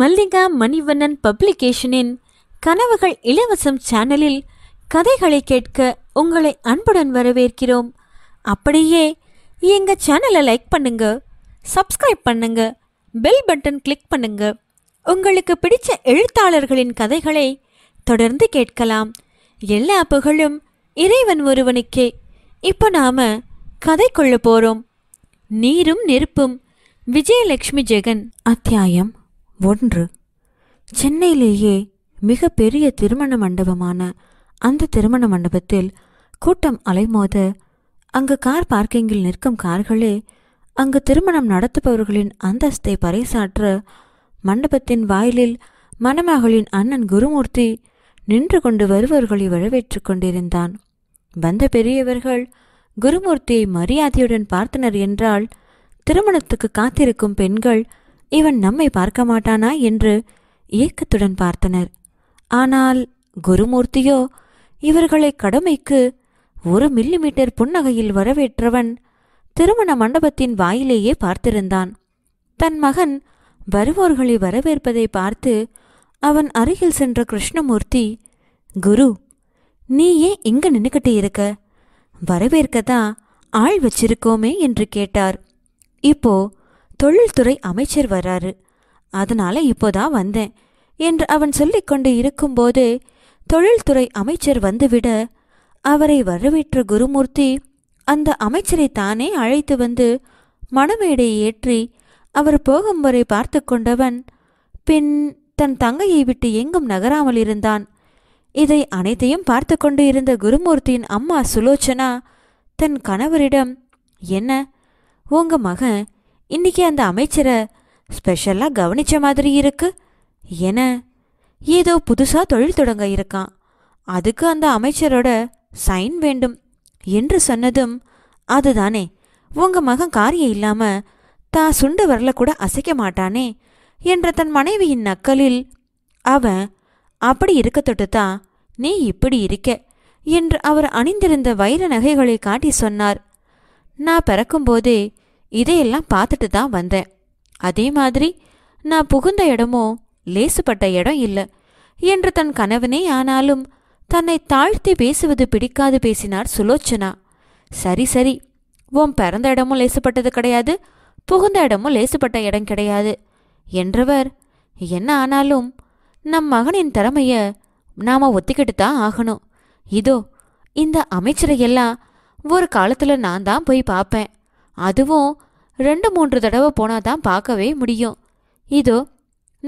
மல்லிகா மணிவண்ணன் பப்ளிகேஷனின் கனவுகள் இலவசம் சேனலில் கதைகளை கேட்க உங்களை அன்புடன் வரவேற்கிறோம் அப்படியே எங்க சேனலை லைக் பண்ணுங்க சப்ஸ்கிரைப் பண்ணுங்க பெல் பட்டன் கிளிக் பண்ணுங்க உங்களுக்கு பிடிச்ச எழுத்தாளர்களின் கதைகளை தொடர்ந்து கேட்கலாம் எல்லா புகழும் இறைவன் ஒருவனுக்கே இப்போ நாம கதை கொள்ள போறோம் நீரும் நெருப்பும் விஜயலட்சுமி ஜெகன் அத்தியாயம் ஒன்று சென்னையிலேயே மிக பெரிய திருமண மண்டபமான அந்த திருமண மண்டபத்தில் கூட்டம் அலைமோத அங்கு கார் பார்க்கிங்கில் நிற்கும் கார்களே அங்கு திருமணம் நடத்துபவர்களின் அந்தஸ்தை பறைசாற்ற மண்டபத்தின் வாயிலில் மணமகளின் அண்ணன் குருமூர்த்தி நின்று கொண்டு வருவர்களை வரவேற்று கொண்டிருந்தான் வந்த பெரியவர்கள் குருமூர்த்தியை மரியாதையுடன் பார்த்தனர் என்றால் திருமணத்துக்கு காத்திருக்கும் பெண்கள் இவன் நம்மை பார்க்க மாட்டானா என்று ஏக்கத்துடன் பார்த்தனர் ஆனால் குருமூர்த்தியோ இவர்களை கடமைக்கு ஒரு மில்லிமீட்டர் புன்னகையில் வரவேற்றவன் திருமண மண்டபத்தின் வாயிலேயே பார்த்திருந்தான் தன் மகன் வருவோர்களை வரவேற்பதை பார்த்து அவன் அருகில் சென்ற கிருஷ்ணமூர்த்தி குரு நீ ஏன் இங்க நின்னுக்கிட்டு இருக்க வரவேற்கதான் ஆள் வச்சிருக்கோமே என்று கேட்டார் இப்போ தொழில்துறை அமைச்சர் வர்றாரு அதனால இப்போதான் வந்தேன் என்று அவன் சொல்லிக்கொண்டு இருக்கும்போது தொழில்துறை அமைச்சர் வந்துவிட அவரை வரவேற்ற குருமூர்த்தி அந்த அமைச்சரை தானே அழைத்து வந்து மணமேடை ஏற்றி அவர் போகும் வரை பார்த்து கொண்டவன் பின் தன் தங்கையை விட்டு எங்கும் நகராமல் இருந்தான் இதை அனைத்தையும் பார்த்து கொண்டு இருந்த குருமூர்த்தியின் அம்மா சுலோச்சனா தன் கணவரிடம் என்ன உங்க மகன் இன்னைக்கு அந்த அமைச்சரை ஸ்பெஷலாக கவனித்த மாதிரி இருக்கு என ஏதோ புதுசாக தொழில் தொடங்க இருக்கான் அதுக்கு அந்த அமைச்சரோட சைன் வேண்டும் என்று சொன்னதும் அதுதானே உங்கள் மகன் காரியம் இல்லாமல் தான் சுண்டு வரல கூட அசைக்க மாட்டானே என்ற தன் மனைவியின் நக்கலில் அவன் அப்படி இருக்க தான் நீ இப்படி இருக்க என்று அவர் அணிந்திருந்த வைர நகைகளை காட்டி சொன்னார் நான் பிறக்கும்போதே இதையெல்லாம் பார்த்துட்டு தான் வந்தேன் அதே மாதிரி நான் புகுந்த இடமோ லேசுப்பட்ட இடம் இல்லை என்று தன் கனவனே ஆனாலும் தன்னை தாழ்த்தி பேசுவது பிடிக்காது பேசினார் சுலோச்சனா சரி சரி உன் பிறந்த இடமும் லேசுப்பட்டது கிடையாது புகுந்த இடமும் லேசுப்பட்ட இடம் கிடையாது என்றவர் என்ன ஆனாலும் நம் மகனின் திறமைய நாம ஒத்திக்கிட்டு தான் ஆகணும் இதோ இந்த அமைச்சரையெல்லாம் ஒரு காலத்தில் நான் தான் போய் பார்ப்பேன் அதுவும் ரெண்டு மூன்று தடவை போனா தான் பார்க்கவே முடியும் இதோ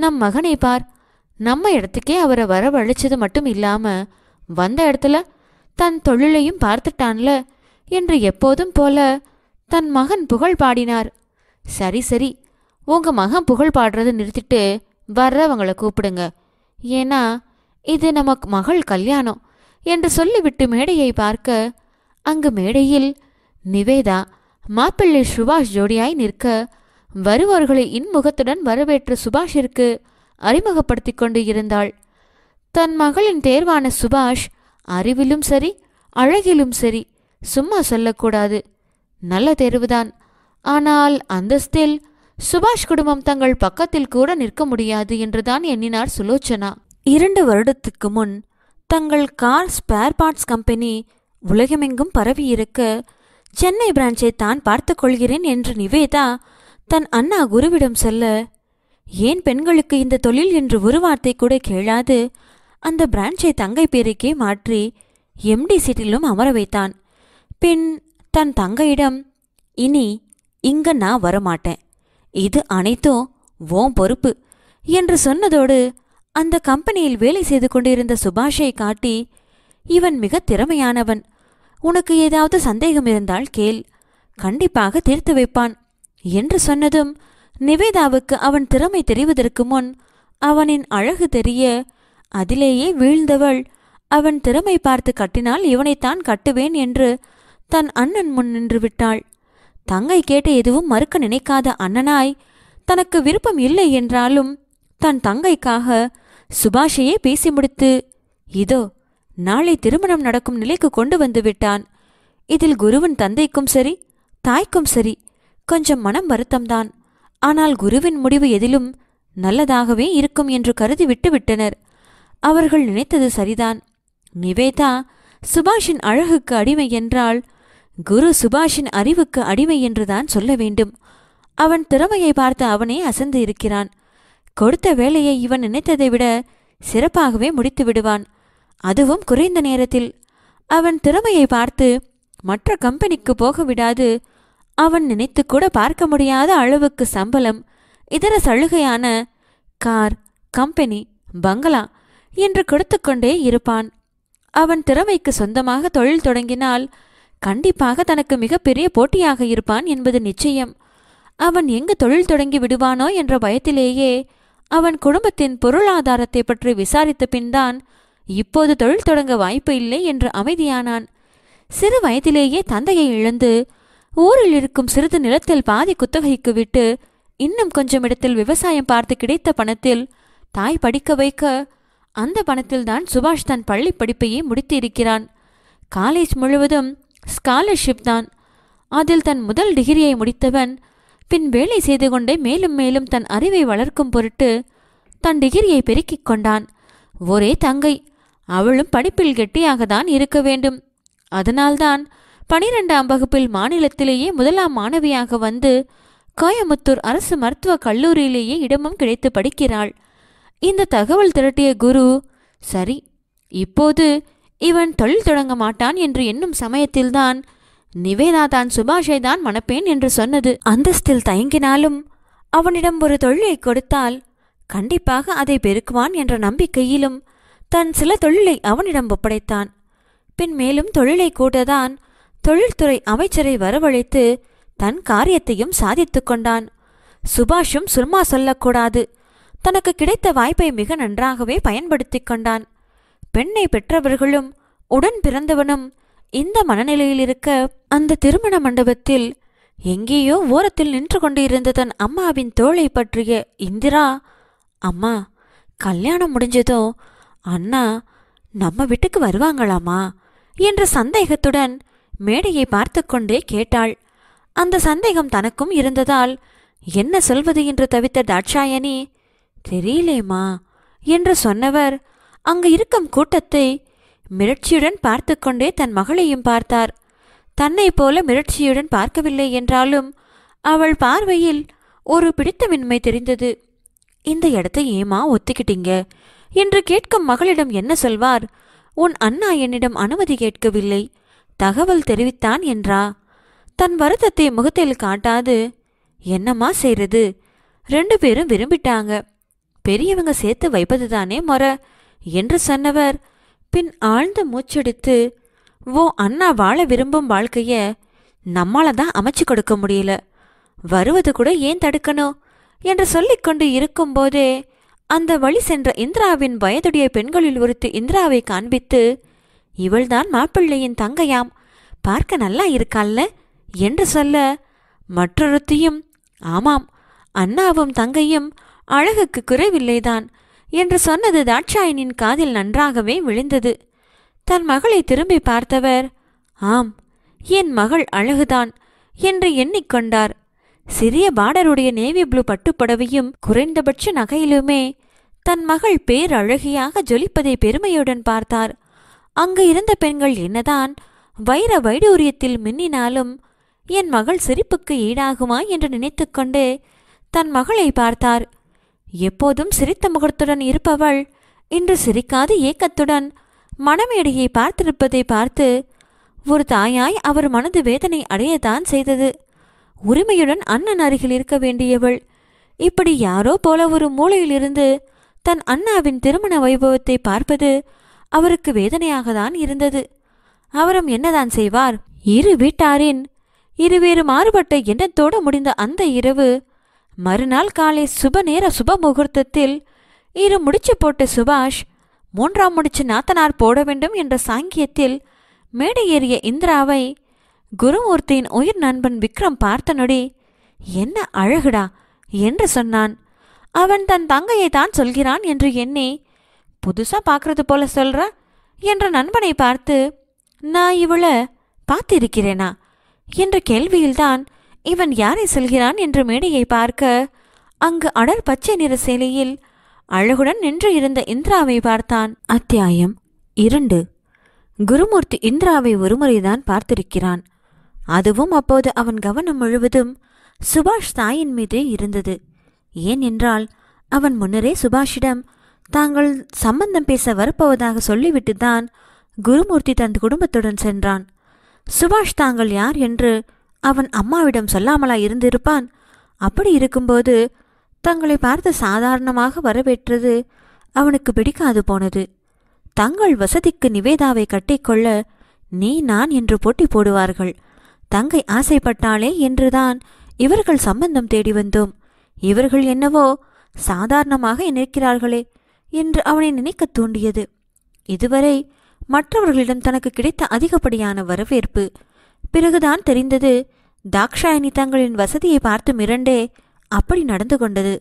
நம் மகனை பார் நம்ம இடத்துக்கே அவரை வரவழைச்சது மட்டும் இல்லாம வந்த இடத்துல தன் தொழிலையும் பார்த்துட்டான்ல என்று எப்போதும் போல தன் மகன் புகழ் பாடினார் சரி சரி உங்க மகன் புகழ் பாடுறதை நிறுத்திட்டு வர்றவங்களை கூப்பிடுங்க ஏன்னா இது நமக்கு மகள் கல்யாணம் என்று சொல்லிவிட்டு மேடையை பார்க்க அங்கு மேடையில் நிவேதா மாப்பிள்ளை சுபாஷ் ஜோடியாய் நிற்க வருவர்களை இன்முகத்துடன் வரவேற்ற சுபாஷிற்கு அறிமுகப்படுத்தி கொண்டு இருந்தாள் தன் மகளின் தேர்வான சுபாஷ் அறிவிலும் சரி அழகிலும் சரி சும்மா சொல்லக்கூடாது நல்ல தேர்வுதான் ஆனால் அந்தஸ்தில் சுபாஷ் குடும்பம் தங்கள் பக்கத்தில் கூட நிற்க முடியாது என்றுதான் எண்ணினார் சுலோச்சனா இரண்டு வருடத்துக்கு முன் தங்கள் கார் ஸ்பேர் பார்ட்ஸ் கம்பெனி உலகமெங்கும் பரவியிருக்க சென்னை பிரான்ச்சை தான் பார்த்து கொள்கிறேன் என்று நிவேதா தன் அண்ணா குருவிடம் சொல்ல ஏன் பெண்களுக்கு இந்த தொழில் என்று ஒரு வார்த்தை கூட கேளாது அந்த பிரான்ச்சை தங்கை பேருக்கே மாற்றி எம்டி சீட்டிலும் அமர வைத்தான் பின் தன் தங்கையிடம் இனி இங்க நான் வரமாட்டேன் இது அனைத்தும் ஓம் பொறுப்பு என்று சொன்னதோடு அந்த கம்பெனியில் வேலை செய்து கொண்டிருந்த சுபாஷை காட்டி இவன் மிக திறமையானவன் உனக்கு ஏதாவது சந்தேகம் இருந்தால் கேள் கண்டிப்பாக தீர்த்து வைப்பான் என்று சொன்னதும் நிவேதாவுக்கு அவன் திறமை தெரிவதற்கு முன் அவனின் அழகு தெரிய அதிலேயே வீழ்ந்தவள் அவன் திறமை பார்த்து கட்டினால் இவனைத்தான் கட்டுவேன் என்று தன் அண்ணன் முன் நின்று விட்டாள் தங்கை கேட்டு எதுவும் மறுக்க நினைக்காத அண்ணனாய் தனக்கு விருப்பம் இல்லை என்றாலும் தன் தங்கைக்காக சுபாஷையே பேசி முடித்து இதோ நாளை திருமணம் நடக்கும் நிலைக்கு கொண்டு வந்து விட்டான் இதில் குருவின் தந்தைக்கும் சரி தாய்க்கும் சரி கொஞ்சம் மனம் வருத்தம்தான் ஆனால் குருவின் முடிவு எதிலும் நல்லதாகவே இருக்கும் என்று கருதி விட்டுவிட்டனர் அவர்கள் நினைத்தது சரிதான் நிவேதா சுபாஷின் அழகுக்கு அடிமை என்றால் குரு சுபாஷின் அறிவுக்கு அடிமை என்றுதான் சொல்ல வேண்டும் அவன் திறமையை பார்த்து அவனே அசந்து இருக்கிறான் கொடுத்த வேலையை இவன் நினைத்ததை விட சிறப்பாகவே முடித்து விடுவான் அதுவும் குறைந்த நேரத்தில் அவன் திறமையை பார்த்து மற்ற கம்பெனிக்கு போக விடாது அவன் நினைத்து கூட பார்க்க முடியாத அளவுக்கு சம்பளம் இதர சலுகையான கார் கம்பெனி பங்களா என்று கொடுத்துக்கொண்டே இருப்பான் அவன் திறமைக்கு சொந்தமாக தொழில் தொடங்கினால் கண்டிப்பாக தனக்கு மிகப்பெரிய போட்டியாக இருப்பான் என்பது நிச்சயம் அவன் எங்கு தொழில் தொடங்கி விடுவானோ என்ற பயத்திலேயே அவன் குடும்பத்தின் பொருளாதாரத்தை பற்றி விசாரித்த பின்தான் இப்போது தொழில் தொடங்க வாய்ப்பு இல்லை என்று அமைதியானான் சிறு வயதிலேயே தந்தையை இழந்து ஊரில் இருக்கும் சிறிது நிலத்தில் பாதி குத்தகைக்கு விட்டு இன்னும் கொஞ்சம் இடத்தில் விவசாயம் பார்த்து கிடைத்த பணத்தில் தாய் படிக்க வைக்க அந்த பணத்தில்தான் சுபாஷ் தன் பள்ளி படிப்பையே முடித்து இருக்கிறான் காலேஜ் முழுவதும் ஸ்காலர்ஷிப் தான் அதில் தன் முதல் டிகிரியை முடித்தவன் பின் வேலை செய்து கொண்டே மேலும் மேலும் தன் அறிவை வளர்க்கும் பொருட்டு தன் டிகிரியை பெருக்கிக் கொண்டான் ஒரே தங்கை அவளும் படிப்பில் கெட்டியாக தான் இருக்க வேண்டும் அதனால்தான் பனிரெண்டாம் வகுப்பில் மாநிலத்திலேயே முதலாம் மாணவியாக வந்து கோயமுத்தூர் அரசு மருத்துவக் கல்லூரியிலேயே இடமும் கிடைத்து படிக்கிறாள் இந்த தகவல் திரட்டிய குரு சரி இப்போது இவன் தொழில் தொடங்க மாட்டான் என்று எண்ணும் சமயத்தில்தான் நிவேதா தான் சுபாஷை தான் மணப்பேன் என்று சொன்னது அந்தஸ்தில் தயங்கினாலும் அவனிடம் ஒரு தொழிலை கொடுத்தால் கண்டிப்பாக அதை பெருக்குவான் என்ற நம்பிக்கையிலும் தன் சில தொழிலை அவனிடம் ஒப்படைத்தான் பின் மேலும் தொழிலை கூட்டதான் தொழில்துறை அமைச்சரை வரவழைத்து தன் காரியத்தையும் சாதித்து கொண்டான் சுபாஷும் சும்மா சொல்லக்கூடாது தனக்கு கிடைத்த வாய்ப்பை மிக நன்றாகவே பயன்படுத்திக் கொண்டான் பெண்ணை பெற்றவர்களும் உடன் பிறந்தவனும் இந்த மனநிலையில் இருக்க அந்த திருமண மண்டபத்தில் எங்கேயோ ஓரத்தில் நின்று கொண்டிருந்த தன் அம்மாவின் தோளை பற்றிய இந்திரா அம்மா கல்யாணம் முடிஞ்சதும் அண்ணா நம்ம வீட்டுக்கு வருவாங்களாமா என்ற சந்தேகத்துடன் மேடையை பார்த்து கொண்டே கேட்டாள் அந்த சந்தேகம் தனக்கும் இருந்ததால் என்ன சொல்வது என்று தவித்த தாட்சாயணி தெரியலேமா என்று சொன்னவர் அங்கு இருக்கும் கூட்டத்தை மிரட்சியுடன் பார்த்து கொண்டே தன் மகளையும் பார்த்தார் தன்னை போல மிரட்சியுடன் பார்க்கவில்லை என்றாலும் அவள் பார்வையில் ஒரு பிடித்தமின்மை தெரிந்தது இந்த இடத்தை ஏமா ஒத்துக்கிட்டீங்க என்று கேட்கும் மகளிடம் என்ன சொல்வார் உன் அண்ணா என்னிடம் அனுமதி கேட்கவில்லை தகவல் தெரிவித்தான் என்றா தன் வருத்தத்தை முகத்தில் காட்டாது என்னம்மா செய்யறது ரெண்டு பேரும் விரும்பிட்டாங்க பெரியவங்க சேர்த்து வைப்பதுதானே மொர என்று சொன்னவர் பின் ஆழ்ந்த மூச்செடுத்து ஓ அண்ணா வாழ விரும்பும் வாழ்க்கைய நம்மால தான் அமைச்சு கொடுக்க முடியல வருவது கூட ஏன் தடுக்கணும் என்று சொல்லிக்கொண்டு இருக்கும்போதே அந்த வழி சென்ற இந்திராவின் வயதுடைய பெண்களில் ஒருத்தி இந்திராவை காண்பித்து இவள்தான் மாப்பிள்ளையின் தங்கையாம் பார்க்க நல்லா இருக்கால்ல என்று சொல்ல மற்றொருத்தியும் ஆமாம் அண்ணாவும் தங்கையும் அழகுக்கு குறைவில்லைதான் என்று சொன்னது தாட்சாயனின் காதில் நன்றாகவே விழுந்தது தன் மகளை திரும்பி பார்த்தவர் ஆம் என் மகள் அழகுதான் என்று எண்ணிக்கொண்டார் சிறிய பாடருடைய நேவி ப்ளூ பட்டுப்படவையும் குறைந்தபட்ச நகையிலுமே தன் மகள் பேரழகியாக ஜொலிப்பதை பெருமையுடன் பார்த்தார் அங்கு இருந்த பெண்கள் என்னதான் வைர வைடூரியத்தில் மின்னினாலும் என் மகள் சிரிப்புக்கு ஈடாகுமா என்று நினைத்துக்கொண்டு தன் மகளை பார்த்தார் எப்போதும் சிரித்த முகத்துடன் இருப்பவள் இன்று சிரிக்காது ஏக்கத்துடன் மணமேடையை பார்த்திருப்பதை பார்த்து ஒரு தாயாய் அவர் மனது வேதனை அடையத்தான் செய்தது உரிமையுடன் அண்ணன் அருகில் இருக்க வேண்டியவள் இப்படி யாரோ போல ஒரு மூளையிலிருந்து தன் அண்ணாவின் திருமண வைபவத்தை பார்ப்பது அவருக்கு வேதனையாக தான் இருந்தது அவரும் என்னதான் செய்வார் இரு வீட்டாரின் இருவேறு மாறுபட்ட எண்ணத்தோடு முடிந்த அந்த இரவு மறுநாள் காலை சுப நேர சுப முகூர்த்தத்தில் இரு முடிச்சு போட்ட சுபாஷ் மூன்றாம் முடிச்சு நாத்தனார் போட வேண்டும் என்ற சாங்கியத்தில் மேடை ஏறிய இந்திராவை குருமூர்த்தியின் உயிர் நண்பன் விக்ரம் பார்த்தனொடி என்ன அழகுடா என்று சொன்னான் அவன் தன் தங்கையை தான் சொல்கிறான் என்று எண்ணி புதுசா பார்க்கறது போல சொல்ற என்ற நண்பனை பார்த்து நான் இவளை பார்த்திருக்கிறேனா என்ற கேள்வியில்தான் இவன் யாரை சொல்கிறான் என்று மேடையை பார்க்க அங்கு அடர் பச்சை நிற சேலையில் அழகுடன் நின்று இருந்த இந்திராவை பார்த்தான் அத்தியாயம் இரண்டு குருமூர்த்தி இந்திராவை ஒருமுறைதான் பார்த்திருக்கிறான் அதுவும் அப்போது அவன் கவனம் முழுவதும் சுபாஷ் தாயின் மீதே இருந்தது ஏன் என்றால் அவன் முன்னரே சுபாஷிடம் தாங்கள் சம்பந்தம் பேச வரப்போவதாக சொல்லிவிட்டு தான் குருமூர்த்தி தன் குடும்பத்துடன் சென்றான் சுபாஷ் தாங்கள் யார் என்று அவன் அம்மாவிடம் சொல்லாமலா இருந்திருப்பான் அப்படி இருக்கும்போது தங்களை பார்த்து சாதாரணமாக வரவேற்றது அவனுக்கு பிடிக்காது போனது தங்கள் வசதிக்கு நிவேதாவை கட்டிக்கொள்ள நீ நான் என்று போட்டி போடுவார்கள் தங்கை ஆசைப்பட்டாளே என்றுதான் இவர்கள் சம்பந்தம் தேடி வந்தோம் இவர்கள் என்னவோ சாதாரணமாக நினைக்கிறார்களே என்று அவனை நினைக்க தூண்டியது இதுவரை மற்றவர்களிடம் தனக்கு கிடைத்த அதிகப்படியான வரவேற்பு பிறகுதான் தெரிந்தது தாக்ஷாயணி தங்களின் வசதியை பார்த்து மிரண்டே அப்படி நடந்து கொண்டது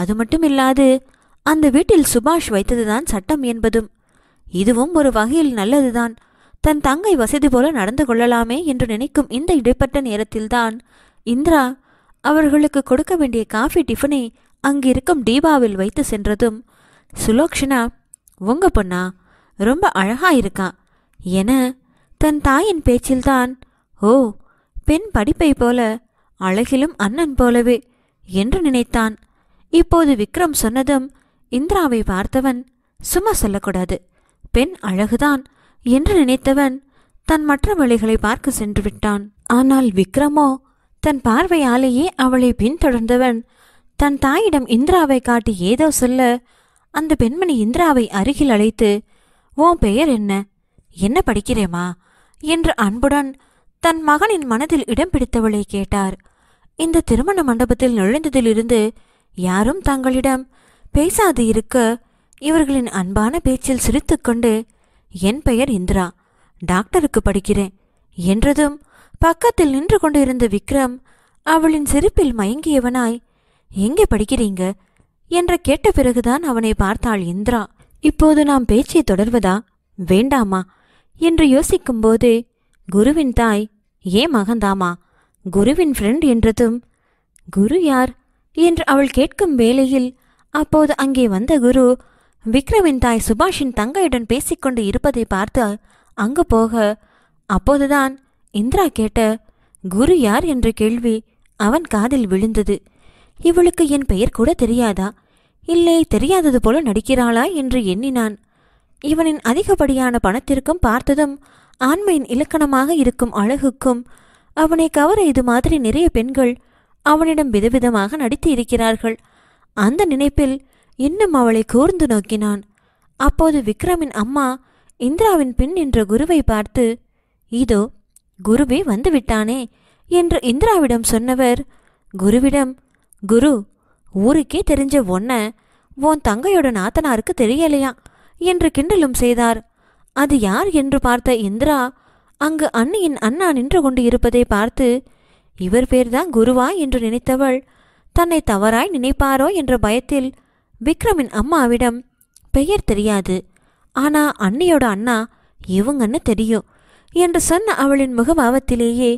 அது மட்டும் இல்லாது அந்த வீட்டில் சுபாஷ் வைத்ததுதான் சட்டம் என்பதும் இதுவும் ஒரு வகையில் நல்லதுதான் தன் தங்கை வசதி போல நடந்து கொள்ளலாமே என்று நினைக்கும் இந்த இடைப்பட்ட நேரத்தில்தான் இந்திரா அவர்களுக்கு கொடுக்க வேண்டிய காஃபி டிஃபனை அங்கிருக்கும் தீபாவில் வைத்து சென்றதும் சுலோக்ஷனா உங்க பொண்ணா ரொம்ப அழகா இருக்கா என தன் தாயின் பேச்சில்தான் ஓ பெண் படிப்பை போல அழகிலும் அண்ணன் போலவே என்று நினைத்தான் இப்போது விக்ரம் சொன்னதும் இந்திராவை பார்த்தவன் சும்மா சொல்லக்கூடாது பெண் அழகுதான் என்று நினைத்தவன் தன் மற்ற வழிகளை பார்க்க சென்று விட்டான் ஆனால் விக்ரமோ தன் பார்வையாலேயே அவளை பின்தொடர்ந்தவன் தன் தாயிடம் இந்திராவை காட்டி ஏதோ சொல்ல அந்த பெண்மணி இந்திராவை அருகில் அழைத்து உன் பெயர் என்ன என்ன படிக்கிறேமா என்று அன்புடன் தன் மகனின் மனதில் இடம் பிடித்தவளை கேட்டார் இந்த திருமண மண்டபத்தில் நுழைந்ததிலிருந்து யாரும் தங்களிடம் பேசாது இருக்க இவர்களின் அன்பான பேச்சில் சிரித்துக்கொண்டு என் பெயர் இந்திரா டாக்டருக்கு படிக்கிறேன் என்றதும் பக்கத்தில் நின்று கொண்டிருந்த விக்ரம் அவளின் சிரிப்பில் மயங்கியவனாய் எங்கே படிக்கிறீங்க என்று கேட்ட பிறகுதான் அவனை பார்த்தாள் இந்திரா இப்போது நாம் பேச்சை தொடர்வதா வேண்டாமா என்று யோசிக்கும்போதே குருவின் தாய் ஏன் மகந்தாமா குருவின் ஃப்ரெண்ட் என்றதும் குரு யார் என்று அவள் கேட்கும் வேளையில் அப்போது அங்கே வந்த குரு விக்ரமின் தாய் சுபாஷின் தங்கையுடன் பேசிக்கொண்டு இருப்பதை பார்த்து அங்கு போக அப்போதுதான் இந்திரா கேட்ட குரு யார் என்ற கேள்வி அவன் காதில் விழுந்தது இவளுக்கு என் பெயர் கூட தெரியாதா இல்லை தெரியாதது போல நடிக்கிறாளா என்று எண்ணினான் இவனின் அதிகப்படியான பணத்திற்கும் பார்த்ததும் ஆண்மையின் இலக்கணமாக இருக்கும் அழகுக்கும் அவனை கவர இது மாதிரி நிறைய பெண்கள் அவனிடம் விதவிதமாக நடித்து இருக்கிறார்கள் அந்த நினைப்பில் இன்னும் அவளை கூர்ந்து நோக்கினான் அப்போது விக்ரமின் அம்மா இந்திராவின் பின் நின்ற குருவை பார்த்து இதோ குருவே வந்து விட்டானே என்று இந்திராவிடம் சொன்னவர் குருவிடம் குரு ஊருக்கே தெரிஞ்ச ஒன்ன உன் தங்கையோட நாத்தனாருக்கு தெரியலையா என்று கிண்டலும் செய்தார் அது யார் என்று பார்த்த இந்திரா அங்கு அன்னியின் அண்ணா நின்று கொண்டு இருப்பதை பார்த்து இவர் பேர்தான் குருவா என்று நினைத்தவள் தன்னை தவறாய் நினைப்பாரோ என்ற பயத்தில் விக்ரமின் அம்மாவிடம் பெயர் தெரியாது ஆனா அன்னியோட அண்ணா இவங்கன்னு தெரியும் என்று சொன்ன அவளின் முகபாவத்திலேயே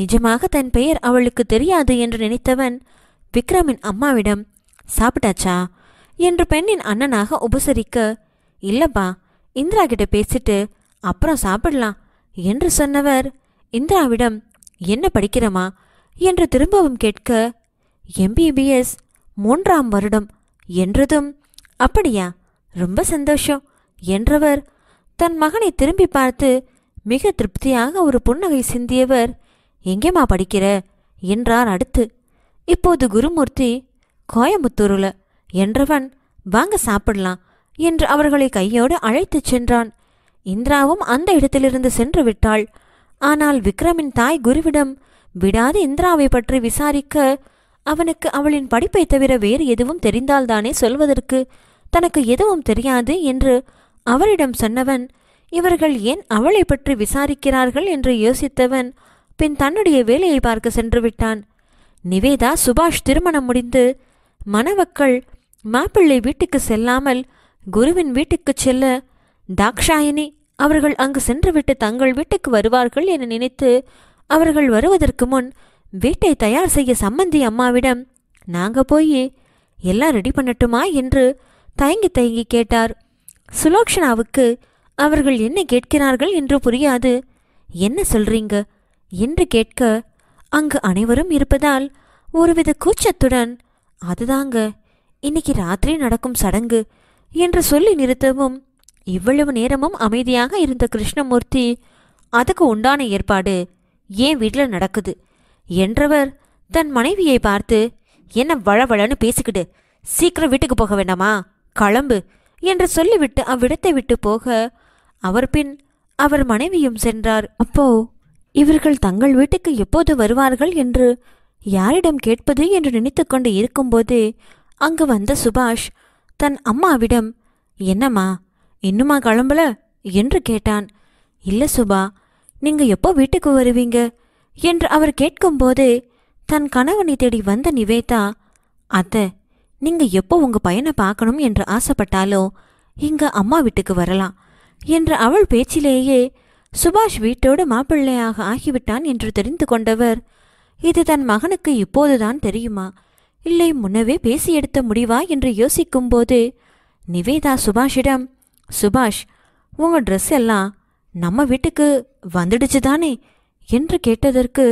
நிஜமாக தன் பெயர் அவளுக்கு தெரியாது என்று நினைத்தவன் விக்ரமின் அம்மாவிடம் சாப்பிட்டாச்சா என்று பெண்ணின் அண்ணனாக உபசரிக்க இல்லப்பா இந்திரா கிட்ட பேசிட்டு அப்புறம் சாப்பிடலாம் என்று சொன்னவர் இந்திராவிடம் என்ன படிக்கிறமா என்று திரும்பவும் கேட்க எம்பிபிஎஸ் மூன்றாம் வருடம் என்றதும் அப்படியா ரொம்ப சந்தோஷம் என்றவர் தன் மகனை திரும்பி பார்த்து மிக திருப்தியாக ஒரு புன்னகை சிந்தியவர் எங்கேம்மா படிக்கிற என்றார் அடுத்து இப்போது குருமூர்த்தி கோயம்புத்தூரில் என்றவன் வாங்க சாப்பிடலாம் என்று அவர்களை கையோடு அழைத்துச் சென்றான் இந்திராவும் அந்த இடத்திலிருந்து சென்று விட்டாள் ஆனால் விக்ரமின் தாய் குருவிடம் விடாது இந்திராவை பற்றி விசாரிக்க அவனுக்கு அவளின் படிப்பை தவிர வேறு எதுவும் தெரிந்தால்தானே சொல்வதற்கு தனக்கு எதுவும் தெரியாது என்று அவரிடம் சொன்னவன் இவர்கள் ஏன் அவளை பற்றி விசாரிக்கிறார்கள் என்று யோசித்தவன் பின் தன்னுடைய வேலையை பார்க்க சென்று விட்டான் நிவேதா சுபாஷ் திருமணம் முடிந்து மணவக்கள் மாப்பிள்ளை வீட்டுக்கு செல்லாமல் குருவின் வீட்டுக்கு செல்ல தாக்ஷாயினி அவர்கள் அங்கு சென்றுவிட்டு தங்கள் வீட்டுக்கு வருவார்கள் என நினைத்து அவர்கள் வருவதற்கு முன் வீட்டை தயார் செய்ய சம்மந்தி அம்மாவிடம் நாங்க போய் எல்லாம் ரெடி பண்ணட்டுமா என்று தயங்கி தயங்கி கேட்டார் சுலோக்ஷனாவுக்கு அவர்கள் என்ன கேட்கிறார்கள் என்று புரியாது என்ன சொல்றீங்க என்று கேட்க அங்கு அனைவரும் இருப்பதால் ஒருவித கூச்சத்துடன் அதுதாங்க இன்னைக்கு ராத்திரி நடக்கும் சடங்கு என்று சொல்லி நிறுத்தவும் இவ்வளவு நேரமும் அமைதியாக இருந்த கிருஷ்ணமூர்த்தி அதுக்கு உண்டான ஏற்பாடு ஏன் வீட்டில் நடக்குது என்றவர் தன் மனைவியை பார்த்து என்ன வளவளன்னு பேசிக்கிடு சீக்கிரம் வீட்டுக்கு போக வேண்டாமா கிளம்பு என்று சொல்லிவிட்டு அவ்விடத்தை விட்டு போக அவர் பின் அவர் மனைவியும் சென்றார் அப்போ இவர்கள் தங்கள் வீட்டுக்கு எப்போது வருவார்கள் என்று யாரிடம் கேட்பது என்று நினைத்து கொண்டு இருக்கும்போது அங்கு வந்த சுபாஷ் தன் அம்மாவிடம் என்னம்மா இன்னுமா கிளம்பல என்று கேட்டான் இல்லை சுபா நீங்க எப்போ வீட்டுக்கு வருவீங்க என்று அவர் கேட்கும்போது தன் கணவனை தேடி வந்த நிவேதா அத்த நீங்க எப்போ உங்க பையனை பார்க்கணும் என்று ஆசைப்பட்டாலோ இங்க அம்மா வீட்டுக்கு வரலாம் என்ற அவள் பேச்சிலேயே சுபாஷ் வீட்டோட மாப்பிள்ளையாக ஆகிவிட்டான் என்று தெரிந்து கொண்டவர் இது தன் மகனுக்கு இப்போதுதான் தெரியுமா இல்லை முன்னவே பேசி எடுத்த முடிவா என்று யோசிக்கும்போது நிவேதா சுபாஷிடம் சுபாஷ் உங்க ட்ரெஸ் எல்லாம் நம்ம வீட்டுக்கு வந்துடுச்சு தானே என்று கேட்டதற்கு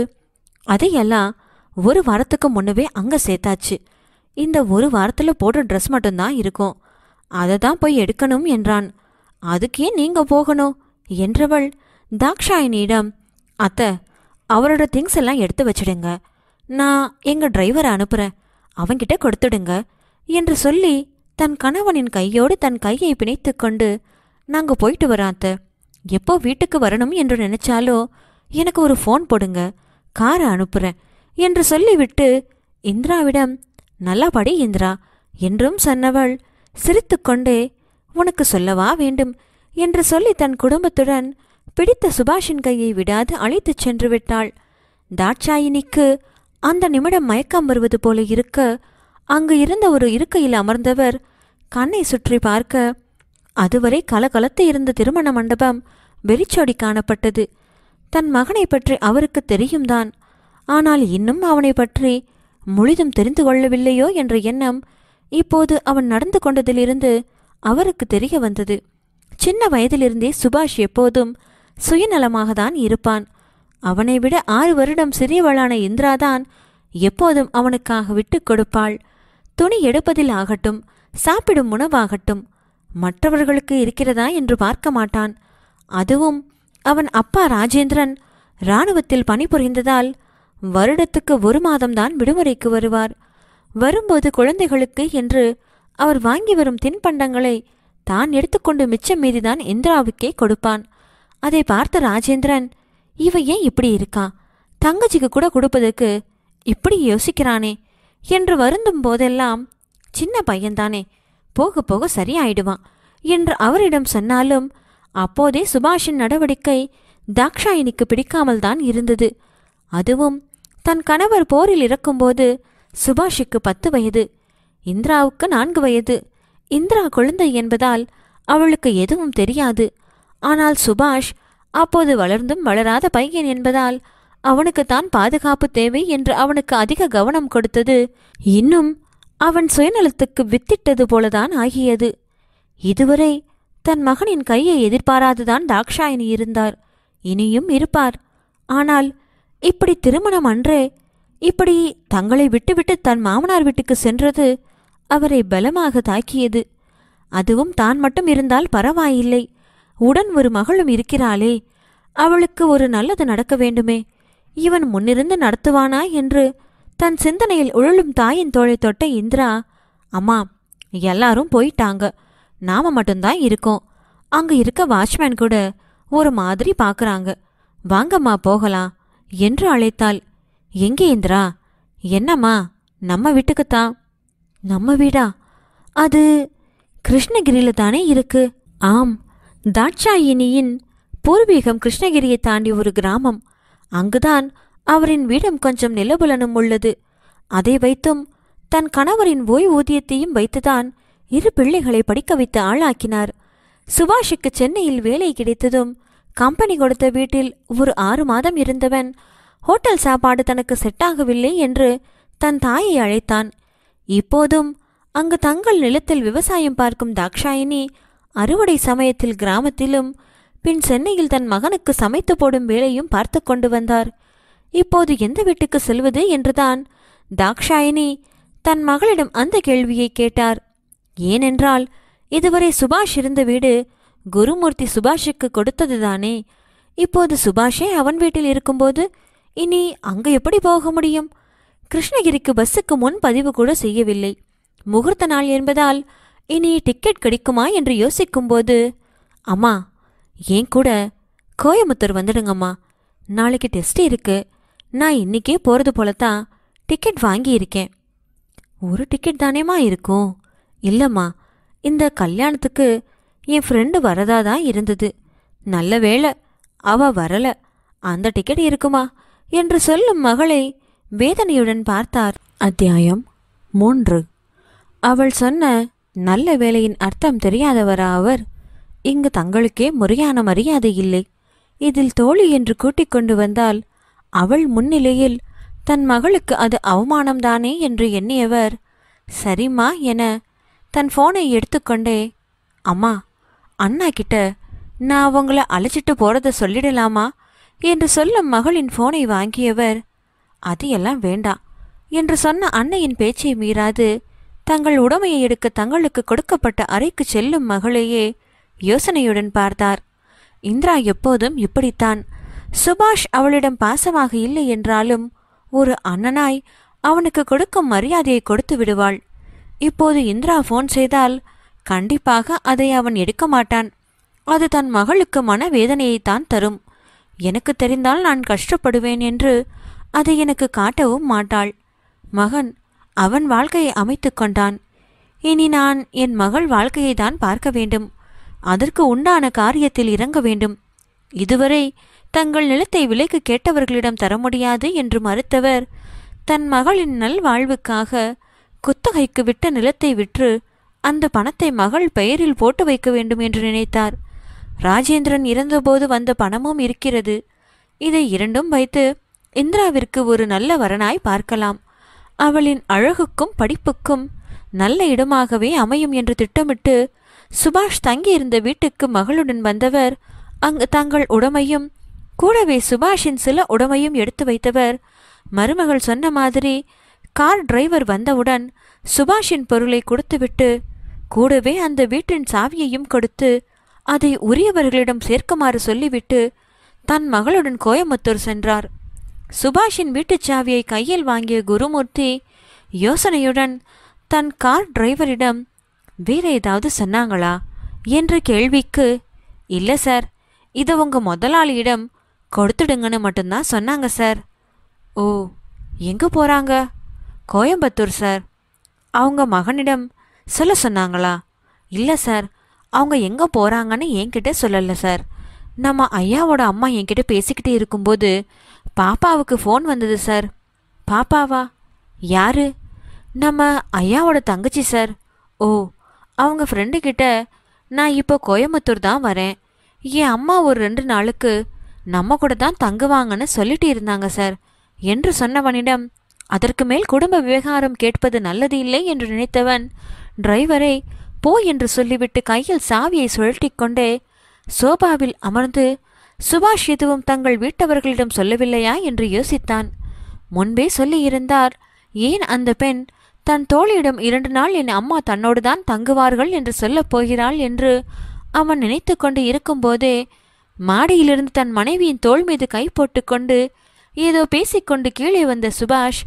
அதையெல்லாம் ஒரு வாரத்துக்கு முன்னவே அங்க சேர்த்தாச்சு இந்த ஒரு வாரத்துல போடுற ட்ரெஸ் மட்டும்தான் இருக்கும் அதை தான் போய் எடுக்கணும் என்றான் அதுக்கே நீங்க போகணும் என்றவள் தாக்ஷாயினியிடம் அத்த அவரோட திங்ஸ் எல்லாம் எடுத்து வச்சிடுங்க நான் எங்க டிரைவரை அனுப்புறேன் அவங்கிட்ட கொடுத்துடுங்க என்று சொல்லி தன் கணவனின் கையோடு தன் கையை பிணைத்து கொண்டு நாங்க போயிட்டு வரோம் அத்த எப்போ வீட்டுக்கு வரணும் என்று நினைச்சாலோ எனக்கு ஒரு ஃபோன் போடுங்க காரை அனுப்புறேன் என்று சொல்லிவிட்டு இந்திராவிடம் நல்லபடி இந்திரா என்றும் சொன்னவள் சிரித்துக்கொண்டே உனக்கு சொல்லவா வேண்டும் என்று சொல்லி தன் குடும்பத்துடன் பிடித்த சுபாஷின் கையை விடாது அழைத்துச் சென்று விட்டாள் தாட்சாயினிக்கு அந்த நிமிடம் மயக்கம் வருவது போல இருக்க அங்கு இருந்த ஒரு இருக்கையில் அமர்ந்தவர் கண்ணை சுற்றி பார்க்க அதுவரை கலகலத்து இருந்த திருமண மண்டபம் வெறிச்சோடி காணப்பட்டது தன் மகனை பற்றி அவருக்கு தெரியும்தான் ஆனால் இன்னும் அவனை பற்றி முழுதும் தெரிந்து கொள்ளவில்லையோ என்ற எண்ணம் இப்போது அவன் நடந்து கொண்டதிலிருந்து அவருக்கு தெரிய வந்தது சின்ன வயதிலிருந்தே சுபாஷ் எப்போதும் சுயநலமாக தான் இருப்பான் அவனை விட ஆறு வருடம் சிறியவளான இந்திராதான் எப்போதும் அவனுக்காக விட்டு கொடுப்பாள் துணி எடுப்பதில் ஆகட்டும் சாப்பிடும் உணவாகட்டும் மற்றவர்களுக்கு இருக்கிறதா என்று பார்க்க மாட்டான் அதுவும் அவன் அப்பா ராஜேந்திரன் இராணுவத்தில் பணிபுரிந்ததால் வருடத்துக்கு ஒரு மாதம்தான் விடுமுறைக்கு வருவார் வரும்போது குழந்தைகளுக்கு என்று அவர் வாங்கி வரும் தின்பண்டங்களை தான் எடுத்துக்கொண்டு மிச்சம் மீதிதான் இந்திராவுக்கே கொடுப்பான் அதை பார்த்த ராஜேந்திரன் இவ ஏன் இப்படி இருக்கா தங்கச்சிக்கு கூட கொடுப்பதற்கு இப்படி யோசிக்கிறானே என்று வருந்தும் போதெல்லாம் சின்ன பையன்தானே போக போக சரியாயிடுவான் என்று அவரிடம் சொன்னாலும் அப்போதே சுபாஷின் நடவடிக்கை தாக்ஷாயினிக்கு பிடிக்காமல் தான் இருந்தது அதுவும் தன் கணவர் போரில் இறக்கும்போது சுபாஷுக்கு பத்து வயது இந்திராவுக்கு நான்கு வயது இந்திரா குழந்தை என்பதால் அவளுக்கு எதுவும் தெரியாது ஆனால் சுபாஷ் அப்போது வளர்ந்தும் வளராத பையன் என்பதால் அவனுக்குத்தான் பாதுகாப்பு தேவை என்று அவனுக்கு அதிக கவனம் கொடுத்தது இன்னும் அவன் சுயநலத்துக்கு வித்திட்டது போலதான் ஆகியது இதுவரை தன் மகனின் கையை எதிர்பாராதுதான் தாக்ஷாயினி இருந்தார் இனியும் இருப்பார் ஆனால் இப்படி திருமணம் அன்றே இப்படி தங்களை விட்டுவிட்டு தன் மாமனார் வீட்டுக்கு சென்றது அவரை பலமாக தாக்கியது அதுவும் தான் மட்டும் இருந்தால் பரவாயில்லை உடன் ஒரு மகளும் இருக்கிறாளே அவளுக்கு ஒரு நல்லது நடக்க வேண்டுமே இவன் முன்னிருந்து நடத்துவானா என்று தன் சிந்தனையில் உழலும் தாயின் தோழை தொட்ட இந்திரா அம்மா எல்லாரும் போயிட்டாங்க நாம மட்டும்தான் இருக்கோம் அங்க இருக்க வாட்ச்மேன் கூட ஒரு மாதிரி பார்க்கறாங்க வாங்கம்மா போகலாம் என்று அழைத்தாள் எங்கே இந்திரா என்னம்மா நம்ம வீட்டுக்குத்தான் நம்ம வீடா அது கிருஷ்ணகிரியில தானே இருக்கு ஆம் தாட்சாயினியின் பூர்வீகம் கிருஷ்ணகிரியை தாண்டி ஒரு கிராமம் அங்குதான் அவரின் வீடம் கொஞ்சம் நிலபுலனும் உள்ளது அதை வைத்தும் தன் கணவரின் ஓய்வூதியத்தையும் வைத்துதான் இரு பிள்ளைகளை படிக்க வைத்து ஆளாக்கினார் சுபாஷுக்கு சென்னையில் வேலை கிடைத்ததும் கம்பெனி கொடுத்த வீட்டில் ஒரு ஆறு மாதம் இருந்தவன் ஹோட்டல் சாப்பாடு தனக்கு செட்டாகவில்லை என்று தன் தாயை அழைத்தான் இப்போதும் அங்கு தங்கள் நிலத்தில் விவசாயம் பார்க்கும் தாக்ஷாயினி அறுவடை சமயத்தில் கிராமத்திலும் பின் சென்னையில் தன் மகனுக்கு சமைத்து போடும் வேலையும் பார்த்து கொண்டு வந்தார் இப்போது எந்த வீட்டுக்கு செல்வது என்றுதான் தாக்ஷாயினி தன் மகளிடம் அந்த கேள்வியை கேட்டார் ஏனென்றால் இதுவரை சுபாஷ் இருந்த வீடு குருமூர்த்தி சுபாஷுக்கு கொடுத்ததுதானே இப்போது சுபாஷே அவன் வீட்டில் இருக்கும்போது இனி அங்கு எப்படி போக முடியும் கிருஷ்ணகிரிக்கு பஸ்ஸுக்கு முன் பதிவு கூட செய்யவில்லை முகூர்த்த நாள் என்பதால் இனி டிக்கெட் கிடைக்குமா என்று யோசிக்கும்போது அம்மா ஏன் கூட கோயம்புத்தூர் வந்துடுங்கம்மா நாளைக்கு டெஸ்ட் இருக்கு நான் இன்னைக்கே போகிறது போலத்தான் டிக்கெட் வாங்கியிருக்கேன் ஒரு டிக்கெட் தானேம்மா இருக்கும் இல்லைம்மா இந்த கல்யாணத்துக்கு என் ஃப்ரெண்டு வரதா தான் இருந்தது நல்ல வேலை அவ வரல அந்த டிக்கெட் இருக்குமா என்று சொல்லும் மகளை வேதனையுடன் பார்த்தார் அத்தியாயம் மூன்று அவள் சொன்ன நல்ல வேலையின் அர்த்தம் தெரியாதவரா அவர் இங்கு தங்களுக்கே முறையான மரியாதை இல்லை இதில் தோழி என்று கூட்டிக் கொண்டு வந்தால் அவள் முன்னிலையில் தன் மகளுக்கு அது அவமானம்தானே என்று எண்ணியவர் சரிம்மா என தன் ஃபோனை எடுத்துக்கொண்டே அம்மா அண்ணா கிட்ட நான் அவங்கள அழைச்சிட்டு போறத சொல்லிடலாமா என்று சொல்லும் மகளின் ஃபோனை வாங்கியவர் அது எல்லாம் வேண்டாம் என்று சொன்ன அன்னையின் பேச்சை மீறாது தங்கள் உடமையை எடுக்க தங்களுக்கு கொடுக்கப்பட்ட அறைக்கு செல்லும் மகளையே யோசனையுடன் பார்த்தார் இந்திரா எப்போதும் இப்படித்தான் சுபாஷ் அவளிடம் பாசமாக இல்லை என்றாலும் ஒரு அண்ணனாய் அவனுக்கு கொடுக்கும் மரியாதையை கொடுத்து விடுவாள் இப்போது இந்திரா ஃபோன் செய்தால் கண்டிப்பாக அதை அவன் எடுக்க மாட்டான் அது தன் மகளுக்கு மனவேதனையைத்தான் தரும் எனக்கு தெரிந்தால் நான் கஷ்டப்படுவேன் என்று அதை எனக்கு காட்டவும் மாட்டாள் மகன் அவன் வாழ்க்கையை அமைத்து கொண்டான் இனி நான் என் மகள் வாழ்க்கையை தான் பார்க்க வேண்டும் அதற்கு உண்டான காரியத்தில் இறங்க வேண்டும் இதுவரை தங்கள் நிலத்தை விலைக்கு கேட்டவர்களிடம் தர முடியாது என்று மறுத்தவர் தன் மகளின் நல் வாழ்வுக்காக குத்தகைக்கு விட்ட நிலத்தை விற்று அந்த பணத்தை மகள் பெயரில் போட்டு வைக்க வேண்டும் என்று நினைத்தார் ராஜேந்திரன் இறந்தபோது வந்த பணமும் இருக்கிறது இதை இரண்டும் வைத்து இந்திராவிற்கு ஒரு நல்ல வரனாய் பார்க்கலாம் அவளின் அழகுக்கும் படிப்புக்கும் நல்ல இடமாகவே அமையும் என்று திட்டமிட்டு சுபாஷ் தங்கியிருந்த வீட்டுக்கு மகளுடன் வந்தவர் அங்கு தங்கள் உடமையும் கூடவே சுபாஷின் சில உடமையும் எடுத்து வைத்தவர் மருமகள் சொன்ன மாதிரி கார் டிரைவர் வந்தவுடன் சுபாஷின் பொருளை கொடுத்துவிட்டு கூடவே அந்த வீட்டின் சாவியையும் கொடுத்து அதை உரியவர்களிடம் சேர்க்குமாறு சொல்லிவிட்டு தன் மகளுடன் கோயம்புத்தூர் சென்றார் சுபாஷின் வீட்டுச் சாவியை கையில் வாங்கிய குருமூர்த்தி யோசனையுடன் தன் கார் டிரைவரிடம் வேற ஏதாவது சொன்னாங்களா என்ற கேள்விக்கு இல்லை சார் இதை உங்கள் முதலாளியிடம் கொடுத்துடுங்கன்னு மட்டும்தான் சொன்னாங்க சார் ஓ எங்கே போகிறாங்க கோயம்புத்தூர் சார் அவங்க மகனிடம் சொல்ல சொன்னாங்களா இல்லை சார் அவங்க எங்கே போகிறாங்கன்னு என்கிட்ட சொல்லலை சார் நம்ம ஐயாவோட அம்மா என்கிட்ட பேசிக்கிட்டே இருக்கும்போது பாப்பாவுக்கு ஃபோன் வந்தது சார் பாப்பாவா யாரு நம்ம ஐயாவோட தங்கச்சி சார் ஓ அவங்க ஃப்ரெண்டுக்கிட்ட நான் இப்போ கோயம்புத்தூர் தான் வரேன் என் அம்மா ஒரு ரெண்டு நாளுக்கு நம்ம கூட தான் தங்குவாங்கன்னு சொல்லிட்டு இருந்தாங்க சார் என்று சொன்னவனிடம் அதற்கு மேல் குடும்ப விவகாரம் கேட்பது நல்லது இல்லை என்று நினைத்தவன் டிரைவரை போ என்று சொல்லிவிட்டு கையில் சாவியை சுழட்டி கொண்டே சோபாவில் அமர்ந்து சுபாஷ் எதுவும் தங்கள் வீட்டவர்களிடம் சொல்லவில்லையா என்று யோசித்தான் முன்பே சொல்லியிருந்தார் ஏன் அந்த பெண் தன் தோழியிடம் இரண்டு நாள் என் அம்மா தன்னோடு தான் தங்குவார்கள் என்று சொல்லப் போகிறாள் என்று அவன் நினைத்து கொண்டு இருக்கும்போதே மாடியிலிருந்து தன் மனைவியின் தோல் மீது கை போட்டுக்கொண்டு ஏதோ பேசிக்கொண்டு கீழே வந்த சுபாஷ்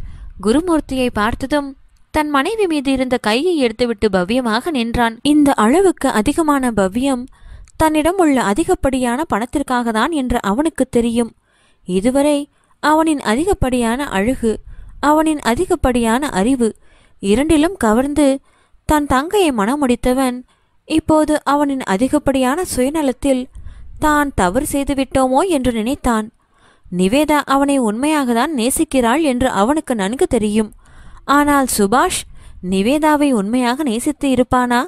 குருமூர்த்தியை பார்த்ததும் தன் மனைவி மீது இருந்த கையை எடுத்துவிட்டு பவ்யமாக நின்றான் இந்த அளவுக்கு அதிகமான பவ்யம் தன்னிடம் உள்ள அதிகப்படியான பணத்திற்காக தான் என்று அவனுக்கு தெரியும் இதுவரை அவனின் அதிகப்படியான அழகு அவனின் அதிகப்படியான அறிவு இரண்டிலும் கவர்ந்து தன் தங்கையை மனமுடித்தவன் இப்போது அவனின் அதிகப்படியான சுயநலத்தில் தான் தவறு செய்துவிட்டோமோ என்று நினைத்தான் நிவேதா அவனை உண்மையாக தான் நேசிக்கிறாள் என்று அவனுக்கு நன்கு தெரியும் ஆனால் சுபாஷ் நிவேதாவை உண்மையாக நேசித்து இருப்பானா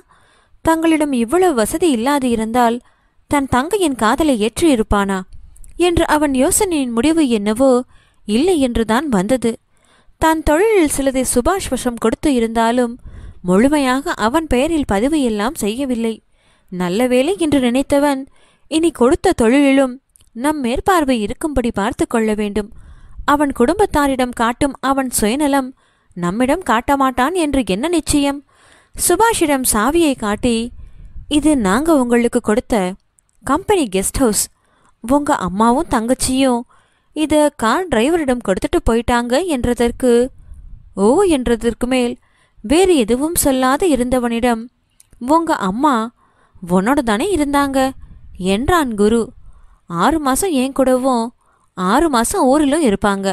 தங்களிடம் இவ்வளவு வசதி இல்லாது இருந்தால் தன் தங்கையின் காதலை ஏற்றியிருப்பானா என்று அவன் யோசனையின் முடிவு என்னவோ இல்லை என்றுதான் வந்தது தான் தொழிலில் சிலதை சுபாஷ் வசம் கொடுத்து இருந்தாலும் முழுமையாக அவன் பெயரில் பதிவு எல்லாம் செய்யவில்லை நல்ல வேலை என்று நினைத்தவன் இனி கொடுத்த தொழிலிலும் நம் மேற்பார்வை இருக்கும்படி பார்த்து கொள்ள வேண்டும் அவன் குடும்பத்தாரிடம் காட்டும் அவன் சுயநலம் நம்மிடம் காட்டமாட்டான் என்று என்ன நிச்சயம் சுபாஷிடம் சாவியை காட்டி இது நாங்கள் உங்களுக்கு கொடுத்த கம்பெனி கெஸ்ட் ஹவுஸ் உங்கள் அம்மாவும் தங்கச்சியும் இதை கார் டிரைவரிடம் கொடுத்துட்டு போயிட்டாங்க என்றதற்கு ஓ என்றதற்கு மேல் வேறு எதுவும் சொல்லாது இருந்தவனிடம் உங்க அம்மா உன்னோட தானே இருந்தாங்க என்றான் குரு ஆறு மாதம் ஏன் கூடவும் ஆறு மாதம் ஊரிலும் இருப்பாங்க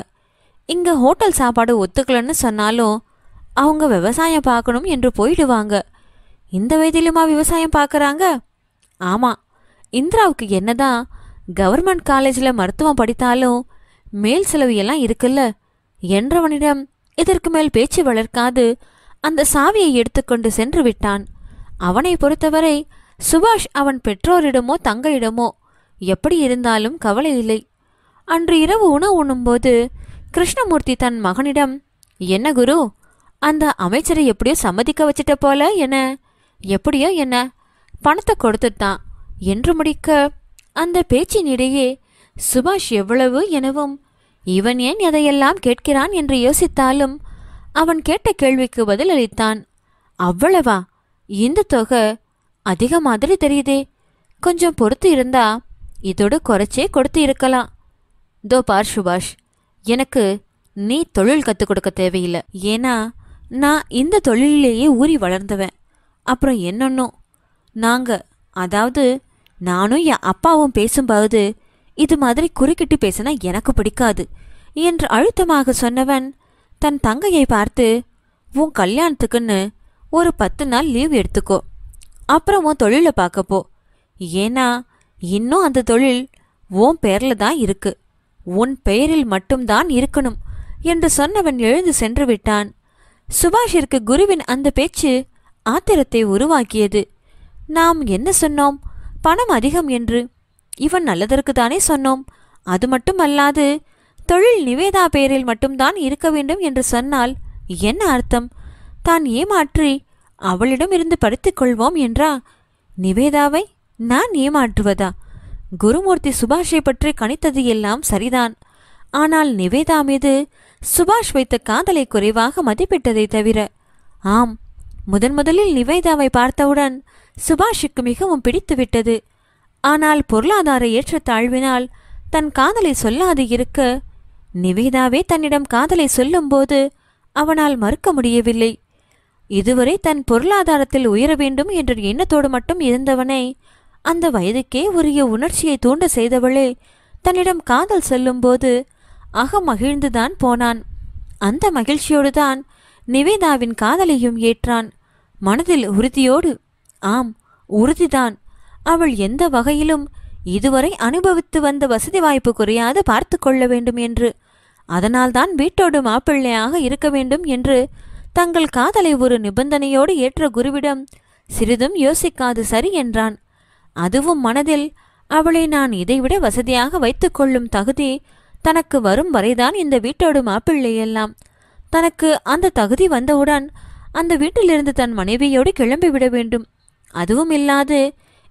இங்கே ஹோட்டல் சாப்பாடு ஒத்துக்கலன்னு சொன்னாலும் அவங்க விவசாயம் பார்க்கணும் என்று போயிடுவாங்க இந்த வயதிலுமா விவசாயம் பார்க்குறாங்க ஆமாம் இந்திராவுக்கு என்னதான் கவர்மெண்ட் காலேஜில் மருத்துவம் படித்தாலும் மேல் செலவு எல்லாம் இருக்குல்ல என்றவனிடம் இதற்கு மேல் பேச்சு வளர்க்காது அந்த சாவியை எடுத்துக்கொண்டு சென்று விட்டான் அவனை பொறுத்தவரை சுபாஷ் அவன் பெற்றோரிடமோ தங்கையிடமோ எப்படி இருந்தாலும் கவலை இல்லை அன்று இரவு உணவு உண்ணும்போது கிருஷ்ணமூர்த்தி தன் மகனிடம் என்ன குரு அந்த அமைச்சரை எப்படியோ சம்மதிக்க வச்சுட்ட போல என்ன எப்படியோ என்ன பணத்தை கொடுத்துட்டான் என்று முடிக்க அந்த பேச்சினிடையே சுபாஷ் எவ்வளவு எனவும் இவன் ஏன் எதையெல்லாம் கேட்கிறான் என்று யோசித்தாலும் அவன் கேட்ட கேள்விக்கு பதில் அளித்தான் அவ்வளவா இந்த தொகை அதிக மாதிரி தெரியுதே கொஞ்சம் பொறுத்து இருந்தா இதோடு குறைச்சே கொடுத்து இருக்கலாம் தோ பார் சுபாஷ் எனக்கு நீ தொழில் கற்றுக் கொடுக்க தேவையில்லை ஏன்னா நான் இந்த தொழிலிலேயே ஊறி வளர்ந்தவன் அப்புறம் என்னன்னும் நாங்கள் அதாவது நானும் என் அப்பாவும் பேசும்போது இது மாதிரி குறுக்கிட்டு பேசினா எனக்கு பிடிக்காது என்று அழுத்தமாக சொன்னவன் தன் தங்கையை பார்த்து உன் கல்யாணத்துக்குன்னு ஒரு பத்து நாள் லீவ் எடுத்துக்கோ அப்புறம் உன் தொழிலை பார்க்கப்போ ஏன்னா இன்னும் அந்த தொழில் உன் பெயரில் தான் இருக்கு உன் பெயரில் மட்டும்தான் இருக்கணும் என்று சொன்னவன் எழுந்து சென்று விட்டான் சுபாஷிற்கு குருவின் அந்த பேச்சு ஆத்திரத்தை உருவாக்கியது நாம் என்ன சொன்னோம் பணம் அதிகம் என்று இவன் நல்லதற்கு தானே சொன்னோம் அது மட்டுமல்லாது தொழில் நிவேதா பெயரில் மட்டும்தான் இருக்க வேண்டும் என்று சொன்னால் என்ன அர்த்தம் தான் ஏமாற்றி அவளிடம் இருந்து படித்துக்கொள்வோம் என்றா நிவேதாவை நான் ஏமாற்றுவதா குருமூர்த்தி சுபாஷை பற்றி கணித்தது எல்லாம் சரிதான் ஆனால் நிவேதா மீது சுபாஷ் வைத்த காதலை குறைவாக மதிப்பிட்டதை தவிர ஆம் முதன் முதலில் நிவேதாவை பார்த்தவுடன் சுபாஷுக்கு மிகவும் பிடித்துவிட்டது ஆனால் பொருளாதார ஏற்றத்தாழ்வினால் தன் காதலை சொல்லாது இருக்க நிவேதாவே தன்னிடம் காதலை சொல்லும்போது அவனால் மறுக்க முடியவில்லை இதுவரை தன் பொருளாதாரத்தில் உயர வேண்டும் என்ற எண்ணத்தோடு மட்டும் இருந்தவனை அந்த வயதுக்கே உரிய உணர்ச்சியை தூண்ட செய்தவளே தன்னிடம் காதல் சொல்லும்போது மகிழ்ந்துதான் போனான் அந்த மகிழ்ச்சியோடு தான் நிவேதாவின் காதலையும் ஏற்றான் மனதில் உறுதியோடு ஆம் உறுதிதான் அவள் எந்த வகையிலும் இதுவரை அனுபவித்து வந்த வசதி வாய்ப்பு குறையாது பார்த்து கொள்ள வேண்டும் என்று அதனால்தான் வீட்டோடு மாப்பிள்ளையாக இருக்க வேண்டும் என்று தங்கள் காதலை ஒரு நிபந்தனையோடு ஏற்ற குருவிடம் சிறிதும் யோசிக்காது சரி என்றான் அதுவும் மனதில் அவளை நான் இதைவிட வசதியாக வைத்துக்கொள்ளும் தகுதி தனக்கு வரும் வரைதான் இந்த வீட்டோடு மாப்பிள்ளை எல்லாம் தனக்கு அந்த தகுதி வந்தவுடன் அந்த வீட்டிலிருந்து தன் மனைவியோடு கிளம்பிவிட வேண்டும் அதுவும் இல்லாது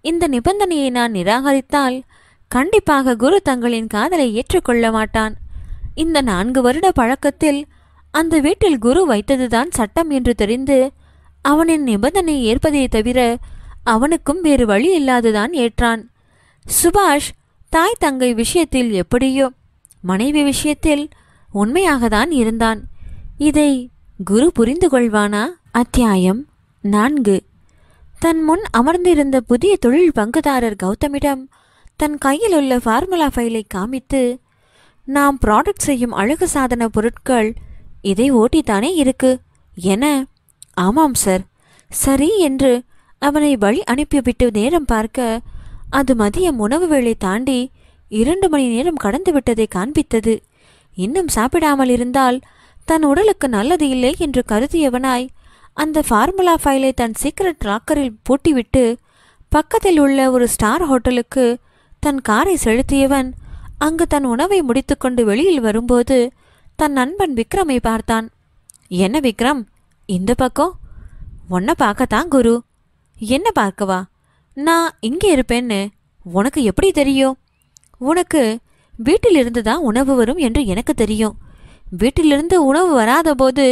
இந்த நிபந்தனையை நான் நிராகரித்தால் கண்டிப்பாக குரு தங்களின் காதலை ஏற்றுக்கொள்ள மாட்டான் இந்த நான்கு வருட பழக்கத்தில் அந்த வீட்டில் குரு வைத்ததுதான் சட்டம் என்று தெரிந்து அவனின் நிபந்தனை ஏற்பதை தவிர அவனுக்கும் வேறு வழி இல்லாதுதான் ஏற்றான் சுபாஷ் தாய் தங்கை விஷயத்தில் எப்படியோ மனைவி விஷயத்தில் உண்மையாகத்தான் இருந்தான் இதை குரு புரிந்து கொள்வானா அத்தியாயம் நான்கு தன் முன் அமர்ந்திருந்த புதிய தொழில் பங்குதாரர் கௌதமிடம் தன் கையில் உள்ள ஃபார்முலா ஃபைலை காமித்து நாம் ப்ராடக்ட் செய்யும் அழகு சாதன பொருட்கள் இதை ஓட்டித்தானே இருக்கு என ஆமாம் சார் சரி என்று அவனை வழி அனுப்பிவிட்டு நேரம் பார்க்க அது மதியம் உணவு வேளை தாண்டி இரண்டு மணி நேரம் கடந்து விட்டதை காண்பித்தது இன்னும் சாப்பிடாமல் இருந்தால் தன் உடலுக்கு நல்லது இல்லை என்று கருதியவனாய் அந்த ஃபார்முலா ஃபைலை தன் சீக்ரெட் லாக்கரில் பூட்டிவிட்டு பக்கத்தில் உள்ள ஒரு ஸ்டார் ஹோட்டலுக்கு தன் காரை செலுத்தியவன் அங்கு தன் உணவை முடித்துக்கொண்டு வெளியில் வரும்போது தன் நண்பன் விக்ரமை பார்த்தான் என்ன விக்ரம் இந்த பக்கம் உன்னை பார்க்கத்தான் குரு என்ன பார்க்கவா நான் இங்கே இருப்பேன்னு உனக்கு எப்படி தெரியும் உனக்கு வீட்டிலிருந்து தான் உணவு வரும் என்று எனக்கு தெரியும் வீட்டிலிருந்து உணவு வராத போது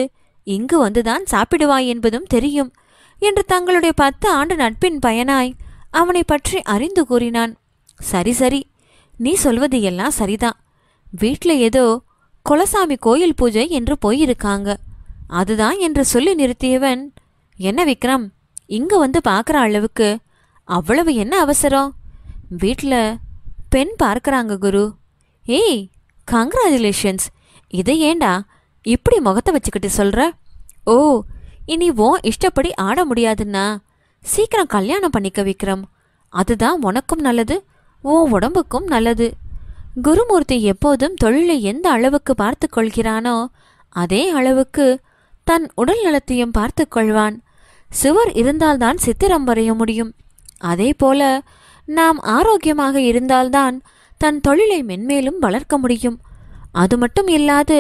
இங்கு வந்துதான் சாப்பிடுவாய் என்பதும் தெரியும் என்று தங்களுடைய பத்து ஆண்டு நட்பின் பயனாய் அவனை பற்றி அறிந்து கூறினான் சரி சரி நீ சொல்வது எல்லாம் சரிதான் வீட்டில் ஏதோ குலசாமி கோயில் பூஜை என்று போயிருக்காங்க அதுதான் என்று சொல்லி நிறுத்தியவன் என்ன விக்ரம் இங்கே வந்து பார்க்குற அளவுக்கு அவ்வளவு என்ன அவசரம் வீட்டில் பெண் பார்க்குறாங்க குரு ஏய் கங்க்ராச்சுலேஷன்ஸ் இது ஏண்டா இப்படி முகத்தை வச்சுக்கிட்டு சொல்கிற ஓ இனி ஓ இஷ்டப்படி ஆட முடியாதுன்னா சீக்கிரம் கல்யாணம் பண்ணிக்க விக்ரம் அதுதான் உனக்கும் நல்லது ஓ உடம்புக்கும் நல்லது குருமூர்த்தி எப்போதும் தொழிலை எந்த அளவுக்கு பார்த்து கொள்கிறானோ அதே அளவுக்கு தன் உடல் நலத்தையும் பார்த்து கொள்வான் சுவர் இருந்தால்தான் சித்திரம் வரைய முடியும் அதே போல நாம் ஆரோக்கியமாக இருந்தால்தான் தன் தொழிலை மென்மேலும் வளர்க்க முடியும் அது மட்டும் இல்லாது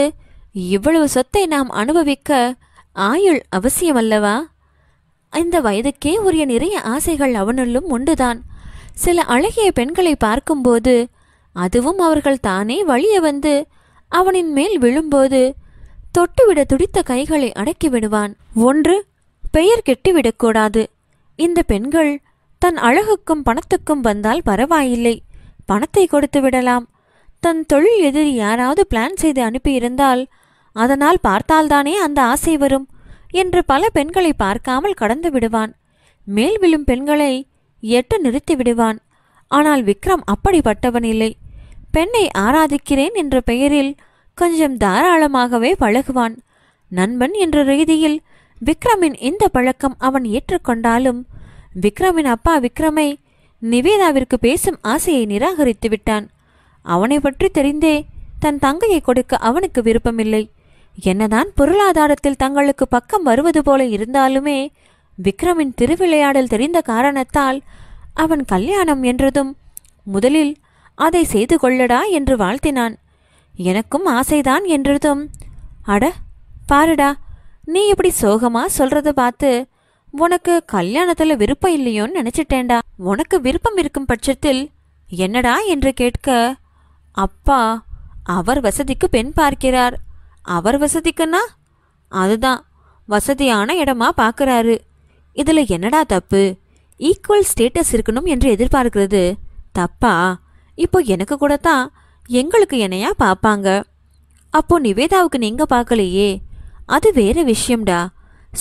இவ்வளவு சொத்தை நாம் அனுபவிக்க ஆயுள் அவசியம் அல்லவா இந்த வயதுக்கே உரிய நிறைய ஆசைகள் அவனுள்ளும் உண்டுதான் சில அழகிய பெண்களை பார்க்கும்போது அதுவும் அவர்கள் தானே வழிய வந்து அவனின் மேல் விழும்போது தொட்டுவிட துடித்த கைகளை அடக்கி விடுவான் ஒன்று பெயர் கெட்டுவிடக்கூடாது இந்த பெண்கள் தன் அழகுக்கும் பணத்துக்கும் வந்தால் பரவாயில்லை பணத்தை கொடுத்து விடலாம் தன் தொழில் எதிரி யாராவது பிளான் செய்து அனுப்பியிருந்தால் அதனால் பார்த்தால்தானே அந்த ஆசை வரும் என்று பல பெண்களை பார்க்காமல் கடந்து விடுவான் மேல் விழும் பெண்களை எட்டு நிறுத்தி விடுவான் ஆனால் விக்ரம் அப்படிப்பட்டவன் இல்லை பெண்ணை ஆராதிக்கிறேன் என்ற பெயரில் கொஞ்சம் தாராளமாகவே பழகுவான் நண்பன் என்ற ரீதியில் விக்ரமின் இந்த பழக்கம் அவன் ஏற்றுக்கொண்டாலும் விக்ரமின் அப்பா விக்ரமை நிவேதாவிற்கு பேசும் ஆசையை நிராகரித்து விட்டான் அவனை பற்றி தெரிந்தே தன் தங்கையை கொடுக்க அவனுக்கு விருப்பமில்லை என்னதான் பொருளாதாரத்தில் தங்களுக்கு பக்கம் வருவது போல இருந்தாலுமே விக்ரமின் திருவிளையாடல் தெரிந்த காரணத்தால் அவன் கல்யாணம் என்றதும் முதலில் அதை செய்து கொள்ளடா என்று வாழ்த்தினான் எனக்கும் ஆசைதான் என்றதும் அட பாருடா நீ இப்படி சோகமா சொல்றது பார்த்து உனக்கு கல்யாணத்துல விருப்பம் இல்லையோன்னு நினைச்சிட்டேண்டா உனக்கு விருப்பம் இருக்கும் பட்சத்தில் என்னடா என்று கேட்க அப்பா அவர் வசதிக்கு பெண் பார்க்கிறார் அவர் வசதிக்குன்னா அதுதான் வசதியான இடமா பார்க்கறாரு இதுல என்னடா தப்பு ஈக்குவல் ஸ்டேட்டஸ் இருக்கணும் என்று எதிர்பார்க்கிறது தப்பா இப்போ எனக்கு கூட தான் எங்களுக்கு என்னையா பார்ப்பாங்க அப்போ நிவேதாவுக்கு நீங்க பார்க்கலையே அது வேற விஷயம்டா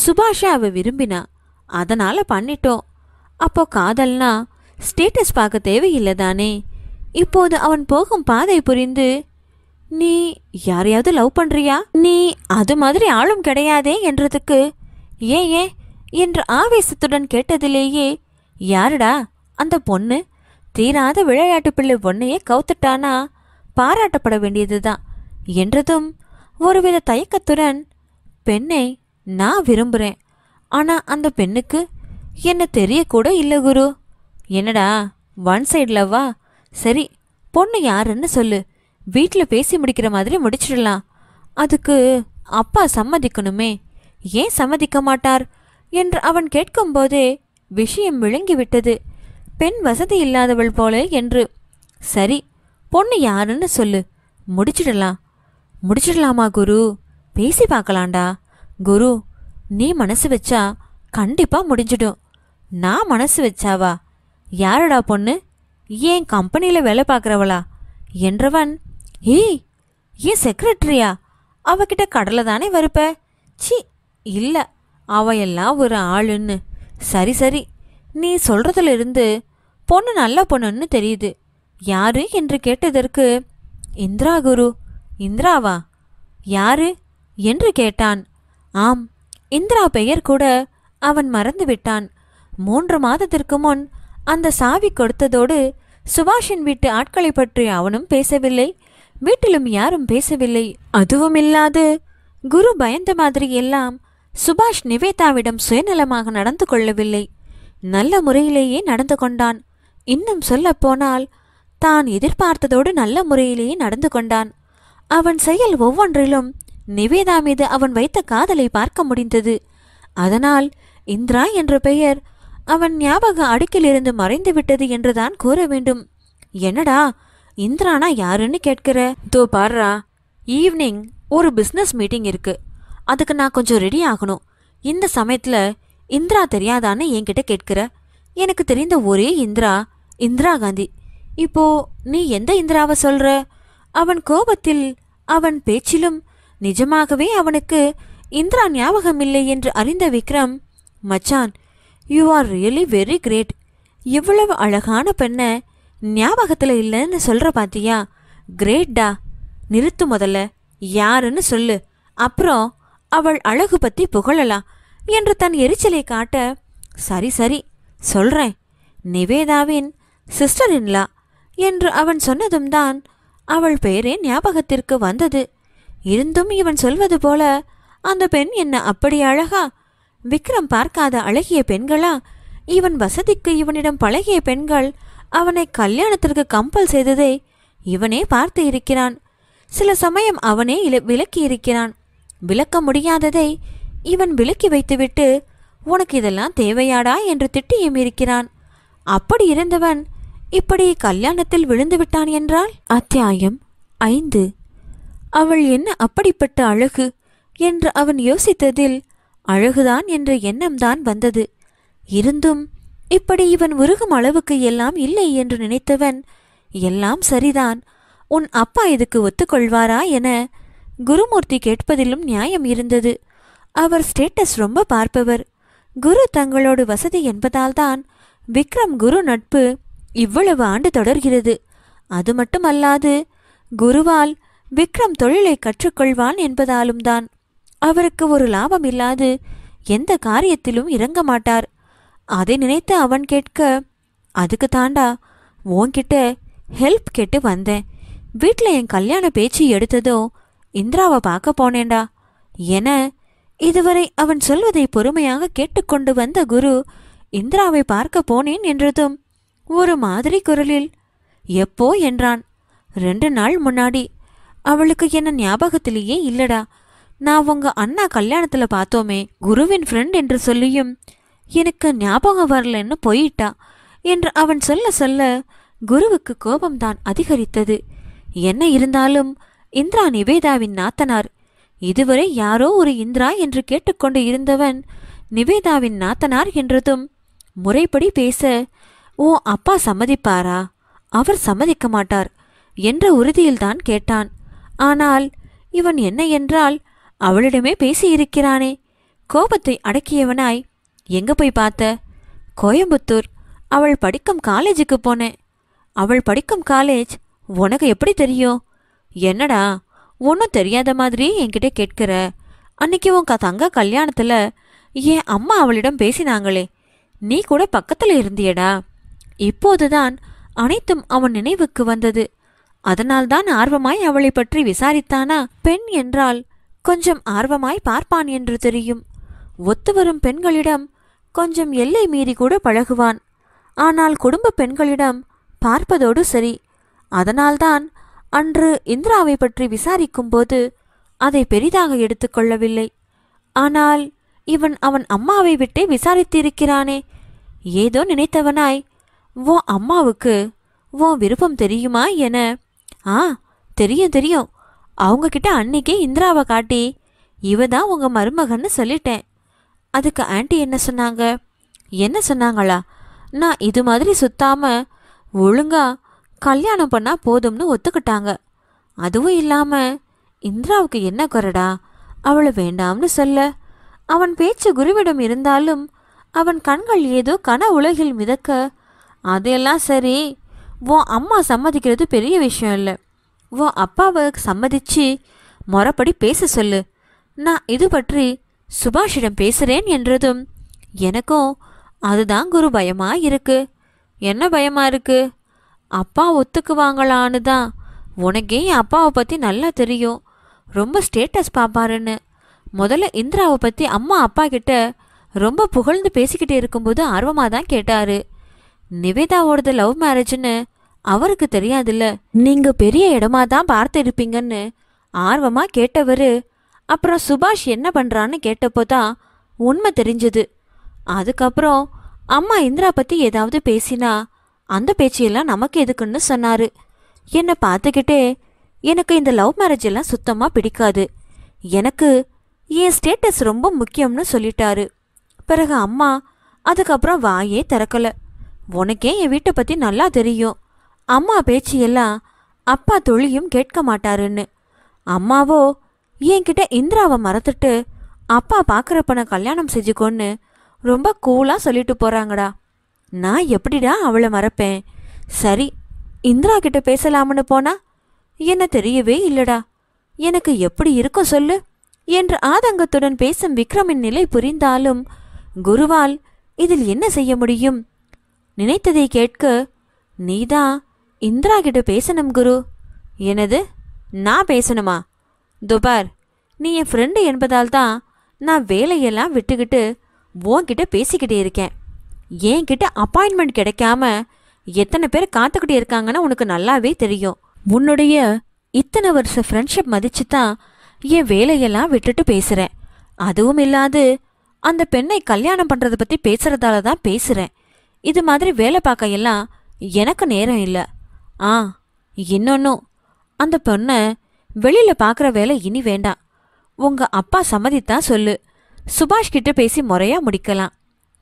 சுபாஷா அவ விரும்பினா அதனால் பண்ணிட்டோம் அப்போ காதல்னா ஸ்டேட்டஸ் பார்க்க தேவையில்லை தானே இப்போது அவன் போகும் பாதை புரிந்து நீ யாரையாவது லவ் பண்ணுறியா நீ அது மாதிரி ஆளும் கிடையாதே என்றதுக்கு ஏன் ஏன் என்று ஆவேசத்துடன் கேட்டதிலேயே யாருடா அந்த பொண்ணு தீராத விளையாட்டு பிள்ளை பொண்ணையே கவுத்துட்டானா பாராட்டப்பட வேண்டியதுதான் என்றதும் ஒருவித தயக்கத்துடன் பெண்ணை நான் விரும்புகிறேன் ஆனால் அந்த பெண்ணுக்கு என்ன தெரியக்கூட இல்லை குரு என்னடா ஒன் சைடு லவ்வா சரி பொண்ணு யாருன்னு சொல்லு வீட்டில் பேசி முடிக்கிற மாதிரி முடிச்சிடலாம் அதுக்கு அப்பா சம்மதிக்கணுமே ஏன் சம்மதிக்க மாட்டார் என்று அவன் கேட்கும்போதே விஷயம் விளங்கிவிட்டது பெண் வசதி இல்லாதவள் போல என்று சரி பொண்ணு யாருன்னு சொல்லு முடிச்சிடலாம் முடிச்சிடலாமா குரு பேசி பார்க்கலாண்டா குரு நீ மனசு வச்சா கண்டிப்பா முடிஞ்சிடும் நான் மனசு வச்சாவா யாரடா பொண்ணு ஏன் கம்பெனியில் வேலை பார்க்குறவளா என்றவன் ஏய் ஏன் செக்ரட்டரியா அவகிட்ட கடலை தானே வருப்ப சி இல்லை அவையெல்லாம் ஒரு ஆளுன்னு சரி சரி நீ சொல்கிறதுலேருந்து பொண்ணு நல்ல பொண்ணுன்னு தெரியுது யாரு என்று கேட்டதற்கு இந்திரா குரு இந்திராவா யாரு என்று கேட்டான் ஆம் இந்திரா பெயர் கூட அவன் மறந்துவிட்டான் மூன்று மாதத்திற்கு முன் அந்த சாவி கொடுத்ததோடு சுபாஷின் வீட்டு ஆட்களை பற்றி அவனும் பேசவில்லை வீட்டிலும் யாரும் பேசவில்லை அதுவும் இல்லாது குரு பயந்த மாதிரி எல்லாம் சுபாஷ் நிவேதாவிடம் சுயநலமாக நடந்து கொள்ளவில்லை நல்ல முறையிலேயே நடந்து கொண்டான் இன்னும் சொல்லப்போனால் தான் எதிர்பார்த்ததோடு நல்ல முறையிலேயே நடந்து கொண்டான் அவன் செயல் ஒவ்வொன்றிலும் நிவேதா மீது அவன் வைத்த காதலை பார்க்க முடிந்தது அதனால் இந்திரா என்ற பெயர் அவன் ஞாபக அடுக்கிலிருந்து மறைந்து விட்டது என்றுதான் கூற வேண்டும் என்னடா இந்திரானா யாருன்னு கேட்கிற தோ பாடுறா ஈவினிங் ஒரு பிஸ்னஸ் மீட்டிங் இருக்கு அதுக்கு நான் கொஞ்சம் ரெடி ஆகணும் இந்த சமயத்தில் இந்திரா தெரியாதான்னு என்கிட்ட கேட்கிற எனக்கு தெரிந்த ஒரே இந்திரா இந்திரா காந்தி இப்போ நீ எந்த இந்திராவை சொல்ற அவன் கோபத்தில் அவன் பேச்சிலும் நிஜமாகவே அவனுக்கு இந்திரா ஞாபகம் இல்லை என்று அறிந்த விக்ரம் மச்சான் you are really very great இவ்வளவு அழகான பெண்ணை ஞாபகத்தில் இல்லைன்னு சொல்கிற பாத்தியா கிரேட்டா நிறுத்து முதல்ல யாருன்னு சொல்லு அப்புறம் அவள் அழகு பற்றி புகழலாம் என்று தன் எரிச்சலை காட்ட சரி சரி சொல்கிறேன் நிவேதாவின் சிஸ்டர் இன்லா என்று அவன் சொன்னதும் தான் அவள் பெயரே ஞாபகத்திற்கு வந்தது இருந்தும் இவன் சொல்வது போல அந்த பெண் என்ன அப்படி அழகா விக்ரம் பார்க்காத அழகிய பெண்களா இவன் வசதிக்கு இவனிடம் பழகிய பெண்கள் அவனை கல்யாணத்திற்கு கம்பல் செய்ததை இவனே பார்த்து இருக்கிறான் சில சமயம் அவனே இல விலக்கி இருக்கிறான் விளக்க முடியாததை இவன் விளக்கி வைத்துவிட்டு உனக்கு இதெல்லாம் தேவையாடா என்று திட்டியும் இருக்கிறான் அப்படி இருந்தவன் இப்படி கல்யாணத்தில் விழுந்து விட்டான் என்றால் அத்தியாயம் ஐந்து அவள் என்ன அப்படிப்பட்ட அழகு என்று அவன் யோசித்ததில் அழகுதான் என்ற எண்ணம்தான் வந்தது இருந்தும் இப்படி இவன் உருகும் அளவுக்கு எல்லாம் இல்லை என்று நினைத்தவன் எல்லாம் சரிதான் உன் அப்பா இதுக்கு ஒத்துக்கொள்வாரா என குருமூர்த்தி கேட்பதிலும் நியாயம் இருந்தது அவர் ஸ்டேட்டஸ் ரொம்ப பார்ப்பவர் குரு தங்களோடு வசதி என்பதால்தான் விக்ரம் குரு நட்பு இவ்வளவு ஆண்டு தொடர்கிறது அது மட்டுமல்லாது குருவால் விக்ரம் தொழிலை கற்றுக்கொள்வான் என்பதாலும் தான் அவருக்கு ஒரு லாபம் இல்லாது எந்த காரியத்திலும் இறங்க மாட்டார் அதை நினைத்து அவன் கேட்க அதுக்கு தாண்டா உன்கிட்ட ஹெல்ப் கேட்டு வந்தேன் வீட்டில் என் கல்யாண பேச்சு எடுத்ததோ இந்திராவை பார்க்க போனேண்டா என இதுவரை அவன் சொல்வதை பொறுமையாக கேட்டுக்கொண்டு வந்த குரு இந்திராவை பார்க்க போனேன் என்றதும் ஒரு மாதிரி குரலில் எப்போ என்றான் ரெண்டு நாள் முன்னாடி அவளுக்கு என்ன ஞாபகத்திலேயே இல்லடா நான் உங்க அண்ணா கல்யாணத்துல பார்த்தோமே குருவின் ஃப்ரெண்ட் என்று சொல்லியும் எனக்கு ஞாபகம் வரலன்னு போயிட்டா என்று அவன் சொல்ல சொல்ல குருவுக்கு கோபம்தான் அதிகரித்தது என்ன இருந்தாலும் இந்திரா நிவேதாவின் நாத்தனார் இதுவரை யாரோ ஒரு இந்திரா என்று கேட்டுக்கொண்டு இருந்தவன் நிவேதாவின் நாத்தனார் என்றதும் முறைப்படி பேச ஓ அப்பா சம்மதிப்பாரா அவர் சம்மதிக்க மாட்டார் என்ற உறுதியில்தான் கேட்டான் ஆனால் இவன் என்ன என்றால் அவளிடமே பேசியிருக்கிறானே கோபத்தை அடக்கியவனாய் எங்க போய் பார்த்த கோயம்புத்தூர் அவள் படிக்கும் காலேஜுக்கு போனேன் அவள் படிக்கும் காலேஜ் உனக்கு எப்படி தெரியும் என்னடா ஒன்றும் தெரியாத மாதிரி என்கிட்ட கேட்கிற அன்னைக்கு உன் தங்க கல்யாணத்தில் என் அம்மா அவளிடம் பேசினாங்களே நீ கூட பக்கத்தில் இருந்தியடா இப்போதுதான் அனைத்தும் அவன் நினைவுக்கு வந்தது அதனால்தான் ஆர்வமாய் அவளை பற்றி விசாரித்தானா பெண் என்றால் கொஞ்சம் ஆர்வமாய் பார்ப்பான் என்று தெரியும் ஒத்து வரும் பெண்களிடம் கொஞ்சம் எல்லை மீறி கூட பழகுவான் ஆனால் குடும்ப பெண்களிடம் பார்ப்பதோடு சரி அதனால்தான் அன்று இந்திராவை பற்றி விசாரிக்கும்போது அதை பெரிதாக எடுத்துக்கொள்ளவில்லை ஆனால் இவன் அவன் அம்மாவை விட்டே விசாரித்திருக்கிறானே ஏதோ நினைத்தவனாய் ஓ அம்மாவுக்கு ஓ விருப்பம் தெரியுமா என ஆ தெரியும் தெரியும் அவங்கக்கிட்ட அன்னைக்கே இந்திராவை காட்டி இவ தான் உங்கள் மருமகன்னு சொல்லிட்டேன் அதுக்கு ஆண்டி என்ன சொன்னாங்க என்ன சொன்னாங்களா நான் இது மாதிரி சுத்தாம ஒழுங்கா கல்யாணம் பண்ணால் போதும்னு ஒத்துக்கிட்டாங்க அதுவும் இல்லாமல் இந்திராவுக்கு என்ன குறடா அவளை வேண்டாம்னு சொல்ல அவன் பேச்சு குருவிடம் இருந்தாலும் அவன் கண்கள் ஏதோ கன உலகில் மிதக்க அதையெல்லாம் சரி உன் அம்மா சம்மதிக்கிறது பெரிய விஷயம் இல்லை உன் அப்பாவை சம்மதிச்சு மொறப்படி பேச சொல்லு நான் இது பற்றி சுபாஷிடம் பேசுகிறேன் என்றதும் எனக்கும் அதுதான் குரு பயமாக இருக்கு என்ன பயமாக இருக்கு அப்பா ஒத்துக்குவாங்களான்னு தான் உனக்கே என் அப்பாவை பற்றி நல்லா தெரியும் ரொம்ப ஸ்டேட்டஸ் பார்ப்பாருன்னு முதல்ல இந்திராவை பற்றி அம்மா அப்பா கிட்ட ரொம்ப புகழ்ந்து பேசிக்கிட்டே இருக்கும்போது ஆர்வமாக தான் கேட்டார் நிவேதாவோடது லவ் மேரேஜ்னு அவருக்கு தெரியாதுல்ல நீங்க பெரிய இடமா தான் பார்த்து இருப்பீங்கன்னு ஆர்வமா கேட்டவர் அப்புறம் சுபாஷ் என்ன பண்றான்னு கேட்டப்போ தான் உண்மை தெரிஞ்சது அதுக்கப்புறம் அம்மா இந்திரா பத்தி ஏதாவது பேசினா அந்த பேச்சையெல்லாம் நமக்கு எதுக்குன்னு சொன்னாரு என்னை பார்த்துக்கிட்டே எனக்கு இந்த லவ் மேரேஜ் எல்லாம் சுத்தமாக பிடிக்காது எனக்கு என் ஸ்டேட்டஸ் ரொம்ப முக்கியம்னு சொல்லிட்டாரு பிறகு அம்மா அதுக்கப்புறம் வாயே திறக்கலை உனக்கே என் வீட்டை பற்றி நல்லா தெரியும் அம்மா பேச்சியெல்லாம் அப்பா தொழியும் கேட்க மாட்டாருன்னு அம்மாவோ என்கிட்ட இந்திராவை மறந்துட்டு அப்பா பார்க்குறப்பனை கல்யாணம் செஞ்சுக்கோன்னு ரொம்ப கூலாக சொல்லிட்டு போகிறாங்கடா நான் எப்படிடா அவளை மறப்பேன் சரி இந்திரா கிட்ட பேசலாம்னு போனா என்ன தெரியவே இல்லடா எனக்கு எப்படி இருக்கும் சொல்லு என்று ஆதங்கத்துடன் பேசும் விக்ரமின் நிலை புரிந்தாலும் குருவால் இதில் என்ன செய்ய முடியும் நினைத்ததை கேட்க நீதான் இந்திரா கிட்ட பேசணும் குரு எனது நான் பேசணுமா துபார் நீ என் ஃப்ரெண்டு என்பதால் தான் நான் வேலையெல்லாம் விட்டுக்கிட்டு உன்கிட்ட பேசிக்கிட்டே இருக்கேன் என்கிட்ட அப்பாயின்மெண்ட் கிடைக்காம எத்தனை பேர் காத்துக்கிட்டே இருக்காங்கன்னு உனக்கு நல்லாவே தெரியும் உன்னுடைய இத்தனை வருஷ ஃப்ரெண்ட்ஷிப் மதிச்சு தான் என் வேலையெல்லாம் விட்டுட்டு பேசுகிறேன் அதுவும் இல்லாது அந்த பெண்ணை கல்யாணம் பண்ணுறதை பற்றி பேசுகிறதால தான் பேசுகிறேன் இது மாதிரி வேலை பார்க்க எல்லாம் எனக்கு நேரம் இல்லை ஆ இன்னொன்னும் அந்த பொண்ணை வெளியில் பார்க்குற வேலை இனி வேண்டாம் உங்கள் அப்பா சம்மதித்தா சொல்லு சுபாஷ் கிட்ட பேசி முறையாக முடிக்கலாம்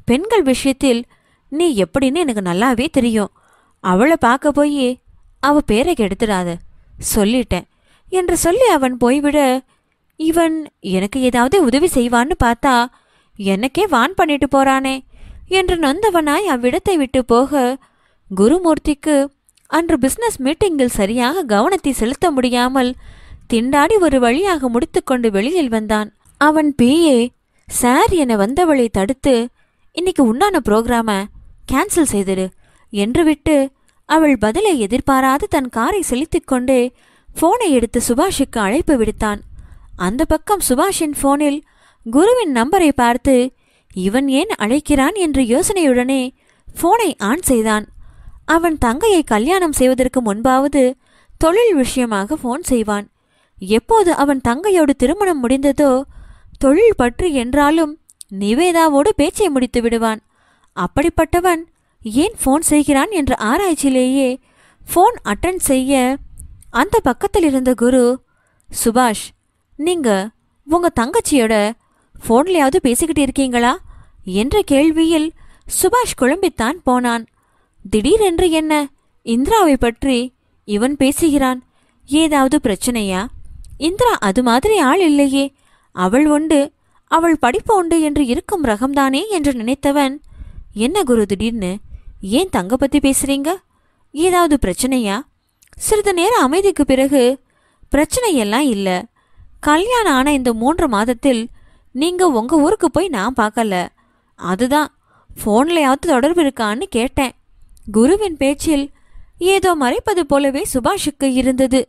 பெண்கள் விஷயத்தில் நீ எப்படின்னு எனக்கு நல்லாவே தெரியும் அவளை பார்க்க போய் அவ பேரை கெடுத்துடாத சொல்லிட்டேன் என்று சொல்லி அவன் போய்விட இவன் எனக்கு ஏதாவது உதவி செய்வான்னு பார்த்தா எனக்கே வான் பண்ணிட்டு போறானே என்று நொந்தவனாய் அவ்விடத்தை விட்டு போக குருமூர்த்திக்கு அன்று பிஸ்னஸ் மீட்டிங்கில் சரியாக கவனத்தை செலுத்த முடியாமல் திண்டாடி ஒரு வழியாக முடித்துக்கொண்டு வெளியில் வந்தான் அவன் பிஏ சார் என வந்தவளை தடுத்து இன்னைக்கு உண்டான புரோகிராமை கேன்சல் செய்திரு என்று விட்டு அவள் பதிலை எதிர்பாராது தன் காரை செலுத்திக்கொண்டே ஃபோனை எடுத்து சுபாஷுக்கு அழைப்பு விடுத்தான் அந்த பக்கம் சுபாஷின் ஃபோனில் குருவின் நம்பரை பார்த்து இவன் ஏன் அழைக்கிறான் என்ற யோசனையுடனே போனை ஆன் செய்தான் அவன் தங்கையை கல்யாணம் செய்வதற்கு முன்பாவது தொழில் விஷயமாக போன் செய்வான் எப்போது அவன் தங்கையோடு திருமணம் முடிந்ததோ தொழில் பற்று என்றாலும் நிவேதாவோடு பேச்சை முடித்து விடுவான் அப்படிப்பட்டவன் ஏன் ஃபோன் செய்கிறான் என்ற ஆராய்ச்சியிலேயே ஃபோன் அட்டன் செய்ய அந்த பக்கத்தில் இருந்த குரு சுபாஷ் நீங்க உங்க தங்கச்சியோட போன்லயாவது பேசிக்கிட்டு இருக்கீங்களா என்ற கேள்வியில் சுபாஷ் குழம்பித்தான் போனான் திடீரென்று என்ன இந்திராவை பற்றி இவன் பேசுகிறான் ஏதாவது பிரச்சனையா இந்திரா அது மாதிரி ஆள் இல்லையே அவள் உண்டு அவள் படிப்பு உண்டு என்று இருக்கும் ரகம்தானே என்று நினைத்தவன் என்ன குரு திடீர்னு ஏன் தங்க பத்தி பேசுறீங்க ஏதாவது பிரச்சனையா சிறிது நேரம் அமைதிக்கு பிறகு பிரச்சனையெல்லாம் இல்லை கல்யாணம் ஆன இந்த மூன்று மாதத்தில் நீங்கள் உங்கள் ஊருக்கு போய் நான் பார்க்கல அதுதான் ஃபோன்லையாவது தொடர்பு இருக்கான்னு கேட்டேன் குருவின் பேச்சில் ஏதோ மறைப்பது போலவே சுபாஷுக்கு இருந்தது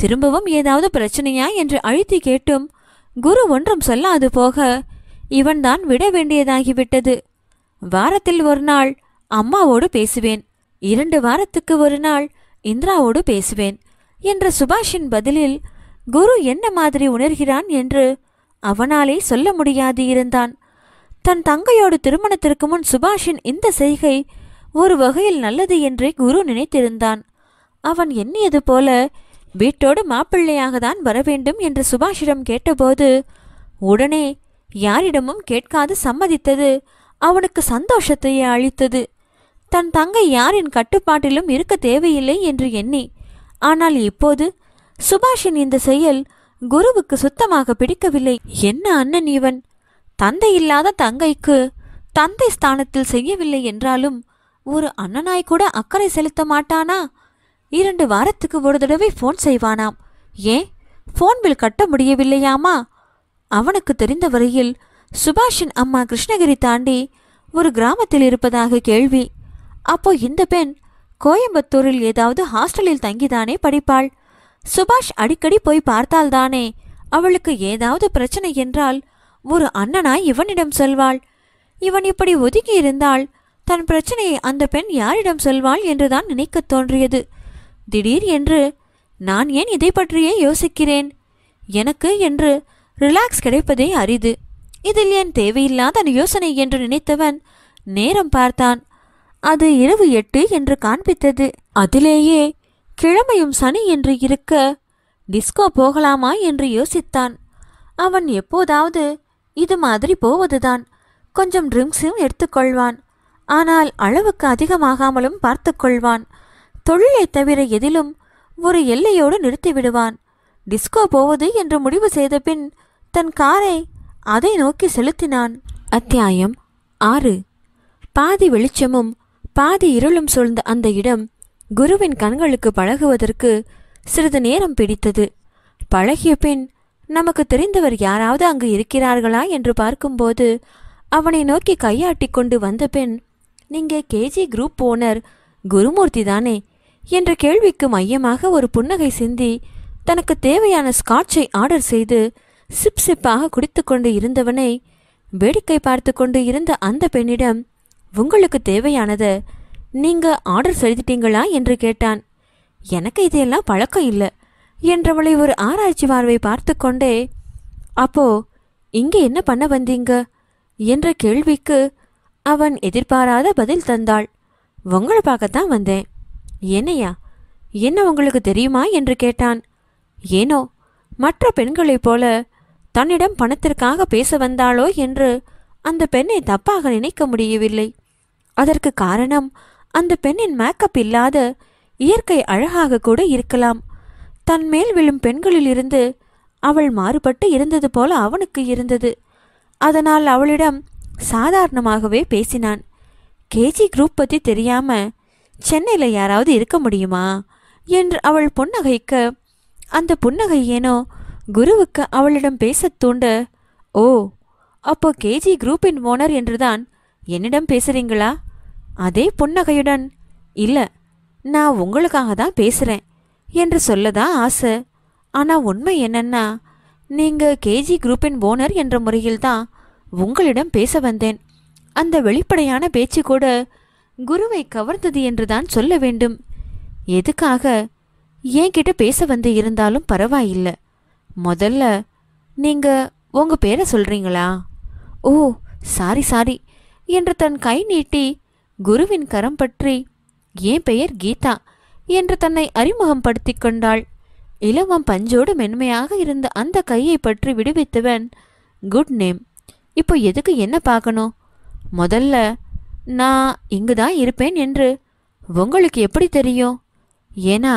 திரும்பவும் ஏதாவது பிரச்சனையா என்று அழுத்தி கேட்டும் குரு ஒன்றும் சொல்லாது போக இவன்தான் விட வேண்டியதாகிவிட்டது வாரத்தில் ஒரு நாள் அம்மாவோடு பேசுவேன் இரண்டு வாரத்துக்கு ஒரு நாள் இந்திராவோடு பேசுவேன் என்ற சுபாஷின் பதிலில் குரு என்ன மாதிரி உணர்கிறான் என்று அவனாலே சொல்ல முடியாது இருந்தான் தன் தங்கையோடு திருமணத்திற்கு முன் சுபாஷின் இந்த செய்கை ஒரு வகையில் நல்லது என்றே குரு நினைத்திருந்தான் அவன் எண்ணியது போல வீட்டோடு மாப்பிள்ளையாக தான் வர வேண்டும் என்று சுபாஷிடம் கேட்டபோது உடனே யாரிடமும் கேட்காது சம்மதித்தது அவனுக்கு சந்தோஷத்தையே அளித்தது தன் தங்கை யாரின் கட்டுப்பாட்டிலும் இருக்க தேவையில்லை என்று எண்ணி ஆனால் இப்போது சுபாஷின் இந்த செயல் குருவுக்கு சுத்தமாக பிடிக்கவில்லை என்ன அண்ணன் இவன் தந்தை இல்லாத தங்கைக்கு தந்தை ஸ்தானத்தில் செய்யவில்லை என்றாலும் ஒரு அண்ணனாய் கூட அக்கறை செலுத்த மாட்டானா இரண்டு வாரத்துக்கு ஒரு தடவை ஃபோன் செய்வானாம் ஏன் ஃபோன் பில் கட்ட முடியவில்லையாமா அவனுக்கு தெரிந்த வரையில் சுபாஷின் அம்மா கிருஷ்ணகிரி தாண்டி ஒரு கிராமத்தில் இருப்பதாக கேள்வி அப்போ இந்த பெண் கோயம்புத்தூரில் ஏதாவது ஹாஸ்டலில் தங்கிதானே படிப்பாள் சுபாஷ் அடிக்கடி போய் பார்த்தால்தானே அவளுக்கு ஏதாவது பிரச்சனை என்றால் ஒரு அண்ணனாய் இவனிடம் சொல்வாள் இவன் இப்படி ஒதுக்கி இருந்தால் தன் பிரச்சனையை அந்த பெண் யாரிடம் சொல்வாள் என்றுதான் நினைக்க தோன்றியது திடீர் என்று நான் ஏன் இதை பற்றியே யோசிக்கிறேன் எனக்கு என்று ரிலாக்ஸ் கிடைப்பதே அரிது இதில் ஏன் தேவையில்லாத யோசனை என்று நினைத்தவன் நேரம் பார்த்தான் அது இரவு எட்டு என்று காண்பித்தது அதிலேயே கிழமையும் சனி என்று இருக்க டிஸ்கோ போகலாமா என்று யோசித்தான் அவன் எப்போதாவது இது மாதிரி போவதுதான் கொஞ்சம் ட்ரிங்க்ஸும் எடுத்துக்கொள்வான் ஆனால் அளவுக்கு அதிகமாகாமலும் பார்த்துக்கொள்வான் தொழிலை தவிர எதிலும் ஒரு எல்லையோடு நிறுத்திவிடுவான் டிஸ்கோ போவது என்று முடிவு செய்த பின் தன் காரை அதை நோக்கி செலுத்தினான் அத்தியாயம் ஆறு பாதி வெளிச்சமும் பாதி இருளும் சூழ்ந்த அந்த இடம் குருவின் கண்களுக்கு பழகுவதற்கு சிறிது நேரம் பிடித்தது பழகிய பின் நமக்கு தெரிந்தவர் யாராவது அங்கு இருக்கிறார்களா என்று பார்க்கும்போது அவனை நோக்கி கையாட்டி கொண்டு வந்த பெண் நீங்க கேஜி குரூப் ஓனர் குருமூர்த்தி தானே என்ற கேள்விக்கு மையமாக ஒரு புன்னகை சிந்தி தனக்கு தேவையான ஸ்காட்சை ஆர்டர் செய்து சிப் சிப்பாக குடித்து கொண்டு இருந்தவனை வேடிக்கை பார்த்து கொண்டு இருந்த அந்த பெண்ணிடம் உங்களுக்கு தேவையானதை நீங்கள் ஆர்டர் செலுத்திட்டீங்களா என்று கேட்டான் எனக்கு இதையெல்லாம் பழக்கம் இல்லை என்றவளை ஒரு ஆராய்ச்சி பார்வை பார்த்து கொண்டே அப்போ இங்கே என்ன பண்ண வந்தீங்க என்ற கேள்விக்கு அவன் எதிர்பாராத பதில் தந்தாள் உங்களை பார்க்கத்தான் வந்தேன் என்னையா என்ன உங்களுக்கு தெரியுமா என்று கேட்டான் ஏனோ மற்ற பெண்களைப் போல தன்னிடம் பணத்திற்காக பேச வந்தாளோ என்று அந்த பெண்ணை தப்பாக நினைக்க முடியவில்லை அதற்கு காரணம் அந்த பெண்ணின் மேக்கப் இல்லாத இயற்கை அழகாக கூட இருக்கலாம் தன் மேல் விழும் இருந்து அவள் மாறுபட்டு இருந்தது போல அவனுக்கு இருந்தது அதனால் அவளிடம் சாதாரணமாகவே பேசினான் கேஜி குரூப் பற்றி தெரியாம சென்னையில் யாராவது இருக்க முடியுமா என்று அவள் புன்னகைக்க அந்த புன்னகை ஏனோ குருவுக்கு அவளிடம் பேசத் தூண்ட ஓ அப்போ கேஜி குரூப்பின் ஓனர் என்றுதான் என்னிடம் பேசுறீங்களா அதே புன்னகையுடன் இல்லை நான் உங்களுக்காக தான் பேசுகிறேன் என்று சொல்ல தான் ஆசை ஆனால் உண்மை என்னன்னா நீங்கள் கேஜி குரூப்பின் ஓனர் என்ற முறையில் தான் உங்களிடம் பேச வந்தேன் அந்த வெளிப்படையான பேச்சு கூட குருவை கவர்ந்தது என்றுதான் சொல்ல வேண்டும் எதுக்காக என்கிட்ட பேச வந்து இருந்தாலும் பரவாயில்லை முதல்ல நீங்கள் உங்கள் பேரை சொல்கிறீங்களா ஓ சாரி சாரி என்று தன் கை நீட்டி குருவின் கரம் பற்றி என் பெயர் கீதா என்று தன்னை அறிமுகம் படுத்திக் கொண்டாள் இளவம் பஞ்சோடு மென்மையாக இருந்த அந்த கையை பற்றி விடுவித்தவன் குட் நேம் இப்போ எதுக்கு என்ன பார்க்கணும் முதல்ல நான் இங்கு தான் இருப்பேன் என்று உங்களுக்கு எப்படி தெரியும் ஏன்னா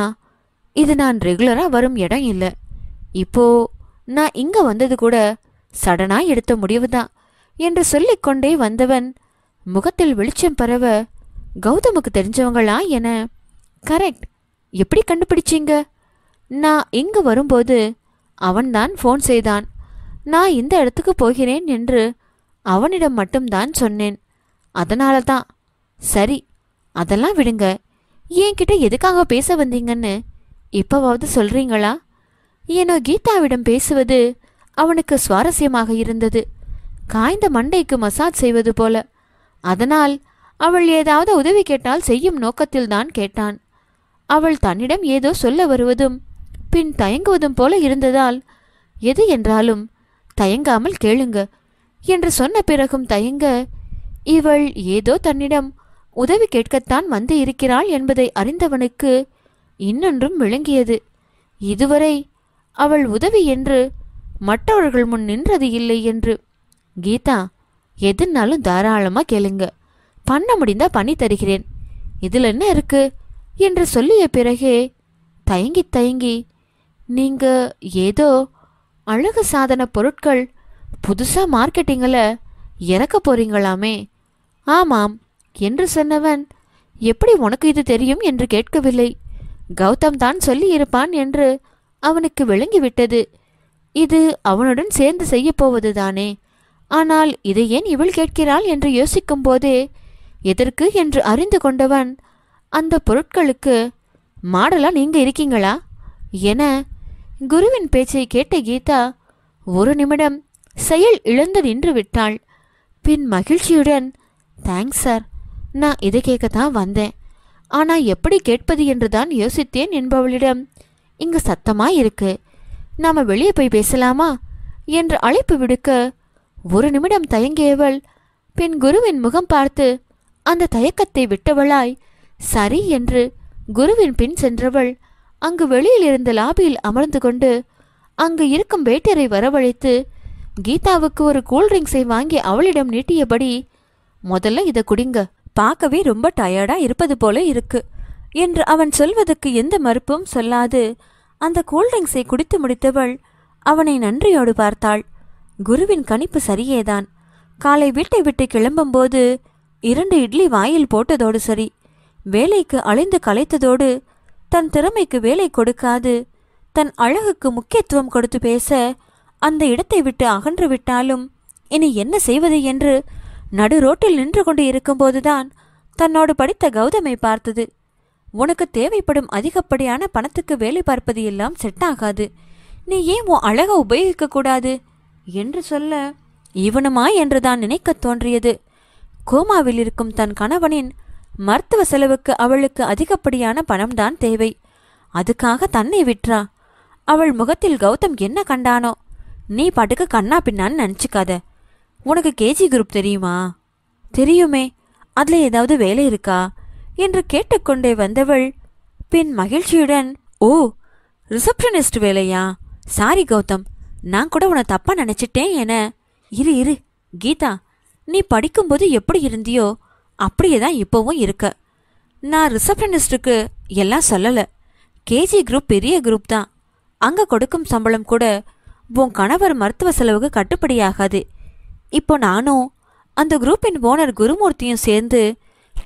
இது நான் ரெகுலராக வரும் இடம் இல்லை இப்போ நான் இங்கே வந்தது கூட சடனாக எடுத்த முடிவு தான் என்று சொல்லிக்கொண்டே வந்தவன் முகத்தில் வெளிச்சம் பரவ கௌதமுக்கு தெரிஞ்சவங்களா என கரெக்ட் எப்படி கண்டுபிடிச்சிங்க நான் இங்கு வரும்போது அவன்தான் ஃபோன் செய்தான் நான் இந்த இடத்துக்கு போகிறேன் என்று அவனிடம் மட்டும்தான் சொன்னேன் அதனால தான் சரி அதெல்லாம் விடுங்க என்கிட்ட எதுக்காக பேச வந்தீங்கன்னு இப்போவாவது சொல்றீங்களா ஏனோ கீதாவிடம் பேசுவது அவனுக்கு சுவாரஸ்யமாக இருந்தது காய்ந்த மண்டைக்கு மசாஜ் செய்வது போல அதனால் அவள் ஏதாவது உதவி கேட்டால் செய்யும் நோக்கத்தில்தான் கேட்டான் அவள் தன்னிடம் ஏதோ சொல்ல வருவதும் பின் தயங்குவதும் போல இருந்ததால் எது என்றாலும் தயங்காமல் கேளுங்க என்று சொன்ன பிறகும் தயங்க இவள் ஏதோ தன்னிடம் உதவி கேட்கத்தான் வந்து இருக்கிறாள் என்பதை அறிந்தவனுக்கு இன்னொன்றும் விளங்கியது இதுவரை அவள் உதவி என்று மற்றவர்கள் முன் நின்றது இல்லை என்று கீதா எதுனாலும் தாராளமாக கேளுங்க பண்ண முடிந்தா பண்ணி தருகிறேன் இதில் என்ன இருக்கு என்று சொல்லிய பிறகே தயங்கி தயங்கி நீங்கள் ஏதோ அழகு சாதன பொருட்கள் புதுசாக மார்க்கெட்டிங்கில் இறக்க போகிறீங்களாமே ஆமாம் என்று சொன்னவன் எப்படி உனக்கு இது தெரியும் என்று கேட்கவில்லை கௌதம் தான் சொல்லியிருப்பான் என்று அவனுக்கு விளங்கிவிட்டது இது அவனுடன் சேர்ந்து செய்யப்போவதுதானே தானே ஆனால் இதை ஏன் இவள் கேட்கிறாள் என்று யோசிக்கும் போதே எதற்கு என்று அறிந்து கொண்டவன் அந்த பொருட்களுக்கு மாடலா நீங்க இருக்கீங்களா என குருவின் பேச்சை கேட்ட கீதா ஒரு நிமிடம் செயல் இழந்து நின்று விட்டாள் பின் மகிழ்ச்சியுடன் தேங்க்ஸ் சார் நான் இதை கேட்க தான் வந்தேன் ஆனால் எப்படி கேட்பது என்று தான் யோசித்தேன் என்பவளிடம் இங்கு சத்தமாக இருக்கு நாம் வெளியே போய் பேசலாமா என்று அழைப்பு விடுக்க ஒரு நிமிடம் தயங்கியவள் பின் குருவின் முகம் பார்த்து அந்த தயக்கத்தை விட்டவளாய் சரி என்று குருவின் பின் சென்றவள் அங்கு வெளியில் இருந்த லாபியில் அமர்ந்து கொண்டு அங்கு இருக்கும் வேட்டரை வரவழைத்து கீதாவுக்கு ஒரு கூல்ட்ரிங்க்ஸை வாங்கி அவளிடம் நீட்டியபடி முதல்ல இதை குடிங்க பார்க்கவே ரொம்ப டயர்டா இருப்பது போல இருக்கு என்று அவன் சொல்வதற்கு எந்த மறுப்பும் சொல்லாது அந்த கூல்ட்ரிங்க்ஸை குடித்து முடித்தவள் அவனை நன்றியோடு பார்த்தாள் குருவின் கணிப்பு சரியேதான் காலை வீட்டை விட்டு கிளம்பும்போது இரண்டு இட்லி வாயில் போட்டதோடு சரி வேலைக்கு அழிந்து கலைத்ததோடு தன் திறமைக்கு வேலை கொடுக்காது தன் அழகுக்கு முக்கியத்துவம் கொடுத்து பேச அந்த இடத்தை விட்டு அகன்று விட்டாலும் இனி என்ன செய்வது என்று நடு ரோட்டில் நின்று கொண்டு இருக்கும்போதுதான் தன்னோடு படித்த கௌதமை பார்த்தது உனக்கு தேவைப்படும் அதிகப்படியான பணத்துக்கு வேலை பார்ப்பது எல்லாம் செட் ஆகாது நீ ஏன் உன் அழகை உபயோகிக்க கூடாது என்று சொல்ல இவனுமா என்றுதான் நினைக்க தோன்றியது கோமாவில் இருக்கும் தன் கணவனின் மருத்துவ செலவுக்கு அவளுக்கு அதிகப்படியான பணம்தான் தேவை அதுக்காக தன்னை விற்றா அவள் முகத்தில் கௌதம் என்ன கண்டானோ நீ பாட்டுக்கு கண்ணா பின்னான்னு நினச்சிக்காத உனக்கு கேஜி குரூப் தெரியுமா தெரியுமே அதில் ஏதாவது வேலை இருக்கா என்று கேட்டுக்கொண்டே வந்தவள் பின் மகிழ்ச்சியுடன் ஓ ரிசப்ஷனிஸ்ட் வேலையா சாரி கௌதம் நான் கூட உன்னை தப்பாக நினச்சிட்டேன் என இரு இரு கீதா நீ படிக்கும்போது எப்படி இருந்தியோ அப்படியே தான் இப்போவும் இருக்க நான் ரிசப்ஷனிஸ்ட்டுக்கு எல்லாம் சொல்லலை கேஜி குரூப் பெரிய குரூப் தான் அங்கே கொடுக்கும் சம்பளம் கூட உன் கணவர் மருத்துவ செலவுக்கு கட்டுப்படியாகாது இப்போ நானும் அந்த குரூப்பின் ஓனர் குருமூர்த்தியும் சேர்ந்து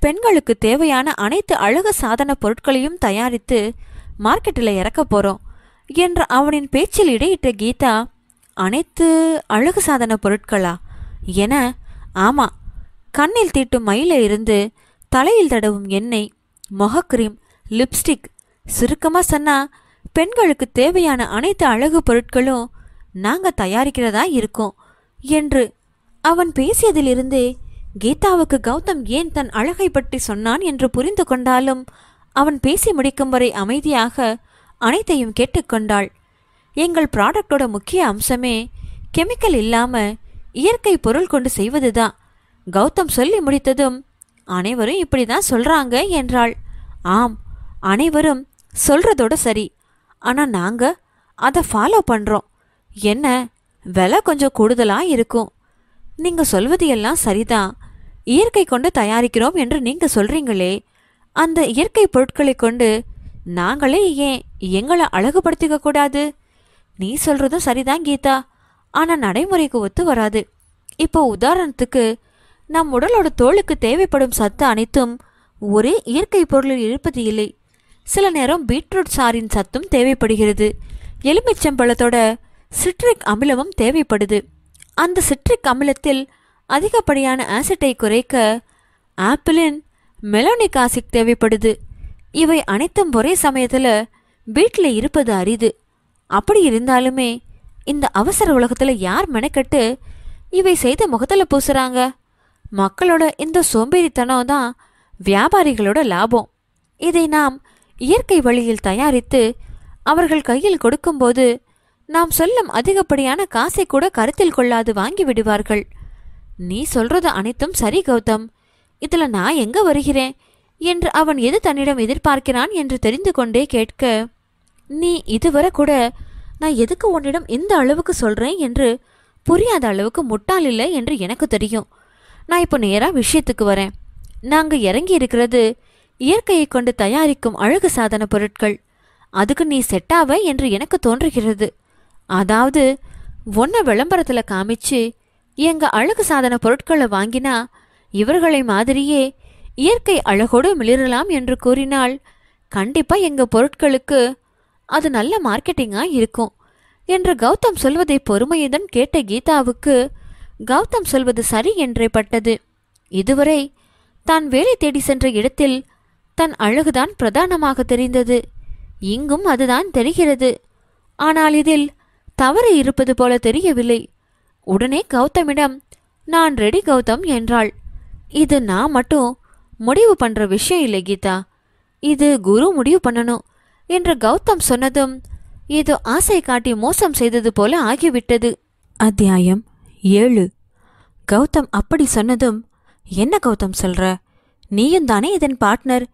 பெண்களுக்கு தேவையான அனைத்து அழகு சாதன பொருட்களையும் தயாரித்து மார்க்கெட்டில் இறக்க போகிறோம் என்று அவனின் பேச்சில் இடையிட்ட கீதா அனைத்து அழகு சாதன பொருட்களா என ஆமா கண்ணில் தீட்டும் மயில இருந்து தலையில் தடவும் எண்ணெய் மொஹக்ரீம் லிப்ஸ்டிக் சுருக்கமாக சொன்னால் பெண்களுக்கு தேவையான அனைத்து அழகு பொருட்களும் நாங்கள் தயாரிக்கிறதா இருக்கோம் என்று அவன் பேசியதிலிருந்தே கீதாவுக்கு கௌதம் ஏன் தன் அழகை பற்றி சொன்னான் என்று புரிந்து கொண்டாலும் அவன் பேசி முடிக்கும் வரை அமைதியாக அனைத்தையும் கேட்டுக்கொண்டாள் எங்கள் ப்ராடக்டோட முக்கிய அம்சமே கெமிக்கல் இல்லாமல் இயற்கை பொருள் கொண்டு செய்வதுதான் கௌதம் சொல்லி முடித்ததும் அனைவரும் இப்படி தான் சொல்கிறாங்க என்றாள் ஆம் அனைவரும் சொல்கிறதோட சரி ஆனால் நாங்கள் அதை ஃபாலோ பண்ணுறோம் என்ன விலை கொஞ்சம் கூடுதலாக இருக்கும் நீங்கள் சொல்வது எல்லாம் சரிதான் இயற்கை கொண்டு தயாரிக்கிறோம் என்று நீங்கள் சொல்கிறீங்களே அந்த இயற்கை பொருட்களை கொண்டு நாங்களே ஏன் எங்களை அழகுபடுத்திக்க கூடாது நீ சொல்றதும் சரிதான் கீதா ஆனா நடைமுறைக்கு ஒத்து வராது இப்போ உதாரணத்துக்கு நம் உடலோட தோலுக்கு தேவைப்படும் சத்து அனைத்தும் ஒரே இயற்கை பொருளில் இருப்பது இல்லை சில நேரம் பீட்ரூட் சாரின் சத்தும் தேவைப்படுகிறது எலுமிச்சம்பழத்தோட சிட்ரிக் அமிலமும் தேவைப்படுது அந்த சிட்ரிக் அமிலத்தில் அதிகப்படியான ஆசிட்டை குறைக்க ஆப்பிளின் மெலோனிக் ஆசிட் தேவைப்படுது இவை அனைத்தும் ஒரே சமயத்தில் வீட்டில் இருப்பது அரிது அப்படி இருந்தாலுமே இந்த அவசர உலகத்தில் யார் மெனக்கெட்டு இவை செய்த முகத்தில் பூசுறாங்க மக்களோட இந்த சோம்பேறித்தனம் தான் வியாபாரிகளோட லாபம் இதை நாம் இயற்கை வழியில் தயாரித்து அவர்கள் கையில் கொடுக்கும்போது நாம் சொல்லும் அதிகப்படியான காசை கூட கருத்தில் கொள்ளாது வாங்கி விடுவார்கள் நீ சொல்றது அனைத்தும் சரி கௌதம் இதுல நான் எங்க வருகிறேன் என்று அவன் எது தன்னிடம் எதிர்பார்க்கிறான் என்று தெரிந்து கொண்டே கேட்க நீ இதுவரை கூட நான் எதுக்கு உன்னிடம் இந்த அளவுக்கு சொல்கிறேன் என்று புரியாத அளவுக்கு முட்டாள் இல்லை என்று எனக்கு தெரியும் நான் இப்போ நேராக விஷயத்துக்கு வரேன் நாங்கள் இறங்கி இருக்கிறது இயற்கையை கொண்டு தயாரிக்கும் அழகு சாதன பொருட்கள் அதுக்கு நீ செட்டாவ என்று எனக்கு தோன்றுகிறது அதாவது ஒன்றை விளம்பரத்தில் காமிச்சு எங்கள் அழகு சாதன பொருட்களை வாங்கினா இவர்களை மாதிரியே இயற்கை அழகோடு மிளிரலாம் என்று கூறினால் கண்டிப்பாக எங்கள் பொருட்களுக்கு அது நல்ல மார்க்கெட்டிங்காக இருக்கும் என்று கௌதம் சொல்வதை பொறுமையுடன் கேட்ட கீதாவுக்கு கௌதம் சொல்வது சரி என்றே பட்டது இதுவரை தான் வேலை தேடி சென்ற இடத்தில் தன் அழகுதான் பிரதானமாக தெரிந்தது இங்கும் அதுதான் தெரிகிறது ஆனால் இதில் தவறு இருப்பது போல தெரியவில்லை உடனே கௌதமிடம் நான் ரெடி கௌதம் என்றாள் இது நான் மட்டும் முடிவு பண்ற விஷயம் இல்லை கீதா இது குரு முடிவு பண்ணணும் என்று கௌதம் சொன்னதும் ஏதோ ஆசை காட்டி மோசம் செய்தது போல ஆகிவிட்டது அத்தியாயம் ஏழு கௌதம் அப்படி சொன்னதும் என்ன கௌதம் சொல்ற நீயும் தானே இதன் பார்ட்னர்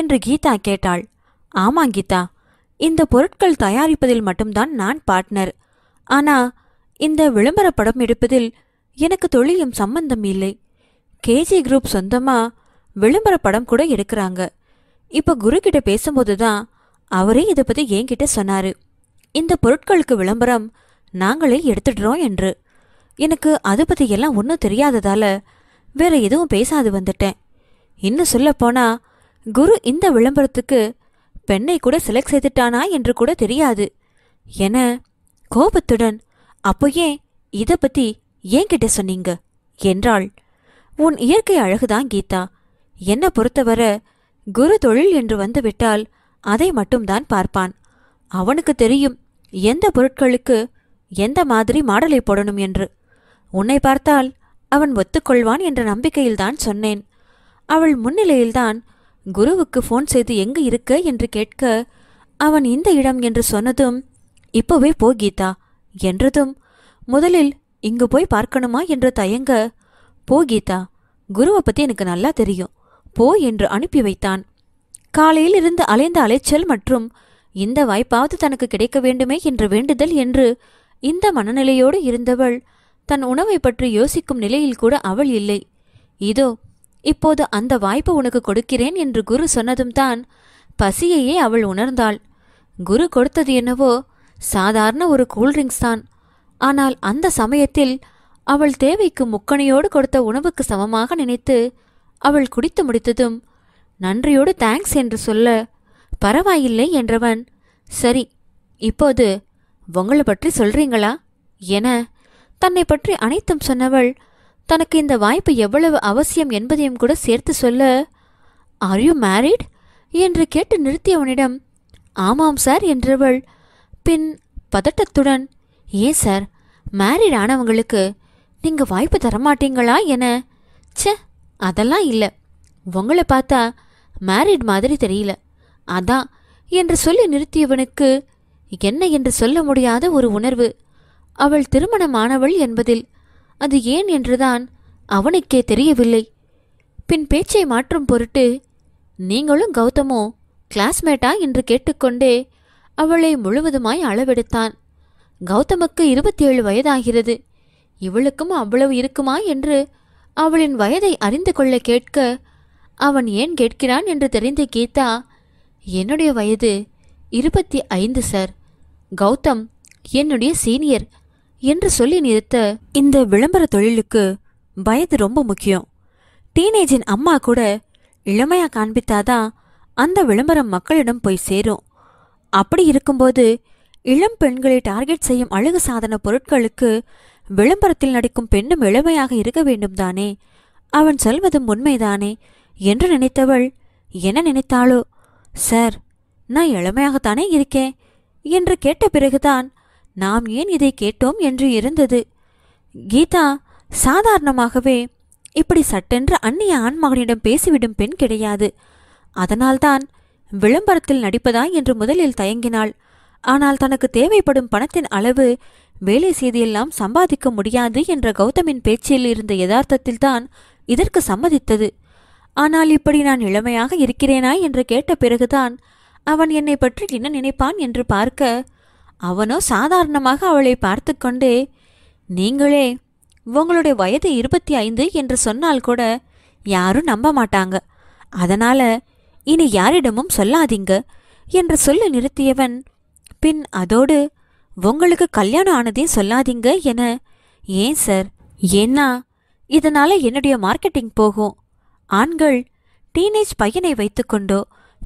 என்று கீதா கேட்டாள் ஆமா கீதா இந்த பொருட்கள் தயாரிப்பதில் மட்டும்தான் நான் பார்ட்னர் ஆனா இந்த விளம்பர படம் எடுப்பதில் எனக்கு தொழிலும் சம்பந்தம் இல்லை கேஜி குரூப் சொந்தமாக விளம்பர படம் கூட எடுக்கிறாங்க இப்போ குரு கிட்ட பேசும்போது தான் அவரே இதை பற்றி என்கிட்ட சொன்னாரு இந்த பொருட்களுக்கு விளம்பரம் நாங்களே எடுத்துடுறோம் என்று எனக்கு அதை பற்றி எல்லாம் ஒன்றும் தெரியாததால வேற எதுவும் பேசாது வந்துட்டேன் இன்னும் சொல்லப்போனால் குரு இந்த விளம்பரத்துக்கு பெண்ணை கூட செலக்ட் செய்துட்டானா என்று கூட தெரியாது என கோபத்துடன் அப்போ ஏன் இதை பற்றி ஏன் கிட்ட சொன்னீங்க என்றாள் உன் இயற்கை அழகுதான் கீதா என்ன பொறுத்தவரை குரு தொழில் என்று வந்துவிட்டால் அதை மட்டும்தான் பார்ப்பான் அவனுக்கு தெரியும் எந்த பொருட்களுக்கு எந்த மாதிரி மாடலை போடணும் என்று உன்னை பார்த்தால் அவன் ஒத்துக்கொள்வான் என்ற நம்பிக்கையில்தான் சொன்னேன் அவள் முன்னிலையில்தான் குருவுக்கு ஃபோன் செய்து எங்கு இருக்க என்று கேட்க அவன் இந்த இடம் என்று சொன்னதும் இப்போவே போ கீதா என்றதும் முதலில் இங்கு போய் பார்க்கணுமா என்று தயங்க போ கீதா குருவை பற்றி எனக்கு நல்லா தெரியும் போ என்று அனுப்பி வைத்தான் காலையில் இருந்து அலைந்த அலைச்சல் மற்றும் இந்த வாய்ப்பாவது தனக்கு கிடைக்க வேண்டுமே என்ற வேண்டுதல் என்று இந்த மனநிலையோடு இருந்தவள் தன் உணவை பற்றி யோசிக்கும் நிலையில் கூட அவள் இல்லை இதோ இப்போது அந்த வாய்ப்பு உனக்கு கொடுக்கிறேன் என்று குரு சொன்னதும் தான் பசியையே அவள் உணர்ந்தாள் குரு கொடுத்தது என்னவோ சாதாரண ஒரு கூல்ட்ரிங்க்ஸ் தான் ஆனால் அந்த சமயத்தில் அவள் தேவைக்கு முக்கணையோடு கொடுத்த உணவுக்கு சமமாக நினைத்து அவள் குடித்து முடித்ததும் நன்றியோடு தேங்க்ஸ் என்று சொல்ல பரவாயில்லை என்றவன் சரி இப்போது உங்களை பற்றி சொல்றீங்களா என தன்னை பற்றி அனைத்தும் சொன்னவள் தனக்கு இந்த வாய்ப்பு எவ்வளவு அவசியம் என்பதையும் கூட சேர்த்து சொல்ல ஆர் யூ மேரிட் என்று கேட்டு நிறுத்தியவனிடம் ஆமாம் சார் என்றவள் பின் பதட்டத்துடன் ஏன் சார் மேரிட் ஆனவங்களுக்கு நீங்கள் வாய்ப்பு தரமாட்டீங்களா என சே அதெல்லாம் இல்லை உங்களை பார்த்தா மேரிட் மாதிரி தெரியல அதான் என்று சொல்லி நிறுத்தியவனுக்கு என்ன என்று சொல்ல முடியாத ஒரு உணர்வு அவள் திருமணமானவள் என்பதில் அது ஏன் என்றுதான் அவனுக்கே தெரியவில்லை பின் பேச்சை மாற்றும் பொருட்டு நீங்களும் கௌதமோ கிளாஸ்மேட்டா என்று கேட்டுக்கொண்டே அவளை முழுவதுமாய் அளவெடுத்தான் கௌதமுக்கு இருபத்தி ஏழு வயதாகிறது இவளுக்கும் அவ்வளவு இருக்குமா என்று அவளின் வயதை அறிந்து கொள்ள கேட்க அவன் ஏன் கேட்கிறான் என்று தெரிந்த கீதா என்னுடைய வயது இருபத்தி ஐந்து சார் கௌதம் என்னுடைய சீனியர் என்று சொல்லி நிறுத்த இந்த விளம்பர தொழிலுக்கு வயது ரொம்ப முக்கியம் டீனேஜின் அம்மா கூட இளமையாக காண்பித்தாதான் அந்த விளம்பரம் மக்களிடம் போய் சேரும் அப்படி இருக்கும்போது இளம் பெண்களை டார்கெட் செய்யும் அழகு சாதன பொருட்களுக்கு விளம்பரத்தில் நடிக்கும் பெண்ணும் இளமையாக இருக்க வேண்டும் தானே அவன் சொல்வதும் உண்மைதானே என்று நினைத்தவள் என்ன நினைத்தாளோ சார் நான் இளமையாகத்தானே இருக்கேன் என்று கேட்ட பிறகுதான் நாம் ஏன் இதை கேட்டோம் என்று இருந்தது கீதா சாதாரணமாகவே இப்படி சட்டென்று அந்நிய ஆண்மகனிடம் பேசிவிடும் பெண் கிடையாது அதனால்தான் விளம்பரத்தில் நடிப்பதா என்று முதலில் தயங்கினாள் ஆனால் தனக்கு தேவைப்படும் பணத்தின் அளவு வேலை செய்தியெல்லாம் சம்பாதிக்க முடியாது என்ற கௌதமின் பேச்சில் இருந்த யதார்த்தத்தில்தான் இதற்கு சம்மதித்தது ஆனால் இப்படி நான் இளமையாக இருக்கிறேனா என்று கேட்ட பிறகுதான் அவன் என்னை பற்றி என்ன நினைப்பான் என்று பார்க்க அவனோ சாதாரணமாக அவளை பார்த்து கொண்டே நீங்களே உங்களுடைய வயது இருபத்தி ஐந்து என்று சொன்னால் கூட யாரும் நம்ப மாட்டாங்க அதனால இனி யாரிடமும் சொல்லாதீங்க என்று சொல்ல நிறுத்தியவன் பின் அதோடு உங்களுக்கு கல்யாணம் ஆனதையும் சொல்லாதீங்க என ஏன் சார் ஏன்னா இதனால என்னுடைய மார்க்கெட்டிங் போகும் ஆண்கள் டீனேஜ் பையனை வைத்துக்கொண்டோ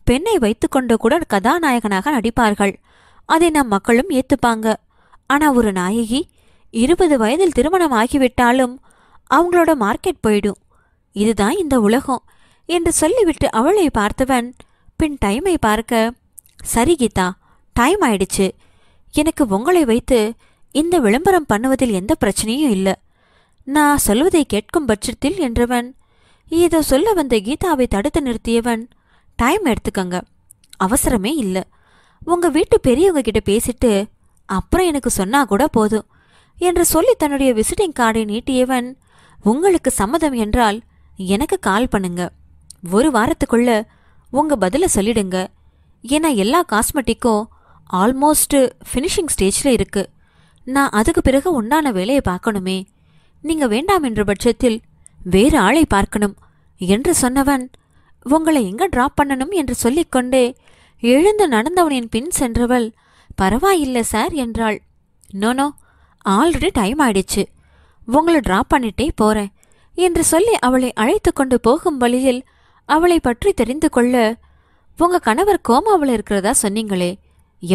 பெண்ணை வைத்துக்கொண்டோ கூட கதாநாயகனாக நடிப்பார்கள் அதை நம் மக்களும் ஏத்துப்பாங்க ஆனா ஒரு நாயகி இருபது வயதில் திருமணம் ஆகிவிட்டாலும் அவங்களோட மார்க்கெட் போயிடும் இதுதான் இந்த உலகம் என்று சொல்லிவிட்டு அவளை பார்த்தவன் பின் டைமை பார்க்க சரி கீதா டைம் ஆயிடுச்சு எனக்கு உங்களை வைத்து இந்த விளம்பரம் பண்ணுவதில் எந்த பிரச்சனையும் இல்லை நான் சொல்வதை கேட்கும் பட்சத்தில் என்றவன் ஏதோ சொல்ல வந்த கீதாவை தடுத்து நிறுத்தியவன் டைம் எடுத்துக்கங்க அவசரமே இல்லை உங்க வீட்டு பெரியவங்க கிட்ட பேசிட்டு அப்புறம் எனக்கு சொன்னா கூட போதும் என்று சொல்லி தன்னுடைய விசிட்டிங் கார்டை நீட்டியவன் உங்களுக்கு சம்மதம் என்றால் எனக்கு கால் பண்ணுங்க ஒரு வாரத்துக்குள்ள உங்க பதில சொல்லிடுங்க ஏன்னா எல்லா காஸ்மெட்டிக்கும் ஆல்மோஸ்ட் ஃபினிஷிங் ஸ்டேஜில் இருக்கு நான் அதுக்கு பிறகு உண்டான வேலையை பார்க்கணுமே நீங்கள் வேண்டாம் என்ற பட்சத்தில் வேறு ஆளை பார்க்கணும் என்று சொன்னவன் உங்களை எங்கே ட்ராப் பண்ணணும் என்று சொல்லிக்கொண்டே எழுந்து நடந்தவனின் பின் சென்றவள் பரவாயில்லை சார் என்றாள் நோனோ ஆல்ரெடி டைம் ஆயிடுச்சு உங்களை ட்ராப் பண்ணிட்டே போகிறேன் என்று சொல்லி அவளை அழைத்து கொண்டு போகும் வழியில் அவளை பற்றி தெரிந்து கொள்ள உங்கள் கணவர் கோமாவில் இருக்கிறதா சொன்னீங்களே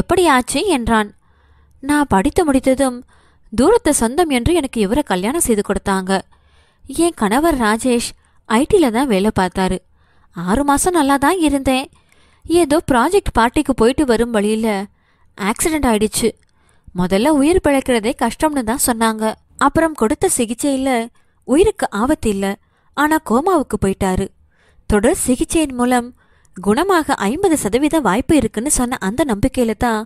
எப்படியாச்சு என்றான் நான் படித்து முடித்ததும் தூரத்து சொந்தம் என்று எனக்கு இவரை கல்யாணம் செய்து கொடுத்தாங்க என் கணவர் ராஜேஷ் ஐடியில் தான் வேலை பார்த்தாரு ஆறு மாதம் நல்லா தான் இருந்தேன் ஏதோ ப்ராஜெக்ட் பார்ட்டிக்கு போயிட்டு வரும் வழியில் ஆக்சிடெண்ட் ஆயிடுச்சு முதல்ல உயிர் பிழைக்கிறதே கஷ்டம்னு தான் சொன்னாங்க அப்புறம் கொடுத்த சிகிச்சையில் உயிருக்கு ஆபத்து இல்லை ஆனால் கோமாவுக்கு போயிட்டாரு தொடர் சிகிச்சையின் மூலம் குணமாக ஐம்பது சதவீத வாய்ப்பு இருக்குன்னு சொன்ன அந்த நம்பிக்கையில தான்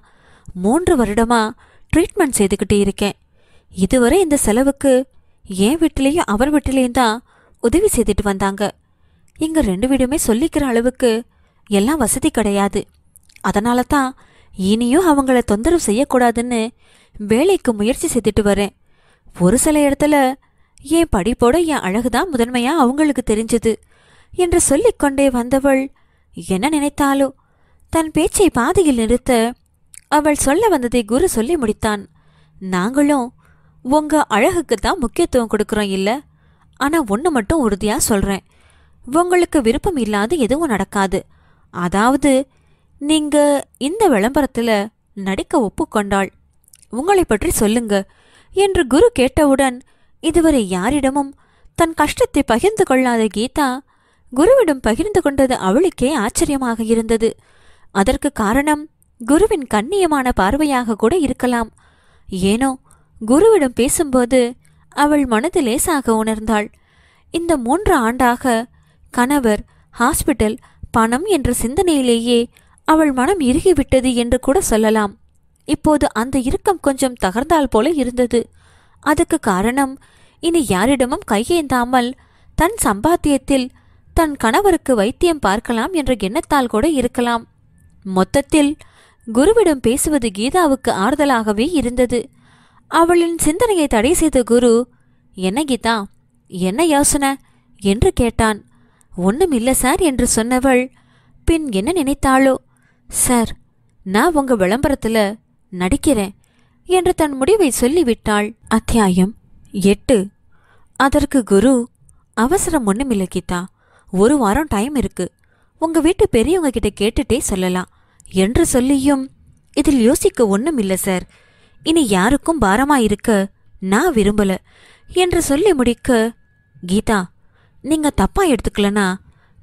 மூன்று வருடமா ட்ரீட்மெண்ட் செய்துக்கிட்டே இருக்கேன் இதுவரை இந்த செலவுக்கு என் வீட்டிலையும் அவர் வீட்டிலையும் தான் உதவி செய்துட்டு வந்தாங்க இங்க ரெண்டு வீடுமே சொல்லிக்கிற அளவுக்கு எல்லாம் வசதி கிடையாது அதனால தான் இனியும் அவங்கள தொந்தரவு செய்யக்கூடாதுன்னு வேலைக்கு முயற்சி செய்துட்டு வரேன் ஒரு சில இடத்துல என் படிப்போட என் அழகுதான் முதன்மையா அவங்களுக்கு தெரிஞ்சது என்று சொல்லிக்கொண்டே வந்தவள் என்ன நினைத்தாலோ தன் பேச்சை பாதையில் நிறுத்த அவள் சொல்ல வந்ததை குரு சொல்லி முடித்தான் நாங்களும் உங்க அழகுக்கு தான் முக்கியத்துவம் கொடுக்குறோம் இல்ல ஆனா ஒன்று மட்டும் உறுதியா சொல்றேன் உங்களுக்கு விருப்பம் இல்லாத எதுவும் நடக்காது அதாவது நீங்க இந்த விளம்பரத்தில் நடிக்க ஒப்புக்கொண்டாள் உங்களை பற்றி சொல்லுங்க என்று குரு கேட்டவுடன் இதுவரை யாரிடமும் தன் கஷ்டத்தை பகிர்ந்து கொள்ளாத கீதா குருவிடம் பகிர்ந்து கொண்டது அவளுக்கே ஆச்சரியமாக இருந்தது அதற்கு காரணம் குருவின் கண்ணியமான பார்வையாக கூட இருக்கலாம் ஏனோ குருவிடம் பேசும்போது அவள் மனது லேசாக உணர்ந்தாள் இந்த மூன்று ஆண்டாக கணவர் ஹாஸ்பிட்டல் பணம் என்ற சிந்தனையிலேயே அவள் மனம் இறுகிவிட்டது என்று கூட சொல்லலாம் இப்போது அந்த இறுக்கம் கொஞ்சம் தகர்ந்தால் போல இருந்தது அதுக்கு காரணம் இனி யாரிடமும் கையேந்தாமல் தன் சம்பாத்தியத்தில் தன் கணவருக்கு வைத்தியம் பார்க்கலாம் என்ற எண்ணத்தால் கூட இருக்கலாம் மொத்தத்தில் குருவிடம் பேசுவது கீதாவுக்கு ஆறுதலாகவே இருந்தது அவளின் சிந்தனையை தடை செய்த குரு என்ன கீதா என்ன யோசனை என்று கேட்டான் ஒன்றும் இல்லை சார் என்று சொன்னவள் பின் என்ன நினைத்தாளோ சார் நான் உங்க விளம்பரத்தில் நடிக்கிறேன் என்று தன் முடிவை சொல்லிவிட்டாள் அத்தியாயம் எட்டு அதற்கு குரு அவசரம் ஒன்றுமில்லை கீதா ஒரு வாரம் டைம் இருக்கு உங்க வீட்டு பெரியவங்க கிட்ட கேட்டுட்டே சொல்லலாம் என்று சொல்லியும் இதில் யோசிக்க ஒண்ணும் இல்லை சார் இனி யாருக்கும் பாரமா இருக்க நான் விரும்பல என்று சொல்லி முடிக்க கீதா நீங்க தப்பா எடுத்துக்கலனா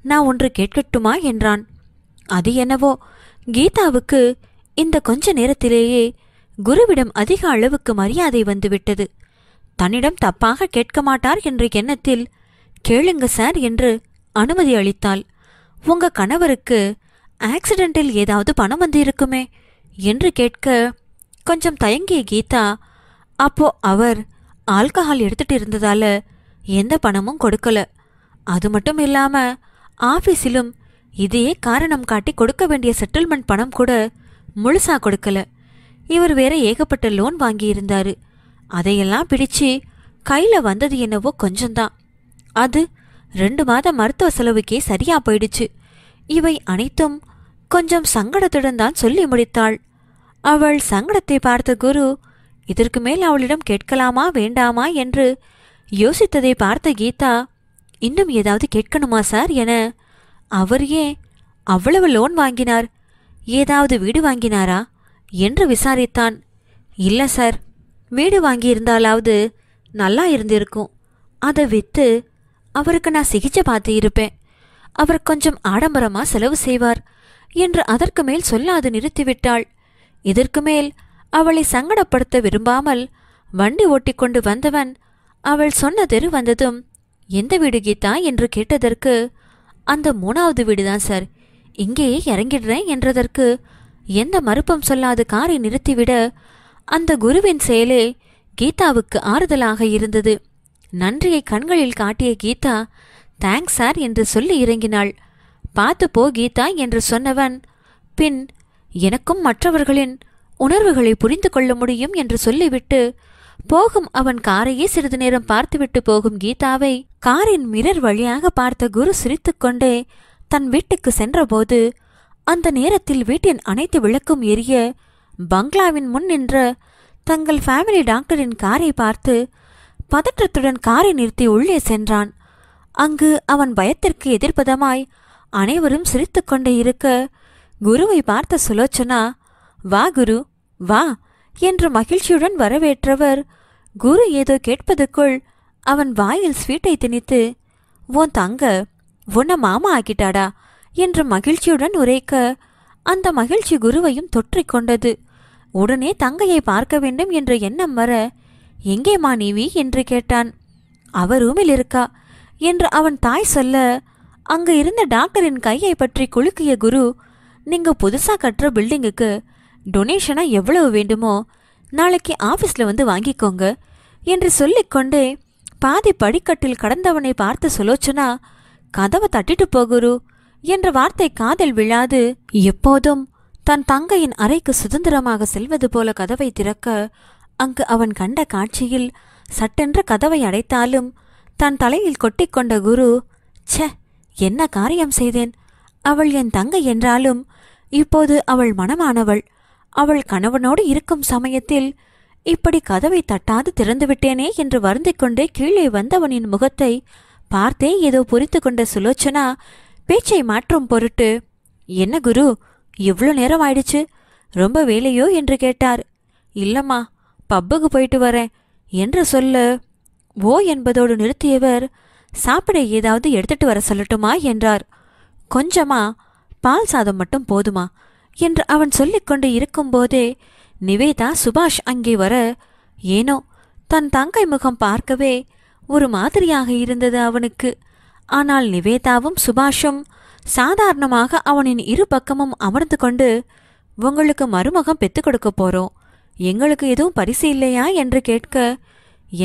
நான் ஒன்று கேட்கட்டுமா என்றான் அது என்னவோ கீதாவுக்கு இந்த கொஞ்ச நேரத்திலேயே குருவிடம் அதிக அளவுக்கு மரியாதை வந்துவிட்டது தன்னிடம் தப்பாக கேட்க மாட்டார் என்ற எண்ணத்தில் கேளுங்க சார் என்று அனுமதி அளித்தாள் உங்க கணவருக்கு ஆக்சிடென்ட்டில் ஏதாவது பணம் வந்திருக்குமே என்று கேட்க கொஞ்சம் தயங்கிய கீதா அப்போ அவர் ஆல்கஹால் எடுத்துட்டு இருந்ததால எந்த பணமும் கொடுக்கல அது மட்டும் இல்லாம ஆஃபீஸிலும் இதையே காரணம் காட்டி கொடுக்க வேண்டிய செட்டில்மெண்ட் பணம் கூட முழுசா கொடுக்கல இவர் வேற ஏகப்பட்ட லோன் வாங்கியிருந்தாரு அதையெல்லாம் பிடிச்சு கையில வந்தது என்னவோ கொஞ்சம்தான் அது ரெண்டு மாத மருத்துவ செலவுக்கே சரியா போயிடுச்சு இவை அனைத்தும் கொஞ்சம் சங்கடத்துடன் தான் சொல்லி முடித்தாள் அவள் சங்கடத்தை பார்த்த குரு இதற்கு மேல் அவளிடம் கேட்கலாமா வேண்டாமா என்று யோசித்ததை பார்த்த கீதா இன்னும் ஏதாவது கேட்கணுமா சார் என அவர் ஏன் அவ்வளவு லோன் வாங்கினார் ஏதாவது வீடு வாங்கினாரா என்று விசாரித்தான் இல்லை சார் வீடு வாங்கியிருந்தாலாவது நல்லா இருந்திருக்கும் அதை விற்று அவருக்கு நான் சிகிச்சை பார்த்து இருப்பேன் அவர் கொஞ்சம் ஆடம்பரமா செலவு செய்வார் என்று அதற்கு மேல் சொல்லாது நிறுத்திவிட்டாள் இதற்கு மேல் அவளை சங்கடப்படுத்த விரும்பாமல் வண்டி ஓட்டிக்கொண்டு வந்தவன் அவள் சொன்ன தெரு வந்ததும் எந்த வீடு கீதா என்று கேட்டதற்கு அந்த மூணாவது வீடுதான் சார் இங்கேயே இறங்கிடுறேன் என்றதற்கு எந்த மறுப்பும் சொல்லாது காரை நிறுத்திவிட அந்த குருவின் செயலே கீதாவுக்கு ஆறுதலாக இருந்தது நன்றியை கண்களில் காட்டிய கீதா தேங்க்ஸ் சார் என்று சொல்லி இறங்கினாள் பார்த்து போ கீதா என்று சொன்னவன் பின் எனக்கும் மற்றவர்களின் உணர்வுகளை புரிந்து கொள்ள முடியும் என்று சொல்லிவிட்டு போகும் அவன் காரையே சிறிது நேரம் பார்த்துவிட்டு போகும் கீதாவை காரின் மிரர் வழியாக பார்த்த குரு சிரித்துக்கொண்டே தன் வீட்டுக்கு சென்றபோது அந்த நேரத்தில் வீட்டின் அனைத்து விளக்கும் எரிய பங்களாவின் முன் நின்ற தங்கள் ஃபேமிலி டாக்டரின் காரை பார்த்து பதற்றத்துடன் காரை நிறுத்தி உள்ளே சென்றான் அங்கு அவன் பயத்திற்கு எதிர்ப்பதமாய் அனைவரும் சிரித்து கொண்டே இருக்க குருவை பார்த்த சுலோச்சனா வா குரு வா என்று மகிழ்ச்சியுடன் வரவேற்றவர் குரு ஏதோ கேட்பதுக்குள் அவன் வாயில் ஸ்வீட்டை திணித்து உன் தங்க உன்ன மாமா ஆக்கிட்டாடா என்று மகிழ்ச்சியுடன் உரைக்க அந்த மகிழ்ச்சி குருவையும் தொற்றிக்கொண்டது உடனே தங்கையை பார்க்க வேண்டும் என்ற எண்ணம் வர எங்கே நீவி என்று கேட்டான் அவ ரூமில் இருக்கா என்று அவன் தாய் சொல்ல அங்கு இருந்த டாக்டரின் கையை பற்றி குலுக்கிய குரு நீங்க புதுசா கட்டுற பில்டிங்குக்கு டொனேஷனா எவ்வளவு வேண்டுமோ நாளைக்கு ஆஃபீஸில் வந்து வாங்கிக்கோங்க என்று சொல்லிக்கொண்டே பாதி படிக்கட்டில் கடந்தவனை பார்த்து சொலோச்சனா கதவை தட்டிட்டு போகுரு என்ற வார்த்தை காதல் விழாது எப்போதும் தன் தங்கையின் அறைக்கு சுதந்திரமாக செல்வது போல கதவை திறக்க அங்கு அவன் கண்ட காட்சியில் சட்டென்ற கதவை அடைத்தாலும் தன் தலையில் கொட்டிக்கொண்ட குரு ச என்ன காரியம் செய்தேன் அவள் என் தங்கை என்றாலும் இப்போது அவள் மனமானவள் அவள் கணவனோடு இருக்கும் சமயத்தில் இப்படி கதவை தட்டாது திறந்துவிட்டேனே என்று வருந்திக் கொண்டே கீழே வந்தவனின் முகத்தை பார்த்தே ஏதோ புரித்து கொண்ட சுலோச்சனா பேச்சை மாற்றும் பொருட்டு என்ன குரு இவ்வளோ நேரம் ஆயிடுச்சு ரொம்ப வேலையோ என்று கேட்டார் இல்லம்மா பப்புக்கு போயிட்டு வரேன் என்று சொல்ல ஓ என்பதோடு நிறுத்தியவர் சாப்பிட ஏதாவது எடுத்துட்டு வர சொல்லட்டுமா என்றார் கொஞ்சமா பால் சாதம் மட்டும் போதுமா என்று அவன் சொல்லிக்கொண்டு இருக்கும்போதே நிவேதா சுபாஷ் அங்கே வர ஏனோ தன் தங்கை முகம் பார்க்கவே ஒரு மாதிரியாக இருந்தது அவனுக்கு ஆனால் நிவேதாவும் சுபாஷும் சாதாரணமாக அவனின் இரு பக்கமும் அமர்ந்து கொண்டு உங்களுக்கு மருமகம் பெற்றுக் கொடுக்க போறோம் எங்களுக்கு எதுவும் பரிசு இல்லையா என்று கேட்க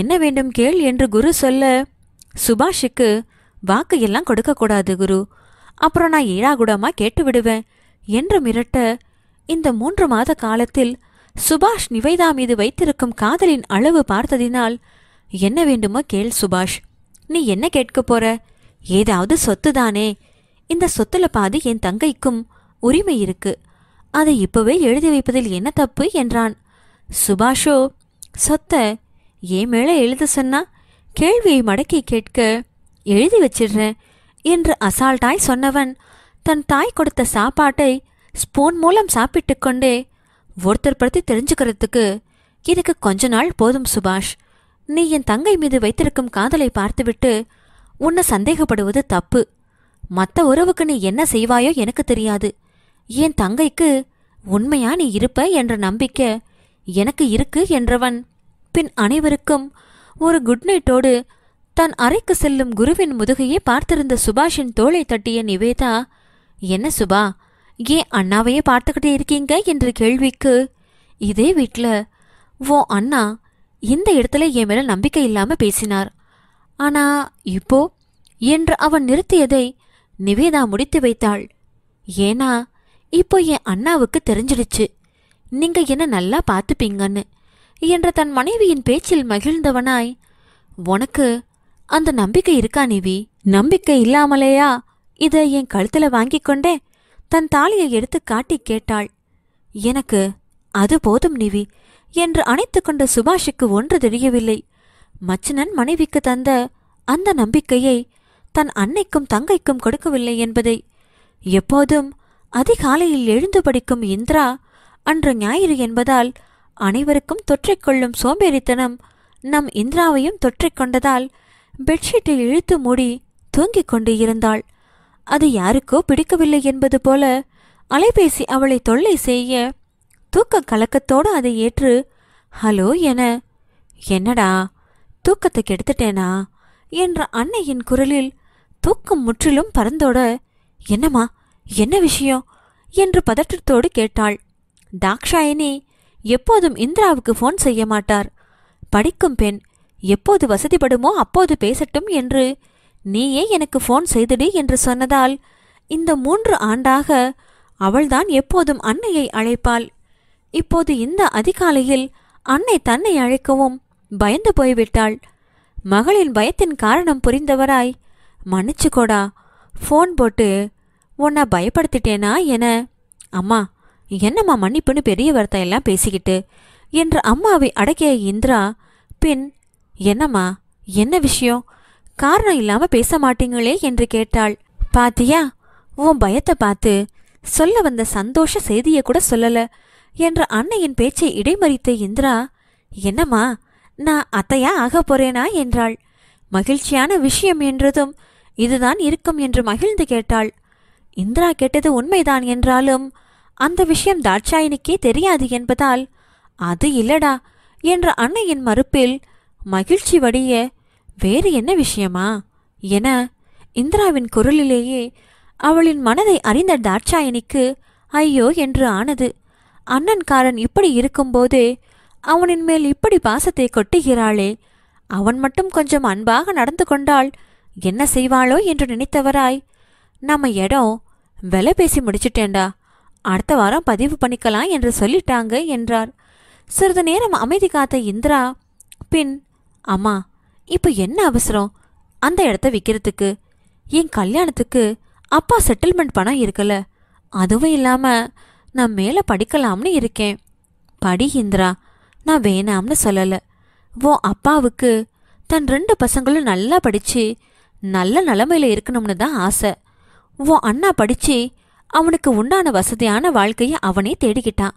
என்ன வேண்டும் கேள் என்று குரு சொல்ல சுபாஷுக்கு வாக்கு எல்லாம் கொடுக்கக்கூடாது குரு அப்புறம் நான் ஏழாகுடமா கேட்டு விடுவேன் என்று மிரட்ட இந்த மூன்று மாத காலத்தில் சுபாஷ் நிவேதா மீது வைத்திருக்கும் காதலின் அளவு பார்த்ததினால் என்ன வேண்டுமோ கேள் சுபாஷ் நீ என்ன கேட்க போற ஏதாவது சொத்து தானே இந்த சொத்துல பாதி என் தங்கைக்கும் உரிமை இருக்கு அதை இப்பவே எழுதி வைப்பதில் என்ன தப்பு என்றான் சுபாஷோ சொத்த ஏ மேலே எழுத சொன்னா கேள்வியை மடக்கி கேட்க எழுதி வச்சிடுறேன் என்று அசால்ட்டாய் சொன்னவன் தன் தாய் கொடுத்த சாப்பாட்டை ஸ்பூன் மூலம் சாப்பிட்டு கொண்டே ஒருத்தர் பற்றி தெரிஞ்சுக்கிறதுக்கு எனக்கு கொஞ்ச நாள் போதும் சுபாஷ் நீ என் தங்கை மீது வைத்திருக்கும் காதலை பார்த்துவிட்டு உன்னை சந்தேகப்படுவது தப்பு மற்ற உறவுக்கு நீ என்ன செய்வாயோ எனக்கு தெரியாது என் தங்கைக்கு உண்மையா நீ இருப்ப என்ற நம்பிக்கை எனக்கு இருக்கு என்றவன் பின் அனைவருக்கும் ஒரு குட் நைட்டோடு தன் அறைக்கு செல்லும் குருவின் முதுகையே பார்த்திருந்த சுபாஷின் தோளை தட்டிய நிவேதா என்ன சுபா ஏன் அண்ணாவையே பார்த்துக்கிட்டே இருக்கீங்க என்ற கேள்விக்கு இதே வீட்டில் ஓ அண்ணா இந்த இடத்துல என் மேல நம்பிக்கை இல்லாம பேசினார் ஆனா இப்போ என்று அவன் நிறுத்தியதை நிவேதா முடித்து வைத்தாள் ஏனா இப்போ என் அண்ணாவுக்கு தெரிஞ்சிடுச்சு நீங்க என்ன நல்லா பார்த்துப்பீங்கன்னு என்ற தன் மனைவியின் பேச்சில் மகிழ்ந்தவனாய் உனக்கு அந்த நம்பிக்கை இருக்கா நிவி நம்பிக்கை இல்லாமலேயா இதை என் கழுத்தில் வாங்கி கொண்டே தன் தாலியை எடுத்து காட்டி கேட்டாள் எனக்கு அது போதும் நிவி என்று அணைத்து கொண்ட சுபாஷுக்கு ஒன்று தெரியவில்லை மச்சனன் மனைவிக்கு தந்த அந்த நம்பிக்கையை தன் அன்னைக்கும் தங்கைக்கும் கொடுக்கவில்லை என்பதை எப்போதும் அதிகாலையில் எழுந்து படிக்கும் இந்திரா அன்று ஞாயிறு என்பதால் அனைவருக்கும் கொள்ளும் சோம்பேறித்தனம் நம் இந்திராவையும் கொண்டதால் பெட்ஷீட்டை இழுத்து மூடி தூங்கிக் கொண்டு இருந்தாள் அது யாருக்கோ பிடிக்கவில்லை என்பது போல அலைபேசி அவளை தொல்லை செய்ய தூக்க கலக்கத்தோடு அதை ஏற்று ஹலோ என என்னடா தூக்கத்தை கெடுத்துட்டேனா என்ற அன்னையின் குரலில் தூக்கம் முற்றிலும் பறந்தோட என்னம்மா என்ன விஷயம் என்று பதற்றத்தோடு கேட்டாள் தாக்ஷாயனி எப்போதும் இந்திராவுக்கு ஃபோன் செய்ய மாட்டார் படிக்கும் பெண் எப்போது வசதிப்படுமோ அப்போது பேசட்டும் என்று நீயே எனக்கு ஃபோன் செய்துடி என்று சொன்னதால் இந்த மூன்று ஆண்டாக அவள்தான் எப்போதும் அன்னையை அழைப்பாள் இப்போது இந்த அதிகாலையில் அன்னை தன்னை அழைக்கவும் பயந்து போய்விட்டாள் மகளின் பயத்தின் காரணம் புரிந்தவராய் மன்னிச்சுக்கோடா ஃபோன் போட்டு உன்னை பயப்படுத்திட்டேனா என அம்மா என்னம்மா மன்னிப்புன்னு பெரிய வார்த்தை எல்லாம் பேசிக்கிட்டு என்ற அம்மாவை அடக்கிய இந்திரா பின் என்னம்மா என்ன விஷயம் காரணம் இல்லாம பேச மாட்டீங்களே என்று கேட்டாள் பாத்தியா உன் பயத்தை பார்த்து சொல்ல வந்த சந்தோஷ செய்தியை கூட சொல்லல என்ற அன்னையின் பேச்சை இடைமறித்த இந்திரா என்னம்மா நான் அத்தையா ஆக போறேனா என்றாள் மகிழ்ச்சியான விஷயம் என்றதும் இதுதான் இருக்கும் என்று மகிழ்ந்து கேட்டாள் இந்திரா கேட்டது உண்மைதான் என்றாலும் அந்த விஷயம் தாட்சாயினிக்கே தெரியாது என்பதால் அது இல்லடா என்ற அன்னையின் மறுப்பில் மகிழ்ச்சி வடிய வேறு என்ன விஷயமா என இந்திராவின் குரலிலேயே அவளின் மனதை அறிந்த தாட்சாயனிக்கு ஐயோ என்று ஆனது அண்ணன்காரன் இப்படி இருக்கும்போதே அவனின் மேல் இப்படி பாசத்தை கொட்டுகிறாளே அவன் மட்டும் கொஞ்சம் அன்பாக நடந்து கொண்டால் என்ன செய்வாளோ என்று நினைத்தவராய் நம்ம இடம் வில பேசி முடிச்சிட்டேன்டா அடுத்த வாரம் பதிவு பண்ணிக்கலாம் என்று சொல்லிட்டாங்க என்றார் சிறிது நேரம் அமைதி காத்த இந்திரா பின் அம்மா இப்போ என்ன அவசரம் அந்த இடத்த விற்கிறதுக்கு என் கல்யாணத்துக்கு அப்பா செட்டில்மெண்ட் பணம் இருக்கல அதுவும் இல்லாமல் நான் மேலே படிக்கலாம்னு இருக்கேன் படி இந்திரா நான் வேணாம்னு சொல்லலை ஓ அப்பாவுக்கு தன் ரெண்டு பசங்களும் நல்லா படித்து நல்ல நிலமையில் இருக்கணும்னு தான் ஆசை ஓ அண்ணா படித்து அவனுக்கு உண்டான வசதியான வாழ்க்கையை அவனே தேடிக்கிட்டான்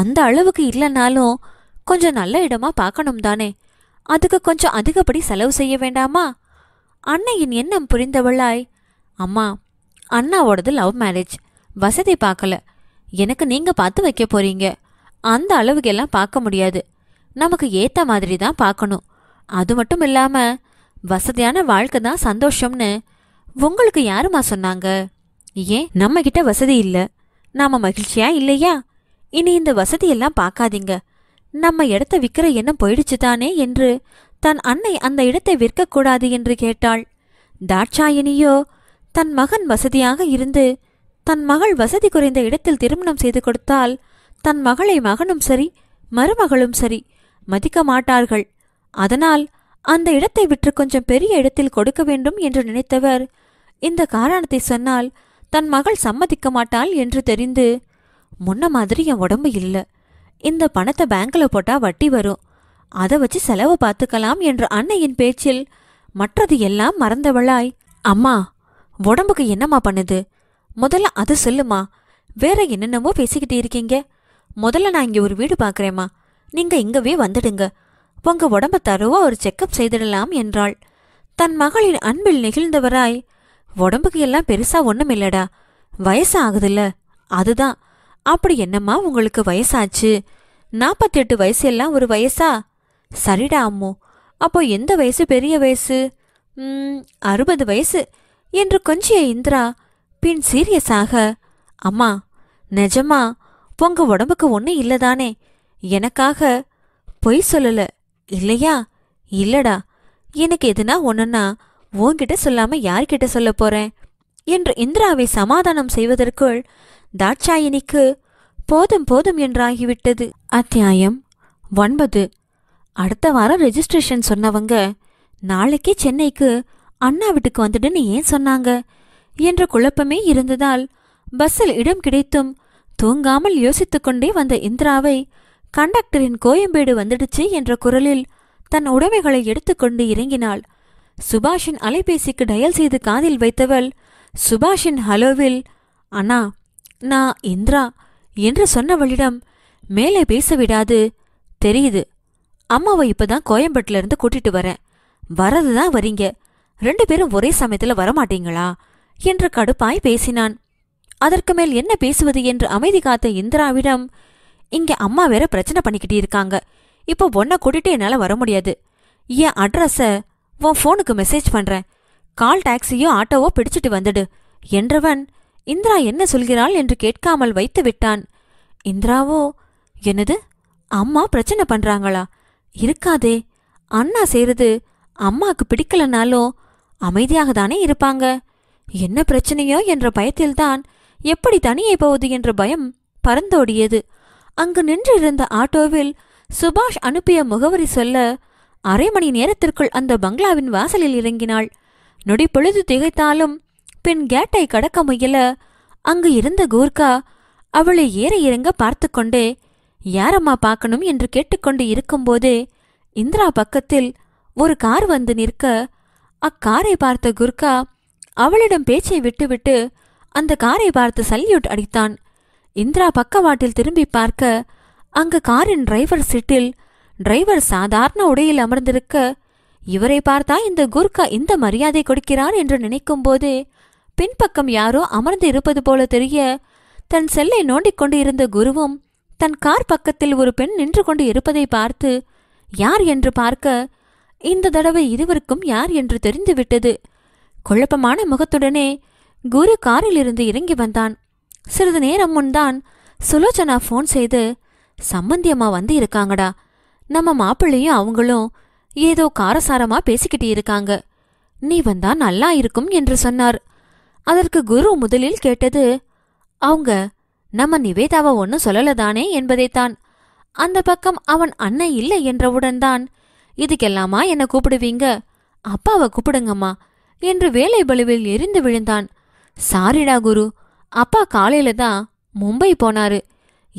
அந்த அளவுக்கு இல்லைனாலும் கொஞ்சம் நல்ல இடமா பார்க்கணும் தானே அதுக்கு கொஞ்சம் அதிகப்படி செலவு செய்ய வேண்டாமா அன்னையின் எண்ணம் புரிந்தவளாய் அம்மா அண்ணாவோடது லவ் மேரேஜ் வசதி பார்க்கல எனக்கு நீங்கள் பார்த்து வைக்க போறீங்க அந்த அளவுக்கு எல்லாம் பார்க்க முடியாது நமக்கு ஏத்த மாதிரி தான் பார்க்கணும் அது மட்டும் இல்லாம வசதியான வாழ்க்கை தான் சந்தோஷம்னு உங்களுக்கு யாருமா சொன்னாங்க ஏன் நம்ம கிட்ட வசதி இல்லை நாம மகிழ்ச்சியா இல்லையா இனி இந்த வசதியெல்லாம் பார்க்காதீங்க நம்ம இடத்த விற்கிற எண்ணம் போயிடுச்சு தானே என்று தன் அன்னை அந்த இடத்தை விற்கக்கூடாது என்று கேட்டாள் தாட்சாயினியோ தன் மகன் வசதியாக இருந்து தன் மகள் வசதி குறைந்த இடத்தில் திருமணம் செய்து கொடுத்தால் தன் மகளை மகனும் சரி மருமகளும் சரி மதிக்க மாட்டார்கள் அதனால் அந்த இடத்தை விற்று கொஞ்சம் பெரிய இடத்தில் கொடுக்க வேண்டும் என்று நினைத்தவர் இந்த காரணத்தை சொன்னால் தன் மகள் சம்மதிக்க மாட்டாள் என்று தெரிந்து முன்ன மாதிரி என் உடம்பு இல்லை இந்த பணத்தை பேங்க்ல போட்டா வட்டி வரும் அதை வச்சு செலவு பார்த்துக்கலாம் என்ற அன்னையின் பேச்சில் மற்றது எல்லாம் மறந்தவளாய் அம்மா உடம்புக்கு என்னம்மா பண்ணுது முதல்ல அது சொல்லுமா வேற என்னென்னமோ பேசிக்கிட்டு இருக்கீங்க முதல்ல நான் இங்கே ஒரு வீடு பார்க்குறேம்மா நீங்க இங்கவே வந்துடுங்க உங்க உடம்ப தருவா ஒரு செக்கப் செய்திடலாம் என்றாள் தன் மகளின் அன்பில் நெகிழ்ந்தவராய் உடம்புக்கு எல்லாம் பெருசா ஒண்ணும் இல்லடா வயசு ஆகுதுல்ல அதுதான் அப்படி என்னம்மா உங்களுக்கு வயசாச்சு நாற்பத்தெட்டு வயசு எல்லாம் ஒரு வயசா சரிடா அம்மு அப்போ எந்த வயசு பெரிய வயசு அறுபது வயசு என்று கொஞ்சிய இந்திரா பின் சீரியஸாக அம்மா நிஜமா உங்க உடம்புக்கு ஒன்றும் இல்லதானே எனக்காக பொய் சொல்லல இல்லையா இல்லடா எனக்கு எதுனா ஒன்றுன்னா உன்கிட்ட சொல்லாம யார்கிட்ட சொல்ல போறேன் என்று இந்திராவை சமாதானம் செய்வதற்குள் தாட்சாயினிக்கு போதும் போதும் என்றாகிவிட்டது அத்தியாயம் ஒன்பது அடுத்த வாரம் ரெஜிஸ்ட்ரேஷன் சொன்னவங்க நாளைக்கே சென்னைக்கு அண்ணா வீட்டுக்கு வந்துடுன்னு ஏன் சொன்னாங்க என்ற குழப்பமே இருந்ததால் பஸ்ஸில் இடம் கிடைத்தும் தூங்காமல் யோசித்துக்கொண்டே வந்த இந்திராவை கண்டக்டரின் கோயம்பேடு வந்துடுச்சு என்ற குரலில் தன் உடைமைகளை எடுத்துக்கொண்டு இறங்கினாள் சுபாஷின் அலைபேசிக்கு டயல் செய்து காதில் வைத்தவள் சுபாஷின் ஹலோவில் அண்ணா நான் இந்திரா என்று சொன்னவளிடம் மேலே பேச விடாது தெரியுது அம்மாவை இப்பதான் கோயம்பேட்டில இருந்து கூட்டிட்டு வரேன் வரதுதான் வரீங்க ரெண்டு பேரும் ஒரே சமயத்துல வரமாட்டீங்களா என்று கடுப்பாய் பேசினான் அதற்கு மேல் என்ன பேசுவது என்று அமைதி காத்த இந்திராவிடம் இங்க அம்மா வேற பிரச்சனை பண்ணிக்கிட்டு இருக்காங்க இப்போ ஒன்ன கூட்டிட்டு என்னால வர முடியாது என் அட்ரஸை உன் ஃபோனுக்கு மெசேஜ் பண்றேன் கால் டாக்ஸியோ ஆட்டோவோ பிடிச்சிட்டு வந்துடு என்றவன் இந்திரா என்ன சொல்கிறாள் என்று கேட்காமல் வைத்து விட்டான் இந்திராவோ என்னது அம்மா பிரச்சனை பண்றாங்களா இருக்காதே அண்ணா செய்யறது அம்மாக்கு பிடிக்கலனாலும் அமைதியாக தானே இருப்பாங்க என்ன பிரச்சனையோ என்ற பயத்தில்தான் எப்படி தனியே போவது என்ற பயம் பறந்தோடியது அங்கு நின்றிருந்த ஆட்டோவில் சுபாஷ் அனுப்பிய முகவரி சொல்ல அரை மணி நேரத்திற்குள் அந்த பங்களாவின் வாசலில் இறங்கினாள் நொடி பொழுது திகைத்தாலும் பின் கேட்டை கடக்க முயல அங்கு இருந்த கோர்கா அவளை ஏற இறங்க பார்த்து கொண்டே யாரம்மா பார்க்கணும் என்று கேட்டுக்கொண்டு இருக்கும்போதே இந்திரா பக்கத்தில் ஒரு கார் வந்து நிற்க அக்காரை பார்த்த குர்கா அவளிடம் பேச்சை விட்டுவிட்டு அந்த காரை பார்த்து சல்யூட் அடித்தான் இந்திரா பக்கவாட்டில் திரும்பி பார்க்க அங்கு காரின் டிரைவர் சீட்டில் டிரைவர் சாதாரண உடையில் அமர்ந்திருக்க இவரை பார்த்தா இந்த குர்கா இந்த மரியாதை கொடுக்கிறார் என்று நினைக்கும் போது பின்பக்கம் யாரோ அமர்ந்து இருப்பது போல தெரிய தன் செல்லை நோண்டிக் கொண்டு இருந்த குருவும் தன் கார் பக்கத்தில் ஒரு பெண் நின்று கொண்டு இருப்பதை பார்த்து யார் என்று பார்க்க இந்த தடவை இருவருக்கும் யார் என்று தெரிந்துவிட்டது குழப்பமான முகத்துடனே குரு காரில் இருந்து இறங்கி வந்தான் சிறிது நேரம் முன்தான் சுலோச்சனா போன் செய்து சம்பந்தியம்மா வந்து இருக்காங்கடா நம்ம மாப்பிள்ளையும் அவங்களும் ஏதோ காரசாரமா பேசிக்கிட்டு இருக்காங்க நீ வந்தா நல்லா இருக்கும் என்று சொன்னார் அதற்கு குரு முதலில் கேட்டது அவங்க நம்ம நிவேதாவை ஒன்னும் சொல்லலதானே என்பதைத்தான் அந்த பக்கம் அவன் அண்ணன் இல்லை என்றவுடன் தான் இதுக்கெல்லாமா என்ன கூப்பிடுவீங்க அப்பாவை கூப்பிடுங்கம்மா என்று வேலை பலுவில் எரிந்து விழுந்தான் சாரிடா குரு அப்பா காலையில தான் மும்பை போனாரு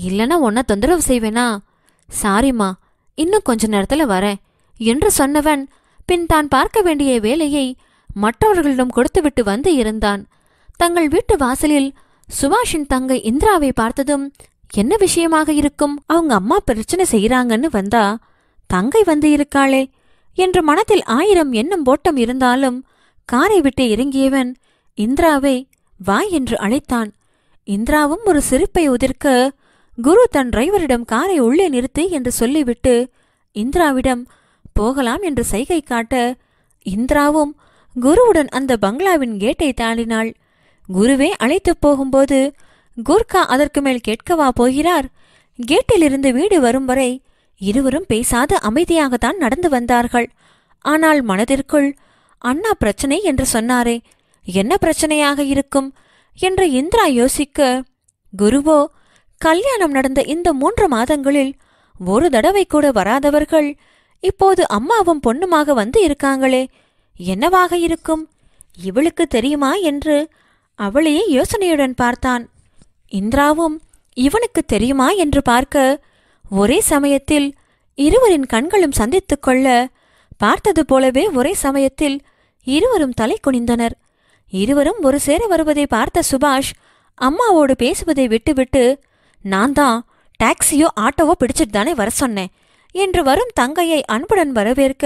இல்லனா ஒன்ன தொந்தரவு செய்வேனா சாரிம்மா இன்னும் கொஞ்ச நேரத்துல வரேன் என்று சொன்னவன் பின் தான் பார்க்க வேண்டிய வேலையை மற்றவர்களிடம் கொடுத்துவிட்டு வந்து இருந்தான் தங்கள் வீட்டு வாசலில் சுபாஷின் தங்கை இந்திராவை பார்த்ததும் என்ன விஷயமாக இருக்கும் அவங்க அம்மா பிரச்சனை செய்யறாங்கன்னு வந்தா தங்கை வந்து இருக்காளே என்று மனத்தில் ஆயிரம் எண்ணம் ஓட்டம் இருந்தாலும் காரை விட்டு இறங்கியவன் இந்திராவை வா என்று அழைத்தான் இந்திராவும் ஒரு சிரிப்பை உதிர்க்க குரு தன் டிரைவரிடம் காரை உள்ளே நிறுத்து என்று சொல்லிவிட்டு இந்திராவிடம் போகலாம் என்று சைகை காட்ட இந்திராவும் குருவுடன் அந்த பங்களாவின் கேட்டை தாண்டினாள் குருவே அழைத்து போகும்போது குர்கா அதற்கு மேல் கேட்கவா போகிறார் கேட்டிலிருந்து வீடு வரும் வரை இருவரும் பேசாத அமைதியாகத்தான் நடந்து வந்தார்கள் ஆனால் மனதிற்குள் அண்ணா பிரச்சனை என்று சொன்னாரே என்ன பிரச்சனையாக இருக்கும் என்று இந்திரா யோசிக்க குருவோ கல்யாணம் நடந்த இந்த மூன்று மாதங்களில் ஒரு தடவை கூட வராதவர்கள் இப்போது அம்மாவும் பொண்ணுமாக வந்து இருக்காங்களே என்னவாக இருக்கும் இவளுக்கு தெரியுமா என்று அவளையே யோசனையுடன் பார்த்தான் இந்திராவும் இவனுக்கு தெரியுமா என்று பார்க்க ஒரே சமயத்தில் இருவரின் கண்களும் சந்தித்துக் கொள்ள பார்த்தது போலவே ஒரே சமயத்தில் இருவரும் தலை குனிந்தனர் இருவரும் ஒரு சேர வருவதை பார்த்த சுபாஷ் அம்மாவோடு பேசுவதை விட்டுவிட்டு நான் தான் டாக்ஸியோ ஆட்டோவோ பிடிச்சிட்டு தானே வர சொன்னேன் என்று வரும் தங்கையை அன்புடன் வரவேற்க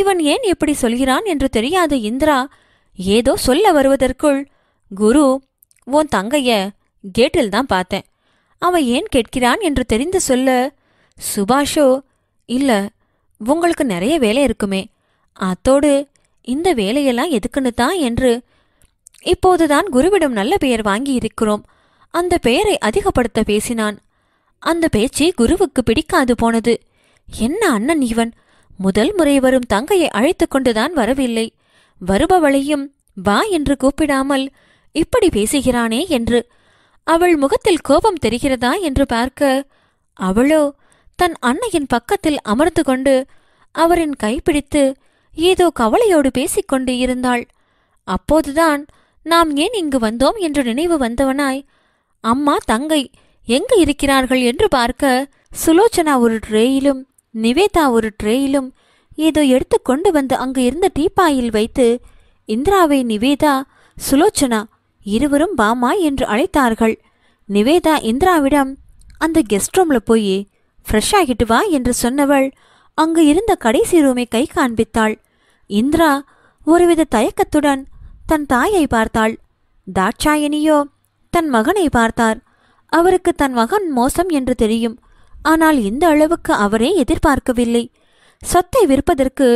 இவன் ஏன் எப்படி சொல்கிறான் என்று தெரியாத இந்திரா ஏதோ சொல்ல வருவதற்குள் குரு உன் தங்கைய கேட்டில் தான் பார்த்தேன் அவன் ஏன் கேட்கிறான் என்று தெரிந்து சொல்ல சுபாஷோ இல்ல உங்களுக்கு நிறைய வேலை இருக்குமே அத்தோடு இந்த வேலையெல்லாம் எதுக்குன்னு தான் என்று இப்போதுதான் குருவிடம் நல்ல பெயர் வாங்கி இருக்கிறோம் அந்த பெயரை அதிகப்படுத்த பேசினான் அந்த பேச்சு குருவுக்கு பிடிக்காது போனது என்ன அண்ணன் இவன் முதல் முறை வரும் தங்கையை அழைத்து கொண்டுதான் வரவில்லை வருபவளையும் வா என்று கூப்பிடாமல் இப்படி பேசுகிறானே என்று அவள் முகத்தில் கோபம் தெரிகிறதா என்று பார்க்க அவளோ தன் அன்னையின் பக்கத்தில் அமர்ந்து கொண்டு அவரின் கைப்பிடித்து ஏதோ கவலையோடு பேசிக்கொண்டு இருந்தாள் அப்போதுதான் நாம் ஏன் இங்கு வந்தோம் என்று நினைவு வந்தவனாய் அம்மா தங்கை எங்கு இருக்கிறார்கள் என்று பார்க்க சுலோச்சனா ஒரு ட்ரேயிலும் நிவேதா ஒரு ட்ரேயிலும் ஏதோ எடுத்து கொண்டு வந்து அங்கு இருந்த டீப்பாயில் வைத்து இந்திராவை நிவேதா சுலோச்சனா இருவரும் பாமா என்று அழைத்தார்கள் நிவேதா இந்திராவிடம் அந்த கெஸ்ட் ரூம்ல போய் ஃப்ரெஷ் ஆகிட்டு வா என்று சொன்னவள் அங்கு இருந்த கடைசி ரூமை கை காண்பித்தாள் இந்திரா ஒருவித தயக்கத்துடன் தன் தாயை பார்த்தாள் தாட்சாயணியோ தன் மகனை பார்த்தார் அவருக்கு தன் மகன் மோசம் என்று தெரியும் ஆனால் இந்த அளவுக்கு அவரே எதிர்பார்க்கவில்லை சொத்தை விற்பதற்கு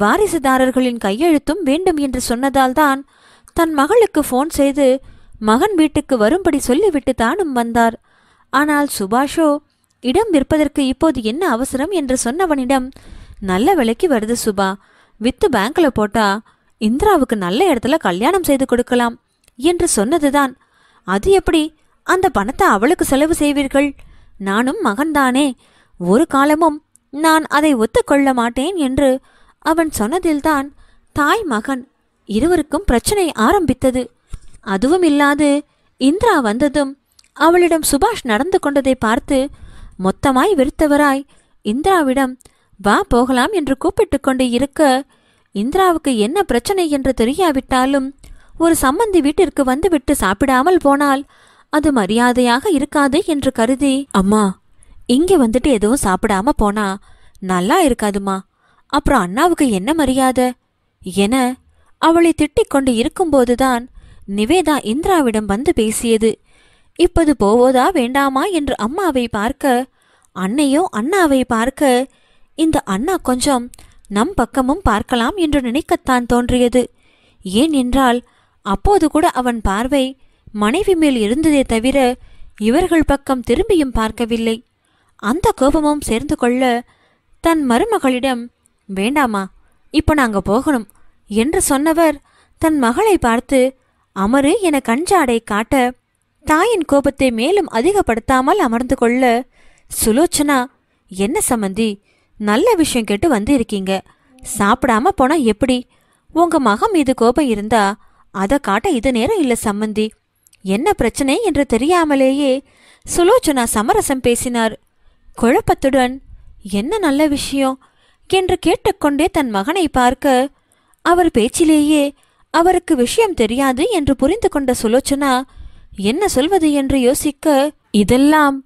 வாரிசுதாரர்களின் கையெழுத்தும் வேண்டும் என்று சொன்னதால்தான் தன் மகளுக்கு ஃபோன் செய்து மகன் வீட்டுக்கு வரும்படி சொல்லிவிட்டு தானும் வந்தார் ஆனால் சுபாஷோ இடம் விற்பதற்கு இப்போது என்ன அவசரம் என்று சொன்னவனிடம் நல்ல விலைக்கு வருது சுபா வித்து பேங்க்ல போட்டா இந்திராவுக்கு நல்ல இடத்துல கல்யாணம் செய்து கொடுக்கலாம் என்று சொன்னதுதான் அது எப்படி அந்த பணத்தை அவளுக்கு செலவு செய்வீர்கள் நானும் மகன்தானே ஒரு காலமும் நான் அதை ஒத்துக்கொள்ள மாட்டேன் என்று அவன் சொன்னதில்தான் தாய் மகன் இருவருக்கும் பிரச்சனை ஆரம்பித்தது அதுவும் இல்லாது இந்திரா வந்ததும் அவளிடம் சுபாஷ் நடந்து கொண்டதை பார்த்து மொத்தமாய் வெறுத்தவராய் இந்திராவிடம் வா போகலாம் என்று கூப்பிட்டு கொண்டு இருக்க இந்திராவுக்கு என்ன பிரச்சனை என்று தெரியாவிட்டாலும் ஒரு சம்மந்தி வீட்டிற்கு வந்து விட்டு சாப்பிடாமல் போனால் அது மரியாதையாக இருக்காது என்று கருதி அம்மா இங்கே வந்துட்டு எதுவும் சாப்பிடாம போனா நல்லா இருக்காதுமா அப்புறம் அண்ணாவுக்கு என்ன மரியாதை என அவளை திட்டிக் கொண்டு இருக்கும்போதுதான் நிவேதா இந்திராவிடம் வந்து பேசியது இப்போது போவோதா வேண்டாமா என்று அம்மாவை பார்க்க அன்னையோ அண்ணாவை பார்க்க இந்த அண்ணா கொஞ்சம் நம் பக்கமும் பார்க்கலாம் என்று நினைக்கத்தான் தோன்றியது ஏன் என்றால் அப்போது கூட அவன் பார்வை மனைவி மேல் இருந்ததே தவிர இவர்கள் பக்கம் திரும்பியும் பார்க்கவில்லை அந்த கோபமும் சேர்ந்து கொள்ள தன் மருமகளிடம் வேண்டாமா இப்போ நாங்க போகணும் என்று சொன்னவர் தன் மகளை பார்த்து அமரு என கஞ்சாடை காட்ட தாயின் கோபத்தை மேலும் அதிகப்படுத்தாமல் அமர்ந்து கொள்ள சுலோச்சனா என்ன சம்மந்தி நல்ல விஷயம் கேட்டு வந்து இருக்கீங்க சாப்பிடாம போனா எப்படி உங்க மகம் மீது கோபம் இருந்தா அதை காட்ட இது நேரம் இல்லை சம்மந்தி என்ன பிரச்சனை என்று தெரியாமலேயே சுலோச்சனா சமரசம் பேசினார் குழப்பத்துடன் என்ன நல்ல விஷயம் என்று கேட்டுக்கொண்டே தன் மகனை பார்க்க அவர் பேச்சிலேயே அவருக்கு விஷயம் தெரியாது என்று புரிந்து கொண்ட சுலோச்சனா என்ன சொல்வது என்று யோசிக்க இதெல்லாம்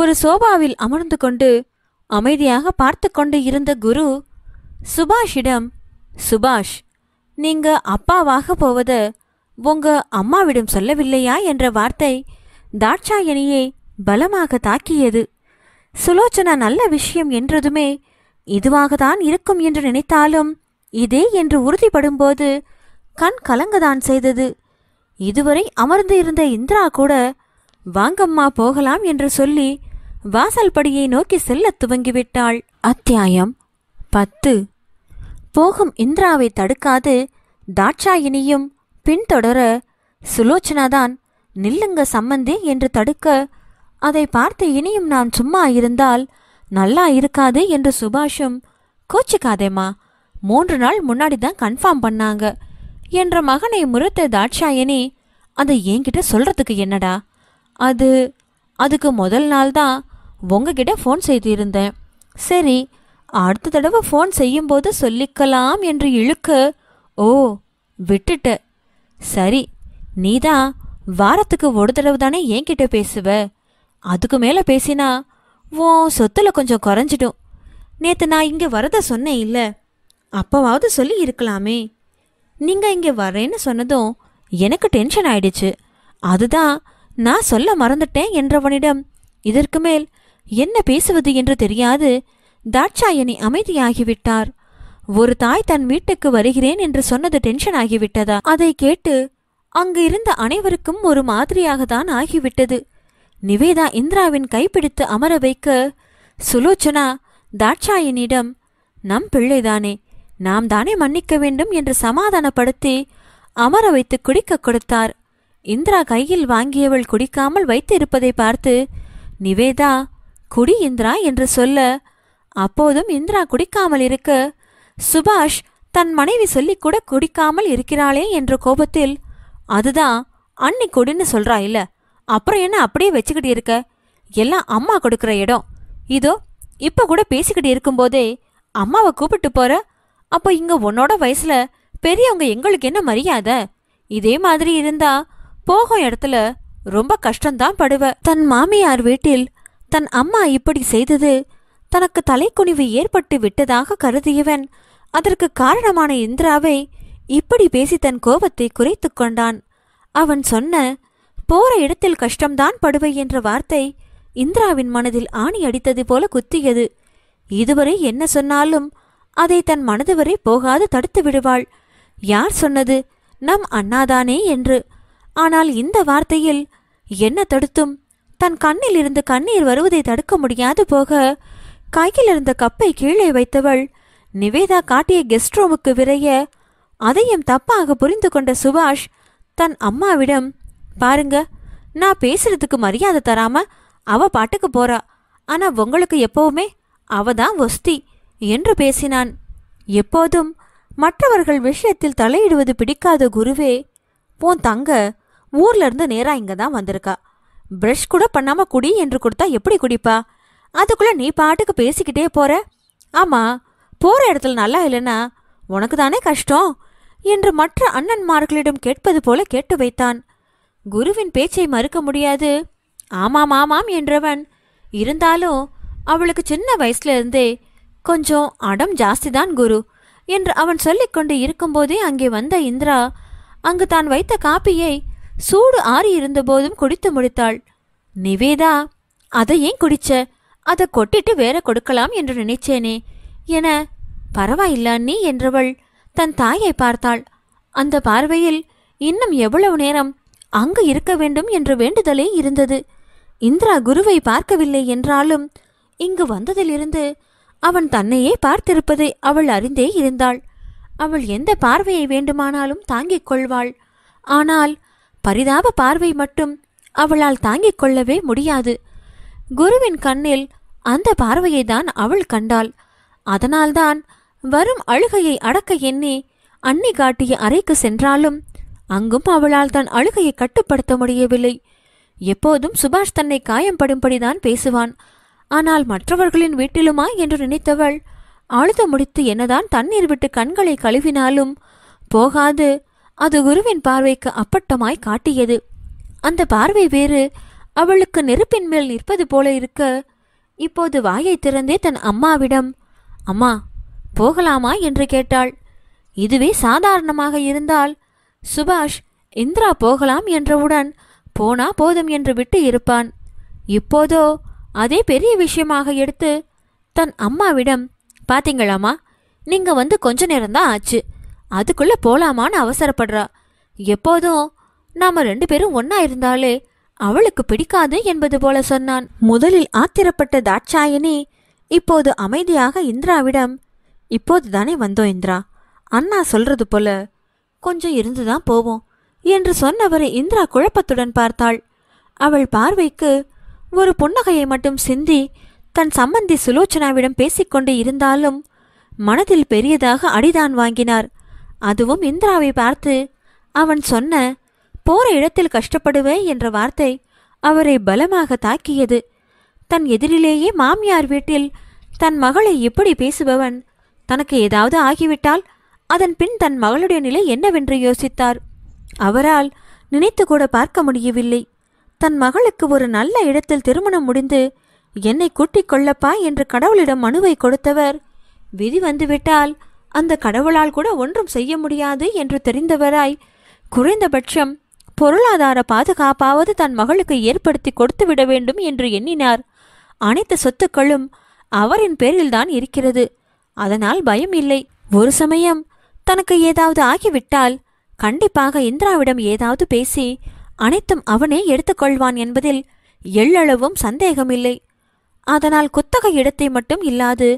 ஒரு சோபாவில் அமர்ந்து கொண்டு அமைதியாக பார்த்து கொண்டு இருந்த குரு சுபாஷிடம் சுபாஷ் நீங்க அப்பாவாக போவது உங்க அம்மாவிடம் சொல்லவில்லையா என்ற வார்த்தை தாட்சாயணியை பலமாக தாக்கியது சுலோச்சனா நல்ல விஷயம் என்றதுமே இதுவாகத்தான் இருக்கும் என்று நினைத்தாலும் இதே என்று உறுதிப்படும்போது கண் கலங்கதான் செய்தது இதுவரை அமர்ந்து இருந்த இந்திரா கூட வாங்கம்மா போகலாம் என்று சொல்லி வாசல் படியை நோக்கி செல்ல துவங்கிவிட்டாள் அத்தியாயம் பத்து போகும் இந்திராவை தடுக்காது தாட்சாயினியும் பின்தொடர சுலோச்சனாதான் நில்லுங்க சம்மந்தி என்று தடுக்க அதை பார்த்து இனியும் நான் சும்மா இருந்தால் நல்லா இருக்காது என்று சுபாஷும் கோச்சிக்காதேம்மா மூன்று நாள் முன்னாடி தான் கன்ஃபார்ம் பண்ணாங்க என்ற மகனை முறுத்த தாட்சாயினி அதை என்கிட்ட சொல்கிறதுக்கு என்னடா அது அதுக்கு முதல் நாள் தான் உங்ககிட்ட ஃபோன் செய்திருந்தேன் சரி அடுத்த தடவை ஃபோன் செய்யும்போது சொல்லிக்கலாம் என்று இழுக்க ஓ விட்டுட்ட சரி நீதான் வாரத்துக்கு ஒரு தடவை தானே என்கிட்ட பேசுவ அதுக்கு மேலே பேசினா ஓ சொத்தில் கொஞ்சம் குறைஞ்சிடும் நேற்று நான் இங்கே வரத சொன்னேன் இல்லை அப்போவாவது சொல்லி இருக்கலாமே நீங்கள் இங்கே வரேன்னு சொன்னதும் எனக்கு டென்ஷன் ஆயிடுச்சு அதுதான் நான் சொல்ல மறந்துட்டேன் என்றவனிடம் இதற்கு மேல் என்ன பேசுவது என்று தெரியாது தாட்சாயணி அமைதியாகிவிட்டார் ஒரு தாய் தன் வீட்டுக்கு வருகிறேன் என்று சொன்னது டென்ஷன் ஆகிவிட்டதா அதை கேட்டு அங்கு இருந்த அனைவருக்கும் ஒரு மாதிரியாக தான் ஆகிவிட்டது நிவேதா இந்திராவின் கைப்பிடித்து அமர வைக்க சுலோச்சனா தாட்சாயனிடம் நம் பிள்ளைதானே நாம் தானே மன்னிக்க வேண்டும் என்று சமாதானப்படுத்தி அமர வைத்து குடிக்க கொடுத்தார் இந்திரா கையில் வாங்கியவள் குடிக்காமல் வைத்திருப்பதை பார்த்து நிவேதா குடி இந்திரா என்று சொல்ல அப்போதும் இந்திரா குடிக்காமல் இருக்கு சுபாஷ் தன் மனைவி சொல்லி கூட குடிக்காமல் இருக்கிறாளே என்ற கோபத்தில் அதுதான் அன்னி குடின்னு சொல்றா இல்ல அப்புறம் என்ன அப்படியே வச்சுக்கிட்டு இருக்க எல்லாம் அம்மா கொடுக்குற இடம் இதோ இப்ப கூட பேசிக்கிட்டு இருக்கும்போதே அம்மாவை கூப்பிட்டு போற அப்போ இங்க உன்னோட வயசுல பெரியவங்க எங்களுக்கு என்ன மரியாதை இதே மாதிரி இருந்தா போகும் இடத்துல ரொம்ப கஷ்டம்தான் படுவ தன் மாமியார் வீட்டில் தன் அம்மா இப்படி செய்தது தனக்கு தலைக்குனிவு ஏற்பட்டு விட்டதாக கருதியவன் அதற்கு காரணமான இந்திராவை இப்படி பேசி தன் கோபத்தை குறைத்து கொண்டான் அவன் சொன்ன போற இடத்தில் கஷ்டம்தான் படுவை என்ற வார்த்தை இந்திராவின் மனதில் ஆணி அடித்தது போல குத்தியது இதுவரை என்ன சொன்னாலும் அதை தன் மனது வரை போகாது தடுத்து விடுவாள் யார் சொன்னது நம் அண்ணாதானே என்று ஆனால் இந்த வார்த்தையில் என்ன தடுத்தும் தன் கண்ணில் இருந்து கண்ணீர் வருவதை தடுக்க முடியாது போக கையில் இருந்த கப்பை கீழே வைத்தவள் நிவேதா காட்டிய கெஸ்ட் ரூமுக்கு விரைய அதையும் தப்பாக புரிந்து கொண்ட சுபாஷ் தன் அம்மாவிடம் பாருங்க நான் பேசுறதுக்கு மரியாதை தராம அவ பாட்டுக்கு போறா ஆனா உங்களுக்கு எப்பவுமே அவ தான் ஒஸ்தி என்று பேசினான் எப்போதும் மற்றவர்கள் விஷயத்தில் தலையிடுவது பிடிக்காத குருவே போன் தங்க ஊர்ல இருந்து நேரா இங்க தான் வந்திருக்கா பிரஷ் கூட பண்ணாம குடி என்று கொடுத்தா எப்படி குடிப்பா அதுக்குள்ளே நீ பாட்டுக்கு பேசிக்கிட்டே போகிற ஆமாம் போகிற இடத்துல நல்லா இல்லைன்னா உனக்கு தானே கஷ்டம் என்று மற்ற அண்ணன்மார்களிடம் கேட்பது போல கேட்டு வைத்தான் குருவின் பேச்சை மறுக்க முடியாது ஆமாம் ஆமாம் என்றவன் இருந்தாலும் அவளுக்கு சின்ன வயசுல இருந்தே கொஞ்சம் அடம் ஜாஸ்திதான் குரு என்று அவன் சொல்லிக்கொண்டு இருக்கும்போதே அங்கே வந்த இந்திரா அங்கு தான் வைத்த காப்பியை சூடு ஆறி இருந்தபோதும் குடித்து முடித்தாள் நிவேதா அதை ஏன் குடிச்ச அதை கொட்டிட்டு வேற கொடுக்கலாம் என்று நினைச்சேனே என பரவாயில்ல நீ என்றவள் தன் தாயை பார்த்தாள் அந்த பார்வையில் இன்னும் எவ்வளவு நேரம் அங்கு இருக்க வேண்டும் என்ற வேண்டுதலே இருந்தது இந்திரா குருவை பார்க்கவில்லை என்றாலும் இங்கு வந்ததிலிருந்து அவன் தன்னையே பார்த்திருப்பதை அவள் அறிந்தே இருந்தாள் அவள் எந்த பார்வையை வேண்டுமானாலும் தாங்கிக் கொள்வாள் ஆனால் பரிதாப பார்வை மட்டும் அவளால் தாங்கிக் கொள்ளவே முடியாது குருவின் கண்ணில் அந்த பார்வையை தான் அவள் கண்டாள் அதனால்தான் வரும் அழுகையை அடக்க எண்ணி அன்னை காட்டிய அறைக்கு சென்றாலும் அங்கும் அவளால் தன் அழுகையை கட்டுப்படுத்த முடியவில்லை எப்போதும் சுபாஷ் தன்னை காயம்படும்படிதான் பேசுவான் ஆனால் மற்றவர்களின் வீட்டிலுமா என்று நினைத்தவள் அழுத முடித்து என்னதான் தண்ணீர் விட்டு கண்களை கழுவினாலும் போகாது அது குருவின் பார்வைக்கு அப்பட்டமாய் காட்டியது அந்த பார்வை வேறு அவளுக்கு நெருப்பின் மேல் நிற்பது போல இருக்க இப்போது வாயை திறந்தே தன் அம்மாவிடம் அம்மா போகலாமா என்று கேட்டாள் இதுவே சாதாரணமாக இருந்தால் சுபாஷ் இந்திரா போகலாம் என்றவுடன் போனா போதும் என்று விட்டு இருப்பான் இப்போதோ அதே பெரிய விஷயமாக எடுத்து தன் அம்மாவிடம் பாத்தீங்களாமா நீங்க வந்து கொஞ்ச நேரம்தான் ஆச்சு அதுக்குள்ள போலாமான்னு அவசரப்படுறா எப்போதும் நாம ரெண்டு பேரும் ஒன்னா இருந்தாலே அவளுக்கு பிடிக்காது என்பது போல சொன்னான் முதலில் ஆத்திரப்பட்ட தாட்சாயனி இப்போது அமைதியாக இந்திராவிடம் இப்போது தானே வந்தோம் இந்திரா அண்ணா சொல்றது போல கொஞ்சம் இருந்துதான் போவோம் என்று சொன்னவரை இந்திரா குழப்பத்துடன் பார்த்தாள் அவள் பார்வைக்கு ஒரு புன்னகையை மட்டும் சிந்தி தன் சம்பந்தி சுலோச்சனாவிடம் பேசிக்கொண்டு இருந்தாலும் மனதில் பெரியதாக அடிதான் வாங்கினார் அதுவும் இந்திராவை பார்த்து அவன் சொன்ன போற இடத்தில் கஷ்டப்படுவேன் என்ற வார்த்தை அவரை பலமாக தாக்கியது தன் எதிரிலேயே மாமியார் வீட்டில் தன் மகளை எப்படி பேசுபவன் தனக்கு ஏதாவது ஆகிவிட்டால் அதன் பின் தன் மகளுடைய நிலை என்னவென்று யோசித்தார் அவரால் நினைத்து கூட பார்க்க முடியவில்லை தன் மகளுக்கு ஒரு நல்ல இடத்தில் திருமணம் முடிந்து என்னை கூட்டிக் கொள்ளப்பா என்று கடவுளிடம் மனுவை கொடுத்தவர் விதி வந்துவிட்டால் அந்த கடவுளால் கூட ஒன்றும் செய்ய முடியாது என்று தெரிந்தவராய் குறைந்தபட்சம் பொருளாதார பாதுகாப்பாவது தன் மகளுக்கு ஏற்படுத்தி கொடுத்து விட வேண்டும் என்று எண்ணினார் அனைத்து சொத்துக்களும் அவரின் பேரில்தான் இருக்கிறது அதனால் பயம் இல்லை ஒரு சமயம் தனக்கு ஏதாவது ஆகிவிட்டால் கண்டிப்பாக இந்திராவிடம் ஏதாவது பேசி அனைத்தும் அவனே எடுத்துக்கொள்வான் என்பதில் எள்ளளவும் சந்தேகமில்லை அதனால் குத்தகை இடத்தை மட்டும் இல்லாது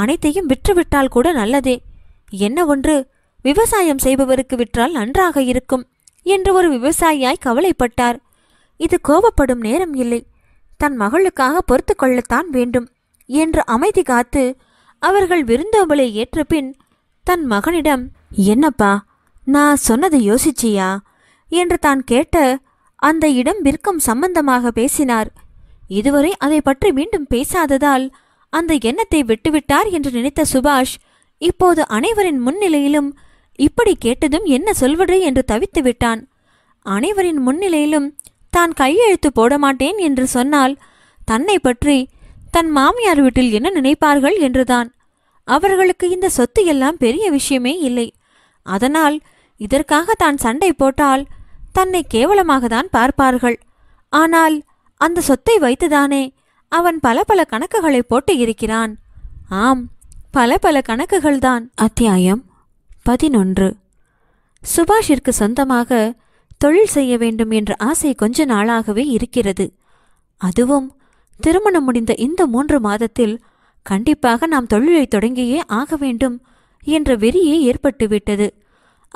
அனைத்தையும் விற்றுவிட்டால் கூட நல்லதே என்ன ஒன்று விவசாயம் செய்பவருக்கு விற்றால் நன்றாக இருக்கும் என்று ஒரு விவசாயியாய் கவலைப்பட்டார் இது கோபப்படும் நேரம் இல்லை தன் மகளுக்காக பொறுத்து கொள்ளத்தான் வேண்டும் என்று அமைதி காத்து அவர்கள் விருந்தோம்பலை ஏற்ற பின் தன் மகனிடம் என்னப்பா நான் சொன்னதை யோசிச்சியா என்று தான் கேட்ட அந்த இடம் விற்கும் சம்பந்தமாக பேசினார் இதுவரை அதை பற்றி மீண்டும் பேசாததால் அந்த எண்ணத்தை விட்டுவிட்டார் என்று நினைத்த சுபாஷ் இப்போது அனைவரின் முன்னிலையிலும் இப்படி கேட்டதும் என்ன சொல்வது என்று தவித்து விட்டான் அனைவரின் முன்னிலையிலும் தான் கையெழுத்து போட மாட்டேன் என்று சொன்னால் தன்னை பற்றி தன் மாமியார் வீட்டில் என்ன நினைப்பார்கள் என்றுதான் அவர்களுக்கு இந்த சொத்து எல்லாம் பெரிய விஷயமே இல்லை அதனால் இதற்காக தான் சண்டை போட்டால் தன்னை கேவலமாக தான் பார்ப்பார்கள் ஆனால் அந்த சொத்தை வைத்துதானே அவன் பல பல கணக்குகளை போட்டு இருக்கிறான் ஆம் பல பல கணக்குகள்தான் அத்தியாயம் பதினொன்று சுபாஷிற்கு சொந்தமாக தொழில் செய்ய வேண்டும் என்ற ஆசை கொஞ்ச நாளாகவே இருக்கிறது அதுவும் திருமணம் முடிந்த இந்த மூன்று மாதத்தில் கண்டிப்பாக நாம் தொழிலை தொடங்கியே ஆக வேண்டும் என்ற வெறியே ஏற்பட்டுவிட்டது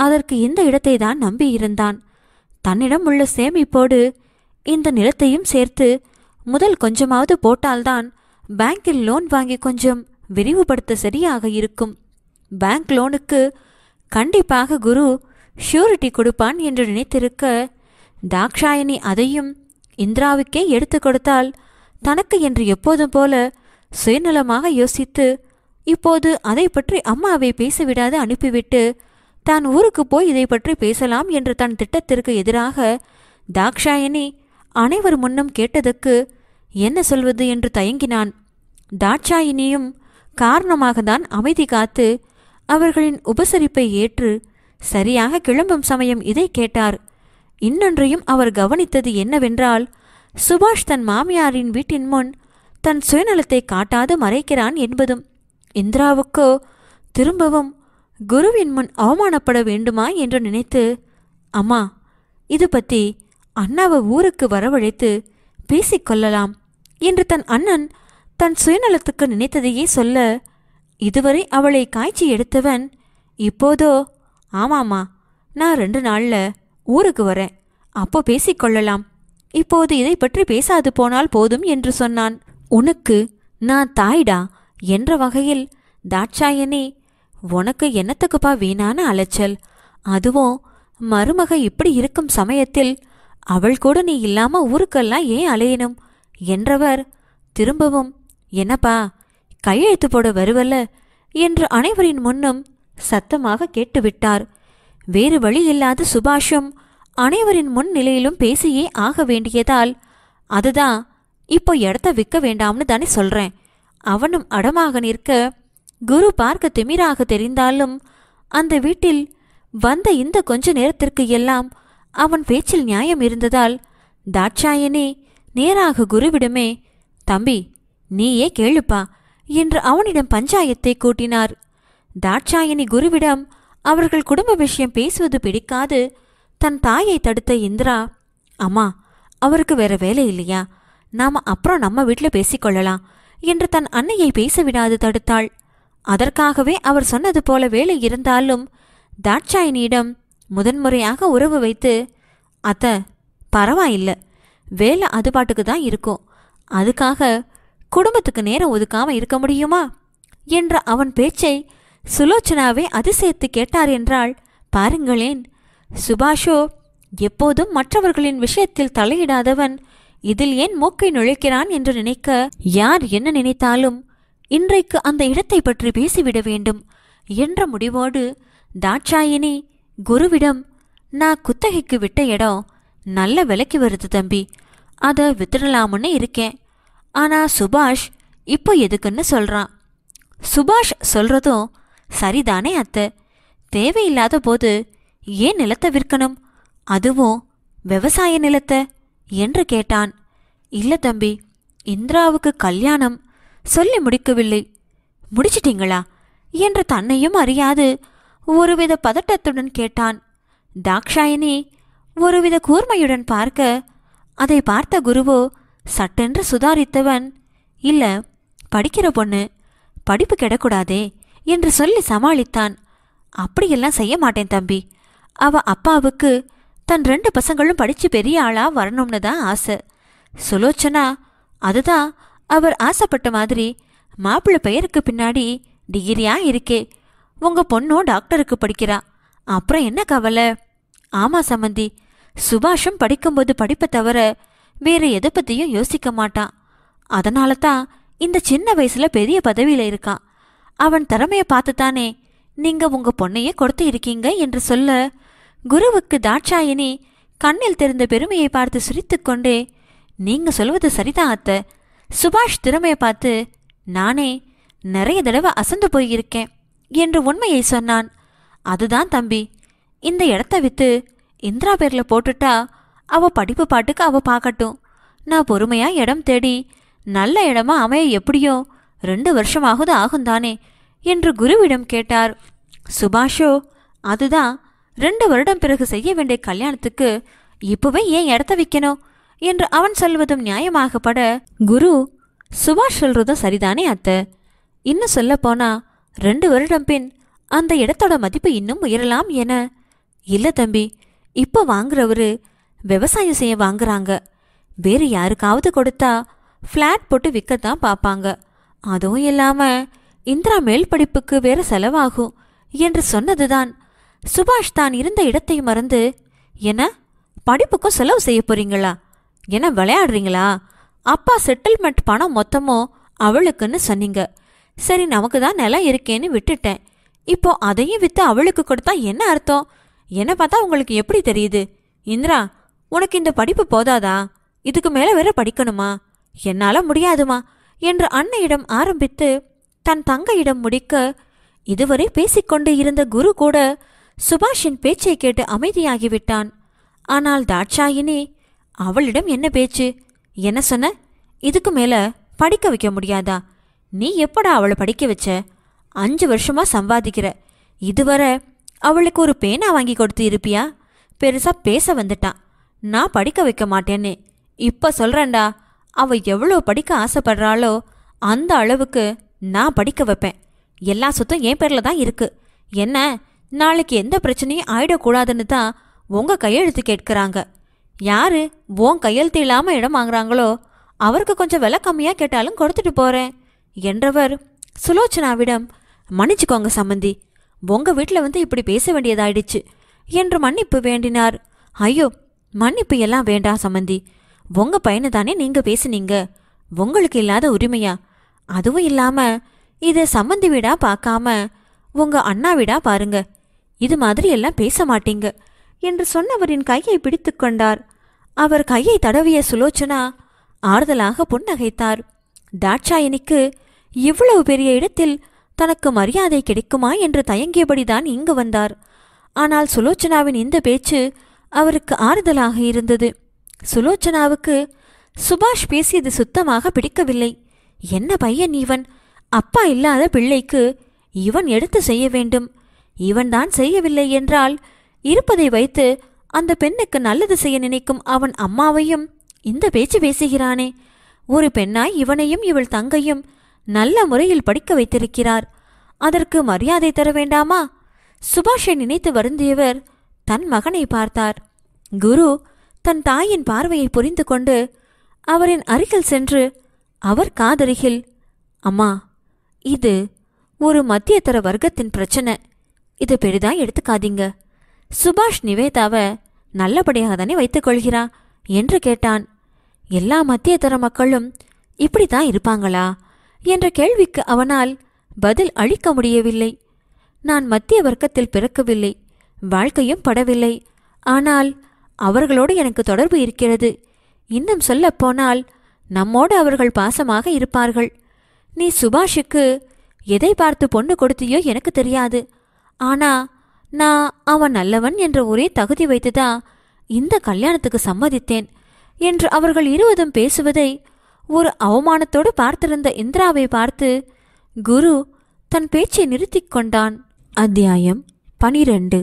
அதற்கு இந்த இடத்தை தான் நம்பியிருந்தான் தன்னிடம் உள்ள சேமிப்போடு இந்த நிலத்தையும் சேர்த்து முதல் கொஞ்சமாவது போட்டால்தான் பேங்கில் லோன் வாங்கி கொஞ்சம் விரிவுபடுத்த சரியாக இருக்கும் பேங்க் லோனுக்கு கண்டிப்பாக குரு ஷூரிட்டி கொடுப்பான் என்று நினைத்திருக்க தாக்ஷாயணி அதையும் இந்திராவுக்கே எடுத்து கொடுத்தால் தனக்கு என்று எப்போதும் போல சுயநலமாக யோசித்து இப்போது அதை பற்றி அம்மாவை பேசவிடாது அனுப்பிவிட்டு தான் ஊருக்கு போய் இதை பற்றி பேசலாம் என்று தன் திட்டத்திற்கு எதிராக தாக்ஷாயணி அனைவர் முன்னும் கேட்டதுக்கு என்ன சொல்வது என்று தயங்கினான் தாட்சாயினியும் காரணமாக தான் அமைதி காத்து அவர்களின் உபசரிப்பை ஏற்று சரியாக கிளம்பும் சமயம் இதை கேட்டார் இன்னொன்றையும் அவர் கவனித்தது என்னவென்றால் சுபாஷ் தன் மாமியாரின் வீட்டின் முன் தன் சுயநலத்தை காட்டாது மறைக்கிறான் என்பதும் இந்திராவுக்கோ திரும்பவும் குருவின் முன் அவமானப்பட வேண்டுமா என்று நினைத்து அம்மா இது பற்றி அண்ணாவை ஊருக்கு வரவழைத்து பேசிக்கொள்ளலாம் என்று தன் அண்ணன் தன் சுயநலத்துக்கு நினைத்ததையே சொல்ல இதுவரை அவளை காய்ச்சி எடுத்தவன் இப்போதோ ஆமாம்மா நான் ரெண்டு நாள்ல ஊருக்கு வரேன் அப்போ பேசிக்கொள்ளலாம் இப்போது இதை பற்றி பேசாது போனால் போதும் என்று சொன்னான் உனக்கு நான் தாய்டா என்ற வகையில் தாட்சாயனி உனக்கு என்னத்துக்குப்பா வீணான அலைச்சல் அதுவும் மருமக இப்படி இருக்கும் சமயத்தில் அவள் கூட நீ இல்லாம ஊருக்கெல்லாம் ஏன் அலையணும் என்றவர் திரும்பவும் என்னப்பா கையெழுத்து போட வருவல்ல என்று அனைவரின் முன்னும் சத்தமாக கேட்டுவிட்டார் வேறு வழி இல்லாத சுபாஷும் அனைவரின் முன்னிலையிலும் பேசியே ஆக வேண்டியதால் அதுதான் இப்போ இடத்த விற்க வேண்டாம்னு தானே சொல்றேன் அவனும் அடமாக நிற்க குரு பார்க்க திமிராக தெரிந்தாலும் அந்த வீட்டில் வந்த இந்த கொஞ்ச நேரத்திற்கு எல்லாம் அவன் பேச்சில் நியாயம் இருந்ததால் தாட்சாயனே நேராக குருவிடமே தம்பி நீயே கேளுப்பா என்று அவனிடம் பஞ்சாயத்தை கூட்டினார் தாட்சாயணி குருவிடம் அவர்கள் குடும்ப விஷயம் பேசுவது பிடிக்காது தன் தாயை தடுத்த இந்திரா அம்மா அவருக்கு வேற வேலை இல்லையா நாம அப்புறம் நம்ம வீட்டில் பேசிக்கொள்ளலாம் என்று தன் அன்னையை பேசவிடாது தடுத்தாள் அதற்காகவே அவர் சொன்னது போல வேலை இருந்தாலும் தாட்சாயினியிடம் முதன்முறையாக உறவு வைத்து அத்த பரவாயில்ல வேலை அது பாட்டுக்கு தான் இருக்கும் அதுக்காக குடும்பத்துக்கு நேரம் ஒதுக்காம இருக்க முடியுமா என்ற அவன் பேச்சை சுலோச்சனாவே அதிசயத்து கேட்டார் என்றால் பாருங்களேன் சுபாஷோ எப்போதும் மற்றவர்களின் விஷயத்தில் தலையிடாதவன் இதில் ஏன் மூக்கை நுழைக்கிறான் என்று நினைக்க யார் என்ன நினைத்தாலும் இன்றைக்கு அந்த இடத்தை பற்றி பேசிவிட வேண்டும் என்ற முடிவோடு தாட்சாயினி குருவிடம் நான் குத்தகைக்கு விட்ட இடம் நல்ல விலைக்கு வருது தம்பி அதை வித்துடலாமுன்னு இருக்கேன் ஆனால் சுபாஷ் இப்போ எதுக்குன்னு சொல்கிறான் சுபாஷ் சொல்கிறதும் சரிதானே அத்தை தேவையில்லாத போது ஏன் நிலத்தை விற்கணும் அதுவும் விவசாய நிலத்தை என்று கேட்டான் இல்லை தம்பி இந்திராவுக்கு கல்யாணம் சொல்லி முடிக்கவில்லை முடிச்சிட்டிங்களா என்று தன்னையும் அறியாது ஒருவித பதட்டத்துடன் கேட்டான் தாக்ஷாயினி ஒருவித கூர்மையுடன் பார்க்க அதை பார்த்த குருவோ சட்டென்று சுதாரித்தவன் இல்ல படிக்கிற பொண்ணு படிப்பு கெடக்கூடாதே என்று சொல்லி சமாளித்தான் அப்படியெல்லாம் செய்ய மாட்டேன் தம்பி அவ அப்பாவுக்கு தன் ரெண்டு பசங்களும் படிச்சு பெரிய ஆளா வரணும்னு தான் ஆசை சுலோச்சனா அதுதான் அவர் ஆசைப்பட்ட மாதிரி மாப்பிள்ளை பெயருக்கு பின்னாடி டிகிரியா இருக்கே உங்க பொண்ணும் டாக்டருக்கு படிக்கிறா அப்புறம் என்ன கவலை ஆமா சம்மந்தி சுபாஷும் படிக்கும்போது படிப்பை தவிர வேற எதை பத்தியும் யோசிக்க மாட்டான் அதனால தான் இந்த சின்ன வயசுல பெரிய பதவியில இருக்கான் அவன் திறமையை பார்த்து தானே நீங்க உங்க பொண்ணையே கொடுத்து இருக்கீங்க என்று சொல்ல குருவுக்கு தாட்சாயினி கண்ணில் தெரிந்த பெருமையை பார்த்து சிரித்து கொண்டே நீங்க சொல்வது சரிதான் அத்த சுபாஷ் திறமையை பார்த்து நானே நிறைய தடவை அசந்து போயிருக்கேன் என்று உண்மையை சொன்னான் அதுதான் தம்பி இந்த இடத்த வித்து இந்திரா பேரில் போட்டுட்டா அவ படிப்பு பாட்டுக்கு அவ பார்க்கட்டும் நான் பொறுமையா இடம் தேடி நல்ல இடமா அமைய எப்படியோ ரெண்டு வருஷமாகுது ஆகும் தானே என்று குருவிடம் கேட்டார் சுபாஷோ அதுதான் ரெண்டு வருடம் பிறகு செய்ய வேண்டிய கல்யாணத்துக்கு இப்பவே ஏன் இடத்த வைக்கணும் என்று அவன் சொல்வதும் நியாயமாகப்பட குரு சுபாஷ் சொல்றதும் சரிதானே அத்த இன்னும் சொல்ல போனா ரெண்டு வருடம் பின் அந்த இடத்தோட மதிப்பு இன்னும் உயரலாம் என இல்ல தம்பி இப்போ வாங்குறவரு விவசாயம் செய்ய வாங்குறாங்க வேறு யாருக்காவது கொடுத்தா ஃப்ளாட் போட்டு விற்கத்தான் பார்ப்பாங்க அதுவும் இல்லாமல் இந்திரா மேல் படிப்புக்கு வேறு செலவாகும் என்று சொன்னதுதான் சுபாஷ் தான் இருந்த இடத்தை மறந்து என்ன படிப்புக்கும் செலவு செய்ய போறீங்களா என்ன விளையாடுறீங்களா அப்பா செட்டில்மெண்ட் பணம் மொத்தமோ அவளுக்குன்னு சொன்னீங்க சரி நமக்கு தான் நிலம் இருக்கேன்னு விட்டுட்டேன் இப்போ அதையும் விற்று அவளுக்கு கொடுத்தா என்ன அர்த்தம் என்ன பார்த்தா உங்களுக்கு எப்படி தெரியுது இந்திரா உனக்கு இந்த படிப்பு போதாதா இதுக்கு மேலே வேற படிக்கணுமா என்னால் முடியாதுமா என்று அன்னையிடம் ஆரம்பித்து தன் தங்கையிடம் முடிக்க இதுவரை பேசிக்கொண்டு இருந்த குரு கூட சுபாஷின் பேச்சை கேட்டு அமைதியாகிவிட்டான் ஆனால் தாட்சாயினி அவளிடம் என்ன பேச்சு என்ன சொன்ன இதுக்கு மேலே படிக்க வைக்க முடியாதா நீ எப்படா அவளை படிக்க வச்ச அஞ்சு வருஷமா சம்பாதிக்கிற இதுவரை அவளுக்கு ஒரு பேனா வாங்கி கொடுத்து இருப்பியா பெருசா பேச வந்துட்டான் நான் படிக்க வைக்க மாட்டேன்னு இப்போ சொல்கிறேன்டா அவள் எவ்வளோ படிக்க ஆசைப்படுறாளோ அந்த அளவுக்கு நான் படிக்க வைப்பேன் எல்லா சொத்தும் என் பேரில் தான் இருக்குது என்ன நாளைக்கு எந்த பிரச்சனையும் ஆயிடக்கூடாதுன்னு தான் உங்கள் கையெழுத்து கேட்குறாங்க யார் உன் கையெழுத்து இல்லாமல் இடம் வாங்குறாங்களோ அவருக்கு கொஞ்சம் விலை கம்மியாக கேட்டாலும் கொடுத்துட்டு போகிறேன் என்றவர் சுலோச்சனாவிடம் மன்னிச்சுக்கோங்க சம்மந்தி உங்கள் வீட்டில் வந்து இப்படி பேச வேண்டியதாயிடுச்சு என்று மன்னிப்பு வேண்டினார் ஐயோ மன்னிப்பு எல்லாம் வேண்டாம் சம்மந்தி உங்க பையனை தானே நீங்க பேசுனீங்க உங்களுக்கு இல்லாத உரிமையா அதுவும் இல்லாம இதை சம்மந்தி வீடா பார்க்காம உங்க அண்ணா வீடா பாருங்க இது மாதிரி எல்லாம் பேச மாட்டீங்க என்று சொன்னவரின் கையை பிடித்து கொண்டார் அவர் கையை தடவிய சுலோச்சனா ஆறுதலாக புன்னகைத்தார் தாட்சாயினிக்கு இவ்வளவு பெரிய இடத்தில் தனக்கு மரியாதை கிடைக்குமா என்று தயங்கியபடிதான் இங்கு வந்தார் ஆனால் சுலோச்சனாவின் இந்த பேச்சு அவருக்கு ஆறுதலாக இருந்தது சுலோச்சனாவுக்கு சுபாஷ் பேசியது சுத்தமாக பிடிக்கவில்லை என்ன பையன் இவன் அப்பா இல்லாத பிள்ளைக்கு இவன் எடுத்து செய்ய வேண்டும் இவன்தான் செய்யவில்லை என்றால் இருப்பதை வைத்து அந்த பெண்ணுக்கு நல்லது செய்ய நினைக்கும் அவன் அம்மாவையும் இந்த பேச்சு பேசுகிறானே ஒரு பெண்ணாய் இவனையும் இவள் தங்கையும் நல்ல முறையில் படிக்க வைத்திருக்கிறார் அதற்கு மரியாதை தர வேண்டாமா சுபாஷை நினைத்து வருந்தியவர் தன் மகனை பார்த்தார் குரு தன் தாயின் பார்வையை புரிந்து கொண்டு அவரின் அருகில் சென்று அவர் காதருகில் அம்மா இது ஒரு மத்தியதர வர்க்கத்தின் பிரச்சனை இது பெரிதா எடுத்துக்காதீங்க சுபாஷ் நிவேதாவை நல்லபடியாக தானே வைத்துக் கொள்கிறா என்று கேட்டான் எல்லா மத்தியதர மக்களும் இப்படி தான் இருப்பாங்களா என்ற கேள்விக்கு அவனால் பதில் அளிக்க முடியவில்லை நான் மத்திய வர்க்கத்தில் பிறக்கவில்லை வாழ்க்கையும் படவில்லை ஆனால் அவர்களோடு எனக்கு தொடர்பு இருக்கிறது இன்னும் சொல்லப்போனால் நம்மோடு அவர்கள் பாசமாக இருப்பார்கள் நீ சுபாஷுக்கு எதை பார்த்து பொண்ணு கொடுத்தியோ எனக்கு தெரியாது ஆனா நான் அவன் நல்லவன் என்ற ஒரே தகுதி வைத்துதான் இந்த கல்யாணத்துக்கு சம்மதித்தேன் என்று அவர்கள் இருவதும் பேசுவதை ஒரு அவமானத்தோடு பார்த்திருந்த இந்திராவை பார்த்து குரு தன் பேச்சை நிறுத்திக் கொண்டான் அத்தியாயம் பனிரெண்டு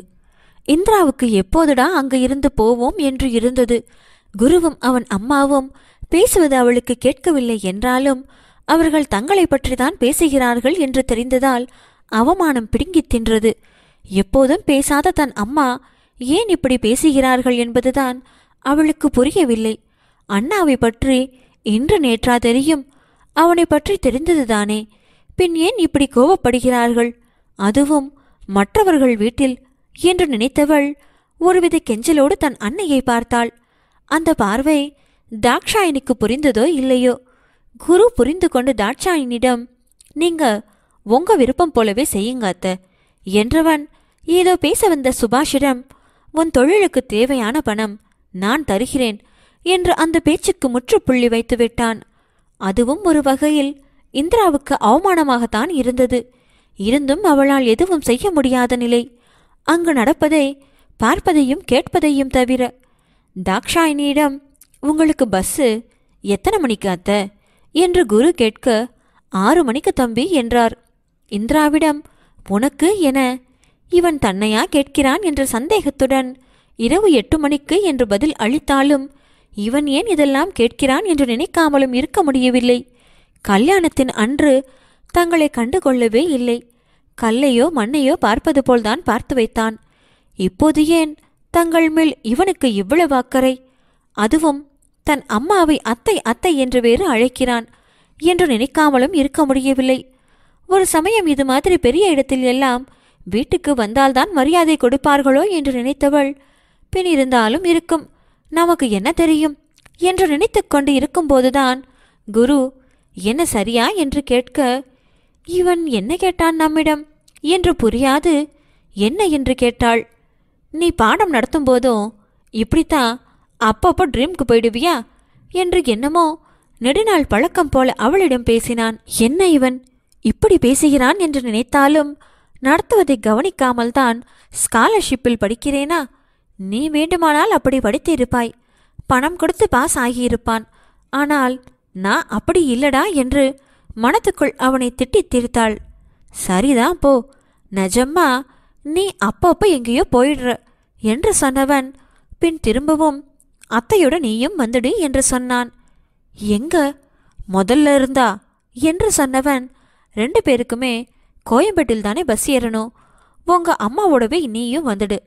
இந்திராவுக்கு எப்போதுடா அங்கு இருந்து போவோம் என்று இருந்தது குருவும் அவன் அம்மாவும் பேசுவது அவளுக்கு கேட்கவில்லை என்றாலும் அவர்கள் தங்களை பற்றிதான் பேசுகிறார்கள் என்று தெரிந்ததால் அவமானம் பிடுங்கி தின்றது எப்போதும் பேசாத தன் அம்மா ஏன் இப்படி பேசுகிறார்கள் என்பதுதான் அவளுக்கு புரியவில்லை அண்ணாவை பற்றி இன்று நேற்றா தெரியும் அவனை பற்றி தெரிந்ததுதானே பின் ஏன் இப்படி கோபப்படுகிறார்கள் அதுவும் மற்றவர்கள் வீட்டில் என்று நினைத்தவள் ஒருவித கெஞ்சலோடு தன் அன்னையை பார்த்தாள் அந்த பார்வை தாட்சாயினிக்கு புரிந்ததோ இல்லையோ குரு புரிந்து கொண்டு தாட்சாயினிடம் நீங்க உங்க விருப்பம் போலவே செய்யுங்க அத்த என்றவன் ஏதோ பேச வந்த சுபாஷிடம் உன் தொழிலுக்கு தேவையான பணம் நான் தருகிறேன் என்று அந்த பேச்சுக்கு முற்றுப்புள்ளி வைத்து விட்டான் அதுவும் ஒரு வகையில் இந்திராவுக்கு அவமானமாகத்தான் இருந்தது இருந்தும் அவளால் எதுவும் செய்ய முடியாத நிலை அங்கு நடப்பதை பார்ப்பதையும் கேட்பதையும் தவிர தாக்ஷாயினியிடம் உங்களுக்கு பஸ்ஸு எத்தனை மணிக்கு அத்த என்று குரு கேட்க ஆறு மணிக்கு தம்பி என்றார் இந்திராவிடம் உனக்கு என இவன் தன்னையா கேட்கிறான் என்ற சந்தேகத்துடன் இரவு எட்டு மணிக்கு என்று பதில் அளித்தாலும் இவன் ஏன் இதெல்லாம் கேட்கிறான் என்று நினைக்காமலும் இருக்க முடியவில்லை கல்யாணத்தின் அன்று தங்களை கண்டுகொள்ளவே இல்லை கல்லையோ மண்ணையோ பார்ப்பது போல்தான் பார்த்து வைத்தான் இப்போது ஏன் தங்கள் மேல் இவனுக்கு இவ்வளவு அக்கறை அதுவும் தன் அம்மாவை அத்தை அத்தை என்று வேறு அழைக்கிறான் என்று நினைக்காமலும் இருக்க முடியவில்லை ஒரு சமயம் இது மாதிரி பெரிய இடத்தில் எல்லாம் வீட்டுக்கு வந்தால்தான் மரியாதை கொடுப்பார்களோ என்று நினைத்தவள் பின் இருந்தாலும் இருக்கும் நமக்கு என்ன தெரியும் என்று நினைத்து கொண்டு இருக்கும்போதுதான் குரு என்ன சரியா என்று கேட்க இவன் என்ன கேட்டான் நம்மிடம் என்று புரியாது என்ன என்று கேட்டாள் நீ பாடம் நடத்தும் போதும் இப்படித்தான் அப்பப்போ ட்ரீம்க்கு போயிடுவியா என்று என்னமோ நெடுநாள் பழக்கம் போல அவளிடம் பேசினான் என்ன இவன் இப்படி பேசுகிறான் என்று நினைத்தாலும் நடத்துவதை கவனிக்காமல் தான் ஸ்காலர்ஷிப்பில் படிக்கிறேனா நீ வேண்டுமானால் அப்படி படித்திருப்பாய் பணம் கொடுத்து பாஸ் ஆகியிருப்பான் ஆனால் நான் அப்படி இல்லடா என்று மனத்துக்குள் அவனை திட்டி தீர்த்தாள் சரிதான் போ நஜம்மா நீ அப்பப்போ எங்கேயோ போயிடுற என்று சொன்னவன் பின் திரும்பவும் அத்தையோட நீயும் வந்துடு என்று சொன்னான் எங்க முதல்ல இருந்தா என்று சொன்னவன் ரெண்டு பேருக்குமே கோயம்பேட்டில் தானே பஸ் ஏறணும் உங்க அம்மாவோடவே நீயும் வந்துடு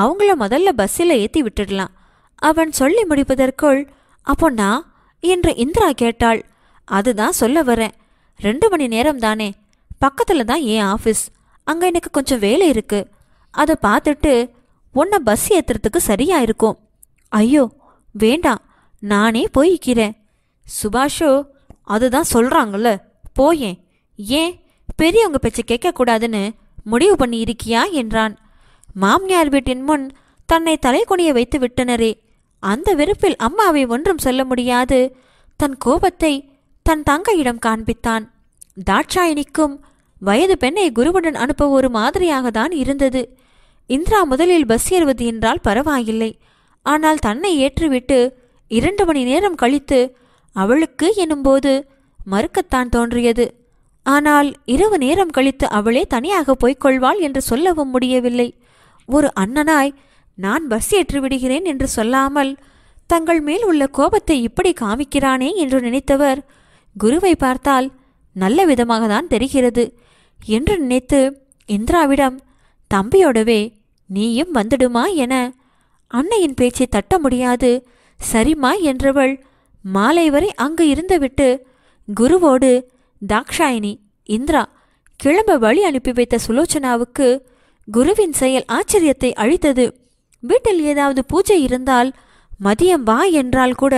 அவங்கள முதல்ல பஸ்ஸில் ஏற்றி விட்டுடலாம் அவன் சொல்லி முடிப்பதற்குள் அப்போ நான் என்று இந்திரா கேட்டாள் அதுதான் சொல்ல வரேன் ரெண்டு மணி நேரம் தானே பக்கத்தில் தான் என் ஆஃபீஸ் அங்கே எனக்கு கொஞ்சம் வேலை இருக்கு அதை பார்த்துட்டு உன்னை பஸ் ஏற்றுறதுக்கு சரியாக இருக்கும் ஐயோ வேண்டாம் நானே போய்க்கிறேன் சுபாஷோ அதுதான் சொல்கிறாங்கல்ல போயேன் ஏன் பெரியவங்க பேச்சை கேட்கக்கூடாதுன்னு முடிவு பண்ணி இருக்கியா என்றான் மாமியார் வீட்டின் முன் தன்னை தலைக்குனிய வைத்து விட்டனரே அந்த வெறுப்பில் அம்மாவை ஒன்றும் சொல்ல முடியாது தன் கோபத்தை தன் தங்கையிடம் காண்பித்தான் தாட்சாயணிக்கும் வயது பெண்ணை குருவுடன் அனுப்ப ஒரு மாதிரியாக தான் இருந்தது இந்திரா முதலில் பஸ் ஏறுவது என்றால் பரவாயில்லை ஆனால் தன்னை ஏற்றுவிட்டு இரண்டு மணி நேரம் கழித்து அவளுக்கு என்னும்போது மறுக்கத்தான் தோன்றியது ஆனால் இரவு நேரம் கழித்து அவளே தனியாக போய்க்கொள்வாள் என்று சொல்லவும் முடியவில்லை ஒரு அண்ணனாய் நான் பஸ் ஏற்றுவிடுகிறேன் விடுகிறேன் என்று சொல்லாமல் தங்கள் மேல் உள்ள கோபத்தை இப்படி காமிக்கிறானே என்று நினைத்தவர் குருவை பார்த்தால் நல்ல விதமாக தான் தெரிகிறது என்று நினைத்து இந்திராவிடம் தம்பியோடவே நீயும் வந்துடுமா என அன்னையின் பேச்சை தட்ட முடியாது சரிமா என்றவள் மாலை வரை அங்கு இருந்துவிட்டு குருவோடு தாக்ஷாயினி இந்திரா கிளம்ப வழி அனுப்பி வைத்த சுலோச்சனாவுக்கு குருவின் செயல் ஆச்சரியத்தை அழித்தது வீட்டில் ஏதாவது பூஜை இருந்தால் மதியம் வா என்றால் கூட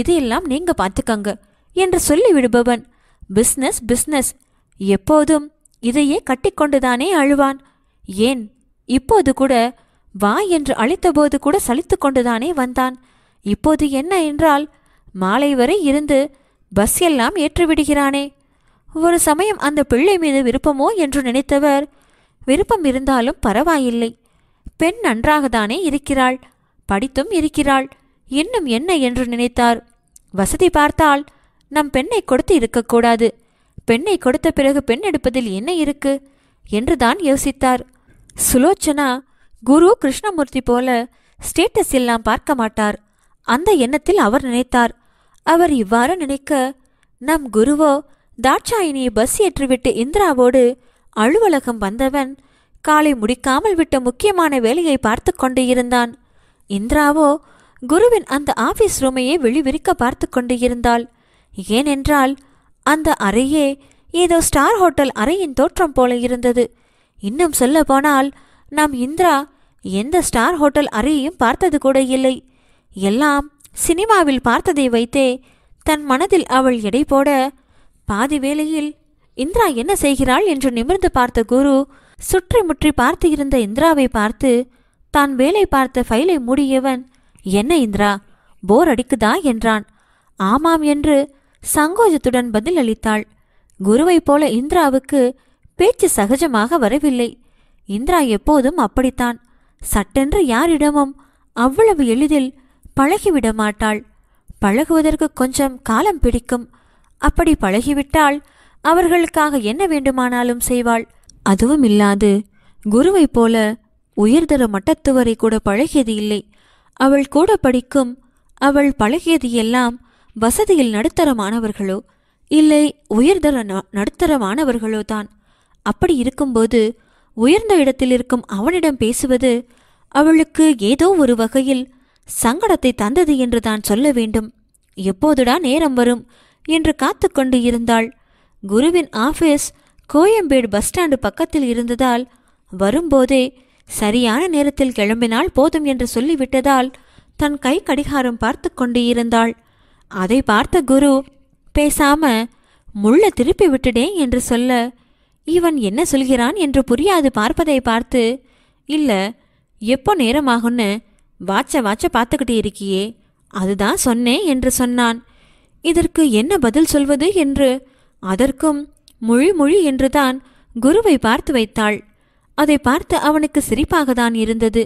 இதையெல்லாம் நீங்க பார்த்துக்கங்க என்று சொல்லிவிடுபவன் பிஸ்னஸ் பிஸ்னஸ் எப்போதும் இதையே கட்டிக்கொண்டுதானே அழுவான் ஏன் இப்போது கூட வா என்று அழைத்தபோது கூட சலித்து கொண்டுதானே வந்தான் இப்போது என்ன என்றால் மாலை வரை இருந்து பஸ் எல்லாம் ஏற்றுவிடுகிறானே ஒரு சமயம் அந்த பிள்ளை மீது விருப்பமோ என்று நினைத்தவர் விருப்பம் இருந்தாலும் பரவாயில்லை பெண் நன்றாகத்தானே இருக்கிறாள் படித்தும் இருக்கிறாள் இன்னும் என்ன என்று நினைத்தார் வசதி பார்த்தால் நம் பெண்ணை கொடுத்து இருக்கக்கூடாது பெண்ணை கொடுத்த பிறகு பெண் எடுப்பதில் என்ன இருக்கு என்றுதான் யோசித்தார் சுலோச்சனா குரு கிருஷ்ணமூர்த்தி போல ஸ்டேட்டஸ் எல்லாம் பார்க்க மாட்டார் அந்த எண்ணத்தில் அவர் நினைத்தார் அவர் இவ்வாறு நினைக்க நம் குருவோ தாட்சாயினியை பஸ் ஏற்றிவிட்டு இந்திராவோடு அலுவலகம் வந்தவன் காலை முடிக்காமல் விட்ட முக்கியமான வேலையை பார்த்து கொண்டு இருந்தான் இந்திராவோ குருவின் அந்த ஆபீஸ் ரூமையே வெளிவிரிக்க பார்த்து கொண்டு இருந்தாள் ஏனென்றால் அந்த அறையே ஏதோ ஸ்டார் ஹோட்டல் அறையின் தோற்றம் போல இருந்தது இன்னும் சொல்ல போனால் நாம் இந்திரா எந்த ஸ்டார் ஹோட்டல் அறையையும் பார்த்தது கூட இல்லை எல்லாம் சினிமாவில் பார்த்ததை வைத்தே தன் மனதில் அவள் எடை போட பாதி வேளையில் இந்திரா என்ன செய்கிறாள் என்று நிமிர்ந்து பார்த்த குரு சுற்றி முற்றி பார்த்து இருந்த இந்திராவை பார்த்து தான் வேலை பார்த்த ஃபைலை மூடியவன் என்ன இந்திரா போர் அடிக்குதா என்றான் ஆமாம் என்று சங்கோஜத்துடன் பதில் அளித்தாள் குருவைப் போல இந்திராவுக்கு பேச்சு சகஜமாக வரவில்லை இந்திரா எப்போதும் அப்படித்தான் சட்டென்று யாரிடமும் அவ்வளவு எளிதில் பழகிவிட மாட்டாள் பழகுவதற்கு கொஞ்சம் காலம் பிடிக்கும் அப்படி பழகிவிட்டால் அவர்களுக்காக என்ன வேண்டுமானாலும் செய்வாள் அதுவும் இல்லாது குருவைப் போல உயர்தர மட்டத்துவரை கூட பழகியது இல்லை அவள் கூட படிக்கும் அவள் பழகியது எல்லாம் வசதியில் நடுத்தரமானவர்களோ இல்லை உயர்தர நடுத்தரமானவர்களோ தான் அப்படி இருக்கும்போது உயர்ந்த இடத்தில் இருக்கும் அவனிடம் பேசுவது அவளுக்கு ஏதோ ஒரு வகையில் சங்கடத்தை தந்தது என்று தான் சொல்ல வேண்டும் எப்போதுடா நேரம் வரும் என்று காத்து கொண்டு இருந்தாள் குருவின் ஆஃபீஸ் கோயம்பேடு பஸ் ஸ்டாண்டு பக்கத்தில் இருந்ததால் வரும்போதே சரியான நேரத்தில் கிளம்பினால் போதும் என்று சொல்லிவிட்டதால் தன் கை கடிகாரம் பார்த்து கொண்டு இருந்தாள் அதை பார்த்த குரு பேசாம முள்ள திருப்பி விட்டுடேன் என்று சொல்ல இவன் என்ன சொல்கிறான் என்று புரியாது பார்ப்பதை பார்த்து இல்லை எப்போ நேரமாகும்னு வாட்ச வாட்ச பார்த்துக்கிட்டு இருக்கியே அதுதான் சொன்னேன் என்று சொன்னான் இதற்கு என்ன பதில் சொல்வது என்று அதற்கும் மொழி மொழி என்றுதான் குருவை பார்த்து வைத்தாள் அதை பார்த்து அவனுக்கு சிரிப்பாக தான் இருந்தது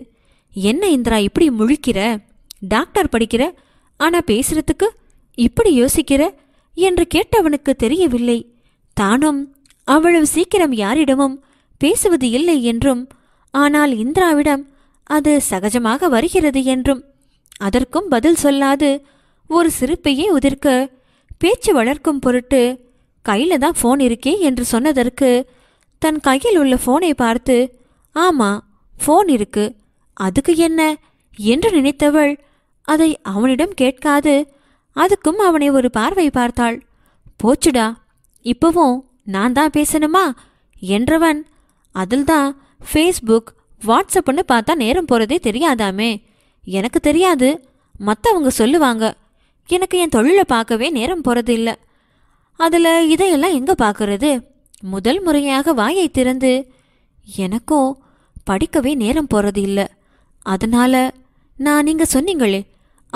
என்ன இந்திரா இப்படி முழிக்கிற டாக்டர் படிக்கிற ஆனா பேசுறதுக்கு இப்படி யோசிக்கிற என்று கேட்டவனுக்கு தெரியவில்லை தானும் அவ்வளவு சீக்கிரம் யாரிடமும் பேசுவது இல்லை என்றும் ஆனால் இந்திராவிடம் அது சகஜமாக வருகிறது என்றும் அதற்கும் பதில் சொல்லாது ஒரு சிரிப்பையே உதிர்க்க பேச்சு வளர்க்கும் பொருட்டு கையில தான் ஃபோன் இருக்கே என்று சொன்னதற்கு தன் கையில் உள்ள ஃபோனை பார்த்து ஆமா ஃபோன் இருக்கு அதுக்கு என்ன என்று நினைத்தவள் அதை அவனிடம் கேட்காது அதுக்கும் அவனை ஒரு பார்வை பார்த்தாள் போச்சுடா இப்பவும் நான் தான் பேசணுமா என்றவன் அதில் தான் ஃபேஸ்புக் வாட்ஸ்அப்புன்னு பார்த்தா நேரம் போகிறதே தெரியாதாமே எனக்கு தெரியாது மற்றவங்க சொல்லுவாங்க எனக்கு என் தொழிலை பார்க்கவே நேரம் போகிறது இல்லை அதில் இதையெல்லாம் எங்கே பார்க்கறது முதல் முறையாக வாயை திறந்து எனக்கும் படிக்கவே நேரம் போகிறது இல்லை அதனால் நான் நீங்கள் சொன்னீங்களே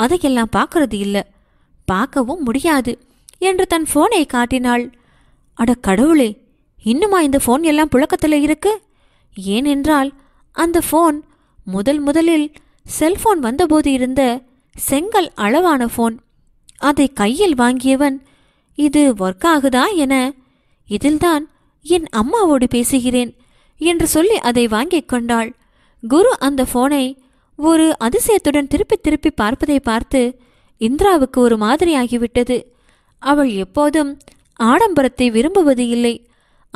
அதையெல்லாம் பார்க்கறது இல்லை பார்க்கவும் முடியாது என்று தன் ஃபோனை காட்டினாள் அட கடவுளே இன்னுமா இந்த ஃபோன் எல்லாம் புழக்கத்தில் இருக்கு ஏனென்றால் அந்த ஃபோன் முதல் முதலில் செல்போன் வந்தபோது இருந்த செங்கல் அளவான ஃபோன் அதை கையில் வாங்கியவன் இது ஒர்க் ஆகுதா என இதில்தான் என் அம்மாவோடு பேசுகிறேன் என்று சொல்லி அதை வாங்கிக் கொண்டாள் குரு அந்த ஃபோனை ஒரு அதிசயத்துடன் திருப்பி திருப்பி பார்ப்பதை பார்த்து இந்திராவுக்கு ஒரு மாதிரி ஆகிவிட்டது அவள் எப்போதும் ஆடம்பரத்தை விரும்புவது இல்லை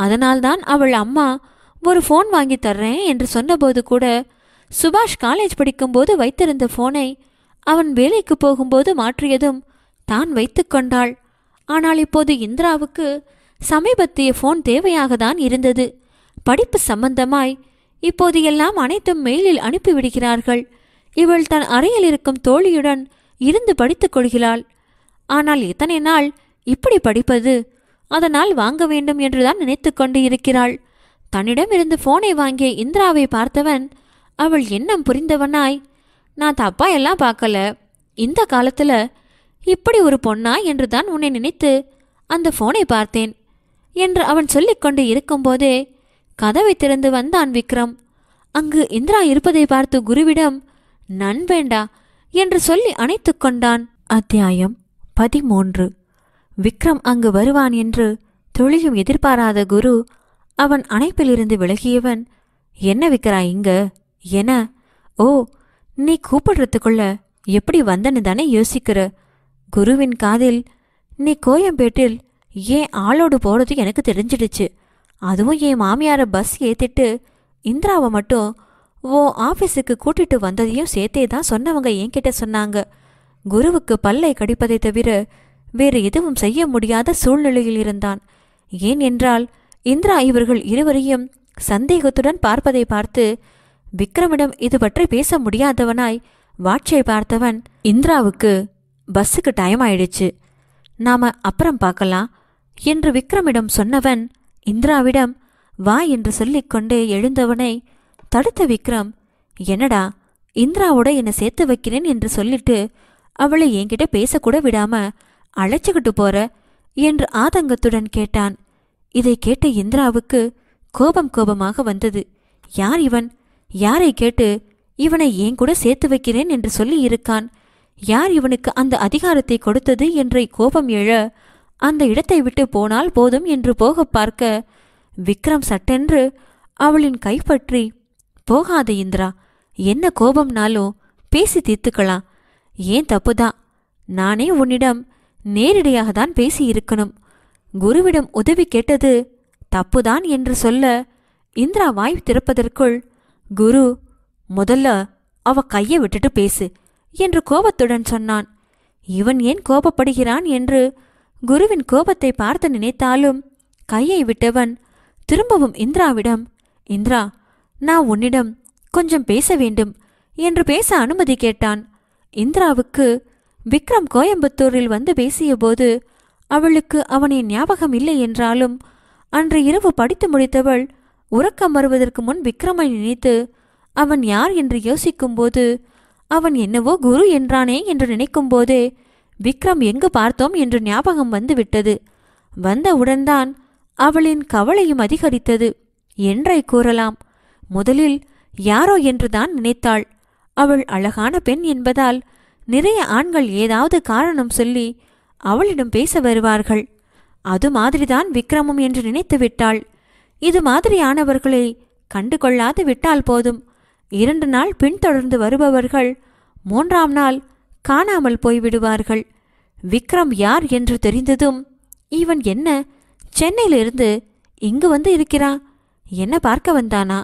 அதனால்தான் அவள் அம்மா ஒரு ஃபோன் வாங்கி தர்றேன் என்று சொன்னபோது கூட சுபாஷ் காலேஜ் படிக்கும்போது வைத்திருந்த ஃபோனை அவன் வேலைக்கு போகும்போது மாற்றியதும் தான் வைத்து கொண்டாள் ஆனால் இப்போது இந்திராவுக்கு சமீபத்திய ஃபோன் தேவையாக தான் இருந்தது படிப்பு சம்பந்தமாய் இப்போது எல்லாம் அனைத்தும் மெயிலில் அனுப்பிவிடுகிறார்கள் இவள் தன் அறையில் இருக்கும் தோழியுடன் இருந்து படித்துக் கொள்கிறாள் ஆனால் இத்தனை நாள் இப்படி படிப்பது அதனால் வாங்க வேண்டும் என்றுதான் நினைத்து கொண்டு இருக்கிறாள் தன்னிடமிருந்து போனை வாங்கிய இந்திராவை பார்த்தவன் அவள் எண்ணம் புரிந்தவனாய் நான் தப்பா எல்லாம் பார்க்கல இந்த காலத்துல இப்படி ஒரு பொண்ணா என்றுதான் உன்னை நினைத்து அந்த போனை பார்த்தேன் என்று அவன் சொல்லிக்கொண்டு இருக்கும்போதே கதவை திறந்து வந்தான் விக்ரம் அங்கு இந்திரா இருப்பதை பார்த்து குருவிடம் வேண்டா என்று சொல்லி அணைத்துக் கொண்டான் அத்தியாயம் பதிமூன்று விக்ரம் அங்கு வருவான் என்று தொழிலும் எதிர்பாராத குரு அவன் அணைப்பிலிருந்து விலகியவன் என்ன விக்கிறாய் இங்க என ஓ நீ கூப்பிடுறதுக்குள்ள எப்படி வந்தன்னு தானே யோசிக்கிற குருவின் காதில் நீ கோயம்பேட்டில் ஏன் ஆளோடு போறது எனக்கு தெரிஞ்சிடுச்சு அதுவும் என் மாமியார பஸ் ஏத்திட்டு இந்திராவை மட்டும் ஓ ஆஃபீஸுக்கு கூட்டிட்டு வந்ததையும் சேர்த்தே தான் சொன்னவங்க என்கிட்ட சொன்னாங்க குருவுக்கு பல்லை கடிப்பதை தவிர வேறு எதுவும் செய்ய முடியாத சூழ்நிலையில் இருந்தான் ஏன் என்றால் இந்திரா இவர்கள் இருவரையும் சந்தேகத்துடன் பார்ப்பதை பார்த்து விக்ரமிடம் இது பற்றி பேச முடியாதவனாய் வாட்சை பார்த்தவன் இந்திராவுக்கு பஸ்ஸுக்கு டைம் ஆயிடுச்சு நாம அப்புறம் பார்க்கலாம் என்று விக்ரமிடம் சொன்னவன் இந்திராவிடம் வா என்று சொல்லிக்கொண்டே எழுந்தவனை தடுத்த விக்ரம் என்னடா இந்திராவோட என்னை சேர்த்து வைக்கிறேன் என்று சொல்லிட்டு அவளை என்கிட்ட பேசக்கூட விடாம அழைச்சுக்கிட்டு போற என்று ஆதங்கத்துடன் கேட்டான் இதை கேட்ட இந்திராவுக்கு கோபம் கோபமாக வந்தது யார் இவன் யாரை கேட்டு இவனை ஏன் கூட சேர்த்து வைக்கிறேன் என்று சொல்லி இருக்கான் யார் இவனுக்கு அந்த அதிகாரத்தை கொடுத்தது என்ற கோபம் எழ அந்த இடத்தை விட்டு போனால் போதும் என்று போக பார்க்க விக்ரம் சட்டென்று அவளின் கைப்பற்றி போகாத இந்திரா என்ன கோபம்னாலும் பேசி தீர்த்துக்கலாம் ஏன் தப்புதான் நானே உன்னிடம் நேரடியாக தான் பேசி இருக்கணும் குருவிடம் உதவி கேட்டது தப்புதான் என்று சொல்ல இந்திரா வாய் திறப்பதற்குள் குரு முதல்ல அவ கையை விட்டுட்டு பேசு என்று கோபத்துடன் சொன்னான் இவன் ஏன் கோபப்படுகிறான் என்று குருவின் கோபத்தை பார்த்து நினைத்தாலும் கையை விட்டவன் திரும்பவும் இந்திராவிடம் இந்திரா நான் உன்னிடம் கொஞ்சம் பேச வேண்டும் என்று பேச அனுமதி கேட்டான் இந்திராவுக்கு விக்ரம் கோயம்புத்தூரில் வந்து பேசியபோது அவளுக்கு அவனின் ஞாபகம் இல்லை என்றாலும் அன்று இரவு படித்து முடித்தவள் உறக்கம் வருவதற்கு முன் விக்ரமை நினைத்து அவன் யார் என்று யோசிக்கும்போது அவன் என்னவோ குரு என்றானே என்று நினைக்கும்போதே விக்ரம் எங்கு பார்த்தோம் என்று ஞாபகம் வந்து விட்டது வந்தவுடன்தான் அவளின் கவலையும் அதிகரித்தது என்றை கூறலாம் முதலில் யாரோ என்றுதான் நினைத்தாள் அவள் அழகான பெண் என்பதால் நிறைய ஆண்கள் ஏதாவது காரணம் சொல்லி அவளிடம் பேச வருவார்கள் அது மாதிரிதான் விக்ரமும் என்று நினைத்து விட்டாள் இது மாதிரியானவர்களை கண்டுகொள்ளாது விட்டால் போதும் இரண்டு நாள் பின்தொடர்ந்து வருபவர்கள் மூன்றாம் நாள் காணாமல் போய்விடுவார்கள் விக்ரம் யார் என்று தெரிந்ததும் இவன் என்ன சென்னையிலிருந்து இங்கு வந்து இருக்கிறான் என்ன பார்க்க வந்தானா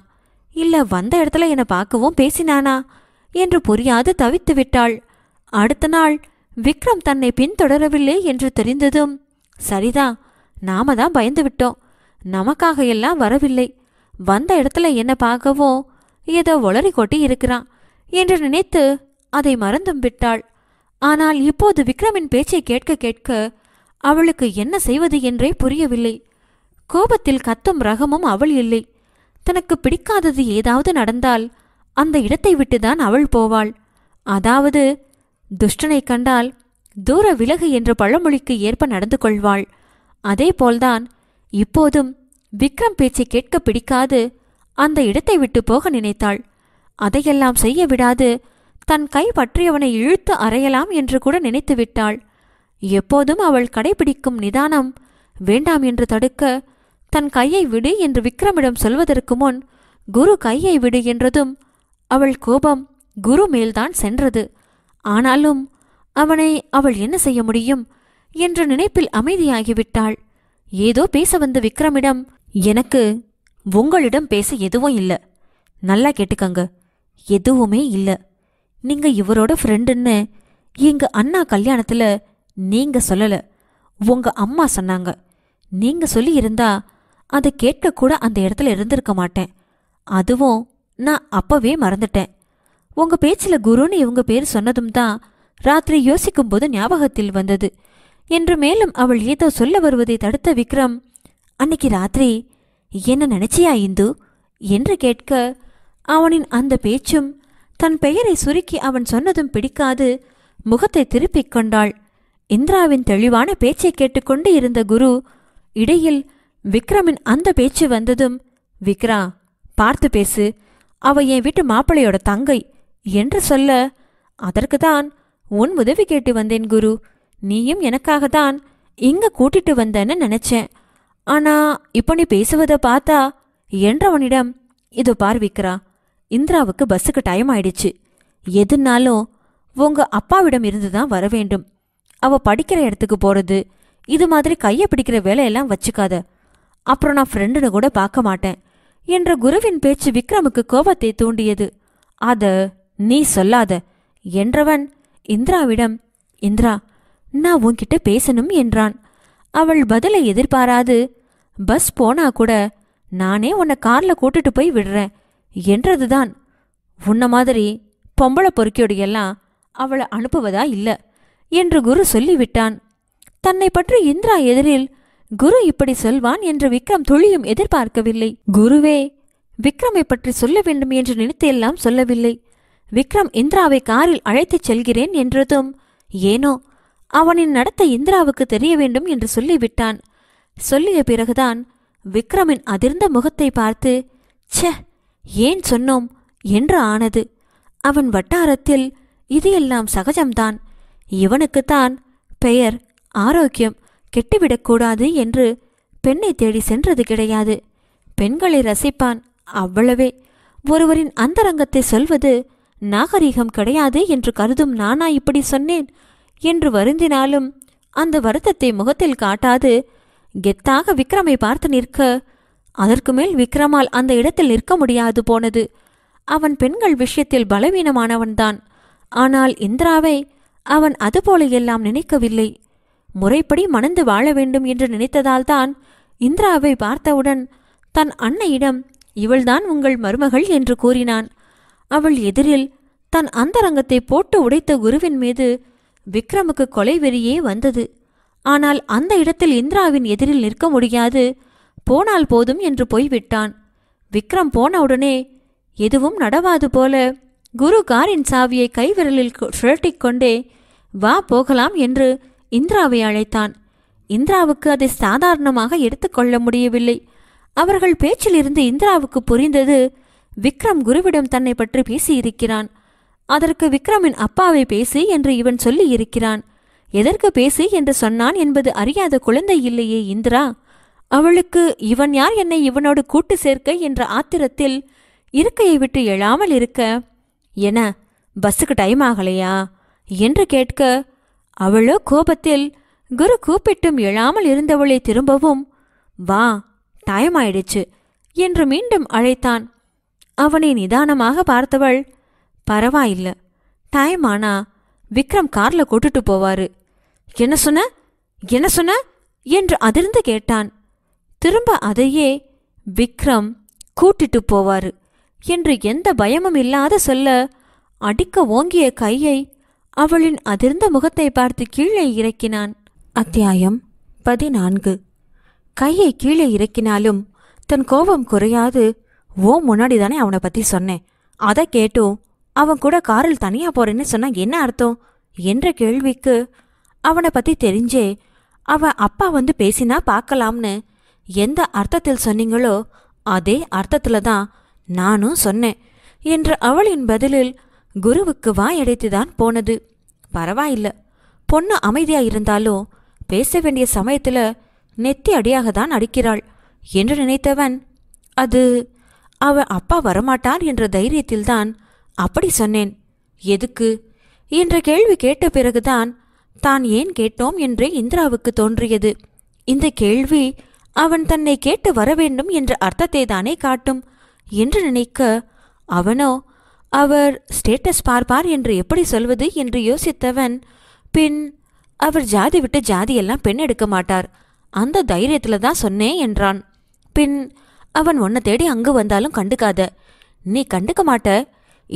இல்ல வந்த இடத்துல என்னை பார்க்கவும் பேசினானா என்று புரியாது தவித்து விட்டாள் அடுத்த நாள் விக்ரம் தன்னை பின்தொடரவில்லை என்று தெரிந்ததும் சரிதா நாம தான் பயந்து விட்டோம் நமக்காக எல்லாம் வரவில்லை வந்த இடத்துல என்ன பார்க்கவோ ஏதோ ஒளறி கொட்டி இருக்கிறான் என்று நினைத்து அதை மறந்தும் விட்டாள் ஆனால் இப்போது விக்ரமின் பேச்சை கேட்க கேட்க அவளுக்கு என்ன செய்வது என்றே புரியவில்லை கோபத்தில் கத்தும் ரகமும் அவள் இல்லை தனக்கு பிடிக்காதது ஏதாவது நடந்தால் அந்த இடத்தை விட்டுதான் அவள் போவாள் அதாவது துஷ்டனை கண்டால் தூர விலகு என்ற பழமொழிக்கு ஏற்ப நடந்து கொள்வாள் அதே போல்தான் இப்போதும் விக்ரம் பேச்சை கேட்க பிடிக்காது அந்த இடத்தை விட்டு போக நினைத்தாள் அதையெல்லாம் செய்ய விடாது தன் கை பற்றியவனை இழுத்து அறையலாம் என்று கூட நினைத்து விட்டாள் எப்போதும் அவள் கடைபிடிக்கும் நிதானம் வேண்டாம் என்று தடுக்க தன் கையை விடு என்று விக்ரமிடம் சொல்வதற்கு முன் குரு கையை விடு என்றதும் அவள் கோபம் குரு மேல்தான் சென்றது ஆனாலும் அவனை அவள் என்ன செய்ய முடியும் என்ற நினைப்பில் அமைதியாகிவிட்டாள் ஏதோ பேச வந்த விக்ரமிடம் எனக்கு உங்களிடம் பேச எதுவும் இல்லை நல்லா கேட்டுக்கங்க எதுவுமே இல்லை நீங்க இவரோட ஃப்ரெண்டுன்னு எங்க அண்ணா கல்யாணத்துல நீங்க சொல்லல உங்க அம்மா சொன்னாங்க நீங்க சொல்லி இருந்தா அதை கேட்க கூட அந்த இடத்துல இருந்திருக்க மாட்டேன் அதுவும் நான் அப்பவே மறந்துட்டேன் உங்க பேச்சில் குருன்னு இவங்க பேர் சொன்னதும் தான் ராத்திரி யோசிக்கும் போது ஞாபகத்தில் வந்தது என்று மேலும் அவள் ஏதோ சொல்ல வருவதை தடுத்த விக்ரம் அன்னைக்கு ராத்திரி என்ன நினைச்சியா இந்து என்று கேட்க அவனின் அந்த பேச்சும் தன் பெயரை சுருக்கி அவன் சொன்னதும் பிடிக்காது முகத்தை திருப்பிக் கொண்டாள் இந்திராவின் தெளிவான பேச்சை கேட்டுக்கொண்டு இருந்த குரு இடையில் விக்ரமின் அந்த பேச்சு வந்ததும் விக்ரா பார்த்து பேசு அவ என் வீட்டு மாப்பிள்ளையோட தங்கை என்று சொல்ல அதற்கு தான் உன் உதவி கேட்டு வந்தேன் குரு நீயும் எனக்காக தான் இங்க கூட்டிட்டு வந்தேன்னு நினைச்சேன் ஆனா இப்ப நீ பேசுவதை பார்த்தா என்றவனிடம் இது பார் விக்ரா இந்திராவுக்கு பஸ்ஸுக்கு டைம் ஆயிடுச்சு எதுனாலும் உங்க அப்பாவிடம் இருந்துதான் வர வேண்டும் அவ படிக்கிற இடத்துக்கு போறது இது மாதிரி கையை பிடிக்கிற வேலையெல்லாம் வச்சுக்காத அப்புறம் நான் ஃப்ரெண்டுன்னு கூட பார்க்க மாட்டேன் என்ற குருவின் பேச்சு விக்ரமுக்கு கோபத்தை தூண்டியது அத நீ சொல்லாத என்றவன் இந்திராவிடம் இந்திரா நான் உன்கிட்ட பேசணும் என்றான் அவள் பதிலை எதிர்பாராது பஸ் போனா கூட நானே உன்னை கார்ல கூட்டிட்டு போய் விடுறேன் என்றதுதான் உன்ன மாதிரி பொம்பளை பொறுக்கியோடையெல்லாம் அவளை அனுப்புவதா இல்ல என்று குரு சொல்லிவிட்டான் தன்னை பற்றி இந்திரா எதிரில் குரு இப்படி சொல்வான் என்று விக்ரம் துளியும் எதிர்பார்க்கவில்லை குருவே விக்ரமை பற்றி சொல்ல வேண்டும் என்று நினைத்து எல்லாம் சொல்லவில்லை விக்ரம் இந்திராவை காரில் அழைத்துச் செல்கிறேன் என்றதும் ஏனோ அவனின் நடத்த இந்திராவுக்கு தெரிய வேண்டும் என்று சொல்லிவிட்டான் சொல்லிய பிறகுதான் விக்ரமின் அதிர்ந்த முகத்தை பார்த்து ச்சே ஏன் சொன்னோம் என்று ஆனது அவன் வட்டாரத்தில் இது எல்லாம் சகஜம்தான் இவனுக்குத்தான் பெயர் ஆரோக்கியம் கெட்டுவிடக்கூடாது என்று பெண்ணை தேடி சென்றது கிடையாது பெண்களை ரசிப்பான் அவ்வளவே ஒருவரின் அந்தரங்கத்தை சொல்வது நாகரீகம் கிடையாது என்று கருதும் நானா இப்படி சொன்னேன் என்று வருந்தினாலும் அந்த வருத்தத்தை முகத்தில் காட்டாது கெத்தாக விக்ரமை பார்த்து நிற்க அதற்கு மேல் விக்ரமால் அந்த இடத்தில் நிற்க முடியாது போனது அவன் பெண்கள் விஷயத்தில் பலவீனமானவன்தான் ஆனால் இந்திராவை அவன் அதுபோல எல்லாம் நினைக்கவில்லை முறைப்படி மணந்து வாழ வேண்டும் என்று நினைத்ததால்தான் இந்திராவை பார்த்தவுடன் தன் அன்னையிடம் இவள்தான் உங்கள் மருமகள் என்று கூறினான் அவள் எதிரில் தன் அந்தரங்கத்தை போட்டு உடைத்த குருவின் மீது விக்ரமுக்கு கொலை வெறியே வந்தது ஆனால் அந்த இடத்தில் இந்திராவின் எதிரில் நிற்க முடியாது போனால் போதும் என்று போய்விட்டான் விக்ரம் போனவுடனே எதுவும் நடவாது போல குரு காரின் சாவியை கைவிரலில் சுழட்டிக்கொண்டே வா போகலாம் என்று இந்திராவை அழைத்தான் இந்திராவுக்கு அதை சாதாரணமாக எடுத்துக்கொள்ள முடியவில்லை அவர்கள் பேச்சிலிருந்து இந்திராவுக்கு புரிந்தது விக்ரம் குருவிடம் தன்னை பற்றி பேசியிருக்கிறான் அதற்கு விக்ரமின் அப்பாவை பேசி என்று இவன் சொல்லி இருக்கிறான் எதற்கு பேசி என்று சொன்னான் என்பது அறியாத குழந்தை இல்லையே இந்திரா அவளுக்கு இவன் யார் என்னை இவனோடு கூட்டு சேர்க்க என்ற ஆத்திரத்தில் இருக்கையை விட்டு எழாமல் இருக்க என பஸ்ஸுக்கு டைம் ஆகலையா என்று கேட்க அவளோ கோபத்தில் குரு கூப்பிட்டும் எழாமல் இருந்தவளை திரும்பவும் வா தாயமாயிடுச்சு என்று மீண்டும் அழைத்தான் அவனை நிதானமாக பார்த்தவள் பரவாயில்ல தாயமானா விக்ரம் கார்ல கூட்டுட்டு போவாரு என்ன சொன்ன என்ன சொன்ன என்று அதிர்ந்து கேட்டான் திரும்ப அதையே விக்ரம் கூட்டிட்டு போவாரு என்று எந்த பயமும் இல்லாத சொல்ல அடிக்க ஓங்கிய கையை அவளின் அதிர்ந்த முகத்தை பார்த்து கீழே இறக்கினான் அத்தியாயம் பதினான்கு கையை கீழே இறக்கினாலும் தன் கோபம் குறையாது ஓ முன்னாடி தானே அவனை பத்தி சொன்னேன் அதை கேட்டும் அவன் கூட காரில் தனியா போறேன்னு சொன்னா என்ன அர்த்தம் என்ற கேள்விக்கு அவனை பத்தி தெரிஞ்சே அவ அப்பா வந்து பேசினா பார்க்கலாம்னு எந்த அர்த்தத்தில் சொன்னீங்களோ அதே அர்த்தத்துல தான் நானும் சொன்னேன் என்று அவளின் பதிலில் குருவுக்கு வாயடைத்துதான் போனது பரவாயில்ல பொண்ணு அமைதியா இருந்தாலும் பேச வேண்டிய சமயத்துல நெத்தி அடியாக தான் அடிக்கிறாள் என்று நினைத்தவன் அது அவ அப்பா வரமாட்டார் என்ற தைரியத்தில்தான் அப்படி சொன்னேன் எதுக்கு என்ற கேள்வி கேட்ட பிறகுதான் தான் ஏன் கேட்டோம் என்றே இந்திராவுக்கு தோன்றியது இந்த கேள்வி அவன் தன்னை கேட்டு வரவேண்டும் என்ற அர்த்தத்தை தானே காட்டும் என்று நினைக்க அவனோ அவர் ஸ்டேட்டஸ் பார்ப்பார் என்று எப்படி சொல்வது என்று யோசித்தவன் பின் அவர் ஜாதி விட்டு ஜாதியெல்லாம் பெண் எடுக்க மாட்டார் அந்த தைரியத்தில் தான் சொன்னேன் என்றான் பின் அவன் உன்னை தேடி அங்கு வந்தாலும் கண்டுக்காத நீ கண்டுக்க மாட்ட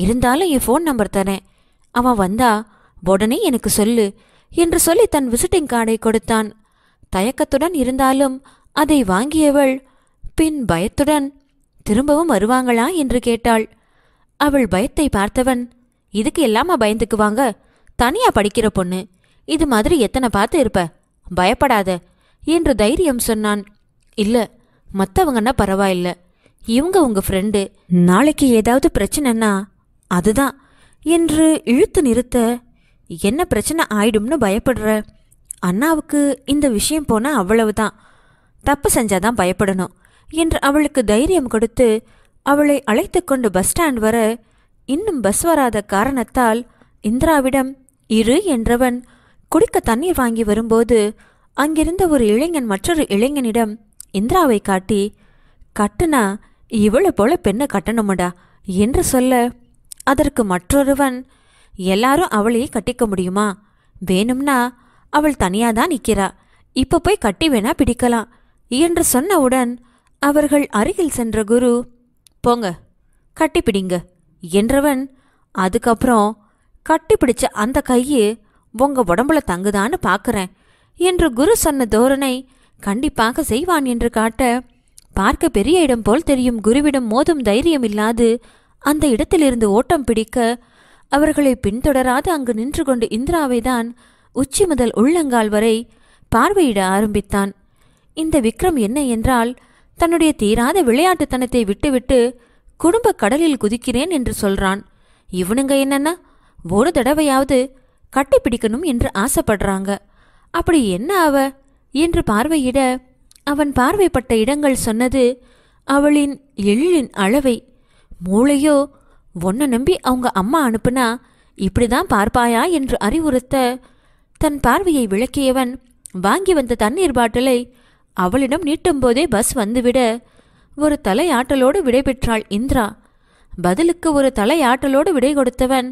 இருந்தாலும் என் ஃபோன் நம்பர் தரேன் அவன் வந்தா உடனே எனக்கு சொல்லு என்று சொல்லி தன் விசிட்டிங் கார்டை கொடுத்தான் தயக்கத்துடன் இருந்தாலும் அதை வாங்கியவள் பின் பயத்துடன் திரும்பவும் வருவாங்களா என்று கேட்டாள் அவள் பயத்தை பார்த்தவன் இதுக்கு எல்லாமா பயந்துக்குவாங்க தனியா படிக்கிற பொண்ணு இது மாதிரி எத்தனை பார்த்து இருப்ப பயப்படாத என்று தைரியம் சொன்னான் இல்ல மத்தவங்கன்னா பரவாயில்ல இவங்க உங்க ஃப்ரெண்டு நாளைக்கு ஏதாவது பிரச்சனைன்னா அதுதான் என்று இழுத்து நிறுத்த என்ன பிரச்சனை ஆயிடும்னு பயப்படுற அண்ணாவுக்கு இந்த விஷயம் போனால் அவ்வளவுதான் தப்பு செஞ்சாதான் பயப்படணும் என்று அவளுக்கு தைரியம் கொடுத்து அவளை அழைத்து கொண்டு பஸ் ஸ்டாண்ட் வர இன்னும் பஸ் வராத காரணத்தால் இந்திராவிடம் இரு என்றவன் குடிக்க தண்ணீர் வாங்கி வரும்போது அங்கிருந்த ஒரு இளைஞன் மற்றொரு இளைஞனிடம் இந்திராவை காட்டி கட்டுனா இவ்வளவு போல பெண்ணை கட்டணுமடா என்று சொல்ல அதற்கு மற்றொருவன் எல்லாரும் அவளையே கட்டிக்க முடியுமா வேணும்னா அவள் தனியாக தான் நிற்கிறா இப்போ போய் கட்டி வேணா பிடிக்கலாம் என்று சொன்னவுடன் அவர்கள் அருகில் சென்ற குரு போங்க கட்டிப்பிடிங்க என்றவன் அதுக்கப்புறம் கட்டிப்பிடிச்ச அந்த கையு உங்க உடம்புல தங்குதான்னு பார்க்குறேன் என்று குரு சொன்ன தோரணை கண்டிப்பாக செய்வான் என்று காட்ட பார்க்க பெரிய இடம் போல் தெரியும் குருவிடம் மோதும் தைரியம் இல்லாது அந்த இடத்திலிருந்து ஓட்டம் பிடிக்க அவர்களை பின்தொடராது அங்கு நின்று கொண்டு இந்திராவை தான் உச்சி முதல் உள்ளங்கால் வரை பார்வையிட ஆரம்பித்தான் இந்த விக்ரம் என்ன என்றால் தன்னுடைய தீராத விளையாட்டுத்தனத்தை விட்டுவிட்டு குடும்ப கடலில் குதிக்கிறேன் என்று சொல்றான் இவனுங்க என்னன்னா ஒரு தடவையாவது கட்டி பிடிக்கணும் என்று ஆசைப்படுறாங்க அப்படி என்ன அவ என்று பார்வையிட அவன் பார்வைப்பட்ட இடங்கள் சொன்னது அவளின் எழிலின் அளவை மூளையோ ஒன்ன நம்பி அவங்க அம்மா அனுப்புனா இப்படிதான் பார்ப்பாயா என்று அறிவுறுத்த தன் பார்வையை விளக்கியவன் வாங்கி வந்த தண்ணீர் பாட்டிலை அவளிடம் நீட்டும்போதே பஸ் வந்துவிட ஒரு தலையாட்டலோடு விடைபெற்றாள் இந்திரா பதிலுக்கு ஒரு தலையாட்டலோடு விடை கொடுத்தவன்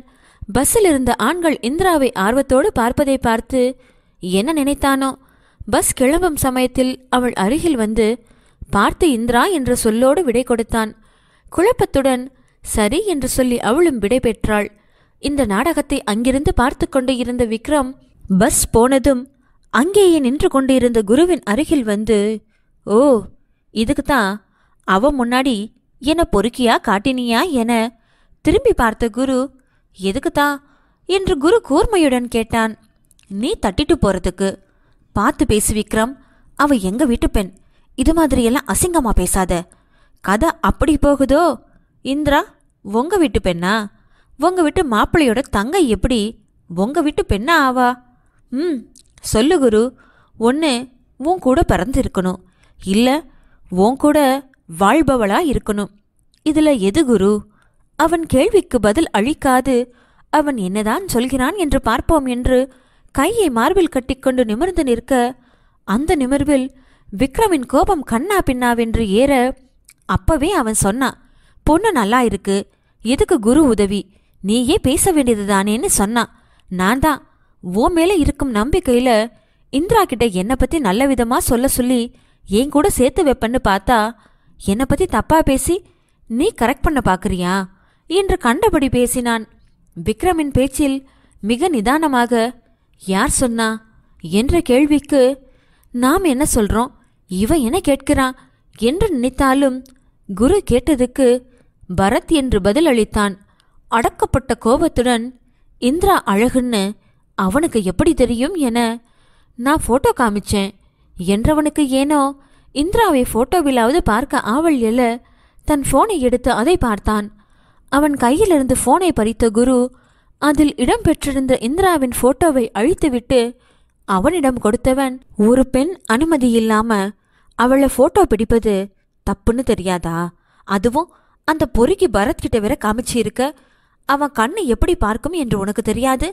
பஸ்ஸில் இருந்த ஆண்கள் இந்திராவை ஆர்வத்தோடு பார்ப்பதை பார்த்து என்ன நினைத்தானோ பஸ் கிளம்பும் சமயத்தில் அவள் அருகில் வந்து பார்த்து இந்திரா என்ற சொல்லோடு விடை கொடுத்தான் குழப்பத்துடன் சரி என்று சொல்லி அவளும் விடை பெற்றாள் இந்த நாடகத்தை அங்கிருந்து பார்த்து கொண்டு இருந்த விக்ரம் பஸ் போனதும் அங்கேயே நின்று கொண்டிருந்த குருவின் அருகில் வந்து ஓ இதுக்குத்தான் அவ முன்னாடி என்னை பொறுக்கியா காட்டினியா என திரும்பி பார்த்த குரு எதுக்கு தான் என்று குரு கூர்மையுடன் கேட்டான் நீ தட்டிட்டு போறதுக்கு பார்த்து பேசு விக்ரம் அவ எங்க வீட்டு பெண் இது மாதிரியெல்லாம் அசிங்கமா பேசாத கதை அப்படி போகுதோ இந்திரா உங்க வீட்டு பெண்ணா உங்க வீட்டு மாப்பிள்ளையோட தங்கை எப்படி உங்க வீட்டு பெண்ணா ஆவா ம் சொல்லு குரு ஒன்று உன் கூட இருக்கணும் இல்லை உன் கூட வாழ்பவளா இருக்கணும் இதில் எது குரு அவன் கேள்விக்கு பதில் அழிக்காது அவன் என்னதான் சொல்கிறான் என்று பார்ப்போம் என்று கையை மார்பில் கட்டிக்கொண்டு நிமிர்ந்து நிற்க அந்த நிமிர்வில் விக்ரமின் கோபம் கண்ணா பின்னாவென்று ஏற அப்பவே அவன் சொன்னான் பொண்ணு நல்லா இருக்கு எதுக்கு குரு உதவி நீயே பேச வேண்டியது தானேன்னு சொன்னான் நான் தான் உன் மேல இருக்கும் நம்பிக்கையில இந்திரா கிட்ட என்னை பத்தி நல்ல விதமா சொல்ல சொல்லி என் கூட சேர்த்து வைப்பேன்னு பார்த்தா என்னை பத்தி தப்பா பேசி நீ கரெக்ட் பண்ண பாக்குறியா என்று கண்டபடி பேசினான் விக்ரமின் பேச்சில் மிக நிதானமாக யார் சொன்னா என்ற கேள்விக்கு நாம் என்ன சொல்றோம் இவன் என்ன கேட்கிறான் என்று நினைத்தாலும் குரு கேட்டதுக்கு பரத் என்று பதிலளித்தான் அடக்கப்பட்ட கோபத்துடன் இந்திரா அழகுன்னு அவனுக்கு எப்படி தெரியும் என நான் ஃபோட்டோ காமிச்சேன் என்றவனுக்கு ஏனோ இந்திராவை ஃபோட்டோவிலாவது பார்க்க ஆவல் எல்ல தன் ஃபோனை எடுத்து அதை பார்த்தான் அவன் கையிலிருந்து ஃபோனை பறித்த குரு அதில் இடம்பெற்றிருந்த இந்திராவின் ஃபோட்டோவை அழித்துவிட்டு அவனிடம் கொடுத்தவன் ஒரு பெண் அனுமதி இல்லாம அவளை ஃபோட்டோ பிடிப்பது தப்புன்னு தெரியாதா அதுவும் அந்த பொறுக்கி பரத்கிட்ட வேற காமிச்சிருக்க அவன் கண்ணு எப்படி பார்க்கும் என்று உனக்கு தெரியாது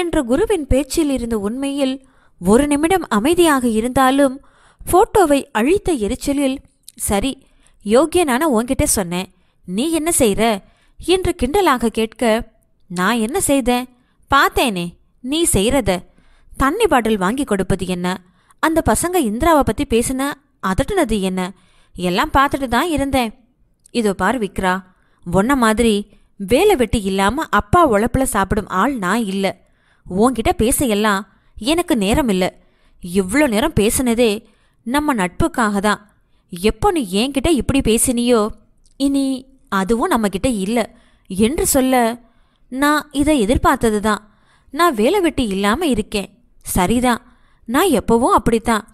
என்ற குருவின் பேச்சில் இருந்த உண்மையில் ஒரு நிமிடம் அமைதியாக இருந்தாலும் போட்டோவை அழித்த எரிச்சலில் சரி யோக்கியனான உன்கிட்ட சொன்னேன் நீ என்ன செய்கிற என்று கிண்டலாக கேட்க நான் என்ன செய்தேன் பார்த்தேனே நீ செய்கிறத தண்ணி பாட்டில் வாங்கி கொடுப்பது என்ன அந்த பசங்க இந்திராவை பற்றி பேசின அதட்டுனது என்ன எல்லாம் பார்த்துட்டு தான் இருந்தேன் இதோ பார் விக்ரா ஒன்ன மாதிரி வேலை வெட்டி இல்லாமல் அப்பா உழப்பில் சாப்பிடும் ஆள் நான் இல்லை உன்கிட்ட பேச எல்லாம் எனக்கு நேரம் இல்லை இவ்வளோ நேரம் பேசினதே நம்ம நட்புக்காக தான் எப்போ நீ என்கிட்ட இப்படி பேசினியோ இனி அதுவும் நம்மக்கிட்ட இல்லை என்று சொல்ல நான் இதை எதிர்பார்த்தது தான் நான் வேலை வெட்டி இல்லாமல் இருக்கேன் சரிதான் நான் எப்போவும் அப்படித்தான்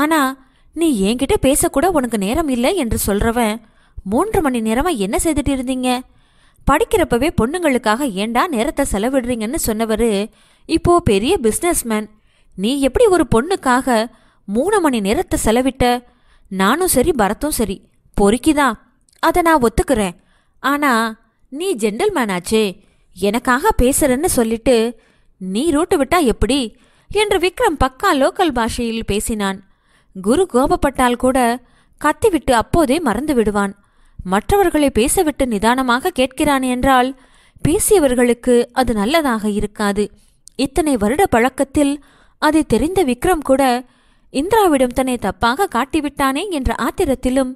ஆனால் நீ என்கிட்ட பேசக்கூட உனக்கு நேரம் இல்லை என்று சொல்கிறவன் மூன்று மணி நேரமாக என்ன செய்துட்டு இருந்தீங்க படிக்கிறப்பவே பொண்ணுங்களுக்காக ஏண்டா நேரத்தை செலவிடுறீங்கன்னு சொன்னவர் இப்போ பெரிய பிஸ்னஸ்மேன் நீ எப்படி ஒரு பொண்ணுக்காக மூணு மணி நேரத்தை செலவிட்ட நானும் சரி பரத்தும் சரி பொறுக்கிதான் அதை நான் ஒத்துக்கிறேன் ஆனால் நீ ஜென்டல்மேன் மேனாச்சே எனக்காக பேசுறேன்னு சொல்லிட்டு நீ ரூட்டு விட்டா எப்படி என்று விக்ரம் பக்கா லோக்கல் பாஷையில் பேசினான் குரு கோபப்பட்டால் கூட கத்திவிட்டு அப்போதே மறந்து விடுவான் மற்றவர்களை பேசவிட்டு நிதானமாக கேட்கிறான் என்றால் பேசியவர்களுக்கு அது நல்லதாக இருக்காது இத்தனை வருட பழக்கத்தில் அதை தெரிந்த விக்ரம் கூட இந்திராவிடம் தன்னை தப்பாக காட்டிவிட்டானே என்ற ஆத்திரத்திலும்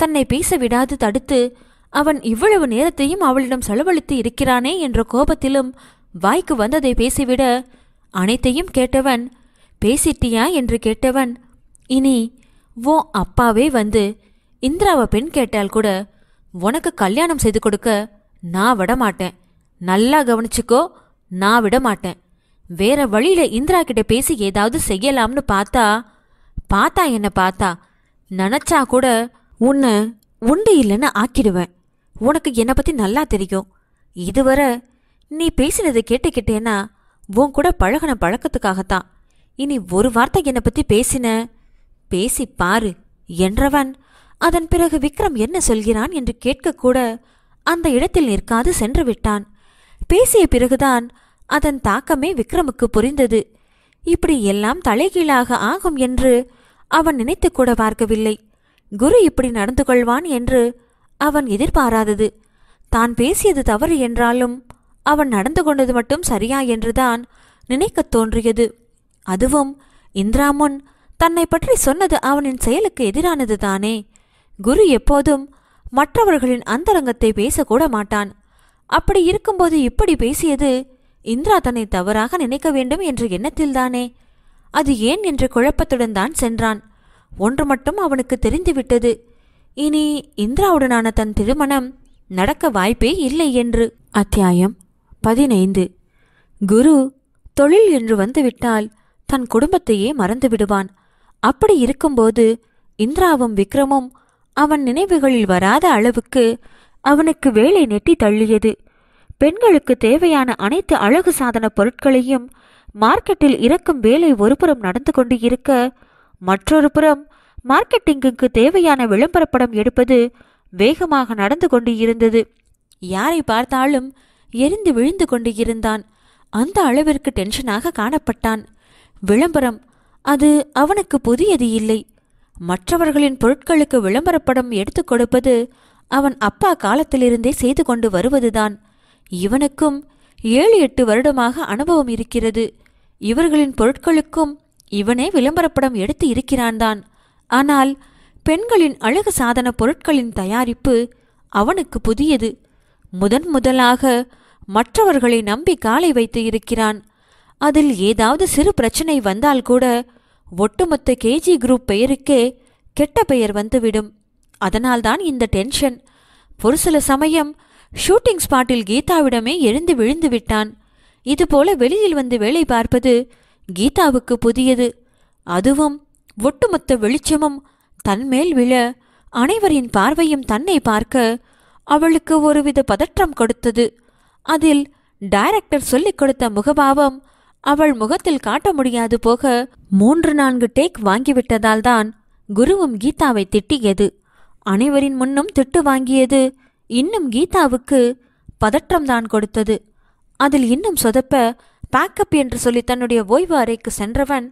தன்னை பேச விடாது தடுத்து அவன் இவ்வளவு நேரத்தையும் அவளிடம் செலவழித்து இருக்கிறானே என்ற கோபத்திலும் வாய்க்கு வந்ததை பேசிவிட அனைத்தையும் கேட்டவன் பேசிட்டியா என்று கேட்டவன் இனி ஓ அப்பாவே வந்து இந்திராவை பெண் கேட்டால் கூட உனக்கு கல்யாணம் செய்து கொடுக்க நான் விட மாட்டேன் நல்லா கவனிச்சுக்கோ நான் விட மாட்டேன் வேற வழியில இந்திரா கிட்ட பேசி ஏதாவது செய்யலாம்னு பார்த்தா பார்த்தா என்ன பார்த்தா நினைச்சா கூட உன்னை உண்டு இல்லைன்னு ஆக்கிடுவேன் உனக்கு என்னை பத்தி நல்லா தெரியும் இதுவரை நீ பேசினதை கேட்டுக்கிட்டேன்னா உன் கூட பழகின பழக்கத்துக்காகத்தான் இனி ஒரு வார்த்தை என்னை பத்தி பேசின பேசி பாரு என்றவன் அதன் பிறகு விக்ரம் என்ன சொல்கிறான் என்று கேட்கக்கூட அந்த இடத்தில் நிற்காது சென்று விட்டான் பேசிய பிறகுதான் அதன் தாக்கமே விக்ரமுக்கு புரிந்தது இப்படி எல்லாம் தலைகீழாக ஆகும் என்று அவன் நினைத்து கூட பார்க்கவில்லை குரு இப்படி நடந்து கொள்வான் என்று அவன் எதிர்பாராதது தான் பேசியது தவறு என்றாலும் அவன் நடந்து கொண்டது மட்டும் சரியா என்றுதான் நினைக்கத் தோன்றியது அதுவும் இந்திராமுன் தன்னை பற்றி சொன்னது அவனின் செயலுக்கு எதிரானது தானே குரு எப்போதும் மற்றவர்களின் அந்தரங்கத்தை பேசக்கூட மாட்டான் அப்படி இருக்கும்போது இப்படி பேசியது இந்திரா தன்னை தவறாக நினைக்க வேண்டும் என்ற எண்ணத்தில்தானே அது ஏன் என்ற குழப்பத்துடன் தான் சென்றான் ஒன்று மட்டும் அவனுக்கு தெரிந்துவிட்டது இனி இந்திராவுடனான தன் திருமணம் நடக்க வாய்ப்பே இல்லை என்று அத்தியாயம் பதினைந்து குரு தொழில் என்று வந்துவிட்டால் தன் குடும்பத்தையே மறந்து விடுவான் அப்படி இருக்கும்போது இந்திராவும் விக்ரமும் அவன் நினைவுகளில் வராத அளவுக்கு அவனுக்கு வேலை நெட்டி தள்ளியது பெண்களுக்கு தேவையான அனைத்து அழகு சாதன பொருட்களையும் மார்க்கெட்டில் இறக்கும் வேலை ஒருபுறம் நடந்து கொண்டு இருக்க மற்றொரு புறம் மார்க்கெட்டிங்குக்கு தேவையான விளம்பரப்படம் எடுப்பது வேகமாக நடந்து கொண்டு இருந்தது யாரை பார்த்தாலும் எரிந்து விழுந்து கொண்டு இருந்தான் அந்த அளவிற்கு டென்ஷனாக காணப்பட்டான் விளம்பரம் அது அவனுக்கு புதியது இல்லை மற்றவர்களின் பொருட்களுக்கு விளம்பரப்படம் எடுத்துக் கொடுப்பது அவன் அப்பா காலத்திலிருந்தே செய்து கொண்டு வருவதுதான் இவனுக்கும் ஏழு எட்டு வருடமாக அனுபவம் இருக்கிறது இவர்களின் பொருட்களுக்கும் இவனே விளம்பரப்படம் எடுத்து இருக்கிறான் தான் ஆனால் பெண்களின் அழகு சாதன பொருட்களின் தயாரிப்பு அவனுக்கு புதியது முதன் முதலாக மற்றவர்களை நம்பி காலை வைத்து இருக்கிறான் அதில் ஏதாவது சிறு பிரச்சனை வந்தால் கூட ஒட்டுமொத்த கேஜி குரூப் பெயருக்கே கெட்ட பெயர் வந்துவிடும் அதனால்தான் இந்த டென்ஷன் ஒரு சில சமயம் ஷூட்டிங் ஸ்பாட்டில் கீதாவிடமே எழுந்து விழுந்து விட்டான் இதுபோல வெளியில் வந்து வேலை பார்ப்பது கீதாவுக்கு புதியது அதுவும் ஒட்டுமொத்த வெளிச்சமும் தன்மேல் விழ அனைவரின் பார்வையும் தன்னை பார்க்க அவளுக்கு ஒருவித பதற்றம் கொடுத்தது அதில் டைரக்டர் சொல்லிக் கொடுத்த முகபாவம் அவள் முகத்தில் காட்ட முடியாது போக மூன்று நான்கு டேக் வாங்கிவிட்டதால் தான் குருவும் கீதாவை திட்டியது அனைவரின் முன்னும் திட்டு வாங்கியது இன்னும் கீதாவுக்கு பதற்றம்தான் கொடுத்தது அதில் இன்னும் சொதப்ப பேக்கப் என்று சொல்லி தன்னுடைய ஓய்வு அறைக்கு சென்றவன்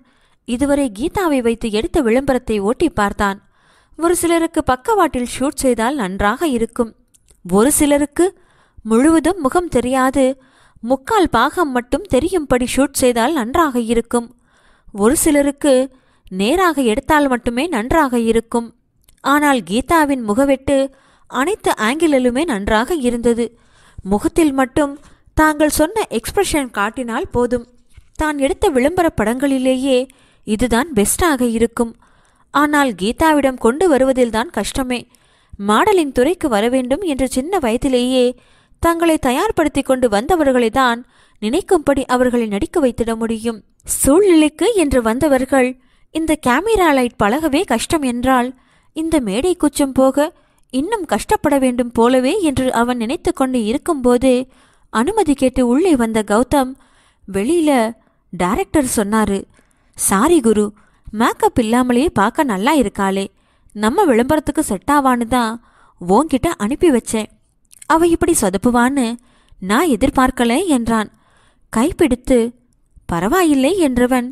இதுவரை கீதாவை வைத்து எடுத்த விளம்பரத்தை ஓட்டி பார்த்தான் ஒரு சிலருக்கு பக்கவாட்டில் ஷூட் செய்தால் நன்றாக இருக்கும் ஒரு சிலருக்கு முழுவதும் முகம் தெரியாது முக்கால் பாகம் மட்டும் தெரியும்படி ஷூட் செய்தால் நன்றாக இருக்கும் ஒரு சிலருக்கு நேராக எடுத்தால் மட்டுமே நன்றாக இருக்கும் ஆனால் கீதாவின் முகவெட்டு அனைத்து ஆங்கிளிலுமே நன்றாக இருந்தது முகத்தில் மட்டும் தாங்கள் சொன்ன எக்ஸ்பிரஷன் காட்டினால் போதும் தான் எடுத்த விளம்பர படங்களிலேயே இதுதான் பெஸ்டாக இருக்கும் ஆனால் கீதாவிடம் கொண்டு வருவதில்தான் கஷ்டமே மாடலின் துறைக்கு வரவேண்டும் என்ற சின்ன வயதிலேயே தங்களை தயார்படுத்தி கொண்டு வந்தவர்களை தான் நினைக்கும்படி அவர்களை நடிக்க வைத்திட முடியும் சூழ்நிலைக்கு என்று வந்தவர்கள் இந்த கேமரா லைட் பழகவே கஷ்டம் என்றால் இந்த மேடை குச்சம் போக இன்னும் கஷ்டப்பட வேண்டும் போலவே என்று அவன் நினைத்து கொண்டு இருக்கும்போது அனுமதி கேட்டு உள்ளே வந்த கௌதம் வெளியில டைரக்டர் சொன்னாரு சாரி குரு மேக்கப் இல்லாமலேயே பார்க்க நல்லா இருக்காளே நம்ம விளம்பரத்துக்கு செட் ஆவான்னு தான் உன்கிட்ட அனுப்பி வச்சேன் அவ இப்படி சொதப்புவான்னு நான் எதிர்பார்க்கல என்றான் கைப்பிடித்து பரவாயில்லை என்றவன்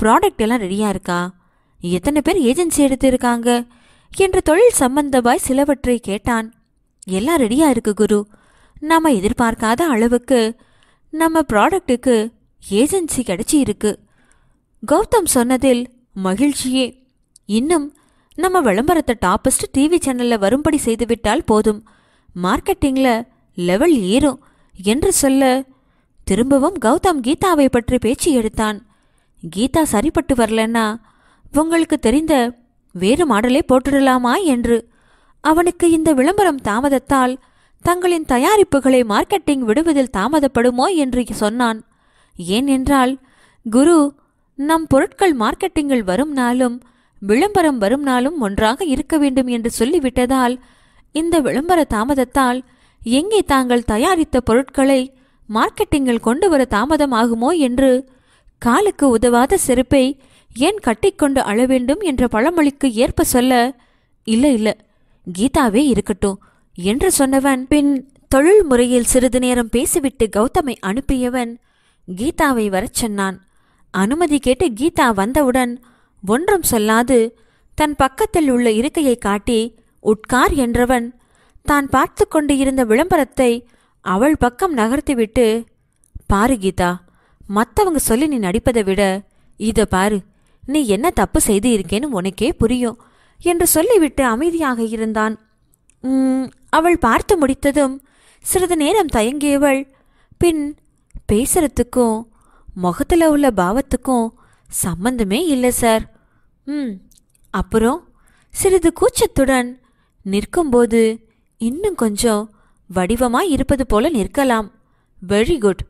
ப்ராடக்ட் எல்லாம் ரெடியாக இருக்கா எத்தனை பேர் ஏஜென்சி எடுத்து இருக்காங்க என்று தொழில் சம்பந்தமாய் சிலவற்றை கேட்டான் எல்லாம் ரெடியாக இருக்கு குரு நாம எதிர்பார்க்காத அளவுக்கு நம்ம ப்ராடக்டுக்கு ஏஜென்சி கிடைச்சி இருக்கு கௌதம் சொன்னதில் மகிழ்ச்சியே இன்னும் நம்ம விளம்பரத்தை டாப்பஸ்ட் டிவி சேனலில் வரும்படி செய்துவிட்டால் போதும் மார்க்கெட்டிங்ல லெவல் ஏறும் என்று சொல்ல திரும்பவும் கௌதம் கீதாவை பற்றி பேச்சு எடுத்தான் கீதா சரிப்பட்டு வரலன்னா உங்களுக்கு தெரிந்த வேறு மாடலை போட்டுடலாமா என்று அவனுக்கு இந்த விளம்பரம் தாமதத்தால் தங்களின் தயாரிப்புகளை மார்க்கெட்டிங் விடுவதில் தாமதப்படுமோ என்று சொன்னான் ஏன் என்றால் குரு நம் பொருட்கள் மார்க்கெட்டிங்கில் வரும் நாளும் விளம்பரம் வரும் நாளும் ஒன்றாக இருக்க வேண்டும் என்று சொல்லிவிட்டதால் இந்த விளம்பர தாமதத்தால் எங்கே தாங்கள் தயாரித்த பொருட்களை மார்க்கெட்டிங்கில் கொண்டு வர தாமதமாகுமோ என்று காலுக்கு உதவாத செருப்பை ஏன் கட்டிக்கொண்டு அழ வேண்டும் என்ற பழமொழிக்கு ஏற்ப சொல்ல இல்லை இல்லை கீதாவே இருக்கட்டும் என்று சொன்னவன் பின் தொழில் முறையில் சிறிது நேரம் பேசிவிட்டு கௌதமை அனுப்பியவன் கீதாவை வரச் சொன்னான் அனுமதி கேட்டு கீதா வந்தவுடன் ஒன்றும் சொல்லாது தன் பக்கத்தில் உள்ள இருக்கையை காட்டி உட்கார் என்றவன் தான் பார்த்து கொண்டு இருந்த விளம்பரத்தை அவள் பக்கம் நகர்த்திவிட்டு பாரு கீதா மற்றவங்க சொல்லி நீ நடிப்பதை விட இதை பாரு நீ என்ன தப்பு செய்து இருக்கேன்னு உனக்கே புரியும் என்று சொல்லிவிட்டு அமைதியாக இருந்தான் அவள் பார்த்து முடித்ததும் சிறிது நேரம் தயங்கியவள் பின் பேசுறதுக்கும் முகத்தில் உள்ள பாவத்துக்கும் சம்பந்தமே இல்லை சார் ம் அப்புறம் சிறிது கூச்சத்துடன் நிற்கும்போது இன்னும் கொஞ்சம் வடிவமாக இருப்பது போல நிற்கலாம் வெரி குட்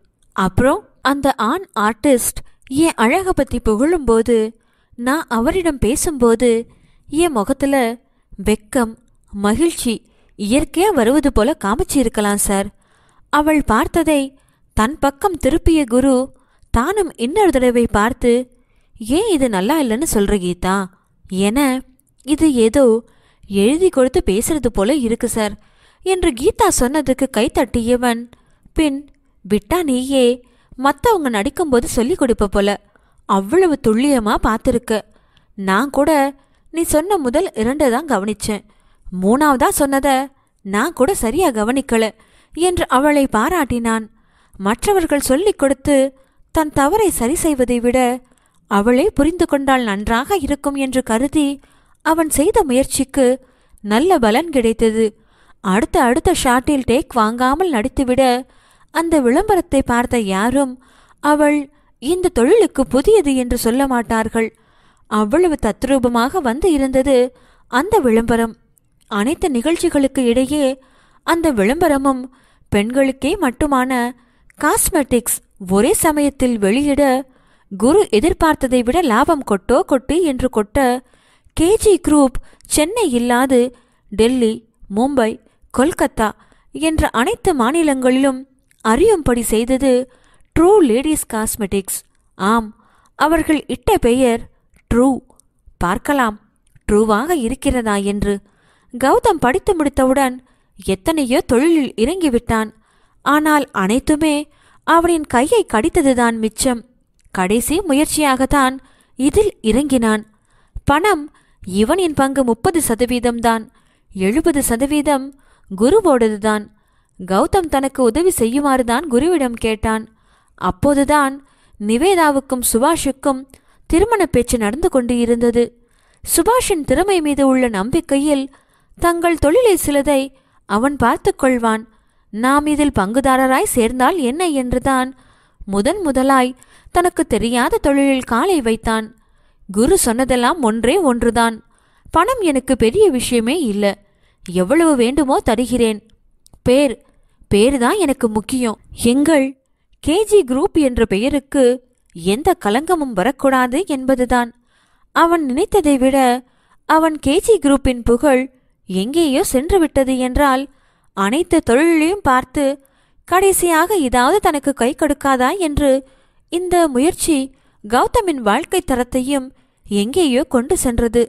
அப்புறம் அந்த ஆண் ஆர்டிஸ்ட் என் அழகை பற்றி புகழும்போது நான் அவரிடம் பேசும்போது என் முகத்துல வெக்கம் மகிழ்ச்சி இயற்கையாக வருவது போல காமிச்சிருக்கலாம் சார் அவள் பார்த்ததை தன் பக்கம் திருப்பிய குரு தானும் இன்னொரு தடவை பார்த்து ஏன் இது நல்லா இல்லைன்னு சொல்கிற கீதா என இது ஏதோ எழுதி கொடுத்து பேசுறது போல இருக்கு சார் என்று கீதா சொன்னதுக்கு தட்டியவன் பின் விட்டா நீயே மற்றவங்க நடிக்கும்போது சொல்லிக் கொடுப்ப போல அவ்வளவு துல்லியமாக பார்த்துருக்க நான் கூட நீ சொன்ன முதல் இரண்டு தான் கவனிச்சேன் மூணாவதா சொன்னதை நான் கூட சரியா கவனிக்கல என்று அவளை பாராட்டினான் மற்றவர்கள் சொல்லிக் கொடுத்து தன் தவறை சரி செய்வதை விட அவளே புரிந்து கொண்டால் நன்றாக இருக்கும் என்று கருதி அவன் செய்த முயற்சிக்கு நல்ல பலன் கிடைத்தது அடுத்த அடுத்த ஷாட்டில் டேக் வாங்காமல் நடித்துவிட அந்த விளம்பரத்தை பார்த்த யாரும் அவள் இந்த தொழிலுக்கு புதியது என்று சொல்ல மாட்டார்கள் அவ்வளவு தத்ரூபமாக வந்து இருந்தது அந்த விளம்பரம் அனைத்து நிகழ்ச்சிகளுக்கு இடையே அந்த விளம்பரமும் பெண்களுக்கே மட்டுமான காஸ்மெட்டிக்ஸ் ஒரே சமயத்தில் வெளியிட குரு எதிர்பார்த்ததை விட லாபம் கொட்டோ கொட்டு என்று கொட்ட கேஜி குரூப் சென்னை இல்லாது டெல்லி மும்பை கொல்கத்தா என்ற அனைத்து மாநிலங்களிலும் அறியும்படி செய்தது ட்ரூ லேடிஸ் காஸ்மெட்டிக்ஸ் ஆம் அவர்கள் இட்ட பெயர் ட்ரூ பார்க்கலாம் ட்ரூவாக இருக்கிறதா என்று கௌதம் படித்து முடித்தவுடன் எத்தனையோ தொழிலில் இறங்கிவிட்டான் ஆனால் அனைத்துமே அவனின் கையை கடித்ததுதான் மிச்சம் கடைசி முயற்சியாகத்தான் இதில் இறங்கினான் பணம் இவனின் பங்கு முப்பது சதவீதம்தான் எழுபது சதவீதம் குருவோடதுதான் கௌதம் தனக்கு உதவி செய்யுமாறுதான் குருவிடம் கேட்டான் அப்போதுதான் நிவேதாவுக்கும் சுபாஷுக்கும் திருமண பேச்சு நடந்து கொண்டு இருந்தது சுபாஷின் திறமை மீது உள்ள நம்பிக்கையில் தங்கள் தொழிலை சிலதை அவன் பார்த்து கொள்வான் நாம் இதில் பங்குதாரராய் சேர்ந்தால் என்ன என்றுதான் முதன் முதலாய் தனக்கு தெரியாத தொழிலில் காலை வைத்தான் குரு சொன்னதெல்லாம் ஒன்றே ஒன்றுதான் பணம் எனக்கு பெரிய விஷயமே இல்லை எவ்வளவு வேண்டுமோ தருகிறேன் பேர் பேர் தான் எனக்கு முக்கியம் எங்கள் கேஜி குரூப் என்ற பெயருக்கு எந்த கலங்கமும் வரக்கூடாது என்பதுதான் அவன் நினைத்ததை விட அவன் கேஜி குரூப்பின் புகழ் எங்கேயோ சென்றுவிட்டது என்றால் அனைத்து தொழிலையும் பார்த்து கடைசியாக இதாவது தனக்கு கை கொடுக்காதா என்று இந்த முயற்சி கௌதமின் வாழ்க்கை தரத்தையும் எங்கேயோ கொண்டு சென்றது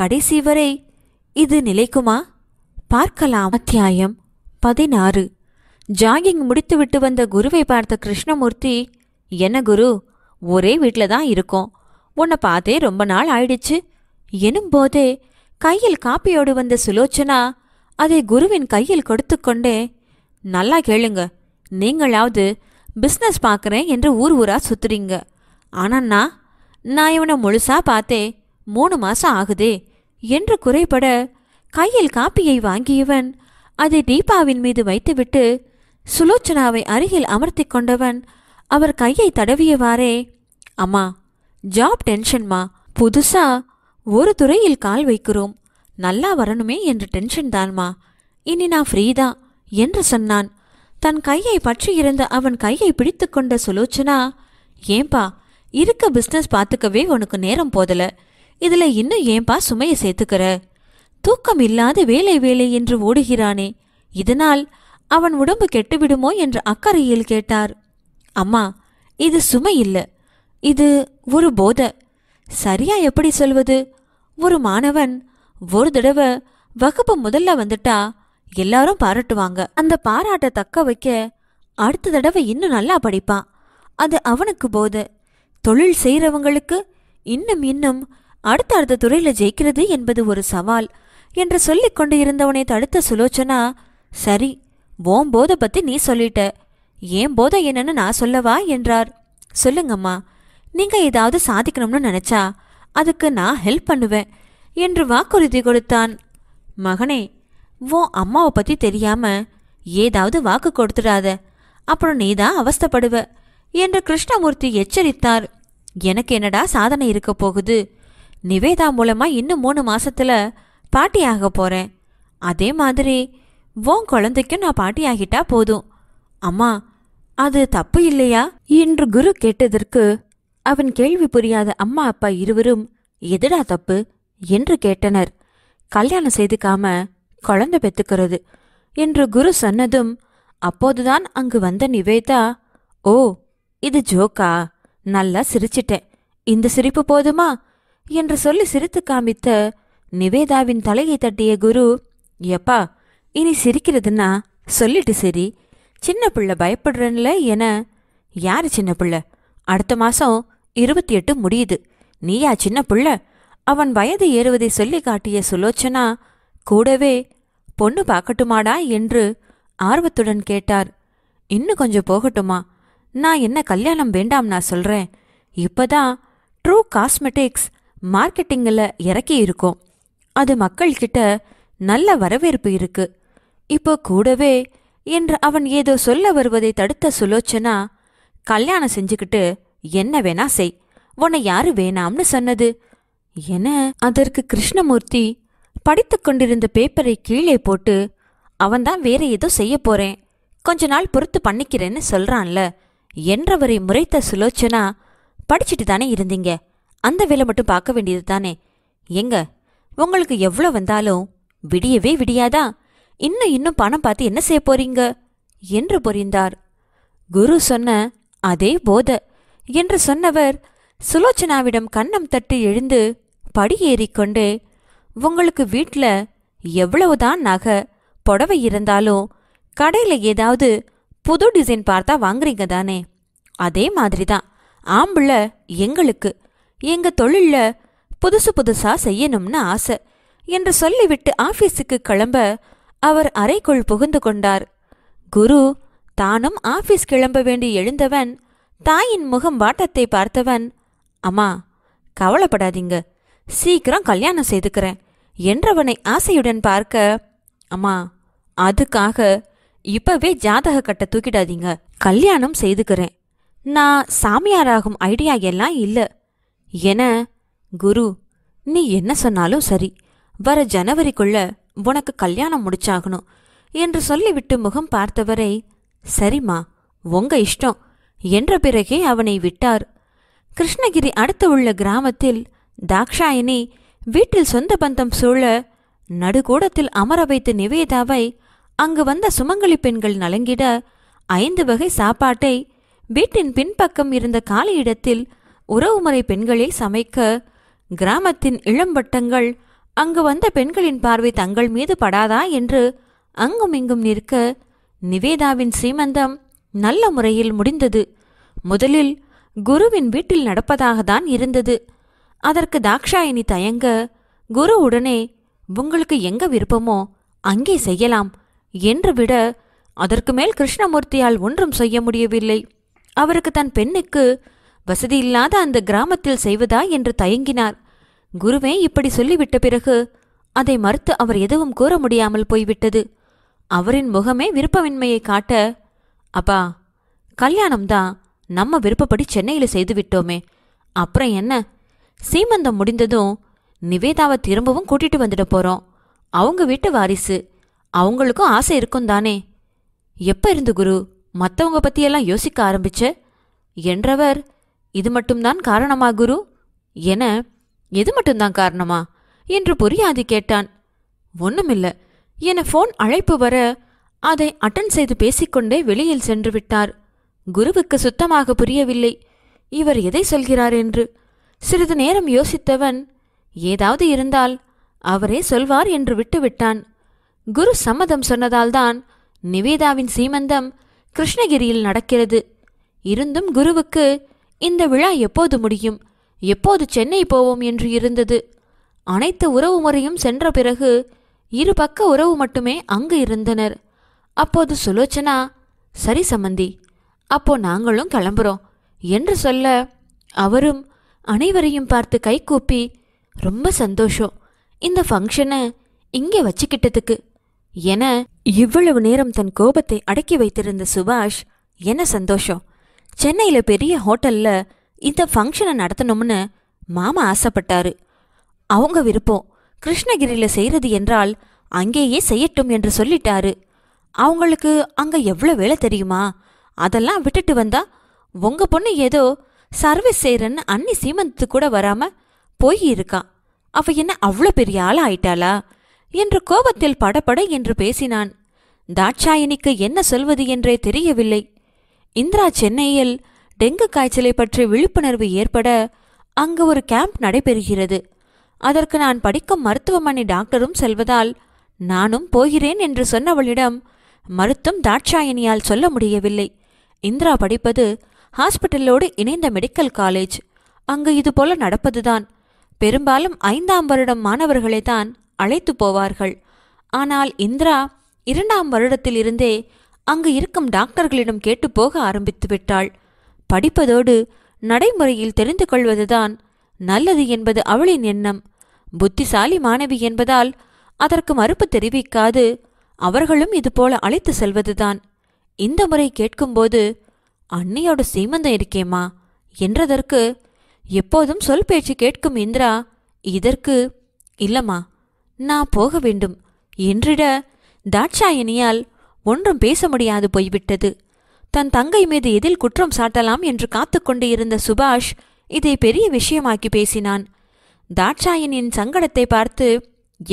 கடைசி வரை இது நிலைக்குமா பார்க்கலாம் அத்தியாயம் பதினாறு ஜாகிங் முடித்துவிட்டு வந்த குருவை பார்த்த கிருஷ்ணமூர்த்தி என்ன குரு ஒரே வீட்டில் தான் இருக்கோம் உன்னை பார்த்தே ரொம்ப நாள் ஆயிடுச்சு எனும் போதே கையில் காப்பியோடு வந்த சுலோச்சனா அதை குருவின் கையில் கொடுத்து கொண்டே நல்லா கேளுங்க நீங்களாவது பிஸ்னஸ் பார்க்குறேன் என்று ஊர் ஊராக சுற்றுறீங்க ஆனா நான் இவனை முழுசாக பார்த்தே மூணு மாதம் ஆகுதே என்று குறைபட கையில் காப்பியை வாங்கியவன் அதை தீபாவின் மீது வைத்துவிட்டு சுலோச்சனாவை அருகில் அமர்த்தி கொண்டவன் அவர் கையை தடவியவாறே அம்மா ஜாப் டென்ஷன்மா புதுசா ஒரு துறையில் கால் வைக்கிறோம் நல்லா வரணுமே என்ற டென்ஷன் தான்மா இனி நான் ஃப்ரீதா என்று சொன்னான் தன் கையை பற்றி இருந்த அவன் கையை பிடித்து கொண்ட சுலோச்சனா ஏன்பா இருக்க பிஸ்னஸ் பார்த்துக்கவே உனக்கு நேரம் போதல இதில் இன்னும் ஏன்பா சுமையை சேர்த்துக்கிற தூக்கம் இல்லாத வேலை வேலை என்று ஓடுகிறானே இதனால் அவன் உடம்பு கெட்டுவிடுமோ என்று அக்கறையில் கேட்டார் அம்மா இது சுமை இல்லை இது ஒரு போதை சரியா எப்படி சொல்வது ஒரு மாணவன் ஒரு தடவை வகுப்பு முதல்ல வந்துட்டா எல்லாரும் பாராட்டுவாங்க அந்த பாராட்டை தக்க வைக்க அடுத்த தடவை இன்னும் நல்லா படிப்பான் அது அவனுக்கு போத தொழில் செய்கிறவங்களுக்கு இன்னும் இன்னும் அடுத்த அடுத்த துறையில் ஜெயிக்கிறது என்பது ஒரு சவால் என்று சொல்லிக் கொண்டு இருந்தவனை தடுத்த சுலோச்சனா சரி ஓம் போதை பத்தி நீ சொல்லிட்ட ஏன் போதை என்னன்னு நான் சொல்லவா என்றார் சொல்லுங்கம்மா நீங்கள் ஏதாவது சாதிக்கணும்னு நினச்சா அதுக்கு நான் ஹெல்ப் பண்ணுவேன் என்று வாக்குறுதி கொடுத்தான் மகனே உன் அம்மாவை பத்தி தெரியாம ஏதாவது வாக்கு கொடுத்துடாத அப்புறம் நீ தான் அவஸ்தப்படுவ என்று கிருஷ்ணமூர்த்தி எச்சரித்தார் எனக்கு என்னடா சாதனை இருக்க போகுது நிவேதா மூலமா இன்னும் மூணு மாசத்துல பாட்டியாக போறேன் அதே மாதிரி உன் குழந்தைக்கும் நான் பாட்டி ஆகிட்டா போதும் அம்மா அது தப்பு இல்லையா என்று குரு கேட்டதற்கு அவன் கேள்வி புரியாத அம்மா அப்பா இருவரும் எதுடா தப்பு என்று கேட்டனர் கல்யாணம் செய்துக்காம குழந்தை பெத்துக்கிறது என்று குரு சொன்னதும் அப்போதுதான் அங்கு வந்த நிவேதா ஓ இது ஜோக்கா நல்லா சிரிச்சிட்டேன் இந்த சிரிப்பு போதுமா என்று சொல்லி சிரித்து காமித்த நிவேதாவின் தலையை தட்டிய குரு எப்பா இனி சிரிக்கிறதுன்னா சொல்லிட்டு சரி சின்ன பிள்ளை பயப்படுறன்ல என யார் சின்ன பிள்ளை அடுத்த மாசம் இருபத்தி எட்டு முடியுது நீயா சின்ன பிள்ளை அவன் வயது ஏறுவதை சொல்லி காட்டிய சுலோச்சனா கூடவே பொண்ணு பார்க்கட்டுமாடா என்று ஆர்வத்துடன் கேட்டார் இன்னும் கொஞ்சம் போகட்டுமா நான் என்ன கல்யாணம் வேண்டாம் நான் சொல்றேன் இப்பதான் ட்ரூ காஸ்மெட்டிக்ஸ் மார்க்கெட்டிங்கில் இறக்கி இருக்கோம் அது மக்கள்கிட்ட நல்ல வரவேற்பு இருக்குது இப்போ கூடவே என்று அவன் ஏதோ சொல்ல வருவதை தடுத்த சுலோச்சனா கல்யாணம் செஞ்சுக்கிட்டு என்ன வேணா செய் உன்னை யாரு வேணாம்னு சொன்னது என அதற்கு கிருஷ்ணமூர்த்தி படித்து கொண்டிருந்த பேப்பரை கீழே போட்டு அவன்தான் வேற ஏதோ செய்ய போறேன் கொஞ்ச நாள் பொறுத்து பண்ணிக்கிறேன்னு சொல்றான்ல என்றவரை முறைத்த சுலோச்சனா படிச்சுட்டு தானே இருந்தீங்க அந்த வேலை மட்டும் பார்க்க வேண்டியது தானே எங்க உங்களுக்கு எவ்வளோ வந்தாலும் விடியவே விடியாதா இன்னும் இன்னும் பணம் பார்த்து என்ன செய்ய போறீங்க என்று புரிந்தார் குரு சொன்ன அதே போத என்று சொன்னவர் சுலோச்சனாவிடம் கண்ணம் தட்டி எழுந்து படியேறிக்கொண்டு உங்களுக்கு வீட்டில் எவ்வளவுதான் நகை புடவை இருந்தாலும் கடையில் ஏதாவது புது டிசைன் பார்த்தா வாங்குறீங்க தானே அதே மாதிரி தான் ஆம்புல எங்களுக்கு எங்கள் தொழிலில் புதுசு புதுசாக செய்யணும்னு ஆசை என்று சொல்லிவிட்டு ஆஃபீஸுக்கு கிளம்ப அவர் அறைக்குள் புகுந்து கொண்டார் குரு தானும் ஆபீஸ் கிளம்ப வேண்டி எழுந்தவன் தாயின் முகம் வாட்டத்தை பார்த்தவன் அம்மா கவலைப்படாதீங்க சீக்கிரம் கல்யாணம் செய்துக்கிறேன் என்றவனை ஆசையுடன் பார்க்க அம்மா அதுக்காக இப்பவே ஜாதக கட்ட தூக்கிடாதீங்க கல்யாணம் செய்துக்கிறேன் நான் சாமியாராகும் ஐடியா எல்லாம் இல்லை என குரு நீ என்ன சொன்னாலும் சரி வர ஜனவரிக்குள்ள உனக்கு கல்யாணம் முடிச்சாகணும் என்று சொல்லிவிட்டு முகம் பார்த்தவரை சரிம்மா உங்க இஷ்டம் என்ற பிறகே அவனை விட்டார் கிருஷ்ணகிரி அடுத்து உள்ள கிராமத்தில் தாக்ஷாயினி வீட்டில் சொந்த பந்தம் சூழ நடுகூடத்தில் அமர வைத்த நிவேதாவை அங்கு வந்த சுமங்கலி பெண்கள் நலங்கிட ஐந்து வகை சாப்பாட்டை வீட்டின் பின்பக்கம் இருந்த காலியிடத்தில் உறவுமுறை பெண்களை சமைக்க கிராமத்தின் இளம்பட்டங்கள் அங்கு வந்த பெண்களின் பார்வை தங்கள் மீது படாதா என்று அங்கும் இங்கும் நிற்க நிவேதாவின் சீமந்தம் நல்ல முறையில் முடிந்தது முதலில் குருவின் வீட்டில் நடப்பதாக தான் இருந்தது அதற்கு தாக்ஷாயினி தயங்க குரு உடனே உங்களுக்கு எங்க விருப்பமோ அங்கே செய்யலாம் என்று விட அதற்கு மேல் கிருஷ்ணமூர்த்தியால் ஒன்றும் செய்ய முடியவில்லை அவருக்கு தன் பெண்ணுக்கு வசதியில்லாத அந்த கிராமத்தில் செய்வதா என்று தயங்கினார் குருவே இப்படி சொல்லிவிட்ட பிறகு அதை மறுத்து அவர் எதுவும் கூற முடியாமல் போய்விட்டது அவரின் முகமே விருப்பமின்மையை காட்ட அப்பா கல்யாணம்தான் நம்ம விருப்பப்படி சென்னையில் செய்து விட்டோமே அப்புறம் என்ன சீமந்தம் முடிந்ததும் நிவேதாவை திரும்பவும் கூட்டிட்டு வந்துட போறோம் அவங்க வீட்டு வாரிசு அவங்களுக்கும் ஆசை இருக்கும் தானே எப்ப இருந்து குரு பத்தி பத்தியெல்லாம் யோசிக்க ஆரம்பிச்ச என்றவர் இது மட்டும்தான் காரணமா குரு என எது மட்டும்தான் காரணமா என்று புரியாது கேட்டான் ஒண்ணுமில்ல என போன் அழைப்பு வர அதை அட்டன் செய்து பேசிக்கொண்டே வெளியில் சென்று விட்டார் குருவுக்கு சுத்தமாக புரியவில்லை இவர் எதை சொல்கிறார் என்று சிறிது நேரம் யோசித்தவன் ஏதாவது இருந்தால் அவரே சொல்வார் என்று விட்டுவிட்டான் குரு சம்மதம் சொன்னதால்தான் நிவேதாவின் சீமந்தம் கிருஷ்ணகிரியில் நடக்கிறது இருந்தும் குருவுக்கு இந்த விழா எப்போது முடியும் எப்போது சென்னை போவோம் என்று இருந்தது அனைத்து உறவு முறையும் சென்ற பிறகு இரு பக்க உறவு மட்டுமே அங்கு இருந்தனர் அப்போது சுலோச்சனா சரி சம்மந்தி அப்போ நாங்களும் கிளம்புறோம் என்று சொல்ல அவரும் அனைவரையும் பார்த்து கைகூப்பி ரொம்ப சந்தோஷம் இந்த ஃபங்க்ஷனை இங்கே வச்சுக்கிட்டதுக்கு என இவ்வளவு நேரம் தன் கோபத்தை அடக்கி வைத்திருந்த சுபாஷ் என்ன சந்தோஷம் சென்னையில் பெரிய ஹோட்டலில் இந்த ஃபங்க்ஷனை நடத்தணும்னு மாமா ஆசைப்பட்டாரு அவங்க விருப்பம் கிருஷ்ணகிரியில் செய்கிறது என்றால் அங்கேயே செய்யட்டும் என்று சொல்லிட்டாரு அவங்களுக்கு அங்கே எவ்வளோ வேலை தெரியுமா அதெல்லாம் விட்டுட்டு வந்தா உங்க பொண்ணு ஏதோ சர்வீஸ் செய்கிறன்னு அன்னி சீமந்தத்து கூட வராமல் போய் இருக்கா அவ என்ன அவ்வளோ பெரிய ஆளா ஆயிட்டாளா என்று கோபத்தில் படப்பட என்று பேசினான் தாட்சாயனிக்கு என்ன சொல்வது என்றே தெரியவில்லை இந்திரா சென்னையில் டெங்கு காய்ச்சலை பற்றி விழிப்புணர்வு ஏற்பட அங்கு ஒரு கேம்ப் நடைபெறுகிறது அதற்கு நான் படிக்கும் மருத்துவமனை டாக்டரும் செல்வதால் நானும் போகிறேன் என்று சொன்னவளிடம் மருத்துவம் தாட்சாயணியால் சொல்ல முடியவில்லை இந்திரா படிப்பது ஹாஸ்பிட்டலோடு இணைந்த மெடிக்கல் காலேஜ் அங்கு இதுபோல நடப்பதுதான் பெரும்பாலும் ஐந்தாம் வருடம் மாணவர்களை தான் அழைத்து போவார்கள் ஆனால் இந்திரா இரண்டாம் வருடத்தில் இருந்தே அங்கு இருக்கும் டாக்டர்களிடம் கேட்டு போக ஆரம்பித்து விட்டாள் படிப்பதோடு நடைமுறையில் தெரிந்து கொள்வதுதான் நல்லது என்பது அவளின் எண்ணம் புத்திசாலி மாணவி என்பதால் அதற்கு மறுப்பு தெரிவிக்காது அவர்களும் இதுபோல அழைத்து செல்வதுதான் இந்த முறை கேட்கும்போது அன்னையோட சீமந்தம் இருக்கேம்மா என்றதற்கு எப்போதும் சொல் பேச்சு கேட்கும் இந்திரா இதற்கு இல்லம்மா நான் போக வேண்டும் என்றிட தாட்சாயணியால் ஒன்றும் பேச முடியாது போய்விட்டது தன் தங்கை மீது எதில் குற்றம் சாட்டலாம் என்று காத்து கொண்டு இருந்த சுபாஷ் இதை பெரிய விஷயமாக்கி பேசினான் தாட்சாயனின் சங்கடத்தை பார்த்து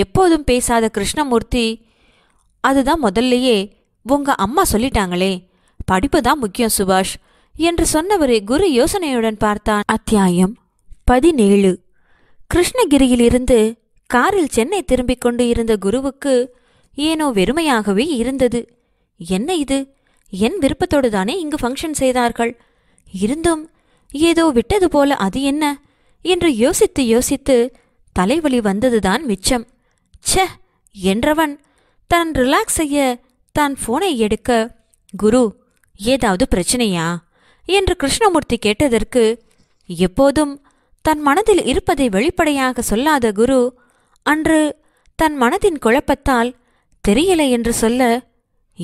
எப்போதும் பேசாத கிருஷ்ணமூர்த்தி அதுதான் முதல்லையே உங்க அம்மா சொல்லிட்டாங்களே படிப்பு தான் முக்கியம் சுபாஷ் என்று சொன்னவரை குரு யோசனையுடன் பார்த்தான் அத்தியாயம் பதினேழு கிருஷ்ணகிரியிலிருந்து காரில் சென்னை திரும்பிக் கொண்டு இருந்த குருவுக்கு ஏனோ வெறுமையாகவே இருந்தது என்ன இது என் விருப்பத்தோடு தானே இங்கு ஃபங்க்ஷன் செய்தார்கள் இருந்தும் ஏதோ விட்டது போல அது என்ன என்று யோசித்து யோசித்து தலைவலி வந்ததுதான் மிச்சம் ச்சே என்றவன் தான் ரிலாக்ஸ் செய்ய தான் போனை எடுக்க குரு ஏதாவது பிரச்சனையா என்று கிருஷ்ணமூர்த்தி கேட்டதற்கு எப்போதும் தன் மனதில் இருப்பதை வெளிப்படையாக சொல்லாத குரு அன்று தன் மனதின் குழப்பத்தால் தெரியல என்று சொல்ல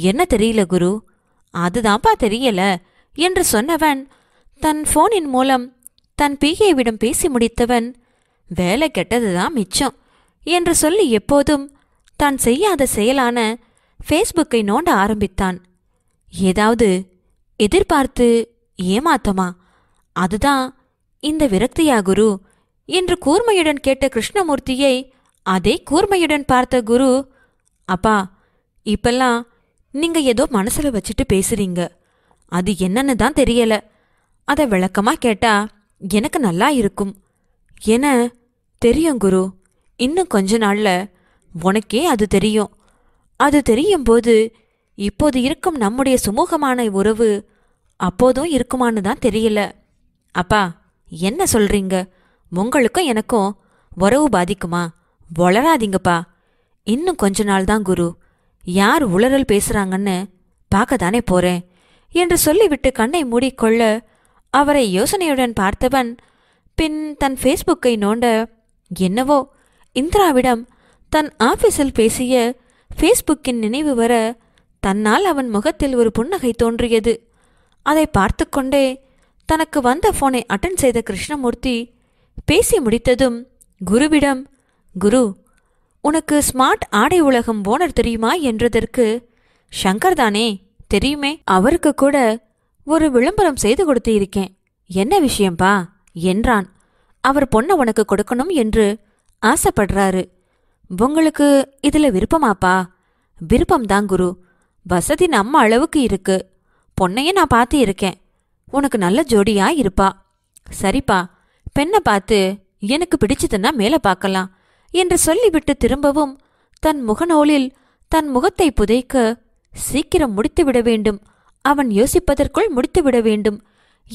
என்ன தெரியல குரு அதுதான்ப்பா தெரியல என்று சொன்னவன் தன் ஃபோனின் மூலம் தன் பிகேவிடம் பேசி முடித்தவன் வேலை கெட்டதுதான் மிச்சம் என்று சொல்லி எப்போதும் தான் செய்யாத செயலான ஃபேஸ்புக்கை நோண்ட ஆரம்பித்தான் ஏதாவது எதிர்பார்த்து ஏமாத்தமா அதுதான் இந்த விரக்தியா குரு என்று கூர்மையுடன் கேட்ட கிருஷ்ணமூர்த்தியை அதே கூர்மையுடன் பார்த்த குரு அப்பா இப்பெல்லாம் நீங்க ஏதோ மனசுல வச்சுட்டு பேசுறீங்க அது என்னன்னு தான் தெரியல அதை விளக்கமா கேட்டா எனக்கு நல்லா இருக்கும் என தெரியும் குரு இன்னும் கொஞ்ச நாள்ல உனக்கே அது தெரியும் அது தெரியும் போது இப்போது இருக்கும் நம்முடைய சுமூகமான உறவு அப்போதும் இருக்குமான்னு தான் தெரியல அப்பா என்ன சொல்றீங்க உங்களுக்கும் எனக்கும் உறவு பாதிக்குமா வளராதீங்கப்பா இன்னும் கொஞ்ச நாள் தான் குரு யார் உளறல் பேசுறாங்கன்னு பார்க்கத்தானே போறேன் என்று சொல்லிவிட்டு கண்ணை மூடிக்கொள்ள அவரை யோசனையுடன் பார்த்தவன் பின் தன் ஃபேஸ்புக்கை நோண்ட என்னவோ இந்திராவிடம் தன் ஆபீஸில் பேசிய ஃபேஸ்புக்கின் நினைவு வர தன்னால் அவன் முகத்தில் ஒரு புன்னகை தோன்றியது அதை பார்த்து கொண்டே தனக்கு வந்த போனை அட்டன் செய்த கிருஷ்ணமூர்த்தி பேசி முடித்ததும் குருவிடம் குரு உனக்கு ஸ்மார்ட் ஆடை உலகம் ஓனர் தெரியுமா என்றதற்கு ஷங்கர் தானே தெரியுமே அவருக்கு கூட ஒரு விளம்பரம் செய்து கொடுத்து இருக்கேன் என்ன விஷயம்பா என்றான் அவர் பொண்ணை உனக்கு கொடுக்கணும் என்று ஆசைப்படுறாரு உங்களுக்கு இதுல விருப்பமாப்பா விருப்பம்தான் குரு வசதி நம்ம அளவுக்கு இருக்கு பொண்ணையே நான் பார்த்து இருக்கேன் உனக்கு நல்ல ஜோடியா இருப்பா சரிப்பா பெண்ணை பார்த்து எனக்கு பிடிச்சதுன்னா மேலே பார்க்கலாம் என்று சொல்லிவிட்டு திரும்பவும் தன் முகநூலில் தன் முகத்தை புதைக்க சீக்கிரம் முடித்துவிட வேண்டும் அவன் யோசிப்பதற்குள் முடித்துவிட வேண்டும்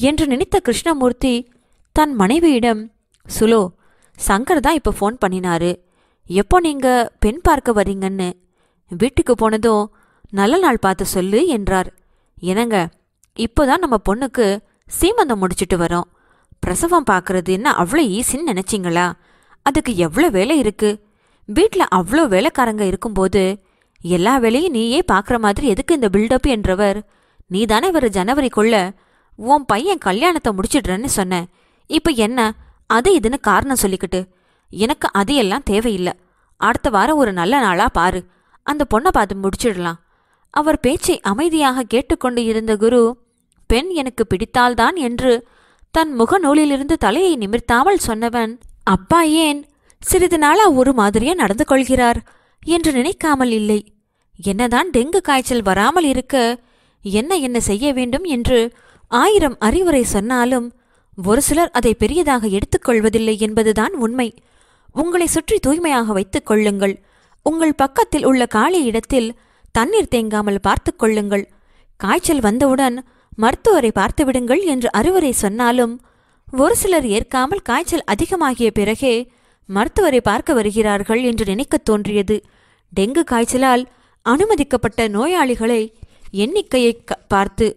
என்று நினைத்த கிருஷ்ணமூர்த்தி தன் மனைவியிடம் சுலோ சங்கர் தான் இப்போ ஃபோன் பண்ணினாரு எப்போ நீங்க பெண் பார்க்க வரீங்கன்னு வீட்டுக்கு போனதும் நல்ல நாள் பார்த்து சொல்லு என்றார் என்னங்க இப்போ தான் நம்ம பொண்ணுக்கு சீமந்தம் முடிச்சிட்டு வரோம் பிரசவம் பார்க்கறது என்ன அவ்வளோ ஈஸின்னு நினைச்சிங்களா அதுக்கு எவ்வளோ வேலை இருக்கு வீட்டில் அவ்வளோ வேலைக்காரங்க இருக்கும்போது எல்லா வேலையும் நீயே பார்க்குற மாதிரி எதுக்கு இந்த பில்டப் என்றவர் நீ தானே வர ஜனவரிக்குள்ள உன் பையன் கல்யாணத்தை முடிச்சிடுறேன்னு சொன்னேன் இப்போ என்ன அது இதுன்னு காரணம் சொல்லிக்கிட்டு எனக்கு அது எல்லாம் தேவையில்லை அடுத்த வாரம் ஒரு நல்ல நாளாக பாரு அந்த பொண்ணை பார்த்து முடிச்சிடலாம் அவர் பேச்சை அமைதியாக கேட்டுக்கொண்டு இருந்த குரு பெண் எனக்கு பிடித்தால்தான் என்று தன் முகநூலிலிருந்து தலையை நிமிர்த்தாமல் சொன்னவன் அப்பா ஏன் சிறிது நாளா ஒரு மாதிரியா நடந்து கொள்கிறார் என்று நினைக்காமல் இல்லை என்னதான் டெங்கு காய்ச்சல் வராமல் இருக்க என்ன என்ன செய்ய வேண்டும் என்று ஆயிரம் அறிவுரை சொன்னாலும் ஒரு சிலர் அதை பெரியதாக எடுத்துக்கொள்வதில்லை என்பதுதான் உண்மை உங்களை சுற்றி தூய்மையாக வைத்துக் கொள்ளுங்கள் உங்கள் பக்கத்தில் உள்ள காலி இடத்தில் தண்ணீர் தேங்காமல் பார்த்து கொள்ளுங்கள் காய்ச்சல் வந்தவுடன் மருத்துவரை பார்த்துவிடுங்கள் என்று அறிவுரை சொன்னாலும் ஒரு சிலர் ஏற்காமல் காய்ச்சல் அதிகமாகிய பிறகே மருத்துவரை பார்க்க வருகிறார்கள் என்று நினைக்க தோன்றியது டெங்கு காய்ச்சலால் அனுமதிக்கப்பட்ட நோயாளிகளை எண்ணிக்கையை பார்த்து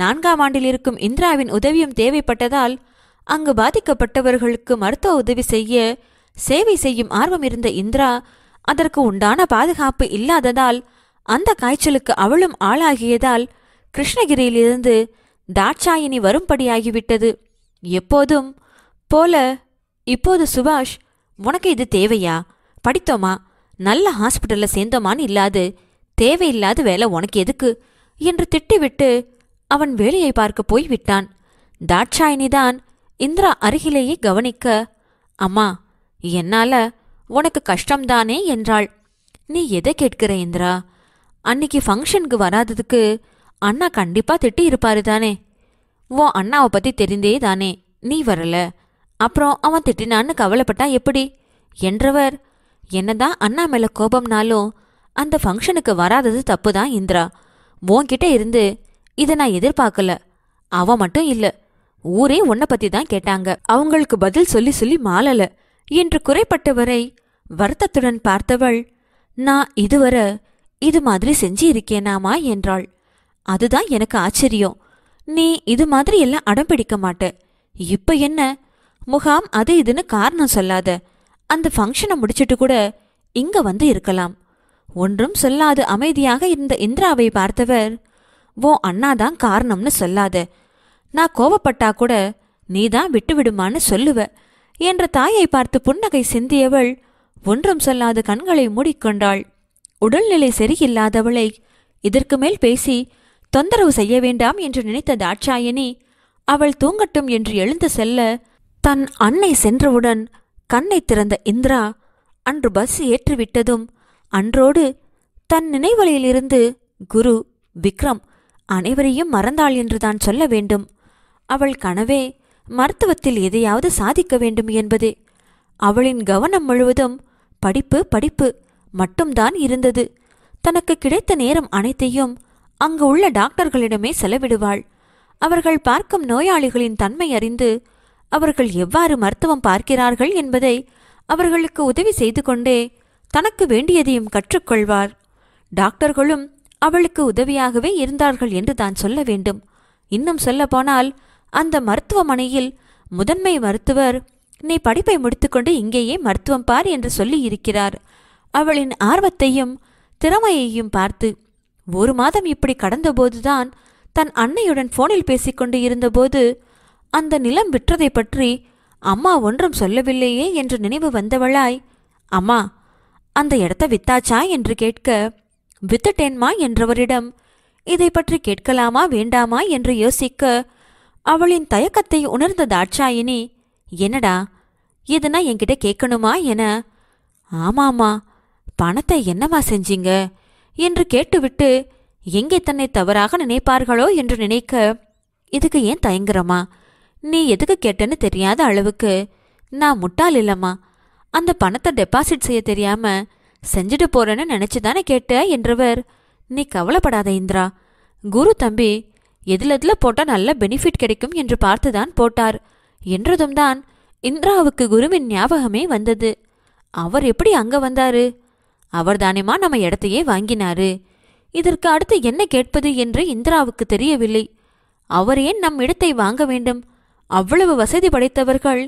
நான்காம் ஆண்டில் இருக்கும் இந்திராவின் உதவியும் தேவைப்பட்டதால் அங்கு பாதிக்கப்பட்டவர்களுக்கு மருத்துவ உதவி செய்ய சேவை செய்யும் ஆர்வம் இருந்த இந்திரா அதற்கு உண்டான பாதுகாப்பு இல்லாததால் அந்த காய்ச்சலுக்கு அவளும் ஆளாகியதால் கிருஷ்ணகிரியிலிருந்து தாட்சாயினி வரும்படியாகிவிட்டது எப்போதும் போல இப்போது சுபாஷ் உனக்கு இது தேவையா படித்தோமா நல்ல ஹாஸ்பிட்டல்ல சேர்ந்தோமான்னு இல்லாது தேவையில்லாத வேலை உனக்கு எதுக்கு என்று திட்டிவிட்டு அவன் வேலையை பார்க்க போய்விட்டான் தாட்சாயினி தான் இந்திரா அருகிலேயே கவனிக்க அம்மா என்னால உனக்கு கஷ்டம்தானே என்றாள் நீ எதை கேட்கிற இந்திரா அன்னைக்கு ஃபங்க்ஷனுக்கு வராததுக்கு அண்ணா கண்டிப்பா திட்டி இருப்பாரு தானே உன் அண்ணாவை பத்தி தெரிந்தே தானே நீ வரல அப்புறம் அவன் திட்டினான்னு கவலைப்பட்டா எப்படி என்றவர் என்னதான் அண்ணா மேல கோபம்னாலும் அந்த ஃபங்க்ஷனுக்கு வராதது தப்பு தான் இந்திரா உன்கிட்ட இருந்து இதை நான் எதிர்பார்க்கல அவன் மட்டும் இல்லை ஊரே உன்னை பத்தி தான் கேட்டாங்க அவங்களுக்கு பதில் சொல்லி சொல்லி மாளல என்று குறைப்பட்டவரை வருத்தத்துடன் பார்த்தவள் நான் இதுவரை இது மாதிரி செஞ்சு இருக்கேனாமா என்றாள் அதுதான் எனக்கு ஆச்சரியம் நீ இது மாதிரி எல்லாம் அடம் பிடிக்க மாட்ட இப்ப என்ன முகாம் அது இதுன்னு காரணம் சொல்லாத அந்த ஃபங்க்ஷனை முடிச்சிட்டு கூட இங்க வந்து இருக்கலாம் ஒன்றும் சொல்லாது அமைதியாக இருந்த இந்திராவை பார்த்தவர் ஓ அண்ணாதான் காரணம்னு சொல்லாத நான் கோவப்பட்டா கூட நீதான் விட்டுவிடுமான்னு சொல்லுவ என்ற தாயை பார்த்து புன்னகை சிந்தியவள் ஒன்றும் சொல்லாது கண்களை மூடிக்கொண்டாள் உடல்நிலை சரியில்லாதவளை இதற்கு மேல் பேசி தொந்தரவு செய்ய வேண்டாம் என்று நினைத்த தாட்சாயணி அவள் தூங்கட்டும் என்று எழுந்து செல்ல தன் அன்னை சென்றவுடன் கண்ணை திறந்த இந்திரா அன்று பஸ் ஏற்றிவிட்டதும் அன்றோடு தன் நினைவலையிலிருந்து குரு விக்ரம் அனைவரையும் மறந்தாள் என்றுதான் சொல்ல வேண்டும் அவள் கனவே மருத்துவத்தில் எதையாவது சாதிக்க வேண்டும் என்பதே அவளின் கவனம் முழுவதும் படிப்பு படிப்பு மட்டும்தான் இருந்தது தனக்கு கிடைத்த நேரம் அனைத்தையும் அங்கு உள்ள டாக்டர்களிடமே செலவிடுவாள் அவர்கள் பார்க்கும் நோயாளிகளின் தன்மை அறிந்து அவர்கள் எவ்வாறு மருத்துவம் பார்க்கிறார்கள் என்பதை அவர்களுக்கு உதவி செய்து கொண்டே தனக்கு வேண்டியதையும் கற்றுக்கொள்வார் டாக்டர்களும் அவளுக்கு உதவியாகவே இருந்தார்கள் என்று தான் சொல்ல வேண்டும் இன்னும் சொல்லப்போனால் அந்த மருத்துவமனையில் முதன்மை மருத்துவர் நீ படிப்பை முடித்துக்கொண்டு இங்கேயே மருத்துவம் பார் என்று சொல்லி இருக்கிறார் அவளின் ஆர்வத்தையும் திறமையையும் பார்த்து ஒரு மாதம் இப்படி கடந்தபோதுதான் தன் அன்னையுடன் போனில் பேசிக்கொண்டு இருந்தபோது அந்த நிலம் விற்றதை பற்றி அம்மா ஒன்றும் சொல்லவில்லையே என்று நினைவு வந்தவளாய் அம்மா அந்த இடத்த வித்தாச்சா என்று கேட்க வித்துட்டேன்மா என்றவரிடம் இதை பற்றி கேட்கலாமா வேண்டாமா என்று யோசிக்க அவளின் தயக்கத்தை உணர்ந்த தாட்சாயினி என்னடா இதனா என்கிட்ட கேட்கணுமா என ஆமாமா பணத்தை என்னம்மா செஞ்சீங்க என்று கேட்டுவிட்டு எங்கே தன்னை தவறாக நினைப்பார்களோ என்று நினைக்க இதுக்கு ஏன் தயங்குறமா நீ எதுக்கு கேட்டேன்னு தெரியாத அளவுக்கு நான் முட்டாள் இல்லம்மா அந்த பணத்தை டெபாசிட் செய்ய தெரியாம செஞ்சுட்டு போறேன்னு நினைச்சுதானே கேட்ட என்றவர் நீ கவலைப்படாத இந்திரா குரு தம்பி எதில் எதில் போட்டால் நல்ல பெனிஃபிட் கிடைக்கும் என்று பார்த்துதான் போட்டார் என்றதும் தான் இந்திராவுக்கு குருவின் ஞாபகமே வந்தது அவர் எப்படி அங்க வந்தாரு அவர் தானேமா நம்ம இடத்தையே வாங்கினாரு இதற்கு அடுத்து என்ன கேட்பது என்று இந்திராவுக்கு தெரியவில்லை அவர் ஏன் நம் இடத்தை வாங்க வேண்டும் அவ்வளவு வசதி படைத்தவர்கள்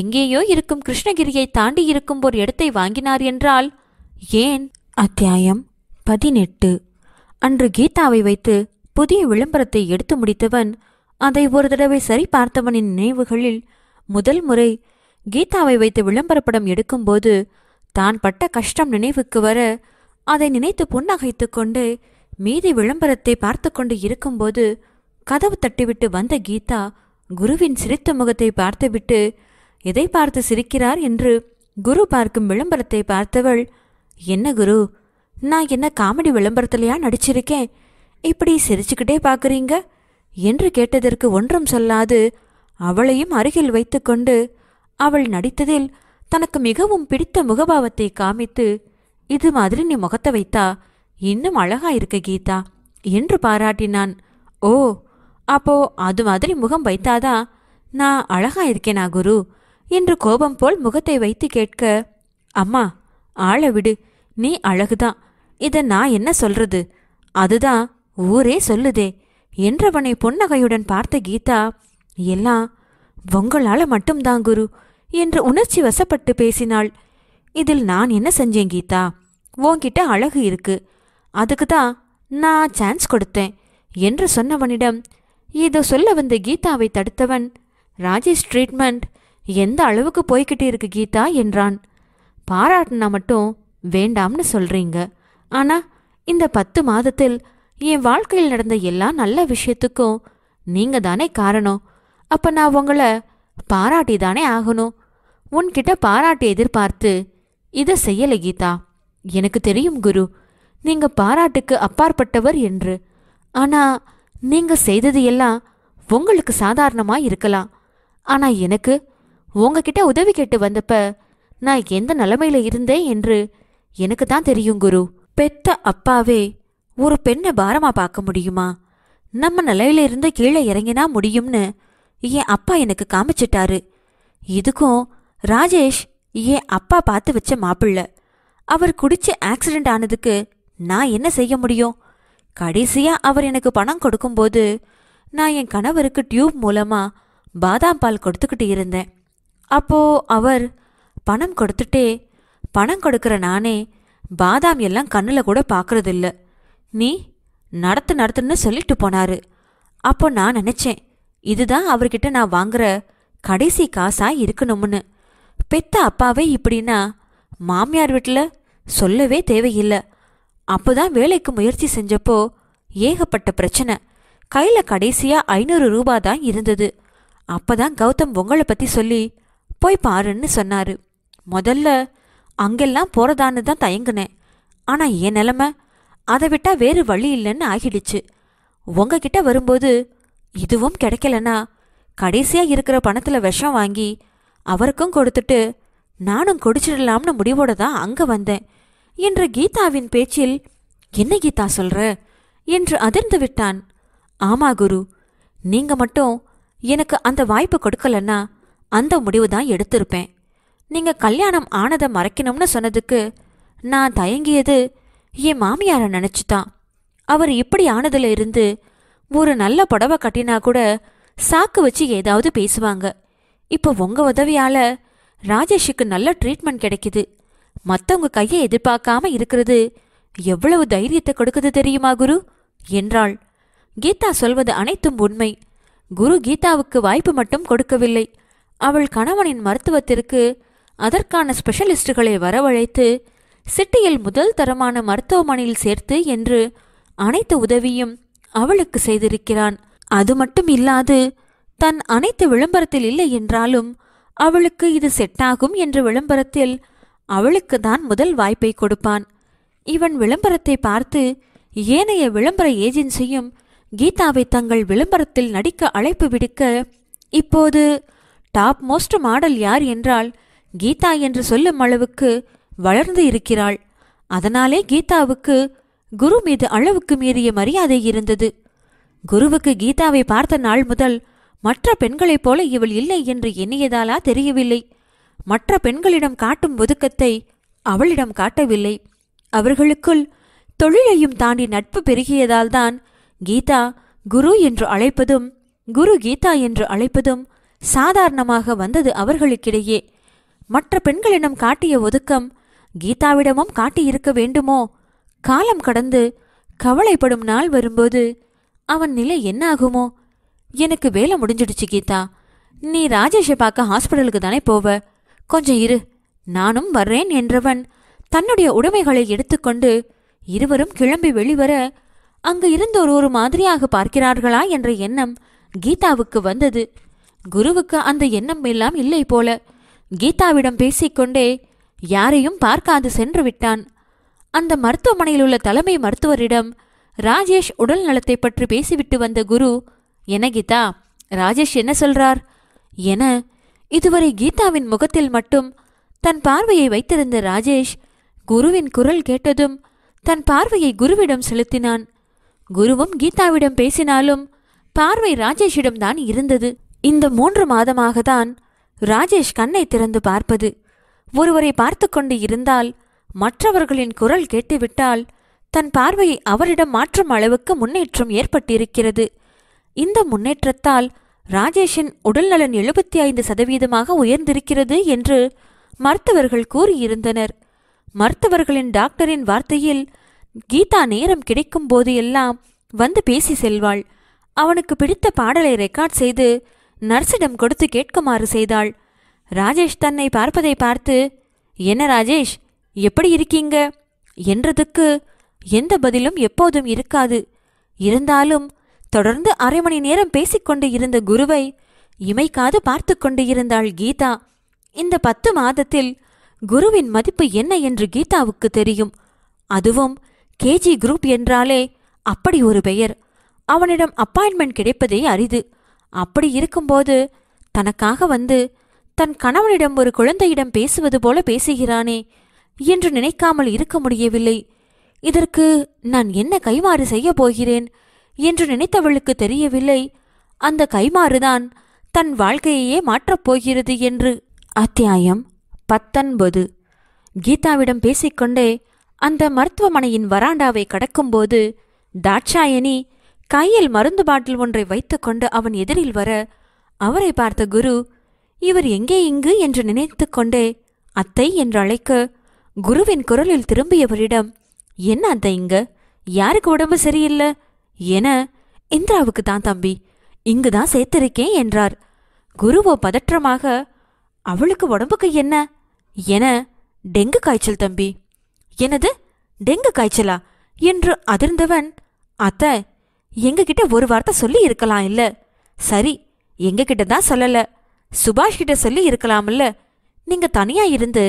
எங்கேயோ இருக்கும் கிருஷ்ணகிரியை தாண்டி இருக்கும் ஒரு இடத்தை வாங்கினார் என்றால் ஏன் அத்தியாயம் பதினெட்டு அன்று கீதாவை வைத்து புதிய விளம்பரத்தை எடுத்து முடித்தவன் அதை ஒரு தடவை சரி பார்த்தவனின் நினைவுகளில் முதல் முறை கீதாவை வைத்து விளம்பரப்படம் எடுக்கும்போது தான் பட்ட கஷ்டம் நினைவுக்கு வர அதை நினைத்து புன்னகைத்து கொண்டு மீதி விளம்பரத்தை பார்த்து கொண்டு இருக்கும்போது கதவு தட்டிவிட்டு வந்த கீதா குருவின் சிரித்த முகத்தை பார்த்துவிட்டு எதை பார்த்து சிரிக்கிறார் என்று குரு பார்க்கும் விளம்பரத்தை பார்த்தவள் என்ன குரு நான் என்ன காமெடி விளம்பரத்திலையா நடிச்சிருக்கேன் இப்படி சிரிச்சுக்கிட்டே பார்க்குறீங்க என்று கேட்டதற்கு ஒன்றும் சொல்லாது அவளையும் அருகில் வைத்துக்கொண்டு அவள் நடித்ததில் தனக்கு மிகவும் பிடித்த முகபாவத்தை காமித்து இது மாதிரி நீ முகத்தை வைத்தா இன்னும் அழகா இருக்க கீதா என்று பாராட்டினான் ஓ அப்போ அது மாதிரி முகம் வைத்தாதா நான் அழகா இருக்கேனா குரு என்று கோபம் போல் முகத்தை வைத்து கேட்க அம்மா ஆள விடு நீ அழகுதான் இதை நான் என்ன சொல்றது அதுதான் ஊரே சொல்லுதே என்றவனை புன்னகையுடன் பார்த்த கீதா எல்லாம் உங்களால மட்டும்தான் குரு என்று உணர்ச்சி வசப்பட்டு பேசினாள் இதில் நான் என்ன செஞ்சேன் கீதா உன்கிட்ட அழகு இருக்கு அதுக்கு தான் நான் சான்ஸ் கொடுத்தேன் என்று சொன்னவனிடம் இதோ சொல்ல வந்த கீதாவை தடுத்தவன் ராஜேஷ் ட்ரீட்மெண்ட் எந்த அளவுக்கு போய்கிட்டு இருக்கு கீதா என்றான் பாராட்டினா மட்டும் வேண்டாம்னு சொல்றீங்க ஆனா இந்த பத்து மாதத்தில் என் வாழ்க்கையில் நடந்த எல்லா நல்ல விஷயத்துக்கும் நீங்க தானே காரணம் அப்ப நான் உங்களை பாராட்டி தானே ஆகணும் உன்கிட்ட பாராட்டு எதிர்பார்த்து இதை செய்யல கீதா எனக்கு தெரியும் குரு நீங்க பாராட்டுக்கு அப்பாற்பட்டவர் என்று ஆனா நீங்க செய்தது எல்லாம் உங்களுக்கு சாதாரணமா இருக்கலாம் ஆனா எனக்கு உங்ககிட்ட உதவி கேட்டு வந்தப்ப நான் எந்த நிலைமையில இருந்தேன் என்று எனக்கு தான் தெரியும் குரு பெத்த அப்பாவே ஒரு பெண்ணை பாரமா பார்க்க முடியுமா நம்ம நிலையில இருந்து கீழே இறங்கினா முடியும்னு என் அப்பா எனக்கு காமிச்சிட்டாரு இதுக்கும் ராஜேஷ் ஏன் அப்பா பார்த்து வச்ச மாப்பிள்ள அவர் குடிச்சு ஆக்சிடென்ட் ஆனதுக்கு நான் என்ன செய்ய முடியும் கடைசியா அவர் எனக்கு பணம் கொடுக்கும்போது நான் என் கணவருக்கு டியூப் மூலமா பாதாம் பால் கொடுத்துக்கிட்டு இருந்தேன் அப்போ அவர் பணம் கொடுத்துட்டே பணம் கொடுக்கிற நானே பாதாம் எல்லாம் கண்ணில் கூட பார்க்கறதில்ல நீ நடத்து நடத்துன்னு சொல்லிட்டு போனாரு அப்போ நான் நினச்சேன் இதுதான் அவர்கிட்ட நான் வாங்குற கடைசி காசா இருக்கணும்னு பெத்த அப்பாவே இப்படின்னா மாமியார் வீட்டில் சொல்லவே தேவையில்லை அப்போதான் வேலைக்கு முயற்சி செஞ்சப்போ ஏகப்பட்ட பிரச்சனை கையில் கடைசியாக ஐநூறு ரூபா தான் இருந்தது அப்போதான் கௌதம் உங்களை பற்றி சொல்லி போய் பாருன்னு சொன்னார் முதல்ல அங்கெல்லாம் போகிறதான்னு தான் தயங்குனேன் ஆனால் என் நிலமை அதை விட்டால் வேறு வழி இல்லைன்னு ஆகிடுச்சு உங்ககிட்ட வரும்போது இதுவும் கிடைக்கலனா கடைசியாக இருக்கிற பணத்தில் விஷம் வாங்கி அவருக்கும் கொடுத்துட்டு நானும் குடிச்சிடலாம்னு முடிவோட தான் அங்கே வந்தேன் என்ற கீதாவின் பேச்சில் என்ன கீதா சொல்ற என்று அதிர்ந்து விட்டான் ஆமா குரு நீங்க மட்டும் எனக்கு அந்த வாய்ப்பு கொடுக்கலன்னா அந்த முடிவு தான் எடுத்திருப்பேன் நீங்க கல்யாணம் ஆனதை மறைக்கணும்னு சொன்னதுக்கு நான் தயங்கியது என் மாமியார நினைச்சுதான் அவர் இப்படி ஆனதுல இருந்து ஒரு நல்ல புடவை கட்டினா கூட சாக்கு வச்சு ஏதாவது பேசுவாங்க இப்போ உங்க உதவியால ராஜேஷுக்கு நல்ல ட்ரீட்மெண்ட் கிடைக்குது மத்தவங்க கையை எதிர்பார்க்காம இருக்கிறது எவ்வளவு தைரியத்தை கொடுக்குது தெரியுமா குரு என்றாள் கீதா சொல்வது அனைத்தும் உண்மை குரு கீதாவுக்கு வாய்ப்பு மட்டும் கொடுக்கவில்லை அவள் கணவனின் மருத்துவத்திற்கு அதற்கான ஸ்பெஷலிஸ்டுகளை வரவழைத்து சிட்டியில் முதல் தரமான மருத்துவமனையில் சேர்த்து என்று அனைத்து உதவியும் அவளுக்கு செய்திருக்கிறான் அது மட்டும் இல்லாது தன் அனைத்து விளம்பரத்தில் இல்லை என்றாலும் அவளுக்கு இது செட்டாகும் என்ற விளம்பரத்தில் அவளுக்கு தான் முதல் வாய்ப்பை கொடுப்பான் இவன் விளம்பரத்தை பார்த்து ஏனைய விளம்பர ஏஜென்சியும் கீதாவை தங்கள் விளம்பரத்தில் நடிக்க அழைப்பு விடுக்க இப்போது டாப் மோஸ்ட் மாடல் யார் என்றால் கீதா என்று சொல்லும் அளவுக்கு வளர்ந்து இருக்கிறாள் அதனாலே கீதாவுக்கு குரு மீது அளவுக்கு மீறிய மரியாதை இருந்தது குருவுக்கு கீதாவை பார்த்த நாள் முதல் மற்ற பெண்களைப் போல இவள் இல்லை என்று எண்ணியதாலா தெரியவில்லை மற்ற பெண்களிடம் காட்டும் ஒதுக்கத்தை அவளிடம் காட்டவில்லை அவர்களுக்குள் தொழிலையும் தாண்டி நட்பு பெருகியதால்தான் கீதா குரு என்று அழைப்பதும் குரு கீதா என்று அழைப்பதும் சாதாரணமாக வந்தது அவர்களுக்கிடையே மற்ற பெண்களிடம் காட்டிய ஒதுக்கம் கீதாவிடமும் காட்டியிருக்க வேண்டுமோ காலம் கடந்து கவலைப்படும் நாள் வரும்போது அவன் நிலை என்னாகுமோ எனக்கு வேலை முடிஞ்சிடுச்சு கீதா நீ ராஜேஷை பார்க்க ஹாஸ்பிட்டலுக்கு தானே போவ கொஞ்சம் இரு நானும் வர்றேன் என்றவன் தன்னுடைய உடைமைகளை எடுத்துக்கொண்டு இருவரும் கிளம்பி வெளிவர அங்கு இருந்தோர் ஒரு மாதிரியாக பார்க்கிறார்களா என்ற எண்ணம் கீதாவுக்கு வந்தது குருவுக்கு அந்த எண்ணம் எல்லாம் இல்லை போல கீதாவிடம் பேசிக்கொண்டே யாரையும் பார்க்காது சென்று விட்டான் அந்த மருத்துவமனையில் உள்ள தலைமை மருத்துவரிடம் ராஜேஷ் உடல் நலத்தை பற்றி பேசிவிட்டு வந்த குரு என்ன கீதா ராஜேஷ் என்ன சொல்றார் என இதுவரை கீதாவின் முகத்தில் மட்டும் தன் பார்வையை வைத்திருந்த ராஜேஷ் குருவின் குரல் கேட்டதும் தன் பார்வையை குருவிடம் செலுத்தினான் குருவும் கீதாவிடம் பேசினாலும் பார்வை ராஜேஷிடம்தான் இருந்தது இந்த மூன்று மாதமாக தான் ராஜேஷ் கண்ணை திறந்து பார்ப்பது ஒருவரை பார்த்து கொண்டு இருந்தால் மற்றவர்களின் குரல் கேட்டுவிட்டால் தன் பார்வையை அவரிடம் மாற்றும் அளவுக்கு முன்னேற்றம் ஏற்பட்டிருக்கிறது இந்த முன்னேற்றத்தால் ராஜேஷின் உடல்நலன் எழுபத்தி ஐந்து சதவீதமாக உயர்ந்திருக்கிறது என்று மருத்துவர்கள் கூறியிருந்தனர் மருத்துவர்களின் டாக்டரின் வார்த்தையில் கீதா நேரம் கிடைக்கும் போது எல்லாம் வந்து பேசி செல்வாள் அவனுக்கு பிடித்த பாடலை ரெக்கார்ட் செய்து நர்ஸிடம் கொடுத்து கேட்குமாறு செய்தாள் ராஜேஷ் தன்னை பார்ப்பதை பார்த்து என்ன ராஜேஷ் எப்படி இருக்கீங்க என்றதுக்கு எந்த பதிலும் எப்போதும் இருக்காது இருந்தாலும் தொடர்ந்து அரை மணி நேரம் பேசிக்கொண்டு இருந்த குருவை இமைக்காது பார்த்து கொண்டு இருந்தாள் கீதா இந்த பத்து மாதத்தில் குருவின் மதிப்பு என்ன என்று கீதாவுக்கு தெரியும் அதுவும் கேஜி குரூப் என்றாலே அப்படி ஒரு பெயர் அவனிடம் அப்பாயின்மெண்ட் கிடைப்பதே அரிது அப்படி இருக்கும்போது தனக்காக வந்து தன் கணவனிடம் ஒரு குழந்தையிடம் பேசுவது போல பேசுகிறானே என்று நினைக்காமல் இருக்க முடியவில்லை இதற்கு நான் என்ன கைமாறு செய்யப் போகிறேன் என்று நினைத்தவளுக்கு தெரியவில்லை அந்த கைமாறுதான் தன் வாழ்க்கையையே மாற்றப் போகிறது என்று அத்தியாயம் பத்தொன்பது கீதாவிடம் பேசிக்கொண்டே அந்த மருத்துவமனையின் வராண்டாவை கடக்கும்போது தாட்சாயணி கையில் மருந்து பாட்டில் ஒன்றை வைத்துக்கொண்டு அவன் எதிரில் வர அவரை பார்த்த குரு இவர் எங்கே இங்கு என்று நினைத்து கொண்டே அத்தை என்று அழைக்க குருவின் குரலில் திரும்பியவரிடம் என்ன அத்தை இங்க யாருக்கு உடம்பு சரியில்லை என இந்திராவுக்கு தான் தம்பி இங்கு தான் சேர்த்திருக்கேன் என்றார் குருவோ பதற்றமாக அவளுக்கு உடம்புக்கு என்ன என டெங்கு காய்ச்சல் தம்பி எனது டெங்கு காய்ச்சலா என்று அதிர்ந்தவன் அத்த எங்ககிட்ட ஒரு வார்த்தை சொல்லி இருக்கலாம் இல்ல சரி எங்ககிட்ட தான் சொல்லல சுபாஷ் கிட்ட சொல்லி இருக்கலாம்ல நீங்க தனியா இருந்து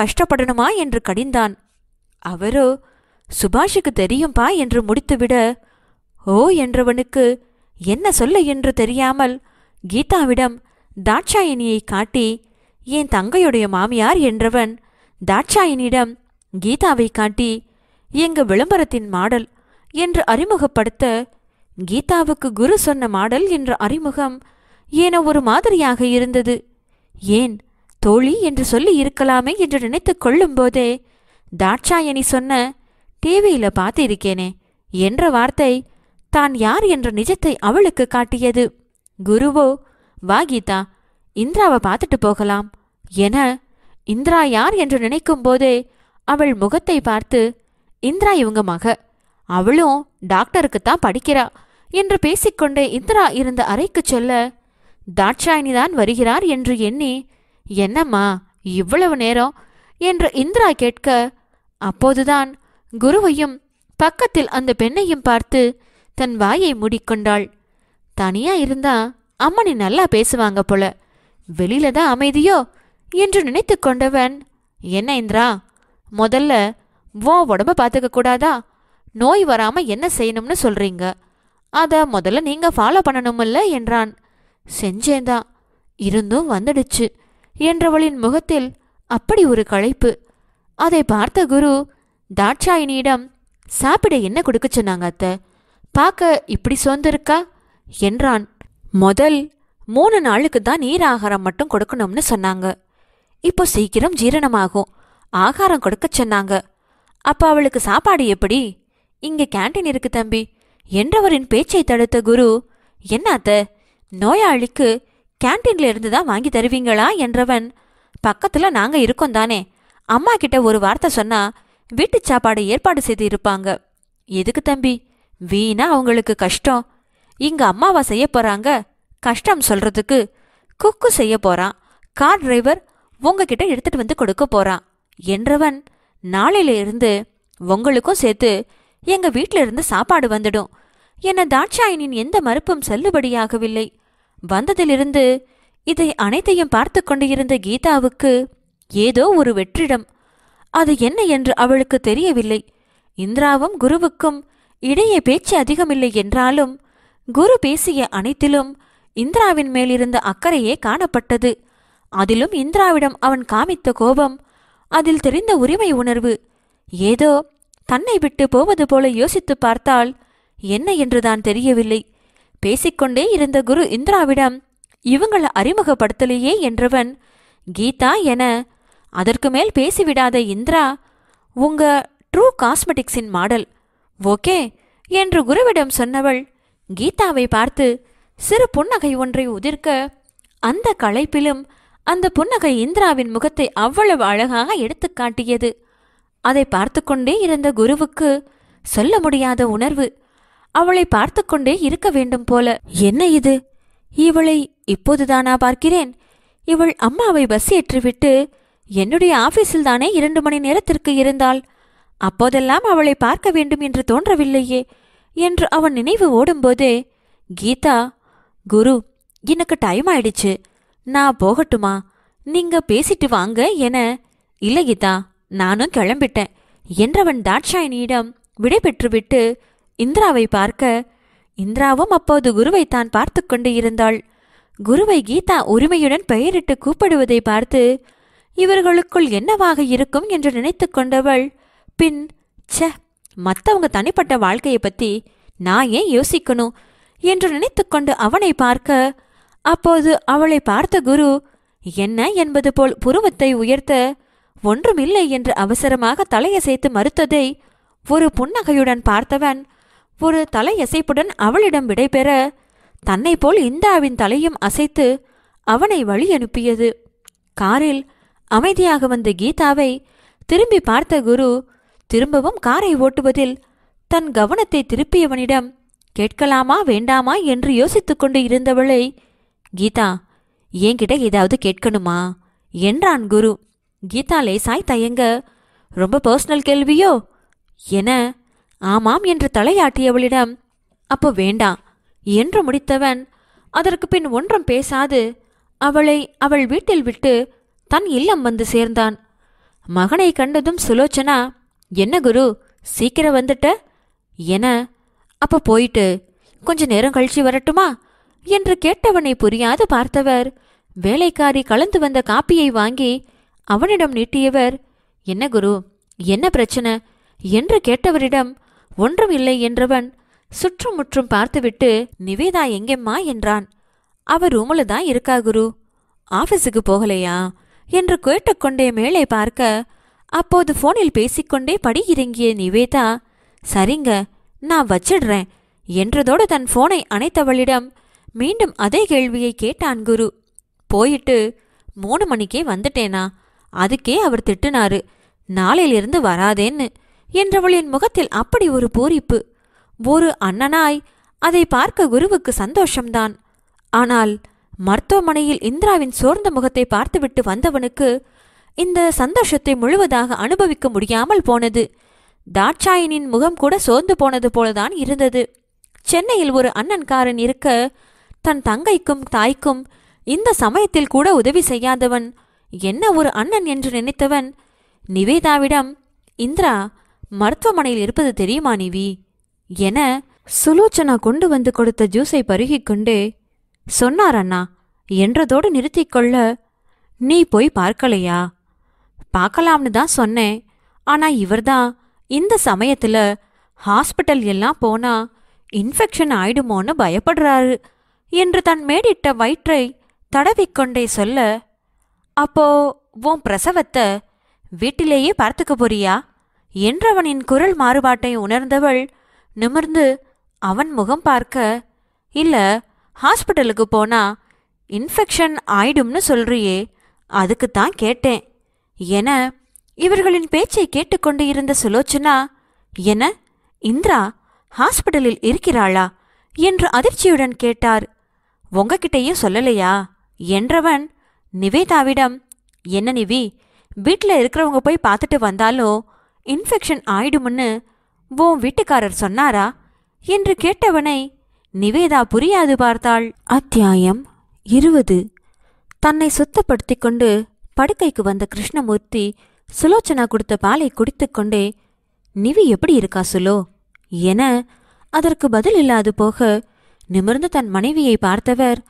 கஷ்டப்படணுமா என்று கடிந்தான் அவரோ சுபாஷுக்கு தெரியும்பா என்று முடித்துவிட ஓ என்றவனுக்கு என்ன சொல்ல என்று தெரியாமல் கீதாவிடம் தாட்சாயணியை காட்டி என் தங்கையுடைய மாமியார் என்றவன் தாட்சாயினியிடம் கீதாவை காட்டி எங்க விளம்பரத்தின் மாடல் என்று அறிமுகப்படுத்த கீதாவுக்கு குரு சொன்ன மாடல் என்ற அறிமுகம் ஏன ஒரு மாதிரியாக இருந்தது ஏன் தோழி என்று சொல்லி இருக்கலாமே என்று நினைத்து கொள்ளும்போதே தாட்சாயணி சொன்ன டிவியில பார்த்திருக்கேனே என்ற வார்த்தை தான் யார் என்ற நிஜத்தை அவளுக்கு காட்டியது குருவோ வா கீதா இந்திராவை பார்த்துட்டு போகலாம் என இந்திரா யார் என்று நினைக்கும் போதே அவள் முகத்தை பார்த்து இந்திரா இவங்க மக அவளும் டாக்டருக்குத்தான் படிக்கிறா என்று பேசிக்கொண்டே இந்திரா இருந்த அறைக்கு சொல்ல தாட்சாயினி தான் வருகிறார் என்று எண்ணி என்னம்மா இவ்வளவு நேரம் என்று இந்திரா கேட்க அப்போதுதான் குருவையும் பக்கத்தில் அந்த பெண்ணையும் பார்த்து தன் வாயை மூடிக்கொண்டாள் தனியா இருந்தா அம்மனி நல்லா பேசுவாங்க போல வெளியில தான் அமைதியோ என்று நினைத்து கொண்டவன் என்ன இந்திரா முதல்ல ஓ உடம்ப பார்த்துக்க கூடாதா நோய் வராம என்ன செய்யணும்னு சொல்றீங்க அத முதல்ல நீங்க ஃபாலோ பண்ணணுமில்ல என்றான் செஞ்சேந்தான் இருந்தும் வந்துடுச்சு என்றவளின் முகத்தில் அப்படி ஒரு களைப்பு அதை பார்த்த குரு தாட்சாயினியிடம் சாப்பிட என்ன கொடுக்க சொன்னாங்க அத்தை பார்க்க இப்படி சோர்ந்திருக்கா என்றான் முதல் மூணு நாளுக்கு தான் நீர் ஆகாரம் மட்டும் கொடுக்கணும்னு சொன்னாங்க இப்போ சீக்கிரம் ஜீரணமாகும் ஆகாரம் கொடுக்க சொன்னாங்க அப்ப அவளுக்கு சாப்பாடு எப்படி இங்க கேன்டீன் இருக்கு தம்பி என்றவரின் பேச்சை தடுத்த குரு என்னாத்த நோயாளிக்கு கேன்டீன்ல இருந்து தான் வாங்கி தருவீங்களா என்றவன் பக்கத்துல நாங்க இருக்கோம் தானே அம்மா கிட்ட ஒரு வார்த்தை சொன்னா வீட்டு சாப்பாடு ஏற்பாடு செய்து இருப்பாங்க எதுக்கு தம்பி வீணா அவங்களுக்கு கஷ்டம் இங்க அம்மாவா செய்ய போறாங்க கஷ்டம் சொல்றதுக்கு குக்கு செய்ய போறான் கார் டிரைவர் உங்ககிட்ட எடுத்துட்டு வந்து கொடுக்க போறான் என்றவன் நாளையில இருந்து உங்களுக்கும் சேர்த்து எங்க வீட்ல இருந்து சாப்பாடு வந்துடும் என தாட்சாயனின் எந்த மறுப்பும் செல்லுபடியாகவில்லை வந்ததிலிருந்து இதை அனைத்தையும் பார்த்து கொண்டு இருந்த கீதாவுக்கு ஏதோ ஒரு வெற்றிடம் அது என்ன என்று அவளுக்கு தெரியவில்லை இந்திராவும் குருவுக்கும் இடையே பேச்சு அதிகமில்லை என்றாலும் குரு பேசிய அனைத்திலும் இந்திராவின் மேலிருந்த அக்கறையே காணப்பட்டது அதிலும் இந்திராவிடம் அவன் காமித்த கோபம் அதில் தெரிந்த உரிமை உணர்வு ஏதோ தன்னை விட்டு போவது போல யோசித்து பார்த்தால் என்ன என்றுதான் தெரியவில்லை பேசிக்கொண்டே இருந்த குரு இந்திராவிடம் இவங்களை அறிமுகப்படுத்தலையே என்றவன் கீதா என அதற்கு மேல் பேசிவிடாத இந்திரா உங்க ட்ரூ காஸ்மெட்டிக்ஸின் மாடல் ஓகே என்று குருவிடம் சொன்னவள் கீதாவை பார்த்து சிறு புன்னகை ஒன்றை உதிர்க்க அந்த களைப்பிலும் அந்த புன்னகை இந்திராவின் முகத்தை அவ்வளவு அழகாக எடுத்து காட்டியது அதை பார்த்து கொண்டே இருந்த குருவுக்கு சொல்ல முடியாத உணர்வு அவளை பார்த்து கொண்டே இருக்க வேண்டும் போல என்ன இது இவளை இப்போதுதானா பார்க்கிறேன் இவள் அம்மாவை பஸ் ஏற்றிவிட்டு என்னுடைய ஆபீஸில் தானே இரண்டு மணி நேரத்திற்கு இருந்தாள் அப்போதெல்லாம் அவளை பார்க்க வேண்டும் என்று தோன்றவில்லையே என்று அவன் நினைவு ஓடும்போதே கீதா குரு எனக்கு டைம் ஆயிடுச்சு நான் போகட்டுமா நீங்க பேசிட்டு வாங்க என இல்லை கீதா நானும் கிளம்பிட்டேன் என்றவன் தாட்சாயினியிடம் விடை பெற்றுவிட்டு இந்திராவை பார்க்க இந்திராவும் அப்போது குருவை தான் பார்த்து கொண்டு இருந்தாள் குருவை கீதா உரிமையுடன் பெயரிட்டு கூப்பிடுவதை பார்த்து இவர்களுக்குள் என்னவாக இருக்கும் என்று நினைத்து கொண்டவள் பின் ச மற்றவங்க தனிப்பட்ட வாழ்க்கையை பற்றி நான் ஏன் யோசிக்கணும் என்று நினைத்துக்கொண்டு அவனை பார்க்க அப்போது அவளை பார்த்த குரு என்ன என்பது போல் புருவத்தை உயர்த்த ஒன்றுமில்லை என்று அவசரமாக தலையசைத்து மறுத்ததை ஒரு புன்னகையுடன் பார்த்தவன் ஒரு தலையசைப்புடன் அவளிடம் விடைபெற தன்னை போல் இந்தாவின் தலையும் அசைத்து அவனை வழி அனுப்பியது காரில் அமைதியாக வந்த கீதாவை திரும்பி பார்த்த குரு திரும்பவும் காரை ஓட்டுவதில் தன் கவனத்தை திருப்பியவனிடம் கேட்கலாமா வேண்டாமா என்று யோசித்துக்கொண்டு இருந்தவளை கீதா என்கிட்ட ஏதாவது கேட்கணுமா என்றான் குரு கீதா லேசாய் தயங்க ரொம்ப பர்சனல் கேள்வியோ என ஆமாம் என்று தலையாட்டியவளிடம் அப்போ வேண்டாம் என்று முடித்தவன் அதற்கு பின் ஒன்றும் பேசாது அவளை அவள் வீட்டில் விட்டு தன் இல்லம் வந்து சேர்ந்தான் மகனை கண்டதும் சுலோச்சனா என்ன குரு சீக்கிரம் வந்துட்ட என அப்ப போயிட்டு கொஞ்ச நேரம் கழிச்சு வரட்டுமா என்று கேட்டவனை புரியாது பார்த்தவர் வேலைக்காரி கலந்து வந்த காப்பியை வாங்கி அவனிடம் நீட்டியவர் என்ன குரு என்ன பிரச்சனை என்று கேட்டவரிடம் ஒன்றும் இல்லை என்றவன் சுற்றும் முற்றும் பார்த்துவிட்டு நிவேதா எங்கேம்மா என்றான் அவர் ரூமில் தான் இருக்கா குரு ஆபீஸுக்கு போகலையா என்று கேட்டுக்கொண்டே மேலே பார்க்க அப்போது போனில் பேசிக்கொண்டே படி இறங்கிய நிவேதா சரிங்க நான் வச்சிடுறேன் என்றதோடு தன் போனை அணைத்தவளிடம் மீண்டும் அதே கேள்வியை கேட்டான் குரு போயிட்டு மூணு மணிக்கே வந்துட்டேனா அதுக்கே அவர் திட்டுனாரு நாளையிலிருந்து வராதேன்னு என்றவளின் முகத்தில் அப்படி ஒரு பூரிப்பு ஒரு அண்ணனாய் அதை பார்க்க குருவுக்கு சந்தோஷம்தான் ஆனால் மருத்துவமனையில் இந்திராவின் சோர்ந்த முகத்தை பார்த்துவிட்டு வந்தவனுக்கு இந்த சந்தோஷத்தை முழுவதாக அனுபவிக்க முடியாமல் போனது தாட்சாயனின் முகம் கூட சோர்ந்து போனது போலதான் இருந்தது சென்னையில் ஒரு அண்ணன்காரன் இருக்க தன் தங்கைக்கும் தாய்க்கும் இந்த சமயத்தில் கூட உதவி செய்யாதவன் என்ன ஒரு அண்ணன் என்று நினைத்தவன் நிவேதாவிடம் இந்திரா மருத்துவமனையில் இருப்பது தெரியுமா நிவி என சுலோச்சனா கொண்டு வந்து கொடுத்த ஜூஸை பருகிக்கொண்டே சொன்னார் அண்ணா என்றதோடு நிறுத்திக்கொள்ள நீ போய் பார்க்கலையா பார்க்கலாம்னு தான் சொன்னேன் ஆனா இவர்தான் இந்த சமயத்துல ஹாஸ்பிட்டல் எல்லாம் போனா இன்ஃபெக்ஷன் ஆயிடுமோன்னு பயப்படுறாரு என்று தன் மேடிட்ட வயிற்றை தடவிக்கொண்டே சொல்ல அப்போ உன் பிரசவத்தை வீட்டிலேயே பார்த்துக்க போறியா என்றவனின் குரல் மாறுபாட்டை உணர்ந்தவள் நிமிர்ந்து அவன் முகம் பார்க்க இல்ல ஹாஸ்பிட்டலுக்கு போனா இன்ஃபெக்ஷன் ஆயிடும்னு சொல்றியே அதுக்குத்தான் கேட்டேன் என இவர்களின் பேச்சை கேட்டுக்கொண்டு இருந்த சுலோச்சனா என இந்திரா ஹாஸ்பிடலில் இருக்கிறாளா என்று அதிர்ச்சியுடன் கேட்டார் உங்ககிட்டயும் சொல்லலையா என்றவன் நிவேதாவிடம் என்ன நிவி வீட்டில் இருக்கிறவங்க போய் பார்த்துட்டு வந்தாலோ இன்ஃபெக்ஷன் ஆயிடும்னு உன் வீட்டுக்காரர் சொன்னாரா என்று கேட்டவனை நிவேதா புரியாது பார்த்தாள் அத்தியாயம் இருபது தன்னை சுத்தப்படுத்திக் கொண்டு படுக்கைக்கு வந்த கிருஷ்ணமூர்த்தி சுலோச்சனா கொடுத்த பாலை குடித்துக்கொண்டே நிவி எப்படி இருக்கா சுலோ என அதற்கு பதில் இல்லாது போக நிமிர்ந்து தன் மனைவியை பார்த்தவர்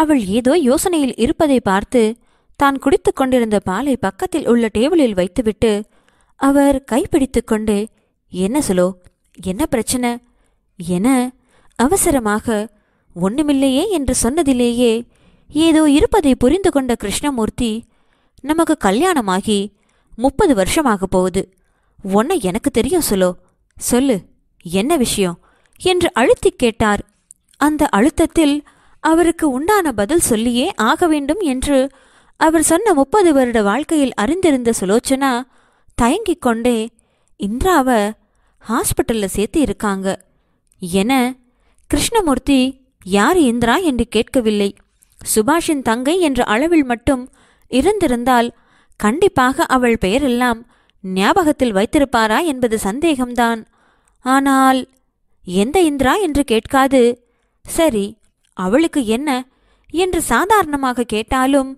அவள் ஏதோ யோசனையில் இருப்பதை பார்த்து தான் குடித்துக் கொண்டிருந்த பாலை பக்கத்தில் உள்ள டேபிளில் வைத்துவிட்டு அவர் கைப்பிடித்து கொண்டு என்ன சுலோ என்ன பிரச்சனை என அவசரமாக ஒண்ணுமில்லையே என்று சொன்னதிலேயே ஏதோ இருப்பதை புரிந்து கொண்ட கிருஷ்ணமூர்த்தி நமக்கு கல்யாணமாகி முப்பது வருஷமாக போகுது உன்ன எனக்கு தெரியும் சுலோ சொல்லு என்ன விஷயம் என்று அழுத்தி கேட்டார் அந்த அழுத்தத்தில் அவருக்கு உண்டான பதில் சொல்லியே ஆக வேண்டும் என்று அவர் சொன்ன முப்பது வருட வாழ்க்கையில் அறிந்திருந்த சுலோச்சனா தயங்கிக் கொண்டே இந்திராவை ஹாஸ்பிட்டலில் சேர்த்து இருக்காங்க என கிருஷ்ணமூர்த்தி யார் இந்திரா என்று கேட்கவில்லை சுபாஷின் தங்கை என்ற அளவில் மட்டும் இருந்திருந்தால் கண்டிப்பாக அவள் பெயரெல்லாம் ஞாபகத்தில் வைத்திருப்பாரா என்பது சந்தேகம்தான் ஆனால் எந்த இந்திரா என்று கேட்காது சரி அவளுக்கு என்ன என்று சாதாரணமாக கேட்டாலும்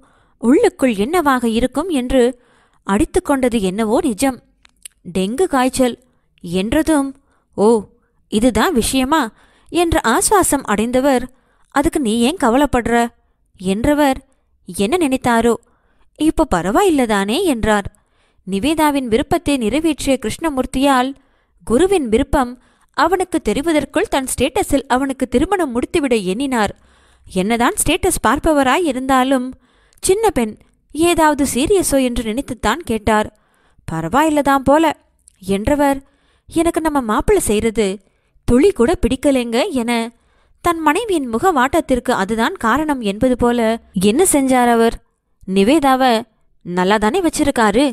உள்ளுக்குள் என்னவாக இருக்கும் என்று அடித்துக்கொண்டது என்னவோ நிஜம் டெங்கு காய்ச்சல் என்றதும் ஓ இதுதான் விஷயமா என்ற ஆஸ்வாசம் அடைந்தவர் அதுக்கு நீ ஏன் கவலைப்படுற என்றவர் என்ன நினைத்தாரோ இப்போ பரவாயில்லதானே என்றார் நிவேதாவின் விருப்பத்தை நிறைவேற்றிய கிருஷ்ணமூர்த்தியால் குருவின் விருப்பம் அவனுக்கு தெரிவதற்குள் தன் ஸ்டேட்டஸில் அவனுக்கு திருமணம் முடித்துவிட எண்ணினார் என்னதான் ஸ்டேட்டஸ் பார்ப்பவராய் இருந்தாலும் சின்ன பெண் ஏதாவது சீரியஸோ என்று நினைத்துத்தான் கேட்டார் பரவாயில்லதான் போல என்றவர் எனக்கு நம்ம மாப்பிள்ளை செய்கிறது துளி கூட பிடிக்கலைங்க என தன் மனைவியின் முக வாட்டத்திற்கு அதுதான் காரணம் என்பது போல என்ன செஞ்சார் அவர் நிவேதாவை நல்லா தானே வச்சிருக்காரு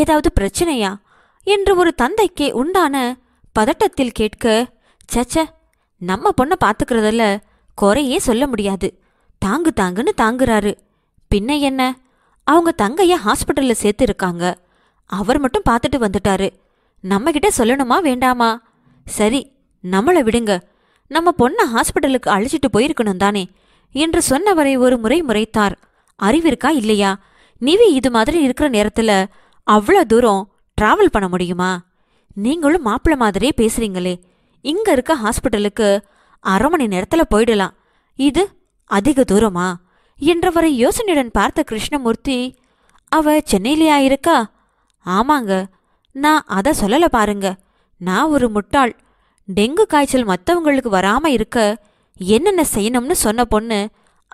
ஏதாவது பிரச்சனையா என்று ஒரு தந்தைக்கே உண்டான பதட்டத்தில் கேட்க சச்ச நம்ம பொண்ணை பார்த்துக்கிறதில்ல குறையே சொல்ல முடியாது தாங்கு தாங்குன்னு தாங்குறாரு பின்ன என்ன அவங்க தங்கைய ஹாஸ்பிட்டலில் சேர்த்துருக்காங்க அவர் மட்டும் பார்த்துட்டு வந்துட்டாரு நம்மகிட்ட சொல்லணுமா வேண்டாமா சரி நம்மளை விடுங்க நம்ம பொண்ணை ஹாஸ்பிட்டலுக்கு அழைச்சிட்டு போயிருக்கணும் தானே என்று சொன்னவரை ஒரு முறை முறைத்தார் அறிவிருக்கா இல்லையா நிவி இது மாதிரி இருக்கிற நேரத்துல அவ்வளோ தூரம் டிராவல் பண்ண முடியுமா நீங்களும் மாப்பிள்ள மாதிரியே பேசுறீங்களே இங்க இருக்க ஹாஸ்பிட்டலுக்கு அரை மணி நேரத்துல போயிடலாம் இது அதிக தூரமா என்றவரை யோசனையுடன் பார்த்த கிருஷ்ணமூர்த்தி அவ சென்னையிலேயா இருக்கா ஆமாங்க நான் அதை சொல்லலை பாருங்க நான் ஒரு முட்டாள் டெங்கு காய்ச்சல் மற்றவங்களுக்கு வராமல் இருக்க என்னென்ன செய்யணும்னு சொன்ன பொண்ணு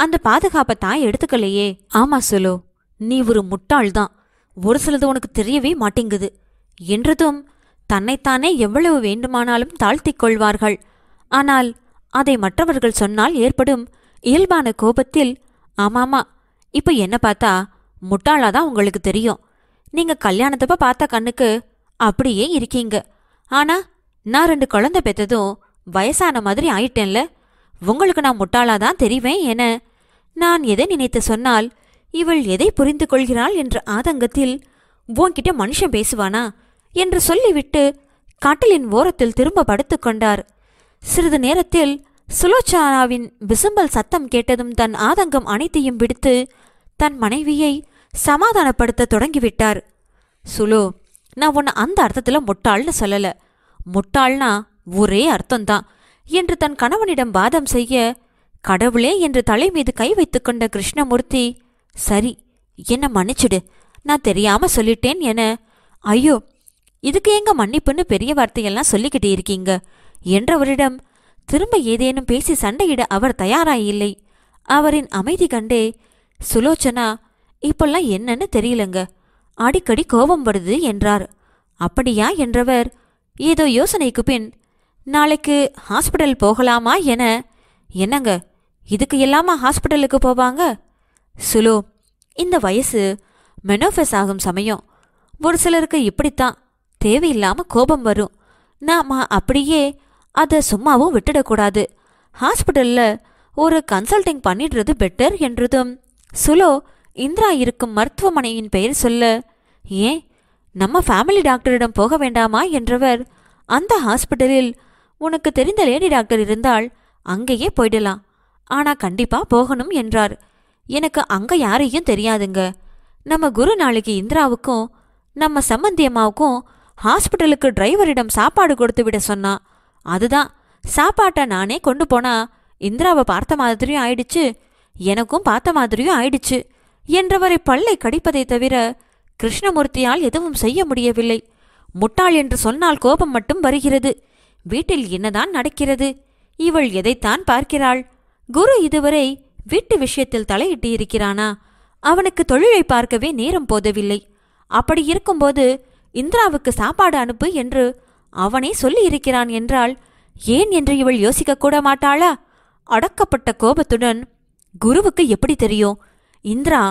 அந்த பாதுகாப்பை தான் எடுத்துக்கலையே ஆமா சொல்லு நீ ஒரு முட்டாள்தான் ஒரு சிலது உனக்கு தெரியவே மாட்டேங்குது என்றதும் தன்னைத்தானே எவ்வளவு வேண்டுமானாலும் தாழ்த்திக் கொள்வார்கள் ஆனால் அதை மற்றவர்கள் சொன்னால் ஏற்படும் இயல்பான கோபத்தில் ஆமாமா இப்போ என்ன பார்த்தா முட்டாளாதான் உங்களுக்கு தெரியும் நீங்க கல்யாணத்தப்ப பார்த்த கண்ணுக்கு அப்படியே இருக்கீங்க ஆனா நான் ரெண்டு குழந்தை பெற்றதும் வயசான மாதிரி ஆயிட்டேன்ல உங்களுக்கு நான் முட்டாளாதான் தெரிவேன் என நான் எதை நினைத்து சொன்னால் இவள் எதை புரிந்து கொள்கிறாள் என்ற ஆதங்கத்தில் உன்கிட்ட மனுஷன் பேசுவானா என்று சொல்லிவிட்டு கட்டிலின் ஓரத்தில் திரும்ப கொண்டார் சிறிது நேரத்தில் சுலோச்சனாவின் விசும்பல் சத்தம் கேட்டதும் தன் ஆதங்கம் அனைத்தையும் விடுத்து தன் மனைவியை சமாதானப்படுத்த தொடங்கிவிட்டார் சுலோ நான் உன்னை அந்த அர்த்தத்தில் முட்டாள்னு சொல்லலை முட்டாள்னா ஒரே அர்த்தம்தான் என்று தன் கணவனிடம் வாதம் செய்ய கடவுளே என்று தலை மீது கை வைத்துக்கொண்ட கிருஷ்ணமூர்த்தி சரி என்ன மன்னிச்சுடு நான் தெரியாம சொல்லிட்டேன் என ஐயோ இதுக்கு எங்க மன்னிப்புன்னு பெரிய வார்த்தையெல்லாம் சொல்லிக்கிட்டு இருக்கீங்க என்றவரிடம் திரும்ப ஏதேனும் பேசி சண்டையிட அவர் தயாராயில்லை அவரின் அமைதி கண்டே சுலோச்சனா இப்பெல்லாம் என்னன்னு தெரியலங்க அடிக்கடி கோபம் வருது என்றார் அப்படியா என்றவர் ஏதோ யோசனைக்கு பின் நாளைக்கு ஹாஸ்பிட்டல் போகலாமா என என்னங்க இதுக்கு எல்லாமா ஹாஸ்பிட்டலுக்கு போவாங்க சுலு இந்த வயசு மெனோஃபஸ் ஆகும் சமயம் ஒரு சிலருக்கு இப்படித்தான் தேவையில்லாமல் கோபம் வரும் நாம அப்படியே அதை சும்மாவும் விட்டுடக்கூடாது ஹாஸ்பிடல்ல ஒரு கன்சல்டிங் பண்ணிடுறது பெட்டர் என்றதும் சுலோ இந்திரா இருக்கும் மருத்துவமனையின் பெயர் சொல்ல ஏன் நம்ம ஃபேமிலி டாக்டரிடம் போக வேண்டாமா என்றவர் அந்த ஹாஸ்பிட்டலில் உனக்கு தெரிந்த லேடி டாக்டர் இருந்தால் அங்கேயே போயிடலாம் ஆனா கண்டிப்பா போகணும் என்றார் எனக்கு அங்க யாரையும் தெரியாதுங்க நம்ம குரு நாளைக்கு இந்திராவுக்கும் நம்ம சம்பந்தியம்மாவுக்கும் ஹாஸ்பிடலுக்கு ஹாஸ்பிட்டலுக்கு டிரைவரிடம் சாப்பாடு கொடுத்து விட சொன்னா அதுதான் சாப்பாட்டை நானே கொண்டு போனா இந்திராவை பார்த்த மாதிரியும் ஆயிடுச்சு எனக்கும் பார்த்த மாதிரியும் ஆயிடுச்சு என்றவரை பல்லை கடிப்பதை தவிர கிருஷ்ணமூர்த்தியால் எதுவும் செய்ய முடியவில்லை முட்டாள் என்று சொன்னால் கோபம் மட்டும் வருகிறது வீட்டில் என்னதான் நடக்கிறது இவள் எதைத்தான் பார்க்கிறாள் குரு இதுவரை வீட்டு விஷயத்தில் தலையிட்டு இருக்கிறானா அவனுக்கு தொழிலை பார்க்கவே நேரம் போதவில்லை அப்படி இருக்கும்போது இந்திராவுக்கு சாப்பாடு அனுப்பு என்று அவனே சொல்லியிருக்கிறான் என்றால் ஏன் என்று இவள் யோசிக்க கூட மாட்டாளா அடக்கப்பட்ட கோபத்துடன் குருவுக்கு எப்படி தெரியும் இந்திரா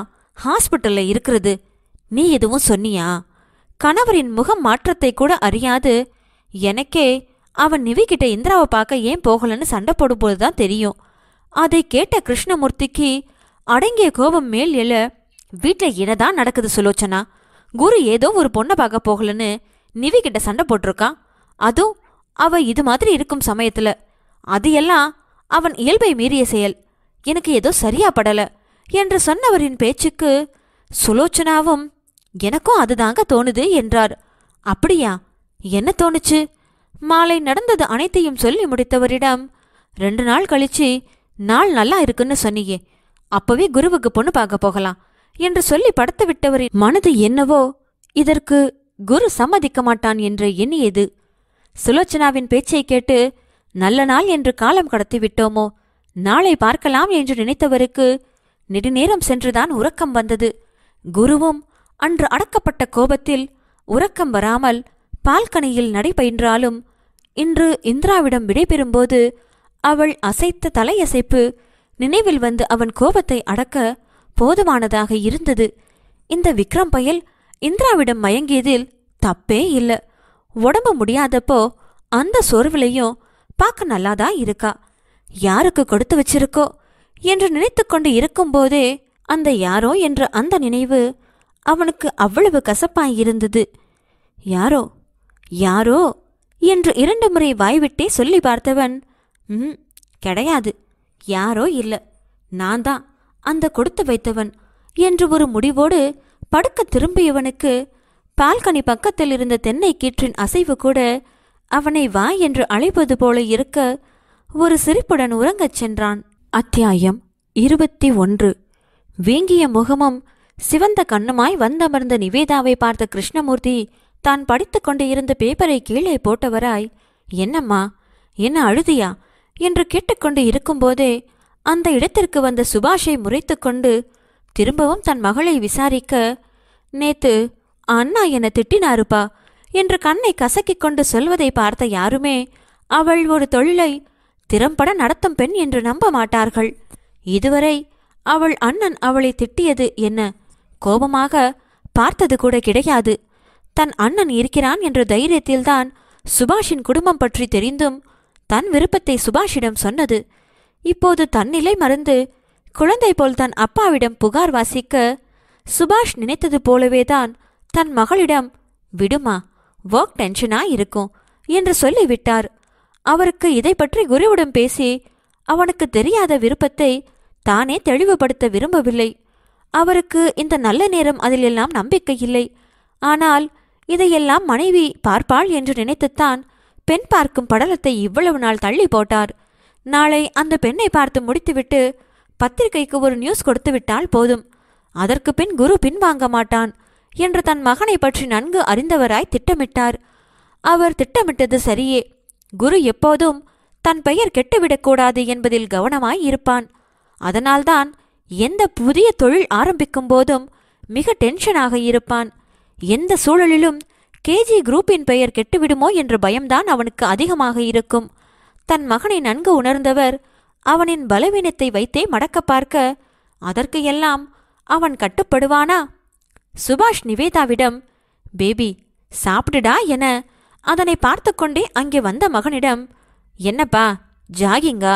ஹாஸ்பிட்டல்ல இருக்கிறது நீ எதுவும் சொன்னியா கணவரின் முகம் மாற்றத்தை கூட அறியாது எனக்கே அவன் நிவிக்கிட்ட இந்திராவை பார்க்க ஏன் போகலன்னு சண்டை போடும்போது தான் தெரியும் அதை கேட்ட கிருஷ்ணமூர்த்திக்கு அடங்கிய கோபம் மேல் எழ வீட்டில் என்னதான் நடக்குது சுலோச்சனா குரு ஏதோ ஒரு பொண்ணை பார்க்க போகலன்னு நிவிக்கிட்ட சண்டை போட்டிருக்கான் அதுவும் அவ இது மாதிரி இருக்கும் சமயத்தில் அது எல்லாம் அவன் இயல்பை மீறிய செயல் எனக்கு ஏதோ சரியா படல என்று சொன்னவரின் பேச்சுக்கு சுலோச்சனாவும் எனக்கும் அதுதாங்க தோணுது என்றார் அப்படியா என்ன தோணுச்சு மாலை நடந்தது அனைத்தையும் சொல்லி முடித்தவரிடம் ரெண்டு நாள் கழிச்சு நாள் நல்லா இருக்குன்னு சொன்னியே அப்பவே குருவுக்கு பொண்ணு பார்க்க போகலாம் என்று சொல்லி படுத்து விட்டவரின் மனது என்னவோ இதற்கு குரு சம்மதிக்க மாட்டான் என்று எண்ணியது சுலோச்சனாவின் பேச்சை கேட்டு நல்ல நாள் என்று காலம் கடத்தி விட்டோமோ நாளை பார்க்கலாம் என்று நினைத்தவருக்கு நெடுநேரம் சென்றுதான் உறக்கம் வந்தது குருவும் அன்று அடக்கப்பட்ட கோபத்தில் உறக்கம் வராமல் பால்கனியில் நடைபயின்றாலும் இன்று இந்திராவிடம் விடைபெறும்போது அவள் அசைத்த தலையசைப்பு நினைவில் வந்து அவன் கோபத்தை அடக்க போதுமானதாக இருந்தது இந்த விக்ரம் பயல் இந்திராவிடம் மயங்கியதில் தப்பே இல்லை உடம்பு முடியாதப்போ அந்த சோர்விலையும் பார்க்க நல்லாதா இருக்கா யாருக்கு கொடுத்து வச்சிருக்கோ என்று நினைத்து கொண்டு இருக்கும்போதே அந்த யாரோ என்ற அந்த நினைவு அவனுக்கு அவ்வளவு கசப்பாய் இருந்தது யாரோ யாரோ என்று இரண்டு முறை வாய்விட்டே சொல்லி பார்த்தவன் ம் கிடையாது யாரோ இல்லை நான் தான் அந்த கொடுத்து வைத்தவன் என்று ஒரு முடிவோடு படுக்க திரும்பியவனுக்கு பால்கனி பக்கத்தில் இருந்த தென்னை கீற்றின் அசைவு கூட அவனை வா என்று அழைப்பது போல இருக்க ஒரு சிரிப்புடன் உறங்கச் சென்றான் அத்தியாயம் இருபத்தி ஒன்று வீங்கிய முகமும் சிவந்த கண்ணுமாய் வந்தமர்ந்த நிவேதாவை பார்த்த கிருஷ்ணமூர்த்தி தான் படித்து கொண்டு இருந்த பேப்பரை கீழே போட்டவராய் என்னம்மா என்ன அழுதியா என்று கேட்டுக்கொண்டு இருக்கும்போதே அந்த இடத்திற்கு வந்த சுபாஷை முறைத்து கொண்டு திரும்பவும் தன் மகளை விசாரிக்க நேத்து அண்ணா என திட்டினாருப்பா என்று கண்ணை கசக்கிக் கொண்டு சொல்வதை பார்த்த யாருமே அவள் ஒரு தொழிலை திறம்பட நடத்தும் பெண் என்று நம்ப மாட்டார்கள் இதுவரை அவள் அண்ணன் அவளை திட்டியது என்ன கோபமாக பார்த்தது கூட கிடையாது தன் அண்ணன் இருக்கிறான் என்ற தைரியத்தில்தான் சுபாஷின் குடும்பம் பற்றி தெரிந்தும் தன் விருப்பத்தை சுபாஷிடம் சொன்னது இப்போது தன்னிலை மறந்து குழந்தை போல் தன் அப்பாவிடம் புகார் வாசிக்க சுபாஷ் நினைத்தது போலவேதான் தன் மகளிடம் விடுமா ஒர்க் டென்ஷனா இருக்கும் என்று சொல்லிவிட்டார் அவருக்கு இதை பற்றி குருவிடம் பேசி அவனுக்கு தெரியாத விருப்பத்தை தானே தெளிவுபடுத்த விரும்பவில்லை அவருக்கு இந்த நல்ல நேரம் அதிலெல்லாம் நம்பிக்கை இல்லை ஆனால் இதையெல்லாம் மனைவி பார்ப்பாள் என்று நினைத்துத்தான் பெண் பார்க்கும் படலத்தை இவ்வளவு நாள் தள்ளி போட்டார் நாளை அந்த பெண்ணை பார்த்து முடித்துவிட்டு பத்திரிகைக்கு ஒரு நியூஸ் கொடுத்து விட்டால் போதும் அதற்கு பின் குரு பின்வாங்க மாட்டான் என்று தன் மகனை பற்றி நன்கு அறிந்தவராய் திட்டமிட்டார் அவர் திட்டமிட்டது சரியே குரு எப்போதும் தன் பெயர் கெட்டுவிடக்கூடாது என்பதில் கவனமாய் இருப்பான் அதனால்தான் எந்த புதிய தொழில் ஆரம்பிக்கும் போதும் மிக டென்ஷனாக இருப்பான் எந்த சூழலிலும் கேஜி குரூப்பின் பெயர் கெட்டுவிடுமோ என்ற பயம்தான் அவனுக்கு அதிகமாக இருக்கும் தன் மகனை நன்கு உணர்ந்தவர் அவனின் பலவீனத்தை வைத்தே மடக்க பார்க்க அதற்கு எல்லாம் அவன் கட்டுப்படுவானா சுபாஷ் நிவேதாவிடம் பேபி சாப்பிடுடா என அதனை பார்த்து கொண்டே அங்கே வந்த மகனிடம் என்னப்பா ஜாகிங்கா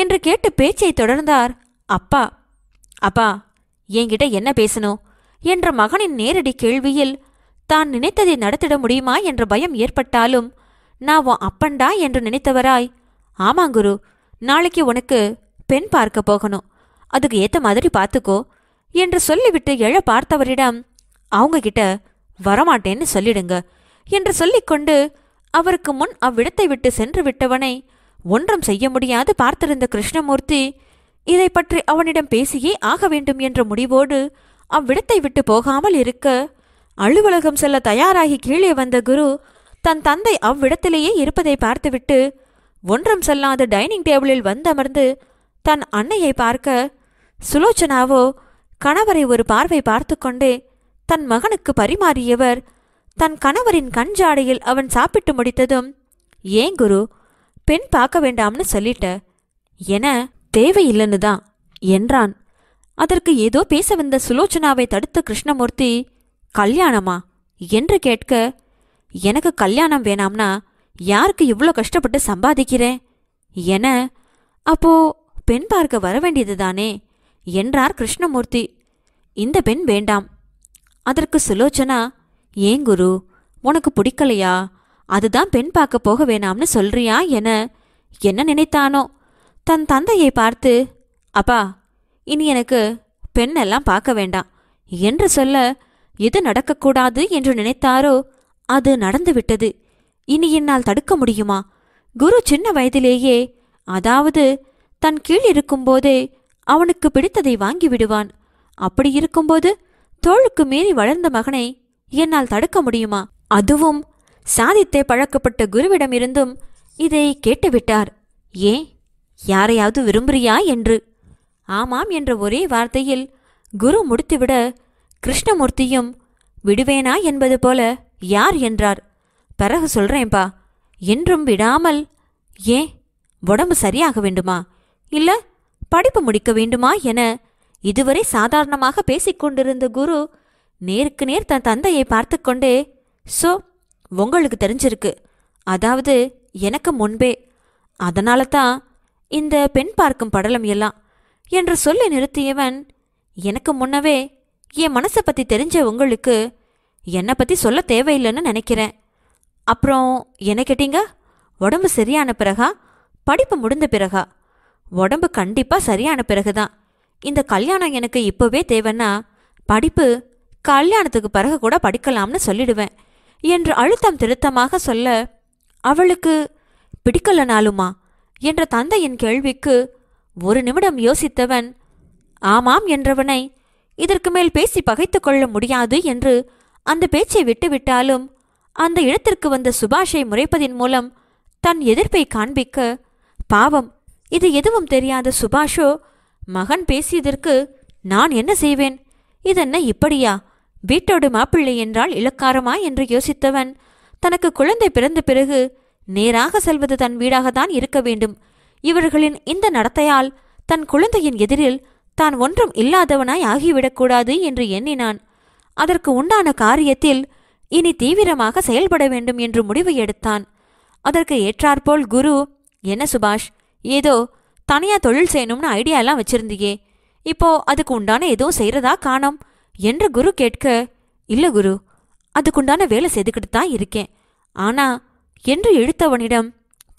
என்று கேட்டு பேச்சை தொடர்ந்தார் அப்பா அப்பா என்கிட்ட என்ன பேசணும் என்ற மகனின் நேரடி கேள்வியில் தான் நினைத்ததை நடத்திட முடியுமா என்ற பயம் ஏற்பட்டாலும் நான் உன் அப்பண்டா என்று நினைத்தவராய் ஆமாங்குரு நாளைக்கு உனக்கு பெண் பார்க்க போகணும் அதுக்கு ஏத்த மாதிரி பார்த்துக்கோ என்று சொல்லிவிட்டு எழ பார்த்தவரிடம் அவங்க கிட்ட வரமாட்டேன்னு சொல்லிடுங்க என்று சொல்லிக்கொண்டு அவருக்கு முன் அவ்விடத்தை விட்டு சென்று விட்டவனை ஒன்றும் செய்ய முடியாது பார்த்திருந்த கிருஷ்ணமூர்த்தி இதை பற்றி அவனிடம் பேசியே ஆக வேண்டும் என்ற முடிவோடு அவ்விடத்தை விட்டு போகாமல் இருக்க அலுவலகம் செல்ல தயாராகி கீழே வந்த குரு தன் தந்தை அவ்விடத்திலேயே இருப்பதை பார்த்துவிட்டு ஒன்றும் செல்லாத டைனிங் டேபிளில் வந்தமர்ந்து தன் அன்னையை பார்க்க சுலோச்சனாவோ கணவரை ஒரு பார்வை பார்த்து கொண்டே தன் மகனுக்கு பரிமாறியவர் தன் கணவரின் கண் ஜாடையில் அவன் சாப்பிட்டு முடித்ததும் ஏன் குரு பெண் பார்க்க வேண்டாம்னு சொல்லிட்ட என தேவையில்லைன்னு தான் என்றான் அதற்கு ஏதோ பேச வந்த சுலோச்சனாவை தடுத்த கிருஷ்ணமூர்த்தி கல்யாணமா என்று கேட்க எனக்கு கல்யாணம் வேணாம்னா யாருக்கு இவ்வளோ கஷ்டப்பட்டு சம்பாதிக்கிறேன் என அப்போ பெண் பார்க்க வர வேண்டியது தானே என்றார் கிருஷ்ணமூர்த்தி இந்த பெண் வேண்டாம் அதற்கு சுலோச்சனா ஏன் குரு உனக்கு பிடிக்கலையா அதுதான் பெண் பார்க்க போக வேணாம்னு சொல்றியா என என்ன நினைத்தானோ தன் தந்தையை பார்த்து அப்பா இனி எனக்கு பெண்ணெல்லாம் பார்க்க வேண்டாம் என்று சொல்ல எது நடக்கக்கூடாது என்று நினைத்தாரோ அது நடந்துவிட்டது இனி என்னால் தடுக்க முடியுமா குரு சின்ன வயதிலேயே அதாவது தன் கீழ் இருக்கும்போதே அவனுக்கு பிடித்ததை வாங்கிவிடுவான் அப்படி இருக்கும்போது தோளுக்கு மீறி வளர்ந்த மகனை என்னால் தடுக்க முடியுமா அதுவும் சாதித்தே பழக்கப்பட்ட குருவிடமிருந்தும் இதை கேட்டுவிட்டார் ஏன் யாரையாவது விரும்புறியா என்று ஆமாம் என்ற ஒரே வார்த்தையில் குரு முடித்துவிட கிருஷ்ணமூர்த்தியும் விடுவேனா என்பது போல யார் என்றார் பிறகு சொல்றேன்பா என்றும் விடாமல் ஏன் உடம்பு சரியாக வேண்டுமா இல்ல படிப்பு முடிக்க வேண்டுமா என இதுவரை சாதாரணமாக பேசிக்கொண்டிருந்த குரு நேருக்கு நேர் தன் தந்தையை பார்த்து கொண்டே சோ உங்களுக்கு தெரிஞ்சிருக்கு அதாவது எனக்கு முன்பே அதனால தான் இந்த பெண் பார்க்கும் படலம் எல்லாம் என்று சொல்லி நிறுத்தியவன் எனக்கு முன்னவே என் மனசை பற்றி தெரிஞ்ச உங்களுக்கு என்னை பற்றி சொல்ல தேவையில்லைன்னு நினைக்கிறேன் அப்புறம் என்ன கேட்டீங்க உடம்பு சரியான பிறகா படிப்பு முடிந்த பிறகா உடம்பு கண்டிப்பாக சரியான பிறகு தான் இந்த கல்யாணம் எனக்கு இப்போவே தேவைன்னா படிப்பு கல்யாணத்துக்கு பிறகு கூட படிக்கலாம்னு சொல்லிடுவேன் என்று அழுத்தம் திருத்தமாக சொல்ல அவளுக்கு பிடிக்கலனாலுமா என்ற தந்தையின் கேள்விக்கு ஒரு நிமிடம் யோசித்தவன் ஆமாம் என்றவனை இதற்கு மேல் பேசி பகைத்துக்கொள்ள கொள்ள முடியாது என்று அந்த பேச்சை விட்டுவிட்டாலும் அந்த இடத்திற்கு வந்த சுபாஷை முறைப்பதின் மூலம் தன் எதிர்ப்பை காண்பிக்க பாவம் இது எதுவும் தெரியாத சுபாஷோ மகன் பேசியதற்கு நான் என்ன செய்வேன் இதென்ன இப்படியா வீட்டோடு மாப்பிள்ளை என்றால் இலக்காரமா என்று யோசித்தவன் தனக்கு குழந்தை பிறந்த பிறகு நேராக செல்வது தன் வீடாகத்தான் இருக்க வேண்டும் இவர்களின் இந்த நடத்தையால் தன் குழந்தையின் எதிரில் தான் ஒன்றும் இல்லாதவனாய் ஆகிவிடக்கூடாது என்று எண்ணினான் அதற்கு உண்டான காரியத்தில் இனி தீவிரமாக செயல்பட வேண்டும் என்று முடிவு எடுத்தான் அதற்கு ஏற்றாற்போல் குரு என்ன சுபாஷ் ஏதோ தனியா தொழில் செய்யணும்னு ஐடியாலாம் வச்சிருந்தியே இப்போ அதுக்கு உண்டான எதுவும் செய்யறதா காணோம் என்று குரு கேட்க இல்ல குரு அதுக்குண்டான வேலை செய்துக்கிட்டு தான் இருக்கேன் ஆனா என்று இழுத்தவனிடம்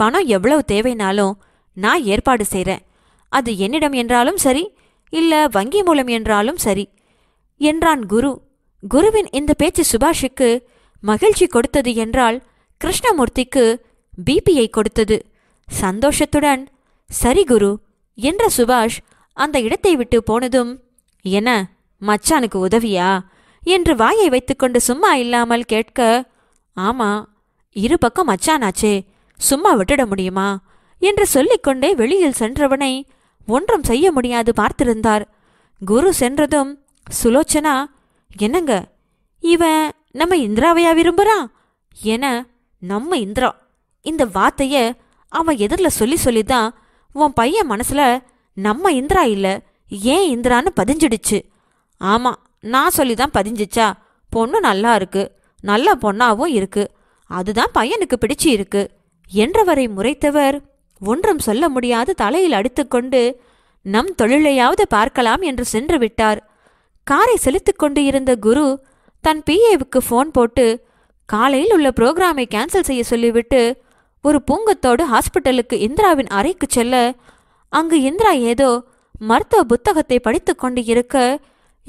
பணம் எவ்வளவு தேவைனாலும் நான் ஏற்பாடு செய்கிறேன் அது என்னிடம் என்றாலும் சரி இல்ல வங்கி மூலம் என்றாலும் சரி என்றான் குரு குருவின் இந்த பேச்சு சுபாஷுக்கு மகிழ்ச்சி கொடுத்தது என்றால் கிருஷ்ணமூர்த்திக்கு பிபியை கொடுத்தது சந்தோஷத்துடன் சரி குரு என்ற சுபாஷ் அந்த இடத்தை விட்டு போனதும் என்ன மச்சானுக்கு உதவியா என்று வாயை வைத்துக்கொண்டு சும்மா இல்லாமல் கேட்க ஆமா இரு பக்கம் மச்சானாச்சே சும்மா விட்டுட முடியுமா என்று சொல்லிக்கொண்டே வெளியில் சென்றவனை ஒன்றும் செய்ய முடியாது பார்த்திருந்தார் குரு சென்றதும் சுலோச்சனா என்னங்க இவன் நம்ம இந்திராவையா விரும்புறான் என நம்ம இந்திரா இந்த வார்த்தைய அவன் எதிரில் சொல்லி சொல்லி தான் உன் பையன் மனசுல நம்ம இந்திரா இல்ல ஏன் இந்திரான்னு பதிஞ்சிடுச்சு ஆமா நான் சொல்லி தான் பதிஞ்சிச்சா பொண்ணு நல்லா இருக்கு நல்ல பொண்ணாவும் இருக்கு அதுதான் பையனுக்கு பிடிச்சி இருக்கு என்றவரை முறைத்தவர் ஒன்றும் சொல்ல முடியாது தலையில் அடித்துக்கொண்டு நம் தொழிலையாவது பார்க்கலாம் என்று சென்று விட்டார் காரை செலுத்திக் கொண்டு இருந்த குரு தன் பிஏவுக்கு ஃபோன் போட்டு காலையில் உள்ள புரோகிராமை கேன்சல் செய்ய சொல்லிவிட்டு ஒரு பூங்கத்தோடு ஹாஸ்பிட்டலுக்கு இந்திராவின் அறைக்கு செல்ல அங்கு இந்திரா ஏதோ மருத்துவ புத்தகத்தை படித்து கொண்டு இருக்க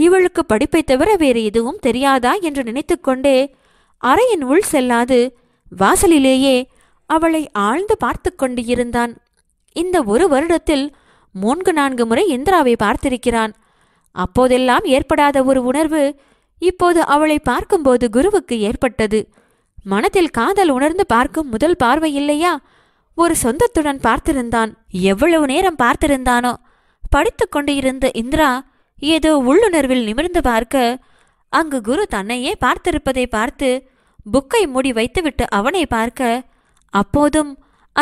இவளுக்கு படிப்பை தவிர வேறு எதுவும் தெரியாதா என்று நினைத்துக்கொண்டே அறையின் உள் செல்லாது வாசலிலேயே அவளை ஆழ்ந்து பார்த்து கொண்டு இருந்தான் இந்த ஒரு வருடத்தில் மூன்று நான்கு முறை இந்திராவை பார்த்திருக்கிறான் அப்போதெல்லாம் ஏற்படாத ஒரு உணர்வு இப்போது அவளை பார்க்கும்போது குருவுக்கு ஏற்பட்டது மனத்தில் காதல் உணர்ந்து பார்க்கும் முதல் பார்வை இல்லையா ஒரு சொந்தத்துடன் பார்த்திருந்தான் எவ்வளவு நேரம் பார்த்திருந்தானோ படித்து கொண்டிருந்த இந்திரா ஏதோ உள்ளுணர்வில் நிமிர்ந்து பார்க்க அங்கு குரு தன்னையே பார்த்திருப்பதை பார்த்து புக்கை மூடி வைத்துவிட்டு அவனை பார்க்க அப்போதும்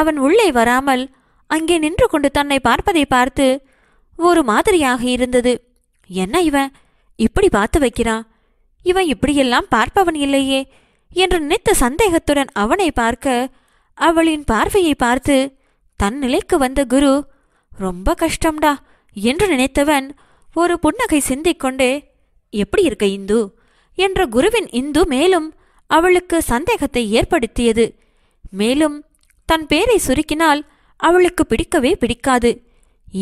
அவன் உள்ளே வராமல் அங்கே நின்று கொண்டு தன்னை பார்ப்பதை பார்த்து ஒரு மாதிரியாக இருந்தது என்ன இவன் இப்படி பார்த்து வைக்கிறான் இவன் இப்படியெல்லாம் பார்ப்பவன் இல்லையே என்று நினைத்த சந்தேகத்துடன் அவனை பார்க்க அவளின் பார்வையை பார்த்து தன் நிலைக்கு வந்த குரு ரொம்ப கஷ்டம்டா என்று நினைத்தவன் ஒரு புன்னகை சிந்திக்கொண்டே எப்படி இருக்க இந்து என்ற குருவின் இந்து மேலும் அவளுக்கு சந்தேகத்தை ஏற்படுத்தியது மேலும் தன் பேரை சுருக்கினால் அவளுக்கு பிடிக்கவே பிடிக்காது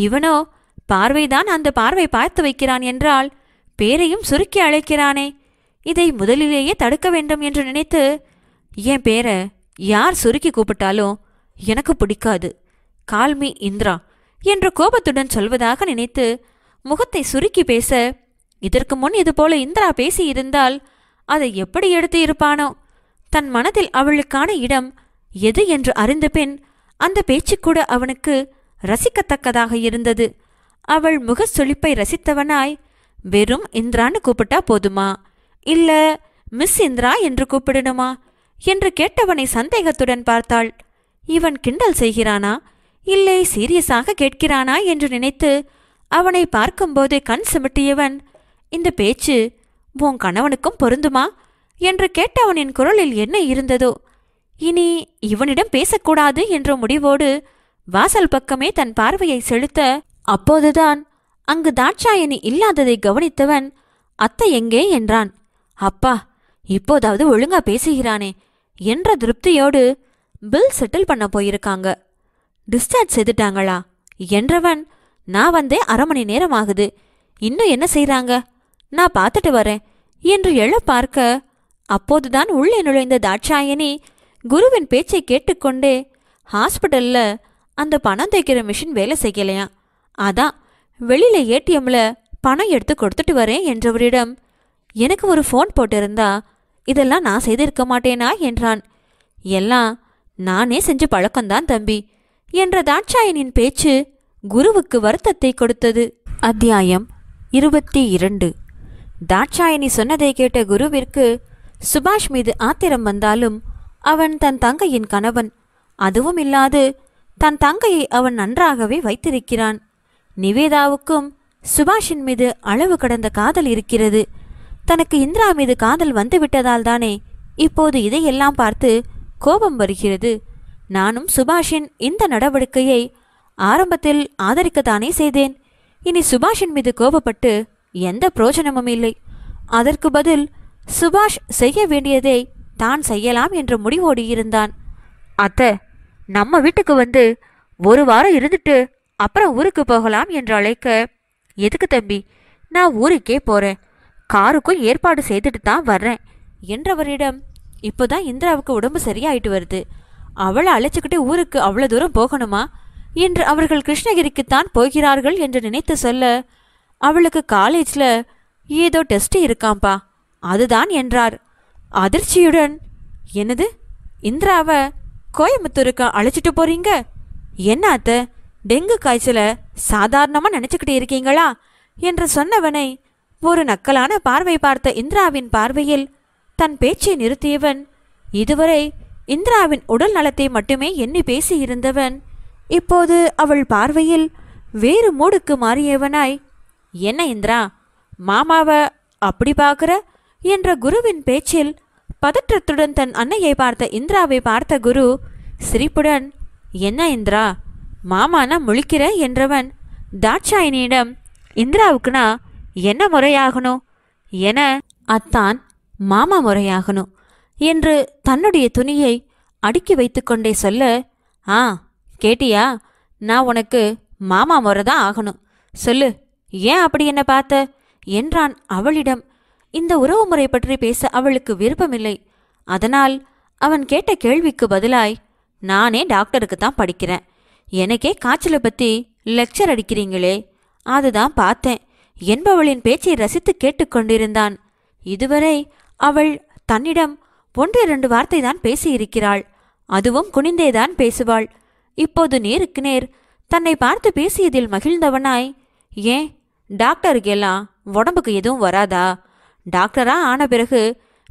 இவனோ பார்வைதான் அந்த பார்வை பார்த்து வைக்கிறான் என்றால் பேரையும் சுருக்கி அழைக்கிறானே இதை முதலிலேயே தடுக்க வேண்டும் என்று நினைத்து என் பேரை யார் சுருக்கி கூப்பிட்டாலும் எனக்கு பிடிக்காது கால்மி இந்திரா என்று கோபத்துடன் சொல்வதாக நினைத்து முகத்தை சுருக்கி பேச இதற்கு முன் இதுபோல இந்திரா பேசி இருந்தால் அதை எப்படி எடுத்து இருப்பானோ தன் மனதில் அவளுக்கான இடம் எது என்று அறிந்தபின் அந்த பேச்சு கூட அவனுக்கு ரசிக்கத்தக்கதாக இருந்தது அவள் முக சுழிப்பை ரசித்தவனாய் வெறும் இந்திரான்னு கூப்பிட்டா போதுமா இல்ல மிஸ் இந்திரா என்று கூப்பிடணுமா என்று கேட்டவனை சந்தேகத்துடன் பார்த்தாள் இவன் கிண்டல் செய்கிறானா இல்லை சீரியஸாக கேட்கிறானா என்று நினைத்து அவனை பார்க்கும்போது கண் சிமிட்டியவன் இந்த பேச்சு உன் கணவனுக்கும் பொருந்துமா என்று கேட்டவனின் குரலில் என்ன இருந்ததோ இனி இவனிடம் பேசக்கூடாது என்ற முடிவோடு வாசல் பக்கமே தன் பார்வையை செலுத்த அப்போதுதான் அங்கு தாட்சாயணி இல்லாததை கவனித்தவன் அத்தை எங்கே என்றான் அப்பா இப்போதாவது ஒழுங்கா பேசுகிறானே என்ற திருப்தியோடு பில் செட்டில் பண்ண போயிருக்காங்க டிஸ்சார்ஜ் செய்துட்டாங்களா என்றவன் நான் வந்தே அரை மணி நேரம் ஆகுது இன்னும் என்ன செய்றாங்க நான் பார்த்துட்டு வரேன் என்று எழ பார்க்க அப்போதுதான் உள்ளே நுழைந்த தாட்சாயணி குருவின் பேச்சை கேட்டுக்கொண்டே ஹாஸ்பிடல்ல அந்த பணம் தைக்கிற மிஷின் வேலை செய்யலையாம் அதான் வெளியில ஏடிஎம்ல பணம் எடுத்து கொடுத்துட்டு வரேன் என்றவரிடம் எனக்கு ஒரு ஃபோன் போட்டிருந்தா இதெல்லாம் நான் செய்திருக்க மாட்டேனா என்றான் எல்லாம் நானே செஞ்ச பழக்கம்தான் தம்பி என்ற தாட்சாயனின் பேச்சு குருவுக்கு வருத்தத்தை கொடுத்தது அத்தியாயம் இருபத்தி இரண்டு தாட்சாயணி சொன்னதை கேட்ட குருவிற்கு சுபாஷ் மீது ஆத்திரம் வந்தாலும் அவன் தன் தங்கையின் கணவன் அதுவும் இல்லாது தன் தங்கையை அவன் நன்றாகவே வைத்திருக்கிறான் நிவேதாவுக்கும் சுபாஷின் மீது அளவு கடந்த காதல் இருக்கிறது தனக்கு இந்திரா மீது காதல் வந்துவிட்டதால் தானே இப்போது இதையெல்லாம் பார்த்து கோபம் வருகிறது நானும் சுபாஷின் இந்த நடவடிக்கையை ஆரம்பத்தில் ஆதரிக்கத்தானே செய்தேன் இனி சுபாஷின் மீது கோபப்பட்டு எந்த பிரோஜனமும் இல்லை அதற்கு பதில் சுபாஷ் செய்ய வேண்டியதை தான் செய்யலாம் என்று முடிவோடி இருந்தான் அத்தை நம்ம வீட்டுக்கு வந்து ஒரு வாரம் இருந்துட்டு அப்புறம் ஊருக்கு போகலாம் என்று அழைக்க எதுக்கு தம்பி நான் ஊருக்கே போகிறேன் காருக்கும் ஏற்பாடு செய்துட்டு தான் வர்றேன் என்றவரிடம் இப்போதான் இந்திராவுக்கு உடம்பு சரியாயிட்டு வருது அவளை அழைச்சிக்கிட்டு ஊருக்கு அவ்வளோ தூரம் போகணுமா என்று அவர்கள் கிருஷ்ணகிரிக்குத்தான் போகிறார்கள் என்று நினைத்து சொல்ல அவளுக்கு காலேஜில் ஏதோ டெஸ்ட் இருக்காம்பா அதுதான் என்றார் அதிர்ச்சியுடன் என்னது இந்திராவை கோயம்புத்தூருக்கு அழைச்சிட்டு போறீங்க என்ன அத்த டெங்கு காய்ச்சல சாதாரணமாக நினச்சிக்கிட்டு இருக்கீங்களா என்று சொன்னவனை ஒரு நக்கலான பார்வை பார்த்த இந்திராவின் பார்வையில் தன் பேச்சை நிறுத்தியவன் இதுவரை இந்திராவின் உடல் நலத்தை மட்டுமே எண்ணி பேசியிருந்தவன் இப்போது அவள் பார்வையில் வேறு மூடுக்கு மாறியவனாய் என்ன இந்திரா மாமாவை அப்படி பார்க்குற என்ற குருவின் பேச்சில் பதற்றத்துடன் தன் அன்னையை பார்த்த இந்திராவை பார்த்த குரு சிரிப்புடன் என்ன இந்திரா மாமானா முழிக்கிற என்றவன் தாட்சாயினியிடம் இந்திராவுக்குனா என்ன முறையாகணும் என அத்தான் மாமா முறையாகணும் என்று தன்னுடைய துணியை அடுக்கி வைத்துக்கொண்டே சொல்ல ஆ கேட்டியா நான் உனக்கு மாமா முறை தான் ஆகணும் சொல்லு ஏன் அப்படி என்ன பார்த்த என்றான் அவளிடம் இந்த உறவு முறை பற்றி பேச அவளுக்கு விருப்பமில்லை அதனால் அவன் கேட்ட கேள்விக்கு பதிலாய் நானே டாக்டருக்கு தான் படிக்கிறேன் எனக்கே காய்ச்சலை பற்றி லெக்சர் அடிக்கிறீங்களே அதுதான் பார்த்தேன் என்பவளின் பேச்சை ரசித்து கேட்டுக்கொண்டிருந்தான் இதுவரை அவள் தன்னிடம் ஒன்று இரண்டு வார்த்தை தான் பேசியிருக்கிறாள் அதுவும் குனிந்தேதான் பேசுவாள் இப்போது நேருக்கு நேர் தன்னை பார்த்து பேசியதில் மகிழ்ந்தவனாய் ஏன் டாக்டருக்கு எல்லாம் உடம்புக்கு எதுவும் வராதா டாக்டராக ஆன பிறகு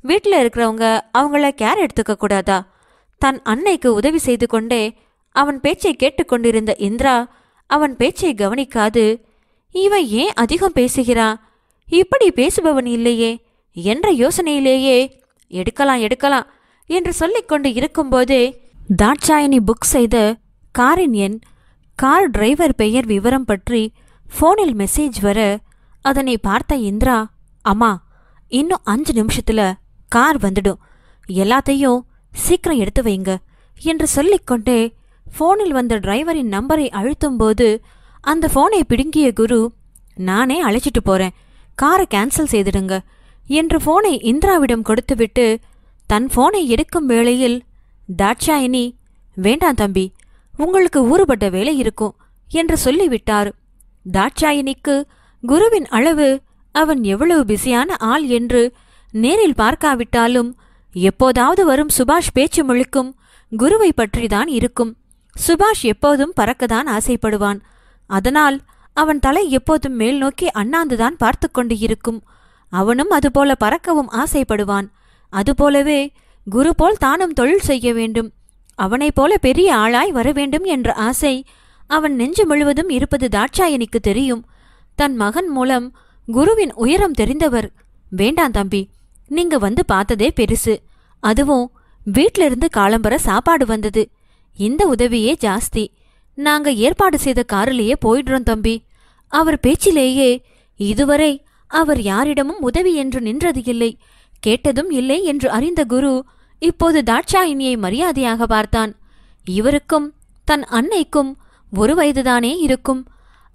வீட்டில் இருக்கிறவங்க அவங்கள கேர் எடுத்துக்க கூடாதா தன் அன்னைக்கு உதவி செய்து கொண்டே அவன் பேச்சை கேட்டுக்கொண்டிருந்த இந்திரா அவன் பேச்சை கவனிக்காது இவன் ஏன் அதிகம் பேசுகிறான் இப்படி பேசுபவன் இல்லையே என்ற யோசனையிலேயே எடுக்கலாம் எடுக்கலாம் என்று சொல்லிக்கொண்டு இருக்கும்போதே தாட்சாயணி புக் செய்த காரின் எண் கார் டிரைவர் பெயர் விவரம் பற்றி ஃபோனில் மெசேஜ் வர அதனை பார்த்த இந்திரா அம்மா இன்னும் அஞ்சு நிமிஷத்துல கார் வந்துடும் எல்லாத்தையும் சீக்கிரம் எடுத்து வைங்க என்று சொல்லிக்கொண்டே ஃபோனில் வந்த டிரைவரின் நம்பரை அழுத்தும்போது அந்த ஃபோனை பிடுங்கிய குரு நானே அழைச்சிட்டு போறேன் காரை கேன்சல் செய்திடுங்க என்று ஃபோனை இந்திராவிடம் கொடுத்துவிட்டு தன் ஃபோனை எடுக்கும் வேளையில் தாட்சாயினி வேண்டாம் தம்பி உங்களுக்கு ஊறுபட்ட வேலை இருக்கும் என்று சொல்லிவிட்டார் தாட்சாயினிக்கு குருவின் அளவு அவன் எவ்வளவு பிஸியான ஆள் என்று நேரில் பார்க்காவிட்டாலும் எப்போதாவது வரும் சுபாஷ் பேச்சு முழுக்கும் குருவை பற்றிதான் இருக்கும் சுபாஷ் எப்போதும் பறக்கதான் ஆசைப்படுவான் அதனால் அவன் தலை எப்போதும் மேல் நோக்கி அண்ணாந்துதான் பார்த்து கொண்டு இருக்கும் அவனும் அதுபோல பறக்கவும் ஆசைப்படுவான் அதுபோலவே குரு போல் தானும் தொழில் செய்ய வேண்டும் அவனைப் போல பெரிய ஆளாய் வர வேண்டும் என்ற ஆசை அவன் நெஞ்சு முழுவதும் இருப்பது தாட்சாயனிக்கு தெரியும் தன் மகன் மூலம் குருவின் உயரம் தெரிந்தவர் வேண்டாம் தம்பி நீங்க வந்து பார்த்ததே பெருசு அதுவும் வீட்டிலிருந்து காலம்பர சாப்பாடு வந்தது இந்த உதவியே ஜாஸ்தி நாங்க ஏற்பாடு செய்த காரிலேயே போயிடுறோம் தம்பி அவர் பேச்சிலேயே இதுவரை அவர் யாரிடமும் உதவி என்று நின்றது இல்லை கேட்டதும் இல்லை என்று அறிந்த குரு இப்போது தாட்சாயினியை மரியாதையாக பார்த்தான் இவருக்கும் தன் அன்னைக்கும் ஒரு வயதுதானே இருக்கும்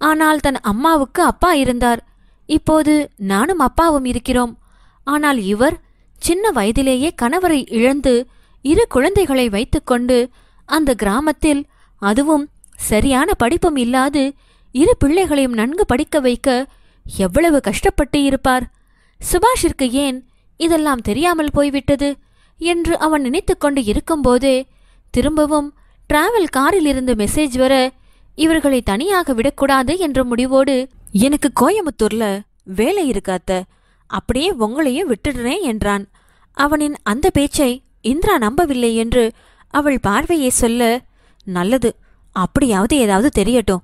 ஆனால் தன் அம்மாவுக்கு அப்பா இருந்தார் இப்போது நானும் அப்பாவும் இருக்கிறோம் ஆனால் இவர் சின்ன வயதிலேயே கணவரை இழந்து இரு குழந்தைகளை வைத்துக்கொண்டு அந்த கிராமத்தில் அதுவும் சரியான படிப்பும் இல்லாது இரு பிள்ளைகளையும் நன்கு படிக்க வைக்க எவ்வளவு கஷ்டப்பட்டு இருப்பார் சுபாஷிற்கு ஏன் இதெல்லாம் தெரியாமல் போய்விட்டது என்று அவன் நினைத்துக்கொண்டு கொண்டு இருக்கும்போதே திரும்பவும் டிராவல் காரில் இருந்து மெசேஜ் வர இவர்களை தனியாக விடக்கூடாது என்ற முடிவோடு எனக்கு கோயம்புத்தூர்ல வேலை இருக்காத்த அப்படியே உங்களையும் விட்டுடுறேன் என்றான் அவனின் அந்த பேச்சை இந்திரா நம்பவில்லை என்று அவள் பார்வையை சொல்ல நல்லது அப்படியாவது ஏதாவது தெரியட்டும்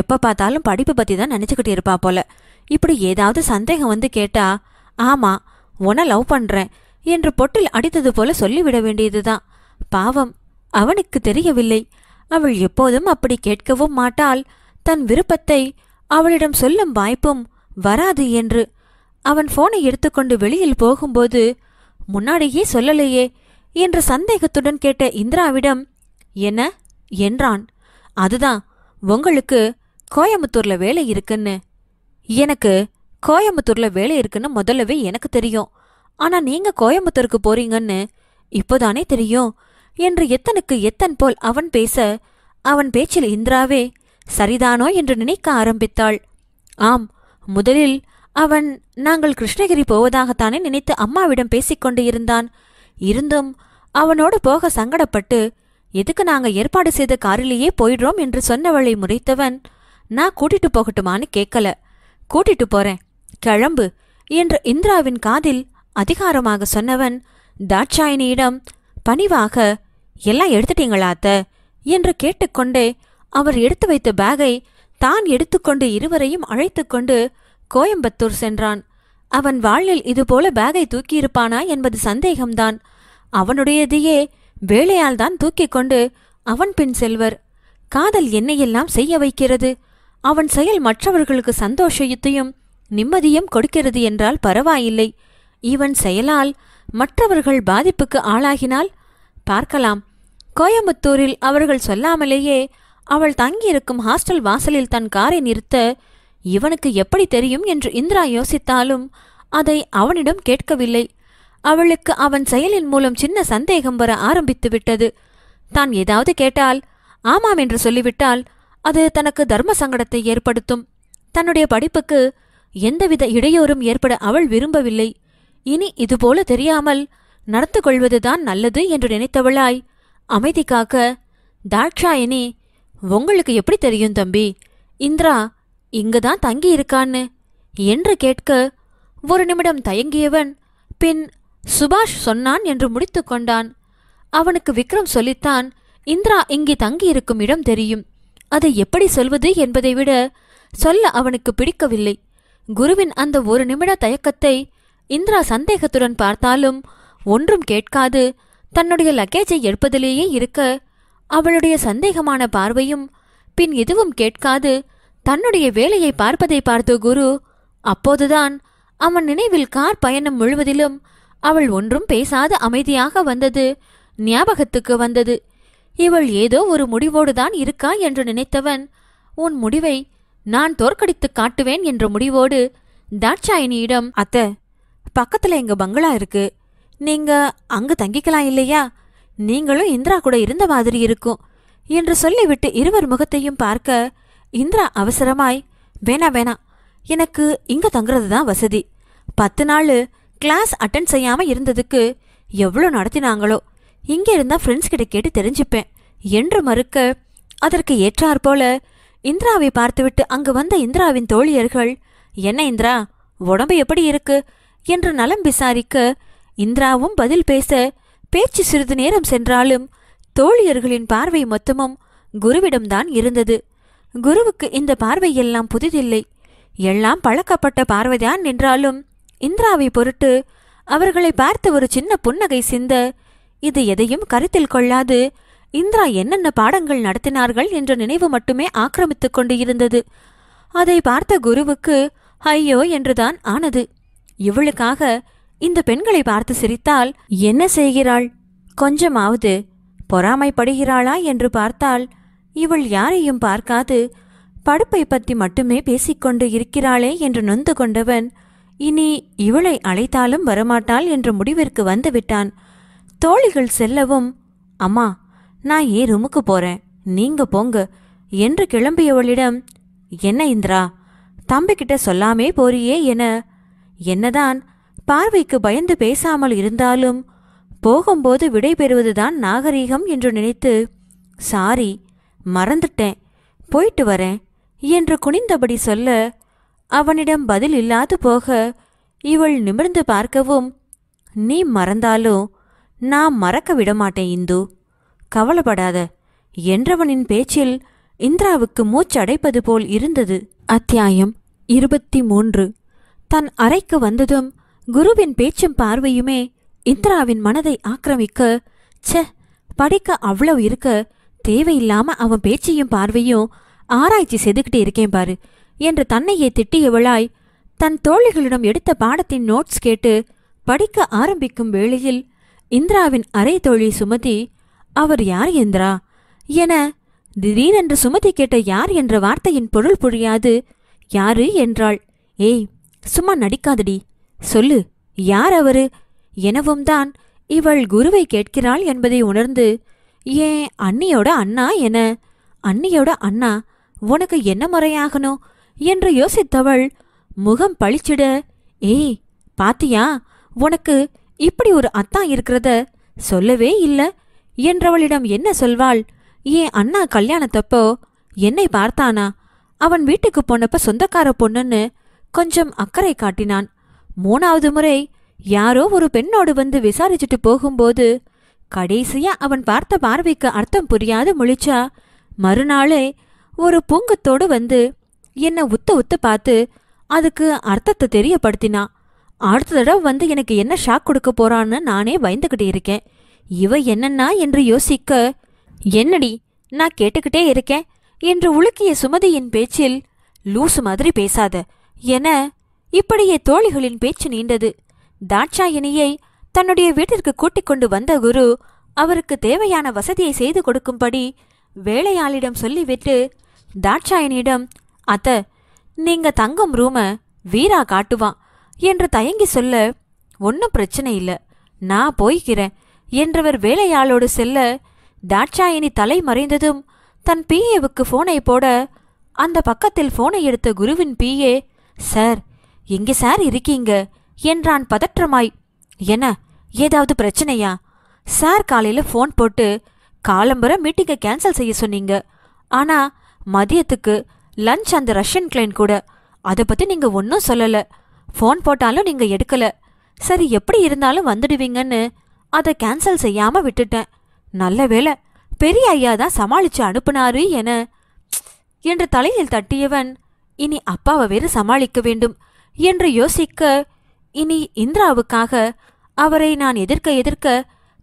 எப்ப பார்த்தாலும் படிப்பு பத்தி தான் நினைச்சுக்கிட்டு இருப்பா போல இப்படி ஏதாவது சந்தேகம் வந்து கேட்டா ஆமா உன லவ் பண்றேன் என்று பொட்டில் அடித்தது போல சொல்லிவிட வேண்டியதுதான் பாவம் அவனுக்கு தெரியவில்லை அவள் எப்போதும் அப்படி கேட்கவும் மாட்டாள் தன் விருப்பத்தை அவளிடம் சொல்லும் வாய்ப்பும் வராது என்று அவன் போனை எடுத்துக்கொண்டு வெளியில் போகும்போது முன்னாடியே சொல்லலையே என்ற சந்தேகத்துடன் கேட்ட இந்திராவிடம் என்ன என்றான் அதுதான் உங்களுக்கு கோயம்புத்தூர்ல வேலை இருக்குன்னு எனக்கு கோயம்புத்தூர்ல வேலை இருக்குன்னு முதல்லவே எனக்கு தெரியும் ஆனா நீங்க கோயம்புத்தூருக்கு போறீங்கன்னு இப்போதானே தெரியும் என்று எத்தனுக்கு எத்தன் போல் அவன் பேச அவன் பேச்சில் இந்திராவே சரிதானோ என்று நினைக்க ஆரம்பித்தாள் ஆம் முதலில் அவன் நாங்கள் கிருஷ்ணகிரி போவதாகத்தானே நினைத்து அம்மாவிடம் பேசிக்கொண்டு இருந்தான் இருந்தும் அவனோடு போக சங்கடப்பட்டு எதுக்கு நாங்க ஏற்பாடு செய்த காரிலேயே போயிடுறோம் என்று சொன்னவளை முறைத்தவன் நான் கூட்டிட்டு போகட்டுமான்னு கேட்கல கூட்டிட்டு போறேன் கிளம்பு என்று இந்திராவின் காதில் அதிகாரமாக சொன்னவன் தாட்சாயினியிடம் பணிவாக எல்லாம் எடுத்துட்டீங்களாத்த என்று கேட்டுக்கொண்டே அவர் எடுத்து வைத்த பேகை தான் எடுத்துக்கொண்டு இருவரையும் அழைத்துக்கொண்டு கொண்டு கோயம்புத்தூர் சென்றான் அவன் வாழ்நில் இதுபோல பேகை தூக்கியிருப்பானா என்பது சந்தேகம்தான் அவனுடையதையே வேலையால் தான் தூக்கி கொண்டு அவன் பின் செல்வர் காதல் என்னையெல்லாம் செய்ய வைக்கிறது அவன் செயல் மற்றவர்களுக்கு சந்தோஷத்தையும் நிம்மதியும் கொடுக்கிறது என்றால் பரவாயில்லை இவன் செயலால் மற்றவர்கள் பாதிப்புக்கு ஆளாகினால் பார்க்கலாம் கோயம்புத்தூரில் அவர்கள் சொல்லாமலேயே அவள் தங்கியிருக்கும் ஹாஸ்டல் வாசலில் தன் காரை நிறுத்த இவனுக்கு எப்படி தெரியும் என்று இந்திரா யோசித்தாலும் அதை அவனிடம் கேட்கவில்லை அவளுக்கு அவன் செயலின் மூலம் சின்ன சந்தேகம் வர ஆரம்பித்து விட்டது தான் ஏதாவது கேட்டால் ஆமாம் என்று சொல்லிவிட்டால் அது தனக்கு தர்ம சங்கடத்தை ஏற்படுத்தும் தன்னுடைய படிப்புக்கு எந்தவித இடையூறும் ஏற்பட அவள் விரும்பவில்லை இனி இதுபோல தெரியாமல் நடந்து கொள்வதுதான் நல்லது என்று நினைத்தவளாய் அமைதி காக்க தாட்சாயணி உங்களுக்கு எப்படி தெரியும் தம்பி இந்திரா இங்கு தான் தங்கி இருக்கான்னு என்று கேட்க ஒரு நிமிடம் தயங்கியவன் பின் சுபாஷ் சொன்னான் என்று முடித்து கொண்டான் அவனுக்கு விக்ரம் சொல்லித்தான் இந்திரா இங்கே தங்கியிருக்கும் இடம் தெரியும் அதை எப்படி சொல்வது என்பதை விட சொல்ல அவனுக்கு பிடிக்கவில்லை குருவின் அந்த ஒரு நிமிட தயக்கத்தை இந்திரா சந்தேகத்துடன் பார்த்தாலும் ஒன்றும் கேட்காது தன்னுடைய லக்கேஜை எடுப்பதிலேயே இருக்க அவளுடைய சந்தேகமான பார்வையும் பின் எதுவும் கேட்காது தன்னுடைய வேலையை பார்ப்பதை பார்த்த குரு அப்போதுதான் அவன் நினைவில் கார் பயணம் முழுவதிலும் அவள் ஒன்றும் பேசாத அமைதியாக வந்தது ஞாபகத்துக்கு வந்தது இவள் ஏதோ ஒரு முடிவோடுதான் இருக்கா என்று நினைத்தவன் உன் முடிவை நான் தோற்கடித்து காட்டுவேன் என்ற முடிவோடு தாட்சாயினியிடம் அத்த பக்கத்துல எங்க பங்களா இருக்கு நீங்க அங்கு தங்கிக்கலாம் இல்லையா நீங்களும் இந்திரா கூட இருந்த மாதிரி இருக்கும் என்று சொல்லிவிட்டு இருவர் முகத்தையும் பார்க்க இந்திரா அவசரமாய் வேணா வேணா எனக்கு இங்க தங்குறது தான் வசதி பத்து நாள் கிளாஸ் அட்டன் செய்யாம இருந்ததுக்கு எவ்வளோ நடத்தினாங்களோ இங்கே இருந்தால் ஃப்ரெண்ட்ஸ் கிட்ட கேட்டு தெரிஞ்சுப்பேன் என்று மறுக்க அதற்கு ஏற்றாற் போல இந்திராவை பார்த்துவிட்டு அங்கு வந்த இந்திராவின் தோழியர்கள் என்ன இந்திரா உடம்பு எப்படி இருக்கு என்று நலம் விசாரிக்க இந்திராவும் பதில் பேச பேச்சு சிறிது நேரம் சென்றாலும் தோழியர்களின் பார்வை மொத்தமும் குருவிடம்தான் இருந்தது குருவுக்கு இந்த பார்வை எல்லாம் புதிதில்லை எல்லாம் பழக்கப்பட்ட பார்வைதான் என்றாலும் இந்திராவை பொருட்டு அவர்களை பார்த்து ஒரு சின்ன புன்னகை சிந்த இது எதையும் கருத்தில் கொள்ளாது இந்திரா என்னென்ன பாடங்கள் நடத்தினார்கள் என்ற நினைவு மட்டுமே ஆக்கிரமித்துக் கொண்டு இருந்தது அதை பார்த்த குருவுக்கு ஐயோ என்றுதான் ஆனது இவளுக்காக இந்த பெண்களை பார்த்து சிரித்தால் என்ன செய்கிறாள் கொஞ்சமாவது பொறாமைப்படுகிறாளா என்று பார்த்தால் இவள் யாரையும் பார்க்காது படுப்பை பற்றி மட்டுமே பேசிக்கொண்டு இருக்கிறாளே என்று நொந்து கொண்டவன் இனி இவளை அழைத்தாலும் வரமாட்டாள் என்ற முடிவிற்கு வந்துவிட்டான் தோழிகள் செல்லவும் அம்மா நான் ஏன் ரூமுக்கு போறேன் நீங்க போங்க என்று கிளம்பியவளிடம் என்ன இந்திரா தம்பிக்கிட்ட சொல்லாமே போறியே என என்னதான் பார்வைக்கு பயந்து பேசாமல் இருந்தாலும் போகும்போது விடை பெறுவதுதான் நாகரீகம் என்று நினைத்து சாரி மறந்துட்டேன் போயிட்டு வரேன் என்று குனிந்தபடி சொல்ல அவனிடம் பதில் இல்லாது போக இவள் நிமிர்ந்து பார்க்கவும் நீ மறந்தாலும் நான் மறக்க விடமாட்டேன் இந்து கவலைப்படாத என்றவனின் பேச்சில் இந்திராவுக்கு மூச்சடைப்பது போல் இருந்தது அத்தியாயம் இருபத்தி மூன்று தன் அறைக்கு வந்ததும் குருவின் பேச்சும் பார்வையுமே இந்திராவின் மனதை ஆக்கிரமிக்க ச்சே படிக்க அவ்வளவு இருக்க தேவையில்லாம அவன் பேச்சையும் பார்வையும் ஆராய்ச்சி செதுக்கிட்டு இருக்கேன் பாரு என்று தன்னையே திட்டியவளாய் தன் தோழிகளிடம் எடுத்த பாடத்தின் நோட்ஸ் கேட்டு படிக்க ஆரம்பிக்கும் வேளையில் இந்திராவின் அரை தோழி சுமதி அவர் யார் இந்திரா என திடீரென்று சுமதி கேட்ட யார் என்ற வார்த்தையின் பொருள் புரியாது யாரு என்றாள் ஏய் சும்மா நடிக்காதடி சொல்லு யார் அவரு எனவும் தான் இவள் குருவை கேட்கிறாள் என்பதை உணர்ந்து ஏன் அண்ணியோட அண்ணா என அண்ணியோட அண்ணா உனக்கு என்ன முறையாகணும் என்று யோசித்தவள் முகம் பளிச்சிட ஏய் பாத்தியா உனக்கு இப்படி ஒரு அத்தா இருக்கிறத சொல்லவே இல்லை என்றவளிடம் என்ன சொல்வாள் ஏன் அண்ணா கல்யாணத்தப்போ என்னை பார்த்தானா அவன் வீட்டுக்கு போனப்ப சொந்தக்கார பொண்ணுன்னு கொஞ்சம் அக்கறை காட்டினான் மூணாவது முறை யாரோ ஒரு பெண்ணோடு வந்து விசாரிச்சுட்டு போகும்போது கடைசியா அவன் பார்த்த பார்வைக்கு அர்த்தம் புரியாது முழிச்சா மறுநாளே ஒரு பூங்கத்தோடு வந்து என்னை உத்த உத்த பார்த்து அதுக்கு அர்த்தத்தை தெரியப்படுத்தினா அடுத்த தடவை வந்து எனக்கு என்ன ஷாக் கொடுக்க போறான்னு நானே பயந்துகிட்டு இருக்கேன் இவ என்னன்னா என்று யோசிக்க என்னடி நான் கேட்டுக்கிட்டே இருக்கேன் என்று உலுக்கிய சுமதியின் பேச்சில் லூசு மாதிரி பேசாத என இப்படியே தோழிகளின் பேச்சு நீண்டது தாட்சாயணியை தன்னுடைய வீட்டிற்கு கூட்டிக் கொண்டு வந்த குரு அவருக்கு தேவையான வசதியை செய்து கொடுக்கும்படி வேலையாளிடம் சொல்லிவிட்டு தாட்சாயணியிடம் அத்த நீங்க தங்கும் ரூம வீரா காட்டுவான் என்று தயங்கி சொல்ல ஒன்றும் பிரச்சனை இல்லை நான் போய்க்கிறேன் என்றவர் வேலையாளோடு செல்ல தாட்சாயணி தலை மறைந்ததும் தன் பிஏவுக்கு போனை போட அந்த பக்கத்தில் ஃபோனை எடுத்த குருவின் பிஏ சார் எங்கே சார் இருக்கீங்க என்றான் பதற்றமாய் என்ன ஏதாவது பிரச்சனையா சார் காலையில் ஃபோன் போட்டு காலம்புற மீட்டிங்கை கேன்சல் செய்ய சொன்னீங்க ஆனால் மதியத்துக்கு லஞ்ச் அந்த ரஷ்யன் கிளைண்ட் கூட அதை பற்றி நீங்கள் ஒன்றும் சொல்லலை ஃபோன் போட்டாலும் நீங்கள் எடுக்கலை சரி எப்படி இருந்தாலும் வந்துடுவீங்கன்னு அதை கேன்சல் செய்யாமல் விட்டுட்டேன் நல்ல வேலை பெரிய ஐயா தான் சமாளித்து அனுப்புனாரு என என்று தலையில் தட்டியவன் இனி அப்பாவை வேறு சமாளிக்க வேண்டும் என்று யோசிக்க இனி இந்திராவுக்காக அவரை நான் எதிர்க்க எதிர்க்க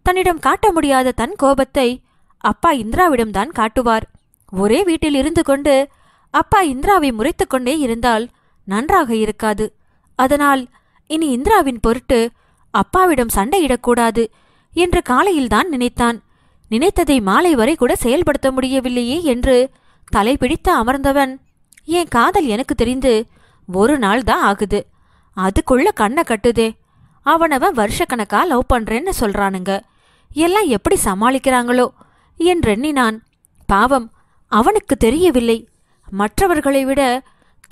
தன்னிடம் காட்ட முடியாத தன் கோபத்தை அப்பா இந்திராவிடம்தான் காட்டுவார் ஒரே வீட்டில் இருந்து கொண்டு அப்பா இந்திராவை முறைத்து கொண்டே இருந்தால் நன்றாக இருக்காது அதனால் இனி இந்திராவின் பொருட்டு அப்பாவிடம் சண்டையிடக்கூடாது என்று காலையில்தான் நினைத்தான் நினைத்ததை மாலை வரை கூட செயல்படுத்த முடியவில்லையே என்று தலைபிடித்து அமர்ந்தவன் என் காதல் எனக்கு தெரிந்து ஒரு நாள் தான் ஆகுது அதுக்குள்ள கண்ணை கட்டுதே அவனவன் வருஷக்கணக்கா லவ் பண்றேன்னு சொல்றானுங்க எல்லாம் எப்படி சமாளிக்கிறாங்களோ என்றெண்ணினான் பாவம் அவனுக்கு தெரியவில்லை மற்றவர்களை விட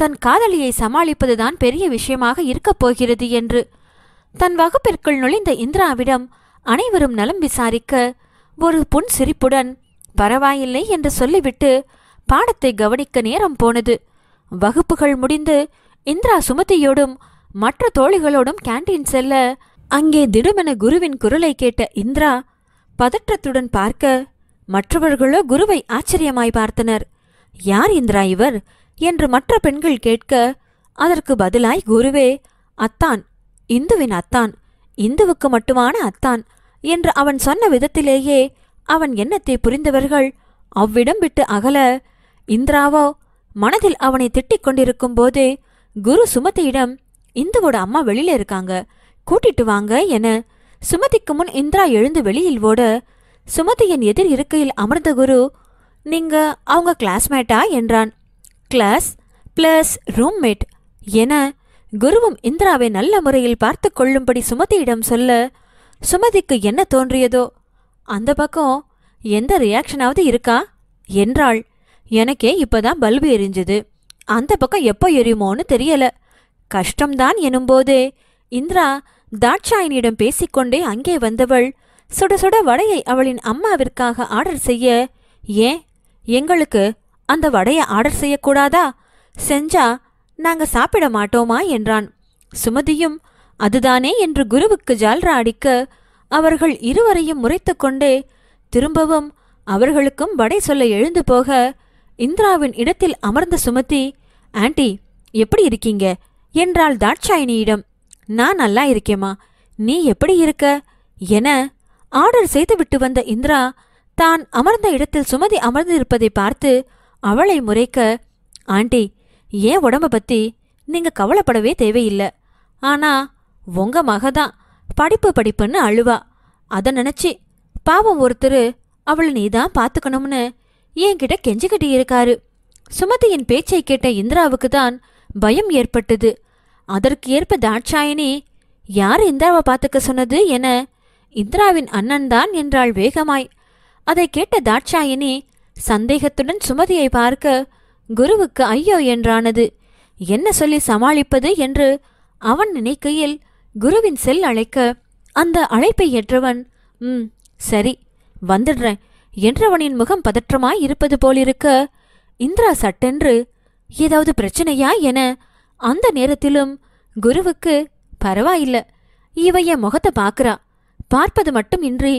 தன் காதலியை சமாளிப்பதுதான் பெரிய விஷயமாக இருக்கப் போகிறது என்று தன் வகுப்பிற்குள் நுழைந்த இந்திராவிடம் அனைவரும் நலம் விசாரிக்க ஒரு புன் சிரிப்புடன் பரவாயில்லை என்று சொல்லிவிட்டு பாடத்தை கவனிக்க நேரம் போனது வகுப்புகள் முடிந்து இந்திரா சுமதியோடும் மற்ற தோழிகளோடும் கேன்டீன் செல்ல அங்கே திடுமென குருவின் குரலை கேட்ட இந்திரா பதற்றத்துடன் பார்க்க மற்றவர்களோ குருவை ஆச்சரியமாய் பார்த்தனர் யார் இந்திரா இவர் என்று மற்ற பெண்கள் கேட்க அதற்கு பதிலாய் குருவே அத்தான் இந்துவின் அத்தான் இந்துவுக்கு மட்டுமான அத்தான் என்று அவன் சொன்ன விதத்திலேயே அவன் எண்ணத்தை புரிந்தவர்கள் அவ்விடம் விட்டு அகல இந்திராவோ மனதில் அவனை திட்டிக் கொண்டிருக்கும் போதே குரு சுமதியிடம் இந்துவோட அம்மா வெளியில இருக்காங்க கூட்டிட்டு வாங்க என சுமதிக்கு முன் இந்திரா எழுந்து வெளியில் ஓட சுமதியின் எதிர் இருக்கையில் அமர்ந்த குரு நீங்க அவங்க கிளாஸ்மேட்டா என்றான் கிளாஸ் பிளஸ் ரூம்மேட் என குருவும் இந்திராவை நல்ல முறையில் பார்த்து கொள்ளும்படி சுமதியிடம் சொல்ல சுமதிக்கு என்ன தோன்றியதோ அந்த பக்கம் எந்த ரியாக்ஷனாவது இருக்கா என்றாள் எனக்கே இப்பதான் பல்பு எரிஞ்சது அந்த பக்கம் எப்போ எரியுமோன்னு தெரியல கஷ்டம்தான் எனும்போதே இந்திரா தாட்சாயனிடம் பேசிக்கொண்டே அங்கே வந்தவள் சுட சுட வடையை அவளின் அம்மாவிற்காக ஆர்டர் செய்ய ஏன் எங்களுக்கு அந்த வடையை ஆர்டர் செய்யக்கூடாதா செஞ்சா நாங்க சாப்பிட மாட்டோமா என்றான் சுமதியும் அதுதானே என்று குருவுக்கு ஜால்ரா அடிக்க அவர்கள் இருவரையும் முறைத்து கொண்டே திரும்பவும் அவர்களுக்கும் வடை சொல்ல எழுந்து போக இந்திராவின் இடத்தில் அமர்ந்த சுமதி ஆண்டி எப்படி இருக்கீங்க என்றாள் தாட்சாயினியிடம் நான் நல்லா இருக்கேம்மா நீ எப்படி இருக்க என ஆர்டர் செய்து விட்டு வந்த இந்திரா தான் அமர்ந்த இடத்தில் சுமதி அமர்ந்திருப்பதை பார்த்து அவளை முறைக்க ஆண்டி ஏன் உடம்ப பத்தி நீங்க கவலைப்படவே தேவையில்லை ஆனா உங்க மகதான் படிப்பு படிப்புன்னு அழுவா அதை நினைச்சி பாவம் ஒருத்தர் அவளை நீ தான் பார்த்துக்கணும்னு என்கிட்ட கெஞ்சிக்கிட்டு இருக்காரு சுமதியின் பேச்சை கேட்ட இந்திராவுக்கு தான் பயம் ஏற்பட்டது அதற்கு ஏற்ப தாட்சாயினி யார் இந்திராவை பார்த்துக்க சொன்னது என இந்திராவின் அண்ணன் தான் என்றாள் வேகமாய் அதை கேட்ட தாட்சாயினி சந்தேகத்துடன் சுமதியை பார்க்க குருவுக்கு ஐயோ என்றானது என்ன சொல்லி சமாளிப்பது என்று அவன் நினைக்கையில் குருவின் செல் அழைக்க அந்த அழைப்பை ஏற்றவன் ம் சரி வந்துடுறேன் என்றவனின் முகம் பதற்றமாய் இருப்பது போலிருக்க இந்திரா சட்டென்று ஏதாவது பிரச்சனையா என அந்த நேரத்திலும் குருவுக்கு பரவாயில்ல இவைய என் முகத்தை பார்க்கிறா பார்ப்பது மட்டுமின்றி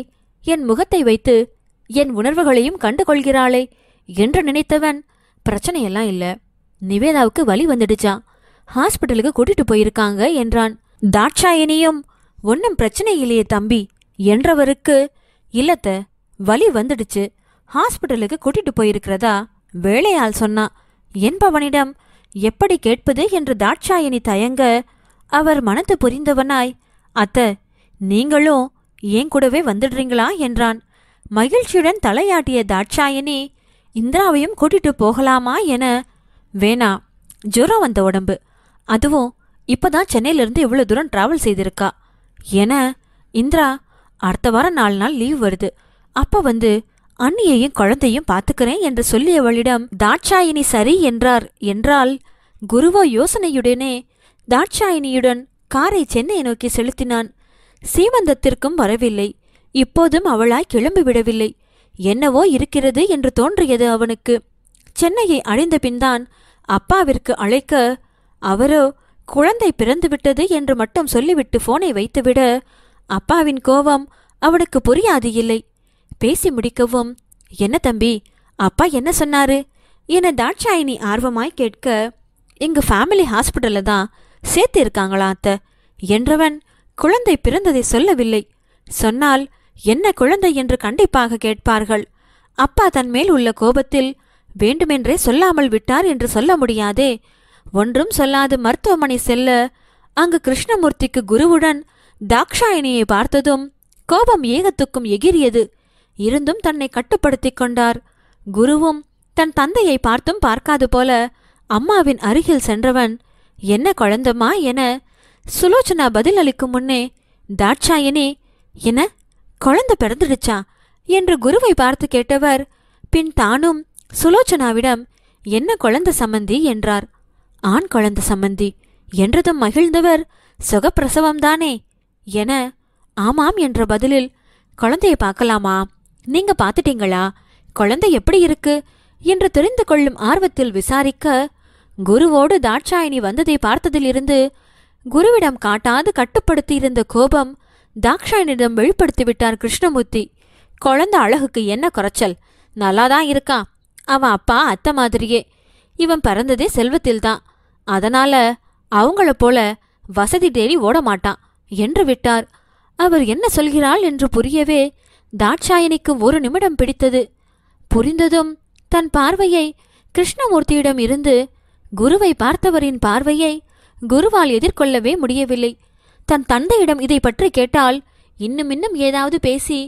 என் முகத்தை வைத்து என் உணர்வுகளையும் கண்டுகொள்கிறாளே என்று நினைத்தவன் பிரச்சனையெல்லாம் இல்ல நிவேதாவுக்கு வழி வந்துடுச்சா ஹாஸ்பிட்டலுக்கு கூட்டிட்டு போயிருக்காங்க என்றான் தாட்சாயனியும் ஒன்னும் பிரச்சனை இல்லையே தம்பி என்றவருக்கு இல்லத்த வலி வந்துடுச்சு ஹாஸ்பிட்டலுக்கு கூட்டிட்டு போயிருக்கிறதா வேலையால் சொன்னா என்பவனிடம் எப்படி கேட்பது என்று தாட்சாயணி தயங்க அவர் மனத்து புரிந்தவனாய் அத்த நீங்களும் ஏன் கூடவே வந்துடுறீங்களா என்றான் மகிழ்ச்சியுடன் தலையாட்டிய தாட்சாயணி இந்திராவையும் கூட்டிட்டு போகலாமா என வேணா ஜுரம் வந்த உடம்பு அதுவும் இப்பதான் சென்னையிலிருந்து இவ்வளோ தூரம் டிராவல் செய்திருக்கா என இந்திரா அடுத்த வாரம் நாலு நாள் லீவ் வருது அப்ப வந்து அன்னியையும் குழந்தையும் பார்த்துக்கிறேன் என்று சொல்லியவளிடம் தாட்சாயினி சரி என்றார் என்றால் குருவோ யோசனையுடனே தாட்சாயினியுடன் காரை சென்னை நோக்கி செலுத்தினான் சீமந்தத்திற்கும் வரவில்லை இப்போதும் அவளாய் கிளம்பிவிடவில்லை என்னவோ இருக்கிறது என்று தோன்றியது அவனுக்கு சென்னையை அடைந்த பின்தான் அப்பாவிற்கு அழைக்க அவரோ குழந்தை பிறந்துவிட்டது என்று மட்டும் சொல்லிவிட்டு போனை வைத்துவிட அப்பாவின் கோபம் அவனுக்கு புரியாது இல்லை பேசி முடிக்கவும் என்ன தம்பி அப்பா என்ன சொன்னாரு என தாட்சாயினி ஆர்வமாய் கேட்க எங்க ஃபேமிலி ஹாஸ்பிட்டல்ல தான் சேர்த்து இருக்காங்களா அத்த என்றவன் குழந்தை பிறந்ததை சொல்லவில்லை சொன்னால் என்ன குழந்தை என்று கண்டிப்பாக கேட்பார்கள் அப்பா தன் மேல் உள்ள கோபத்தில் வேண்டுமென்றே சொல்லாமல் விட்டார் என்று சொல்ல முடியாதே ஒன்றும் சொல்லாது மருத்துவமனை செல்ல அங்கு கிருஷ்ணமூர்த்திக்கு குருவுடன் தாக்ஷாயினியை பார்த்ததும் கோபம் ஏகத்துக்கும் எகிரியது இருந்தும் தன்னை கட்டுப்படுத்திக் கொண்டார் குருவும் தன் தந்தையை பார்த்தும் பார்க்காது போல அம்மாவின் அருகில் சென்றவன் என்ன குழந்தமா என சுலோச்சனா பதில் அளிக்கும் முன்னே தாட்சாயினி என்ன குழந்த பிறந்துடுச்சா என்று குருவை பார்த்து கேட்டவர் பின் தானும் சுலோச்சனாவிடம் என்ன குழந்த சம்மந்தி என்றார் ஆண் குழந்த சம்மந்தி என்றதும் மகிழ்ந்தவர் சுகப்பிரசவம்தானே என ஆமாம் என்ற பதிலில் குழந்தையை பார்க்கலாமா நீங்க பாத்துட்டீங்களா குழந்தை எப்படி இருக்கு என்று தெரிந்து கொள்ளும் ஆர்வத்தில் விசாரிக்க குருவோடு தாட்சாயணி வந்ததை பார்த்ததிலிருந்து குருவிடம் காட்டாது கட்டுப்படுத்தியிருந்த கோபம் தாக்ஷாயனிடம் வெளிப்படுத்திவிட்டார் கிருஷ்ணமூர்த்தி குழந்தை அழகுக்கு என்ன குறைச்சல் நல்லாதான் இருக்கா அவன் அப்பா அத்தை மாதிரியே இவன் பிறந்ததே செல்வத்தில்தான் அதனால அவங்கள போல வசதி தேடி ஓட மாட்டான் என்று விட்டார் அவர் என்ன சொல்கிறாள் என்று புரியவே தாட்சாயனிக்கு ஒரு நிமிடம் பிடித்தது புரிந்ததும் தன் பார்வையை கிருஷ்ணமூர்த்தியிடம் இருந்து குருவை பார்த்தவரின் பார்வையை குருவால் எதிர்கொள்ளவே முடியவில்லை தன் தந்தையிடம் இதை பற்றி கேட்டால் இன்னும் இன்னும் ஏதாவது பேசி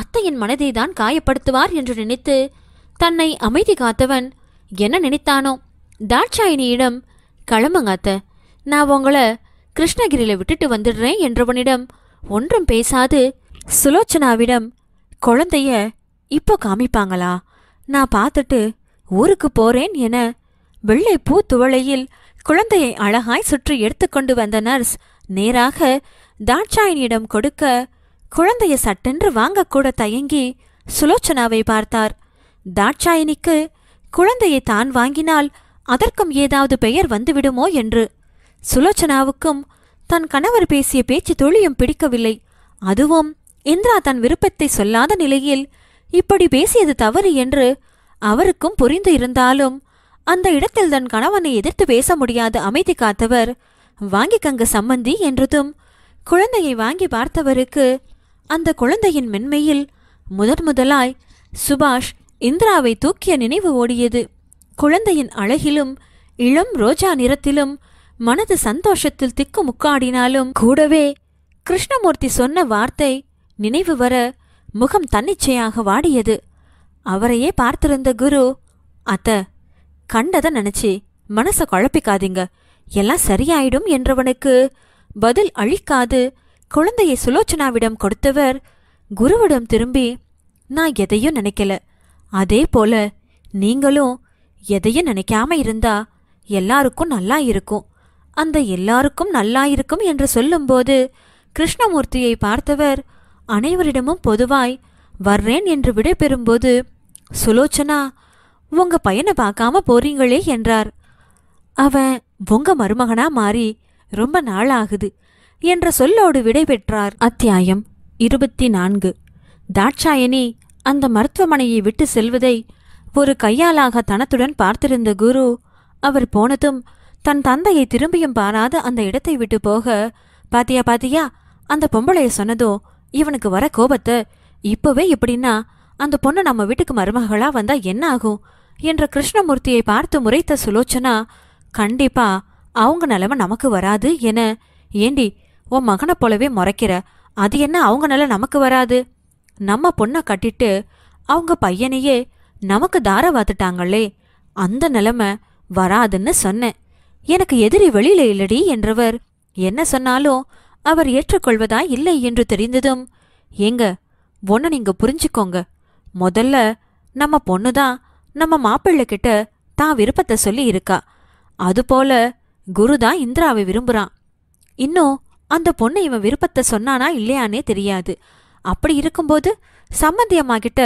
அத்தையின் மனதை தான் காயப்படுத்துவார் என்று நினைத்து தன்னை அமைதி காத்தவன் என்ன நினைத்தானோ தாட்சாயினியிடம் கிளம்புங்க அத்த நான் உங்களை கிருஷ்ணகிரியில விட்டுட்டு வந்துடுறேன் என்றவனிடம் ஒன்றும் பேசாது சுலோச்சனாவிடம் குழந்தைய இப்போ காமிப்பாங்களா நான் பார்த்துட்டு ஊருக்கு போறேன் என வெள்ளை பூ துவளையில் குழந்தையை அழகாய் சுற்றி எடுத்துக்கொண்டு வந்த நர்ஸ் நேராக தாட்சாயினிடம் கொடுக்க குழந்தைய சட்டென்று வாங்கக்கூட தயங்கி சுலோச்சனாவை பார்த்தார் தாட்சாயினிக்கு குழந்தையை தான் வாங்கினால் அதற்கும் ஏதாவது பெயர் வந்துவிடுமோ என்று சுலோச்சனாவுக்கும் தன் கணவர் பேசிய பேச்சு துளியும் பிடிக்கவில்லை அதுவும் இந்திரா தன் விருப்பத்தை சொல்லாத நிலையில் இப்படி பேசியது தவறு என்று அவருக்கும் புரிந்து இருந்தாலும் அந்த இடத்தில் தன் கணவனை எதிர்த்து பேச முடியாது அமைதி காத்தவர் வாங்கிக்கங்க சம்மந்தி என்றதும் குழந்தையை வாங்கி பார்த்தவருக்கு அந்த குழந்தையின் மென்மையில் முதன் முதலாய் சுபாஷ் இந்திராவை தூக்கிய நினைவு ஓடியது குழந்தையின் அழகிலும் இளம் ரோஜா நிறத்திலும் மனது சந்தோஷத்தில் திக்கு முக்காடினாலும் கூடவே கிருஷ்ணமூர்த்தி சொன்ன வார்த்தை நினைவு வர முகம் தன்னிச்சையாக வாடியது அவரையே பார்த்திருந்த குரு அத்த கண்டதை நினைச்சி மனசை குழப்பிக்காதீங்க எல்லாம் சரியாயிடும் என்றவனுக்கு பதில் அழிக்காது குழந்தையை சுலோச்சனாவிடம் கொடுத்தவர் குருவிடம் திரும்பி நான் எதையும் நினைக்கல அதே போல நீங்களும் எதையும் நினைக்காம இருந்தா எல்லாருக்கும் நல்லா இருக்கும் அந்த எல்லாருக்கும் நல்லா இருக்கும் என்று சொல்லும்போது கிருஷ்ணமூர்த்தியை பார்த்தவர் அனைவரிடமும் பொதுவாய் வர்றேன் என்று விடை பெறும்போது சுலோச்சனா உங்க பையனை பார்க்காம போறீங்களே என்றார் அவன் உங்க மருமகனா மாறி ரொம்ப நாள் ஆகுது என்ற சொல்லோடு விடை பெற்றார் அத்தியாயம் இருபத்தி நான்கு தாட்சாயணி அந்த மருத்துவமனையை விட்டு செல்வதை ஒரு கையாலாக தனத்துடன் பார்த்திருந்த குரு அவர் போனதும் தன் தந்தையை திரும்பியும் பாராத அந்த இடத்தை விட்டு போக பாத்தியா பாத்தியா அந்த பொம்பளைய சொன்னதோ இவனுக்கு வர கோபத்தை இப்பவே இப்படின்னா அந்த பொண்ணு நம்ம வீட்டுக்கு மருமகளா வந்தா என்ன ஆகும் என்ற கிருஷ்ணமூர்த்தியை பார்த்து முறைத்த சுலோச்சனா கண்டிப்பா அவங்க நிலைமை நமக்கு வராது என ஏண்டி உன் மகனை போலவே முறைக்கிற அது என்ன அவங்க நிலை நமக்கு வராது நம்ம பொண்ணை கட்டிட்டு அவங்க பையனையே நமக்கு தார வாத்துட்டாங்களே அந்த நிலைமை வராதுன்னு சொன்னேன் எனக்கு எதிரி வெளியில இல்லடி என்றவர் என்ன சொன்னாலும் அவர் ஏற்றுக்கொள்வதா இல்லை என்று தெரிந்ததும் ஏங்க ஒன்று நீங்க புரிஞ்சுக்கோங்க முதல்ல நம்ம பொண்ணு தான் நம்ம மாப்பிள்ளை கிட்ட தான் விருப்பத்தை சொல்லி இருக்கா அதுபோல போல குருதான் இந்திராவை விரும்புகிறான் இன்னும் அந்த பொண்ணு இவன் விருப்பத்தை சொன்னானா இல்லையானே தெரியாது அப்படி இருக்கும்போது சம்பந்தியமாகிட்ட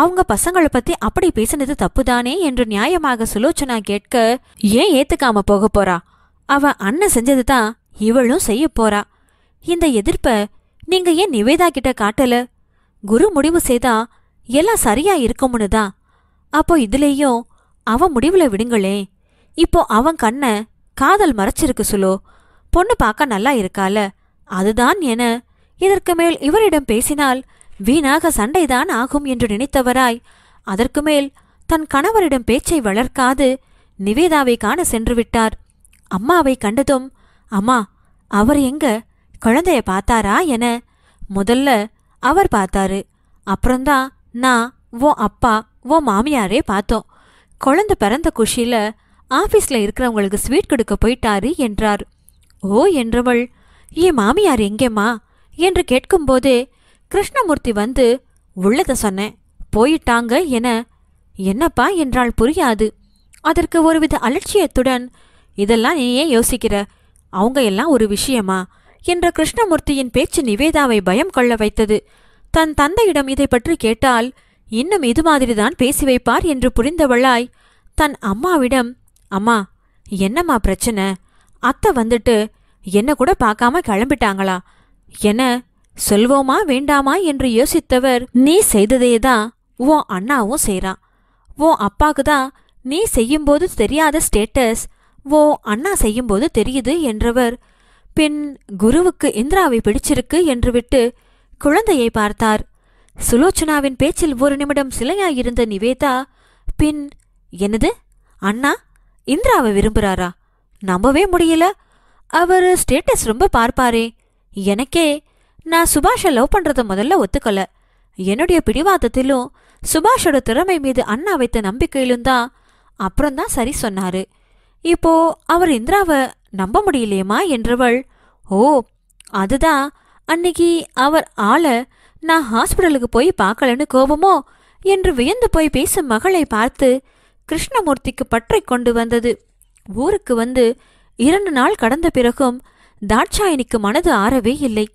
அவங்க பசங்களை பத்தி அப்படி பேசினது தப்புதானே என்று நியாயமாக சுலோச்சனா கேட்க ஏன் ஏத்துக்காம போக போறா அவ அண்ணன் செஞ்சது தான் இவளும் செய்ய போறா இந்த எதிர்ப்ப நீங்க ஏன் நிவேதா கிட்ட காட்டல குரு முடிவு செய்தா எல்லாம் சரியா இருக்கும்னு தான் அப்போ இதுலேயும் அவன் முடிவுல விடுங்களே இப்போ அவன் கண்ண காதல் மறைச்சிருக்கு சுலோ பொண்ணு பார்க்க நல்லா இருக்கால அதுதான் என இதற்கு மேல் இவரிடம் பேசினால் வீணாக சண்டைதான் ஆகும் என்று நினைத்தவராய் அதற்கு மேல் தன் கணவரிடம் பேச்சை வளர்க்காது நிவேதாவை காண சென்று விட்டார் அம்மாவை கண்டதும் அம்மா அவர் எங்க குழந்தைய பார்த்தாரா என முதல்ல அவர் பார்த்தாரு அப்புறம்தான் நான் ஓ அப்பா ஓ மாமியாரே பார்த்தோம் குழந்தை பிறந்த குஷியில் ஆஃபீஸில் இருக்கிறவங்களுக்கு ஸ்வீட் கொடுக்க போயிட்டாரு என்றார் ஓ என்றவள் ஏ மாமியார் எங்கேம்மா என்று கேட்கும்போதே கிருஷ்ணமூர்த்தி வந்து உள்ளதை சொன்னேன் போயிட்டாங்க என என்னப்பா என்றால் புரியாது அதற்கு ஒருவித அலட்சியத்துடன் இதெல்லாம் நீ ஏன் யோசிக்கிற அவங்க எல்லாம் ஒரு விஷயமா என்ற கிருஷ்ணமூர்த்தியின் பேச்சு நிவேதாவை பயம் கொள்ள வைத்தது தன் தந்தையிடம் இதை பற்றி கேட்டால் இன்னும் இது மாதிரிதான் பேசி வைப்பார் என்று புரிந்தவளாய் தன் அம்மாவிடம் அம்மா என்னம்மா பிரச்சனை அத்தை வந்துட்டு என்ன கூட பார்க்காம கிளம்பிட்டாங்களா என சொல்வோமா வேண்டாமா என்று யோசித்தவர் நீ செய்ததேதான் ஓ அண்ணாவும் செய்கிறான் ஓ அப்பாக்கு தான் நீ செய்யும்போது தெரியாத ஸ்டேட்டஸ் ஓ அண்ணா செய்யும்போது தெரியுது என்றவர் பின் குருவுக்கு இந்திராவை பிடிச்சிருக்கு என்று விட்டு குழந்தையை பார்த்தார் சுலோச்சனாவின் பேச்சில் ஒரு நிமிடம் சிலையாயிருந்த நிவேதா பின் என்னது அண்ணா இந்திராவை விரும்புறாரா நம்பவே முடியல அவர் ஸ்டேட்டஸ் ரொம்ப பார்ப்பாரே எனக்கே நான் சுபாஷை லவ் பண்றத முதல்ல ஒத்துக்கல என்னுடைய பிடிவாதத்திலும் சுபாஷோட திறமை மீது அண்ணா வைத்த நம்பிக்கையிலும் தான் அப்புறம்தான் சரி சொன்னாரு இப்போ அவர் இந்திராவை நம்ப முடியலையேமா என்றவள் ஓ அதுதான் அன்னைக்கு அவர் ஆளை நான் ஹாஸ்பிடலுக்கு போய் பார்க்கலன்னு கோபமோ என்று வியந்து போய் பேசும் மகளை பார்த்து கிருஷ்ணமூர்த்திக்கு பற்றை கொண்டு வந்தது ஊருக்கு வந்து இரண்டு நாள் கடந்த பிறகும் தாட்சாயினிக்கு மனது ஆறவே இல்லை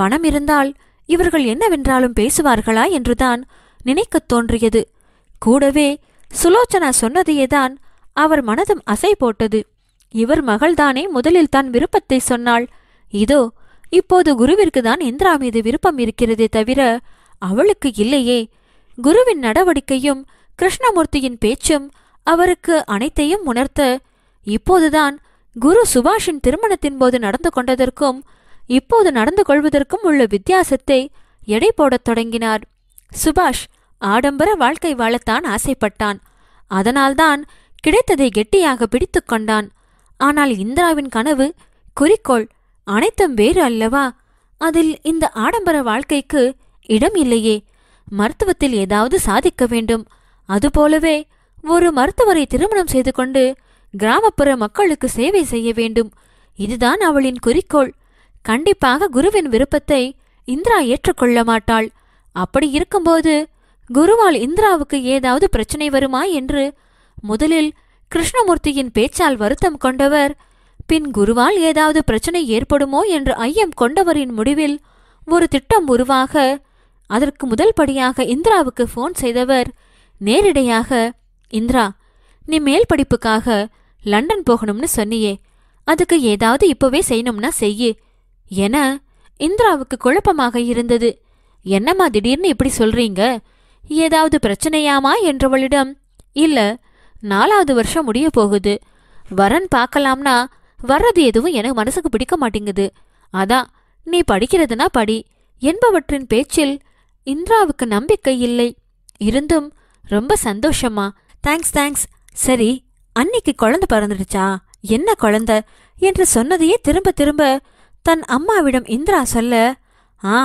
பணம் இருந்தால் இவர்கள் என்னவென்றாலும் பேசுவார்களா என்றுதான் நினைக்கத் தோன்றியது கூடவே சுலோச்சனா சொன்னதையேதான் அவர் மனதும் அசை போட்டது இவர் மகள்தானே முதலில் தான் விருப்பத்தை சொன்னாள் இதோ இப்போது குருவிற்கு தான் இந்திரா மீது விருப்பம் இருக்கிறதே தவிர அவளுக்கு இல்லையே குருவின் நடவடிக்கையும் கிருஷ்ணமூர்த்தியின் பேச்சும் அவருக்கு அனைத்தையும் உணர்த்த இப்போதுதான் குரு சுபாஷின் திருமணத்தின் போது நடந்து கொண்டதற்கும் இப்போது நடந்து கொள்வதற்கும் உள்ள வித்தியாசத்தை எடை போடத் தொடங்கினார் சுபாஷ் ஆடம்பர வாழ்க்கை வாழத்தான் ஆசைப்பட்டான் அதனால்தான் கிடைத்ததை கெட்டியாக பிடித்துக் கொண்டான் ஆனால் இந்திராவின் கனவு குறிக்கோள் அனைத்தும் வேறு அல்லவா அதில் இந்த ஆடம்பர வாழ்க்கைக்கு இடம் இல்லையே மருத்துவத்தில் ஏதாவது சாதிக்க வேண்டும் அதுபோலவே ஒரு மருத்துவரை திருமணம் செய்து கொண்டு கிராமப்புற மக்களுக்கு சேவை செய்ய வேண்டும் இதுதான் அவளின் குறிக்கோள் கண்டிப்பாக குருவின் விருப்பத்தை இந்திரா ஏற்றுக்கொள்ள மாட்டாள் அப்படி இருக்கும்போது குருவால் இந்திராவுக்கு ஏதாவது பிரச்சனை வருமா என்று முதலில் கிருஷ்ணமூர்த்தியின் பேச்சால் வருத்தம் கொண்டவர் பின் குருவால் ஏதாவது பிரச்சனை ஏற்படுமோ என்று ஐயம் கொண்டவரின் முடிவில் ஒரு திட்டம் உருவாக அதற்கு முதல் படியாக இந்திராவுக்கு ஃபோன் செய்தவர் நேரிடையாக இந்திரா நீ மேல் படிப்புக்காக லண்டன் போகணும்னு சொன்னியே அதுக்கு ஏதாவது இப்போவே செய்யணும்னா செய்யு என இந்திராவுக்கு குழப்பமாக இருந்தது என்னம்மா திடீர்னு இப்படி சொல்றீங்க ஏதாவது பிரச்சனையாமா என்றவளிடம் இல்ல நாலாவது வருஷம் முடிய போகுது வரன் பார்க்கலாம்னா வர்றது எதுவும் எனக்கு மனசுக்கு பிடிக்க மாட்டேங்குது அதான் நீ படிக்கிறதுனா படி என்பவற்றின் பேச்சில் இந்திராவுக்கு நம்பிக்கை இல்லை இருந்தும் ரொம்ப சந்தோஷமா தேங்க்ஸ் தேங்க்ஸ் சரி அன்னைக்கு குழந்தை பிறந்துடுச்சா என்ன குழந்த என்று சொன்னதையே திரும்ப திரும்ப தன் அம்மாவிடம் இந்திரா சொல்ல ஆ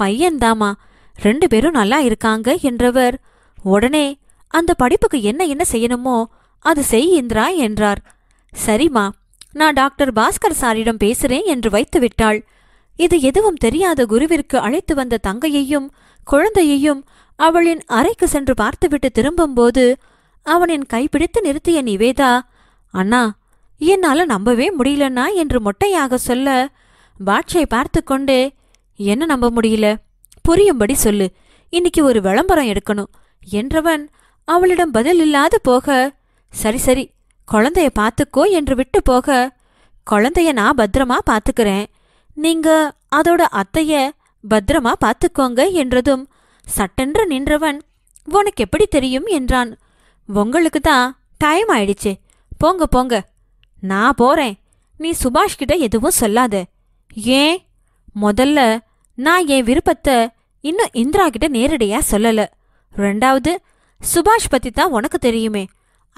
பையன்தாமா ரெண்டு பேரும் நல்லா இருக்காங்க என்றவர் உடனே அந்த படிப்புக்கு என்ன என்ன செய்யணுமோ அது செய் இந்திரா என்றார் சரிம்மா நான் டாக்டர் பாஸ்கர் சாரிடம் பேசுறேன் என்று வைத்து விட்டாள் இது எதுவும் தெரியாத குருவிற்கு அழைத்து வந்த தங்கையையும் குழந்தையையும் அவளின் அறைக்கு சென்று பார்த்துவிட்டு திரும்பும்போது அவனின் கைப்பிடித்து நிறுத்திய நிவேதா அண்ணா என்னால நம்பவே முடியலன்னா என்று மொட்டையாக சொல்ல பாட்சை பார்த்து கொண்டே என்ன நம்ப முடியல புரியும்படி சொல்லு இன்னைக்கு ஒரு விளம்பரம் எடுக்கணும் என்றவன் அவளிடம் பதில் இல்லாது போக சரி சரி குழந்தைய பார்த்துக்கோ என்று விட்டு போக குழந்தைய நான் பத்திரமா பார்த்துக்கிறேன் நீங்க அதோட அத்தைய பத்திரமா பார்த்துக்கோங்க என்றதும் சட்டென்று நின்றவன் உனக்கு எப்படி தெரியும் என்றான் உங்களுக்கு தான் டைம் ஆயிடுச்சு போங்க போங்க நான் போறேன் நீ சுபாஷ் கிட்ட எதுவும் சொல்லாத ஏன் முதல்ல நான் என் விருப்பத்தை இன்னும் இந்திரா கிட்ட நேரடியா சொல்லல ரெண்டாவது சுபாஷ் பத்தி தான் உனக்கு தெரியுமே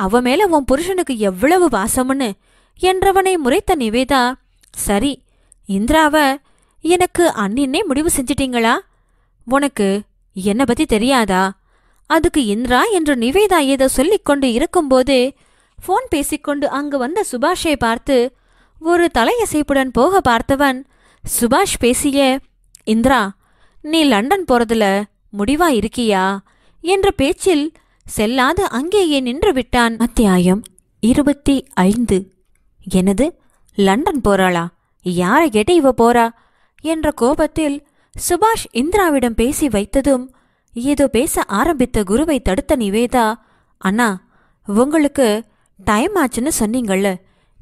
அவ மேல உன் புருஷனுக்கு எவ்வளவு வாசம்னு என்றவனை முறைத்த நிவேதா சரி இந்திராவ எனக்கு அன்னின்னே முடிவு செஞ்சிட்டீங்களா உனக்கு என்ன பத்தி தெரியாதா அதுக்கு இந்திரா என்று நிவேதா ஏதோ சொல்லிக்கொண்டு இருக்கும்போதே ஃபோன் பேசிக்கொண்டு அங்கு வந்த சுபாஷை பார்த்து ஒரு தலையசைப்புடன் போக பார்த்தவன் சுபாஷ் பேசிய இந்திரா நீ லண்டன் போறதுல முடிவா இருக்கியா என்ற பேச்சில் செல்லாது அங்கேயே நின்று விட்டான் அத்தியாயம் இருபத்தி ஐந்து எனது லண்டன் போறாளா யாரை கேட்டு இவ போறா என்ற கோபத்தில் சுபாஷ் இந்திராவிடம் பேசி வைத்ததும் ஏதோ பேச ஆரம்பித்த குருவை தடுத்த நிவேதா அண்ணா உங்களுக்கு டைம் ஆச்சுன்னு சொன்னீங்கள்ல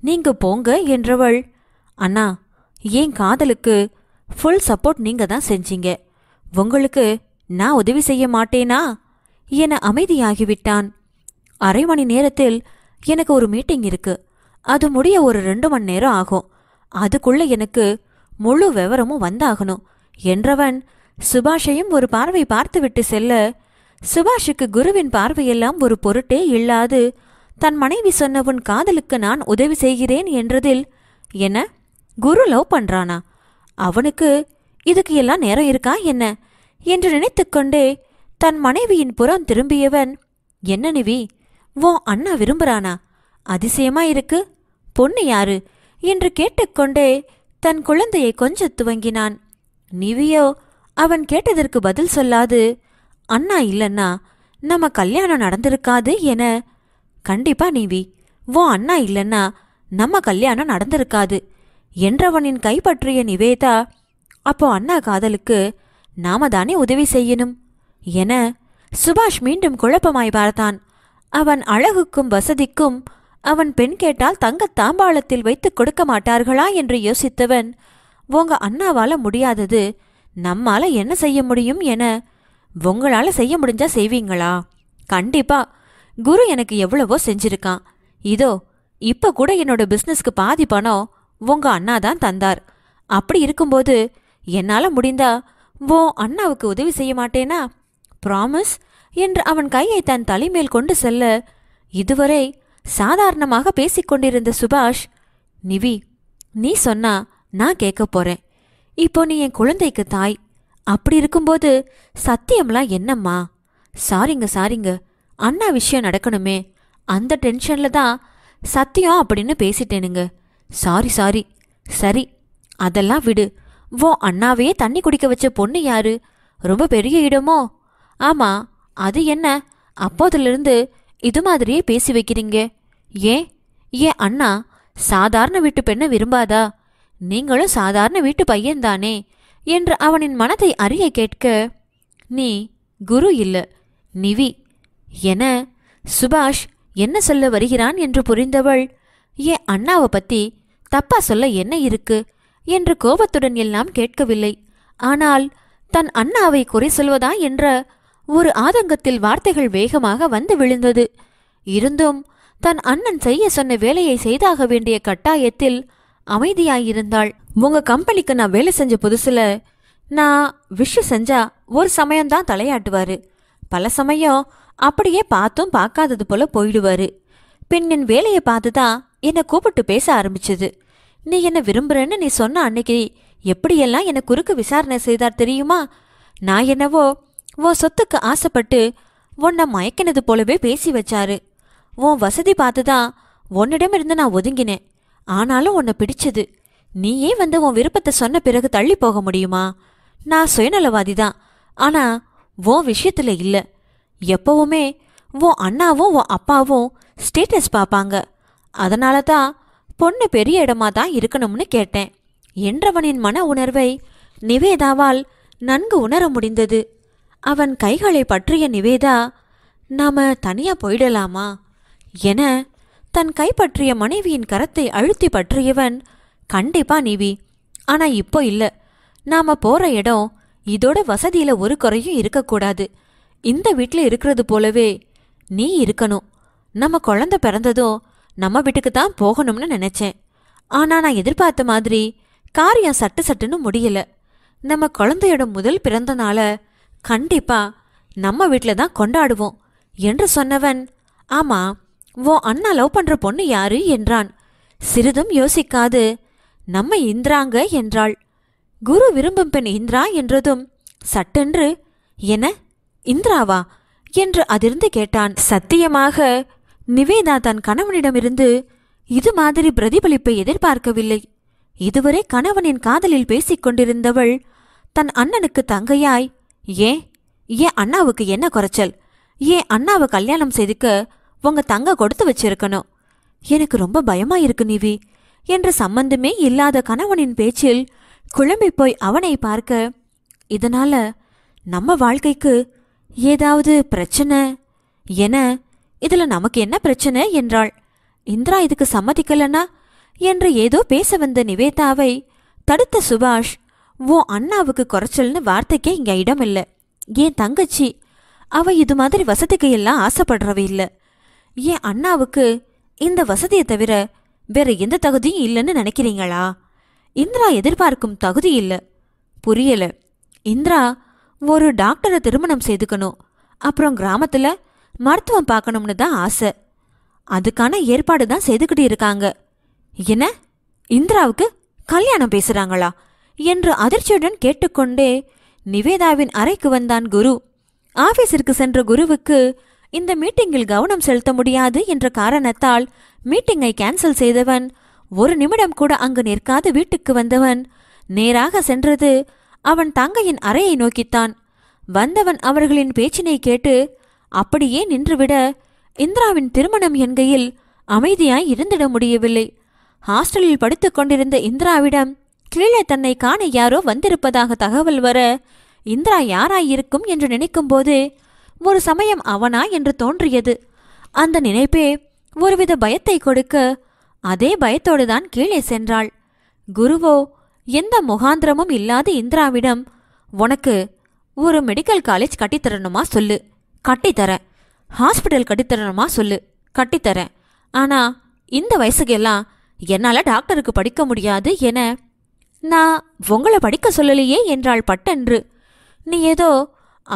நீங்க போங்க என்றவள் அண்ணா ஏன் காதலுக்கு ஃபுல் சப்போர்ட் நீங்க தான் செஞ்சீங்க உங்களுக்கு நான் உதவி செய்ய மாட்டேனா என அமைதியாகிவிட்டான் அரை மணி நேரத்தில் எனக்கு ஒரு மீட்டிங் இருக்கு அது முடிய ஒரு ரெண்டு மணி நேரம் ஆகும் அதுக்குள்ள எனக்கு முழு விவரமும் வந்தாகணும் என்றவன் சுபாஷையும் ஒரு பார்வை பார்த்துவிட்டு செல்ல சுபாஷுக்கு குருவின் பார்வையெல்லாம் ஒரு பொருட்டே இல்லாது தன் மனைவி சொன்ன உன் காதலுக்கு நான் உதவி செய்கிறேன் என்றதில் என்ன குரு லவ் பண்றானா அவனுக்கு இதுக்கு எல்லாம் நேரம் இருக்கா என்ன என்று நினைத்துக்கொண்டே தன் மனைவியின் புறம் திரும்பியவன் என்ன நிவி உன் அண்ணா விரும்புறானா அதிசயமா இருக்கு பொண்ணு யாரு என்று கேட்டுக்கொண்டே தன் குழந்தையை கொஞ்சம் துவங்கினான் நிவியோ அவன் கேட்டதற்கு பதில் சொல்லாது அண்ணா இல்லைன்னா நம்ம கல்யாணம் நடந்திருக்காது என கண்டிப்பா நிவி ஓ அண்ணா இல்லைன்னா நம்ம கல்யாணம் நடந்திருக்காது என்றவனின் கைப்பற்றிய நிவேதா அப்போ அண்ணா காதலுக்கு நாம தானே உதவி செய்யணும் என சுபாஷ் மீண்டும் குழப்பமாய் பார்த்தான் அவன் அழகுக்கும் வசதிக்கும் அவன் பெண் கேட்டால் தங்க தாம்பாளத்தில் வைத்து கொடுக்க மாட்டார்களா என்று யோசித்தவன் உங்க அண்ணாவால முடியாதது நம்மால என்ன செய்ய முடியும் என உங்களால செய்ய முடிஞ்சா செய்வீங்களா கண்டிப்பா குரு எனக்கு எவ்வளவோ செஞ்சிருக்கான் இதோ இப்ப கூட என்னோட பிஸ்னஸ்க்கு பாதி பணம் உங்க அண்ணா தான் தந்தார் அப்படி இருக்கும்போது என்னால முடிந்தா உன் அண்ணாவுக்கு உதவி செய்ய மாட்டேனா ப்ராமிஸ் என்று அவன் கையை தன் தலைமேல் கொண்டு செல்ல இதுவரை சாதாரணமாக பேசிக்கொண்டிருந்த சுபாஷ் நிவி நீ சொன்னா நான் கேட்க போறேன் இப்போ நீ என் குழந்தைக்கு தாய் அப்படி இருக்கும்போது சத்தியம்லாம் என்னம்மா சாரிங்க சாரிங்க அண்ணா விஷயம் நடக்கணுமே அந்த டென்ஷனில் தான் சத்தியம் அப்படின்னு பேசிட்டேனுங்க சாரி சாரி சரி அதெல்லாம் விடு ஓ அண்ணாவையே தண்ணி குடிக்க வச்ச பொண்ணு யாரு ரொம்ப பெரிய இடமோ ஆமா அது என்ன அப்போதிலிருந்து இது மாதிரியே பேசி வைக்கிறீங்க ஏன் ஏன் அண்ணா சாதாரண வீட்டு பெண்ணை விரும்பாதா நீங்களும் சாதாரண வீட்டு பையன்தானே என்று அவனின் மனதை அறிய கேட்க நீ குரு இல்ல நிவி என சுபாஷ் என்ன சொல்ல வருகிறான் என்று புரிந்தவள் ஏன் அண்ணாவை பத்தி தப்பா சொல்ல என்ன இருக்கு என்று கோபத்துடன் எல்லாம் கேட்கவில்லை ஆனால் தன் அண்ணாவை குறை சொல்வதா என்ற ஒரு ஆதங்கத்தில் வார்த்தைகள் வேகமாக வந்து விழுந்தது இருந்தும் தன் அண்ணன் செய்ய சொன்ன வேலையை செய்தாக வேண்டிய கட்டாயத்தில் அமைதியாயிருந்தாள் உங்க கம்பெனிக்கு நான் வேலை செஞ்ச புதுசுல நான் விஷ் செஞ்சா ஒரு சமயம்தான் தலையாட்டுவாரு பல சமயம் அப்படியே பார்த்தும் பார்க்காதது போல போயிடுவாரு பின் என் வேலையை பார்த்து தான் என்னை கூப்பிட்டு பேச ஆரம்பிச்சது நீ என்ன விரும்புறேன்னு நீ சொன்ன அன்னைக்கு எப்படியெல்லாம் என்னை குறுக்கு விசாரணை செய்தார் தெரியுமா நான் என்னவோ உன் சொத்துக்கு ஆசைப்பட்டு உன்னை மயக்கினது போலவே பேசி வச்சாரு உன் வசதி பார்த்து தான் உன்னிடமிருந்து நான் ஒதுங்கினேன் ஆனாலும் உன்னை பிடிச்சது நீயே வந்து உன் விருப்பத்தை சொன்ன பிறகு தள்ளி போக முடியுமா நான் சுயநலவாதி தான் ஆனா உன் விஷயத்துல இல்லை எப்பவுமே உன் அண்ணாவும் உன் அப்பாவும் ஸ்டேட்டஸ் பார்ப்பாங்க அதனால தான் பொண்ணு பெரிய இடமா தான் இருக்கணும்னு கேட்டேன் என்றவனின் மன உணர்வை நிவேதாவால் நன்கு உணர முடிந்தது அவன் கைகளை பற்றிய நிவேதா நாம தனியாக போயிடலாமா என தன் கைப்பற்றிய மனைவியின் கரத்தை அழுத்தி பற்றியவன் கண்டிப்பா நிவி ஆனால் இப்போ இல்லை நாம போகிற இடம் இதோட வசதியில ஒரு குறையும் இருக்கக்கூடாது இந்த வீட்டில் இருக்கிறது போலவே நீ இருக்கணும் நம்ம குழந்த பிறந்ததும் நம்ம வீட்டுக்கு தான் போகணும்னு நினச்சேன் ஆனால் நான் எதிர்பார்த்த மாதிரி காரியம் சட்டு சட்டுன்னு முடியல நம்ம குழந்தையோட முதல் பிறந்தனால கண்டிப்பா நம்ம வீட்டில் தான் கொண்டாடுவோம் என்று சொன்னவன் ஆமா ஓ அண்ணா லவ் பண்ற பொண்ணு யாரு என்றான் சிறிதும் யோசிக்காது நம்ம இந்திராங்க என்றாள் குரு விரும்பும் பெண் இந்திரா என்றதும் சட்டென்று என இந்திராவா என்று அதிர்ந்து கேட்டான் சத்தியமாக நிவேதா தன் கணவனிடமிருந்து இது மாதிரி பிரதிபலிப்பை எதிர்பார்க்கவில்லை இதுவரை கணவனின் காதலில் பேசிக் கொண்டிருந்தவள் தன் அண்ணனுக்கு தங்கையாய் ஏன் ஏன் அண்ணாவுக்கு என்ன குறைச்சல் ஏன் அண்ணாவை கல்யாணம் செய்துக்க உங்க தங்க கொடுத்து வச்சிருக்கணும் எனக்கு ரொம்ப பயமா இருக்கு நிவி என்ற சம்பந்தமே இல்லாத கணவனின் பேச்சில் குழம்பி போய் அவனை பார்க்க இதனால நம்ம வாழ்க்கைக்கு ஏதாவது பிரச்சனை என இதுல நமக்கு என்ன பிரச்சனை என்றாள் இந்திரா இதுக்கு சம்மதிக்கலனா என்று ஏதோ பேச வந்த நிவேதாவை தடுத்த சுபாஷ் உன் அண்ணாவுக்கு குறைச்சல்னு வார்த்தைக்கே இங்கே இடம் இல்லை என் தங்கச்சி அவ இது மாதிரி வசதிக்கு எல்லாம் ஆசைப்படுறவ இல்லை ஏன் அண்ணாவுக்கு இந்த வசதியை தவிர வேற எந்த தகுதியும் இல்லைன்னு நினைக்கிறீங்களா இந்திரா எதிர்பார்க்கும் தகுதி இல்லை புரியல இந்திரா ஒரு டாக்டரை திருமணம் செய்துக்கணும் அப்புறம் கிராமத்தில் மருத்துவம் பார்க்கணும்னு தான் ஆசை அதுக்கான ஏற்பாடு தான் செய்துக்கிட்டு இருக்காங்க என்ன இந்திராவுக்கு கல்யாணம் பேசுகிறாங்களா என்று அதிர்ச்சியுடன் கேட்டுக்கொண்டே நிவேதாவின் அறைக்கு வந்தான் குரு ஆபீஸிற்கு சென்ற குருவுக்கு இந்த மீட்டிங்கில் கவனம் செலுத்த முடியாது என்ற காரணத்தால் மீட்டிங்கை கேன்சல் செய்தவன் ஒரு நிமிடம் கூட அங்கு நிற்காது வீட்டுக்கு வந்தவன் நேராக சென்றது அவன் தங்கையின் அறையை நோக்கித்தான் வந்தவன் அவர்களின் பேச்சினை கேட்டு அப்படியே நின்றுவிட இந்திராவின் திருமணம் என்கையில் அமைதியாய் இருந்திட முடியவில்லை ஹாஸ்டலில் படித்துக் கொண்டிருந்த இந்திராவிடம் கீழே தன்னை காண யாரோ வந்திருப்பதாக தகவல் வர இந்திரா யாராயிருக்கும் என்று நினைக்கும்போது ஒரு சமயம் அவனா என்று தோன்றியது அந்த நினைப்பே ஒருவித பயத்தை கொடுக்க அதே பயத்தோடு தான் கீழே சென்றாள் குருவோ எந்த முகாந்திரமும் இல்லாத இந்திராவிடம் உனக்கு ஒரு மெடிக்கல் காலேஜ் கட்டித்தரணுமா சொல்லு கட்டித்தரேன் ஹாஸ்பிட்டல் கட்டித்தரணுமா சொல்லு கட்டித்தரேன் ஆனா இந்த வயசுக்கெல்லாம் என்னால் டாக்டருக்கு படிக்க முடியாது என நான் உங்களை படிக்க சொல்லலையே என்றாள் பட்டன்று நீ ஏதோ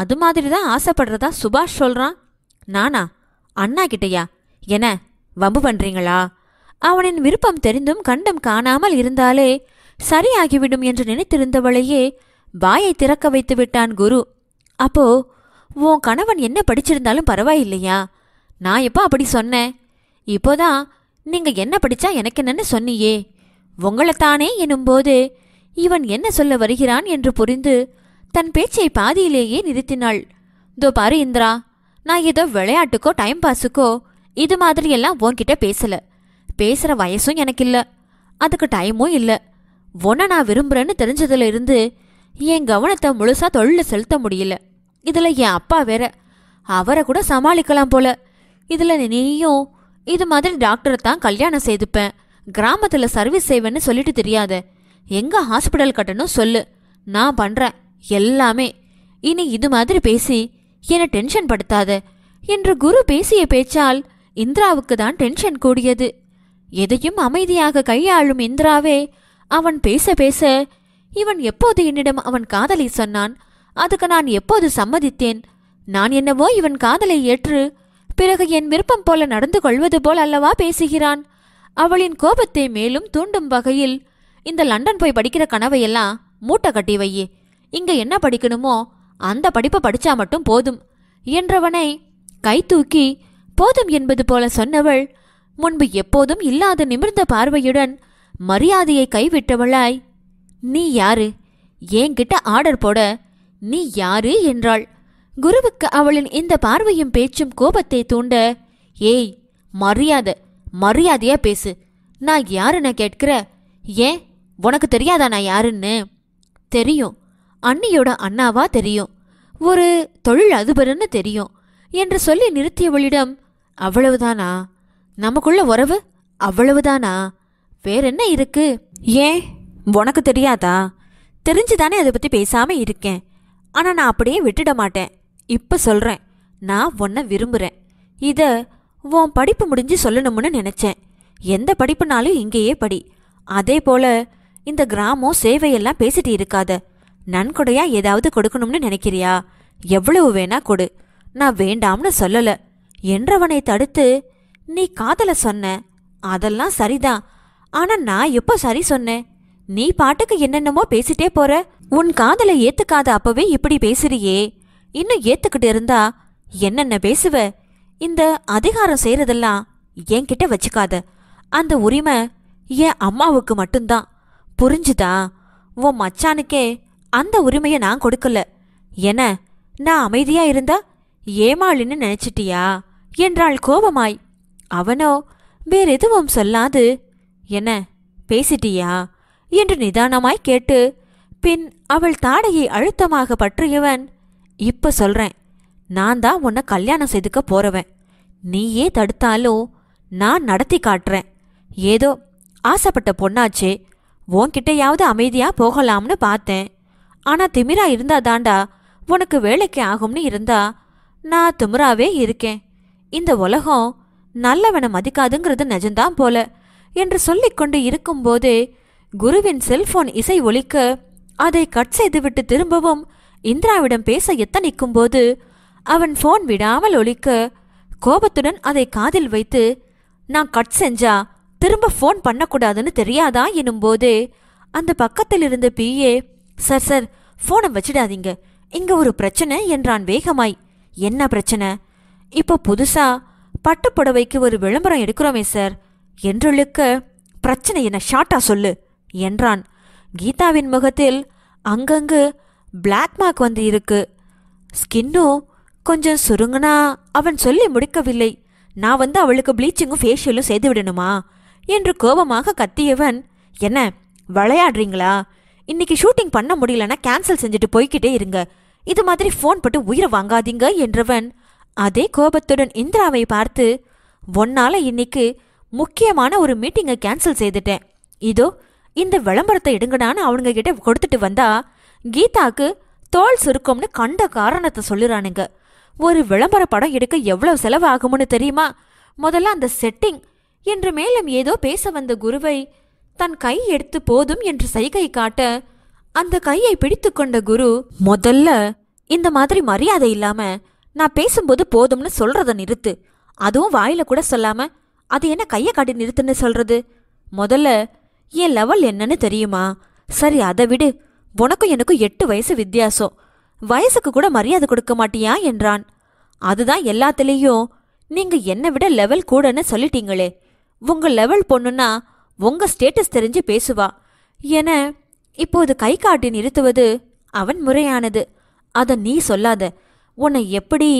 அது மாதிரி தான் ஆசைப்படுறதா சுபாஷ் சொல்கிறான் நானா அண்ணா கிட்டையா என்ன வம்பு பண்ணுறீங்களா அவனின் விருப்பம் தெரிந்தும் கண்டம் காணாமல் இருந்தாலே சரியாகிவிடும் என்று நினைத்திருந்தவளையே வாயை திறக்க வைத்து விட்டான் குரு அப்போ உன் கணவன் என்ன படிச்சிருந்தாலும் பரவாயில்லையா நான் எப்போ அப்படி சொன்னேன் இப்போதான் நீங்கள் என்ன படித்தா எனக்கு என்னன்னு சொன்னியே உங்களைத்தானே எனும்போது இவன் என்ன சொல்ல வருகிறான் என்று புரிந்து தன் பேச்சை பாதியிலேயே நிறுத்தினாள் இதோ பாரு இந்திரா நான் ஏதோ விளையாட்டுக்கோ டைம் பாஸுக்கோ இது எல்லாம் உன்கிட்ட பேசல பேசுற வயசும் எனக்கு இல்ல அதுக்கு டைமும் இல்லை உன்னை நான் விரும்புறேன்னு தெரிஞ்சதுல இருந்து என் கவனத்தை முழுசா தொழிலில் செலுத்த முடியல இதுல என் அப்பா வேற அவரை கூட சமாளிக்கலாம் போல இதுல நீயும் இது மாதிரி டாக்டரை தான் கல்யாணம் செய்துப்பேன் கிராமத்தில் சர்வீஸ் செய்வேன்னு சொல்லிட்டு தெரியாது எங்கே ஹாஸ்பிட்டல் கட்டணும் சொல்லு நான் பண்ணுறேன் எல்லாமே இனி இது மாதிரி பேசி என்னை டென்ஷன் படுத்தாத என்று குரு பேசிய பேச்சால் இந்திராவுக்கு தான் டென்ஷன் கூடியது எதையும் அமைதியாக கையாளும் இந்திராவே அவன் பேச பேச இவன் எப்போது என்னிடம் அவன் காதலை சொன்னான் அதுக்கு நான் எப்போது சம்மதித்தேன் நான் என்னவோ இவன் காதலை ஏற்று பிறகு என் விருப்பம் போல நடந்து கொள்வது போல் அல்லவா பேசுகிறான் அவளின் கோபத்தை மேலும் தூண்டும் வகையில் இந்த லண்டன் போய் படிக்கிற கனவையெல்லாம் மூட்டை கட்டி வையே இங்க என்ன படிக்கணுமோ அந்த படிப்பை படிச்சா மட்டும் போதும் என்றவனை கை தூக்கி போதும் என்பது போல சொன்னவள் முன்பு எப்போதும் இல்லாத நிமிர்ந்த பார்வையுடன் மரியாதையை கைவிட்டவளாய் நீ யாரு என்கிட்ட ஆர்டர் போட நீ யாரு என்றாள் குருவுக்கு அவளின் இந்த பார்வையும் பேச்சும் கோபத்தை தூண்ட ஏய் மரியாதை மரியாதையா பேசு நான் யாருன்னு கேட்கிற ஏன் உனக்கு தெரியாதா நான் யாருன்னு தெரியும் அன்னியோட அண்ணாவா தெரியும் ஒரு தொழில் அதிபர்னு தெரியும் என்று சொல்லி நிறுத்தியவளிடம் அவ்வளவுதானா நமக்குள்ள உறவு அவ்வளவுதானா வேற என்ன இருக்கு ஏன் உனக்கு தெரியாதா தெரிஞ்சுதானே அதை பற்றி பேசாமல் இருக்கேன் ஆனால் நான் அப்படியே விட்டுட மாட்டேன் இப்போ சொல்கிறேன் நான் உன்னை விரும்புகிறேன் இதை உன் படிப்பு முடிஞ்சு சொல்லணும்னு நினைச்சேன் எந்த படிப்புனாலும் இங்கேயே படி அதே போல இந்த கிராமம் சேவையெல்லாம் பேசிட்டு இருக்காத நன்கொடையா ஏதாவது கொடுக்கணும்னு நினைக்கிறியா எவ்வளவு வேணா கொடு நான் வேண்டாம்னு சொல்லல என்றவனை தடுத்து நீ காதல சொன்ன அதெல்லாம் சரிதான் ஆனா நான் எப்போ சரி சொன்னேன் நீ பாட்டுக்கு என்னென்னமோ பேசிட்டே போற உன் காதலை ஏத்துக்காத அப்பவே இப்படி பேசுறியே இன்னும் ஏத்துக்கிட்டு இருந்தா என்னென்ன பேசுவ இந்த அதிகாரம் செய்யறதெல்லாம் என்கிட்ட வச்சுக்காத அந்த உரிமை என் அம்மாவுக்கு மட்டும்தான் புரிஞ்சுதா உன் மச்சானுக்கே அந்த உரிமையை நான் கொடுக்கல என நான் அமைதியா இருந்தா ஏமாளின்னு நினைச்சிட்டியா என்றாள் கோபமாய் அவனோ வேற எதுவும் சொல்லாது என்ன பேசிட்டியா என்று நிதானமாய் கேட்டு பின் அவள் தாடையை அழுத்தமாக பற்றியவன் இப்ப சொல்றேன் நான் தான் உன்னை கல்யாணம் செய்துக்க போறவன் நீயே தடுத்தாலும் நான் நடத்தி காட்டுறேன் ஏதோ ஆசைப்பட்ட பொண்ணாச்சே உன்கிட்டயாவது அமைதியா போகலாம்னு பார்த்தேன் ஆனா திமிரா இருந்தா தாண்டா உனக்கு வேலைக்கு ஆகும்னு இருந்தா நான் திமிராவே இருக்கேன் இந்த உலகம் நல்லவனை மதிக்காதுங்கிறது நிஜம்தான் போல என்று சொல்லிக்கொண்டு இருக்கும்போது குருவின் செல்போன் இசை ஒலிக்க அதை கட் செய்துவிட்டு திரும்பவும் இந்திராவிடம் பேச எத்தனைக்கும் போது அவன் ஃபோன் விடாமல் ஒழிக்க கோபத்துடன் அதை காதில் வைத்து நான் கட் செஞ்சா திரும்ப ஃபோன் பண்ணக்கூடாதுன்னு தெரியாதா போது அந்த பக்கத்தில் இருந்த பிஏ சார் சார் ஃபோனை வச்சிடாதீங்க இங்க ஒரு பிரச்சனை என்றான் வேகமாய் என்ன பிரச்சனை இப்போ புதுசா பட்டுப்புடவைக்கு ஒரு விளம்பரம் எடுக்கிறோமே சார் என்றொழுக்க பிரச்சனை என்ன ஷார்ட்டா சொல்லு என்றான் கீதாவின் முகத்தில் அங்கங்கு பிளாக் மார்க் வந்து இருக்கு ஸ்கின்னும் கொஞ்சம் சுருங்கனா அவன் சொல்லி முடிக்கவில்லை நான் வந்து அவளுக்கு ப்ளீச்சிங்கும் ஃபேஷியலும் செய்து விடணுமா என்று கோபமாக கத்தியவன் என்ன விளையாடுறீங்களா இன்னைக்கு ஷூட்டிங் பண்ண முடியலன்னா கேன்சல் செஞ்சுட்டு போய்கிட்டே இருங்க இது மாதிரி ஃபோன் போட்டு உயிரை வாங்காதீங்க என்றவன் அதே கோபத்துடன் இந்திராவை பார்த்து ஒன்னால இன்னைக்கு முக்கியமான ஒரு மீட்டிங்கை கேன்சல் செய்துட்டேன் இதோ இந்த விளம்பரத்தை எடுங்கடான்னு அவனுங்க கிட்ட கொடுத்துட்டு வந்தா கீதாக்கு தோல் சுருக்கம்னு கண்ட காரணத்தை சொல்லுறானுங்க ஒரு விளம்பர படம் எடுக்க எவ்வளவு செலவு ஆகும்னு தெரியுமா முதல்ல அந்த செட்டிங் என்று மேலும் ஏதோ பேச வந்த குருவை தன் கை எடுத்து போதும் என்று சைகை காட்ட அந்த கையை பிடித்து கொண்ட குரு முதல்ல இந்த மாதிரி மரியாதை இல்லாம நான் பேசும்போது போதும்னு சொல்றத நிறுத்து அதுவும் வாயில கூட சொல்லாம அது என்ன கையை காட்டி நிறுத்துன்னு சொல்றது முதல்ல என் லெவல் என்னன்னு தெரியுமா சரி அதை விடு உனக்கும் எனக்கும் எட்டு வயசு வித்தியாசம் வயசுக்கு கூட மரியாதை கொடுக்க மாட்டியா என்றான் அதுதான் எல்லாத்துலேயும் நீங்க என்னை விட லெவல் கூடன்னு சொல்லிட்டீங்களே உங்க லெவல் பொண்ணுன்னா உங்க ஸ்டேட்டஸ் தெரிஞ்சு பேசுவா என இப்போது கை காட்டி நிறுத்துவது அவன் முறையானது அதை நீ சொல்லாத உன்னை எப்படி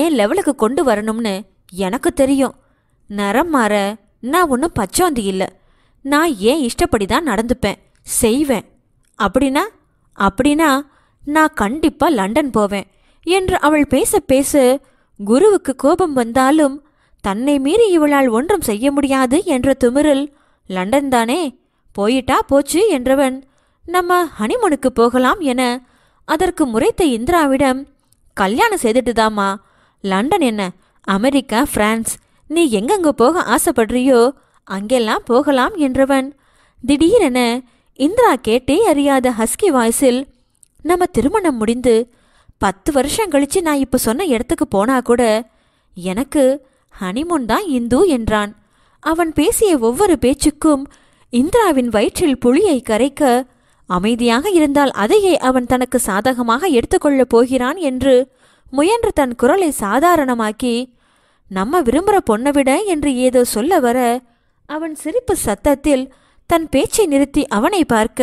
ஏன் லெவலுக்கு கொண்டு வரணும்னு எனக்கு தெரியும் நரம் மாற நான் ஒன்றும் பச்சோந்தி இல்லை நான் ஏன் இஷ்டப்படி தான் நடந்துப்பேன் செய்வேன் அப்படின்னா அப்படின்னா நான் கண்டிப்பா லண்டன் போவேன் என்று அவள் பேச பேச குருவுக்கு கோபம் வந்தாலும் தன்னை மீறி இவளால் ஒன்றும் செய்ய முடியாது என்ற துமிரில் லண்டன் தானே போயிட்டா போச்சு என்றவன் நம்ம ஹனிமூனுக்கு போகலாம் என அதற்கு முறைத்த இந்திராவிடம் கல்யாணம் செய்துட்டுதாம்மா லண்டன் என்ன அமெரிக்கா பிரான்ஸ் நீ எங்கெங்க போக ஆசைப்படுறியோ அங்கெல்லாம் போகலாம் என்றவன் திடீரென இந்திரா கேட்டே அறியாத ஹஸ்கி வாய்ஸில் நம்ம திருமணம் முடிந்து பத்து வருஷம் கழிச்சு நான் இப்போ சொன்ன இடத்துக்கு போனா கூட எனக்கு ஹனிமூன் தான் இந்து என்றான் அவன் பேசிய ஒவ்வொரு பேச்சுக்கும் இந்திராவின் வயிற்றில் புளியை கரைக்க அமைதியாக இருந்தால் அதையே அவன் தனக்கு சாதகமாக எடுத்துக்கொள்ளப் போகிறான் என்று முயன்று தன் குரலை சாதாரணமாக்கி நம்ம விரும்புகிற பொண்ணை விட என்று ஏதோ சொல்ல வர அவன் சிரிப்பு சத்தத்தில் தன் பேச்சை நிறுத்தி அவனை பார்க்க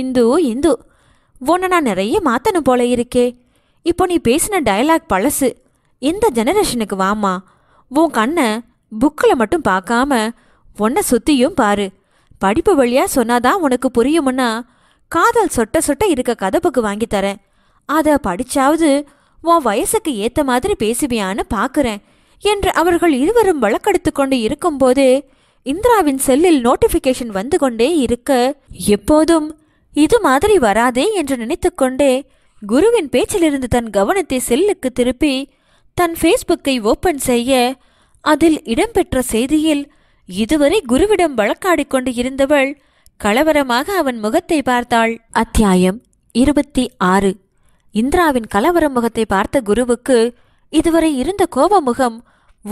இந்து இந்து உன்னை நான் நிறைய மாத்தணும் போல இருக்கே இப்போ நீ பேசின டயலாக் பழசு இந்த ஜெனரேஷனுக்கு வாமா உன் கண்ணை புக்கில் மட்டும் பார்க்காம உன்னை சுத்தியும் பாரு படிப்பு வழியா சொன்னாதான் உனக்கு புரியும்னா காதல் சொட்ட சொட்ட இருக்க கதப்புக்கு வாங்கி தரேன் அதை படிச்சாவது உன் வயசுக்கு ஏத்த மாதிரி பேசுவியான்னு பார்க்குறேன் என்று அவர்கள் இருவரும் வழக்கெடுத்து கொண்டு இருக்கும்போது இந்திராவின் செல்லில் நோட்டிஃபிகேஷன் வந்து கொண்டே இருக்க எப்போதும் இது மாதிரி வராதே என்று நினைத்துக்கொண்டே குருவின் பேச்சிலிருந்து தன் கவனத்தை செல்லுக்கு திருப்பி தன் ஃபேஸ்புக்கை ஓபன் செய்ய அதில் இடம்பெற்ற செய்தியில் இதுவரை குருவிடம் வழக்காடி கொண்டு இருந்தவள் கலவரமாக அவன் முகத்தை பார்த்தாள் அத்தியாயம் இருபத்தி ஆறு இந்திராவின் கலவர முகத்தை பார்த்த குருவுக்கு இதுவரை இருந்த கோப முகம்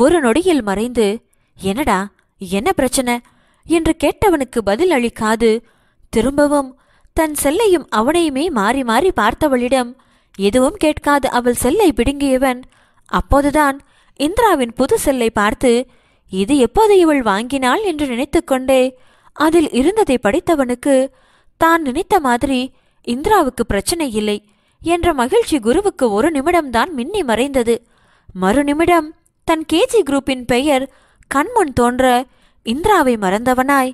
ஒரு நொடியில் மறைந்து என்னடா என்ன பிரச்சனை என்று கேட்டவனுக்கு பதில் அளிக்காது திரும்பவும் தன் செல்லையும் அவனையுமே மாறி மாறி பார்த்தவளிடம் எதுவும் கேட்காது அவள் செல்லை பிடுங்கியவன் அப்போதுதான் இந்திராவின் புது செல்லை பார்த்து இது எப்போது இவள் வாங்கினாள் என்று நினைத்துக்கொண்டே அதில் இருந்ததை படித்தவனுக்கு தான் நினைத்த மாதிரி இந்திராவுக்கு பிரச்சனை இல்லை என்ற மகிழ்ச்சி குருவுக்கு ஒரு நிமிடம்தான் மின்னி மறைந்தது மறு நிமிடம் தன் கேஜி குரூப்பின் பெயர் கண்முன் தோன்ற இந்திராவை மறந்தவனாய்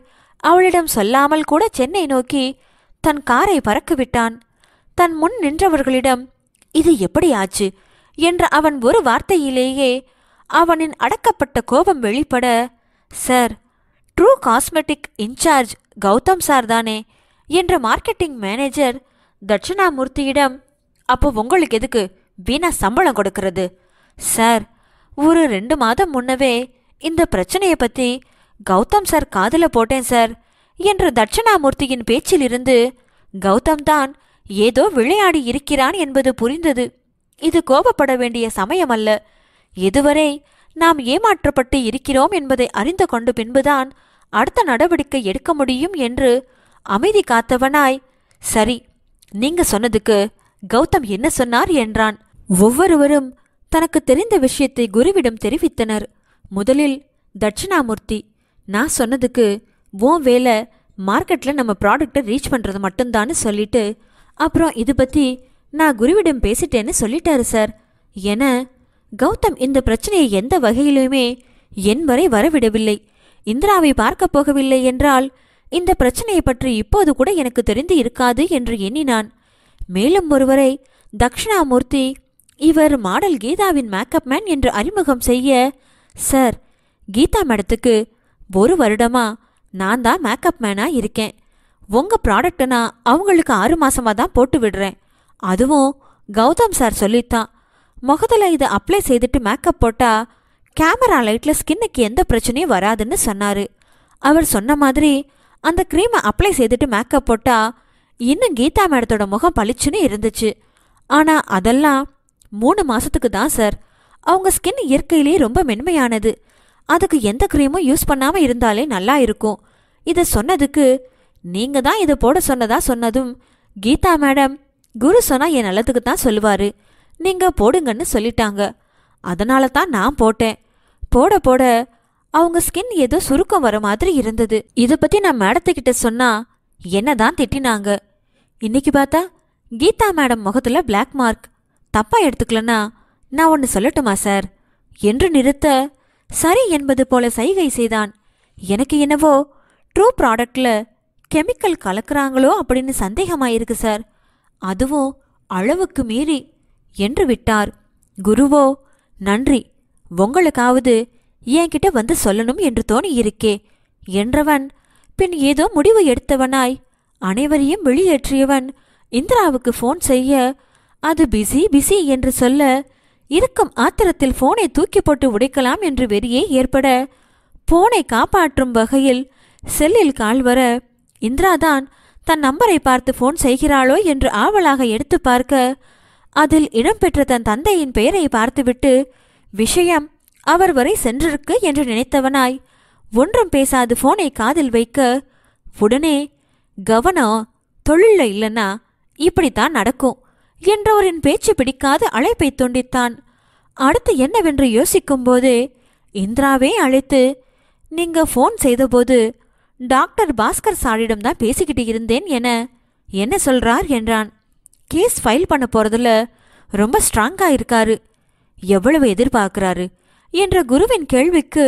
அவளிடம் சொல்லாமல் கூட சென்னை நோக்கி தன் காரை பறக்குவிட்டான் தன் முன் நின்றவர்களிடம் இது எப்படி ஆச்சு என்ற அவன் ஒரு வார்த்தையிலேயே அவனின் அடக்கப்பட்ட கோபம் வெளிப்பட sir true cosmetic in-charge Gautam sir தானே என்ற மார்க்கெட்டிங் மேனேஜர் தட்சிணாமூர்த்தியிடம் அப்போ உங்களுக்கு எதுக்கு வீணா சம்பளம் கொடுக்கறது சார் ஒரு ரெண்டு மாதம் முன்னவே இந்த பிரச்சனையை பற்றி கௌதம் சார் காதில் போட்டேன் சார் என்று தட்சணாமூர்த்தியின் பேச்சிலிருந்து கௌதம் தான் ஏதோ விளையாடி இருக்கிறான் என்பது புரிந்தது இது கோபப்பட வேண்டிய சமயமல்ல இதுவரை நாம் ஏமாற்றப்பட்டு இருக்கிறோம் என்பதை அறிந்து கொண்டு பின்புதான் அடுத்த நடவடிக்கை எடுக்க முடியும் என்று அமைதி காத்தவனாய் சரி நீங்க சொன்னதுக்கு கௌதம் என்ன சொன்னார் என்றான் ஒவ்வொருவரும் தனக்கு தெரிந்த விஷயத்தை குருவிடம் தெரிவித்தனர் முதலில் தட்சிணாமூர்த்தி நான் சொன்னதுக்கு உன் வேலை மார்க்கெட்டில் நம்ம ப்ராடக்டை ரீச் பண்ணுறது மட்டும்தான்னு சொல்லிட்டு அப்புறம் இது பற்றி நான் குருவிடம் பேசிட்டேன்னு சொல்லிட்டாரு சார் என கௌதம் இந்த பிரச்சனையை எந்த வகையிலுமே என் வரை வரவிடவில்லை இந்திராவை பார்க்க போகவில்லை என்றால் இந்த பிரச்சனையை பற்றி இப்போது கூட எனக்கு தெரிந்து இருக்காது என்று எண்ணினான் மேலும் ஒருவரை தக்ஷணாமூர்த்தி இவர் மாடல் கீதாவின் மேக்கப் மேன் என்று அறிமுகம் செய்ய சார் கீதா மேடத்துக்கு ஒரு வருடமா நான் தான் மேக்கப் மேனாக இருக்கேன் உங்கள் ப்ராடக்ட்டை நான் அவங்களுக்கு ஆறு மாதமாக தான் போட்டு விடுறேன் அதுவும் கௌதம் சார் சொல்லித்தான் முகத்தில் இதை அப்ளை செய்துட்டு மேக்கப் போட்டால் கேமரா லைட்டில் ஸ்கின்னுக்கு எந்த பிரச்சனையும் வராதுன்னு சொன்னார் அவர் சொன்ன மாதிரி அந்த க்ரீமை அப்ளை செய்துட்டு மேக்கப் போட்டால் இன்னும் கீதா மேடத்தோட முகம் பளிச்சுன்னு இருந்துச்சு ஆனால் அதெல்லாம் மூணு மாதத்துக்கு தான் சார் அவங்க ஸ்கின் இயற்கையிலேயே ரொம்ப மென்மையானது அதுக்கு எந்த க்ரீமும் யூஸ் பண்ணாமல் இருந்தாலே நல்லா இருக்கும் இதை சொன்னதுக்கு நீங்க தான் இதை போட சொன்னதா சொன்னதும் கீதா மேடம் குரு சொன்னா என் நல்லதுக்கு தான் சொல்லுவாரு நீங்க போடுங்கன்னு சொல்லிட்டாங்க அதனால தான் நான் போட்டேன் போட போட அவங்க ஸ்கின் ஏதோ சுருக்கம் வர மாதிரி இருந்தது இதை பத்தி நான் மேடத்துக்கிட்ட சொன்னா என்ன தான் திட்டினாங்க இன்னைக்கு பார்த்தா கீதா மேடம் முகத்துல பிளாக் மார்க் தப்பா எடுத்துக்கலன்னா நான் ஒன்று சொல்லட்டுமா சார் என்று நிறுத்த சரி என்பது போல சைகை செய்தான் எனக்கு என்னவோ ட்ரூ ப்ராடக்டில் கெமிக்கல் கலக்குறாங்களோ அப்படின்னு சந்தேகமாயிருக்கு சார் அதுவும் அளவுக்கு மீறி என்று விட்டார் குருவோ நன்றி உங்களுக்காவது என்கிட்ட வந்து சொல்லணும் என்று தோணியிருக்கே என்றவன் பின் ஏதோ முடிவு எடுத்தவனாய் அனைவரையும் வெளியேற்றியவன் இந்திராவுக்கு ஃபோன் செய்ய அது பிஸி பிஸி என்று சொல்ல இருக்கும் ஆத்திரத்தில் போனை தூக்கி போட்டு உடைக்கலாம் என்று வெறியே ஏற்பட போனை காப்பாற்றும் வகையில் செல்லில் கால் வர இந்திராதான் தன் நம்பரை பார்த்து போன் செய்கிறாளோ என்று ஆவலாக எடுத்து பார்க்க அதில் இடம்பெற்ற தன் தந்தையின் பெயரை பார்த்துவிட்டு விஷயம் அவர் வரை சென்றிருக்கு என்று நினைத்தவனாய் ஒன்றும் பேசாது போனை காதில் வைக்க உடனே கவனம் தொழில இல்லைன்னா இப்படித்தான் நடக்கும் என்றவரின் பேச்சு பிடிக்காத அழைப்பை துண்டித்தான் அடுத்து என்னவென்று யோசிக்கும்போது இந்திராவே அழைத்து நீங்க ஃபோன் செய்தபோது டாக்டர் பாஸ்கர் சாரிடம் தான் பேசிக்கிட்டு இருந்தேன் என என்ன சொல்றார் என்றான் கேஸ் ஃபைல் பண்ண போறதுல ரொம்ப ஸ்ட்ராங்காக இருக்காரு எவ்வளவு எதிர்பார்க்கிறாரு என்ற குருவின் கேள்விக்கு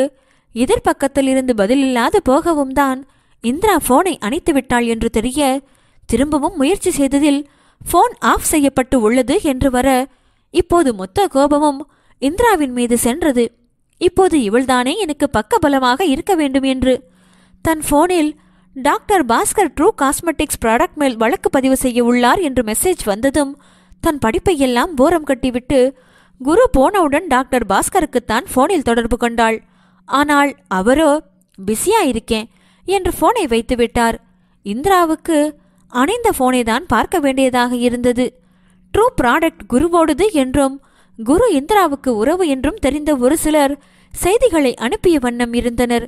எதிர்பக்கத்தில் இருந்து பதிலில்லாது போகவும் தான் இந்திரா போனை அணைத்து விட்டாள் என்று தெரிய திரும்பவும் முயற்சி செய்ததில் ஃபோன் ஆஃப் செய்யப்பட்டு உள்ளது என்று வர இப்போது மொத்த கோபமும் இந்திராவின் மீது சென்றது இப்போது இவள்தானே எனக்கு பக்கபலமாக இருக்க வேண்டும் என்று தன் ஃபோனில் doctor Bhaskar true cosmetics product மேல் வழக்கு பதிவு செய்ய உள்ளார் என்று மெசேஜ் வந்ததும் தன் படிப்பையெல்லாம் போரம் கட்டிவிட்டு குரு போனவுடன் டாக்டர் பாஸ்கருக்குத்தான் ஃபோனில் தொடர்பு கொண்டாள் ஆனால் அவரோ பிஸியா இருக்கேன் என்று ஃபோனை வைத்துவிட்டார் இந்திராவுக்கு அணைந்த போனை தான் பார்க்க வேண்டியதாக இருந்தது ட்ரூ ப்ராடக்ட் குருவோடது என்றும் குரு இந்திராவுக்கு உறவு என்றும் தெரிந்த ஒரு சிலர் செய்திகளை அனுப்பிய வண்ணம் இருந்தனர்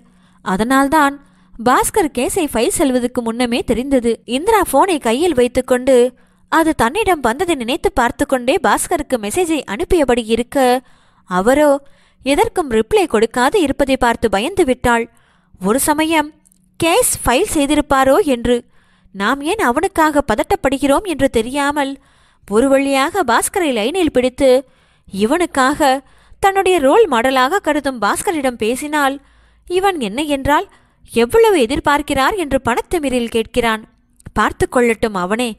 அதனால்தான் பாஸ்கர் கேஸை ஃபைல் செல்வதற்கு முன்னமே தெரிந்தது இந்திரா போனை கையில் வைத்துக்கொண்டு அது தன்னிடம் வந்ததை நினைத்து பார்த்து கொண்டே பாஸ்கருக்கு மெசேஜை அனுப்பியபடி இருக்க அவரோ எதற்கும் ரிப்ளை கொடுக்காது இருப்பதை பார்த்து பயந்து விட்டாள் ஒரு சமயம் கேஸ் ஃபைல் செய்திருப்பாரோ என்று நாம் ஏன் அவனுக்காக பதட்டப்படுகிறோம் என்று தெரியாமல் ஒரு வழியாக பாஸ்கரை லைனில் பிடித்து இவனுக்காக தன்னுடைய ரோல் மாடலாக கருதும் பாஸ்கரிடம் பேசினால் இவன் என்ன என்றால் எவ்வளவு எதிர்பார்க்கிறார் என்று பணத்திமிரில் கேட்கிறான் பார்த்து கொள்ளட்டும் அவனே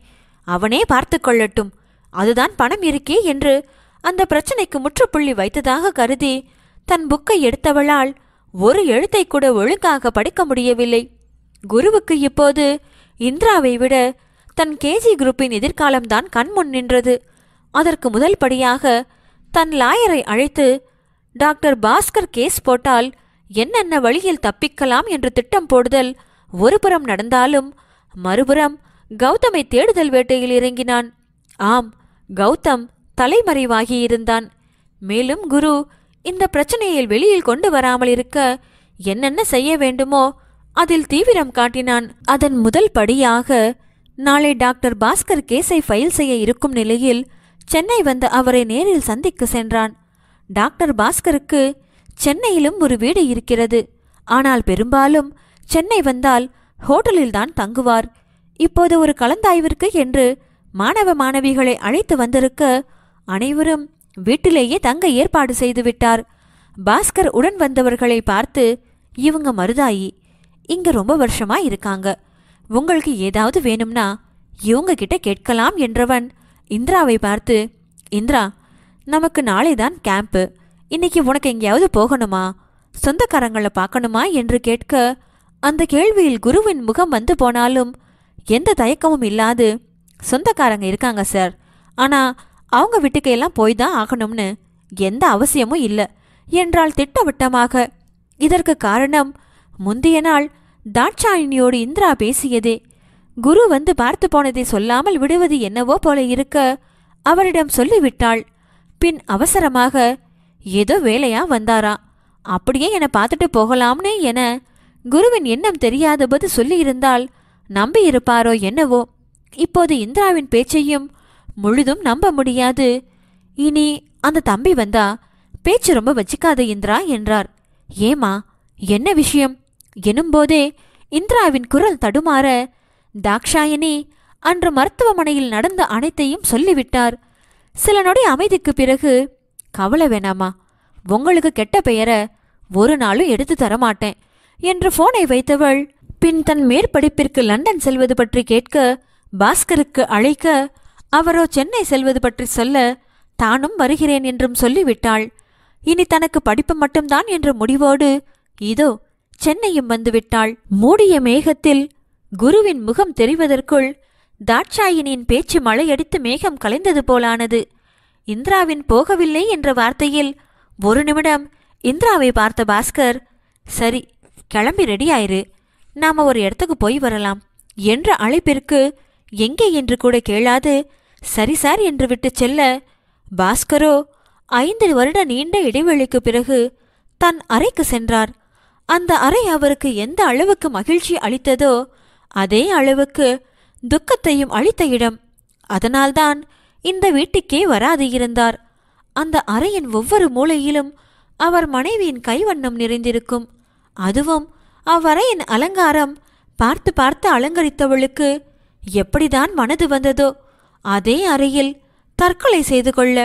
அவனே பார்த்து கொள்ளட்டும் அதுதான் பணம் இருக்கே என்று அந்த பிரச்சனைக்கு முற்றுப்புள்ளி வைத்ததாக கருதி தன் புக்கை எடுத்தவளால் ஒரு எழுத்தை கூட ஒழுங்காக படிக்க முடியவில்லை குருவுக்கு இப்போது இந்திராவை விட தன் கேஜி குரூப்பின் எதிர்காலம்தான் கண்முன் நின்றது அதற்கு முதல் படியாக தன் லாயரை அழைத்து டாக்டர் பாஸ்கர் கேஸ் போட்டால் என்னென்ன வழியில் தப்பிக்கலாம் என்று திட்டம் போடுதல் ஒருபுறம் நடந்தாலும் மறுபுறம் கௌதமை தேடுதல் வேட்டையில் இறங்கினான் ஆம் கௌதம் தலைமறைவாகியிருந்தான் மேலும் குரு இந்த பிரச்சனையில் வெளியில் கொண்டு வராமல் இருக்க என்னென்ன செய்ய வேண்டுமோ அதில் தீவிரம் காட்டினான் அதன் முதல் படியாக நாளை டாக்டர் பாஸ்கர் கேஸை ஃபைல் செய்ய இருக்கும் நிலையில் சென்னை வந்து அவரை நேரில் சந்திக்க சென்றான் டாக்டர் பாஸ்கருக்கு சென்னையிலும் ஒரு வீடு இருக்கிறது ஆனால் பெரும்பாலும் சென்னை வந்தால் ஹோட்டலில் தான் தங்குவார் இப்போது ஒரு கலந்தாய்விற்கு என்று மாணவ மாணவிகளை அழைத்து வந்திருக்க அனைவரும் வீட்டிலேயே தங்க ஏற்பாடு செய்துவிட்டார் பாஸ்கர் உடன் வந்தவர்களை பார்த்து இவங்க மருதாயி இங்கே ரொம்ப வருஷமா இருக்காங்க உங்களுக்கு ஏதாவது வேணும்னா இவங்க கிட்ட கேட்கலாம் என்றவன் இந்திராவை பார்த்து இந்திரா நமக்கு நாளை தான் கேம்ப்பு இன்னைக்கு உனக்கு எங்கேயாவது போகணுமா சொந்தக்காரங்களை பார்க்கணுமா என்று கேட்க அந்த கேள்வியில் குருவின் முகம் வந்து போனாலும் எந்த தயக்கமும் இல்லாது சொந்தக்காரங்க இருக்காங்க சார் ஆனால் அவங்க வீட்டுக்கையெல்லாம் போய் தான் ஆகணும்னு எந்த அவசியமும் இல்லை என்றால் திட்டவட்டமாக இதற்கு காரணம் முந்தைய நாள் தாட்சாயினியோடு இந்திரா பேசியதே குரு வந்து பார்த்து போனதை சொல்லாமல் விடுவது என்னவோ போல இருக்க அவரிடம் சொல்லிவிட்டாள் பின் அவசரமாக ஏதோ வேலையா வந்தாரா அப்படியே என்னை பார்த்துட்டு போகலாம்னே என குருவின் எண்ணம் தெரியாதபோது சொல்லியிருந்தால் நம்பியிருப்பாரோ என்னவோ இப்போது இந்திராவின் பேச்சையும் முழுதும் நம்ப முடியாது இனி அந்த தம்பி வந்தா பேச்சு ரொம்ப வச்சுக்காத இந்திரா என்றார் ஏமா என்ன விஷயம் எனும்போதே இந்திராவின் குரல் தடுமாற தாக்ஷாயினி அன்று மருத்துவமனையில் நடந்த அனைத்தையும் சொல்லிவிட்டார் சில நொடி அமைதிக்கு பிறகு கவலை வேணாமா உங்களுக்கு கெட்ட பெயரை ஒரு நாளும் எடுத்து தரமாட்டேன் என்று போனை வைத்தவள் பின் தன் மேற்படிப்பிற்கு லண்டன் செல்வது பற்றி கேட்க பாஸ்கருக்கு அழைக்க அவரோ சென்னை செல்வது பற்றி சொல்ல தானும் வருகிறேன் என்றும் சொல்லிவிட்டாள் இனி தனக்கு படிப்பு மட்டும்தான் என்ற முடிவோடு இதோ சென்னையும் வந்துவிட்டாள் மூடிய மேகத்தில் குருவின் முகம் தெரிவதற்குள் தாட்சாயினியின் பேச்சு மழையடித்து மேகம் கலைந்தது போலானது இந்திராவின் போகவில்லை என்ற வார்த்தையில் ஒரு நிமிடம் இந்திராவை பார்த்த பாஸ்கர் சரி கிளம்பி ரெடியாயிரு நாம ஒரு இடத்துக்கு போய் வரலாம் என்ற அழைப்பிற்கு எங்கே என்று கூட கேளாது சரி சார் என்று விட்டு செல்ல பாஸ்கரோ ஐந்து வருட நீண்ட இடைவெளிக்கு பிறகு தன் அறைக்கு சென்றார் அந்த அறை அவருக்கு எந்த அளவுக்கு மகிழ்ச்சி அளித்ததோ அதே அளவுக்கு துக்கத்தையும் அளித்த இடம் அதனால்தான் இந்த வீட்டுக்கே வராது இருந்தார் அந்த அறையின் ஒவ்வொரு மூலையிலும் அவர் மனைவியின் கைவண்ணம் நிறைந்திருக்கும் அதுவும் அவ்வறையின் அலங்காரம் பார்த்து பார்த்து அலங்கரித்தவளுக்கு எப்படிதான் மனது வந்ததோ அதே அறையில் தற்கொலை செய்து கொள்ள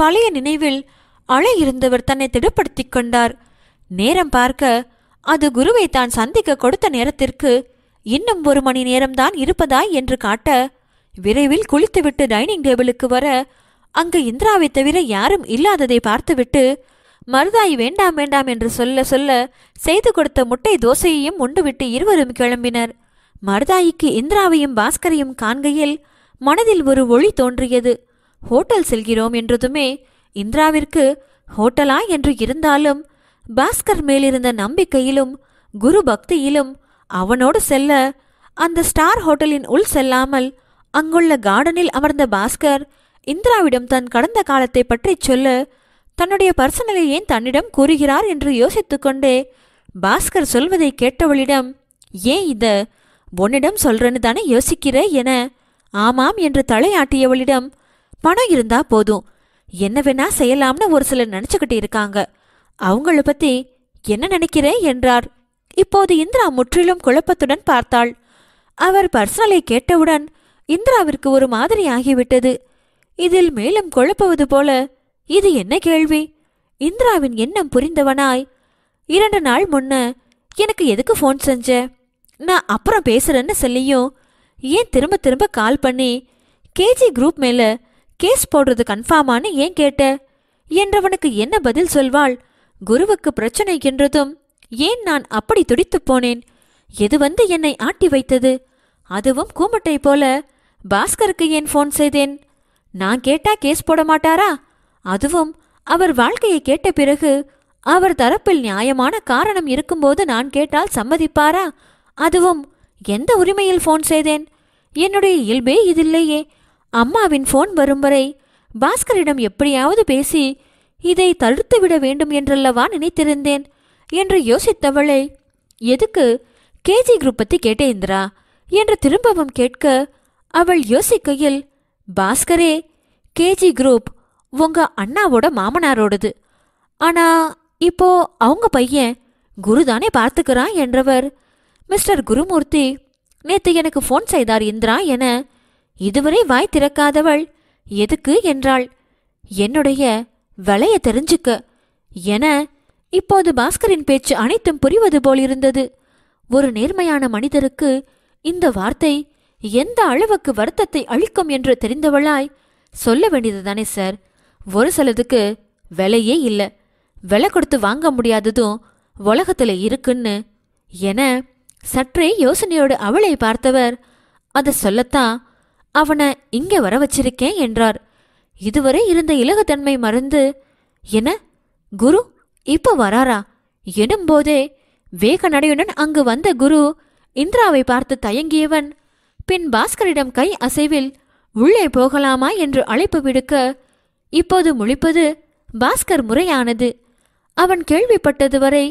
பழைய நினைவில் அலை இருந்தவர் தன்னை திடப்படுத்திக் கொண்டார் நேரம் பார்க்க அது குருவை தான் சந்திக்க கொடுத்த நேரத்திற்கு இன்னும் ஒரு மணி நேரம்தான் இருப்பதாய் என்று காட்ட விரைவில் குளித்துவிட்டு டைனிங் டேபிளுக்கு வர அங்கு இந்திராவை தவிர யாரும் இல்லாததை பார்த்துவிட்டு மருதாய் வேண்டாம் வேண்டாம் என்று சொல்ல சொல்ல செய்து கொடுத்த முட்டை தோசையையும் உண்டுவிட்டு இருவரும் கிளம்பினர் மருதாயிக்கு இந்திராவையும் பாஸ்கரையும் காண்கையில் மனதில் ஒரு ஒளி தோன்றியது ஹோட்டல் செல்கிறோம் என்றதுமே இந்திராவிற்கு ஹோட்டலா என்று இருந்தாலும் பாஸ்கர் மேலிருந்த நம்பிக்கையிலும் குரு பக்தியிலும் அவனோடு செல்ல அந்த ஸ்டார் ஹோட்டலின் உள் செல்லாமல் அங்குள்ள கார்டனில் அமர்ந்த பாஸ்கர் இந்திராவிடம் தன் கடந்த காலத்தை பற்றி சொல்ல தன்னுடைய பர்சனலை ஏன் தன்னிடம் கூறுகிறார் என்று யோசித்துக்கொண்டே பாஸ்கர் சொல்வதை கேட்டவளிடம் ஏன் இத உன்னிடம் சொல்றேன்னு தானே யோசிக்கிற என ஆமாம் என்று தலையாட்டியவளிடம் பணம் இருந்தா போதும் என்ன வேணா செய்யலாம்னு ஒரு சிலர் நினைச்சுக்கிட்டு இருக்காங்க அவங்கள பத்தி என்ன நினைக்கிறேன் என்றார் இப்போது இந்திரா முற்றிலும் குழப்பத்துடன் பார்த்தாள் அவர் பர்சனலை கேட்டவுடன் இந்திராவிற்கு ஒரு மாதிரி ஆகிவிட்டது இதில் மேலும் குழப்புவது போல இது என்ன கேள்வி இந்திராவின் எண்ணம் புரிந்தவனாய் இரண்டு நாள் முன்ன எனக்கு எதுக்கு ஃபோன் செஞ்ச நான் அப்புறம் பேசுறேன்னு சொல்லியும் ஏன் திரும்ப திரும்ப கால் பண்ணி கேஜி குரூப் மேல கேஸ் போடுறது கன்ஃபார்மானு ஏன் கேட்ட என்றவனுக்கு என்ன பதில் சொல்வாள் குருவுக்கு பிரச்சனை என்றதும் ஏன் நான் அப்படி துடித்துப் போனேன் எது வந்து என்னை ஆட்டி வைத்தது அதுவும் கூமட்டை போல பாஸ்கருக்கு ஏன் ஃபோன் செய்தேன் நான் கேட்டா கேஸ் போட மாட்டாரா அதுவும் அவர் வாழ்க்கையை கேட்ட பிறகு அவர் தரப்பில் நியாயமான காரணம் இருக்கும்போது நான் கேட்டால் சம்மதிப்பாரா அதுவும் எந்த உரிமையில் ஃபோன் செய்தேன் என்னுடைய இயல்பே இதில்லையே அம்மாவின் ஃபோன் வரும் வரை பாஸ்கரிடம் எப்படியாவது பேசி இதை தடுத்துவிட வேண்டும் என்றல்லவா நினைத்திருந்தேன் என்று யோசித்தவளை எதுக்கு கேஜி குரூப் பத்தி கேட்டே இந்திரா என்று திரும்பவும் கேட்க அவள் யோசிக்கையில் பாஸ்கரே கேஜி குரூப் உங்க அண்ணாவோட மாமனாரோடது ஆனா இப்போ அவங்க பையன் குருதானே பார்த்துக்கிறான் என்றவர் மிஸ்டர் குருமூர்த்தி நேத்து எனக்கு போன் செய்தார் இந்திரா என இதுவரை வாய் திறக்காதவள் எதுக்கு என்றாள் என்னுடைய விலைய தெரிஞ்சுக்க என இப்போது பாஸ்கரின் பேச்சு அனைத்தும் புரிவது போலிருந்தது ஒரு நேர்மையான மனிதருக்கு இந்த வார்த்தை எந்த அளவுக்கு வருத்தத்தை அளிக்கும் என்று தெரிந்தவளாய் சொல்ல வேண்டியதுதானே சார் ஒரு சிலதுக்கு விலையே இல்லை விலை கொடுத்து வாங்க முடியாததும் உலகத்தில் இருக்குன்னு என சற்றே யோசனையோடு அவளை பார்த்தவர் அதை சொல்லத்தான் அவனை இங்கே வர வச்சிருக்கேன் என்றார் இதுவரை இருந்த இலகத்தன்மை மறந்து என்ன குரு இப்ப வராரா எனும்போதே வேக நடையுடன் அங்கு வந்த குரு இந்திராவை பார்த்து தயங்கியவன் பின் பாஸ்கரிடம் கை அசைவில் உள்ளே போகலாமா என்று அழைப்பு விடுக்க இப்போது முழிப்பது பாஸ்கர் முறையானது அவன் கேள்விப்பட்டது வரை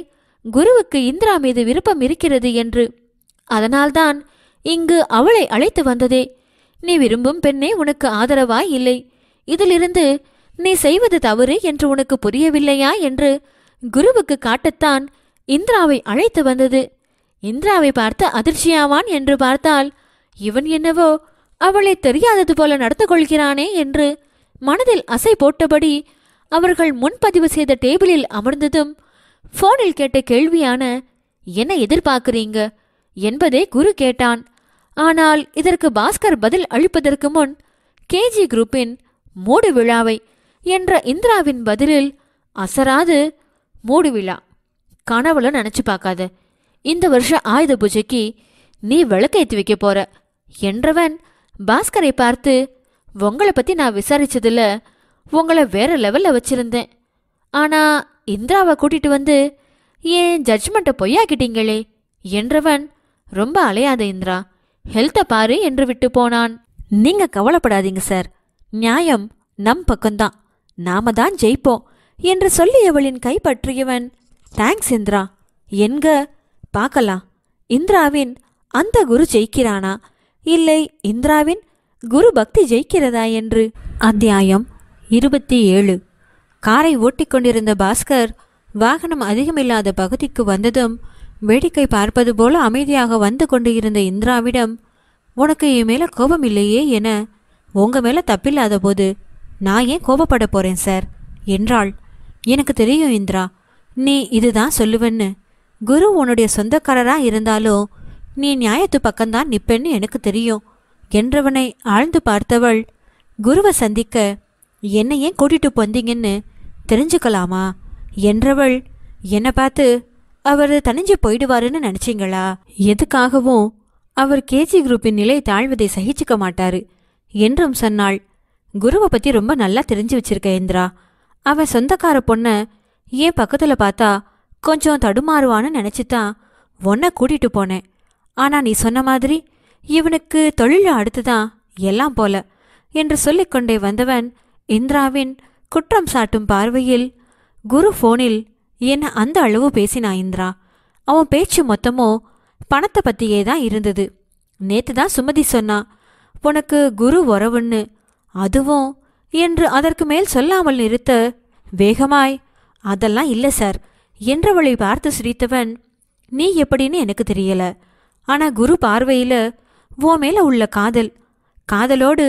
குருவுக்கு இந்திரா மீது விருப்பம் இருக்கிறது என்று அதனால்தான் இங்கு அவளை அழைத்து வந்ததே நீ விரும்பும் பெண்ணே உனக்கு ஆதரவாய் இல்லை இதிலிருந்து நீ செய்வது தவறு என்று உனக்கு புரியவில்லையா என்று குருவுக்கு காட்டத்தான் இந்திராவை அழைத்து வந்தது இந்திராவை பார்த்து அதிர்ச்சியாவான் என்று பார்த்தால் இவன் என்னவோ அவளை தெரியாதது போல நடந்து கொள்கிறானே என்று மனதில் அசை போட்டபடி அவர்கள் முன்பதிவு செய்த டேபிளில் அமர்ந்ததும் போனில் கேட்ட கேள்வியான என்ன எதிர்பார்க்கிறீங்க என்பதை குரு கேட்டான் ஆனால் இதற்கு பாஸ்கர் பதில் அளிப்பதற்கு முன் கேஜி குரூப்பின் மூடு விழாவை என்ற இந்திராவின் பதிலில் அசராது மூடு விழா கனவுல நினைச்சு பார்க்காத இந்த வருஷ ஆயுத பூஜைக்கு நீ விளக்கேத்து வைக்க போற என்றவன் பாஸ்கரை பார்த்து உங்களை பத்தி நான் விசாரிச்சதுல உங்களை வேற லெவல்ல வச்சிருந்தேன் ஆனா இந்திராவை கூட்டிட்டு வந்து ஏன் ஜட்ஜ்மெண்ட்டை பொய்யாக்கிட்டீங்களே என்றவன் ரொம்ப அலையாத இந்திரா ஹெல்த்தை பாரு என்று விட்டு போனான் நீங்க கவலைப்படாதீங்க சார் நியாயம் நம் பக்கம்தான் நாம தான் ஜெயிப்போம் என்று சொல்லியவளின் கை பற்றியவன் தேங்க்ஸ் இந்திரா என்க பார்க்கலாம் இந்திராவின் அந்த குரு ஜெயிக்கிறானா இல்லை இந்திராவின் குரு பக்தி ஜெயிக்கிறதா என்று அத்தியாயம் இருபத்தி ஏழு காரை ஓட்டிக்கொண்டிருந்த பாஸ்கர் வாகனம் அதிகமில்லாத பகுதிக்கு வந்ததும் வேடிக்கை பார்ப்பது போல அமைதியாக வந்து கொண்டு இருந்த இந்திராவிடம் உனக்கு என் மேல கோபம் இல்லையே என உங்க மேலே தப்பில்லாத போது நான் ஏன் கோபப்பட போறேன் சார் என்றாள் எனக்கு தெரியும் இந்திரா நீ இதுதான் சொல்லுவேன்னு குரு உன்னுடைய சொந்தக்காரராக இருந்தாலும் நீ நியாயத்து பக்கம்தான் நிப்பேன்னு எனக்கு தெரியும் என்றவனை ஆழ்ந்து பார்த்தவள் குருவை சந்திக்க என்னை ஏன் கூட்டிட்டு போந்தீங்கன்னு தெரிஞ்சுக்கலாமா என்றவள் என்னை பார்த்து அவர் தனிஞ்சு போயிடுவாருன்னு நினைச்சிங்களா எதுக்காகவும் அவர் கேஜி குரூப்பின் நிலை தாழ்வதை சகிச்சுக்க மாட்டாரு என்றும் சொன்னாள் குருவை பத்தி ரொம்ப நல்லா தெரிஞ்சு வச்சிருக்க இந்திரா அவ சொந்தக்கார பொண்ண ஏன் பக்கத்துல பார்த்தா கொஞ்சம் தடுமாறுவான்னு நினைச்சுதான் உன்ன கூட்டிட்டு போனேன் ஆனா நீ சொன்ன மாதிரி இவனுக்கு தொழில் அடுத்துதான் எல்லாம் போல என்று சொல்லிக்கொண்டே வந்தவன் இந்திராவின் குற்றம் சாட்டும் பார்வையில் குரு ஃபோனில் என்ன அந்த அளவு பேசினா இந்திரா அவன் பேச்சு மொத்தமோ பணத்தை பத்தியே தான் இருந்தது நேத்து தான் சுமதி சொன்னா உனக்கு குரு உறவுன்னு அதுவும் என்று அதற்கு மேல் சொல்லாமல் நிறுத்த வேகமாய் அதெல்லாம் இல்லை சார் என்றவளை பார்த்து சிரித்தவன் நீ எப்படின்னு எனக்கு தெரியல ஆனா குரு பார்வையில ஓ மேல உள்ள காதல் காதலோடு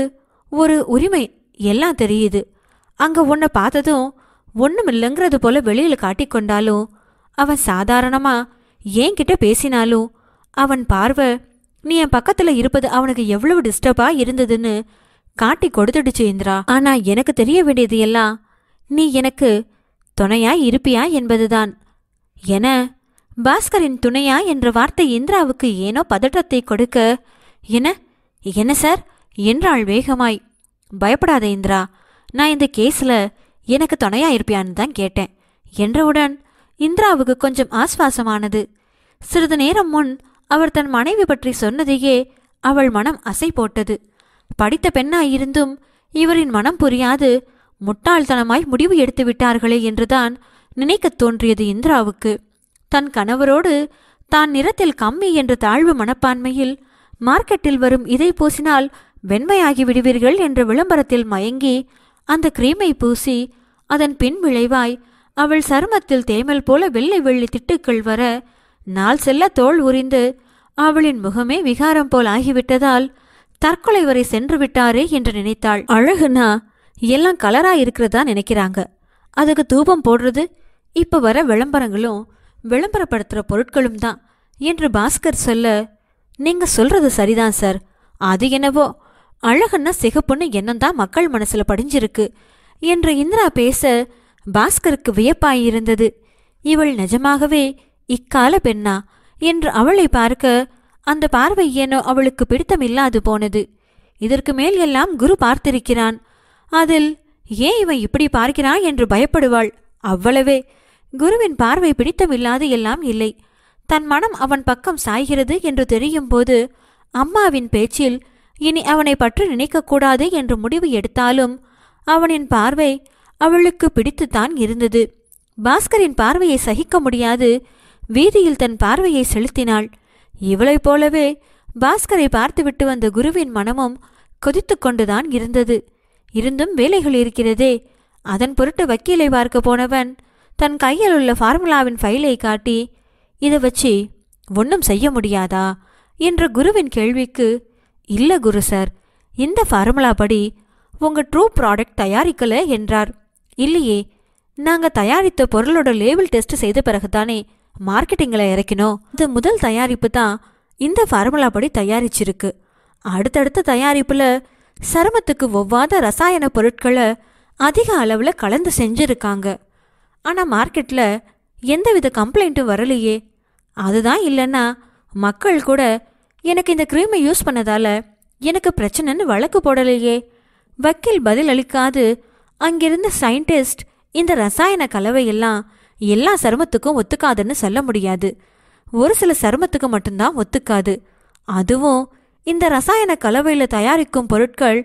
ஒரு உரிமை எல்லாம் தெரியுது அங்க உன்னை பார்த்ததும் ஒன்றுமில்லைங்கிறது போல வெளியில காட்டிக்கொண்டாலும் அவன் சாதாரணமா என்கிட்ட பேசினாலும் அவன் பார்வை நீ என் பக்கத்துல இருப்பது அவனுக்கு எவ்வளவு டிஸ்டர்பா இருந்ததுன்னு காட்டி கொடுத்துடுச்சு இந்திரா ஆனா எனக்கு தெரிய வேண்டியது எல்லாம் நீ எனக்கு துணையா இருப்பியா என்பதுதான் என பாஸ்கரின் துணையா என்ற வார்த்தை இந்திராவுக்கு ஏனோ பதற்றத்தை கொடுக்க என்ன என்ன சார் என்றாள் வேகமாய் பயப்படாத இந்திரா நான் இந்த கேஸில் எனக்கு துணையா இருப்பியான்னு தான் கேட்டேன் என்றவுடன் இந்திராவுக்கு கொஞ்சம் ஆஸ்வாசமானது சிறிது நேரம் முன் அவர் தன் மனைவி பற்றி சொன்னதையே அவள் மனம் அசை போட்டது படித்த பெண்ணாயிருந்தும் இவரின் மனம் புரியாது முட்டாள்தனமாய் முடிவு எடுத்து விட்டார்களே என்றுதான் நினைக்கத் தோன்றியது இந்திராவுக்கு தன் கணவரோடு தான் நிறத்தில் கம்மி என்ற தாழ்வு மனப்பான்மையில் மார்க்கெட்டில் வரும் இதை பூசினால் வெண்மையாகி விடுவீர்கள் என்ற விளம்பரத்தில் மயங்கி அந்த கிரீமை பூசி அதன் பின் விளைவாய் அவள் சருமத்தில் தேமல் போல வெள்ளை வெள்ளி திட்டுக்கள் வர நாள் செல்ல தோல் உரிந்து அவளின் முகமே விகாரம் போல் ஆகிவிட்டதால் தற்கொலை வரை சென்று விட்டாரே என்று நினைத்தாள் அழகுனா எல்லாம் கலரா இருக்கிறதா நினைக்கிறாங்க அதுக்கு தூபம் போடுறது இப்ப வர விளம்பரங்களும் விளம்பரப்படுத்துகிற பொருட்களும் தான் என்று பாஸ்கர் சொல்ல நீங்க சொல்றது சரிதான் சார் அது என்னவோ அழகுன்னா சிகப்புன்னு எண்ணம்தான் மக்கள் மனசுல படிஞ்சிருக்கு என்று இந்திரா பேச பாஸ்கருக்கு வியப்பாயிருந்தது இவள் நிஜமாகவே இக்கால பெண்ணா என்று அவளை பார்க்க அந்த பார்வை ஏனோ அவளுக்கு பிடித்தமில்லாது போனது இதற்கு மேல் எல்லாம் குரு பார்த்திருக்கிறான் அதில் ஏன் இவன் இப்படி பார்க்கிறான் என்று பயப்படுவாள் அவ்வளவே குருவின் பார்வை பிடித்தமில்லாது எல்லாம் இல்லை தன் மனம் அவன் பக்கம் சாய்கிறது என்று தெரியும் போது அம்மாவின் பேச்சில் இனி அவனை பற்றி நினைக்கக்கூடாது என்று முடிவு எடுத்தாலும் அவனின் பார்வை அவளுக்கு பிடித்துத்தான் இருந்தது பாஸ்கரின் பார்வையை சகிக்க முடியாது வீதியில் தன் பார்வையை செலுத்தினாள் இவளைப் போலவே பாஸ்கரை பார்த்துவிட்டு வந்த குருவின் மனமும் கொதித்து கொண்டுதான் இருந்தது இருந்தும் வேலைகள் இருக்கிறதே அதன் பொருட்டு வக்கீலை பார்க்க போனவன் தன் கையில் உள்ள ஃபார்முலாவின் ஃபைலை காட்டி இதை வச்சு ஒன்றும் செய்ய முடியாதா என்ற குருவின் கேள்விக்கு இல்லை குரு சார் இந்த ஃபார்முலா படி உங்கள் ட்ரூ ப்ராடக்ட் தயாரிக்கல என்றார் இல்லையே நாங்கள் தயாரித்த பொருளோட லேபிள் டெஸ்ட் செய்த பிறகுதானே மார்க்கெட்டிங்கில் இறக்கணும் இந்த முதல் தயாரிப்பு தான் இந்த ஃபார்முலா படி தயாரிச்சிருக்கு அடுத்தடுத்த தயாரிப்பில் சருமத்துக்கு ஒவ்வாத ரசாயன பொருட்களை அதிக அளவில் கலந்து செஞ்சுருக்காங்க ஆனால் மார்க்கெட்டில் எந்தவித கம்ப்ளைண்ட்டும் வரலையே அதுதான் இல்லைன்னா மக்கள் கூட எனக்கு இந்த க்ரீமை யூஸ் பண்ணதால் எனக்கு பிரச்சனைன்னு வழக்கு போடலையே வக்கீல் பதில் அளிக்காது அங்கிருந்த சயின்டிஸ்ட் இந்த ரசாயன கலவையெல்லாம் எல்லா சருமத்துக்கும் ஒத்துக்காதுன்னு சொல்ல முடியாது ஒரு சில சருமத்துக்கு மட்டும்தான் ஒத்துக்காது அதுவும் இந்த ரசாயன கலவையில் தயாரிக்கும் பொருட்கள்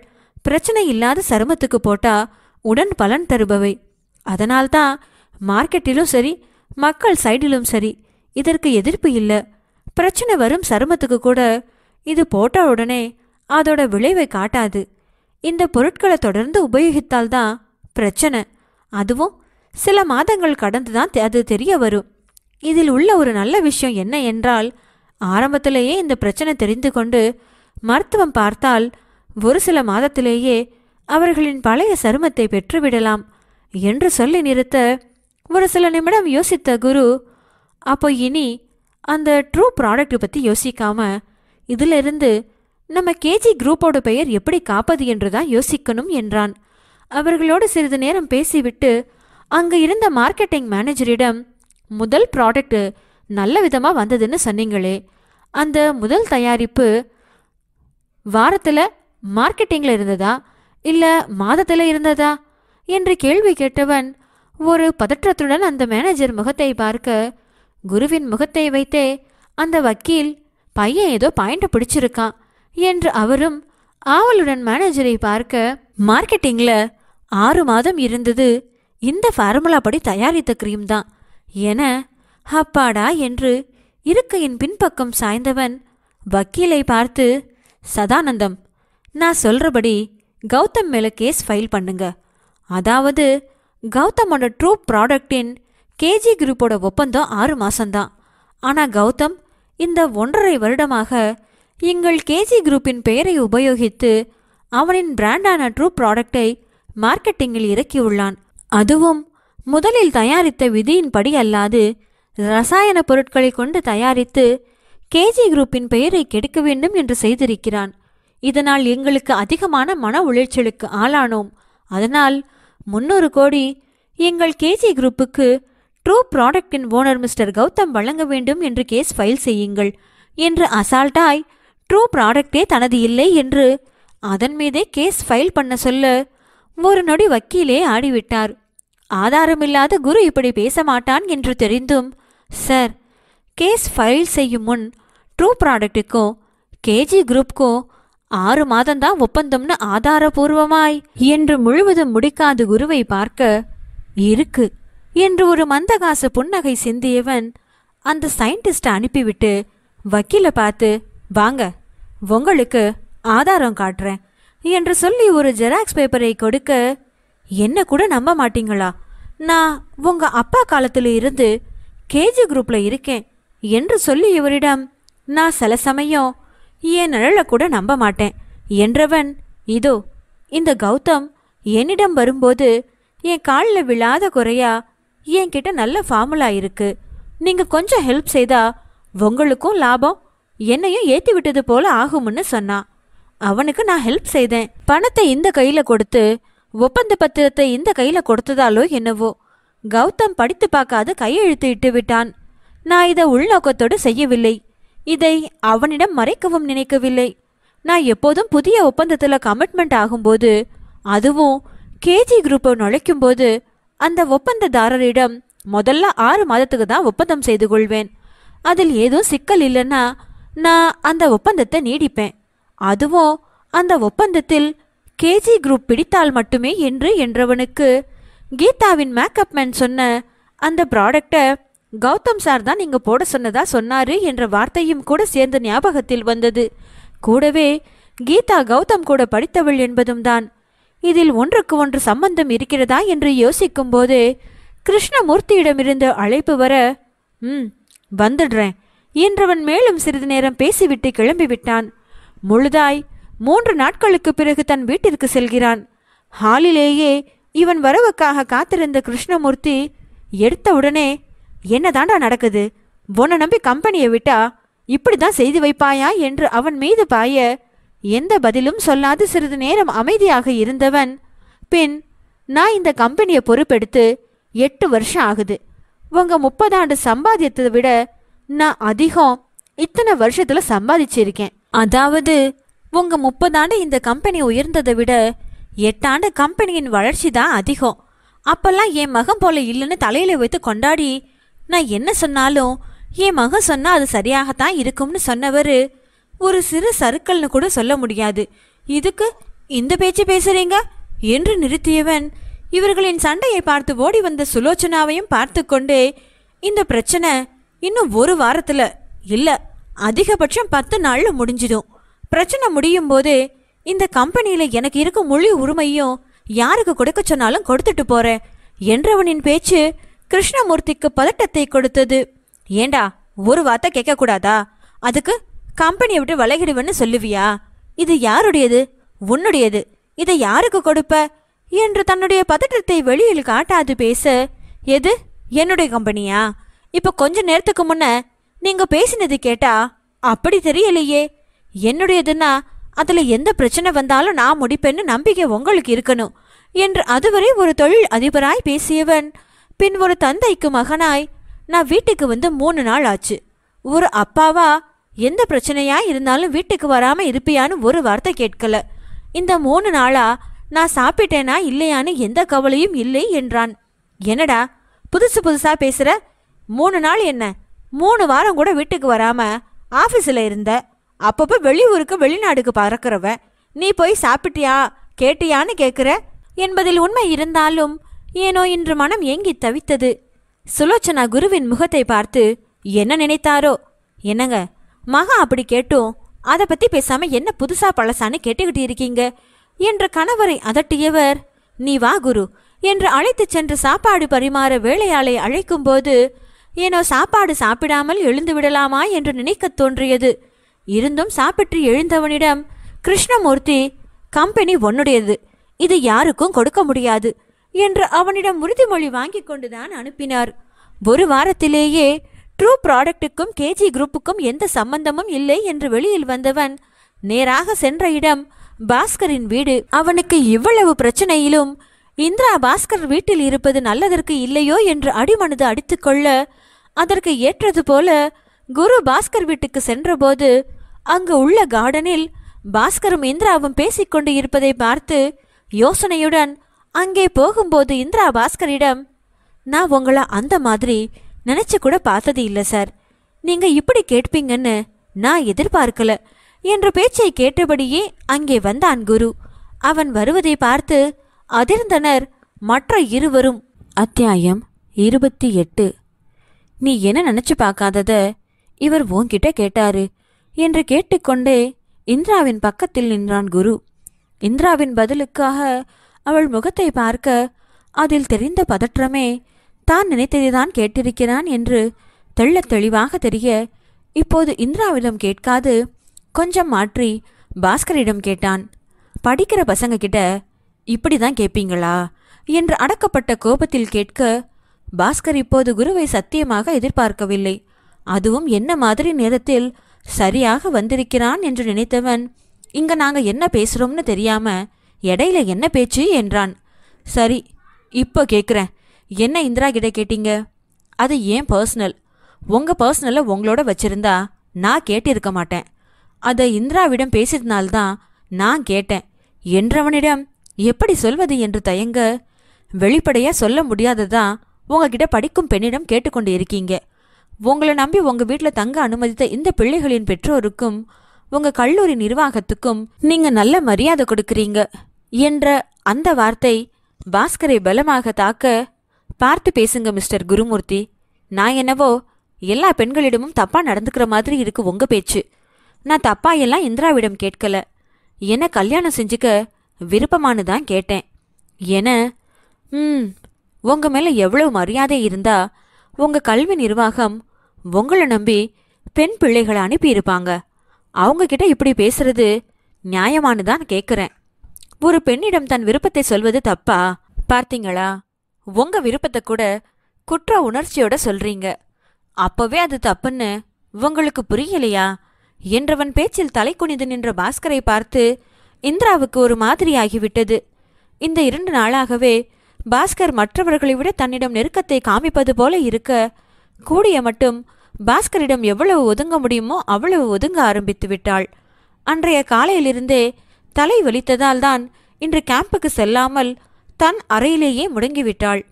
பிரச்சனை இல்லாத சருமத்துக்கு போட்டா உடன் பலன் தருபவை அதனால்தான் மார்க்கெட்டிலும் சரி மக்கள் சைடிலும் சரி இதற்கு எதிர்ப்பு இல்லை பிரச்சனை வரும் சருமத்துக்கு கூட இது போட்ட உடனே அதோட விளைவை காட்டாது இந்த பொருட்களை தொடர்ந்து உபயோகித்தால்தான் பிரச்சனை அதுவும் சில மாதங்கள் கடந்து தான் அது தெரிய வரும் இதில் உள்ள ஒரு நல்ல விஷயம் என்ன என்றால் ஆரம்பத்திலேயே இந்த பிரச்சனை தெரிந்து கொண்டு மருத்துவம் பார்த்தால் ஒரு சில மாதத்திலேயே அவர்களின் பழைய சருமத்தை பெற்றுவிடலாம் என்று சொல்லி நிறுத்த ஒரு சில நிமிடம் யோசித்த குரு அப்போ இனி அந்த ட்ரூ ப்ராடக்ட் பற்றி யோசிக்காம இதிலிருந்து நம்ம கேஜி குரூப்போட பெயர் எப்படி காப்பது என்று தான் யோசிக்கணும் என்றான் அவர்களோடு சிறிது நேரம் பேசிவிட்டு அங்கு இருந்த மார்க்கெட்டிங் மேனேஜரிடம் முதல் ப்ராடக்ட் நல்ல விதமாக வந்ததுன்னு சொன்னீங்களே அந்த முதல் தயாரிப்பு வாரத்தில் மார்க்கெட்டிங்கில் இருந்ததா இல்லை மாதத்தில் இருந்ததா என்று கேள்வி கேட்டவன் ஒரு பதற்றத்துடன் அந்த மேனேஜர் முகத்தை பார்க்க குருவின் முகத்தை வைத்தே அந்த வக்கீல் பையன் ஏதோ பாயிண்ட் பிடிச்சிருக்கான் என்று அவரும் ஆவலுடன் மேனேஜரை பார்க்க மார்க்கெட்டிங்கில் ஆறு மாதம் இருந்தது இந்த ஃபார்முலா படி தயாரித்த கிரீம் தான் என அப்பாடா என்று இருக்கையின் பின்பக்கம் சாய்ந்தவன் வக்கீலை பார்த்து சதானந்தம் நான் சொல்றபடி கௌதம் மேல கேஸ் ஃபைல் பண்ணுங்க அதாவது கௌதமோட ட்ரூ ப்ராடக்டின் கேஜி குரூப்போட ஒப்பந்தம் ஆறு மாசம்தான் ஆனா கௌதம் இந்த ஒன்றரை வருடமாக எங்கள் கேஜி குரூப்பின் பெயரை உபயோகித்து அவனின் பிராண்டான ட்ரூ ப்ராடக்டை மார்க்கெட்டிங்கில் இறக்கியுள்ளான் அதுவும் முதலில் தயாரித்த விதியின்படி அல்லாது ரசாயன பொருட்களை கொண்டு தயாரித்து கேஜி குரூப்பின் பெயரை கெடுக்க வேண்டும் என்று செய்திருக்கிறான் இதனால் எங்களுக்கு அதிகமான மன உளைச்சலுக்கு ஆளானோம் அதனால் முன்னூறு கோடி எங்கள் கேஜி குரூப்புக்கு ட்ரூ ப்ராடக்டின் ஓனர் மிஸ்டர் கௌதம் வழங்க வேண்டும் என்று கேஸ் ஃபைல் செய்யுங்கள் என்று அசால்ட்டாய் ட்ரூ ப்ராடக்டே தனது இல்லை என்று அதன் மீதே கேஸ் ஃபைல் பண்ண சொல்ல ஒரு நொடி வக்கீலே ஆடிவிட்டார் ஆதாரமில்லாத குரு இப்படி பேச மாட்டான் என்று தெரிந்தும் சார் கேஸ் ஃபைல் செய்யும் முன் ட்ரூ ப்ராடக்ட்டுக்கும் கேஜி குரூப்க்கோ ஆறு மாதம்தான் ஒப்பந்தம்னு ஆதாரபூர்வமாய் என்று முழுவதும் முடிக்காது குருவை பார்க்க இருக்கு என்று ஒரு மந்தகாச புன்னகை சிந்தியவன் அந்த சயின்டிஸ்ட் அனுப்பிவிட்டு வக்கீலை பார்த்து வாங்க உங்களுக்கு ஆதாரம் காட்டுறேன் என்று சொல்லி ஒரு ஜெராக்ஸ் பேப்பரை கொடுக்க என்ன கூட நம்ப மாட்டீங்களா நான் உங்க அப்பா காலத்துல இருந்து கேஜி குரூப்ல இருக்கேன் என்று சொல்லி இவரிடம் நான் சில சமயம் என் நிழலை கூட நம்ப மாட்டேன் என்றவன் இதோ இந்த கௌதம் என்னிடம் வரும்போது என் காலில் விழாத குறையா என்கிட்ட நல்ல ஃபார்முலா இருக்கு நீங்க கொஞ்சம் ஹெல்ப் செய்தா உங்களுக்கும் லாபம் என்னையும் ஏத்தி விட்டது போல ஆகும்னு சொன்னான் அவனுக்கு நான் ஹெல்ப் செய்தேன் பணத்தை இந்த கையில கொடுத்து ஒப்பந்த பத்திரத்தை இந்த கையில கொடுத்ததாலோ என்னவோ கௌதம் படித்து பார்க்காது கையெழுத்து இட்டு விட்டான் நான் இதை உள்நோக்கத்தோடு செய்யவில்லை இதை அவனிடம் மறைக்கவும் நினைக்கவில்லை நான் எப்போதும் புதிய ஒப்பந்தத்தில் கமிட்மெண்ட் ஆகும்போது அதுவும் கேஜி குரூப்பை நுழைக்கும் போது அந்த ஒப்பந்ததாரரிடம் முதல்ல ஆறு மாதத்துக்கு தான் ஒப்பந்தம் செய்து கொள்வேன் அதில் ஏதும் சிக்கல் இல்லைன்னா நான் அந்த ஒப்பந்தத்தை நீடிப்பேன் அதுவும் அந்த ஒப்பந்தத்தில் கேஜி குரூப் பிடித்தால் மட்டுமே என்று என்றவனுக்கு கீதாவின் மேக்கப் மேன் சொன்ன அந்த ப்ராடக்டை கௌதம் சார் தான் நீங்கள் போட சொன்னதா சொன்னாரு என்ற வார்த்தையும் கூட சேர்ந்த ஞாபகத்தில் வந்தது கூடவே கீதா கௌதம் கூட படித்தவள் என்பதும் தான் இதில் ஒன்றுக்கு ஒன்று சம்பந்தம் இருக்கிறதா என்று யோசிக்கும் போது கிருஷ்ணமூர்த்தியிடமிருந்து அழைப்பு வர ம் வந்துடுறேன் என்றவன் மேலும் சிறிது நேரம் பேசிவிட்டு கிளம்பிவிட்டான் முழுதாய் மூன்று நாட்களுக்கு பிறகு தன் வீட்டிற்கு செல்கிறான் ஹாலிலேயே இவன் வரவுக்காக காத்திருந்த கிருஷ்ணமூர்த்தி எடுத்த உடனே என்னதாண்டா நடக்குது உன்னை நம்பி கம்பெனியை விட்டா இப்படி தான் செய்து வைப்பாயா என்று அவன் மீது பாய எந்த பதிலும் சொல்லாது சிறிது நேரம் அமைதியாக இருந்தவன் பின் நான் இந்த கம்பெனியை பொறுப்பெடுத்து எட்டு வருஷம் ஆகுது உங்க முப்பதாண்டு சம்பாதியத்தை விட நான் அதிகம் இத்தனை வருஷத்துல சம்பாதிச்சிருக்கேன் அதாவது உங்கள் முப்பதாண்டு இந்த கம்பெனி உயர்ந்ததை விட எட்டாண்டு கம்பெனியின் வளர்ச்சி தான் அதிகம் அப்பெல்லாம் என் மகன் போல இல்லைன்னு தலையில் வைத்து கொண்டாடி நான் என்ன சொன்னாலும் என் மகன் சொன்னால் அது சரியாகத்தான் இருக்கும்னு சொன்னவர் ஒரு சிறு சருக்கள்னு கூட சொல்ல முடியாது இதுக்கு இந்த பேச்சு பேசுறீங்க என்று நிறுத்தியவன் இவர்களின் சண்டையை பார்த்து ஓடி வந்த சுலோச்சனாவையும் பார்த்து கொண்டே இந்த பிரச்சனை இன்னும் ஒரு வாரத்தில் இல்லை அதிகபட்சம் பத்து நாளில் முடிஞ்சிடும் பிரச்சனை முடியும் போது இந்த கம்பெனியில் எனக்கு இருக்கும் முழு உரிமையும் யாருக்கு கொடுக்க சொன்னாலும் கொடுத்துட்டு போறேன் என்றவனின் பேச்சு கிருஷ்ணமூர்த்திக்கு பதட்டத்தை கொடுத்தது ஏண்டா ஒரு வார்த்தை கேட்கக்கூடாதா அதுக்கு கம்பெனியை விட்டு விலகிடுவேன்னு சொல்லுவியா இது யாருடையது உன்னுடையது இதை யாருக்கு கொடுப்ப என்று தன்னுடைய பதட்டத்தை வெளியில் காட்டாது பேச எது என்னுடைய கம்பெனியா இப்போ கொஞ்ச நேரத்துக்கு முன்ன நீங்க பேசினது கேட்டா அப்படி தெரியலையே என்னுடையதுன்னா அதுல எந்த பிரச்சனை வந்தாலும் நான் முடிப்பேன்னு நம்பிக்கை உங்களுக்கு இருக்கணும் என்று அதுவரை ஒரு தொழில் அதிபராய் பேசியவன் பின் ஒரு தந்தைக்கு மகனாய் நான் வீட்டுக்கு வந்து மூணு நாள் ஆச்சு ஒரு அப்பாவா எந்த பிரச்சனையா இருந்தாலும் வீட்டுக்கு வராம இருப்பியான்னு ஒரு வார்த்தை கேட்கல இந்த மூணு நாளா நான் சாப்பிட்டேனா இல்லையான்னு எந்த கவலையும் இல்லை என்றான் என்னடா புதுசு புதுசா பேசுற மூணு நாள் என்ன மூணு வாரம் கூட வீட்டுக்கு வராம ஆஃபீஸில் இருந்தேன் அப்பப்போ வெளியூருக்கு வெளிநாடுக்கு பறக்கிறவ நீ போய் சாப்பிட்டியா கேட்டியான்னு கேட்குற என்பதில் உண்மை இருந்தாலும் ஏனோ இன்று மனம் ஏங்கி தவித்தது சுலோச்சனா குருவின் முகத்தை பார்த்து என்ன நினைத்தாரோ என்னங்க மகா அப்படி கேட்டும் அதை பற்றி பேசாமல் என்ன புதுசாக பழசான்னு கேட்டுக்கிட்டு இருக்கீங்க என்ற கணவரை அதட்டியவர் நீ வா குரு என்று அழைத்து சென்று சாப்பாடு பரிமாற வேலையாளை அழைக்கும்போது ஏனோ சாப்பாடு சாப்பிடாமல் எழுந்து விடலாமா என்று நினைக்கத் தோன்றியது இருந்தும் சாப்பிட்டு எழுந்தவனிடம் கிருஷ்ணமூர்த்தி கம்பெனி உன்னுடையது இது யாருக்கும் கொடுக்க முடியாது என்று அவனிடம் உறுதிமொழி வாங்கி கொண்டுதான் அனுப்பினார் ஒரு வாரத்திலேயே ட்ரூ ப்ராடக்ட்டுக்கும் கேஜி குரூப்புக்கும் எந்த சம்பந்தமும் இல்லை என்று வெளியில் வந்தவன் நேராக சென்ற இடம் பாஸ்கரின் வீடு அவனுக்கு இவ்வளவு பிரச்சனையிலும் இந்திரா பாஸ்கர் வீட்டில் இருப்பது நல்லதற்கு இல்லையோ என்று அடிமனது அடித்துக்கொள்ள அதற்கு ஏற்றது போல குரு பாஸ்கர் வீட்டுக்கு சென்றபோது அங்கு உள்ள கார்டனில் பாஸ்கரும் இந்திராவும் பேசிக்கொண்டு இருப்பதை பார்த்து யோசனையுடன் அங்கே போகும்போது இந்திரா பாஸ்கரிடம் நான் உங்களை அந்த மாதிரி நினைச்சு கூட பார்த்தது இல்லை சார் நீங்கள் இப்படி கேட்பீங்கன்னு நான் எதிர்பார்க்கல என்ற பேச்சை கேட்டபடியே அங்கே வந்தான் குரு அவன் வருவதை பார்த்து அதிர்ந்தனர் மற்ற இருவரும் அத்தியாயம் இருபத்தி எட்டு நீ என்ன நினைச்சு பார்க்காதத இவர் உன்கிட்ட கேட்டாரு என்று கேட்டுக்கொண்டே இந்திராவின் பக்கத்தில் நின்றான் குரு இந்திராவின் பதிலுக்காக அவள் முகத்தை பார்க்க அதில் தெரிந்த பதற்றமே தான் நினைத்ததைதான் கேட்டிருக்கிறான் என்று தெள்ள தெளிவாக தெரிய இப்போது இந்திராவிடம் கேட்காது கொஞ்சம் மாற்றி பாஸ்கரிடம் கேட்டான் படிக்கிற பசங்க கிட்ட இப்படி தான் கேட்பீங்களா என்று அடக்கப்பட்ட கோபத்தில் கேட்க பாஸ்கர் இப்போது குருவை சத்தியமாக எதிர்பார்க்கவில்லை அதுவும் என்ன மாதிரி நேரத்தில் சரியாக வந்திருக்கிறான் என்று நினைத்தவன் இங்க நாங்க என்ன பேசுறோம்னு தெரியாம இடையில என்ன பேச்சு என்றான் சரி இப்போ கேட்குறேன் என்ன இந்திரா கிட்ட கேட்டீங்க அது ஏன் பர்சனல் உங்க பர்சனலை உங்களோட வச்சிருந்தா நான் கேட்டிருக்க மாட்டேன் அதை இந்திராவிடம் பேசியதுனால்தான் நான் கேட்டேன் என்றவனிடம் எப்படி சொல்வது என்று தயங்க வெளிப்படையா சொல்ல முடியாததான் உங்ககிட்ட படிக்கும் பெண்ணிடம் கேட்டுக்கொண்டு இருக்கீங்க உங்களை நம்பி உங்க வீட்டில் தங்க அனுமதித்த இந்த பிள்ளைகளின் பெற்றோருக்கும் உங்க கல்லூரி நிர்வாகத்துக்கும் நீங்க நல்ல மரியாதை கொடுக்குறீங்க என்ற அந்த வார்த்தை பாஸ்கரை பலமாக தாக்க பார்த்து பேசுங்க மிஸ்டர் குருமூர்த்தி நான் என்னவோ எல்லா பெண்களிடமும் தப்பா நடந்துக்கிற மாதிரி இருக்கு உங்க பேச்சு நான் தப்பா எல்லாம் இந்திராவிடம் கேட்கல என்ன கல்யாணம் செஞ்சுக்க விருப்பமானு தான் கேட்டேன் என ம் உங்க மேல எவ்வளவு மரியாதை இருந்தா உங்க கல்வி நிர்வாகம் உங்களை நம்பி பெண் பிள்ளைகளை அனுப்பியிருப்பாங்க அவங்க கிட்ட இப்படி பேசுறது நியாயமானதான் கேட்குறேன் ஒரு பெண்ணிடம் தன் விருப்பத்தை சொல்வது தப்பா பார்த்தீங்களா உங்க விருப்பத்தை கூட குற்ற உணர்ச்சியோட சொல்றீங்க அப்பவே அது தப்புன்னு உங்களுக்கு புரியலையா என்றவன் பேச்சில் தலை குனிந்து நின்ற பாஸ்கரை பார்த்து இந்திராவுக்கு ஒரு மாதிரி ஆகிவிட்டது இந்த இரண்டு நாளாகவே பாஸ்கர் மற்றவர்களை விட தன்னிடம் நெருக்கத்தை காமிப்பது போல இருக்க கூடிய மட்டும் பாஸ்கரிடம் எவ்வளவு ஒதுங்க முடியுமோ அவ்வளவு ஒதுங்க ஆரம்பித்து விட்டாள் அன்றைய காலையிலிருந்தே தலை வலித்ததால் தான் இன்று கேம்புக்கு செல்லாமல் தன் அறையிலேயே முடங்கிவிட்டாள்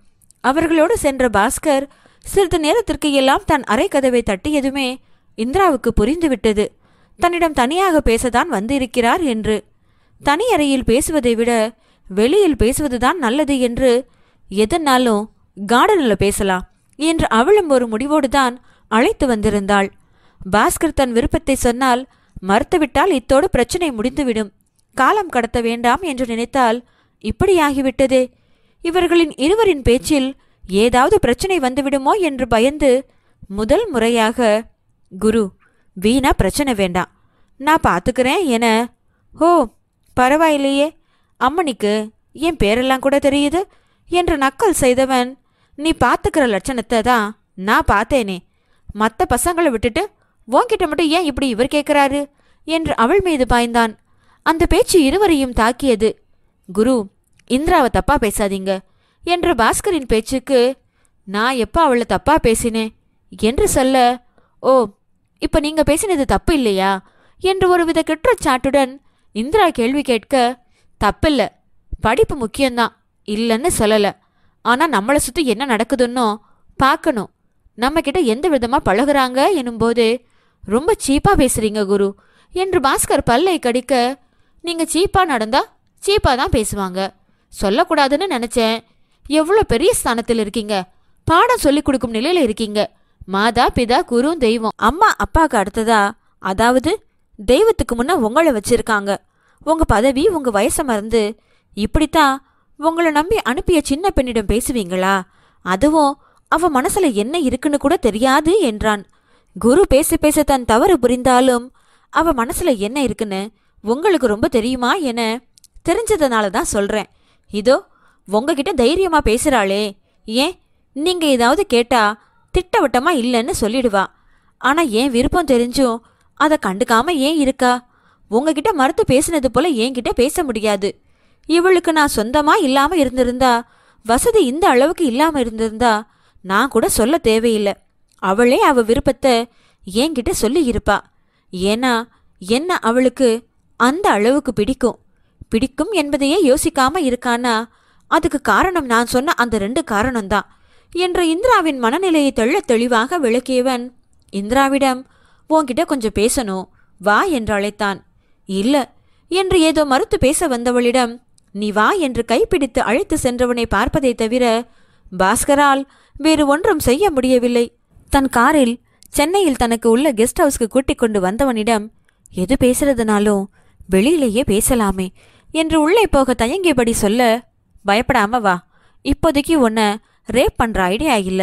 அவர்களோடு சென்ற பாஸ்கர் சிறிது நேரத்திற்கு எல்லாம் தன் அறை கதவை தட்டியதுமே இந்திராவுக்கு புரிந்துவிட்டது தன்னிடம் தனியாக பேசத்தான் வந்திருக்கிறார் என்று தனி அறையில் பேசுவதை விட வெளியில் பேசுவதுதான் நல்லது என்று எதனாலும் கார்டனில் பேசலாம் என்று அவளும் ஒரு முடிவோடு தான் அழைத்து வந்திருந்தாள் பாஸ்கர் தன் விருப்பத்தை சொன்னால் மறுத்துவிட்டால் இத்தோடு பிரச்சனை முடிந்துவிடும் காலம் கடத்த வேண்டாம் என்று நினைத்தால் இப்படியாகிவிட்டதே இவர்களின் இருவரின் பேச்சில் ஏதாவது பிரச்சனை வந்துவிடுமோ என்று பயந்து முதல் முறையாக குரு வீணா பிரச்சனை வேண்டாம் நான் பார்த்துக்கிறேன் என ஓ பரவாயில்லையே அம்மணிக்கு என் பேரெல்லாம் கூட தெரியுது என்று நக்கல் செய்தவன் நீ பார்த்துக்கிற லட்சணத்தை தான் நான் பார்த்தேனே மற்ற பசங்களை விட்டுட்டு உன்கிட்ட மட்டும் ஏன் இப்படி இவர் கேட்குறாரு என்று அவள் மீது பாய்ந்தான் அந்த பேச்சு இருவரையும் தாக்கியது குரு இந்திராவை தப்பா பேசாதீங்க என்று பாஸ்கரின் பேச்சுக்கு நான் எப்போ அவளை தப்பா பேசினேன் என்று சொல்ல ஓ இப்போ நீங்கள் பேசினது தப்பு இல்லையா என்று ஒருவித குற்றச்சாட்டுடன் இந்திரா கேள்வி கேட்க தப்பில்ல படிப்பு முக்கியம்தான் இல்லைன்னு சொல்லலை ஆனால் நம்மளை சுற்றி என்ன நடக்குதுன்னோ பார்க்கணும் நம்மக்கிட்ட எந்த விதமாக பழகுறாங்க என்னும்போது ரொம்ப சீப்பாக பேசுகிறீங்க குரு என்று பாஸ்கர் பல்லை கடிக்க நீங்கள் சீப்பாக நடந்தால் சீப்பாக தான் பேசுவாங்க சொல்லக்கூடாதுன்னு நினச்சேன் எவ்வளோ பெரிய ஸ்தானத்தில் இருக்கீங்க பாடம் சொல்லிக் கொடுக்கும் நிலையில் இருக்கீங்க மாதா பிதா குரு தெய்வம் அம்மா அப்பாவுக்கு அடுத்ததா அதாவது தெய்வத்துக்கு முன்னே உங்களை வச்சுருக்காங்க உங்கள் பதவி உங்கள் வயசை மறந்து இப்படித்தான் உங்களை நம்பி அனுப்பிய சின்ன பெண்ணிடம் பேசுவீங்களா அதுவும் அவ மனசுல என்ன இருக்குன்னு கூட தெரியாது என்றான் குரு பேச பேச தன் தவறு புரிந்தாலும் அவ மனசுல என்ன இருக்குன்னு உங்களுக்கு ரொம்ப தெரியுமா என தெரிஞ்சதுனால தான் சொல்றேன் இதோ உங்ககிட்ட தைரியமா பேசுறாளே ஏன் நீங்க ஏதாவது கேட்டா திட்டவட்டமா இல்லைன்னு சொல்லிடுவா ஆனா ஏன் விருப்பம் தெரிஞ்சும் அதை கண்டுக்காம ஏன் இருக்கா உங்ககிட்ட மறுத்து பேசினது போல என்கிட்ட பேச முடியாது இவளுக்கு நான் சொந்தமா இல்லாம இருந்திருந்தா வசதி இந்த அளவுக்கு இல்லாம இருந்திருந்தா நான் கூட சொல்ல தேவையில்லை அவளே அவ விருப்பத்தை என்கிட்ட சொல்லி இருப்பா ஏன்னா என்ன அவளுக்கு அந்த அளவுக்கு பிடிக்கும் பிடிக்கும் என்பதையே யோசிக்காம இருக்கானா அதுக்கு காரணம் நான் சொன்ன அந்த ரெண்டு காரணம்தான் என்ற இந்திராவின் மனநிலையை தெள்ள தெளிவாக விளக்கியவன் இந்திராவிடம் உன்கிட்ட கொஞ்சம் பேசணும் வா என்று அழைத்தான் இல்ல என்று ஏதோ மறுத்து பேச வந்தவளிடம் நீ வா என்று கைப்பிடித்து அழைத்து சென்றவனை பார்ப்பதை தவிர பாஸ்கரால் வேறு ஒன்றும் செய்ய முடியவில்லை தன் காரில் சென்னையில் தனக்கு உள்ள கெஸ்ட் ஹவுஸ்க்கு கூட்டிக் கொண்டு வந்தவனிடம் எது பேசுறதுனாலும் வெளியிலேயே பேசலாமே என்று உள்ளே போக தயங்கியபடி சொல்ல பயப்படாம வா இப்போதைக்கு உன்னை ரேப் பண்ற ஐடியா இல்ல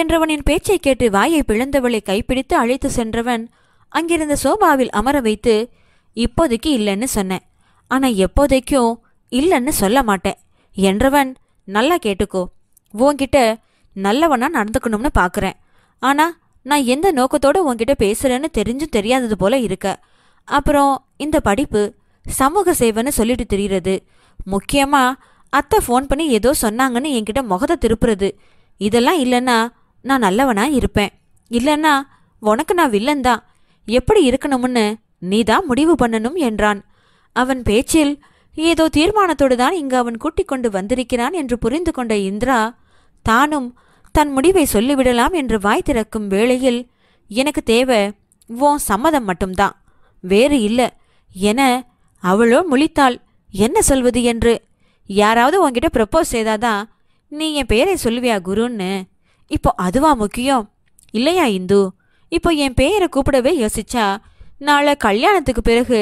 என்றவனின் பேச்சை கேட்டு வாயை பிளந்தவளை கைப்பிடித்து அழைத்து சென்றவன் அங்கிருந்த சோபாவில் அமர வைத்து இப்போதைக்கு இல்லைன்னு சொன்னேன் ஆனால் எப்போதைக்கும் இல்லைன்னு சொல்ல மாட்டேன் என்றவன் நல்லா கேட்டுக்கோ உன்கிட்ட நல்லவனா நடந்துக்கணும்னு பார்க்குறேன் ஆனால் நான் எந்த நோக்கத்தோடு உன்கிட்ட பேசுகிறேன்னு தெரிஞ்சும் தெரியாதது போல இருக்க அப்புறம் இந்த படிப்பு சமூக சேவைன்னு சொல்லிட்டு தெரிகிறது முக்கியமாக அத்தை ஃபோன் பண்ணி ஏதோ சொன்னாங்கன்னு என்கிட்ட முகத்தை திருப்புறது இதெல்லாம் இல்லைன்னா நான் நல்லவனாக இருப்பேன் இல்லைன்னா உனக்கு நான் வில்லன் தான் எப்படி இருக்கணும்னு நீதான் முடிவு பண்ணணும் என்றான் அவன் பேச்சில் ஏதோ தீர்மானத்தோடு தான் இங்கு அவன் கூட்டிக் கொண்டு வந்திருக்கிறான் என்று புரிந்து கொண்ட இந்திரா தானும் தன் முடிவை சொல்லிவிடலாம் என்று வாய் திறக்கும் வேளையில் எனக்கு தேவை உன் சம்மதம் மட்டும்தான் வேறு இல்லை என அவளோ முழித்தாள் என்ன சொல்வது என்று யாராவது உன்கிட்ட ப்ரப்போஸ் செய்தாதான் நீ என் பெயரை சொல்லுவியா குருன்னு இப்போ அதுவா முக்கியம் இல்லையா இந்து இப்போ என் பெயரை கூப்பிடவே யோசிச்சா நாளை கல்யாணத்துக்கு பிறகு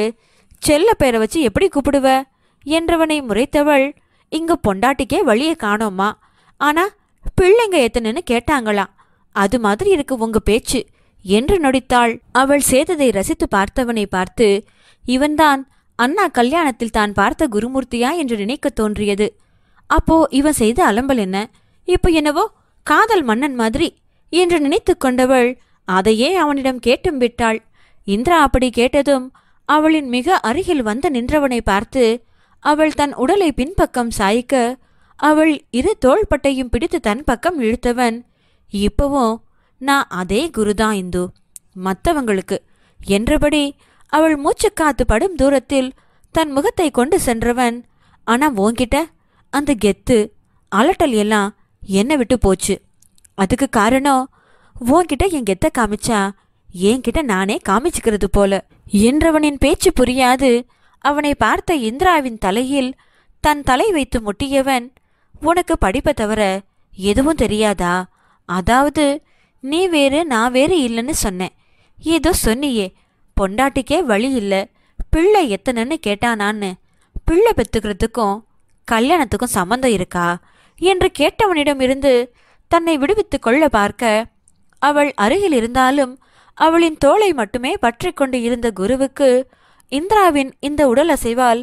செல்ல பேரை வச்சு எப்படி கூப்பிடுவ என்றவனை முறைத்தவள் இங்க பொண்டாட்டிக்கே வழியை காணோமா ஆனா பிள்ளைங்க எத்தனைன்னு கேட்டாங்களாம் அது மாதிரி இருக்கு உங்க பேச்சு என்று நொடித்தாள் அவள் சேததை ரசித்து பார்த்தவனை பார்த்து இவன்தான் அண்ணா கல்யாணத்தில் தான் பார்த்த குருமூர்த்தியா என்று நினைக்க தோன்றியது அப்போ இவன் செய்த அலம்பல் என்ன இப்போ என்னவோ காதல் மன்னன் மாதிரி என்று நினைத்து கொண்டவள் அதையே அவனிடம் கேட்டும் விட்டாள் இந்திரா அப்படி கேட்டதும் அவளின் மிக அருகில் வந்து நின்றவனை பார்த்து அவள் தன் உடலை பின்பக்கம் சாய்க்க அவள் இரு தோள்பட்டையும் பிடித்து தன் பக்கம் இழுத்தவன் இப்பவும் நான் அதே குருதான் இந்து மற்றவங்களுக்கு என்றபடி அவள் மூச்சுக்காத்து படும் தூரத்தில் தன் முகத்தை கொண்டு சென்றவன் ஆனா ஓங்கிட்ட அந்த கெத்து அலட்டல் எல்லாம் என்ன விட்டு போச்சு அதுக்கு காரணம் உன்கிட்ட என் கெத்தை காமிச்சா என்கிட்ட நானே காமிச்சுக்கிறது போல என்றவனின் பேச்சு புரியாது அவனை பார்த்த இந்திராவின் தலையில் தன் தலை வைத்து முட்டியவன் உனக்கு படிப்பை தவிர எதுவும் தெரியாதா அதாவது நீ வேறு நான் வேறு இல்லைன்னு சொன்னேன் ஏதோ சொன்னியே பொண்டாட்டிக்கே வழி இல்லை பிள்ளை எத்தனைன்னு கேட்டானான்னு பிள்ளை பெற்றுக்கிறதுக்கும் கல்யாணத்துக்கும் சம்மந்தம் இருக்கா என்று கேட்டவனிடம் இருந்து தன்னை விடுவித்து கொள்ள பார்க்க அவள் அருகில் இருந்தாலும் அவளின் தோளை மட்டுமே பற்றிக்கொண்டு இருந்த குருவுக்கு இந்திராவின் இந்த உடல் அசைவால்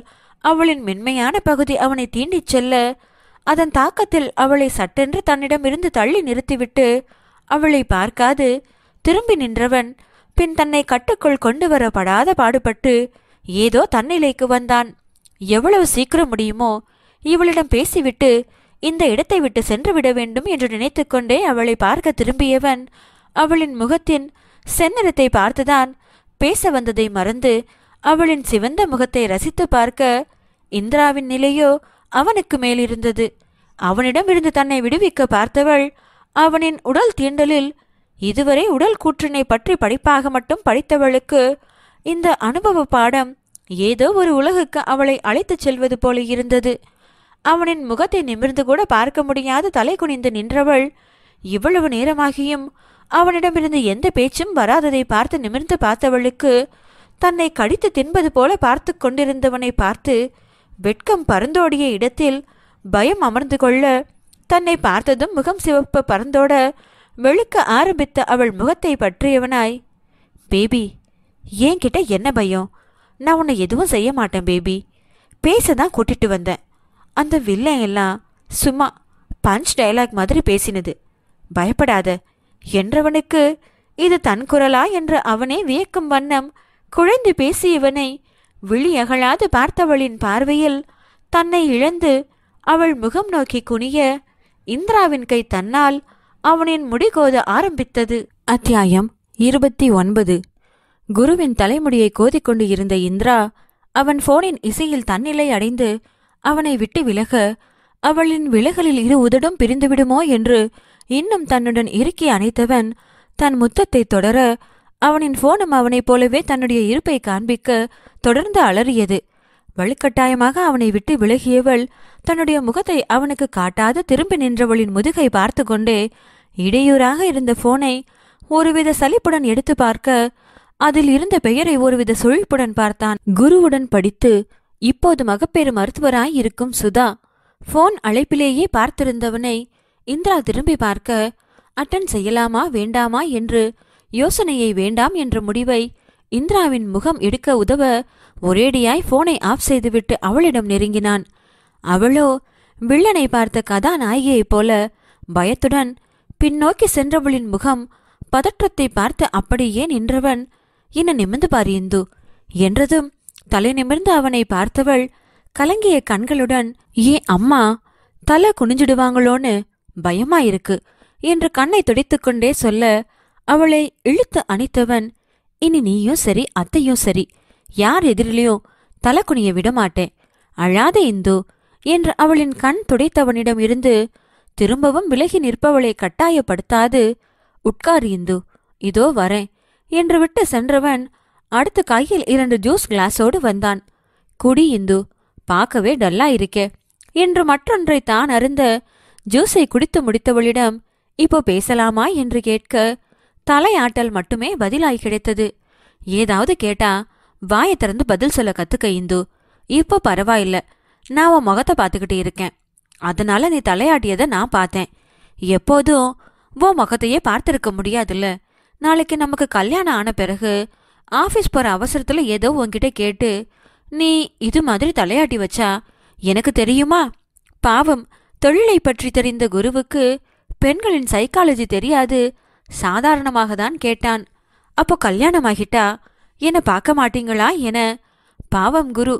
அவளின் மென்மையான பகுதி அவனை தீண்டிச் செல்ல அதன் தாக்கத்தில் அவளை சட்டென்று தன்னிடம் இருந்து தள்ளி நிறுத்திவிட்டு அவளை பார்க்காது திரும்பி நின்றவன் பின் தன்னை கட்டுக்குள் கொண்டு வரப்படாத பாடுபட்டு ஏதோ தன்னிலைக்கு வந்தான் எவ்வளவு சீக்கிரம் முடியுமோ இவளிடம் பேசிவிட்டு இந்த இடத்தை விட்டு சென்று விட வேண்டும் என்று நினைத்துக்கொண்டே அவளை பார்க்க திரும்பியவன் அவளின் முகத்தின் செந்நிறத்தை பார்த்துதான் பேச வந்ததை மறந்து அவளின் சிவந்த முகத்தை ரசித்து பார்க்க இந்திராவின் நிலையோ அவனுக்கு மேலிருந்தது அவனிடம் இருந்து தன்னை விடுவிக்க பார்த்தவள் அவனின் உடல் தீண்டலில் இதுவரை உடல் கூற்றினை பற்றி படிப்பாக மட்டும் படித்தவளுக்கு இந்த அனுபவ பாடம் ஏதோ ஒரு உலகுக்கு அவளை அழைத்துச் செல்வது போல இருந்தது அவனின் முகத்தை நிமிர்ந்து கூட பார்க்க முடியாத தலை குனிந்து நின்றவள் இவ்வளவு நேரமாகியும் அவனிடமிருந்து எந்த பேச்சும் வராததை பார்த்து நிமிர்ந்து பார்த்தவளுக்கு தன்னை கடித்து தின்பது போல பார்த்து கொண்டிருந்தவனை பார்த்து வெட்கம் பறந்தோடிய இடத்தில் பயம் அமர்ந்து கொள்ள தன்னை பார்த்ததும் முகம் சிவப்பு பறந்தோட வெளுக்க ஆரம்பித்த அவள் முகத்தை பற்றியவனாய் பேபி ஏன் கிட்ட என்ன பயம் நான் உன்னை எதுவும் செய்ய மாட்டேன் பேபி பேச தான் கூட்டிட்டு வந்தேன் அந்த வில்லன் எல்லாம் சும்மா பஞ்ச் டயலாக் மாதிரி பேசினது பயப்படாத என்றவனுக்கு இது தன் குரலா என்று அவனே வியக்கும் வண்ணம் குழைந்து பேசியவனை விழியகழாது பார்த்தவளின் பார்வையில் தன்னை இழந்து அவள் முகம் நோக்கி குனிய இந்திராவின் கை தன்னால் அவனின் முடிகோத ஆரம்பித்தது அத்தியாயம் இருபத்தி ஒன்பது குருவின் தலைமுடியை கோதிக்கொண்டு இருந்த இந்திரா அவன் போனின் இசையில் தன்னிலை அடைந்து அவனை விட்டு விலக அவளின் விலகலில் இரு உதடும் பிரிந்துவிடுமோ என்று இன்னும் தன்னுடன் இறுக்கி அணைத்தவன் தன் முத்தத்தை தொடர அவனின் போனும் அவனைப் போலவே தன்னுடைய இருப்பை காண்பிக்க தொடர்ந்து அலறியது வலுக்கட்டாயமாக அவனை விட்டு விலகியவள் தன்னுடைய முகத்தை அவனுக்கு காட்டாது திரும்பி நின்றவளின் முதுகை பார்த்து கொண்டே இடையூறாக இருந்த போனை ஒருவித சலிப்புடன் எடுத்து பார்க்க அதில் இருந்த பெயரை ஒருவித சுழிப்புடன் பார்த்தான் குருவுடன் படித்து இப்போது மகப்பேறு மருத்துவராய் இருக்கும் சுதா போன் அழைப்பிலேயே பார்த்திருந்தவனை இந்திரா திரும்பி பார்க்க அட்டன் செய்யலாமா வேண்டாமா என்று யோசனையை வேண்டாம் என்ற முடிவை இந்திராவின் முகம் எடுக்க உதவ ஒரேடியாய் போனை ஆஃப் செய்துவிட்டு அவளிடம் நெருங்கினான் அவளோ வில்லனை பார்த்த கதாநாயகியைப் போல பயத்துடன் பின்னோக்கி சென்றவளின் முகம் பதற்றத்தை பார்த்து அப்படியே நின்றவன் என நிமிர்ந்து பார் இந்து என்றதும் தலை நிமிர்ந்து அவனை பார்த்தவள் கலங்கிய கண்களுடன் ஏ அம்மா தலை குனிஞ்சிடுவாங்களோன்னு பயமா இருக்கு என்று கண்ணை துடைத்துக்கொண்டே சொல்ல அவளை இழுத்து அணைத்தவன் இனி நீயும் சரி அத்தையும் சரி யார் எதிரிலையும் தலை குனிய விடமாட்டேன் அழாத இந்து என்று அவளின் கண் துடைத்தவனிடம் இருந்து திரும்பவும் விலகி நிற்பவளை கட்டாயப்படுத்தாது உட்கார் இந்து இதோ வரேன் என்று விட்டு சென்றவன் அடுத்து கையில் இரண்டு ஜூஸ் கிளாஸோடு வந்தான் குடி இந்து பார்க்கவே டல்லா இருக்கே என்று மற்றொன்றை தான் அருந்த ஜூஸை குடித்து முடித்தவளிடம் இப்போ பேசலாமா என்று கேட்க தலையாட்டல் மட்டுமே பதிலாய் கிடைத்தது ஏதாவது கேட்டா வாயை திறந்து பதில் சொல்ல கத்துக்க இந்து இப்போ பரவாயில்ல நான் உன் முகத்தை பார்த்துக்கிட்டு இருக்கேன் அதனால நீ தலையாட்டியதை நான் பார்த்தேன் எப்போதும் உன் முகத்தையே பார்த்திருக்க முடியாதுல்ல நாளைக்கு நமக்கு கல்யாணம் ஆன பிறகு ஆஃபீஸ் போகிற அவசரத்தில் ஏதோ உன்கிட்ட கேட்டு நீ இது மாதிரி தலையாட்டி வச்சா எனக்கு தெரியுமா பாவம் தொழிலை பற்றி தெரிந்த குருவுக்கு பெண்களின் சைக்காலஜி தெரியாது சாதாரணமாக தான் கேட்டான் அப்போ கல்யாணமாகிட்டா என்ன பார்க்க மாட்டீங்களா என பாவம் குரு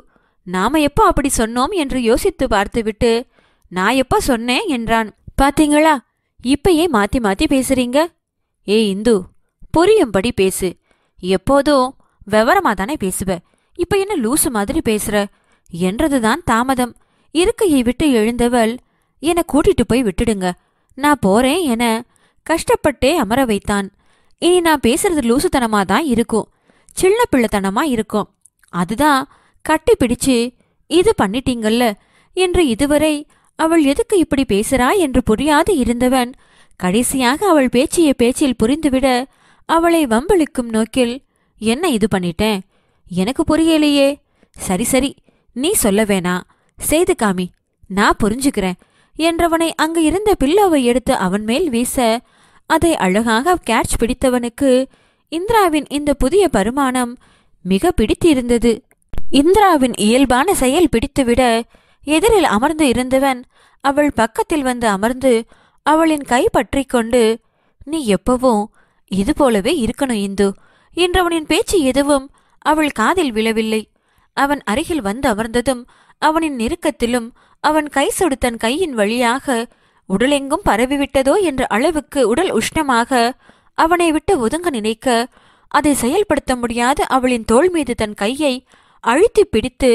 நாம எப்போ அப்படி சொன்னோம் என்று யோசித்து பார்த்துவிட்டு நான் எப்போ சொன்னேன் என்றான் பாத்தீங்களா இப்பயே மாத்தி மாத்தி பேசுறீங்க ஏ இந்து புரியும்படி பேசு எப்போதோ விவரமா தானே பேசுவ இப்ப என்ன லூசு மாதிரி பேசுற என்றதுதான் தாமதம் இருக்கையை விட்டு எழுந்தவள் என்னை கூட்டிட்டு போய் விட்டுடுங்க நான் போறேன் என கஷ்டப்பட்டே அமர வைத்தான் இனி நான் பேசுறது லூசுத்தனமா தான் இருக்கும் சின்ன பிள்ளைத்தனமா இருக்கும் அதுதான் கட்டி பிடிச்சு இது பண்ணிட்டீங்கல்ல என்று இதுவரை அவள் எதுக்கு இப்படி பேசுறா என்று புரியாது இருந்தவன் கடைசியாக அவள் பேச்சிய பேச்சில் புரிந்துவிட அவளை வம்பளிக்கும் நோக்கில் என்ன இது பண்ணிட்டேன் எனக்கு புரியலையே சரி சரி நீ சொல்ல வேணா செய்து காமி நான் புரிஞ்சுக்கிறேன் என்றவனை அங்கு இருந்த பில்லோவை எடுத்து அவன் மேல் வீச அதை அழகாக கேட்ச் பிடித்தவனுக்கு இந்திராவின் இந்த புதிய பருமானம் மிக பிடித்திருந்தது இந்திராவின் இயல்பான செயல் பிடித்துவிட எதிரில் அமர்ந்து இருந்தவன் அவள் பக்கத்தில் வந்து அமர்ந்து அவளின் கை பற்றி கொண்டு நீ எப்பவும் இது போலவே இருக்கணும் இந்து என்றவனின் பேச்சு எதுவும் அவள் காதில் விழவில்லை அவன் அருகில் வந்து அமர்ந்ததும் அவனின் நெருக்கத்திலும் அவன் கை சொடுத்தன் கையின் வழியாக உடலெங்கும் பரவிவிட்டதோ என்ற அளவுக்கு உடல் உஷ்ணமாக அவனை விட்டு ஒதுங்க நினைக்க அதை செயல்படுத்த முடியாத அவளின் தோல் மீது தன் கையை அழுத்தி பிடித்து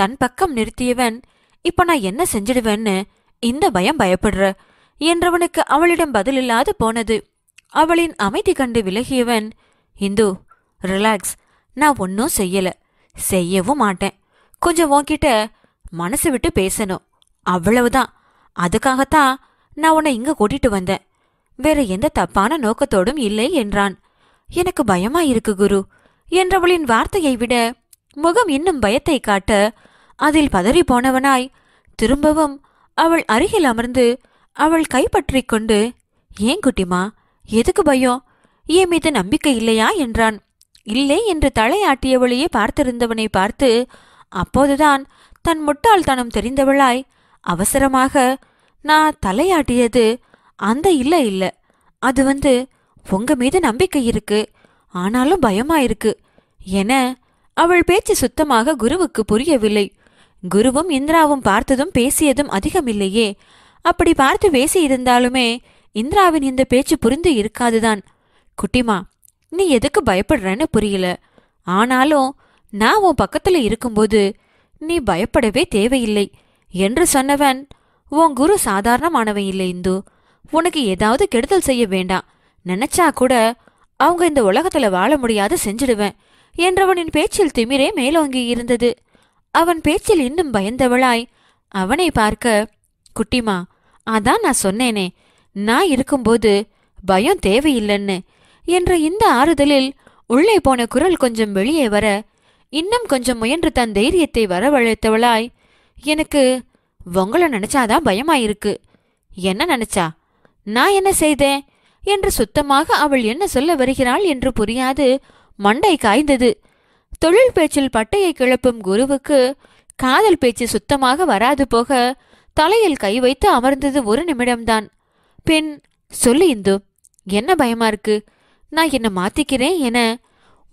தன் பக்கம் நிறுத்தியவன் இப்ப நான் என்ன செஞ்சிடுவேன்னு இந்த பயம் பயப்படுற என்றவனுக்கு அவளிடம் பதிலில்லாது போனது அவளின் அமைதி கண்டு விலகியவன் இந்து ரிலாக்ஸ் நான் ஒன்னும் செய்யல செய்யவும் மாட்டேன் கொஞ்சம் உன்கிட்ட மனசு விட்டு பேசணும் அவ்வளவுதான் அதுக்காகத்தான் நான் உன்னை இங்க கூட்டிட்டு வந்தேன் வேற எந்த தப்பான நோக்கத்தோடும் இல்லை என்றான் எனக்கு பயமா இருக்கு குரு என்றவளின் வார்த்தையை விட முகம் இன்னும் பயத்தை காட்ட அதில் பதறி போனவனாய் திரும்பவும் அவள் அருகில் அமர்ந்து அவள் கைப்பற்றிக் கொண்டு ஏன் குட்டிமா எதுக்கு பயம் என் மீது நம்பிக்கை இல்லையா என்றான் இல்லை என்று தலையாட்டியவளையே பார்த்திருந்தவனை பார்த்து அப்போதுதான் தன் முட்டாள்தனம் தெரிந்தவளாய் அவசரமாக நான் தலையாட்டியது அந்த இல்ல இல்ல அது வந்து உங்க மீது நம்பிக்கை இருக்கு ஆனாலும் பயமா இருக்கு என அவள் பேச்சு சுத்தமாக குருவுக்கு புரியவில்லை குருவும் இந்திராவும் பார்த்ததும் பேசியதும் அதிகமில்லையே அப்படி பார்த்து பேசி இருந்தாலுமே இந்திராவின் இந்த பேச்சு புரிந்து இருக்காதுதான் குட்டிமா நீ எதுக்கு பயப்படுறன்னு புரியல ஆனாலும் நான் உன் பக்கத்துல இருக்கும்போது நீ பயப்படவே தேவையில்லை என்று சொன்னவன் உன் குரு சாதாரணமானவன் இல்லை இந்து உனக்கு ஏதாவது கெடுதல் செய்ய வேண்டாம் நினைச்சா கூட அவங்க இந்த உலகத்துல வாழ முடியாது செஞ்சிடுவேன் என்றவனின் பேச்சில் திமிரே மேலோங்கி இருந்தது அவன் பேச்சில் இன்னும் பயந்தவளாய் அவனை பார்க்க குட்டிமா அதான் நான் சொன்னேனே நான் இருக்கும்போது பயம் தேவையில்லைன்னு என்ற இந்த ஆறுதலில் உள்ளே போன குரல் கொஞ்சம் வெளியே வர இன்னும் கொஞ்சம் முயன்று தன் தைரியத்தை வரவழைத்தவளாய் எனக்கு உங்களை நினைச்சாதான் பயமாயிருக்கு என்ன நினைச்சா நான் என்ன செய்தேன் என்று சுத்தமாக அவள் என்ன சொல்ல வருகிறாள் என்று புரியாது மண்டை காய்ந்தது தொழில் பேச்சில் பட்டையை கிளப்பும் குருவுக்கு காதல் பேச்சு சுத்தமாக வராது போக தலையில் கை வைத்து அமர்ந்தது ஒரு நிமிடம்தான் பின் சொல்லு இந்து என்ன பயமா இருக்கு நான் என்ன மாத்திக்கிறேன் என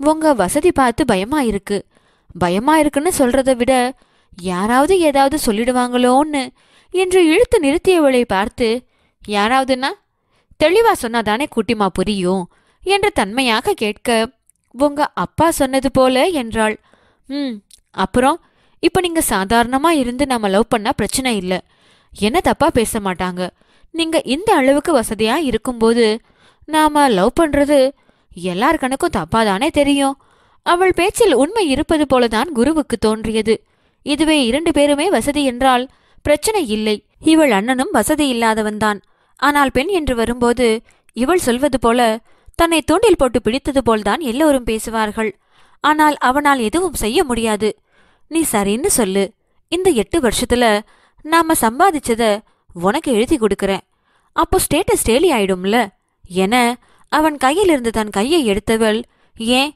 உங்க வசதி பார்த்து பயமா இருக்கு பயமா இருக்குன்னு சொல்றதை விட யாராவது ஏதாவது சொல்லிடுவாங்களோன்னு என்று இழுத்து நிறுத்தியவளை பார்த்து யாராவதுன்னா தெளிவா சொன்னாதானே கூட்டிமா புரியும் என்று தன்மையாக கேட்க உங்க அப்பா சொன்னது போல என்றாள் ம் அப்புறம் இப்போ நீங்க சாதாரணமா இருந்து நம்ம லவ் பண்ணா பிரச்சனை இல்லை என்ன தப்பா பேச மாட்டாங்க நீங்க இந்த அளவுக்கு வசதியா இருக்கும்போது நாம லவ் பண்றது எல்லார் கணக்கும் தப்பாதானே தெரியும் அவள் பேச்சில் உண்மை இருப்பது போலதான் குருவுக்கு தோன்றியது இதுவே இரண்டு பேருமே வசதி என்றால் பிரச்சனை இல்லை இவள் அண்ணனும் வசதி இல்லாதவன்தான் ஆனால் பெண் என்று வரும்போது இவள் சொல்வது போல தன்னை தூண்டில் போட்டு பிடித்தது போல்தான் எல்லோரும் பேசுவார்கள் ஆனால் அவனால் எதுவும் செய்ய முடியாது நீ சரின்னு சொல்லு இந்த எட்டு வருஷத்துல நாம சம்பாதிச்சத உனக்கு எழுதி கொடுக்கறேன் அப்போ ஸ்டேட்டஸ் டேலி ஆயிடும்ல என அவன் கையிலிருந்து தன் கையை எடுத்தவள் ஏன்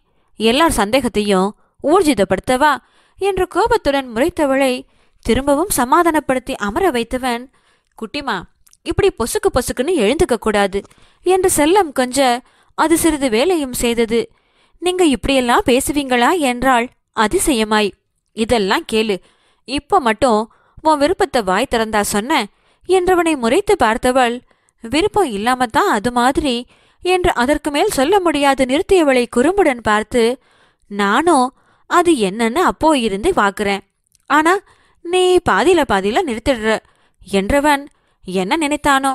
எல்லார் சந்தேகத்தையும் ஊர்ஜிதப்படுத்தவா என்று கோபத்துடன் முறைத்தவளை திரும்பவும் சமாதானப்படுத்தி அமர வைத்தவன் குட்டிமா இப்படி பொசுக்கு பொசுக்குன்னு எழுந்துக்க கூடாது என்று செல்லம் கொஞ்ச அது சிறிது வேலையும் செய்தது நீங்க இப்படியெல்லாம் பேசுவீங்களா என்றாள் அதிசயமாய் இதெல்லாம் கேளு இப்போ மட்டும் உன் விருப்பத்தை வாய் திறந்தா சொன்ன என்றவனை முறைத்து பார்த்தவள் விருப்பம் இல்லாம தான் அது மாதிரி என்று அதற்கு மேல் சொல்ல முடியாது நிறுத்தியவளை குறும்புடன் பார்த்து நானோ அது என்னன்னு அப்போ இருந்து பார்க்குறேன் ஆனா நீ பாதியில பாதியில நிறுத்திடுற என்றவன் என்ன நினைத்தானோ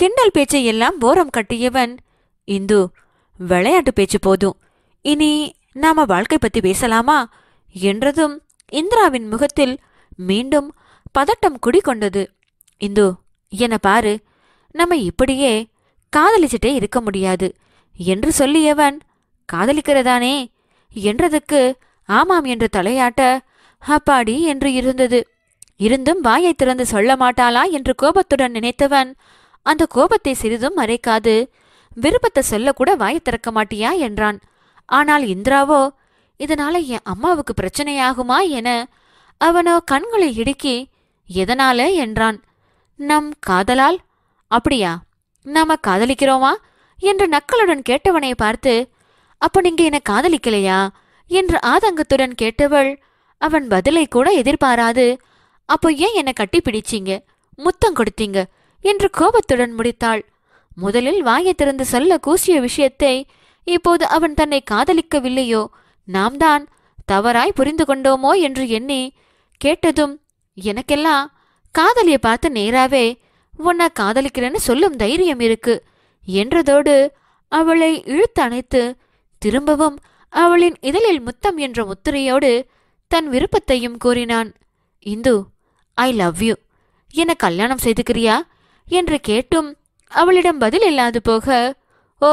கிண்டல் பேச்சை எல்லாம் போரம் கட்டியவன் இந்து விளையாட்டு பேச்சு போதும் இனி நாம வாழ்க்கை பத்தி பேசலாமா என்றதும் இந்திராவின் முகத்தில் மீண்டும் பதட்டம் குடிகொண்டது இந்து என்ன பாரு நம்ம இப்படியே காதலிச்சிட்டே இருக்க முடியாது என்று சொல்லியவன் காதலிக்கிறதானே என்றதுக்கு ஆமாம் என்று தலையாட்ட அப்பாடி என்று இருந்தது இருந்தும் வாயை திறந்து சொல்ல மாட்டாளா என்று கோபத்துடன் நினைத்தவன் அந்த கோபத்தை சிறிதும் மறைக்காது விருப்பத்தை சொல்லக்கூட வாயை திறக்க மாட்டியா என்றான் ஆனால் இந்திராவோ இதனால என் அம்மாவுக்கு பிரச்சனையாகுமா என அவனோ கண்களை இடுக்கி எதனால என்றான் நம் காதலால் அப்படியா நாம காதலிக்கிறோமா என்று நக்களுடன் கேட்டவனை பார்த்து அப்ப நீங்க என்ன காதலிக்கலையா என்று ஆதங்கத்துடன் கேட்டவள் அவன் பதிலை கூட எதிர்பாராது அப்போ ஏன் என்னை கட்டி பிடிச்சிங்க முத்தம் கொடுத்தீங்க என்று கோபத்துடன் முடித்தாள் முதலில் வாயை திறந்து சொல்ல கூசிய விஷயத்தை இப்போது அவன் தன்னை காதலிக்கவில்லையோ நாம் தான் தவறாய் புரிந்து கொண்டோமோ என்று எண்ணி கேட்டதும் எனக்கெல்லாம் காதலியை பார்த்து நேராவே உன்னை காதலிக்கிறேன்னு சொல்லும் தைரியம் இருக்கு என்றதோடு அவளை இழுத்து அணைத்து திரும்பவும் அவளின் இதழில் முத்தம் என்ற முத்திரையோடு தன் விருப்பத்தையும் கூறினான் இந்து ஐ லவ் யூ என கல்யாணம் செய்துக்கிறியா என்று கேட்டும் அவளிடம் பதில் இல்லாது போக ஓ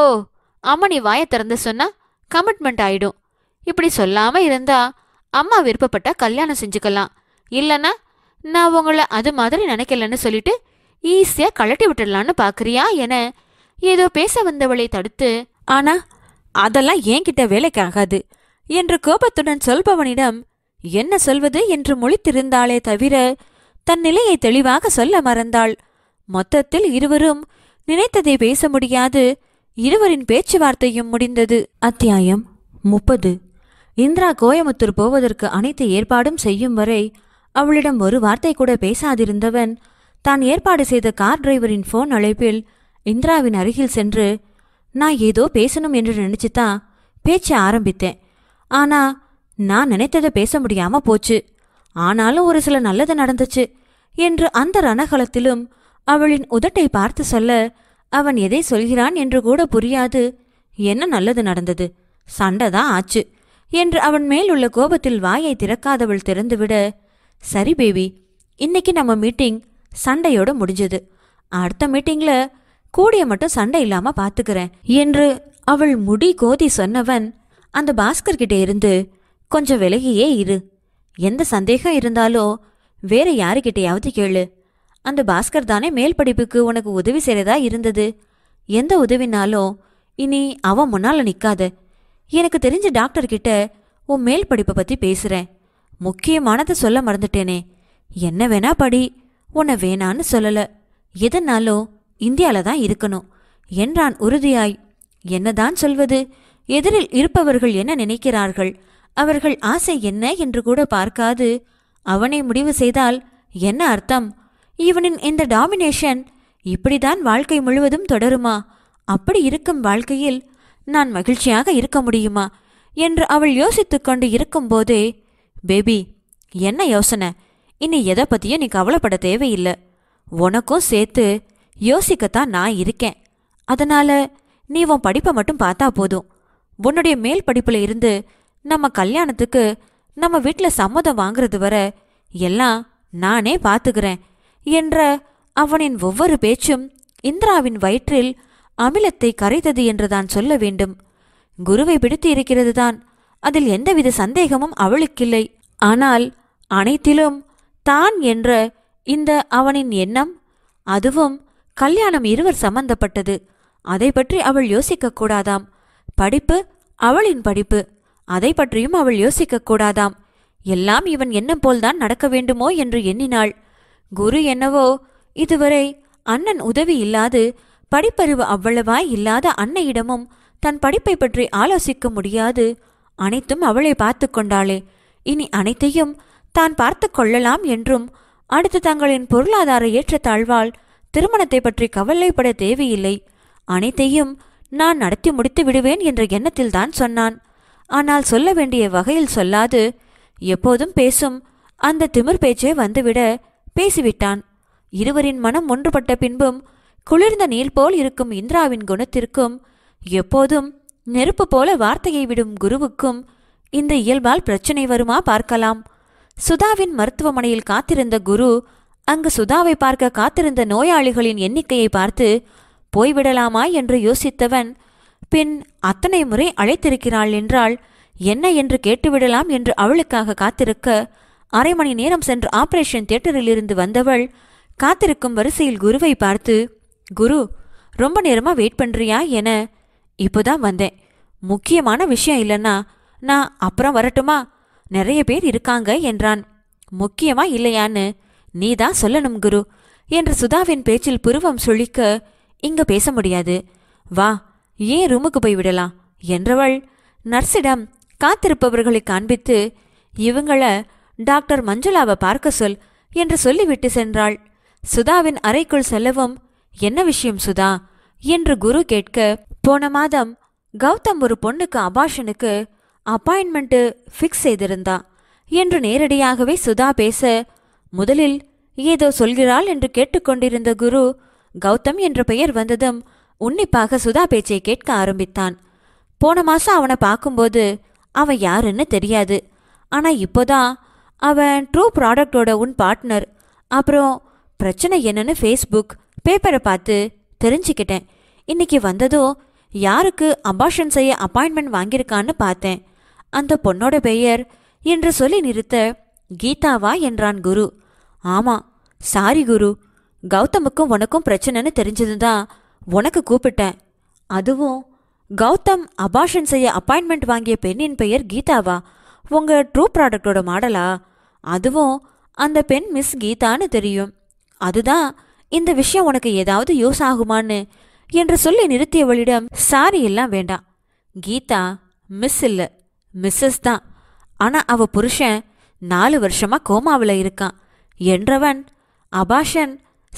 அம்மனி வாய திறந்து சொன்னா கமிட்மெண்ட் ஆயிடும் இப்படி சொல்லாம இருந்தா அம்மா விருப்பப்பட்டா கல்யாணம் செஞ்சுக்கலாம் இல்லைன்னா நான் உங்களை அது மாதிரி நினைக்கலன்னு சொல்லிட்டு ஈஸியா கழட்டி விட்டுடலான்னு பாக்குறியா என ஏதோ பேச வந்தவளை தடுத்து ஆனா அதெல்லாம் என்கிட்ட வேலைக்காகாது என்று கோபத்துடன் சொல்பவனிடம் என்ன சொல்வது என்று முழித்திருந்தாளே தவிர தன் நிலையை தெளிவாக சொல்ல மறந்தாள் மொத்தத்தில் இருவரும் நினைத்ததை பேச முடியாது இருவரின் பேச்சுவார்த்தையும் முடிந்தது அத்தியாயம் முப்பது இந்திரா கோயமுத்தூர் போவதற்கு அனைத்து ஏற்பாடும் செய்யும் வரை அவளிடம் ஒரு வார்த்தை கூட பேசாதிருந்தவன் தான் ஏற்பாடு செய்த கார் டிரைவரின் ஃபோன் அழைப்பில் இந்திராவின் அருகில் சென்று நான் ஏதோ பேசணும் என்று நினைச்சுதான் தான் பேச்சை ஆரம்பித்தேன் ஆனா நான் நினைத்ததை பேச முடியாம போச்சு ஆனாலும் ஒரு சில நல்லது நடந்துச்சு என்று அந்த ரணகலத்திலும் அவளின் உதட்டை பார்த்து சொல்ல அவன் எதை சொல்கிறான் என்று கூட புரியாது என்ன நல்லது நடந்தது சண்டை தான் ஆச்சு என்று அவன் மேல் உள்ள கோபத்தில் வாயை திறக்காதவள் திறந்துவிட சரி பேபி இன்னைக்கு நம்ம மீட்டிங் சண்டையோட முடிஞ்சது அடுத்த மீட்டிங்ல கூடிய மட்டும் சண்டை இல்லாம பாத்துக்கிறேன் என்று அவள் முடி கோதி சொன்னவன் அந்த பாஸ்கர் கிட்ட இருந்து கொஞ்சம் விலகியே இரு எந்த சந்தேகம் இருந்தாலோ வேற யாருக்கிட்டையாவது கேளு அந்த பாஸ்கர் தானே மேல் படிப்புக்கு உனக்கு உதவி செய்யறதா இருந்தது எந்த உதவினாலும் இனி அவன் முன்னால நிக்காத எனக்கு தெரிஞ்ச டாக்டர்கிட்ட உன் மேல் படிப்பை பத்தி பேசுகிறேன் முக்கியமானதை சொல்ல மறந்துட்டேனே என்ன வேணா படி உன்னை வேணான்னு சொல்லல எதனாலோ இந்தியால தான் இருக்கணும் என்றான் உறுதியாய் என்னதான் சொல்வது எதிரில் இருப்பவர்கள் என்ன நினைக்கிறார்கள் அவர்கள் ஆசை என்ன என்று கூட பார்க்காது அவனை முடிவு செய்தால் என்ன அர்த்தம் இவனின் இந்த டாமினேஷன் இப்படிதான் வாழ்க்கை முழுவதும் தொடருமா அப்படி இருக்கும் வாழ்க்கையில் நான் மகிழ்ச்சியாக இருக்க முடியுமா என்று அவள் யோசித்துக்கொண்டு கொண்டு இருக்கும்போதே பேபி என்ன யோசனை இனி எதை பற்றியும் நீ கவலைப்பட தேவையில்லை உனக்கும் சேர்த்து யோசிக்கத்தான் நான் இருக்கேன் அதனால நீ உன் படிப்பை மட்டும் பார்த்தா போதும் உன்னுடைய மேல் படிப்புல இருந்து நம்ம கல்யாணத்துக்கு நம்ம வீட்டில் சம்மதம் வாங்குறது வர எல்லாம் நானே பார்த்துக்கிறேன் என்ற அவனின் ஒவ்வொரு பேச்சும் இந்திராவின் வயிற்றில் அமிலத்தை கரைத்தது என்றுதான் சொல்ல வேண்டும் குருவை பிடித்து இருக்கிறது தான் அதில் எந்தவித சந்தேகமும் அவளுக்கில்லை ஆனால் அனைத்திலும் தான் என்ற இந்த அவனின் எண்ணம் அதுவும் கல்யாணம் இருவர் சம்பந்தப்பட்டது அதை பற்றி அவள் யோசிக்க கூடாதாம் படிப்பு அவளின் படிப்பு அதை பற்றியும் அவள் யோசிக்க கூடாதாம் எல்லாம் இவன் எண்ணம் போல்தான் நடக்க வேண்டுமோ என்று எண்ணினாள் குரு என்னவோ இதுவரை அண்ணன் உதவி இல்லாது படிப்பறிவு அவ்வளவாய் இல்லாத அன்னையிடமும் தன் படிப்பை பற்றி ஆலோசிக்க முடியாது அனைத்தும் அவளை பார்த்து கொண்டாளே இனி அனைத்தையும் தான் பார்த்து கொள்ளலாம் என்றும் அடுத்து தங்களின் பொருளாதார ஏற்றத்தாழ்வால் திருமணத்தை பற்றி கவலைப்பட தேவையில்லை அனைத்தையும் நான் நடத்தி முடித்து விடுவேன் என்ற எண்ணத்தில் தான் சொன்னான் ஆனால் சொல்ல வேண்டிய வகையில் சொல்லாது எப்போதும் பேசும் அந்த திமிர் பேச்சே வந்துவிட பேசிவிட்டான் இருவரின் மனம் ஒன்றுபட்ட பின்பும் குளிர்ந்த நீர் போல் இருக்கும் இந்திராவின் குணத்திற்கும் எப்போதும் நெருப்பு போல வார்த்தையை விடும் குருவுக்கும் இந்த இயல்பால் பிரச்சனை வருமா பார்க்கலாம் சுதாவின் மருத்துவமனையில் காத்திருந்த குரு அங்கு சுதாவை பார்க்க காத்திருந்த நோயாளிகளின் எண்ணிக்கையை பார்த்து போய்விடலாமா என்று யோசித்தவன் பின் அத்தனை முறை அழைத்திருக்கிறாள் என்றால் என்ன என்று கேட்டுவிடலாம் என்று அவளுக்காக காத்திருக்க அரை மணி நேரம் சென்று ஆபரேஷன் தியேட்டரிலிருந்து வந்தவள் காத்திருக்கும் வரிசையில் குருவை பார்த்து குரு ரொம்ப நேரமாக வெயிட் பண்ணுறியா என இப்போதான் வந்தேன் முக்கியமான விஷயம் இல்லைன்னா நான் அப்புறம் வரட்டுமா நிறைய பேர் இருக்காங்க என்றான் முக்கியமா இல்லையான்னு நீதான் சொல்லணும் குரு என்று சுதாவின் பேச்சில் புருவம் சொல்லிக்க இங்க பேச முடியாது வா ஏன் ரூமுக்கு போய் விடலாம் என்றவள் நர்ஸிடம் காத்திருப்பவர்களை காண்பித்து இவங்கள டாக்டர் மஞ்சுளாவை பார்க்க சொல் என்று சொல்லிவிட்டு சென்றாள் சுதாவின் அறைக்குள் செல்லவும் என்ன விஷயம் சுதா என்று குரு கேட்க போன மாதம் கௌதம் ஒரு பொண்ணுக்கு அபாஷனுக்கு அப்பாயின்மெண்ட்டு ஃபிக்ஸ் செய்திருந்தா என்று நேரடியாகவே சுதா பேச முதலில் ஏதோ சொல்கிறாள் என்று கேட்டுக்கொண்டிருந்த குரு கௌதம் என்ற பெயர் வந்ததும் உன்னிப்பாக சுதா பேச்சை கேட்க ஆரம்பித்தான் போன மாசம் அவனை பார்க்கும்போது அவன் யாருன்னு தெரியாது ஆனா இப்போதான் அவன் ட்ரூ ப்ராடக்டோட உன் பார்ட்னர் அப்புறம் பிரச்சனை என்னன்னு ஃபேஸ்புக் பேப்பரை பார்த்து தெரிஞ்சுக்கிட்டேன் இன்னைக்கு வந்ததும் யாருக்கு அபாஷன் செய்ய அப்பாயின்மெண்ட் வாங்கியிருக்கான்னு பார்த்தேன் அந்த பொண்ணோட பெயர் என்று சொல்லி நிறுத்த கீதாவா என்றான் குரு ஆமா சாரி குரு கௌதமுக்கும் உனக்கும் பிரச்சனைன்னு தெரிஞ்சதுதான் உனக்கு கூப்பிட்டேன் அதுவும் கௌதம் அபாஷன் செய்ய அப்பாயின்மெண்ட் வாங்கிய பெண்ணின் பெயர் கீதாவா உங்க ட்ரூ ப்ராடக்டோட மாடலா அதுவும் அந்த பெண் மிஸ் கீதான்னு தெரியும் அதுதான் இந்த விஷயம் உனக்கு ஏதாவது யூஸ் ஆகுமான்னு என்று சொல்லி நிறுத்தியவளிடம் சாரி எல்லாம் வேண்டாம் கீதா மிஸ் இல்லை மிஸ்ஸஸ் தான் ஆனா அவ புருஷன் நாலு வருஷமா கோமாவில் இருக்கான் என்றவன் அபாஷன்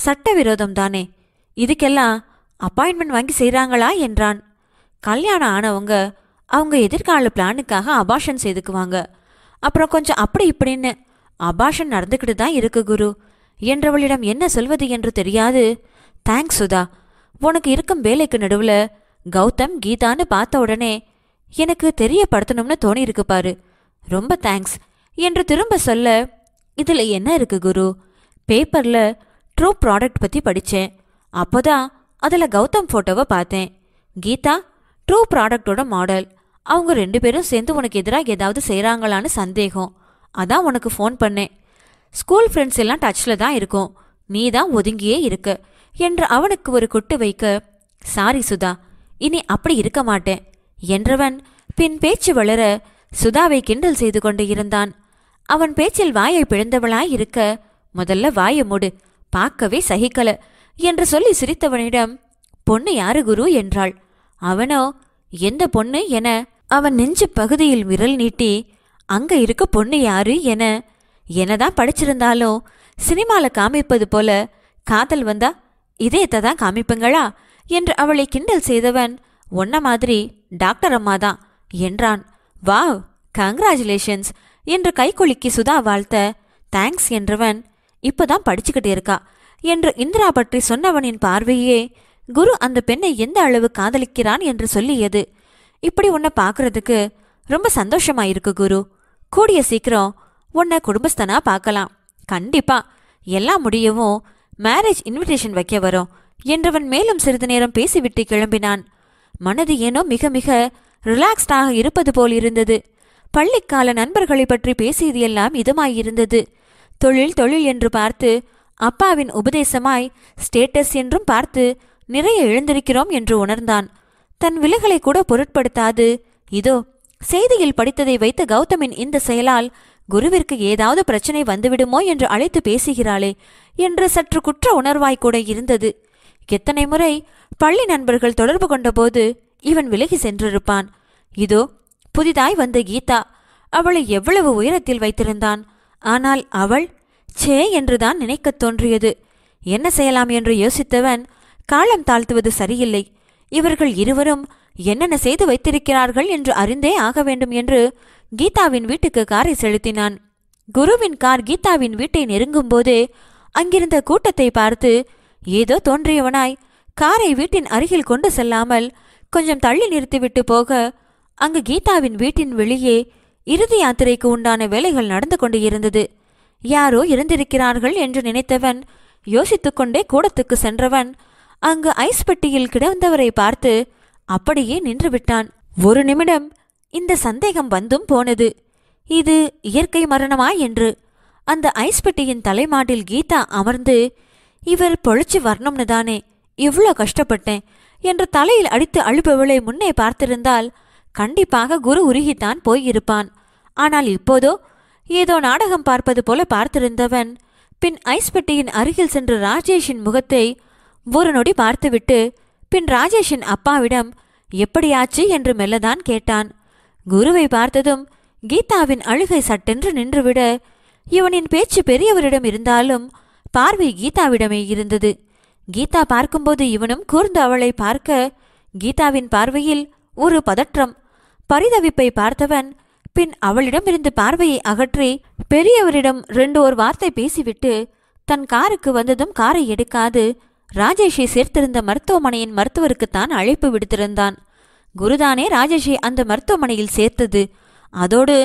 சட்டவிரோதம் தானே இதுக்கெல்லாம் அப்பாயின்மெண்ட் வாங்கி செய்கிறாங்களா என்றான் கல்யாணம் ஆனவங்க அவங்க எதிர்கால பிளானுக்காக அபாஷன் செய்துக்குவாங்க அப்புறம் கொஞ்சம் அப்படி இப்படின்னு அபாஷன் நடந்துக்கிட்டு தான் இருக்கு குரு என்றவளிடம் என்ன சொல்வது என்று தெரியாது தேங்க்ஸ் சுதா உனக்கு இருக்கும் வேலைக்கு நடுவில் கௌதம் கீதான்னு பார்த்த உடனே எனக்கு தெரியப்படுத்தணும்னு தோணியிருக்கு பாரு ரொம்ப தேங்க்ஸ் என்று திரும்ப சொல்ல இதில் என்ன இருக்கு குரு பேப்பரில் ட்ரூ ப்ராடக்ட் பற்றி படித்தேன் அப்போ தான் அதில் கௌதம் ஃபோட்டோவை பார்த்தேன் கீதா ட்ரூ ப்ராடக்டோட மாடல் அவங்க ரெண்டு பேரும் சேர்ந்து உனக்கு எதிராக ஏதாவது செய்கிறாங்களான்னு சந்தேகம் அதான் உனக்கு ஃபோன் பண்ணேன் ஸ்கூல் ஃப்ரெண்ட்ஸ் எல்லாம் டச்சில் தான் இருக்கும் நீ தான் ஒதுங்கியே இருக்க என்று அவனுக்கு ஒரு கொட்டு வைக்க சாரி சுதா இனி அப்படி இருக்க மாட்டேன் என்றவன் பின் பேச்சு வளர சுதாவை கிண்டல் செய்து கொண்டு இருந்தான் அவன் பேச்சில் வாயை பிழந்தவளாய் இருக்க முதல்ல வாய மூடு பார்க்கவே சகிக்கல என்று சொல்லி சிரித்தவனிடம் பொண்ணு யாரு குரு என்றாள் அவனோ எந்த பொண்ணு என அவன் நெஞ்சு பகுதியில் விரல் நீட்டி அங்க இருக்க பொண்ணு யாரு என என்னதான் படிச்சிருந்தாலும் சினிமால காமிப்பது போல காதல் வந்தா இதயத்தை தான் காமிப்புங்களா என்று அவளை கிண்டல் செய்தவன் உன்ன மாதிரி டாக்டர் அம்மா தான் என்றான் வாவ் கங்க்ராச்சுலேஷன்ஸ் என்று கைக்குலுக்கி சுதா வாழ்த்த தேங்க்ஸ் என்றவன் இப்போதான் படிச்சுக்கிட்டு இருக்கா என்று இந்திரா பற்றி சொன்னவனின் பார்வையே குரு அந்த பெண்ணை எந்த அளவு காதலிக்கிறான் என்று சொல்லியது இப்படி உன்னை பார்க்கறதுக்கு ரொம்ப சந்தோஷமா இருக்கு குரு கூடிய சீக்கிரம் உன்னை குடும்பஸ்தனா பார்க்கலாம் கண்டிப்பா எல்லாம் முடியவும் மேரேஜ் இன்விடேஷன் வைக்க வரும் என்றவன் மேலும் சிறிது நேரம் பேசிவிட்டு கிளம்பினான் மனது ஏனோ மிக மிக ரிலாக்ஸ்டாக இருப்பது போல் இருந்தது பள்ளிக்கால நண்பர்களை பற்றி பேசியது எல்லாம் இதுமாயிருந்தது தொழில் தொழில் என்று பார்த்து அப்பாவின் உபதேசமாய் ஸ்டேட்டஸ் என்றும் பார்த்து நிறைய எழுந்திருக்கிறோம் என்று உணர்ந்தான் தன் விலைகளை கூட பொருட்படுத்தாது இதோ செய்தியில் படித்ததை வைத்த கௌதமின் இந்த செயலால் குருவிற்கு ஏதாவது பிரச்சனை வந்துவிடுமோ என்று அழைத்து பேசுகிறாளே என்று சற்று குற்ற உணர்வாய் கூட இருந்தது எத்தனை முறை பள்ளி நண்பர்கள் தொடர்பு கொண்டபோது இவன் விலகி சென்றிருப்பான் இதோ புதிதாய் வந்த கீதா அவளை எவ்வளவு உயரத்தில் வைத்திருந்தான் ஆனால் அவள் சே என்றுதான் நினைக்கத் தோன்றியது என்ன செய்யலாம் என்று யோசித்தவன் காலம் தாழ்த்துவது சரியில்லை இவர்கள் இருவரும் என்னென்ன செய்து வைத்திருக்கிறார்கள் என்று அறிந்தே ஆக வேண்டும் என்று கீதாவின் வீட்டுக்கு காரை செலுத்தினான் குருவின் கார் கீதாவின் வீட்டை நெருங்கும் போதே அங்கிருந்த கூட்டத்தை பார்த்து ஏதோ தோன்றியவனாய் காரை வீட்டின் அருகில் கொண்டு செல்லாமல் கொஞ்சம் தள்ளி நிறுத்திவிட்டு போக அங்கு கீதாவின் வீட்டின் வெளியே இறுதி யாத்திரைக்கு உண்டான வேலைகள் நடந்து கொண்டு இருந்தது யாரோ இருந்திருக்கிறார்கள் என்று நினைத்தவன் யோசித்துக்கொண்டே கூடத்துக்கு சென்றவன் அங்கு ஐஸ் பெட்டியில் கிடந்தவரை பார்த்து அப்படியே நின்றுவிட்டான் ஒரு நிமிடம் இந்த சந்தேகம் வந்தும் போனது இது இயற்கை மரணமா என்று அந்த ஐஸ் பெட்டியின் தலைமாட்டில் கீதா அமர்ந்து இவர் பொழிச்சு வரணும்னு தானே இவ்வளோ கஷ்டப்பட்டேன் என்று தலையில் அடித்து அழுபவளை முன்னே பார்த்திருந்தால் கண்டிப்பாக குரு உருகித்தான் போயிருப்பான் ஆனால் இப்போதோ ஏதோ நாடகம் பார்ப்பது போல பார்த்திருந்தவன் பின் ஐஸ் பெட்டியின் அருகில் சென்று ராஜேஷின் முகத்தை ஒரு நொடி பார்த்துவிட்டு பின் ராஜேஷின் அப்பாவிடம் எப்படியாச்சு என்று மெல்லதான் கேட்டான் குருவை பார்த்ததும் கீதாவின் அழுகை சட்டென்று நின்றுவிட இவனின் பேச்சு பெரியவரிடம் இருந்தாலும் பார்வை கீதாவிடமே இருந்தது கீதா பார்க்கும்போது இவனும் கூர்ந்து அவளை பார்க்க கீதாவின் பார்வையில் ஒரு பதற்றம் பரிதவிப்பை பார்த்தவன் பின் அவளிடம் இருந்து பார்வையை அகற்றி பெரியவரிடம் ரெண்டு ஒரு வார்த்தை பேசிவிட்டு தன் காருக்கு வந்ததும் காரை எடுக்காது ராஜேஷை சேர்த்திருந்த மருத்துவமனையின் மருத்துவருக்குத்தான் அழைப்பு விடுத்திருந்தான் குருதானே ராஜேஷை அந்த மருத்துவமனையில் சேர்த்தது அதோடு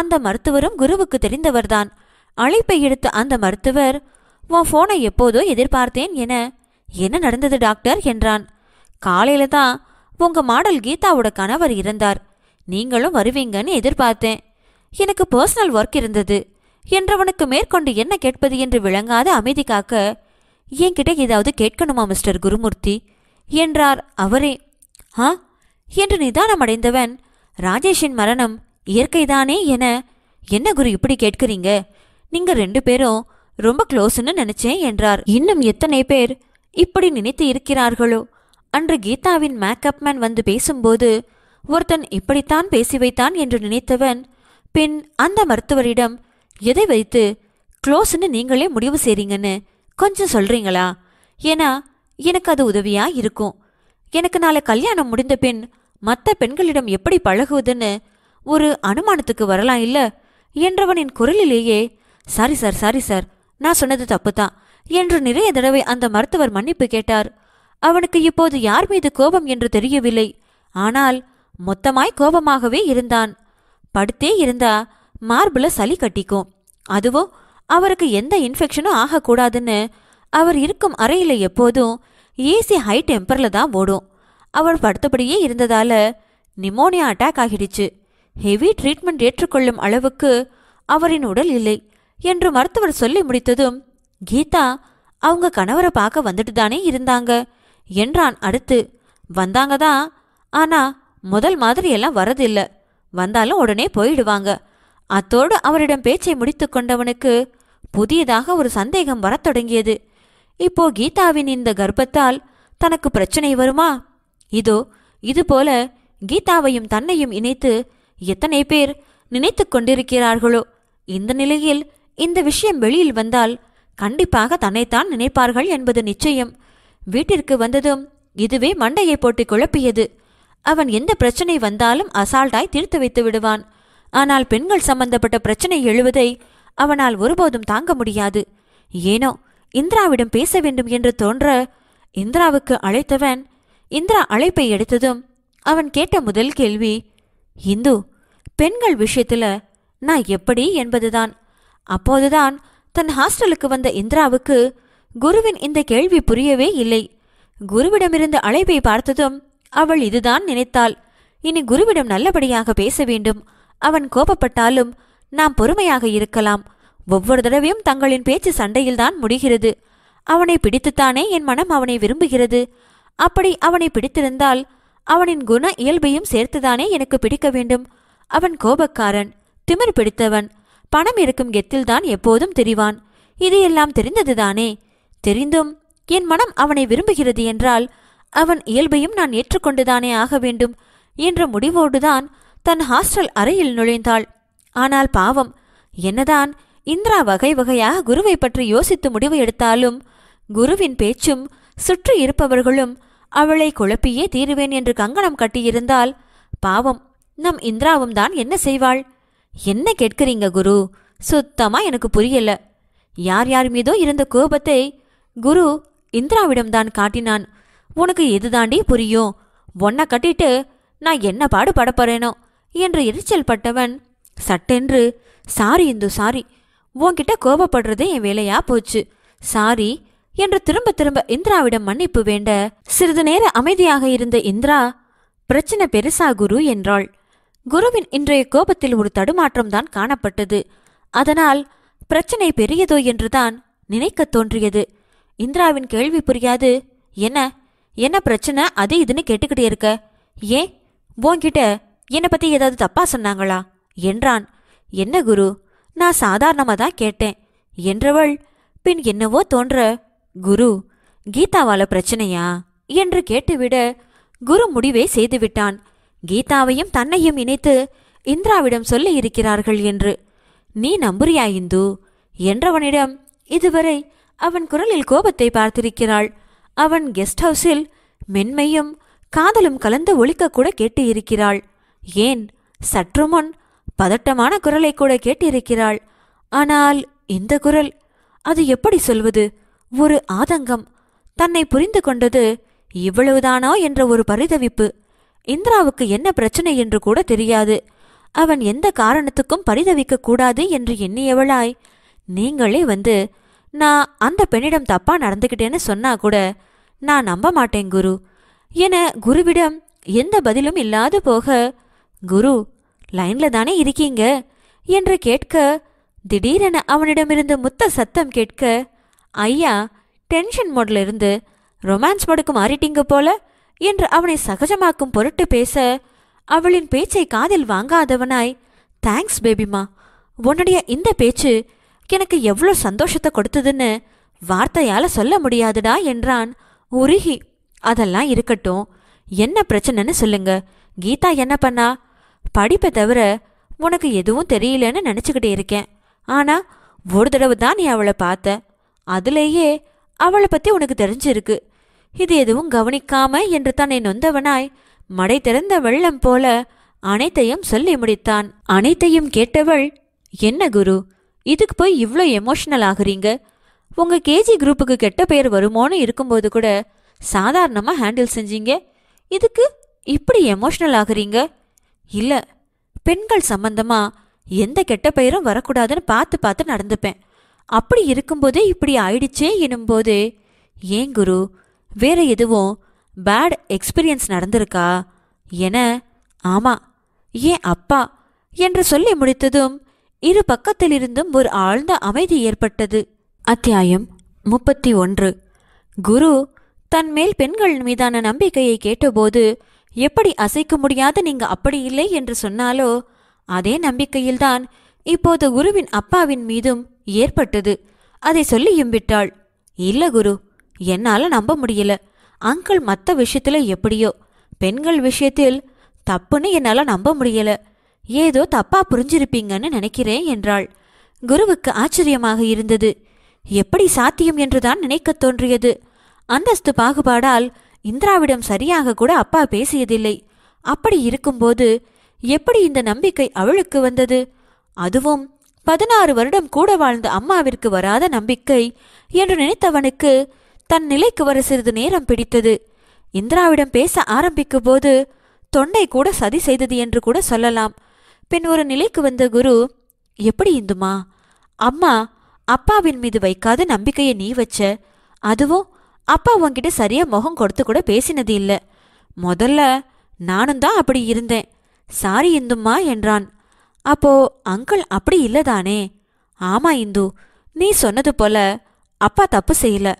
அந்த மருத்துவரும் குருவுக்கு தெரிந்தவர்தான் அழைப்பை எடுத்த அந்த மருத்துவர் உன் ஃபோனை எப்போதோ எதிர்பார்த்தேன் என என்ன நடந்தது டாக்டர் என்றான் காலையில தான் உங்க மாடல் கீதாவோட கணவர் இறந்தார் நீங்களும் வருவீங்கன்னு எதிர்பார்த்தேன் எனக்கு பர்சனல் ஒர்க் இருந்தது என்றவனுக்கு மேற்கொண்டு என்ன கேட்பது என்று விளங்காத அமைதி காக்க என்கிட்ட ஏதாவது கேட்கணுமா மிஸ்டர் குருமூர்த்தி என்றார் அவரே ஆ என்று நிதானம் அடைந்தவன் ராஜேஷின் மரணம் இயற்கைதானே என என்ன குரு இப்படி கேட்கிறீங்க நீங்க ரெண்டு பேரும் ரொம்ப க்ளோஸ்ன்னு நினைச்சேன் என்றார் இன்னும் எத்தனை பேர் இப்படி நினைத்து இருக்கிறார்களோ அன்று கீதாவின் மேக்கப் மேன் வந்து பேசும்போது ஒருத்தன் இப்படித்தான் பேசி வைத்தான் என்று நினைத்தவன் பின் அந்த மருத்துவரிடம் எதை வைத்து க்ளோஸ்ன்னு நீங்களே முடிவு செய்றீங்கன்னு கொஞ்சம் சொல்றீங்களா ஏன்னா எனக்கு அது உதவியா இருக்கும் எனக்கு நாளை கல்யாணம் முடிந்த பின் மற்ற பெண்களிடம் எப்படி பழகுவதுன்னு ஒரு அனுமானத்துக்கு வரலாம் இல்ல என்றவனின் குரலிலேயே சாரி சார் சாரி சார் நான் சொன்னது தப்பு தான் என்று நிறைய தடவை அந்த மருத்துவர் மன்னிப்பு கேட்டார் அவனுக்கு இப்போது யார் மீது கோபம் என்று தெரியவில்லை ஆனால் மொத்தமாய் கோபமாகவே இருந்தான் படுத்தே இருந்தா மார்புல சளி கட்டிக்கும் அதுவோ அவருக்கு எந்த இன்ஃபெக்ஷனும் ஆகக்கூடாதுன்னு அவர் இருக்கும் அறையில் எப்போதும் ஏசி ஹை டெம்பர்ல தான் ஓடும் அவர் படுத்தபடியே இருந்ததால நிமோனியா அட்டாக் ஆகிடுச்சு ஹெவி ட்ரீட்மெண்ட் ஏற்றுக்கொள்ளும் அளவுக்கு அவரின் உடல் இல்லை என்று மருத்துவர் சொல்லி முடித்ததும் கீதா அவங்க கணவரை பார்க்க வந்துட்டு தானே இருந்தாங்க என்றான் அடுத்து வந்தாங்க தான் ஆனா முதல் மாதிரி எல்லாம் வரதில்லை வந்தாலும் உடனே போயிடுவாங்க அத்தோடு அவரிடம் பேச்சை முடித்து கொண்டவனுக்கு புதியதாக ஒரு சந்தேகம் வரத் தொடங்கியது இப்போ கீதாவின் இந்த கர்ப்பத்தால் தனக்கு பிரச்சனை வருமா இதோ இதுபோல கீதாவையும் தன்னையும் இணைத்து எத்தனை பேர் நினைத்து கொண்டிருக்கிறார்களோ இந்த நிலையில் இந்த விஷயம் வெளியில் வந்தால் கண்டிப்பாக தன்னைத்தான் நினைப்பார்கள் என்பது நிச்சயம் வீட்டிற்கு வந்ததும் இதுவே மண்டையை போட்டு குழப்பியது அவன் எந்த பிரச்சனை வந்தாலும் அசால்ட்டாய் தீர்த்து வைத்து விடுவான் ஆனால் பெண்கள் சம்பந்தப்பட்ட பிரச்சனை எழுவதை அவனால் ஒருபோதும் தாங்க முடியாது ஏனோ இந்திராவிடம் பேச வேண்டும் என்று தோன்ற இந்திராவுக்கு அழைத்தவன் இந்திரா அழைப்பை எடுத்ததும் அவன் கேட்ட முதல் கேள்வி இந்து பெண்கள் விஷயத்துல நான் எப்படி என்பதுதான் அப்போதுதான் தன் ஹாஸ்டலுக்கு வந்த இந்திராவுக்கு குருவின் இந்த கேள்வி புரியவே இல்லை குருவிடமிருந்து அழைப்பை பார்த்ததும் அவள் இதுதான் நினைத்தாள் இனி குருவிடம் நல்லபடியாக பேச வேண்டும் அவன் கோபப்பட்டாலும் நாம் பொறுமையாக இருக்கலாம் ஒவ்வொரு தடவையும் தங்களின் பேச்சு சண்டையில்தான் முடிகிறது அவனை பிடித்துத்தானே என் மனம் அவனை விரும்புகிறது அப்படி அவனை பிடித்திருந்தால் அவனின் குண இயல்பையும் சேர்த்துதானே எனக்கு பிடிக்க வேண்டும் அவன் கோபக்காரன் திமிர் பிடித்தவன் பணம் இருக்கும் கெத்தில்தான் எப்போதும் தெரிவான் இது எல்லாம் தெரிந்ததுதானே தெரிந்தும் என் மனம் அவனை விரும்புகிறது என்றால் அவன் இயல்பையும் நான் ஏற்றுக்கொண்டுதானே ஆக வேண்டும் என்ற முடிவோடுதான் தன் ஹாஸ்டல் அறையில் நுழைந்தாள் ஆனால் பாவம் என்னதான் இந்திரா வகை வகையாக குருவை பற்றி யோசித்து முடிவு எடுத்தாலும் குருவின் பேச்சும் சுற்றி இருப்பவர்களும் அவளை குழப்பியே தீருவேன் என்று கங்கணம் கட்டியிருந்தால் பாவம் நம் இந்திராவும் தான் என்ன செய்வாள் என்ன கேட்கிறீங்க குரு சுத்தமாக எனக்கு புரியல யார் யார் மீதோ இருந்த கோபத்தை குரு இந்திராவிடம்தான் காட்டினான் உனக்கு எது தாண்டி புரியும் ஒன்ன கட்டிட்டு நான் என்ன பாடு படப்போறேனோ என்று எரிச்சல் பட்டவன் சட்டென்று சாரி இந்து சாரி உன்கிட்ட கோபப்படுறதே என் வேலையா போச்சு சாரி என்று திரும்ப திரும்ப இந்திராவிடம் மன்னிப்பு வேண்ட சிறிது நேர அமைதியாக இருந்த இந்திரா பிரச்சனை பெருசா குரு என்றாள் குருவின் இன்றைய கோபத்தில் ஒரு தடுமாற்றம் தான் காணப்பட்டது அதனால் பிரச்சனை பெரியதோ என்றுதான் நினைக்க தோன்றியது இந்திராவின் கேள்வி புரியாது என்ன என்ன பிரச்சனை அது இதுன்னு கேட்டுக்கிட்டே இருக்க ஏன் உன்கிட்ட என்னை பத்தி ஏதாவது தப்பா சொன்னாங்களா என்றான் என்ன குரு நான் சாதாரணமாக தான் கேட்டேன் என்றவள் பின் என்னவோ தோன்ற குரு கீதாவால பிரச்சனையா என்று கேட்டுவிட குரு முடிவை செய்துவிட்டான் கீதாவையும் தன்னையும் இணைத்து இந்திராவிடம் சொல்லி இருக்கிறார்கள் என்று நீ நம்புறியா இந்து என்றவனிடம் இதுவரை அவன் குரலில் கோபத்தை பார்த்திருக்கிறாள் அவன் கெஸ்ட் ஹவுஸில் மென்மையும் காதலும் கலந்து ஒழிக்கக்கூட கேட்டு இருக்கிறாள் ஏன் சற்று முன் பதட்டமான குரலை கூட கேட்டிருக்கிறாள் ஆனால் இந்த குரல் அது எப்படி சொல்வது ஒரு ஆதங்கம் தன்னை புரிந்து கொண்டது இவ்வளவுதானோ என்ற ஒரு பரிதவிப்பு இந்திராவுக்கு என்ன பிரச்சனை என்று கூட தெரியாது அவன் எந்த காரணத்துக்கும் பரிதவிக்க கூடாது என்று எண்ணியவளாய் நீங்களே வந்து நான் அந்த பெண்ணிடம் தப்பா நடந்துக்கிட்டேன்னு சொன்னா கூட நான் நம்ப மாட்டேன் குரு என குருவிடம் எந்த பதிலும் இல்லாது போக குரு லைன்ல தானே இருக்கீங்க என்று கேட்க திடீரென அவனிடமிருந்து முத்த சத்தம் கேட்க ஐயா டென்ஷன் மோட்ல இருந்து ரொமான்ஸ் மோடுக்கு மாறிட்டீங்க போல என்று அவனை சகஜமாக்கும் பொருட்டு பேச அவளின் பேச்சை காதில் வாங்காதவனாய் தேங்க்ஸ் பேபிமா உன்னுடைய இந்த பேச்சு எனக்கு எவ்வளோ சந்தோஷத்தை கொடுத்ததுன்னு வார்த்தையால சொல்ல முடியாதுடா என்றான் உருகி அதெல்லாம் இருக்கட்டும் என்ன பிரச்சனைன்னு சொல்லுங்க கீதா என்ன பண்ணா படிப்பை தவிர உனக்கு எதுவும் தெரியலன்னு நினைச்சுக்கிட்டே இருக்கேன் ஆனால் ஒரு தடவை தான் நீ அவளை பார்த்த அதுலேயே அவளை பற்றி உனக்கு தெரிஞ்சிருக்கு இது எதுவும் கவனிக்காம என்று தன்னை நொந்தவனாய் மடை திறந்த வெள்ளம் போல அனைத்தையும் சொல்லி முடித்தான் அனைத்தையும் கேட்டவள் என்ன குரு இதுக்கு போய் இவ்வளோ எமோஷனல் ஆகுறீங்க உங்க கேஜி குரூப்புக்கு கெட்ட பெயர் வருமோன்னு இருக்கும்போது கூட சாதாரணமாக ஹேண்டில் செஞ்சீங்க இதுக்கு இப்படி எமோஷ்னல் ஆகுறீங்க இல்லை பெண்கள் சம்பந்தமா எந்த கெட்ட பெயரும் வரக்கூடாதுன்னு பார்த்து பார்த்து நடந்துப்பேன் அப்படி இருக்கும்போதே இப்படி ஆயிடுச்சே எனும்போது ஏன் குரு வேற எதுவும் பேட் எக்ஸ்பீரியன்ஸ் நடந்திருக்கா என ஆமா ஏன் அப்பா என்று சொல்லி முடித்ததும் இரு பக்கத்திலிருந்தும் ஒரு ஆழ்ந்த அமைதி ஏற்பட்டது அத்தியாயம் முப்பத்தி ஒன்று குரு தன் மேல் பெண்கள் மீதான நம்பிக்கையை கேட்டபோது எப்படி அசைக்க முடியாத நீங்க அப்படி இல்லை என்று சொன்னாலோ அதே நம்பிக்கையில்தான் இப்போது குருவின் அப்பாவின் மீதும் ஏற்பட்டது அதை சொல்லியும் விட்டாள் இல்ல குரு என்னால் நம்ப முடியல அங்கிள் மற்ற விஷயத்தில் எப்படியோ பெண்கள் விஷயத்தில் தப்புன்னு என்னால் நம்ப முடியல ஏதோ தப்பா புரிஞ்சிருப்பீங்கன்னு நினைக்கிறேன் என்றாள் குருவுக்கு ஆச்சரியமாக இருந்தது எப்படி சாத்தியம் என்றுதான் நினைக்கத் தோன்றியது அந்தஸ்து பாகுபாடால் இந்திராவிடம் சரியாக கூட அப்பா பேசியதில்லை அப்படி இருக்கும்போது எப்படி இந்த நம்பிக்கை அவளுக்கு வந்தது அதுவும் பதினாறு வருடம் கூட வாழ்ந்த அம்மாவிற்கு வராத நம்பிக்கை என்று நினைத்தவனுக்கு தன் நிலைக்கு வர சிறிது நேரம் பிடித்தது இந்திராவிடம் பேச ஆரம்பிக்கும் போது தொண்டை கூட சதி செய்தது என்று கூட சொல்லலாம் பின் ஒரு நிலைக்கு வந்த குரு எப்படி இந்துமா அம்மா அப்பாவின் மீது வைக்காத நம்பிக்கையை நீ வச்ச அதுவும் அப்பா உன்கிட்ட சரியா முகம் கொடுத்து கூட பேசினது இல்ல முதல்ல நானும் தான் அப்படி இருந்தேன் சாரி இந்தும்மா என்றான் அப்போ அங்கிள் அப்படி இல்லதானே ஆமா இந்து நீ சொன்னது போல அப்பா தப்பு செய்யல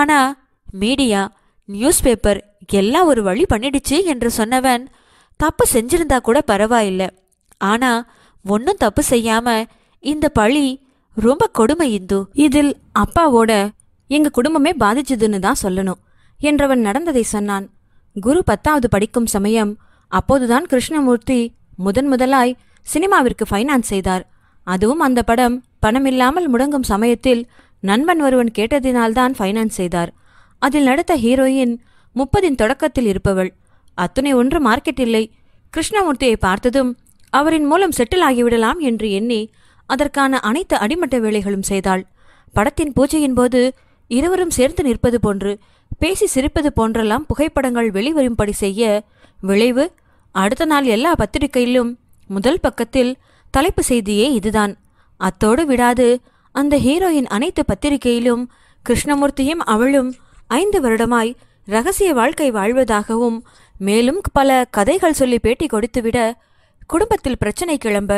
ஆனா மீடியா நியூஸ் பேப்பர் எல்லாம் ஒரு வழி பண்ணிடுச்சு என்று சொன்னவன் தப்பு செஞ்சிருந்தா கூட பரவாயில்லை ஆனா ஒன்னும் தப்பு செய்யாம இந்த பழி ரொம்ப கொடுமை இந்து இதில் அப்பாவோட எங்க குடும்பமே பாதிச்சதுன்னு தான் சொல்லணும் என்றவன் நடந்ததை சொன்னான் குரு பத்தாவது படிக்கும் சமயம் அப்போதுதான் கிருஷ்ணமூர்த்தி முதன் முதலாய் சினிமாவிற்கு ஃபைனான்ஸ் செய்தார் அதுவும் அந்த படம் பணமில்லாமல் முடங்கும் சமயத்தில் நண்பன் ஒருவன் கேட்டதினால்தான் ஃபைனான்ஸ் செய்தார் அதில் நடத்த ஹீரோயின் முப்பதின் தொடக்கத்தில் இருப்பவள் அத்துணை ஒன்று மார்க்கெட் இல்லை கிருஷ்ணமூர்த்தியை பார்த்ததும் அவரின் மூலம் செட்டில் ஆகிவிடலாம் என்று எண்ணி அதற்கான அனைத்து அடிமட்ட வேலைகளும் செய்தாள் படத்தின் பூஜையின் போது இருவரும் சேர்ந்து நிற்பது போன்று பேசி சிரிப்பது போன்றெல்லாம் புகைப்படங்கள் வெளிவரும்படி செய்ய விளைவு அடுத்த நாள் எல்லா பத்திரிகையிலும் முதல் பக்கத்தில் தலைப்பு செய்தியே இதுதான் அத்தோடு விடாது அந்த ஹீரோயின் அனைத்து பத்திரிகையிலும் கிருஷ்ணமூர்த்தியும் அவளும் ஐந்து வருடமாய் ரகசிய வாழ்க்கை வாழ்வதாகவும் மேலும் பல கதைகள் சொல்லி பேட்டி கொடுத்துவிட குடும்பத்தில் பிரச்சனை கிளம்ப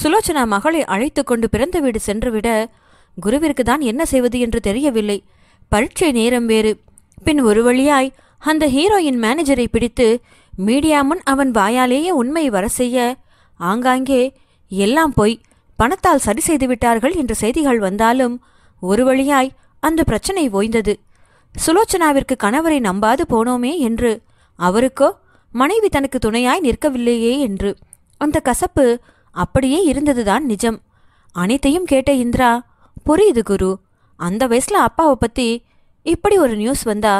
சுலோச்சனா மகளை அழைத்து கொண்டு பிறந்த வீடு சென்றுவிட குருவிற்கு தான் என்ன செய்வது என்று தெரியவில்லை பரீட்சை நேரம் வேறு பின் ஒரு வழியாய் அந்த ஹீரோயின் மேனேஜரை பிடித்து மீடியா முன் அவன் வாயாலேயே உண்மை வர செய்ய ஆங்காங்கே எல்லாம் போய் பணத்தால் சரி செய்து விட்டார்கள் என்ற செய்திகள் வந்தாலும் ஒரு வழியாய் அந்த பிரச்சனை ஓய்ந்தது சுலோச்சனாவிற்கு கணவரை நம்பாது போனோமே என்று அவருக்கோ மனைவி தனக்கு துணையாய் நிற்கவில்லையே என்று அந்த கசப்பு அப்படியே இருந்ததுதான் நிஜம் அனைத்தையும் கேட்ட இந்திரா புரியுது குரு அந்த வயசுல அப்பாவை பத்தி இப்படி ஒரு நியூஸ் வந்தா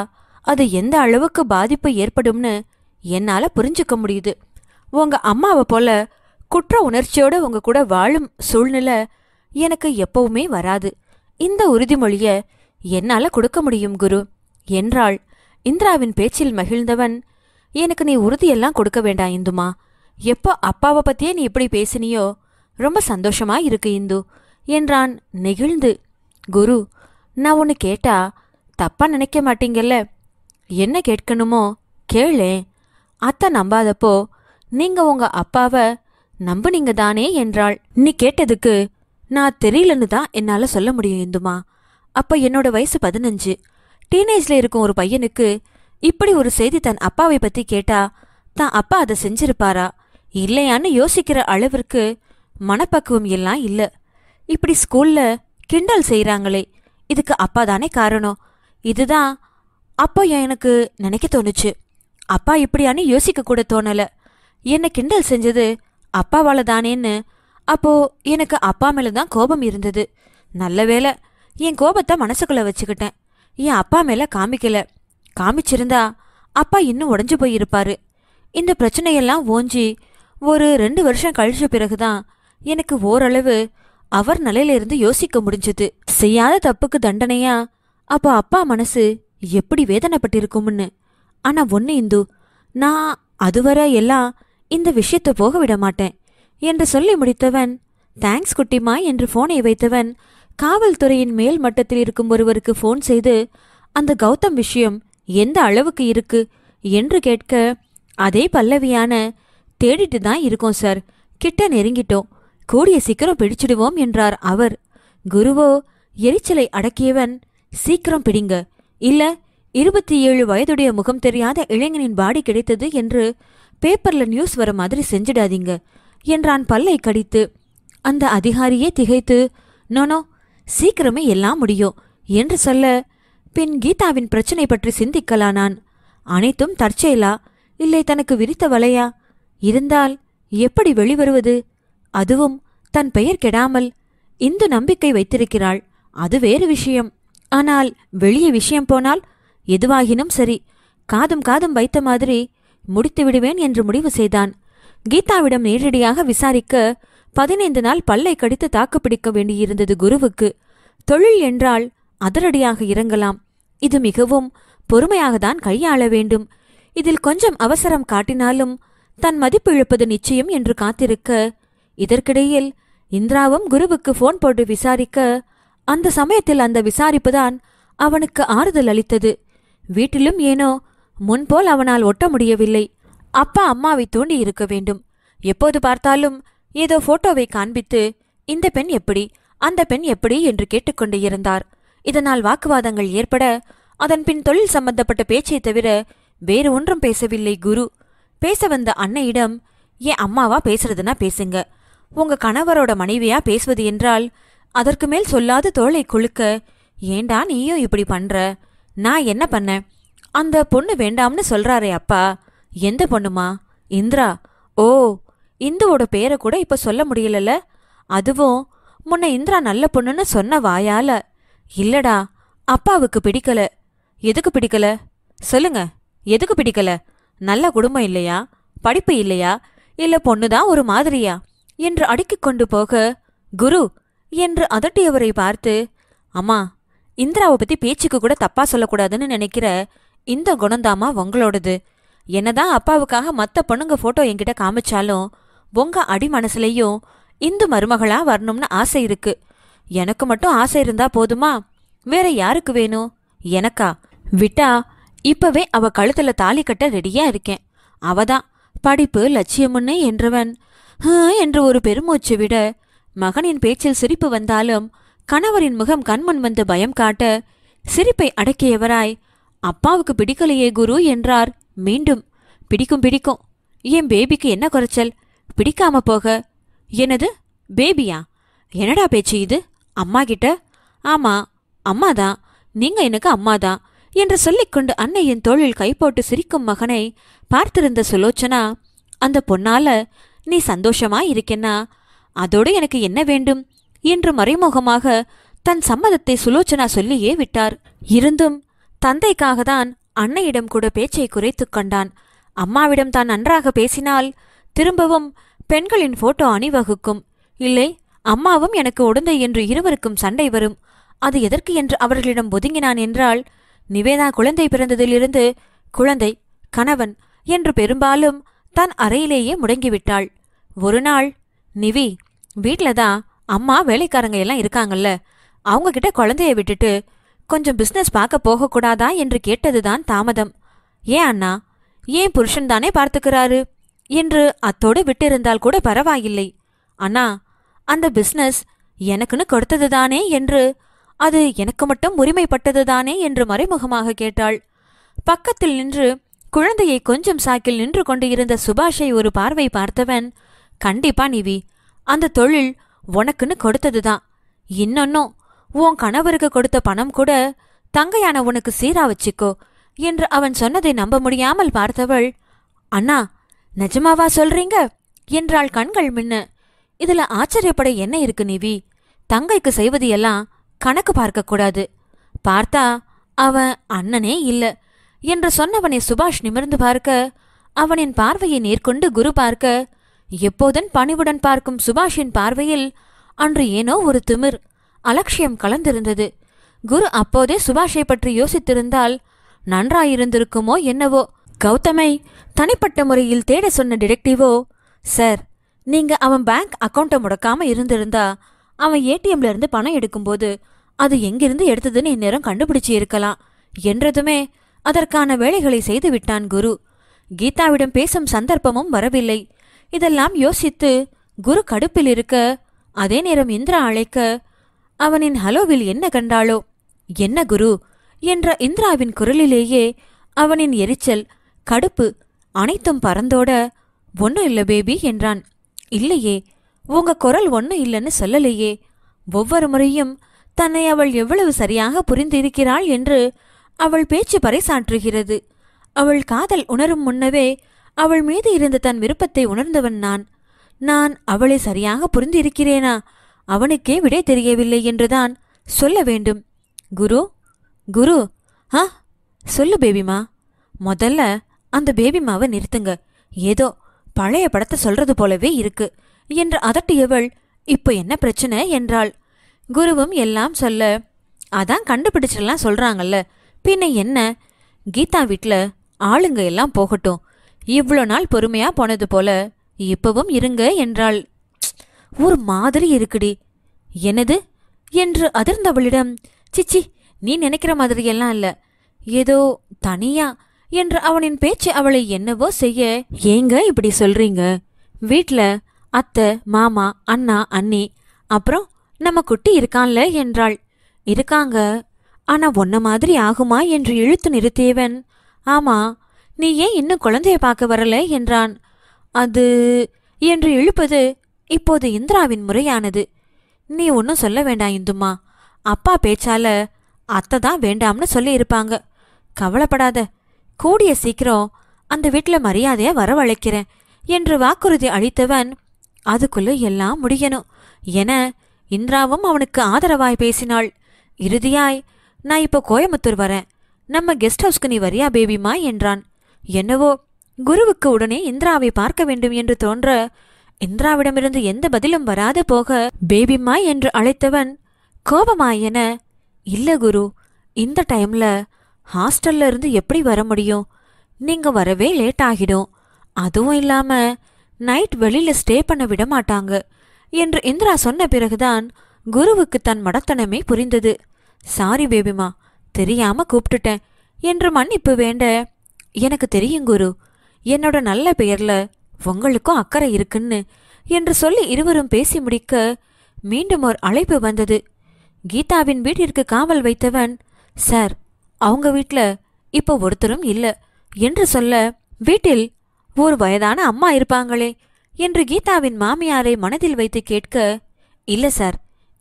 அது எந்த அளவுக்கு பாதிப்பு ஏற்படும்னு என்னால புரிஞ்சுக்க முடியுது உங்க அம்மாவை போல குற்ற உணர்ச்சியோட உங்க கூட வாழும் சூழ்நிலை எனக்கு எப்பவுமே வராது இந்த உறுதிமொழிய என்னால கொடுக்க முடியும் குரு என்றாள் இந்திராவின் பேச்சில் மகிழ்ந்தவன் எனக்கு நீ உறுதியெல்லாம் கொடுக்க வேண்டாம் இந்துமா எப்போ அப்பாவை பத்தியே நீ இப்படி பேசினியோ ரொம்ப சந்தோஷமா இருக்கு இந்து என்றான் நெகிழ்ந்து குரு நான் ஒன்று கேட்டா தப்பா நினைக்க மாட்டீங்கல்ல என்ன கேட்கணுமோ கேளேன் அத்தை நம்பாதப்போ நீங்க உங்க அப்பாவை நம்புனீங்க தானே என்றாள் நீ கேட்டதுக்கு நான் தெரியலன்னு தான் என்னால் சொல்ல முடியும் இந்துமா அப்ப என்னோட வயசு பதினஞ்சு டீனேஜில் இருக்கும் ஒரு பையனுக்கு இப்படி ஒரு செய்தி தன் அப்பாவை பத்தி கேட்டா தான் அப்பா அதை செஞ்சிருப்பாரா இல்லையான்னு யோசிக்கிற அளவிற்கு மனப்பக்குவம் எல்லாம் இல்லை இப்படி ஸ்கூல்ல கிண்டல் செய்கிறாங்களே இதுக்கு அப்பா தானே காரணம் இதுதான் அப்போ எனக்கு நினைக்க தோணுச்சு அப்பா இப்படியானு யோசிக்க கூட தோணலை என்னை கிண்டல் செஞ்சது அப்பாவால தானேன்னு அப்போ எனக்கு அப்பா மேல தான் கோபம் இருந்தது நல்ல வேலை என் கோபத்தை மனசுக்குள்ள வச்சுக்கிட்டேன் என் அப்பா மேல காமிக்கல காமிச்சிருந்தா அப்பா இன்னும் உடஞ்சு போயிருப்பாரு இந்த பிரச்சனையெல்லாம் ஓஞ்சி ஒரு ரெண்டு வருஷம் கழிச்ச பிறகுதான் எனக்கு ஓரளவு அவர் நிலையிலிருந்து யோசிக்க முடிஞ்சது செய்யாத தப்புக்கு தண்டனையா அப்போ அப்பா மனசு எப்படி வேதனைப்பட்டிருக்கும்னு ஆனா ஒன்னு இந்து நான் அதுவரை எல்லாம் இந்த விஷயத்தை போக விட மாட்டேன் என்று சொல்லி முடித்தவன் தேங்க்ஸ் குட்டிமா என்று போனை வைத்தவன் காவல்துறையின் மேல் மட்டத்தில் இருக்கும் ஒருவருக்கு போன் செய்து அந்த கௌதம் விஷயம் எந்த அளவுக்கு இருக்கு என்று கேட்க அதே பல்லவியான தேடிட்டு தான் இருக்கோம் சார் கிட்ட நெருங்கிட்டோம் கூடிய சீக்கிரம் பிடிச்சிடுவோம் என்றார் அவர் குருவோ எரிச்சலை அடக்கியவன் சீக்கிரம் பிடிங்க இல்ல இருபத்தி ஏழு வயதுடைய முகம் தெரியாத இளைஞனின் பாடி கிடைத்தது என்று பேப்பர்ல நியூஸ் வர மாதிரி செஞ்சிடாதீங்க என்றான் பல்லை கடித்து அந்த அதிகாரியே திகைத்து நோனோ சீக்கிரமே எல்லாம் முடியும் என்று சொல்ல பின் கீதாவின் பிரச்சனை பற்றி சிந்திக்கலானான் அனைத்தும் தற்செயலா இல்லை தனக்கு விரித்த வலையா இருந்தால் எப்படி வெளிவருவது அதுவும் தன் பெயர் கெடாமல் இந்து நம்பிக்கை வைத்திருக்கிறாள் அது வேறு விஷயம் ஆனால் வெளியே விஷயம் போனால் எதுவாகினும் சரி காதும் காதும் வைத்த மாதிரி முடித்து விடுவேன் என்று முடிவு செய்தான் கீதாவிடம் நேரடியாக விசாரிக்க பதினைந்து நாள் பல்லை கடித்து தாக்குப்பிடிக்க வேண்டியிருந்தது குருவுக்கு தொழில் என்றால் அதரடியாக இறங்கலாம் இது மிகவும் பொறுமையாகத்தான் கையாள வேண்டும் இதில் கொஞ்சம் அவசரம் காட்டினாலும் தன் மதிப்பு இழப்பது நிச்சயம் என்று காத்திருக்க இதற்கிடையில் இந்திராவும் குருவுக்கு போன் போட்டு விசாரிக்க அந்த சமயத்தில் அந்த விசாரிப்புதான் அவனுக்கு ஆறுதல் அளித்தது வீட்டிலும் ஏனோ முன்போல் அவனால் ஒட்ட முடியவில்லை அப்பா அம்மாவை தூண்டி இருக்க வேண்டும் எப்போது பார்த்தாலும் ஏதோ போட்டோவை காண்பித்து இந்த பெண் எப்படி அந்த பெண் எப்படி என்று கேட்டுக்கொண்டு இருந்தார் இதனால் வாக்குவாதங்கள் ஏற்பட அதன்பின் தொழில் சம்பந்தப்பட்ட பேச்சை தவிர வேறு ஒன்றும் பேசவில்லை குரு பேச வந்த அன்னையிடம் என் அம்மாவா பேசுறதுன்னா பேசுங்க உங்க கணவரோட மனைவியா பேசுவது என்றால் அதற்கு மேல் சொல்லாத தோளை கொழுக்க ஏண்டா நீயும் இப்படி பண்ற நான் என்ன பண்ணேன் அந்த பொண்ணு வேண்டாம்னு சொல்றாரே அப்பா எந்த பொண்ணுமா இந்திரா ஓ இந்துவோட பேரை கூட இப்ப சொல்ல முடியலல்ல அதுவும் முன்ன இந்திரா நல்ல பொண்ணுன்னு சொன்ன வாயால இல்லடா அப்பாவுக்கு பிடிக்கல எதுக்கு பிடிக்கல சொல்லுங்க எதுக்கு பிடிக்கல நல்ல குடும்பம் இல்லையா படிப்பு இல்லையா இல்ல பொண்ணுதான் ஒரு மாதிரியா என்று அடுக்கிக் கொண்டு போக குரு என்று அதட்டியவரை பார்த்து அம்மா இந்திராவை பத்தி பேச்சுக்கு கூட தப்பா சொல்லக்கூடாதுன்னு நினைக்கிற இந்த குணந்தாமா உங்களோடது என்னதான் அப்பாவுக்காக மற்ற பொண்ணுங்க ஃபோட்டோ என்கிட்ட காமிச்சாலும் உங்க அடி மனசுலையும் இந்து மருமகளா வரணும்னு ஆசை இருக்கு எனக்கு மட்டும் ஆசை இருந்தா போதுமா வேற யாருக்கு வேணும் எனக்கா விட்டா இப்பவே அவ கழுத்துல தாலி கட்ட ரெடியா இருக்கேன் அவதான் படிப்பு லட்சியம்னு என்றவன் என்று ஒரு பெருமூச்சு விட மகனின் பேச்சில் சிரிப்பு வந்தாலும் கணவரின் முகம் கண்முன் வந்து பயம் காட்ட சிரிப்பை அடக்கியவராய் அப்பாவுக்கு பிடிக்கலையே குரு என்றார் மீண்டும் பிடிக்கும் பிடிக்கும் என் பேபிக்கு என்ன குறைச்சல் பிடிக்காம போக எனது பேபியா என்னடா பேச்சு இது அம்மா கிட்ட ஆமா அம்மாதான் நீங்க எனக்கு அம்மாதான் என்று சொல்லிக்கொண்டு அன்னையின் தோளில் கை போட்டு சிரிக்கும் மகனை பார்த்திருந்த சுலோச்சனா அந்த பொன்னால நீ சந்தோஷமா இருக்கேன்னா அதோடு எனக்கு என்ன வேண்டும் என்று மறைமுகமாக தன் சம்மதத்தை சுலோச்சனா சொல்லியே விட்டார் இருந்தும் தந்தைக்காக தான் அன்னையிடம் கூட பேச்சை குறைத்து கொண்டான் அம்மாவிடம் தான் நன்றாக பேசினால் திரும்பவும் பெண்களின் போட்டோ அணிவகுக்கும் இல்லை அம்மாவும் எனக்கு உடந்தை என்று இருவருக்கும் சண்டை வரும் அது எதற்கு என்று அவர்களிடம் ஒதுங்கினான் என்றால் நிவேதா குழந்தை பிறந்ததிலிருந்து குழந்தை கணவன் என்று பெரும்பாலும் தன் அறையிலேயே முடங்கிவிட்டாள் ஒரு நாள் நிவி வீட்டில் தான் அம்மா வேலைக்காரங்க எல்லாம் இருக்காங்கல்ல அவங்க கிட்ட குழந்தைய விட்டுட்டு கொஞ்சம் பிஸ்னஸ் பார்க்க போகக்கூடாதா என்று கேட்டதுதான் தாமதம் ஏன் அண்ணா ஏன் புருஷன் தானே பார்த்துக்கிறாரு என்று அத்தோடு விட்டிருந்தால் கூட பரவாயில்லை அண்ணா அந்த பிஸ்னஸ் எனக்குன்னு கொடுத்ததுதானே என்று அது எனக்கு மட்டும் உரிமைப்பட்டதுதானே என்று மறைமுகமாக கேட்டாள் பக்கத்தில் நின்று குழந்தையை கொஞ்சம் சாக்கில் நின்று கொண்டு இருந்த சுபாஷை ஒரு பார்வை பார்த்தவன் கண்டிப்பா நிவி அந்த தொழில் உனக்குன்னு கொடுத்ததுதான் இன்னொன்னும் உன் கணவருக்கு கொடுத்த பணம் கூட தங்கையான உனக்கு சீரா வச்சுக்கோ என்று அவன் சொன்னதை நம்ப முடியாமல் பார்த்தவள் அண்ணா நிஜமாவா சொல்றீங்க என்றாள் கண்கள் மின்ன இதுல ஆச்சரியப்பட என்ன இருக்கு நிவி தங்கைக்கு செய்வது எல்லாம் கணக்கு பார்க்கக்கூடாது பார்த்தா அவன் அண்ணனே இல்ல என்று சொன்னவனை சுபாஷ் நிமிர்ந்து பார்க்க அவனின் பார்வையை நேர்கொண்டு குரு பார்க்க எப்போதன் பணிவுடன் பார்க்கும் சுபாஷின் பார்வையில் அன்று ஏனோ ஒரு திமிர் அலட்சியம் கலந்திருந்தது குரு அப்போதே சுபாஷை பற்றி யோசித்திருந்தால் நன்றாயிருந்திருக்குமோ என்னவோ கௌதமை தனிப்பட்ட முறையில் தேட சொன்ன டிடெக்டிவோ சார் நீங்க அவன் பேங்க் அக்கௌண்ட்டை முடக்காம இருந்திருந்தா அவன் ஏடிஎம்ல இருந்து பணம் எடுக்கும்போது அது எங்கிருந்து எடுத்ததுன்னு இந்நேரம் கண்டுபிடிச்சு இருக்கலாம் என்றதுமே அதற்கான வேலைகளை செய்து விட்டான் குரு கீதாவிடம் பேசும் சந்தர்ப்பமும் வரவில்லை இதெல்லாம் யோசித்து குரு கடுப்பில் இருக்க அதே நேரம் இந்திரா அழைக்க அவனின் ஹலோவில் என்ன கண்டாளோ என்ன குரு என்ற இந்திராவின் குரலிலேயே அவனின் எரிச்சல் கடுப்பு அனைத்தும் பறந்தோட ஒன்றும் இல்ல பேபி என்றான் இல்லையே உங்க குரல் ஒன்றும் இல்லைன்னு சொல்லலையே ஒவ்வொரு முறையும் தன்னை அவள் எவ்வளவு சரியாக புரிந்திருக்கிறாள் என்று அவள் பேச்சு பறைசாற்றுகிறது அவள் காதல் உணரும் முன்னவே அவள் மீது இருந்த தன் விருப்பத்தை உணர்ந்தவன் நான் நான் அவளை சரியாக புரிந்திருக்கிறேனா அவனுக்கே விடை தெரியவில்லை என்றுதான் சொல்ல வேண்டும் குரு குரு ஆ சொல்லு பேபிமா முதல்ல அந்த பேபிமாவை நிறுத்துங்க ஏதோ பழைய படத்தை சொல்றது போலவே இருக்கு என்று அதட்டியவள் இப்போ என்ன பிரச்சனை என்றாள் குருவும் எல்லாம் சொல்ல அதான் கண்டுபிடிச்சிடலாம் சொல்கிறாங்கல்ல பின்ன என்ன கீதா வீட்டில் ஆளுங்க எல்லாம் போகட்டும் இவ்வளோ நாள் பொறுமையாக போனது போல இப்பவும் இருங்க என்றாள் ஒரு மாதிரி இருக்குடி என்னது என்று அதிர்ந்தவளிடம் சிச்சி நீ நினைக்கிற மாதிரியெல்லாம் இல்ல ஏதோ தனியா என்று அவனின் பேச்சு அவளை என்னவோ செய்ய ஏங்க இப்படி சொல்றீங்க வீட்ல அத்தை மாமா அண்ணா அண்ணி அப்புறம் நம்ம குட்டி இருக்கான்ல என்றாள் இருக்காங்க ஆனா ஒன்ன மாதிரி ஆகுமா என்று இழுத்து நிறுத்தியவன் ஆமா நீ ஏன் இன்னும் குழந்தைய பார்க்க வரல என்றான் அது என்று இழுப்பது இப்போது இந்திராவின் முறையானது நீ ஒன்றும் சொல்ல வேண்டாம் இந்துமா அப்பா பேச்சால அத்தை தான் வேண்டாம்னு சொல்லியிருப்பாங்க கவலைப்படாத கூடிய சீக்கிரம் அந்த வீட்டில் மரியாதையை வரவழைக்கிறேன் என்று வாக்குறுதி அளித்தவன் அதுக்குள்ளே எல்லாம் முடியணும் என இந்திராவும் அவனுக்கு ஆதரவாய் பேசினாள் இறுதியாய் நான் இப்போ கோயம்புத்தூர் வரேன் நம்ம கெஸ்ட் ஹவுஸ்க்கு நீ வரியா பேபிமா என்றான் என்னவோ குருவுக்கு உடனே இந்திராவை பார்க்க வேண்டும் என்று தோன்ற இந்திராவிடமிருந்து எந்த பதிலும் வராது போக பேபிம்மா என்று அழைத்தவன் கோபமா என இல்ல குரு இந்த டைம்ல ஹாஸ்டல்ல இருந்து எப்படி வர முடியும் நீங்க வரவே லேட் ஆகிடும் அதுவும் இல்லாம நைட் வெளியில ஸ்டே பண்ண விட மாட்டாங்க என்று இந்திரா சொன்ன பிறகுதான் குருவுக்கு தன் மடத்தனமே புரிந்தது சாரி பேபிமா தெரியாம கூப்பிட்டுட்டேன் என்று மன்னிப்பு வேண்ட எனக்கு தெரியும் குரு என்னோட நல்ல பெயர்ல உங்களுக்கும் அக்கறை இருக்குன்னு என்று சொல்லி இருவரும் பேசி முடிக்க மீண்டும் ஒரு அழைப்பு வந்தது கீதாவின் வீட்டிற்கு காவல் வைத்தவன் சார் அவங்க வீட்டில் இப்போ ஒருத்தரும் இல்லை என்று சொல்ல வீட்டில் ஒரு வயதான அம்மா இருப்பாங்களே என்று கீதாவின் மாமியாரை மனதில் வைத்து கேட்க இல்லை சார்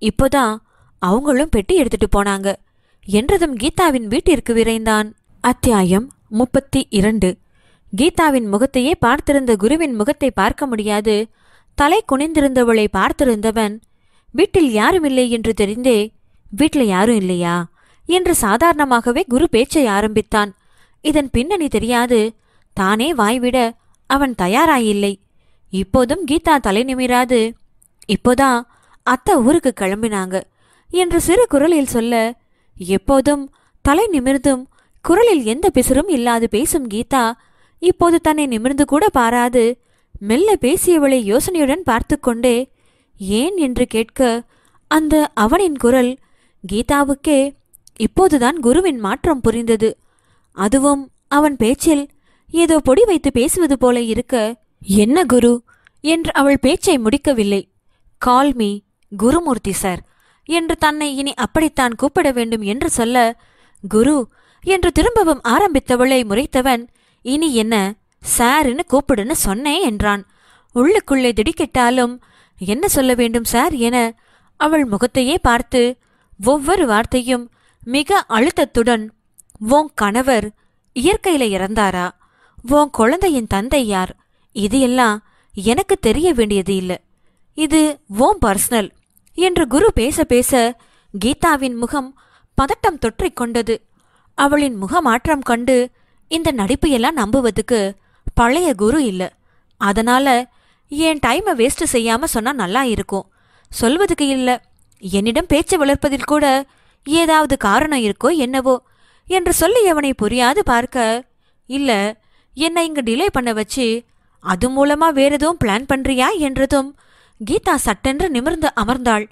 இப்போதான் அவங்களும் பெட்டி எடுத்துட்டு போனாங்க என்றதும் கீதாவின் வீட்டிற்கு விரைந்தான் அத்தியாயம் முப்பத்தி இரண்டு கீதாவின் முகத்தையே பார்த்திருந்த குருவின் முகத்தை பார்க்க முடியாது தலை குனிந்திருந்தவளை பார்த்திருந்தவன் வீட்டில் யாரும் இல்லை என்று தெரிந்தே வீட்டில் யாரும் இல்லையா என்று சாதாரணமாகவே குரு பேச்சை ஆரம்பித்தான் இதன் பின்னணி தெரியாது தானே வாய்விட அவன் தயாராயில்லை இப்போதும் கீதா தலை நிமிராது இப்போதான் அத்தை ஊருக்கு கிளம்பினாங்க என்று சிறு குரலில் சொல்ல எப்போதும் தலை நிமிர்ந்தும் குரலில் எந்த பிசுரும் இல்லாது பேசும் கீதா இப்போது தன்னை நிமிர்ந்து கூட பாராது மெல்ல பேசியவளை யோசனையுடன் பார்த்து கொண்டே ஏன் என்று கேட்க அந்த அவனின் குரல் கீதாவுக்கே இப்போதுதான் குருவின் மாற்றம் புரிந்தது அதுவும் அவன் பேச்சில் ஏதோ பொடி வைத்து பேசுவது போல இருக்க என்ன குரு என்று அவள் பேச்சை முடிக்கவில்லை கால் மீ குருமூர்த்தி சார் என்று தன்னை இனி அப்படித்தான் கூப்பிட வேண்டும் என்று சொல்ல குரு என்று திரும்பவும் ஆரம்பித்தவளை முறைத்தவன் இனி என்ன சாருன்னு கூப்பிடுன்னு சொன்னேன் என்றான் உள்ளுக்குள்ளே திடுக்கிட்டாலும் என்ன சொல்ல வேண்டும் சார் என அவள் முகத்தையே பார்த்து ஒவ்வொரு வார்த்தையும் மிக அழுத்தத்துடன் ஓங் கணவர் இயற்கையில இறந்தாரா உன் குழந்தையின் தந்தை யார் இது எல்லாம் எனக்கு தெரிய வேண்டியது இல்லை இது ஓம் பர்சனல் என்று குரு பேச பேச கீதாவின் முகம் பதட்டம் தொற்றிக்கொண்டது அவளின் முகமாற்றம் கண்டு இந்த நடிப்பையெல்லாம் நம்புவதுக்கு பழைய குரு இல்லை அதனால என் டைமை வேஸ்ட் செய்யாம சொன்னா நல்லா இருக்கும் சொல்வதுக்கு இல்லை என்னிடம் பேச்சை வளர்ப்பதில் கூட ஏதாவது காரணம் இருக்கோ என்னவோ என்று சொல்லி அவனை புரியாது பார்க்க இல்லை என்னை இங்க டிலே பண்ண வச்சு அது மூலமா வேற எதுவும் பிளான் பண்றியா என்றதும் கீதா சட்டென்று நிமிர்ந்து அமர்ந்தாள்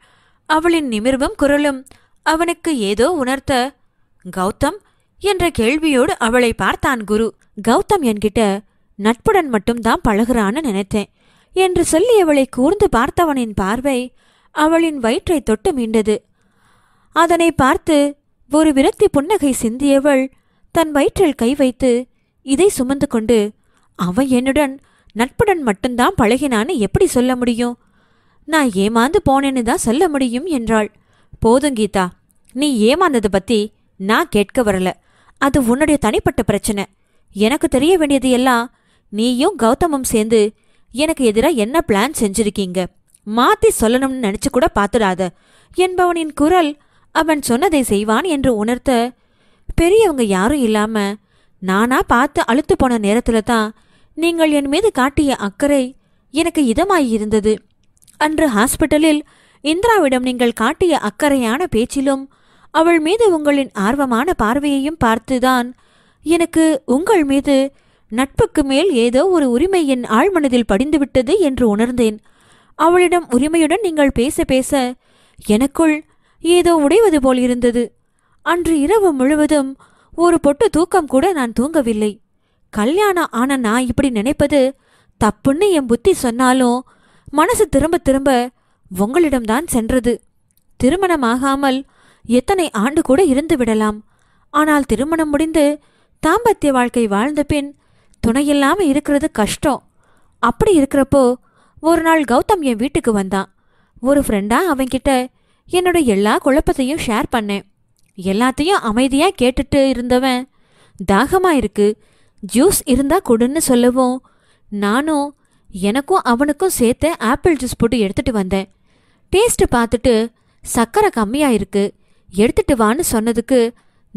அவளின் நிமிர்வும் குரலும் அவனுக்கு ஏதோ உணர்த்த கௌதம் என்ற கேள்வியோடு அவளை பார்த்தான் குரு கௌதம் என்கிட்ட நட்புடன் மட்டும்தான் பழகுறான்னு நினைத்தேன் என்று சொல்லி அவளை கூர்ந்து பார்த்தவனின் பார்வை அவளின் வயிற்றை தொட்டு மீண்டது அதனை பார்த்து ஒரு விரக்தி புன்னகை சிந்தியவள் தன் வயிற்றில் கை வைத்து இதை சுமந்து கொண்டு அவன் என்னுடன் நட்புடன் மட்டும்தான் பழகினான்னு எப்படி சொல்ல முடியும் நான் ஏமாந்து போனேன்னு தான் சொல்ல முடியும் என்றாள் போதும் கீதா நீ ஏமாந்ததை பத்தி நான் கேட்க வரல அது உன்னுடைய தனிப்பட்ட பிரச்சனை எனக்கு தெரிய வேண்டியது எல்லாம் நீயும் கௌதமும் சேர்ந்து எனக்கு எதிராக என்ன பிளான் செஞ்சிருக்கீங்க மாத்தி சொல்லணும்னு நினைச்சு கூட பார்த்துடாத என்பவனின் குரல் அவன் சொன்னதை செய்வான் என்று உணர்த்த பெரியவங்க யாரும் இல்லாம நானா பார்த்து அழுத்து போன நேரத்துல தான் நீங்கள் என் மீது காட்டிய அக்கறை எனக்கு இதமாயிருந்தது இருந்தது அன்று ஹாஸ்பிட்டலில் இந்திராவிடம் நீங்கள் காட்டிய அக்கறையான பேச்சிலும் அவள் மீது உங்களின் ஆர்வமான பார்வையையும் பார்த்துதான் எனக்கு உங்கள் மீது நட்புக்கு மேல் ஏதோ ஒரு உரிமை என் ஆழ்மனதில் படிந்துவிட்டது என்று உணர்ந்தேன் அவளிடம் உரிமையுடன் நீங்கள் பேச பேச எனக்குள் ஏதோ உடைவது போல் இருந்தது அன்று இரவு முழுவதும் ஒரு பொட்டு தூக்கம் கூட நான் தூங்கவில்லை கல்யாணம் ஆன நான் இப்படி நினைப்பது தப்புன்னு என் புத்தி சொன்னாலும் மனசு திரும்ப திரும்ப உங்களிடம்தான் சென்றது திருமணமாகாமல் எத்தனை ஆண்டு கூட இருந்து விடலாம் ஆனால் திருமணம் முடிந்து தாம்பத்திய வாழ்க்கை வாழ்ந்த பின் துணையில்லாமல் இருக்கிறது கஷ்டம் அப்படி இருக்கிறப்போ ஒரு நாள் கௌதம் என் வீட்டுக்கு வந்தான் ஒரு ஃப்ரெண்டாக அவன்கிட்ட என்னோட எல்லா குழப்பத்தையும் ஷேர் பண்ணேன் எல்லாத்தையும் அமைதியாக கேட்டுட்டு இருந்தவன் தாகமாக இருக்கு ஜூஸ் இருந்தால் கொடுன்னு சொல்லவும் நானும் எனக்கும் அவனுக்கும் சேர்த்து ஆப்பிள் ஜூஸ் போட்டு எடுத்துகிட்டு வந்தேன் டேஸ்ட்டு பார்த்துட்டு சர்க்கரை கம்மியாக இருக்குது எடுத்துட்டு வான்னு சொன்னதுக்கு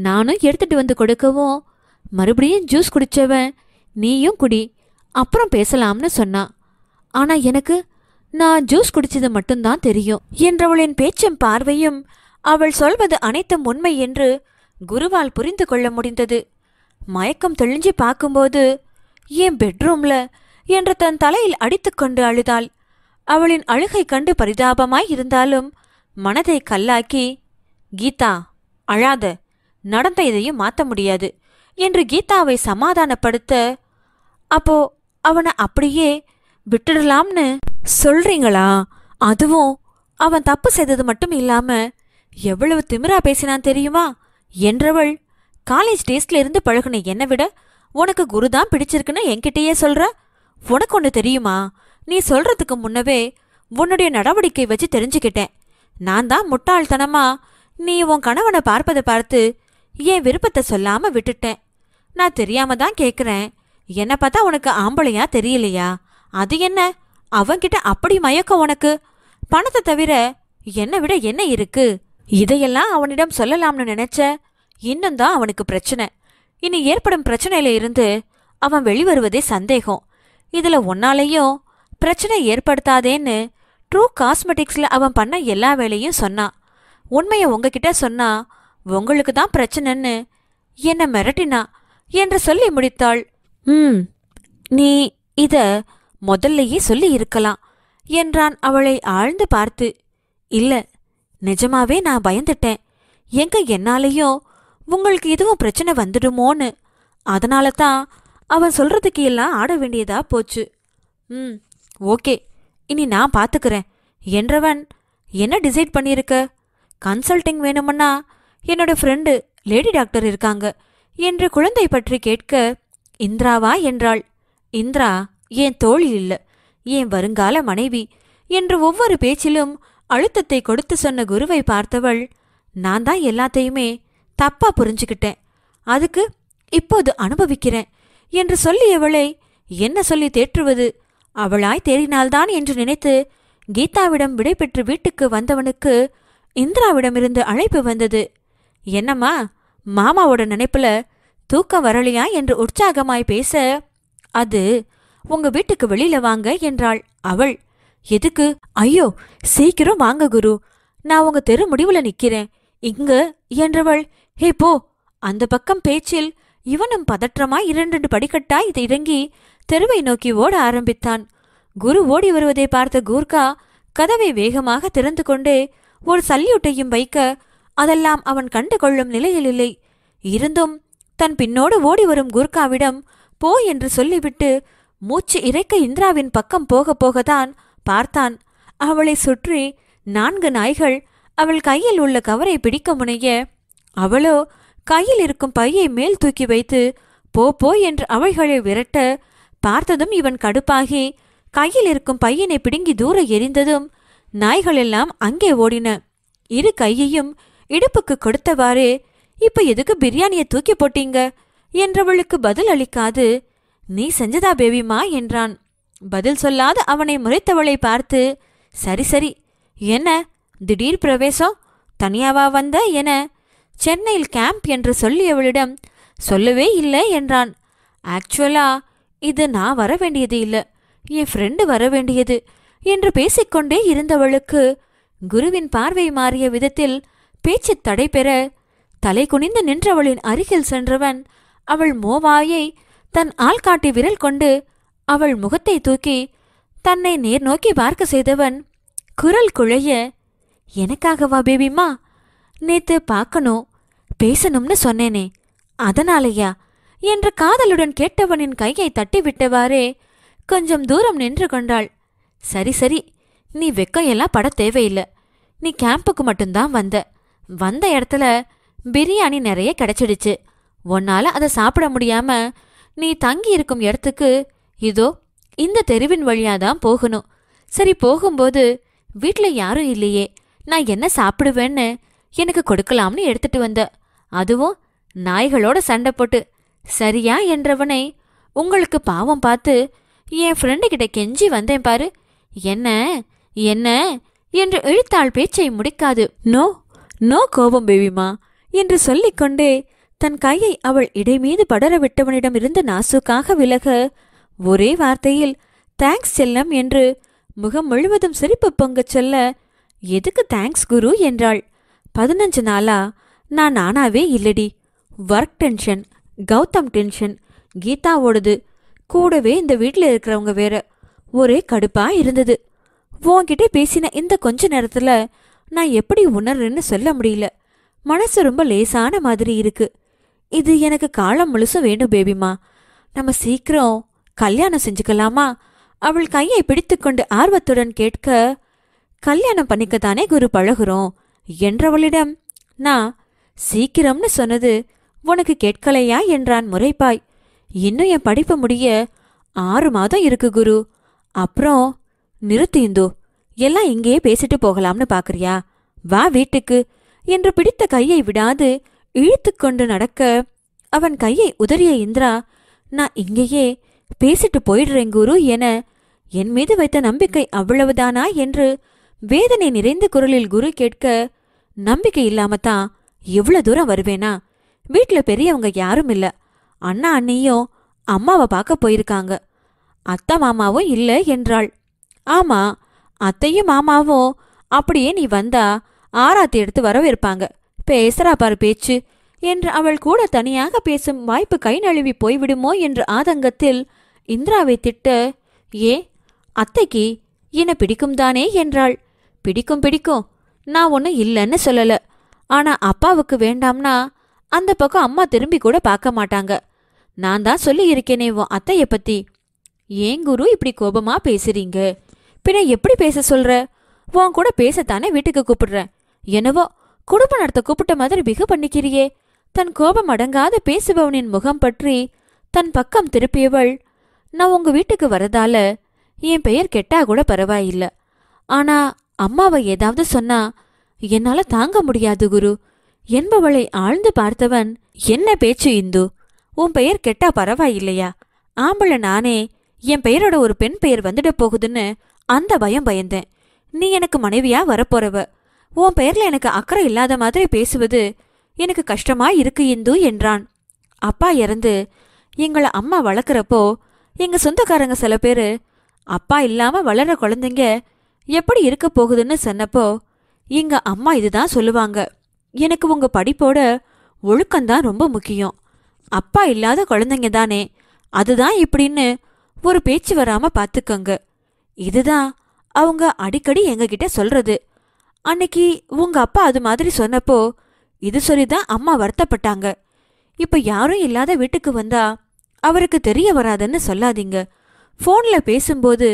நானும் எடுத்துட்டு வந்து கொடுக்கவும் மறுபடியும் ஜூஸ் குடித்தவன் நீயும் குடி அப்புறம் பேசலாம்னு சொன்னான் ஆனால் எனக்கு நான் ஜூஸ் குடிச்சது மட்டும்தான் தெரியும் என்றவளின் பேச்சும் பார்வையும் அவள் சொல்வது அனைத்தும் உண்மை என்று குருவால் புரிந்து கொள்ள முடிந்தது மயக்கம் தெளிஞ்சு பார்க்கும்போது ஏன் பெட்ரூம்ல என்று தன் தலையில் அடித்துக்கொண்டு அழுதாள் அவளின் அழுகை கண்டு பரிதாபமாய் இருந்தாலும் மனதை கல்லாக்கி கீதா அழாத நடந்த இதையும் மாற்ற முடியாது என்று கீதாவை சமாதானப்படுத்த அப்போ அவனை அப்படியே விட்டுடலாம்னு சொல்றீங்களா அதுவும் அவன் தப்பு செய்தது மட்டும் இல்லாம எவ்வளவு திமிரா பேசினான் தெரியுமா என்றவள் காலேஜ் டேஸ்ல இருந்து பழகுன என்னை விட உனக்கு குரு தான் பிடிச்சிருக்குன்னு என்கிட்டயே சொல்ற உனக்கு ஒன்று தெரியுமா நீ சொல்றதுக்கு முன்னவே உன்னுடைய நடவடிக்கை வச்சு தெரிஞ்சுக்கிட்டேன் நான் தான் முட்டாள்தனமா நீ உன் கணவனை பார்ப்பதை பார்த்து என் விருப்பத்தை சொல்லாம விட்டுட்டேன் நான் தெரியாம தான் கேட்குறேன் என்ன பார்த்தா உனக்கு ஆம்பளையா தெரியலையா அது என்ன அவன்கிட்ட அப்படி மயக்கம் உனக்கு பணத்தை தவிர என்னை விட என்ன இருக்கு இதையெல்லாம் அவனிடம் சொல்லலாம்னு நினைச்ச இன்னும் தான் அவனுக்கு பிரச்சனை இனி ஏற்படும் பிரச்சனையில இருந்து அவன் வெளிவருவதே சந்தேகம் இதுல ஒன்னாலேயும் பிரச்சனை ஏற்படுத்தாதேன்னு ட்ரூ காஸ்மெட்டிக்ஸ்ல அவன் பண்ண எல்லா வேலையும் சொன்னான் உண்மையை உங்ககிட்ட சொன்னா உங்களுக்கு தான் பிரச்சனைன்னு என்னை மிரட்டினா என்று சொல்லி முடித்தாள் ம் நீ இத முதல்லையே சொல்லி இருக்கலாம் என்றான் அவளை ஆழ்ந்து பார்த்து இல்ல நிஜமாவே நான் பயந்துட்டேன் எங்க என்னாலேயோ உங்களுக்கு எதுவும் பிரச்சனை வந்துடுமோன்னு அதனால தான் அவன் சொல்றதுக்கு எல்லாம் ஆட வேண்டியதா போச்சு ம் ஓகே இனி நான் பார்த்துக்கிறேன் என்றவன் என்ன டிசைட் பண்ணியிருக்க கன்சல்டிங் வேணுமுன்னா என்னோட ஃப்ரெண்டு லேடி டாக்டர் இருக்காங்க என்று குழந்தை பற்றி கேட்க இந்திராவா என்றாள் இந்திரா ஏன் தோழி இல்லை ஏன் வருங்கால மனைவி என்று ஒவ்வொரு பேச்சிலும் அழுத்தத்தை கொடுத்து சொன்ன குருவை பார்த்தவள் நான் தான் எல்லாத்தையுமே தப்பா புரிஞ்சுக்கிட்டேன் அதுக்கு இப்போது அனுபவிக்கிறேன் என்று சொல்லியவளை என்ன சொல்லி தேற்றுவது அவளாய் தேறினால்தான் என்று நினைத்து கீதாவிடம் விடை பெற்று வீட்டுக்கு வந்தவனுக்கு இந்திராவிடமிருந்து அழைப்பு வந்தது என்னம்மா மாமாவோட நினைப்புல தூக்கம் வரலையா என்று உற்சாகமாய் பேச அது உங்க வீட்டுக்கு வெளியில வாங்க என்றாள் அவள் எதுக்கு ஐயோ சீக்கிரம் வாங்க குரு நான் உங்க தெரு முடிவுல நிக்கிறேன் இங்க என்றவள் ஹே போ அந்த பக்கம் பேச்சில் இவனும் பதற்றமாய் இரண்டு படிக்கட்டாய் இறங்கி தெருவை நோக்கி ஓட ஆரம்பித்தான் குரு ஓடி வருவதை பார்த்த கூர்கா கதவை வேகமாக திறந்து கொண்டே ஒரு சல்யூட்டையும் வைக்க அதெல்லாம் அவன் கண்டு கொள்ளும் நிலையில் இல்லை இருந்தும் தன் பின்னோடு ஓடி வரும் குர்காவிடம் போ என்று சொல்லிவிட்டு மூச்சு இறைக்க இந்திராவின் பக்கம் போக போகத்தான் பார்த்தான் அவளை சுற்றி நான்கு நாய்கள் அவள் கையில் உள்ள கவரை பிடிக்க முனைய அவளோ கையில் இருக்கும் பையை மேல் தூக்கி வைத்து போ போ என்று அவள்களை விரட்ட பார்த்ததும் இவன் கடுப்பாகி கையில் இருக்கும் பையனை பிடுங்கி தூர எரிந்ததும் நாய்கள் எல்லாம் அங்கே ஓடின இரு கையையும் இடுப்புக்கு கொடுத்தவாறே இப்ப எதுக்கு பிரியாணியை தூக்கி போட்டீங்க என்றவளுக்கு பதில் அளிக்காது நீ செஞ்சதா பேபிமா என்றான் பதில் சொல்லாது அவனை முறைத்தவளை பார்த்து சரி சரி என்ன திடீர் பிரவேசம் தனியாவா வந்த என சென்னையில் கேம்ப் என்று சொல்லியவளிடம் சொல்லவே இல்லை என்றான் ஆக்சுவலா இது நான் வர வேண்டியது இல்லை என் ஃப்ரெண்டு வர வேண்டியது என்று பேசிக்கொண்டே இருந்தவளுக்கு குருவின் பார்வை மாறிய விதத்தில் பேச்சு தடைபெற தலை குனிந்து நின்றவளின் அருகில் சென்றவன் அவள் மோவாயை தன் ஆள்காட்டி விரல் கொண்டு அவள் முகத்தை தூக்கி தன்னை நேர் நோக்கி பார்க்க செய்தவன் குரல் குழைய எனக்காகவா பேபிம்மா நேத்து பார்க்கணும் பேசணும்னு சொன்னேனே அதனாலயா என்று காதலுடன் கேட்டவனின் கையை தட்டிவிட்டவாறே கொஞ்சம் தூரம் நின்று கொண்டாள் சரி சரி நீ வெக்கம் எல்லாம் பட தேவையில்லை நீ கேம்புக்கு மட்டும்தான் வந்த வந்த இடத்துல பிரியாணி நிறைய கிடைச்சிடுச்சு உன்னால அதை சாப்பிட முடியாம நீ தங்கி இருக்கும் இடத்துக்கு இதோ இந்த தெருவின் தான் போகணும் சரி போகும்போது வீட்டில் யாரும் இல்லையே நான் என்ன சாப்பிடுவேன்னு எனக்கு கொடுக்கலாம்னு எடுத்துட்டு வந்த அதுவும் நாய்களோட சண்டை போட்டு சரியா என்றவனை உங்களுக்கு பாவம் பார்த்து என் ஃப்ரெண்டுகிட்ட கெஞ்சி வந்தேன் பாரு என்ன என்ன என்று இழுத்தாள் பேச்சை முடிக்காது நோ நோ கோபம் பேபிமா என்று சொல்லிக்கொண்டே தன் கையை அவள் இடைமீது படர விட்டவனிடம் இருந்து நாசுக்காக விலக ஒரே வார்த்தையில் தேங்க்ஸ் செல்லம் என்று முகம் முழுவதும் சிரிப்பு பொங்கச் சொல்ல எதுக்கு தேங்க்ஸ் குரு என்றாள் பதினஞ்சு நாளா நான் நானாவே இல்லடி ஒர்க் டென்ஷன் கௌதம் டென்ஷன் கீதாவோடது கூடவே இந்த வீட்டில் இருக்கிறவங்க வேற ஒரே கடுப்பா இருந்தது உன்கிட்ட பேசின இந்த கொஞ்ச நேரத்துல நான் எப்படி உணர்றேன்னு சொல்ல முடியல மனசு ரொம்ப லேசான மாதிரி இருக்கு இது எனக்கு காலம் முழுசும் வேணும் பேபிமா நம்ம சீக்கிரம் கல்யாணம் செஞ்சுக்கலாமா அவள் கையை பிடித்துக்கொண்டு ஆர்வத்துடன் கேட்க கல்யாணம் பண்ணிக்கத்தானே குரு பழகுறோம் என்றவளிடம் நான் சீக்கிரம்னு சொன்னது உனக்கு கேட்கலையா என்றான் முறைப்பாய் இன்னும் என் படிப்பு முடிய ஆறு மாதம் இருக்கு குரு அப்புறம் நிறுத்து இந்து எல்லாம் இங்கேயே பேசிட்டு போகலாம்னு பாக்குறியா வா வீட்டுக்கு என்று பிடித்த கையை விடாது இழுத்து கொண்டு நடக்க அவன் கையை உதறிய இந்திரா நான் இங்கேயே பேசிட்டு போயிடுறேன் குரு என என் மீது வைத்த நம்பிக்கை அவ்வளவுதானா என்று வேதனை நிறைந்த குரலில் குரு கேட்க நம்பிக்கை இல்லாம தான் எவ்வளோ தூரம் வருவேனா வீட்டில் பெரியவங்க யாரும் இல்லை அண்ணா அண்ணியும் அம்மாவை பார்க்க போயிருக்காங்க அத்தை மாமாவும் இல்லை என்றாள் ஆமா அத்தையும் மாமாவும் அப்படியே நீ வந்தா ஆராத்தி எடுத்து வரவேற்பாங்க பேசுறா பாரு பேச்சு என்று அவள் கூட தனியாக பேசும் வாய்ப்பு கை நழுவி போய்விடுமோ என்ற ஆதங்கத்தில் இந்திராவை திட்ட ஏ அத்தைக்கு என்ன பிடிக்கும் தானே என்றாள் பிடிக்கும் பிடிக்கும் நான் ஒன்றும் இல்லைன்னு சொல்லல ஆனா அப்பாவுக்கு வேண்டாம்னா அந்த பக்கம் அம்மா திரும்பி கூட பார்க்க மாட்டாங்க நான் தான் சொல்லி இருக்கேனே உன் அத்தையை பத்தி ஏன் குரு இப்படி கோபமா பேசுறீங்க பின்ன எப்படி பேச சொல்ற உன் கூட பேசத்தானே வீட்டுக்கு கூப்பிடுறேன் என்னவோ குடும்ப நடத்த கூப்பிட்ட மாதிரி மிக பண்ணிக்கிறியே தன் கோபம் அடங்காத பேசுபவனின் முகம் பற்றி தன் பக்கம் திருப்பியவள் நான் உங்க வீட்டுக்கு வரதால என் பெயர் கெட்டா கூட பரவாயில்ல ஆனா அம்மாவை ஏதாவது சொன்னா என்னால தாங்க முடியாது குரு என்பவளை ஆழ்ந்து பார்த்தவன் என்ன பேச்சு இந்து உன் பெயர் கெட்டா பரவாயில்லையா ஆம்பளை நானே என் பெயரோட ஒரு பெண் பெயர் வந்துட போகுதுன்னு அந்த பயம் பயந்தேன் நீ எனக்கு மனைவியா வரப்போறவ உன் பெயர்ல எனக்கு அக்கறை இல்லாத மாதிரி பேசுவது எனக்கு கஷ்டமா இருக்கு இந்து என்றான் அப்பா இறந்து எங்களை அம்மா வளர்க்குறப்போ எங்க சொந்தக்காரங்க சில பேரு அப்பா இல்லாம வளர குழந்தைங்க எப்படி இருக்க போகுதுன்னு சொன்னப்போ எங்க அம்மா இதுதான் சொல்லுவாங்க எனக்கு உங்க படிப்போட ஒழுக்கம்தான் ரொம்ப முக்கியம் அப்பா இல்லாத குழந்தைங்க தானே அதுதான் இப்படின்னு ஒரு பேச்சு வராம பாத்துக்கோங்க இதுதான் அவங்க அடிக்கடி எங்ககிட்ட சொல்றது அன்னைக்கு உங்க அப்பா அது மாதிரி சொன்னப்போ இது சொல்லிதான் அம்மா வருத்தப்பட்டாங்க இப்ப யாரும் இல்லாத வீட்டுக்கு வந்தா அவருக்கு தெரிய வராதுன்னு சொல்லாதீங்க ஃபோன்ல பேசும்போது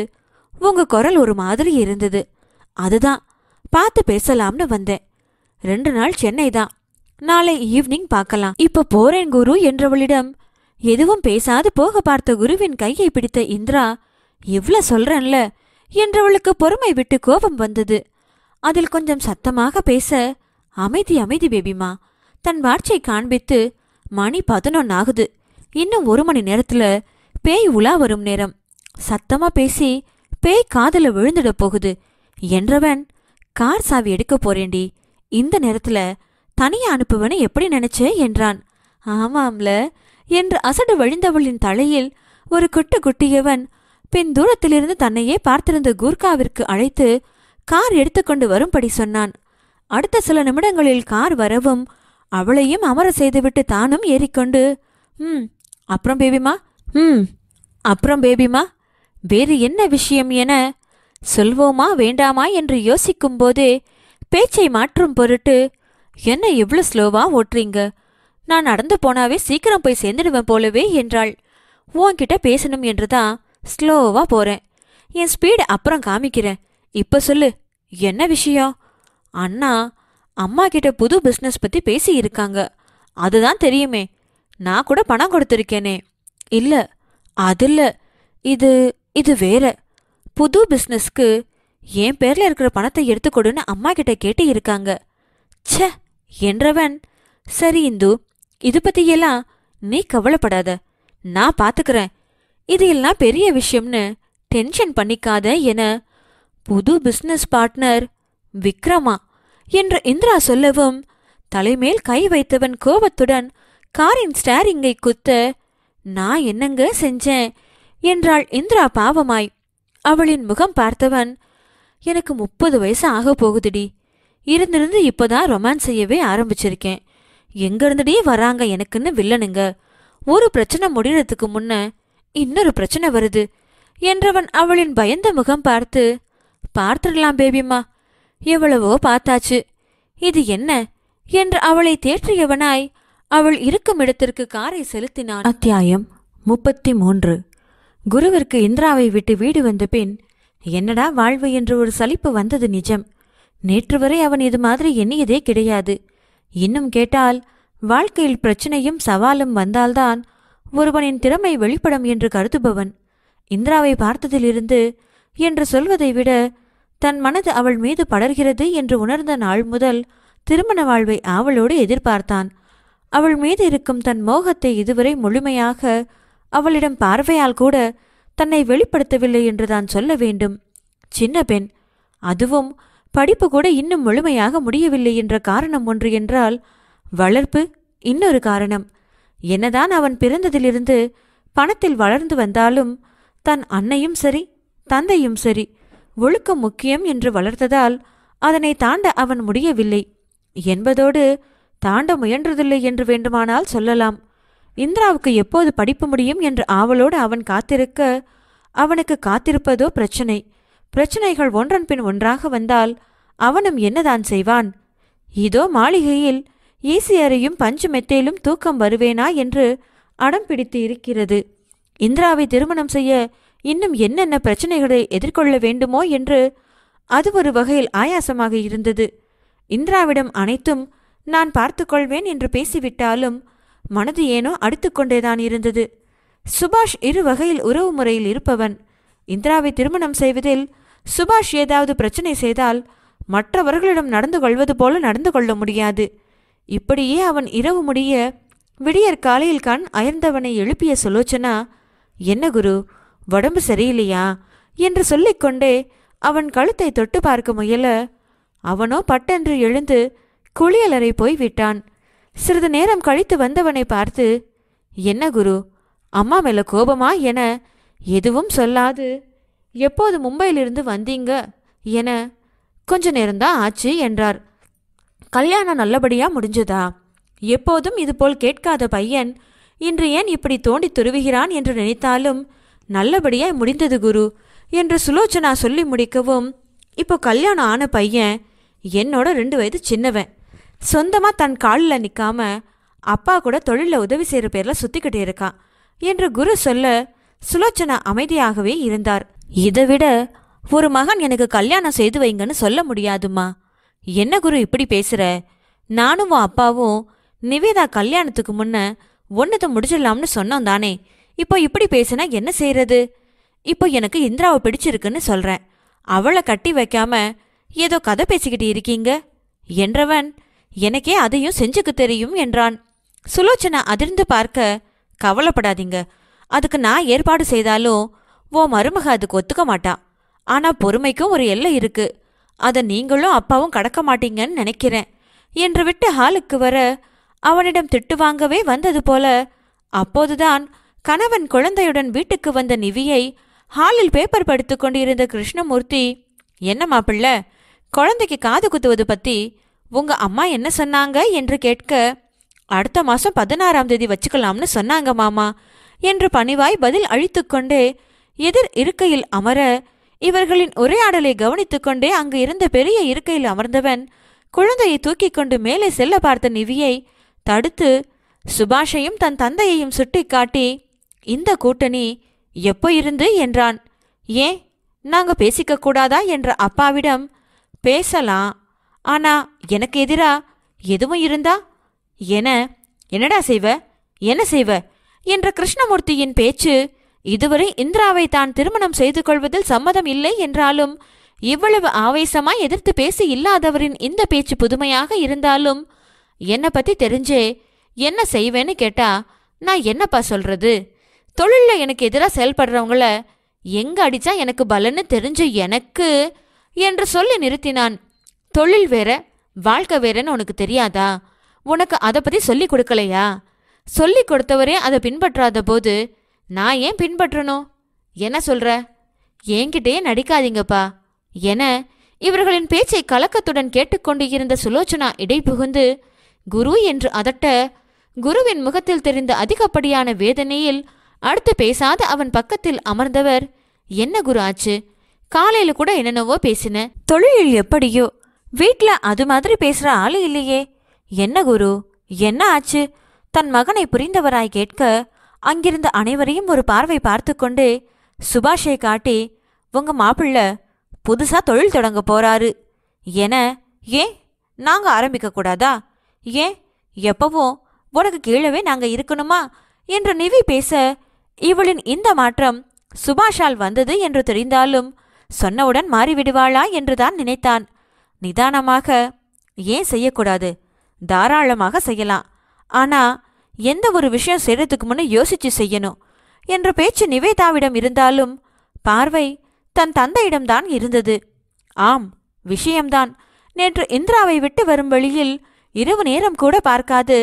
உங்க குரல் ஒரு மாதிரி இருந்தது அதுதான் பார்த்து பேசலாம்னு வந்தேன் ரெண்டு நாள் சென்னை தான் நாளை ஈவினிங் பார்க்கலாம் இப்ப போறேன் குரு என்றவளிடம் எதுவும் பேசாது போக பார்த்த குருவின் கையை பிடித்த இந்திரா இவ்வளவு சொல்றேன்ல என்றவளுக்கு பொறுமை விட்டு கோபம் வந்தது அதில் கொஞ்சம் சத்தமாக பேச அமைதி அமைதி பேபிமா தன் வாட்சை காண்பித்து மணி பதினொன்னு ஆகுது இன்னும் ஒரு மணி நேரத்துல பேய் உலா வரும் நேரம் சத்தமா பேசி பேய் காதல விழுந்துட போகுது என்றவன் கார் சாவி எடுக்க போறேண்டி இந்த நேரத்துல தனியா அனுப்புவனு எப்படி நினைச்சே என்றான் ஆமாம்ல என்று அசடு வழிந்தவளின் தலையில் ஒரு குட்டு குட்டியவன் பின் தூரத்திலிருந்து தன்னையே பார்த்திருந்த கூர்காவிற்கு அழைத்து கார் எடுத்துக்கொண்டு வரும்படி சொன்னான் அடுத்த சில நிமிடங்களில் கார் வரவும் அவளையும் அமர செய்துவிட்டு தானும் ஏறிக்கொண்டு ம் அப்புறம் பேபிமா ம் அப்புறம் பேபிமா வேறு என்ன விஷயம் என சொல்வோமா வேண்டாமா என்று யோசிக்கும் போதே பேச்சை மாற்றும் பொருட்டு என்ன இவ்வளோ ஸ்லோவா ஓட்டுறீங்க நான் நடந்து போனாவே சீக்கிரம் போய் சேர்ந்துடுவேன் போலவே என்றாள் உன்கிட்ட பேசணும் என்று தான் ஸ்லோவா போறேன் என் ஸ்பீடு அப்புறம் காமிக்கிறேன் இப்ப சொல்லு என்ன விஷயம் அண்ணா அம்மா கிட்ட புது பிஸ்னஸ் பத்தி பேசி இருக்காங்க அதுதான் தெரியுமே நான் கூட பணம் கொடுத்துருக்கேனே இல்ல அது இல்ல இது இது வேற புது பிஸ்னஸ்க்கு என் பேர்ல இருக்கிற பணத்தை எடுத்துக்கொடுன்னு அம்மா கிட்ட கேட்டு இருக்காங்க ச்சே என்றவன் சரி இந்து இது பத்தியெல்லாம் நீ கவலைப்படாத நான் பாத்துக்கிறேன் இது எல்லாம் பெரிய விஷயம்னு டென்ஷன் பண்ணிக்காத என புது பிஸ்னஸ் பார்ட்னர் விக்ரமா என்று இந்திரா சொல்லவும் தலைமேல் கை வைத்தவன் கோபத்துடன் காரின் ஸ்டேரிங்கை குத்த நான் என்னங்க செஞ்சேன் என்றாள் இந்திரா பாவமாய் அவளின் முகம் பார்த்தவன் எனக்கு முப்பது வயசு ஆக போகுதுடி இருந்திருந்து இப்போதான் ரொமான்ஸ் செய்யவே ஆரம்பிச்சிருக்கேன் எங்கேருந்துடே வராங்க எனக்குன்னு வில்லனுங்க ஒரு பிரச்சனை முடியறதுக்கு முன்ன இன்னொரு பிரச்சனை வருது என்றவன் அவளின் பயந்த முகம் பார்த்து பார்த்துடலாம் பேபிம்மா எவ்வளவோ பார்த்தாச்சு இது என்ன என்று அவளை தேற்றியவனாய் அவள் இருக்கும் இடத்திற்கு காரை செலுத்தினான் அத்தியாயம் முப்பத்தி மூன்று குருவிற்கு இந்திராவை விட்டு வீடு வந்த பின் என்னடா வாழ்வு என்று ஒரு சலிப்பு வந்தது நிஜம் நேற்று வரை அவன் இது மாதிரி எண்ணியதே கிடையாது இன்னும் கேட்டால் வாழ்க்கையில் பிரச்சனையும் சவாலும் வந்தால்தான் ஒருவனின் திறமை வெளிப்படும் என்று கருதுபவன் இந்திராவை பார்த்ததிலிருந்து என்று சொல்வதை விட தன் மனது அவள் மீது படர்கிறது என்று உணர்ந்த நாள் முதல் திருமண வாழ்வை ஆவலோடு எதிர்பார்த்தான் அவள் மீது இருக்கும் தன் மோகத்தை இதுவரை முழுமையாக அவளிடம் பார்வையால் கூட தன்னை வெளிப்படுத்தவில்லை என்று தான் சொல்ல வேண்டும் சின்ன பெண் அதுவும் படிப்பு கூட இன்னும் முழுமையாக முடியவில்லை என்ற காரணம் ஒன்று என்றால் வளர்ப்பு இன்னொரு காரணம் என்னதான் அவன் பிறந்ததிலிருந்து பணத்தில் வளர்ந்து வந்தாலும் தன் அன்னையும் சரி தந்தையும் சரி ஒழுக்கம் முக்கியம் என்று வளர்த்ததால் அதனை தாண்ட அவன் முடியவில்லை என்பதோடு தாண்ட முயன்றதில்லை என்று வேண்டுமானால் சொல்லலாம் இந்திராவுக்கு எப்போது படிப்பு முடியும் என்று ஆவலோடு அவன் காத்திருக்க அவனுக்கு காத்திருப்பதோ பிரச்சனை பிரச்சனைகள் ஒன்றன் பின் ஒன்றாக வந்தால் அவனும் என்னதான் செய்வான் இதோ மாளிகையில் ஈசியரையும் பஞ்சு மெத்தேலும் தூக்கம் வருவேனா என்று அடம் பிடித்து இருக்கிறது இந்திராவை திருமணம் செய்ய இன்னும் என்னென்ன பிரச்சனைகளை எதிர்கொள்ள வேண்டுமோ என்று அது ஒரு வகையில் ஆயாசமாக இருந்தது இந்திராவிடம் அனைத்தும் நான் பார்த்துக்கொள்வேன் என்று பேசிவிட்டாலும் மனது ஏனோ அடித்துக்கொண்டேதான் இருந்தது சுபாஷ் இரு வகையில் உறவு முறையில் இருப்பவன் இந்திராவை திருமணம் செய்வதில் சுபாஷ் ஏதாவது பிரச்சனை செய்தால் மற்றவர்களிடம் நடந்து கொள்வது போல நடந்து கொள்ள முடியாது இப்படியே அவன் இரவு முடிய விடியற் காலையில் கண் அயர்ந்தவனை எழுப்பிய சுலோச்சனா என்ன குரு உடம்பு சரியில்லையா என்று சொல்லிக்கொண்டே அவன் கழுத்தை தொட்டு பார்க்க முயல அவனோ பட்டென்று எழுந்து குளியலறை போய் விட்டான் சிறிது நேரம் கழித்து வந்தவனை பார்த்து என்ன குரு அம்மா மேல கோபமா என எதுவும் சொல்லாது எப்போது மும்பையிலிருந்து வந்தீங்க என கொஞ்ச நேரம்தான் ஆச்சு என்றார் கல்யாணம் நல்லபடியாக முடிஞ்சதா எப்போதும் இதுபோல் கேட்காத பையன் இன்று ஏன் இப்படி தோண்டி துருவுகிறான் என்று நினைத்தாலும் நல்லபடியாய் முடிந்தது குரு என்று சுலோச்சனா சொல்லி முடிக்கவும் இப்போ கல்யாணம் ஆன பையன் என்னோட ரெண்டு வயது சின்னவன் சொந்தமாக தன் காலில் நிற்காம அப்பா கூட தொழிலில் உதவி செய்கிற பேரில் சுற்றிக்கிட்டு இருக்கான் என்று குரு சொல்ல சுலோச்சனா அமைதியாகவே இருந்தார் இதை விட ஒரு மகன் எனக்கு கல்யாணம் செய்து வைங்கன்னு சொல்ல முடியாதுமா என்ன குரு இப்படி பேசுற நானும் உன் அப்பாவும் நிவேதா கல்யாணத்துக்கு முன்ன ஒன்னதை முடிச்சிடலாம்னு சொன்னோம் தானே இப்போ இப்படி பேசுனா என்ன செய்யறது இப்போ எனக்கு இந்திராவை பிடிச்சிருக்குன்னு சொல்றேன் அவளை கட்டி வைக்காம ஏதோ கதை பேசிக்கிட்டு இருக்கீங்க என்றவன் எனக்கே அதையும் செஞ்சுக்கு தெரியும் என்றான் சுலோச்சனா அதிர்ந்து பார்க்க கவலைப்படாதீங்க அதுக்கு நான் ஏற்பாடு செய்தாலும் உன் மருமக அதுக்கு ஒத்துக்க மாட்டா ஆனா பொறுமைக்கும் ஒரு எல்லை இருக்கு அதை நீங்களும் அப்பாவும் கடக்க மாட்டீங்கன்னு நினைக்கிறேன் என்று விட்டு ஹாலுக்கு வர அவனிடம் திட்டு வாங்கவே வந்தது போல அப்போதுதான் கணவன் குழந்தையுடன் வீட்டுக்கு வந்த நிவியை ஹாலில் பேப்பர் படுத்து கொண்டிருந்த கிருஷ்ணமூர்த்தி என்ன பிள்ளை குழந்தைக்கு காது குத்துவது பத்தி உங்க அம்மா என்ன சொன்னாங்க என்று கேட்க அடுத்த மாசம் பதினாறாம் தேதி வச்சுக்கலாம்னு சொன்னாங்க மாமா என்று பணிவாய் பதில் அழித்துக்கொண்டே எதிர் இருக்கையில் அமர இவர்களின் உரையாடலை கவனித்துக் கொண்டே அங்கு இருந்த பெரிய இருக்கையில் அமர்ந்தவன் குழந்தையை தூக்கிக் கொண்டு மேலே செல்ல பார்த்த நிவியை தடுத்து சுபாஷையும் தன் தந்தையையும் சுட்டி காட்டி இந்த கூட்டணி எப்போ இருந்து என்றான் ஏன் நாங்க பேசிக்க கூடாதா என்ற அப்பாவிடம் பேசலாம் ஆனா எனக்கு எதிரா எதுவும் இருந்தா என என்னடா செய்வ என்ன செய்வ என்ற கிருஷ்ணமூர்த்தியின் பேச்சு இதுவரை இந்திராவை தான் திருமணம் செய்து கொள்வதில் சம்மதம் இல்லை என்றாலும் இவ்வளவு ஆவேசமாய் எதிர்த்து பேசி இல்லாதவரின் இந்த பேச்சு புதுமையாக இருந்தாலும் என்னை பத்தி தெரிஞ்சே என்ன செய்வேன்னு கேட்டா நான் என்னப்பா சொல்றது தொழிலில் எனக்கு எதிராக செயல்படுறவங்கள எங்க அடிச்சா எனக்கு பலன்னு தெரிஞ்ச எனக்கு என்று சொல்லி நிறுத்தினான் தொழில் வேற வாழ்க்கை வேறன்னு உனக்கு தெரியாதா உனக்கு அதை பத்தி சொல்லி கொடுக்கலையா சொல்லி கொடுத்தவரே அதை பின்பற்றாத போது நான் ஏன் பின்பற்றணும் என்ன சொல்ற என்கிட்டயே நடிக்காதீங்கப்பா என இவர்களின் பேச்சை கலக்கத்துடன் கேட்டுக்கொண்டு இருந்த சுலோச்சனா இடைபுகுந்து குரு என்று அதட்ட குருவின் முகத்தில் தெரிந்த அதிகப்படியான வேதனையில் அடுத்து பேசாத அவன் பக்கத்தில் அமர்ந்தவர் என்ன குரு ஆச்சு காலையில கூட என்னென்னவோ பேசின தொழில் எப்படியோ வீட்ல அது மாதிரி பேசுற ஆளு இல்லையே என்ன குரு என்ன ஆச்சு தன் மகனை புரிந்தவராய் கேட்க அங்கிருந்த அனைவரையும் ஒரு பார்வை பார்த்து கொண்டு சுபாஷை காட்டி உங்க மாப்பிள்ள புதுசா தொழில் தொடங்க போறாரு என ஏன் நாங்க ஆரம்பிக்க கூடாதா ஏன் எப்பவும் உனக்கு கீழவே நாங்க இருக்கணுமா என்று நிவி பேச இவளின் இந்த மாற்றம் சுபாஷால் வந்தது என்று தெரிந்தாலும் சொன்னவுடன் மாறிவிடுவாளா என்றுதான் நினைத்தான் நிதானமாக ஏன் செய்யக்கூடாது தாராளமாக செய்யலாம் ஆனா எந்த ஒரு விஷயம் செய்யறதுக்கு முன்னே யோசிச்சு செய்யணும் என்ற பேச்சு நிவேதாவிடம் இருந்தாலும் பார்வை தன் தந்தையிடம்தான் இருந்தது ஆம் விஷயம்தான் நேற்று இந்திராவை விட்டு வரும் வழியில் இரவு நேரம் கூட பார்க்காது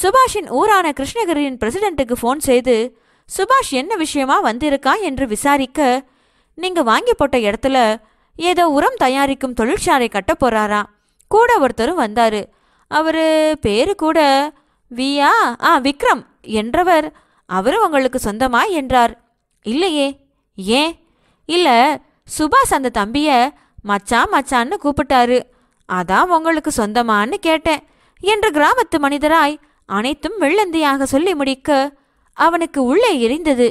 சுபாஷின் ஊரான கிருஷ்ணகிரியின் பிரசிடென்ட்டுக்கு ஃபோன் செய்து சுபாஷ் என்ன விஷயமா வந்திருக்கா என்று விசாரிக்க நீங்க வாங்கி போட்ட இடத்துல ஏதோ உரம் தயாரிக்கும் தொழிற்சாலை கட்ட போறாராம் கூட ஒருத்தரும் வந்தாரு அவரு பேரு கூட வியா ஆ விக்ரம் என்றவர் அவரும் உங்களுக்கு சொந்தமா என்றார் இல்லையே ஏன் இல்லை சுபாஷ் அந்த தம்பிய மச்சான் மச்சான்னு கூப்பிட்டாரு அதான் உங்களுக்கு சொந்தமான்னு கேட்டேன் என்று கிராமத்து மனிதராய் அனைத்தும் வெள்ளந்தியாக சொல்லி முடிக்க அவனுக்கு உள்ளே எரிந்தது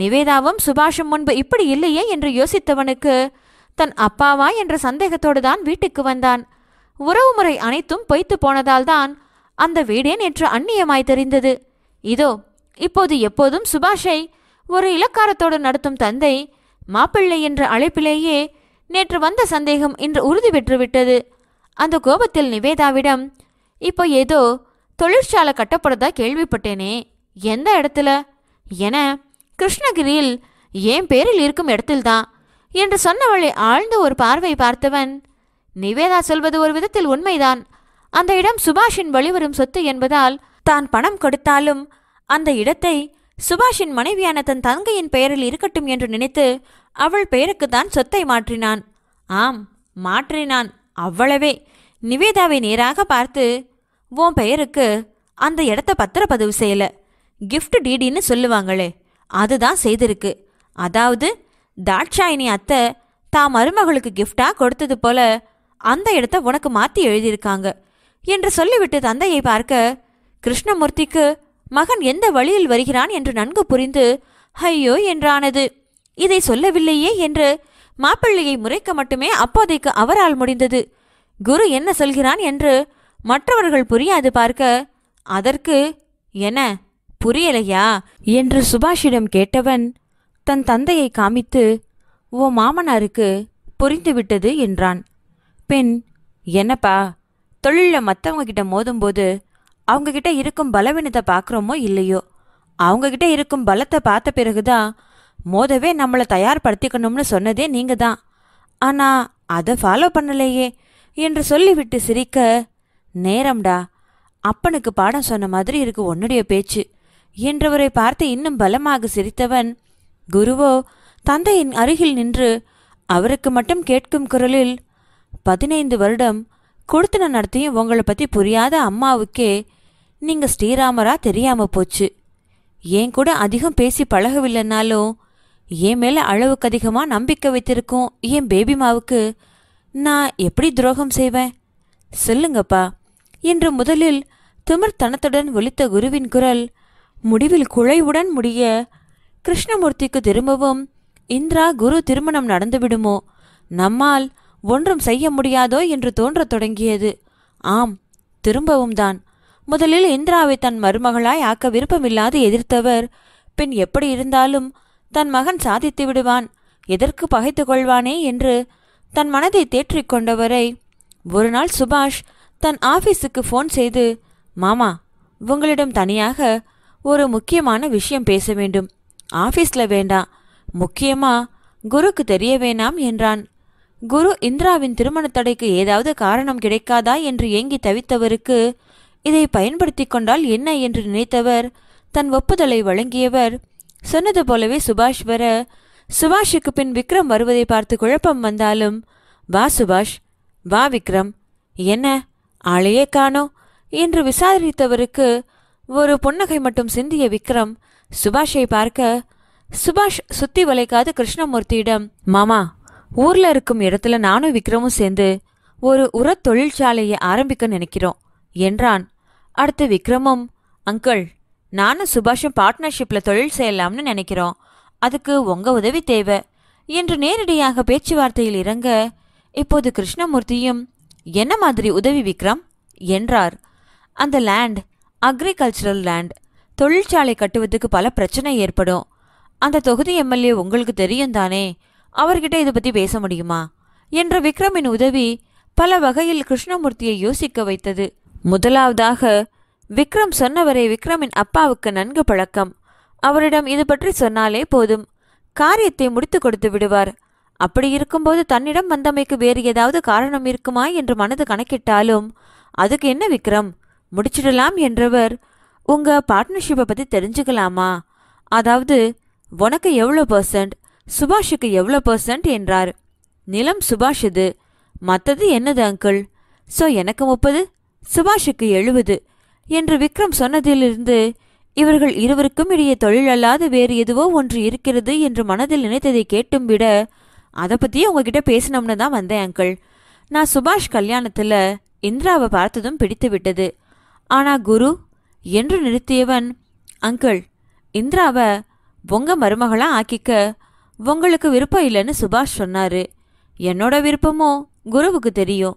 நிவேதாவும் சுபாஷும் முன்பு இப்படி இல்லையே என்று யோசித்தவனுக்கு தன் அப்பாவா என்ற சந்தேகத்தோடு தான் வீட்டுக்கு வந்தான் உறவுமுறை அனைத்தும் பொய்த்து போனதால்தான் அந்த வீடே நேற்று அந்நியமாய் தெரிந்தது இதோ இப்போது எப்போதும் சுபாஷை ஒரு இலக்காரத்தோடு நடத்தும் தந்தை மாப்பிள்ளை என்ற அழைப்பிலேயே நேற்று வந்த சந்தேகம் இன்று உறுதி பெற்றுவிட்டது அந்த கோபத்தில் நிவேதாவிடம் இப்போ ஏதோ தொழிற்சாலை கட்டப்படுறதா கேள்விப்பட்டேனே எந்த இடத்துல என கிருஷ்ணகிரியில் என் பேரில் இருக்கும் இடத்தில்தான் என்று சொன்னவளை ஆழ்ந்த ஒரு பார்வை பார்த்தவன் நிவேதா சொல்வது ஒரு விதத்தில் உண்மைதான் அந்த இடம் சுபாஷின் வழிவரும் சொத்து என்பதால் தான் பணம் கொடுத்தாலும் அந்த இடத்தை சுபாஷின் மனைவியான தன் தங்கையின் பெயரில் இருக்கட்டும் என்று நினைத்து அவள் பெயருக்குத்தான் சொத்தை மாற்றினான் ஆம் மாற்றினான் அவ்வளவே நிவேதாவை நேராக பார்த்து உன் பெயருக்கு அந்த இடத்த பத்திரப்பதிவு செய்யல கிஃப்ட் டிடின்னு சொல்லுவாங்களே அதுதான் செய்திருக்கு அதாவது தாட்சாயினி அத்தை தான் மருமகளுக்கு கிஃப்டாக கொடுத்தது போல அந்த இடத்த உனக்கு மாற்றி எழுதியிருக்காங்க என்று சொல்லிவிட்டு தந்தையை பார்க்க கிருஷ்ணமூர்த்திக்கு மகன் எந்த வழியில் வருகிறான் என்று நன்கு புரிந்து ஐயோ என்றானது இதை சொல்லவில்லையே என்று மாப்பிள்ளையை முறைக்க மட்டுமே அப்போதைக்கு அவரால் முடிந்தது குரு என்ன சொல்கிறான் என்று மற்றவர்கள் புரியாது பார்க்க அதற்கு என்ன புரியலையா என்று சுபாஷிடம் கேட்டவன் தன் தந்தையை காமித்து ஓ மாமனாருக்கு புரிந்துவிட்டது என்றான் பெண் என்னப்பா தொழிலில் மற்றவங்க கிட்ட மோதும்போது அவங்கக்கிட்ட இருக்கும் பலவீனத்தை பார்க்குறோமோ இல்லையோ அவங்கக்கிட்ட இருக்கும் பலத்தை பார்த்த பிறகு தான் மோதவே நம்மளை தயார்படுத்திக்கணும்னு சொன்னதே நீங்கள் தான் ஆனால் அதை ஃபாலோ பண்ணலையே என்று சொல்லிவிட்டு சிரிக்க நேரம்டா அப்பனுக்கு பாடம் சொன்ன மாதிரி இருக்கு உன்னுடைய பேச்சு என்றவரை பார்த்து இன்னும் பலமாக சிரித்தவன் குருவோ தந்தையின் அருகில் நின்று அவருக்கு மட்டும் கேட்கும் குரலில் பதினைந்து வருடம் கொடுத்தன நடத்தியும் உங்களை பற்றி புரியாத அம்மாவுக்கே நீங்கள் ஸ்ரீராமரா தெரியாமல் போச்சு ஏன் கூட அதிகம் பேசி பழகவில்லைனாலும் என் மேலே அளவுக்கு அதிகமாக நம்பிக்கை வைத்திருக்கும் என் பேபிமாவுக்கு நான் எப்படி துரோகம் செய்வேன் சொல்லுங்கப்பா என்று முதலில் திமிர்த்தனத்துடன் ஒலித்த குருவின் குரல் முடிவில் குழைவுடன் முடிய கிருஷ்ணமூர்த்திக்கு திரும்பவும் இந்திரா குரு திருமணம் நடந்துவிடுமோ நம்மால் ஒன்றும் செய்ய முடியாதோ என்று தோன்றத் தொடங்கியது ஆம் திரும்பவும் தான் முதலில் இந்திராவை தன் மருமகளாய் ஆக்க விருப்பமில்லாது எதிர்த்தவர் பின் எப்படி இருந்தாலும் தன் மகன் சாதித்து விடுவான் எதற்கு பகைத்து கொள்வானே என்று தன் மனதை தேற்றிக் கொண்டவரை ஒரு நாள் சுபாஷ் தன் ஆஃபீஸுக்கு ஃபோன் செய்து மாமா உங்களிடம் தனியாக ஒரு முக்கியமான விஷயம் பேச வேண்டும் ஆஃபீஸில் வேண்டாம் முக்கியமா குருக்கு தெரிய வேணாம் என்றான் குரு இந்திராவின் திருமண தடைக்கு ஏதாவது காரணம் கிடைக்காதா என்று ஏங்கி தவித்தவருக்கு இதை பயன்படுத்தி கொண்டால் என்ன என்று நினைத்தவர் தன் ஒப்புதலை வழங்கியவர் சொன்னது போலவே சுபாஷ் வர சுபாஷுக்கு பின் விக்ரம் வருவதை பார்த்து குழப்பம் வந்தாலும் வா சுபாஷ் வா விக்ரம் என்ன ஆளையே காணோ என்று விசாரித்தவருக்கு ஒரு புன்னகை மட்டும் சிந்திய விக்ரம் சுபாஷை பார்க்க சுபாஷ் சுத்தி வளைக்காத கிருஷ்ணமூர்த்தியிடம் மாமா ஊர்ல இருக்கும் இடத்துல நானும் விக்ரமும் சேர்ந்து ஒரு உர தொழிற்சாலையை ஆரம்பிக்க நினைக்கிறோம் என்றான் அடுத்து விக்ரமும் அங்கிள் நானும் சுபாஷும் பார்ட்னர்ஷிப்பில் தொழில் செய்யலாம்னு நினைக்கிறோம் அதுக்கு உங்கள் உதவி தேவை என்று நேரடியாக பேச்சுவார்த்தையில் இறங்க இப்போது கிருஷ்ணமூர்த்தியும் என்ன மாதிரி உதவி விக்ரம் என்றார் அந்த லேண்ட் அக்ரிகல்ச்சரல் லேண்ட் தொழிற்சாலை கட்டுவதற்கு பல பிரச்சனை ஏற்படும் அந்த தொகுதி எம்எல்ஏ உங்களுக்கு தெரியும் தானே அவர்கிட்ட இதை பற்றி பேச முடியுமா என்ற விக்ரமின் உதவி பல வகையில் கிருஷ்ணமூர்த்தியை யோசிக்க வைத்தது முதலாவதாக விக்ரம் சொன்னவரை விக்ரமின் அப்பாவுக்கு நன்கு பழக்கம் அவரிடம் இது பற்றி சொன்னாலே போதும் காரியத்தை முடித்து கொடுத்து விடுவார் அப்படி இருக்கும்போது தன்னிடம் வந்தமைக்கு வேறு ஏதாவது காரணம் இருக்குமா என்று மனது கணக்கிட்டாலும் அதுக்கு என்ன விக்ரம் முடிச்சிடலாம் என்றவர் உங்கள் பார்ட்னர்ஷிப்பை பற்றி தெரிஞ்சுக்கலாமா அதாவது உனக்கு எவ்வளோ பர்சன்ட் சுபாஷுக்கு எவ்வளோ பர்சன்ட் என்றார் நிலம் சுபாஷ் இது மற்றது என்னது அங்கிள் ஸோ எனக்கு முப்பது சுபாஷுக்கு எழுபது என்று விக்ரம் சொன்னதிலிருந்து இவர்கள் இருவருக்கும் இடையே தொழில் அல்லாது வேறு எதுவோ ஒன்று இருக்கிறது என்று மனதில் நினைத்ததை கேட்டும் விட அதை பற்றியே உங்ககிட்ட பேசினோம்னு தான் வந்தேன் அங்கிள் நான் சுபாஷ் கல்யாணத்தில் இந்திராவை பார்த்ததும் பிடித்து விட்டது ஆனால் குரு என்று நிறுத்தியவன் அங்கிள் இந்திராவை உங்கள் மருமகளாக ஆக்கிக்க உங்களுக்கு விருப்பம் இல்லைன்னு சுபாஷ் சொன்னாரு என்னோட விருப்பமோ குருவுக்கு தெரியும்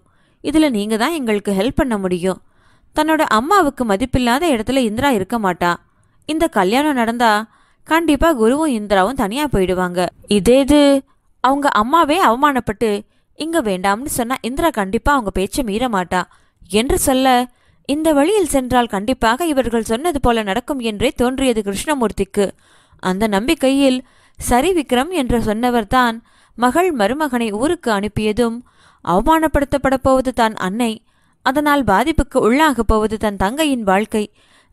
இதில் நீங்கள் தான் எங்களுக்கு ஹெல்ப் பண்ண முடியும் தன்னோட அம்மாவுக்கு மதிப்பில்லாத இடத்துல இந்திரா இருக்க மாட்டா இந்த கல்யாணம் நடந்தா கண்டிப்பாக குருவும் இந்திராவும் தனியாக போயிடுவாங்க இதே இது அவங்க அம்மாவே அவமானப்பட்டு இங்கே வேண்டாம்னு சொன்னால் இந்திரா கண்டிப்பாக அவங்க பேச்சை மீற மாட்டா என்று சொல்ல இந்த வழியில் சென்றால் கண்டிப்பாக இவர்கள் சொன்னது போல நடக்கும் என்றே தோன்றியது கிருஷ்ணமூர்த்திக்கு அந்த நம்பிக்கையில் சரி விக்ரம் என்று சொன்னவர்தான் மகள் மருமகனை ஊருக்கு அனுப்பியதும் அவமானப்படுத்தப்பட போவது தான் அன்னை அதனால் பாதிப்புக்கு உள்ளாகப் போவது தன் தங்கையின் வாழ்க்கை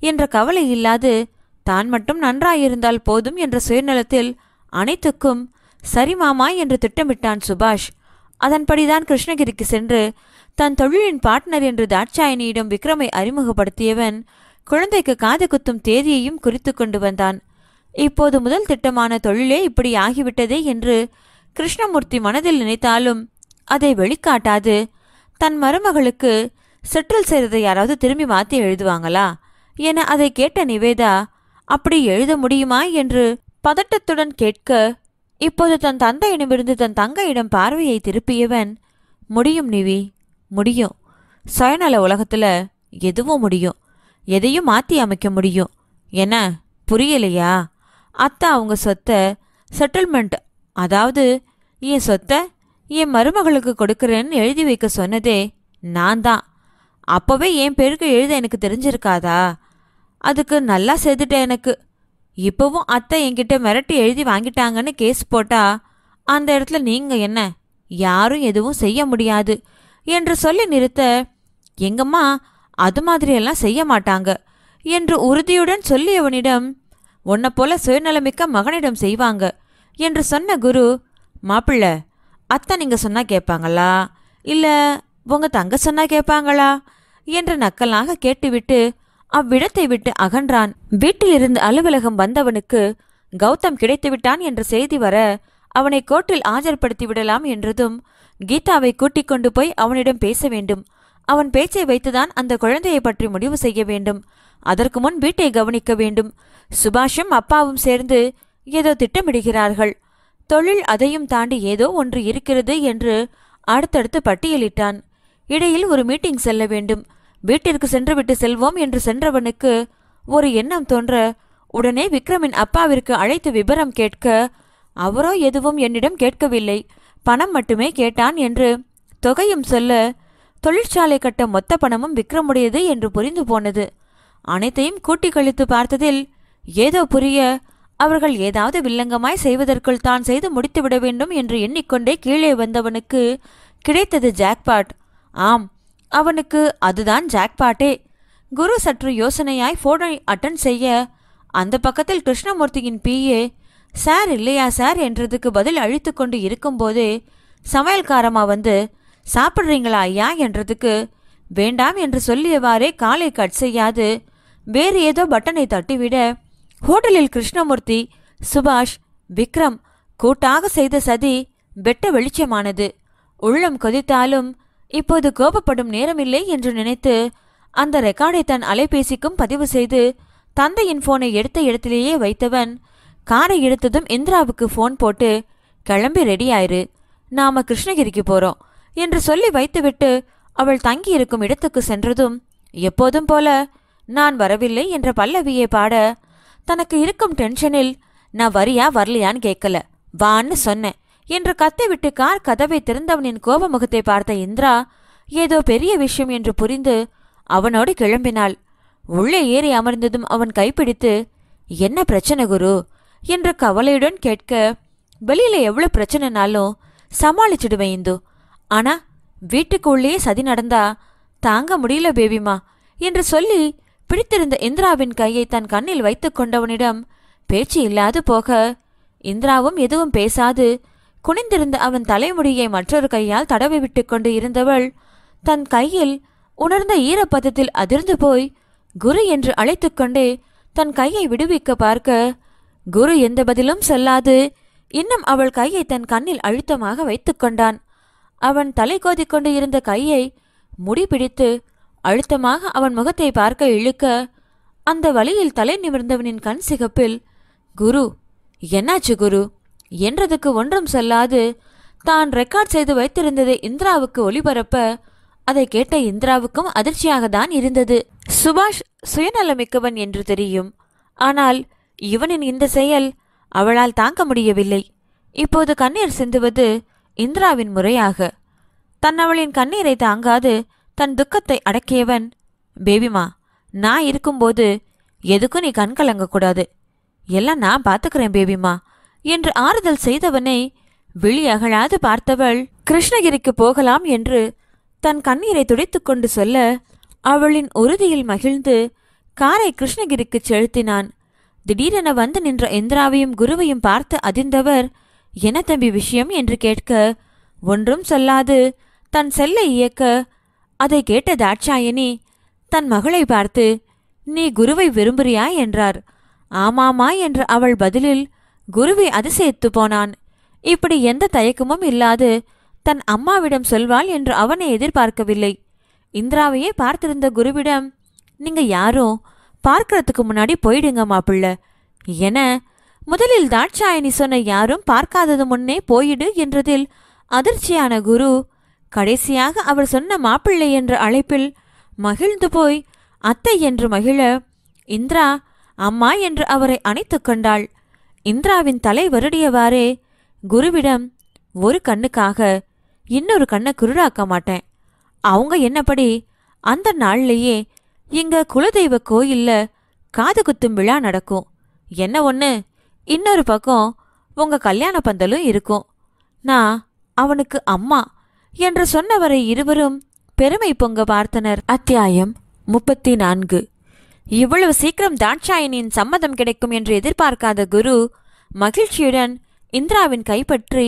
என்ற கவலை இல்லாது தான் மட்டும் நன்றாயிருந்தால் போதும் என்ற சுயநலத்தில் அனைத்துக்கும் சரி மாமா என்று திட்டமிட்டான் சுபாஷ் அதன்படிதான் கிருஷ்ணகிரிக்கு சென்று தன் தொழிலின் பாட்னர் என்று தாட்சாயணியிடம் விக்ரமை அறிமுகப்படுத்தியவன் குழந்தைக்கு காது குத்தும் தேதியையும் குறித்து கொண்டு வந்தான் இப்போது முதல் திட்டமான தொழிலே இப்படி ஆகிவிட்டதே என்று கிருஷ்ணமூர்த்தி மனதில் நினைத்தாலும் அதை வெளிக்காட்டாது தன் மருமகளுக்கு செட்டில் செய்கிறதை யாராவது திரும்பி மாற்றி எழுதுவாங்களா என அதை கேட்ட நிவேதா அப்படி எழுத முடியுமா என்று பதட்டத்துடன் கேட்க இப்போது தன் தந்தையிடமிருந்து தன் தங்கையிடம் பார்வையை திருப்பியவன் முடியும் நிவி முடியும் சுயநல உலகத்தில் எதுவும் முடியும் எதையும் மாற்றி அமைக்க முடியும் என்ன புரியலையா அத்தை அவங்க சொத்தை செட்டில்மெண்ட் அதாவது என் சொத்தை என் மருமகளுக்கு கொடுக்குறேன்னு எழுதி வைக்க சொன்னதே நான் தான் அப்போவே என் பேருக்கு எழுத எனக்கு தெரிஞ்சிருக்காதா அதுக்கு நல்லா செய்துட்டேன் எனக்கு இப்போவும் அத்தை என்கிட்ட மிரட்டி எழுதி வாங்கிட்டாங்கன்னு கேஸ் போட்டால் அந்த இடத்துல நீங்கள் என்ன யாரும் எதுவும் செய்ய முடியாது என்று சொல்லி நிறுத்த எங்கம்மா அது மாதிரியெல்லாம் செய்ய மாட்டாங்க என்று உறுதியுடன் சொல்லியவனிடம் உன்னை போல சுயநலமிக்க மகனிடம் செய்வாங்க என்று சொன்ன குரு மாப்பிள்ள அத்தை நீங்க சொன்னா கேட்பாங்களா இல்லை உங்க தங்க சொன்னால் கேட்பாங்களா என்று நக்கலாக கேட்டுவிட்டு அவ்விடத்தை விட்டு அகன்றான் வீட்டிலிருந்து அலுவலகம் வந்தவனுக்கு கௌதம் கிடைத்துவிட்டான் என்ற செய்தி வர அவனை கோர்ட்டில் ஆஜர்படுத்தி விடலாம் என்றதும் கீதாவை கூட்டிக் கொண்டு போய் அவனிடம் பேச வேண்டும் அவன் பேச்சை வைத்துதான் அந்த குழந்தையை பற்றி முடிவு செய்ய வேண்டும் அதற்கு முன் வீட்டை கவனிக்க வேண்டும் சுபாஷும் அப்பாவும் சேர்ந்து ஏதோ திட்டமிடுகிறார்கள் தொழில் அதையும் தாண்டி ஏதோ ஒன்று இருக்கிறது என்று அடுத்தடுத்து பட்டியலிட்டான் இடையில் ஒரு மீட்டிங் செல்ல வேண்டும் வீட்டிற்கு சென்றுவிட்டு செல்வோம் என்று சென்றவனுக்கு ஒரு எண்ணம் தோன்ற உடனே விக்ரமின் அப்பாவிற்கு அழைத்து விபரம் கேட்க அவரோ எதுவும் என்னிடம் கேட்கவில்லை பணம் மட்டுமே கேட்டான் என்று தொகையும் சொல்ல தொழிற்சாலை கட்ட மொத்த பணமும் விக்ரமுடையது என்று புரிந்து போனது அனைத்தையும் கூட்டி கழித்து பார்த்ததில் ஏதோ புரிய அவர்கள் ஏதாவது வில்லங்கமாய் செய்வதற்குள் தான் செய்து முடித்துவிட வேண்டும் என்று எண்ணிக்கொண்டே கீழே வந்தவனுக்கு கிடைத்தது ஜாக்பாட் ஆம் அவனுக்கு அதுதான் ஜாக்பாட்டே குரு சற்று யோசனையாய் போனை அட்டன் செய்ய அந்த பக்கத்தில் கிருஷ்ணமூர்த்தியின் பிஏ சார் இல்லையா சார் என்றதுக்கு பதில் அழித்து கொண்டு இருக்கும்போதே சமையல்காரமா வந்து சாப்பிட்றீங்களா ஐயா என்றதுக்கு வேண்டாம் என்று சொல்லியவாறே காலை கட் செய்யாது வேறு ஏதோ பட்டனை தட்டிவிட ஹோட்டலில் கிருஷ்ணமூர்த்தி சுபாஷ் விக்ரம் கூட்டாக செய்த சதி வெட்ட வெளிச்சமானது உள்ளம் கொதித்தாலும் இப்போது கோபப்படும் நேரமில்லை என்று நினைத்து அந்த ரெக்கார்டை தன் அலைபேசிக்கும் பதிவு செய்து தந்தையின் போனை எடுத்த இடத்திலேயே வைத்தவன் காரை எடுத்ததும் இந்திராவுக்கு போன் போட்டு கிளம்பி ரெடி ஆயிரு நாம கிருஷ்ணகிரிக்கு போறோம் என்று சொல்லி வைத்துவிட்டு அவள் தங்கியிருக்கும் இடத்துக்கு சென்றதும் எப்போதும் போல நான் வரவில்லை என்ற பல்லவியை பாட தனக்கு இருக்கும் டென்ஷனில் நான் வரியா வரலையான்னு கேட்கல வான்னு சொன்னேன் என்று விட்டு கார் கதவை திறந்தவனின் கோப முகத்தை பார்த்த இந்திரா ஏதோ பெரிய விஷயம் என்று புரிந்து அவனோடு கிளம்பினாள் உள்ளே ஏறி அமர்ந்ததும் அவன் கைப்பிடித்து என்ன பிரச்சனை குரு என்று கவலையுடன் கேட்க வெளியில எவ்வளவு பிரச்சனைனாலும் சமாளிச்சிடுவேன் இந்து ஆனா வீட்டுக்கு உள்ளே சதி நடந்தா தாங்க முடியல பேபிமா என்று சொல்லி பிடித்திருந்த இந்திராவின் கையை தன் கண்ணில் வைத்து கொண்டவனிடம் பேச்சு இல்லாது போக இந்திராவும் எதுவும் பேசாது குனிந்திருந்த அவன் தலைமுடியை மற்றொரு கையால் தடவி விட்டு கொண்டு இருந்தவள் தன் கையில் உணர்ந்த ஈரப்பதத்தில் அதிர்ந்து போய் குரு என்று அழைத்து கொண்டே தன் கையை விடுவிக்க பார்க்க குரு எந்த பதிலும் சொல்லாது இன்னும் அவள் கையை தன் கண்ணில் அழுத்தமாக வைத்து கொண்டான் அவன் தலை கோதிக்கொண்டு இருந்த கையை முடிபிடித்து அழுத்தமாக அவன் முகத்தை பார்க்க இழுக்க அந்த வழியில் தலை நிமிர்ந்தவனின் கண் சிகப்பில் குரு என்னாச்சு குரு என்றதுக்கு ஒன்றும் சொல்லாது தான் ரெக்கார்ட் செய்து வைத்திருந்ததை இந்திராவுக்கு ஒளிபரப்ப அதை கேட்ட இந்திராவுக்கும் அதிர்ச்சியாக தான் இருந்தது சுபாஷ் சுயநலமிக்கவன் என்று தெரியும் ஆனால் இவனின் இந்த செயல் அவளால் தாங்க முடியவில்லை இப்போது கண்ணீர் சிந்துவது இந்திராவின் முறையாக தன்னவளின் கண்ணீரை தாங்காது தன் துக்கத்தை அடக்கியவன் பேபிமா நான் இருக்கும்போது எதுக்கும் நீ கண் கலங்கக்கூடாது எல்லாம் நான் பார்த்துக்கிறேன் பேபிமா என்று ஆறுதல் செய்தவனை விழி அகழாது பார்த்தவள் கிருஷ்ணகிரிக்கு போகலாம் என்று தன் கண்ணீரை துடைத்துக்கொண்டு சொல்ல அவளின் உறுதியில் மகிழ்ந்து காரை கிருஷ்ணகிரிக்கு செலுத்தினான் திடீரென வந்து நின்ற இந்திராவையும் குருவையும் பார்த்து அதிர்ந்தவர் என்ன தம்பி விஷயம் என்று கேட்க ஒன்றும் சொல்லாது தன் செல்லை இயக்க அதை கேட்ட தாட்சாயனி தன் மகளை பார்த்து நீ குருவை விரும்புறியா என்றார் ஆமாமா என்று அவள் பதிலில் குருவி அதிசயத்து போனான் இப்படி எந்த தயக்கமும் இல்லாது தன் அம்மாவிடம் சொல்வாள் என்று அவனை எதிர்பார்க்கவில்லை இந்திராவையே பார்த்திருந்த குருவிடம் நீங்க யாரோ பார்க்கறதுக்கு முன்னாடி போயிடுங்க மாப்பிள்ள என முதலில் தாட்சாயணி சொன்ன யாரும் பார்க்காதது முன்னே போயிடு என்றதில் அதிர்ச்சியான குரு கடைசியாக அவர் சொன்ன மாப்பிள்ளை என்ற அழைப்பில் மகிழ்ந்து போய் அத்தை என்று மகிழ இந்திரா அம்மா என்று அவரை அணைத்து கொண்டாள் இந்திராவின் தலை வருடியவாறே குருவிடம் ஒரு கண்ணுக்காக இன்னொரு கண்ணை குருடாக்க மாட்டேன் அவங்க என்னப்படி அந்த நாள்லேயே இங்க குலதெய்வ கோயில்ல காது குத்தும் விழா நடக்கும் என்ன ஒன்று இன்னொரு பக்கம் உங்க கல்யாண பந்தலும் இருக்கும் நான் அவனுக்கு அம்மா என்று சொன்னவரை இருவரும் பெருமை பொங்க பார்த்தனர் அத்தியாயம் முப்பத்தி நான்கு இவ்வளவு சீக்கிரம் தாட்சாயனின் சம்மதம் கிடைக்கும் என்று எதிர்பார்க்காத குரு மகிழ்ச்சியுடன் இந்திராவின் கைப்பற்றி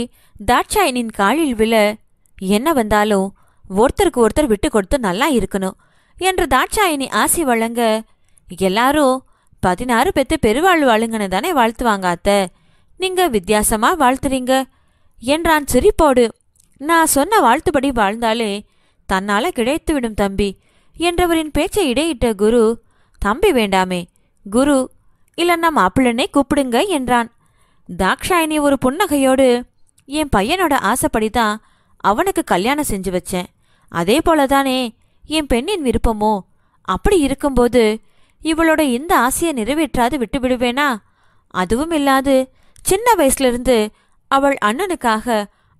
தாட்சாயனின் காலில் விழ என்ன வந்தாலும் ஒருத்தருக்கு ஒருத்தர் விட்டு கொடுத்து நல்லா இருக்கணும் என்று தாட்சாயினி ஆசை வழங்க எல்லாரும் பதினாறு பேத்து பெருவாழ்வு ஆளுங்கன்னு தானே வாழ்த்துவாங்க அத்த நீங்க வித்தியாசமா வாழ்த்துறீங்க என்றான் சிரிப்போடு நான் சொன்ன வாழ்த்துபடி வாழ்ந்தாலே தன்னால கிடைத்துவிடும் தம்பி என்றவரின் பேச்சை இடையிட்ட குரு தம்பி வேண்டாமே குரு இல்ல நம் அப்பிளனை கூப்பிடுங்க என்றான் தாக்ஷாயினி ஒரு புன்னகையோடு என் பையனோட ஆசைப்படிதான் அவனுக்கு கல்யாணம் செஞ்சு வச்சேன் அதே போலதானே என் பெண்ணின் விருப்பமோ அப்படி இருக்கும்போது இவளோட இந்த ஆசையை நிறைவேற்றாது விட்டு விடுவேனா அதுவும் இல்லாது சின்ன இருந்து அவள் அண்ணனுக்காக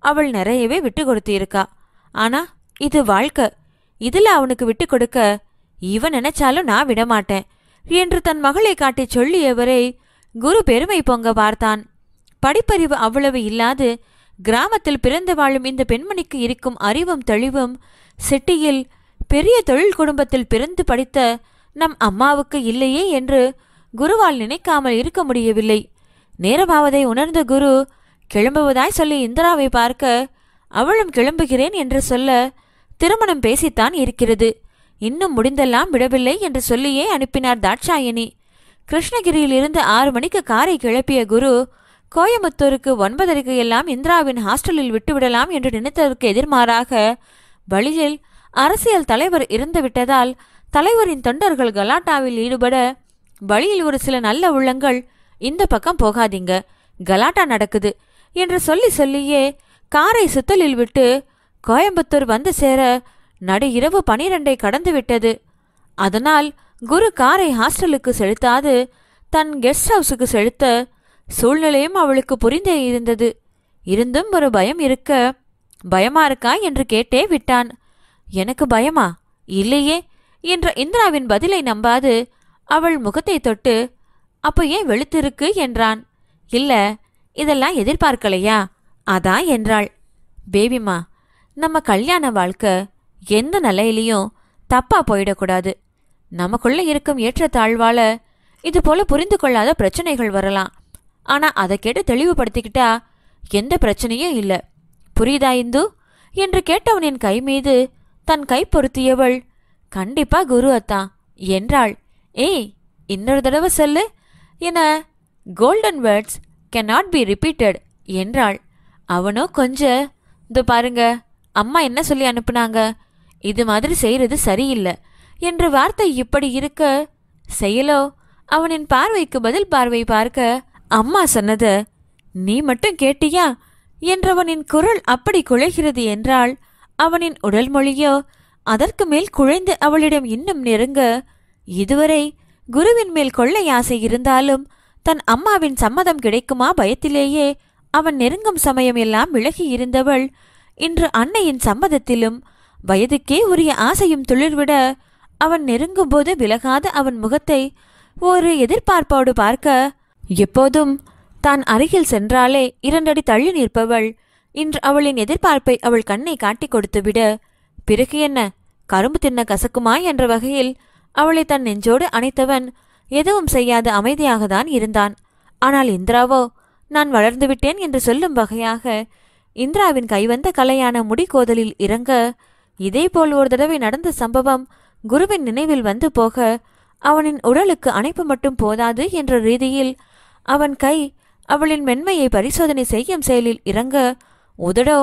அவள் நிறையவே விட்டு கொடுத்திருக்கா ஆனா இது வாழ்க்கை இதுல அவனுக்கு விட்டு கொடுக்க இவன் நினைச்சாலும் நான் விடமாட்டேன் என்று தன் மகளை காட்டி சொல்லியவரை குரு பெருமை பொங்க பார்த்தான் படிப்பறிவு அவ்வளவு இல்லாது கிராமத்தில் பிறந்து வாழும் இந்த பெண்மணிக்கு இருக்கும் அறிவும் தெளிவும் சிட்டியில் பெரிய தொழில் குடும்பத்தில் பிறந்து படித்த நம் அம்மாவுக்கு இல்லையே என்று குருவால் நினைக்காமல் இருக்க முடியவில்லை நேரமாவதை உணர்ந்த குரு கிளம்புவதாய் சொல்லி இந்திராவை பார்க்க அவளும் கிளம்புகிறேன் என்று சொல்ல திருமணம் பேசித்தான் இருக்கிறது இன்னும் முடிந்தெல்லாம் விடவில்லை என்று சொல்லியே அனுப்பினார் தாட்சாயினி கிருஷ்ணகிரியில் இருந்து ஆறு மணிக்கு காரை கிளப்பிய குரு கோயம்புத்தூருக்கு ஒன்பதரைக்கு எல்லாம் இந்திராவின் ஹாஸ்டலில் விட்டுவிடலாம் என்று நினைத்ததற்கு எதிர்மாறாக வழியில் அரசியல் தலைவர் இருந்துவிட்டதால் தலைவரின் தொண்டர்கள் கலாட்டாவில் ஈடுபட வழியில் ஒரு சில நல்ல உள்ளங்கள் இந்த பக்கம் போகாதீங்க கலாட்டா நடக்குது என்று சொல்லி சொல்லியே காரை சுத்தலில் விட்டு கோயம்புத்தூர் வந்து சேர நடு இரவு பனிரெண்டை கடந்து விட்டது அதனால் குரு காரை ஹாஸ்டலுக்கு செலுத்தாது தன் கெஸ்ட் ஹவுஸுக்கு செலுத்த சூழ்நிலையும் அவளுக்கு புரிந்தே இருந்தது இருந்தும் ஒரு பயம் இருக்க பயமா இருக்கா என்று கேட்டே விட்டான் எனக்கு பயமா இல்லையே என்ற இந்திராவின் பதிலை நம்பாது அவள் முகத்தை தொட்டு அப்போ ஏன் வெளுத்திருக்கு என்றான் இல்லை இதெல்லாம் எதிர்பார்க்கலையா அதான் என்றாள் பேபிமா நம்ம கல்யாண வாழ்க்கை எந்த நிலையிலையும் தப்பாக போயிடக்கூடாது நமக்குள்ளே இருக்கும் ஏற்றத்தாழ்வால் இது போல் புரிந்து கொள்ளாத பிரச்சனைகள் வரலாம் ஆனால் அதை கேட்டு தெளிவுபடுத்திக்கிட்டா எந்த பிரச்சனையும் இல்லை புரியுதா இந்து என்று கேட்டவனின் கை மீது தன் கை பொருத்தியவள் கண்டிப்பா குரு அத்தான் என்றாள் ஏய் இன்னொரு தடவை சொல்லு என golden words cannot be repeated என்றாள் அவனோ கொஞ்ச இதோ பாருங்க அம்மா என்ன சொல்லி அனுப்புனாங்க இது மாதிரி செய்யறது சரியில்லை என்ற வார்த்தை இப்படி இருக்க செய்யலோ அவனின் பார்வைக்கு பதில் பார்வை பார்க்க அம்மா சொன்னது நீ மட்டும் கேட்டியா என்றவனின் குரல் அப்படி குழைகிறது என்றால் அவனின் உடல் மொழியோ அதற்கு மேல் குழைந்து அவளிடம் இன்னும் நெருங்க இதுவரை குருவின் மேல் கொள்ளை ஆசை இருந்தாலும் தன் அம்மாவின் சம்மதம் கிடைக்குமா பயத்திலேயே அவன் நெருங்கும் சமயம் எல்லாம் விலகி இருந்தவள் இன்று அன்னையின் சம்மதத்திலும் வயதுக்கே உரிய ஆசையும் துளிர்விட அவன் நெருங்கும் போது விலகாத அவன் முகத்தை ஒரு எதிர்பார்ப்போடு பார்க்க எப்போதும் தான் அருகில் சென்றாலே இரண்டடி தள்ளி நிற்பவள் இன்று அவளின் எதிர்பார்ப்பை அவள் கண்ணை காட்டி கொடுத்துவிட பிறகு என்ன கரும்பு தின்ன கசக்குமா என்ற வகையில் அவளை தன் நெஞ்சோடு அணைத்தவன் எதுவும் செய்யாது அமைதியாக தான் இருந்தான் ஆனால் இந்திராவோ நான் வளர்ந்து விட்டேன் என்று சொல்லும் வகையாக இந்திராவின் கைவந்த கலையான கோதலில் இறங்க இதேபோல் ஒரு தடவை நடந்த சம்பவம் குருவின் நினைவில் வந்து போக அவனின் உடலுக்கு அணைப்பு மட்டும் போதாது என்ற ரீதியில் அவன் கை அவளின் மென்மையை பரிசோதனை செய்யும் செயலில் இறங்க உதடோ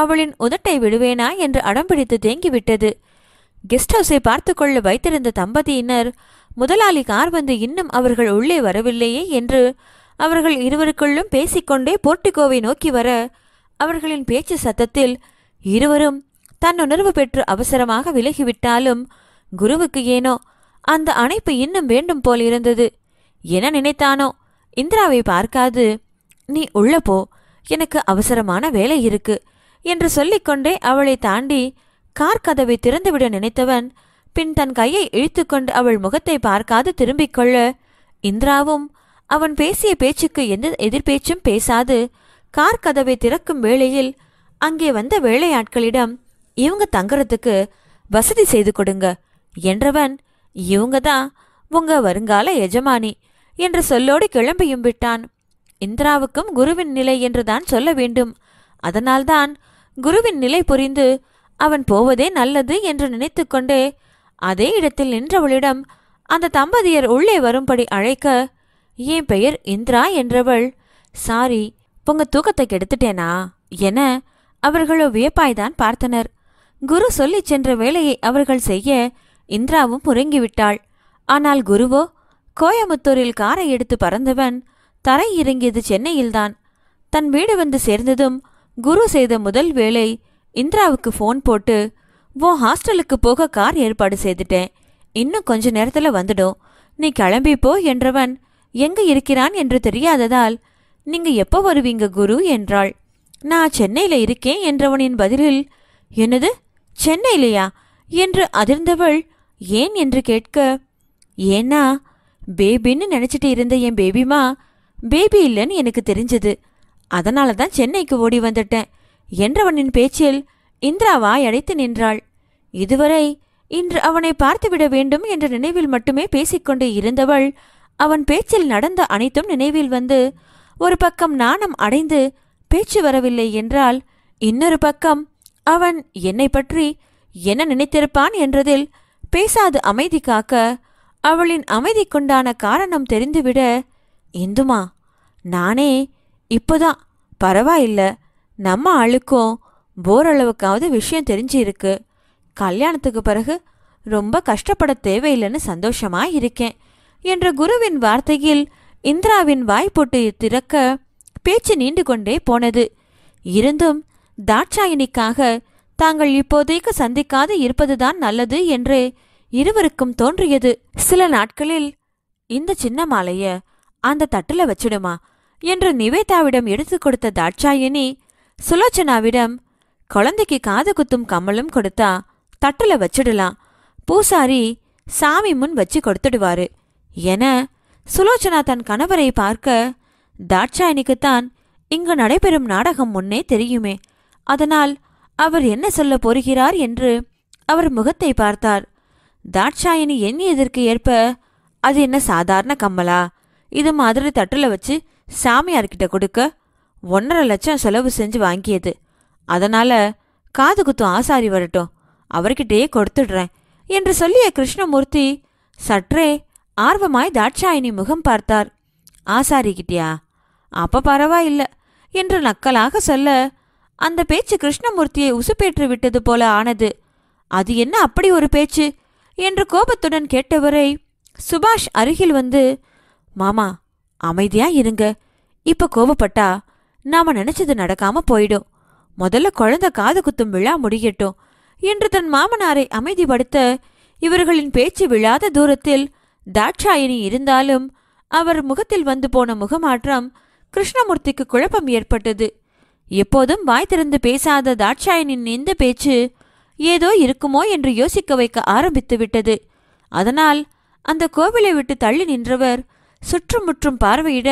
அவளின் உதட்டை விடுவேனா என்று அடம்பிடித்து தேங்கிவிட்டது கெஸ்ட் ஹவுஸை பார்த்து கொள்ள வைத்திருந்த தம்பதியினர் முதலாளி கார் வந்து இன்னும் அவர்கள் உள்ளே வரவில்லையே என்று அவர்கள் இருவருக்குள்ளும் பேசிக்கொண்டே போர்ட்டிகோவை நோக்கி வர அவர்களின் பேச்சு சத்தத்தில் இருவரும் தன் உணர்வு பெற்று அவசரமாக விலகிவிட்டாலும் குருவுக்கு ஏனோ அந்த அணைப்பு இன்னும் வேண்டும் போல் இருந்தது என நினைத்தானோ இந்திராவை பார்க்காது நீ உள்ள போ எனக்கு அவசரமான வேலை இருக்கு என்று சொல்லிக்கொண்டே அவளை தாண்டி கார் கதவை திறந்துவிட நினைத்தவன் பின் தன் கையை இழுத்துக்கொண்டு அவள் முகத்தை பார்க்காது திரும்பிக் கொள்ள இந்திராவும் அவன் பேசிய பேச்சுக்கு எந்த எதிர்பேச்சும் பேசாது கார் கதவை திறக்கும் வேளையில் அங்கே வந்த வேலையாட்களிடம் இவங்க தங்குறதுக்கு வசதி செய்து கொடுங்க என்றவன் இவங்க தான் உங்க வருங்கால எஜமானி என்று சொல்லோடு கிளம்பியும் விட்டான் இந்திராவுக்கும் குருவின் நிலை என்றுதான் சொல்ல வேண்டும் அதனால்தான் குருவின் நிலை புரிந்து அவன் போவதே நல்லது என்று நினைத்துக்கொண்டே அதே இடத்தில் நின்றவளிடம் அந்த தம்பதியர் உள்ளே வரும்படி அழைக்க என் பெயர் இந்திரா என்றவள் சாரி உங்க தூக்கத்தை கெடுத்துட்டேனா என அவர்களோ வியப்பாய்தான் பார்த்தனர் குரு சொல்லி சென்ற வேலையை அவர்கள் செய்ய இந்திராவும் உறங்கிவிட்டாள் ஆனால் குருவோ கோயமுத்தூரில் காரை எடுத்து பறந்தவன் தரை இறங்கியது சென்னையில்தான் தன் வீடு வந்து சேர்ந்ததும் குரு செய்த முதல் வேலை இந்திராவுக்கு ஃபோன் போட்டு உன் ஹாஸ்டலுக்கு போக கார் ஏற்பாடு செய்துட்டேன் இன்னும் கொஞ்ச நேரத்தில் வந்துடும் நீ கிளம்பிப்போ என்றவன் எங்கே இருக்கிறான் என்று தெரியாததால் நீங்கள் எப்போ வருவீங்க குரு என்றாள் நான் சென்னையில் இருக்கேன் என்றவனின் பதிலில் என்னது சென்னையிலையா என்று அதிர்ந்தவள் ஏன் என்று கேட்க ஏன்னா பேபின்னு நினச்சிட்டு இருந்த என் பேபிமா பேபி இல்லைன்னு எனக்கு தெரிஞ்சது அதனால தான் சென்னைக்கு ஓடி வந்துட்டேன் என்றவனின் பேச்சில் இந்திராவா அடைத்து நின்றாள் இதுவரை இன்று அவனை பார்த்துவிட வேண்டும் என்ற நினைவில் மட்டுமே பேசிக்கொண்டு இருந்தவள் அவன் பேச்சில் நடந்த அனைத்தும் நினைவில் வந்து ஒரு பக்கம் நாணம் அடைந்து பேச்சு வரவில்லை என்றால் இன்னொரு பக்கம் அவன் என்னை பற்றி என்ன நினைத்திருப்பான் என்றதில் பேசாது அமைதி காக்க அவளின் அமைதிக்குண்டான காரணம் தெரிந்துவிட இந்துமா நானே இப்போதான் பரவாயில்ல நம்ம ஆளுக்கும் ஓரளவுக்காவது விஷயம் தெரிஞ்சு இருக்கு கல்யாணத்துக்கு பிறகு ரொம்ப கஷ்டப்பட தேவையில்லைன்னு சந்தோஷமா இருக்கேன் என்ற குருவின் வார்த்தையில் இந்திராவின் வாய்ப்புட்டு திறக்க பேச்சு நீண்டு கொண்டே போனது இருந்தும் தாட்சாயினிக்காக தாங்கள் இப்போதைக்கு சந்திக்காது இருப்பதுதான் நல்லது என்று இருவருக்கும் தோன்றியது சில நாட்களில் இந்த சின்ன மாலைய அந்த தட்டுல வச்சிடுமா என்று நிவேதாவிடம் எடுத்து கொடுத்த தாட்சாயினி சுலோச்சனாவிடம் குழந்தைக்கு காது குத்தும் கம்மலும் கொடுத்தா தட்டுல வச்சிடலாம் பூசாரி சாமி முன் வச்சு கொடுத்துடுவாரு என சுலோச்சனா தன் கணவரை பார்க்க தாட்சாயனிக்குத்தான் இங்கு நடைபெறும் நாடகம் முன்னே தெரியுமே அதனால் அவர் என்ன சொல்ல போகிறார் என்று அவர் முகத்தை பார்த்தார் தாட்சாயணி எண்ணியதற்கு ஏற்ப அது என்ன சாதாரண கம்மலா இது மாதிரி தட்டுல வச்சு சாமியார்கிட்ட கொடுக்க ஒன்றரை லட்சம் செலவு செஞ்சு வாங்கியது அதனால காது குத்தும் ஆசாரி வரட்டும் அவர்கிட்டயே கொடுத்துடுறேன் என்று சொல்லிய கிருஷ்ணமூர்த்தி சற்றே ஆர்வமாய் தாட்சாயினி முகம் பார்த்தார் ஆசாரி கிட்டியா அப்ப பரவாயில்ல என்று நக்கலாக சொல்ல அந்த பேச்சு கிருஷ்ணமூர்த்தியை உசுப்பேற்று விட்டது போல ஆனது அது என்ன அப்படி ஒரு பேச்சு என்று கோபத்துடன் கேட்டவரை சுபாஷ் அருகில் வந்து மாமா அமைதியா இருங்க இப்ப கோபப்பட்டா நாம நினைச்சது நடக்காம போயிடும் முதல்ல குழந்தை காது குத்தும் விழா முடியட்டும் என்று தன் மாமனாரை அமைதிப்படுத்த இவர்களின் பேச்சு விழாத தூரத்தில் தாட்சாயினி இருந்தாலும் அவர் முகத்தில் வந்து போன முகமாற்றம் கிருஷ்ணமூர்த்திக்கு குழப்பம் ஏற்பட்டது எப்போதும் வாய் திறந்து பேசாத தாட்சாயனின் இந்த பேச்சு ஏதோ இருக்குமோ என்று யோசிக்க வைக்க ஆரம்பித்து விட்டது அதனால் அந்த கோவிலை விட்டு தள்ளி நின்றவர் சுற்றுமுற்றும் பார்வையிட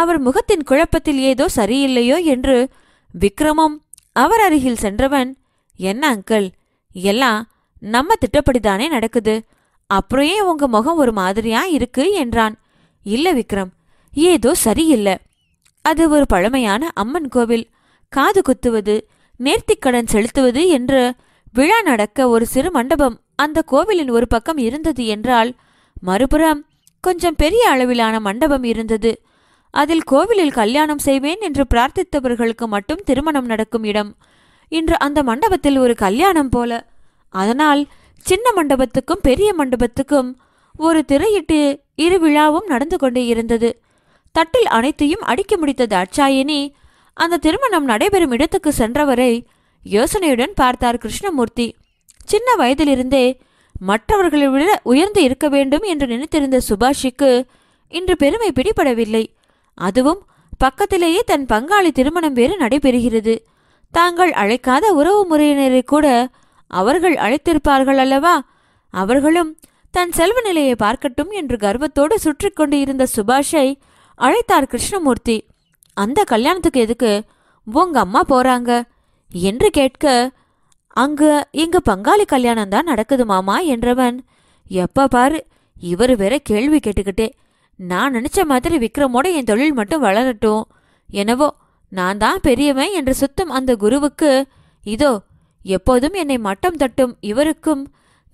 அவர் முகத்தின் குழப்பத்தில் ஏதோ சரியில்லையோ என்று விக்ரமும் அவர் அருகில் சென்றவன் என்ன அங்கிள் எல்லாம் நம்ம திட்டப்படிதானே நடக்குது அப்புறம் ஏன் உங்க முகம் ஒரு மாதிரியா இருக்கு என்றான் இல்ல விக்ரம் ஏதோ சரியில்லை அது ஒரு பழமையான அம்மன் கோவில் காது குத்துவது நேர்த்திக்கடன் செலுத்துவது என்று விழா நடக்க ஒரு சிறு மண்டபம் அந்த கோவிலின் ஒரு பக்கம் இருந்தது என்றால் மறுபுறம் கொஞ்சம் பெரிய அளவிலான மண்டபம் இருந்தது அதில் கோவிலில் கல்யாணம் செய்வேன் என்று பிரார்த்தித்தவர்களுக்கு மட்டும் திருமணம் நடக்கும் இடம் இன்று அந்த மண்டபத்தில் ஒரு கல்யாணம் போல அதனால் சின்ன மண்டபத்துக்கும் பெரிய மண்டபத்துக்கும் ஒரு திரையிட்டு இரு விழாவும் நடந்து கொண்டே இருந்தது தட்டில் அனைத்தையும் அடிக்க முடித்தது அச்சாயினி அந்த திருமணம் நடைபெறும் இடத்துக்கு சென்றவரை யோசனையுடன் பார்த்தார் கிருஷ்ணமூர்த்தி சின்ன வயதிலிருந்தே மற்றவர்களை விட உயர்ந்து இருக்க வேண்டும் என்று நினைத்திருந்த சுபாஷிக்கு இன்று பெருமை பிடிபடவில்லை அதுவும் பக்கத்திலேயே தன் பங்காளி திருமணம் வேறு நடைபெறுகிறது தாங்கள் அழைக்காத உறவு முறையினரை கூட அவர்கள் அழைத்திருப்பார்கள் அல்லவா அவர்களும் தன் செல்வ நிலையை பார்க்கட்டும் என்று கர்வத்தோடு சுற்றி கொண்டு இருந்த சுபாஷை அழைத்தார் கிருஷ்ணமூர்த்தி அந்த கல்யாணத்துக்கு எதுக்கு உங்க அம்மா போறாங்க என்று கேட்க அங்கு இங்க பங்காளி கல்யாணம் தான் நடக்குது மாமா என்றவன் எப்ப பாரு இவர் வேற கேள்வி கேட்டுக்கிட்டே நான் நினச்ச மாதிரி விக்ரமோட என் தொழில் மட்டும் வளரட்டும் எனவோ நான் தான் பெரியவன் என்று சுத்தம் அந்த குருவுக்கு இதோ எப்போதும் என்னை மட்டம் தட்டும் இவருக்கும்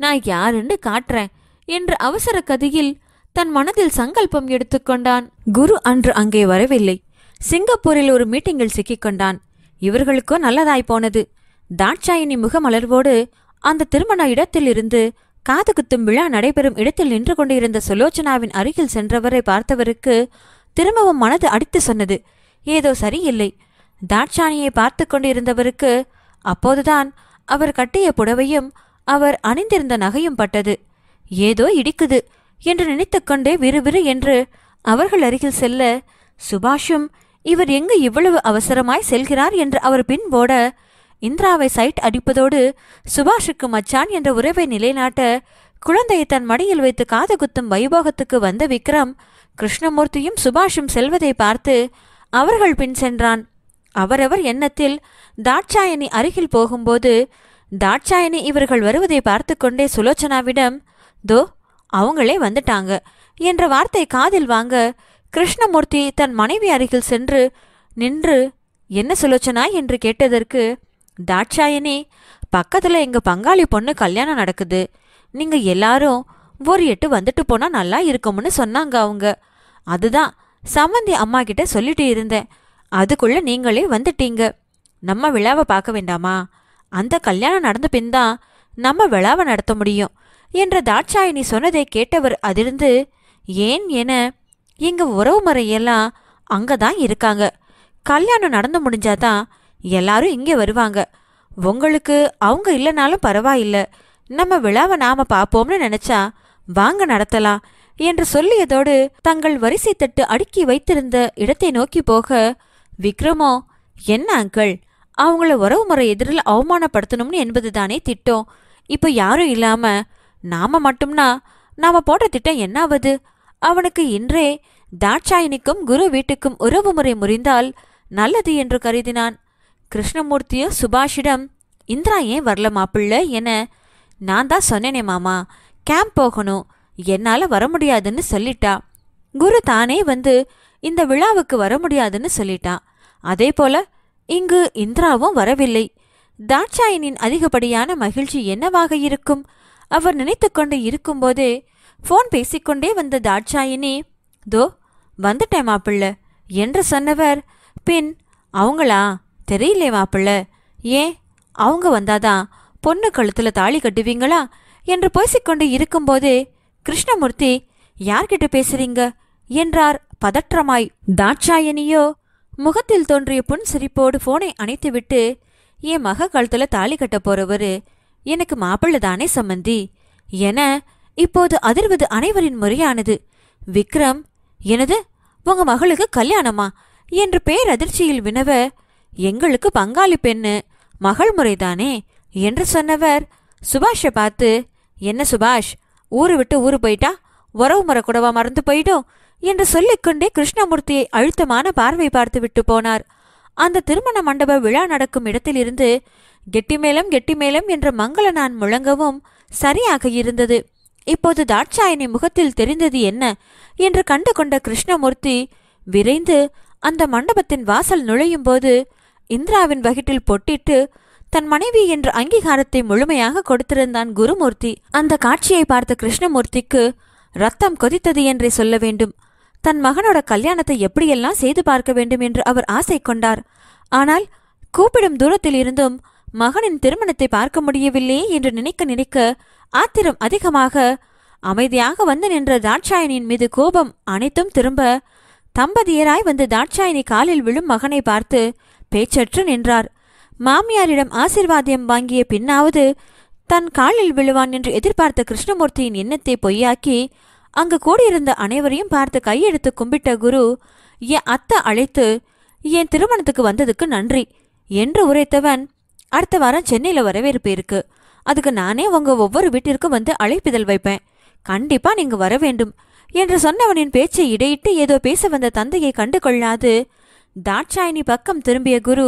நான் யாருன்னு காட்டுறேன் என்று அவசர கதியில் தன் மனதில் சங்கல்பம் எடுத்துக்கொண்டான் குரு அன்று அங்கே வரவில்லை சிங்கப்பூரில் ஒரு மீட்டிங்கில் சிக்கிக்கொண்டான் இவர்களுக்கோ நல்லதாய் போனது தாட்சாயினி முகமலர்வோடு அந்த திருமண இடத்தில் இருந்து காது குத்தும் விழா நடைபெறும் இடத்தில் நின்று கொண்டிருந்த சுலோச்சனாவின் அருகில் சென்றவரை பார்த்தவருக்கு திரும்பவும் மனது அடித்து சொன்னது ஏதோ சரியில்லை தாட்சாணியை பார்த்து கொண்டிருந்தவருக்கு அப்போதுதான் அவர் கட்டிய புடவையும் அவர் அணிந்திருந்த நகையும் பட்டது ஏதோ இடிக்குது என்று நினைத்துக்கொண்டே விறுவிறு என்று அவர்கள் அருகில் செல்ல சுபாஷும் இவர் எங்கு இவ்வளவு அவசரமாய் செல்கிறார் என்று அவர் பின்போட இந்திராவை சைட் அடிப்பதோடு சுபாஷுக்கு மச்சான் என்ற உறவை நிலைநாட்ட குழந்தையை தன் மடியில் வைத்து காது குத்தும் வைபோகத்துக்கு வந்த விக்ரம் கிருஷ்ணமூர்த்தியும் சுபாஷும் செல்வதை பார்த்து அவர்கள் பின் சென்றான் அவரவர் எண்ணத்தில் தாட்சாயணி அருகில் போகும்போது தாட்சாயணி இவர்கள் வருவதை பார்த்து கொண்டே சுலோச்சனாவிடம் தோ அவங்களே வந்துட்டாங்க என்ற வார்த்தை காதில் வாங்க கிருஷ்ணமூர்த்தி தன் மனைவி அருகில் சென்று நின்று என்ன சுலோச்சனா என்று கேட்டதற்கு தாட்சாயனே பக்கத்தில் எங்கள் பங்காளி பொண்ணு கல்யாணம் நடக்குது நீங்கள் எல்லாரும் ஒரு எட்டு வந்துட்டு போனால் நல்லா இருக்கும்னு சொன்னாங்க அவங்க அதுதான் சம்மந்தி அம்மா கிட்ட சொல்லிட்டு இருந்தேன் அதுக்குள்ளே நீங்களே வந்துட்டீங்க நம்ம விழாவை பார்க்க வேண்டாமா அந்த கல்யாணம் நடந்த பின் தான் நம்ம விழாவை நடத்த முடியும் என்ற தாட்சாயினி சொன்னதை கேட்டவர் அதிர்ந்து ஏன் என எங்கள் உறவு முறையெல்லாம் அங்கே தான் இருக்காங்க கல்யாணம் நடந்து முடிஞ்சாதான் எல்லாரும் இங்கே வருவாங்க உங்களுக்கு அவங்க இல்லைனாலும் பரவாயில்ல நம்ம விழாவை நாம பார்ப்போம்னு நினைச்சா வாங்க நடத்தலாம் என்று சொல்லியதோடு தங்கள் வரிசை தட்டு அடுக்கி வைத்திருந்த இடத்தை நோக்கி போக விக்ரமோ என்ன அங்கிள் அவங்கள உறவு முறை எதிரில் அவமானப்படுத்தணும்னு என்பதுதானே திட்டம் இப்போ யாரும் இல்லாம நாம மட்டும்னா நாம போட்ட திட்டம் என்னாவது அவனுக்கு இன்றே தாட்சாயனிக்கும் குரு வீட்டுக்கும் உறவுமுறை முறிந்தால் நல்லது என்று கருதினான் கிருஷ்ணமூர்த்தியும் சுபாஷிடம் இந்திரா ஏன் வரல மாப்பிள்ள என நான் தான் சொன்னேனே மாமா கேம்ப் போகணும் என்னால் வர முடியாதுன்னு சொல்லிட்டா குரு தானே வந்து இந்த விழாவுக்கு வர முடியாதுன்னு சொல்லிட்டான் அதே போல இங்கு இந்திராவும் வரவில்லை தாட்சாயினின் அதிகப்படியான மகிழ்ச்சி என்னவாக இருக்கும் அவர் நினைத்து கொண்டு இருக்கும்போதே ஃபோன் பேசிக்கொண்டே வந்த தாட்சாயினி தோ வந்துட்டேன் மாப்பிள்ள என்று சொன்னவர் பின் அவங்களா தெரியலே மாப்பிள்ள ஏன் அவங்க வந்தாதான் பொண்ணு கழுத்தில் தாலி கட்டுவீங்களா என்று பேசிக்கொண்டு இருக்கும்போது கிருஷ்ணமூர்த்தி யார்கிட்ட பேசுறீங்க என்றார் பதற்றமாய் தாட்சாயணியோ முகத்தில் தோன்றிய புன்சிரிப்போடு சிரிப்போடு போனை அணைத்துவிட்டு என் மக கழுத்தில் தாலி கட்ட போறவரு எனக்கு மாப்பிள்ளை தானே சம்மந்தி என இப்போது அதிர்வது அனைவரின் முறையானது விக்ரம் எனது உங்க மகளுக்கு கல்யாணமா என்று பேரதிர்ச்சியில் வினவ எங்களுக்கு பங்காளி பெண்ணு மகள் முறைதானே என்று சொன்னவர் சுபாஷை பார்த்து என்ன சுபாஷ் ஊரு விட்டு ஊரு போயிட்டா உறவு முறை கூடவா மறந்து போயிடும் என்று சொல்லிக்கொண்டே கிருஷ்ணமூர்த்தியை அழுத்தமான பார்வை பார்த்து விட்டு போனார் அந்த திருமண மண்டப விழா நடக்கும் இடத்திலிருந்து கெட்டி மேலம் என்ற மங்கள நான் முழங்கவும் சரியாக இருந்தது இப்போது தாட்சாயனி முகத்தில் தெரிந்தது என்ன என்று கண்டு கொண்ட கிருஷ்ணமூர்த்தி விரைந்து அந்த மண்டபத்தின் வாசல் நுழையும் போது இந்திராவின் வகிட்டில் பொட்டிட்டு தன் மனைவி என்ற அங்கீகாரத்தை முழுமையாக கொடுத்திருந்தான் குருமூர்த்தி அந்த காட்சியை பார்த்த கிருஷ்ணமூர்த்திக்கு ரத்தம் கொதித்தது என்றே சொல்ல வேண்டும் தன் மகனோட கல்யாணத்தை எப்படியெல்லாம் செய்து பார்க்க வேண்டும் என்று அவர் ஆசை கொண்டார் ஆனால் கூப்பிடும் தூரத்தில் இருந்தும் மகனின் திருமணத்தை பார்க்க முடியவில்லையே என்று நினைக்க நினைக்க ஆத்திரம் அதிகமாக அமைதியாக வந்து நின்ற தாட்சாயனின் மீது கோபம் அனைத்தும் திரும்ப தம்பதியராய் வந்து தாட்சாயினி காலில் விழும் மகனை பார்த்து பேச்சற்று நின்றார் மாமியாரிடம் ஆசிர்வாதம் வாங்கிய பின்னாவது தன் காலில் விழுவான் என்று எதிர்பார்த்த கிருஷ்ணமூர்த்தியின் எண்ணத்தை பொய்யாக்கி அங்கு கூடியிருந்த அனைவரையும் பார்த்து கையெடுத்து கும்பிட்ட குரு என் அத்தை அழைத்து என் திருமணத்துக்கு வந்ததுக்கு நன்றி என்று உரைத்தவன் அடுத்த வாரம் சென்னையில் வரவேற்பு இருக்கு அதுக்கு நானே உங்க ஒவ்வொரு வீட்டிற்கும் வந்து அழைப்பிதழ் வைப்பேன் கண்டிப்பா நீங்க வர வேண்டும் என்று சொன்னவனின் பேச்சை இடையிட்டு ஏதோ பேச வந்த தந்தையை கண்டு கொள்ளாது தாட்சாயினி பக்கம் திரும்பிய குரு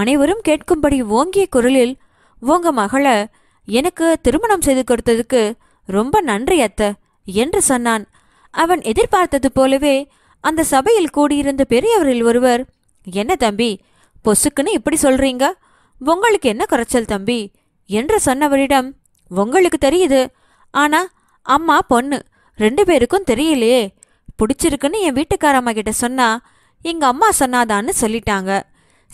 அனைவரும் கேட்கும்படி ஓங்கிய குரலில் உங்க மகளை எனக்கு திருமணம் செய்து கொடுத்ததுக்கு ரொம்ப நன்றி அத்த என்று சொன்னான் அவன் எதிர்பார்த்தது போலவே அந்த சபையில் கூடியிருந்த பெரியவரில் ஒருவர் என்ன தம்பி பொசுக்குன்னு இப்படி சொல்றீங்க உங்களுக்கு என்ன குறைச்சல் தம்பி என்று சொன்னவரிடம் உங்களுக்கு தெரியுது ஆனா அம்மா பொண்ணு ரெண்டு பேருக்கும் தெரியலையே பிடிச்சிருக்குன்னு என் வீட்டுக்காரம்மா கிட்ட சொன்னா எங்கள் அம்மா சொன்னாதான்னு சொல்லிட்டாங்க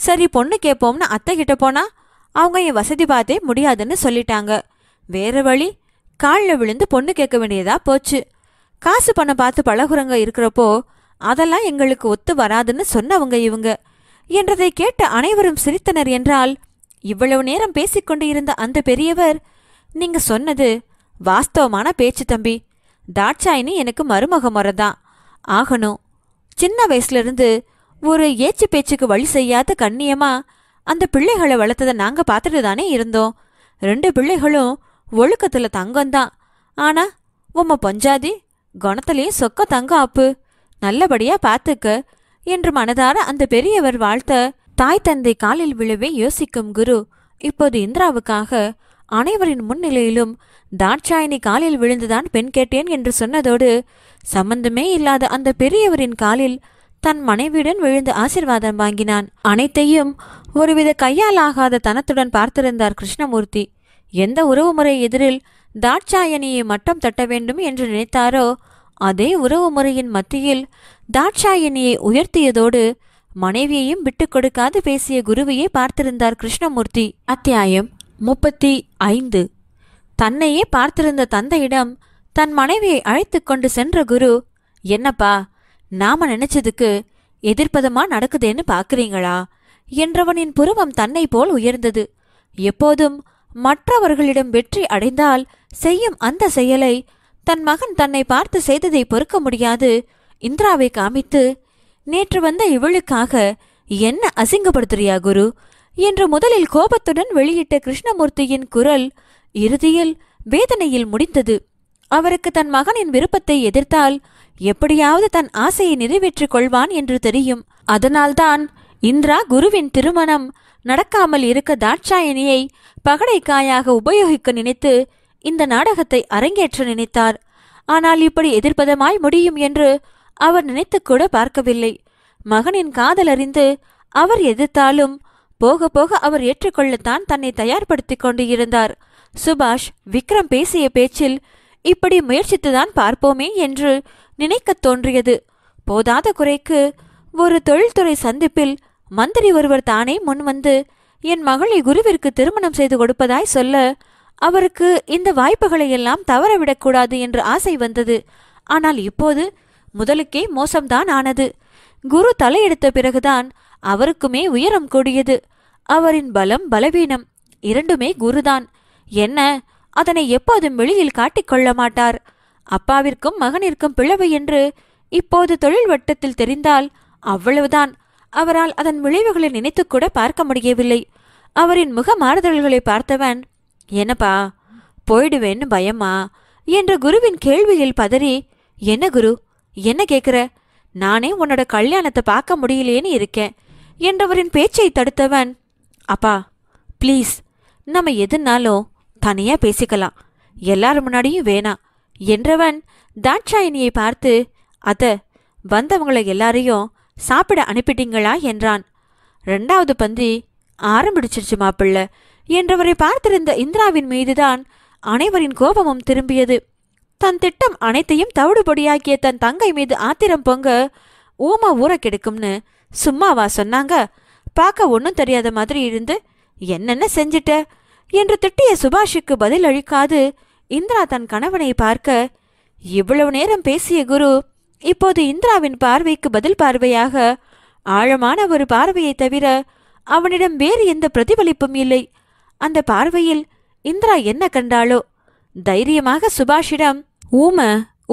சரி பொண்ணு கேட்போம்னு அத்தை கிட்ட போனா அவங்க என் வசதி பார்த்தே முடியாதுன்னு சொல்லிட்டாங்க வேற வழி காலில் விழுந்து பொண்ணு கேட்க வேண்டியதா போச்சு காசு பணம் பார்த்து பழகுறங்க இருக்கிறப்போ அதெல்லாம் எங்களுக்கு ஒத்து வராதுன்னு சொன்னவங்க இவங்க என்றதை கேட்ட அனைவரும் சிரித்தனர் என்றால் இவ்வளவு நேரம் பேசிக்கொண்டு இருந்த அந்த பெரியவர் நீங்க சொன்னது வாஸ்தவமான பேச்சு தம்பி தாட்சாயினி எனக்கு மருமக முறைதான் ஆகணும் சின்ன வயசுலேருந்து ஒரு ஏச்சு பேச்சுக்கு வழி செய்யாத கண்ணியமா அந்த பிள்ளைகளை வளர்த்ததை நாங்கள் பார்த்துட்டு தானே இருந்தோம் ரெண்டு பிள்ளைகளும் ஒழுக்கத்தில் தங்கம்தான் ஆனால் உம்ம பஞ்சாதி குணத்துலேயும் சொக்க தங்கம் அப்பு நல்லபடியாக பார்த்துக்க என்று மனதார அந்த பெரியவர் வாழ்த்த தாய் தந்தை காலில் விழவே யோசிக்கும் குரு இப்போது இந்திராவுக்காக அனைவரின் முன்னிலையிலும் தாட்சாயணி காலில் விழுந்துதான் பெண் கேட்டேன் என்று சொன்னதோடு சம்பந்தமே இல்லாத அந்த பெரியவரின் காலில் தன் மனைவியுடன் விழுந்து ஆசிர்வாதம் வாங்கினான் அனைத்தையும் ஒருவித கையால் ஆகாத தனத்துடன் பார்த்திருந்தார் கிருஷ்ணமூர்த்தி எந்த உறவுமுறை எதிரில் தாட்சாயணியை மட்டம் தட்ட வேண்டும் என்று நினைத்தாரோ அதே உறவுமுறையின் மத்தியில் தாட்சாயணியை உயர்த்தியதோடு மனைவியையும் விட்டுக் கொடுக்காது பேசிய குருவையே பார்த்திருந்தார் கிருஷ்ணமூர்த்தி அத்தியாயம் முப்பத்தி ஐந்து தன்னையே பார்த்திருந்த தந்தையிடம் தன் மனைவியை அழைத்து கொண்டு சென்ற குரு என்னப்பா நாம நினைச்சதுக்கு எதிர்ப்பதமா நடக்குதேன்னு பாக்குறீங்களா என்றவனின் புருவம் தன்னை போல் உயர்ந்தது எப்போதும் மற்றவர்களிடம் வெற்றி அடைந்தால் செய்யும் அந்த செயலை தன் மகன் தன்னை பார்த்து செய்ததை பொறுக்க முடியாது இந்திராவை காமித்து நேற்று வந்த இவளுக்காக என்ன அசிங்கப்படுத்துறியா குரு என்று முதலில் கோபத்துடன் வெளியிட்ட கிருஷ்ணமூர்த்தியின் குரல் இறுதியில் வேதனையில் முடிந்தது அவருக்கு தன் மகனின் விருப்பத்தை எதிர்த்தால் எப்படியாவது தன் ஆசையை நிறைவேற்றிக் கொள்வான் என்று தெரியும் அதனால்தான் இந்திரா குருவின் திருமணம் நடக்காமல் இருக்க தாட்சாயணியை பகடைக்காயாக உபயோகிக்க நினைத்து இந்த நாடகத்தை அரங்கேற்ற நினைத்தார் ஆனால் இப்படி எதிர்ப்பதமாய் முடியும் என்று அவர் நினைத்து கூட பார்க்கவில்லை மகனின் காதல் அறிந்து அவர் எதிர்த்தாலும் போக போக அவர் ஏற்றுக்கொள்ளத்தான் தன்னை தயார்படுத்திக் கொண்டு இருந்தார் சுபாஷ் விக்ரம் பேசிய பேச்சில் இப்படி முயற்சித்துதான் பார்ப்போமே என்று நினைக்கத் தோன்றியது போதாத குறைக்கு ஒரு தொழில்துறை சந்திப்பில் மந்திரி ஒருவர் தானே முன்வந்து என் மகளை குருவிற்கு திருமணம் செய்து கொடுப்பதாய் சொல்ல அவருக்கு இந்த வாய்ப்புகளை எல்லாம் தவறவிடக்கூடாது என்று ஆசை வந்தது ஆனால் இப்போது முதலுக்கே மோசம்தான் ஆனது குரு தலையெடுத்த பிறகுதான் அவருக்குமே உயரம் கூடியது அவரின் பலம் பலவீனம் இரண்டுமே குருதான் என்ன அதனை எப்போதும் வெளியில் காட்டிக்கொள்ள மாட்டார் அப்பாவிற்கும் மகனிற்கும் பிளவு என்று இப்போது தொழில் வட்டத்தில் தெரிந்தால் அவ்வளவுதான் அவரால் அதன் விளைவுகளை நினைத்துக்கூட பார்க்க முடியவில்லை அவரின் முக மாறுதல்களை பார்த்தவன் என்னப்பா போயிடுவேன்னு பயமா என்ற குருவின் கேள்வியில் பதறி என்ன குரு என்ன கேட்குற நானே உன்னோட கல்யாணத்தை பார்க்க முடியலேன்னு இருக்கேன் என்றவரின் பேச்சை தடுத்தவன் அப்பா ப்ளீஸ் நம்ம எதுனாலும் தனியா பேசிக்கலாம் எல்லார் முன்னாடியும் வேணாம் என்றவன் தாட்சாயினியை பார்த்து அத வந்தவங்களை எல்லாரையும் சாப்பிட அனுப்பிட்டீங்களா என்றான் ரெண்டாவது பந்தி ஆரம்பிச்சிருச்சு மாப்பிள்ள என்றவரை பார்த்திருந்த இந்திராவின் மீதுதான் அனைவரின் கோபமும் திரும்பியது தன் திட்டம் அனைத்தையும் தவிடுபொடியாக்கிய தன் தங்கை மீது ஆத்திரம் பொங்க ஊமா ஊற கெடுக்கும்னு சும்மாவா சொன்னாங்க பார்க்க ஒன்றும் தெரியாத மாதிரி இருந்து என்னென்ன செஞ்சிட்ட என்று திட்டிய சுபாஷுக்கு பதில் அளிக்காது இந்திரா தன் கணவனை பார்க்க இவ்வளவு நேரம் பேசிய குரு இப்போது இந்திராவின் பார்வைக்கு பதில் பார்வையாக ஆழமான ஒரு பார்வையை தவிர அவனிடம் வேறு எந்த பிரதிபலிப்பும் இல்லை அந்த பார்வையில் இந்திரா என்ன கண்டாளோ தைரியமாக சுபாஷிடம் ஊம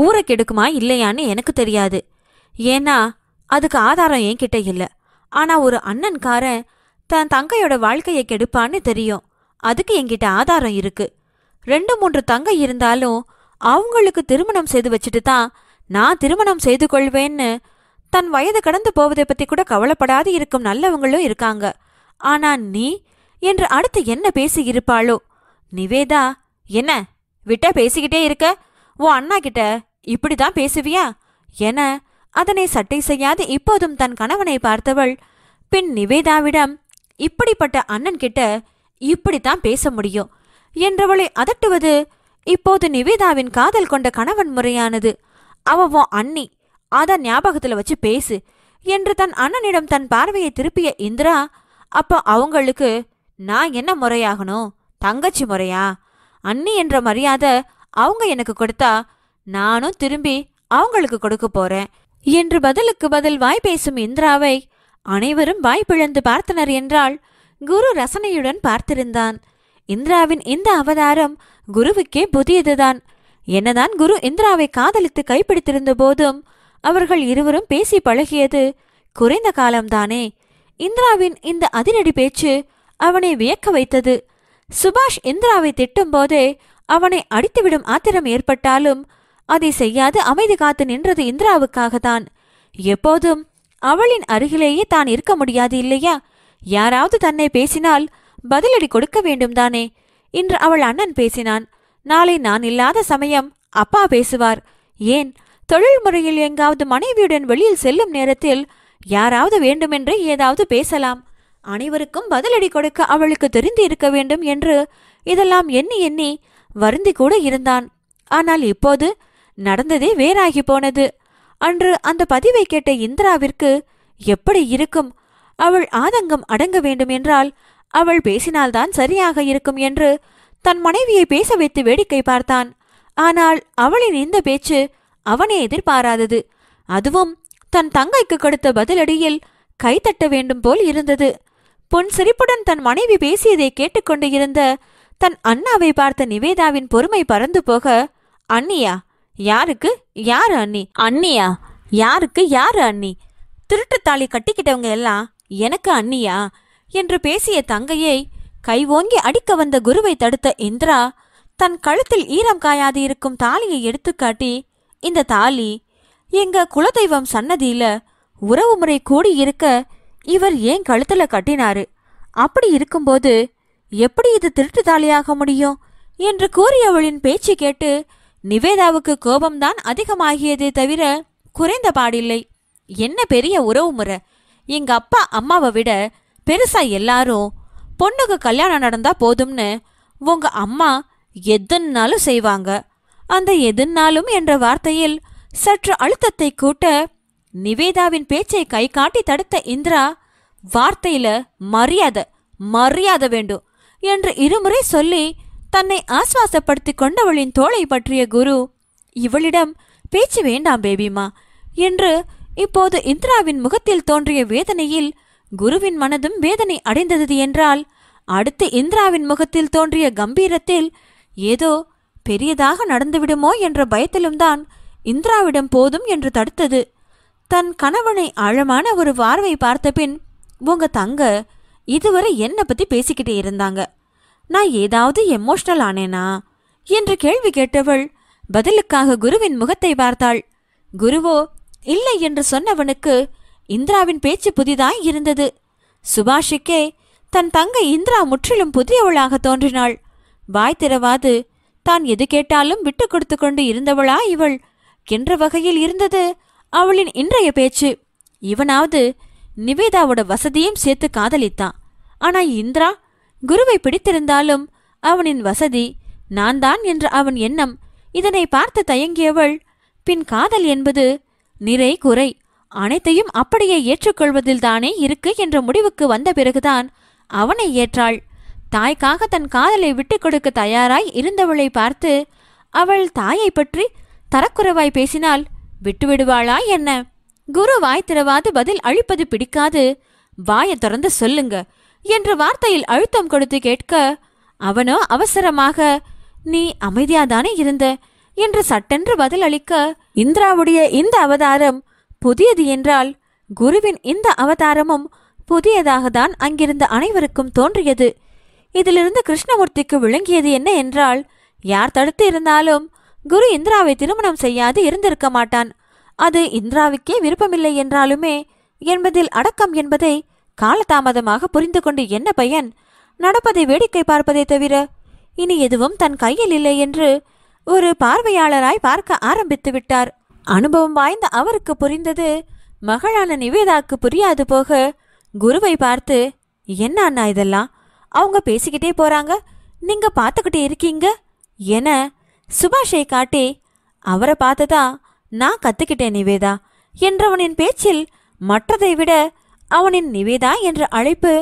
ஊரை கெடுக்குமா இல்லையான்னு எனக்கு தெரியாது ஏன்னா அதுக்கு ஆதாரம் என்கிட்ட இல்லை ஆனா ஒரு அண்ணன்காரன் தன் தங்கையோட வாழ்க்கையை கெடுப்பான்னு தெரியும் அதுக்கு என்கிட்ட ஆதாரம் இருக்கு ரெண்டு மூன்று தங்க இருந்தாலும் அவங்களுக்கு திருமணம் செய்து வச்சுட்டு தான் நான் திருமணம் செய்து கொள்வேன்னு தன் வயது கடந்து போவதை பத்தி கூட கவலைப்படாது இருக்கும் நல்லவங்களும் இருக்காங்க ஆனா நீ என்று அடுத்து என்ன பேசி இருப்பாளோ நிவேதா என்ன விட்டா பேசிக்கிட்டே இருக்க உன் அண்ணா கிட்ட இப்படிதான் பேசுவியா என அதனை சட்டை செய்யாது இப்போதும் தன் கணவனை பார்த்தவள் பின் நிவேதாவிடம் இப்படிப்பட்ட அண்ணன் கிட்ட இப்படித்தான் பேச முடியும் என்றவளை அதட்டுவது இப்போது நிவேதாவின் காதல் கொண்ட கணவன் முறையானது அவவோ அண்ணி அதான் ஞாபகத்துல வச்சு பேசு என்று தன் அண்ணனிடம் தன் பார்வையை திருப்பிய இந்திரா அப்போ அவங்களுக்கு நான் என்ன முறையாகணும் தங்கச்சி முறையா அண்ணி என்ற மரியாதை அவங்க எனக்கு கொடுத்தா நானும் திரும்பி அவங்களுக்கு கொடுக்க போறேன் என்று பதிலுக்கு பதில் வாய் பேசும் இந்திராவை அனைவரும் வாய் பிழந்து பார்த்தனர் என்றால் குரு ரசனையுடன் பார்த்திருந்தான் இந்திராவின் இந்த அவதாரம் குருவுக்கே புதியதுதான் என்னதான் குரு இந்திராவை காதலித்து கைப்பிடித்திருந்த போதும் அவர்கள் இருவரும் பேசி பழகியது குறைந்த காலம்தானே இந்திராவின் இந்த அதிரடி பேச்சு அவனை வியக்க வைத்தது சுபாஷ் இந்திராவை திட்டும் போதே அவனை அடித்துவிடும் ஆத்திரம் ஏற்பட்டாலும் அதை செய்யாது அமைதி காத்து நின்றது இந்திராவுக்காகத்தான் எப்போதும் அவளின் அருகிலேயே தான் இருக்க முடியாது இல்லையா யாராவது தன்னை பேசினால் பதிலடி கொடுக்க வேண்டும் தானே இன்று அவள் அண்ணன் பேசினான் நாளை நான் இல்லாத சமயம் அப்பா பேசுவார் ஏன் தொழில் முறையில் எங்காவது மனைவியுடன் வெளியில் செல்லும் நேரத்தில் யாராவது வேண்டுமென்று ஏதாவது பேசலாம் அனைவருக்கும் பதிலடி கொடுக்க அவளுக்கு தெரிந்து இருக்க வேண்டும் என்று இதெல்லாம் எண்ணி எண்ணி வருந்தி கூட இருந்தான் ஆனால் இப்போது நடந்ததே வேறாகி போனது அன்று அந்த பதிவை கேட்ட இந்திராவிற்கு எப்படி இருக்கும் அவள் ஆதங்கம் அடங்க வேண்டும் என்றால் அவள் பேசினால்தான் சரியாக இருக்கும் என்று தன் மனைவியை பேச வைத்து வேடிக்கை பார்த்தான் ஆனால் அவளின் இந்த பேச்சு அவனே எதிர்பாராதது அதுவும் தன் தங்கைக்கு கொடுத்த பதிலடியில் கைதட்ட வேண்டும் போல் இருந்தது பொன் சிரிப்புடன் தன் மனைவி பேசியதை கேட்டுக்கொண்டு இருந்த தன் அண்ணாவை பார்த்த நிவேதாவின் பொறுமை பறந்து போக அண்ணியா யாருக்கு யாரு அண்ணி அண்ணியா யாருக்கு யாரு அண்ணி திருட்டுத்தாளி கட்டிக்கிட்டவங்க எல்லாம் எனக்கு அண்ணியா என்று பேசிய தங்கையை கை ஓங்கி அடிக்க வந்த குருவை தடுத்த இந்திரா தன் கழுத்தில் ஈரம் காயாது இருக்கும் தாலியை எடுத்துக்காட்டி இந்த தாலி எங்க குலதெய்வம் சன்னதியில உறவு முறை கூடி இருக்க இவர் ஏன் கழுத்துல கட்டினாரு அப்படி இருக்கும்போது எப்படி இது திருட்டு தாலியாக முடியும் என்று கூறியவளின் பேச்சு கேட்டு நிவேதாவுக்கு கோபம்தான் அதிகமாகியதே தவிர குறைந்த பாடில்லை என்ன பெரிய உறவு முறை எங்க அப்பா அம்மாவை விட பெருசா எல்லாரும் பொண்ணுக்கு கல்யாணம் நடந்தா போதும்னு உங்க அம்மா எதுன்னாலும் செய்வாங்க அந்த எதுன்னாலும் என்ற வார்த்தையில் சற்று அழுத்தத்தை கூட்ட நிவேதாவின் பேச்சை கை காட்டி தடுத்த இந்திரா வார்த்தையில மரியாதை மரியாதை வேண்டும் என்று இருமுறை சொல்லி தன்னை ஆஸ்வாசப்படுத்தி கொண்டவளின் தோளை பற்றிய குரு இவளிடம் பேச்சு வேண்டாம் பேபிமா என்று இப்போது இந்திராவின் முகத்தில் தோன்றிய வேதனையில் குருவின் மனதும் வேதனை அடைந்தது என்றால் அடுத்து இந்திராவின் முகத்தில் தோன்றிய கம்பீரத்தில் ஏதோ பெரியதாக நடந்துவிடுமோ என்ற பயத்திலும் தான் இந்திராவிடம் போதும் என்று தடுத்தது தன் கணவனை ஆழமான ஒரு பார்வை பார்த்த பின் உங்க தங்க இதுவரை என்னை பத்தி பேசிக்கிட்டே இருந்தாங்க நான் ஏதாவது எமோஷ்னல் ஆனேனா என்று கேள்வி கேட்டவள் பதிலுக்காக குருவின் முகத்தை பார்த்தாள் குருவோ இல்லை என்று சொன்னவனுக்கு இந்திராவின் பேச்சு புதிதாய் இருந்தது சுபாஷிக்கே தன் தங்கை இந்திரா முற்றிலும் புதியவளாக தோன்றினாள் வாய் திறவாது தான் எது கேட்டாலும் விட்டுக் கொடுத்து கொண்டு இருந்தவளா இவள் என்ற வகையில் இருந்தது அவளின் இன்றைய பேச்சு இவனாவது நிவேதாவோட வசதியும் சேர்த்து காதலித்தான் ஆனால் இந்திரா குருவை பிடித்திருந்தாலும் அவனின் வசதி நான் தான் என்ற அவன் எண்ணம் இதனை பார்த்து தயங்கியவள் பின் காதல் என்பது நிறை குறை அனைத்தையும் அப்படியே ஏற்றுக்கொள்வதில் தானே இருக்கு என்ற முடிவுக்கு வந்த பிறகுதான் அவனை ஏற்றாள் தாய்க்காக தன் காதலை விட்டு கொடுக்க தயாராய் இருந்தவளை பார்த்து அவள் தாயை பற்றி தரக்குறைவாய் பேசினால் விட்டுவிடுவாளா என்ன குரு வாய் திறவாது பதில் அழிப்பது பிடிக்காது வாயை திறந்து சொல்லுங்க என்ற வார்த்தையில் அழுத்தம் கொடுத்து கேட்க அவனோ அவசரமாக நீ அமைதியாதானே இருந்த என்று சட்டென்று பதில் அளிக்க இந்திராவுடைய இந்த அவதாரம் புதியது என்றால் குருவின் இந்த அவதாரமும் புதியதாக தான் அங்கிருந்த அனைவருக்கும் தோன்றியது இதிலிருந்து கிருஷ்ணமூர்த்திக்கு விளங்கியது என்ன என்றால் யார் தடுத்து இருந்தாலும் குரு இந்திராவை திருமணம் செய்யாது இருந்திருக்க மாட்டான் அது இந்திராவுக்கே விருப்பமில்லை என்றாலுமே என்பதில் அடக்கம் என்பதை காலதாமதமாக புரிந்து கொண்டு என்ன பயன் நடப்பதை வேடிக்கை பார்ப்பதை தவிர இனி எதுவும் தன் கையில் இல்லை என்று ஒரு பார்வையாளராய் பார்க்க ஆரம்பித்து விட்டார் அனுபவம் வாய்ந்த அவருக்கு புரிந்தது மகளான நிவேதாக்கு புரியாது போக குருவை பார்த்து என்ன அண்ணா இதெல்லாம் அவங்க பேசிக்கிட்டே போறாங்க நீங்க பார்த்துக்கிட்டே இருக்கீங்க என சுபாஷை காட்டி அவரை பார்த்ததா நான் கத்துக்கிட்டேன் நிவேதா என்றவனின் பேச்சில் மற்றதை விட அவனின் நிவேதா என்ற அழைப்பு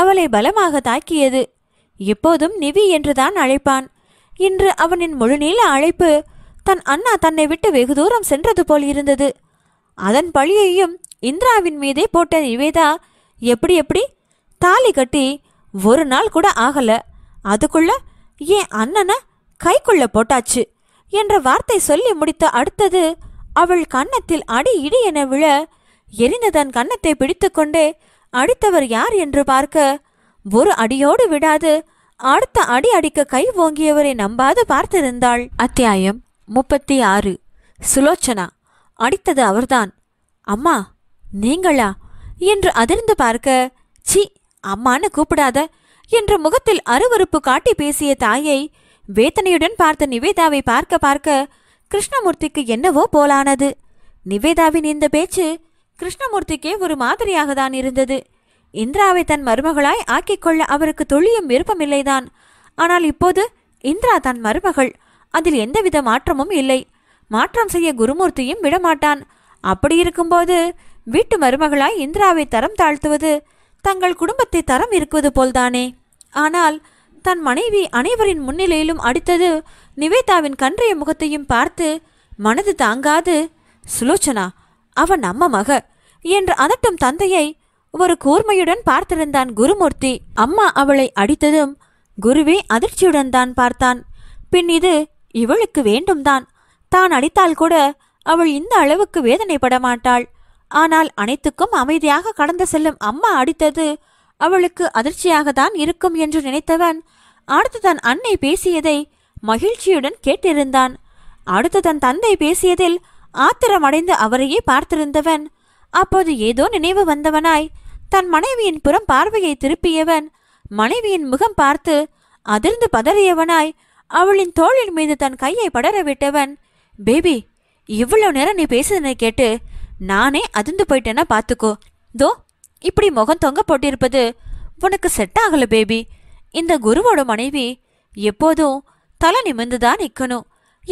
அவளை பலமாக தாக்கியது எப்போதும் நிவி என்றுதான் அழைப்பான் இன்று அவனின் முழுநீள அழைப்பு தன் அண்ணா தன்னை விட்டு வெகு தூரம் சென்றது போல் இருந்தது அதன் பழியையும் இந்திராவின் மீதே போட்ட நிவேதா எப்படி எப்படி தாலி கட்டி ஒரு நாள் கூட ஆகல அதுக்குள்ள ஏன் அண்ணனை கைக்குள்ள போட்டாச்சு என்ற வார்த்தை சொல்லி முடித்த அடுத்தது அவள் கன்னத்தில் அடி இடி என விழ எரிந்த தன் கன்னத்தை பிடித்துக்கொண்டே அடித்தவர் யார் என்று பார்க்க ஒரு அடியோடு விடாது அடுத்த அடி அடிக்க கை ஓங்கியவரை நம்பாது பார்த்திருந்தாள் அத்தியாயம் முப்பத்தி ஆறு சுலோச்சனா அடித்தது அவர்தான் அம்மா நீங்களா என்று அதிர்ந்து பார்க்க சி அம்மான்னு கூப்பிடாத என்று முகத்தில் அருவறுப்பு காட்டி பேசிய தாயை வேதனையுடன் பார்த்த நிவேதாவை பார்க்க பார்க்க கிருஷ்ணமூர்த்திக்கு என்னவோ போலானது நிவேதாவின் இந்த பேச்சு கிருஷ்ணமூர்த்திக்கே ஒரு மாதிரியாக தான் இருந்தது இந்திராவை தன் மருமகளாய் ஆக்கிக்கொள்ள அவருக்கு துளியும் விருப்பமில்லைதான் ஆனால் இப்போது இந்திரா தன் மருமகள் அதில் எந்தவித மாற்றமும் இல்லை மாற்றம் செய்ய குருமூர்த்தியும் விடமாட்டான் அப்படி இருக்கும்போது வீட்டு மருமகளாய் இந்திராவை தரம் தாழ்த்துவது தங்கள் குடும்பத்தை தரம் இருக்குவது போல்தானே ஆனால் தன் மனைவி அனைவரின் முன்னிலையிலும் அடித்தது நிவேதாவின் கன்றைய முகத்தையும் பார்த்து மனது தாங்காது சுலோச்சனா அவன் நம்ம மக என்று அதட்டும் தந்தையை ஒரு கூர்மையுடன் பார்த்திருந்தான் குருமூர்த்தி அம்மா அவளை அடித்ததும் குருவே அதிர்ச்சியுடன் தான் பார்த்தான் பின் இது இவளுக்கு வேண்டும்தான் தான் அடித்தால் கூட அவள் இந்த அளவுக்கு வேதனைப்பட மாட்டாள் ஆனால் அனைத்துக்கும் அமைதியாக கடந்து செல்லும் அம்மா அடித்தது அவளுக்கு அதிர்ச்சியாகத்தான் இருக்கும் என்று நினைத்தவன் அடுத்து தன் அன்னை பேசியதை மகிழ்ச்சியுடன் கேட்டிருந்தான் அடுத்து தன் தந்தை பேசியதில் ஆத்திரமடைந்து அவரையே பார்த்திருந்தவன் அப்போது ஏதோ நினைவு வந்தவனாய் தன் மனைவியின் புறம் பார்வையை திருப்பியவன் மனைவியின் முகம் பார்த்து அதிர்ந்து பதறியவனாய் அவளின் தோளின் மீது தன் கையை படர விட்டவன் பேபி இவ்வளவு நேரம் நீ பேசுதனை கேட்டு நானே அதிர்ந்து போயிட்டேனா பார்த்துக்கோ தோ இப்படி முகம் தொங்க போட்டிருப்பது உனக்கு செட் ஆகல பேபி இந்த குருவோட மனைவி எப்போதும் தலை நிமிர்ந்துதான் நிற்கணும்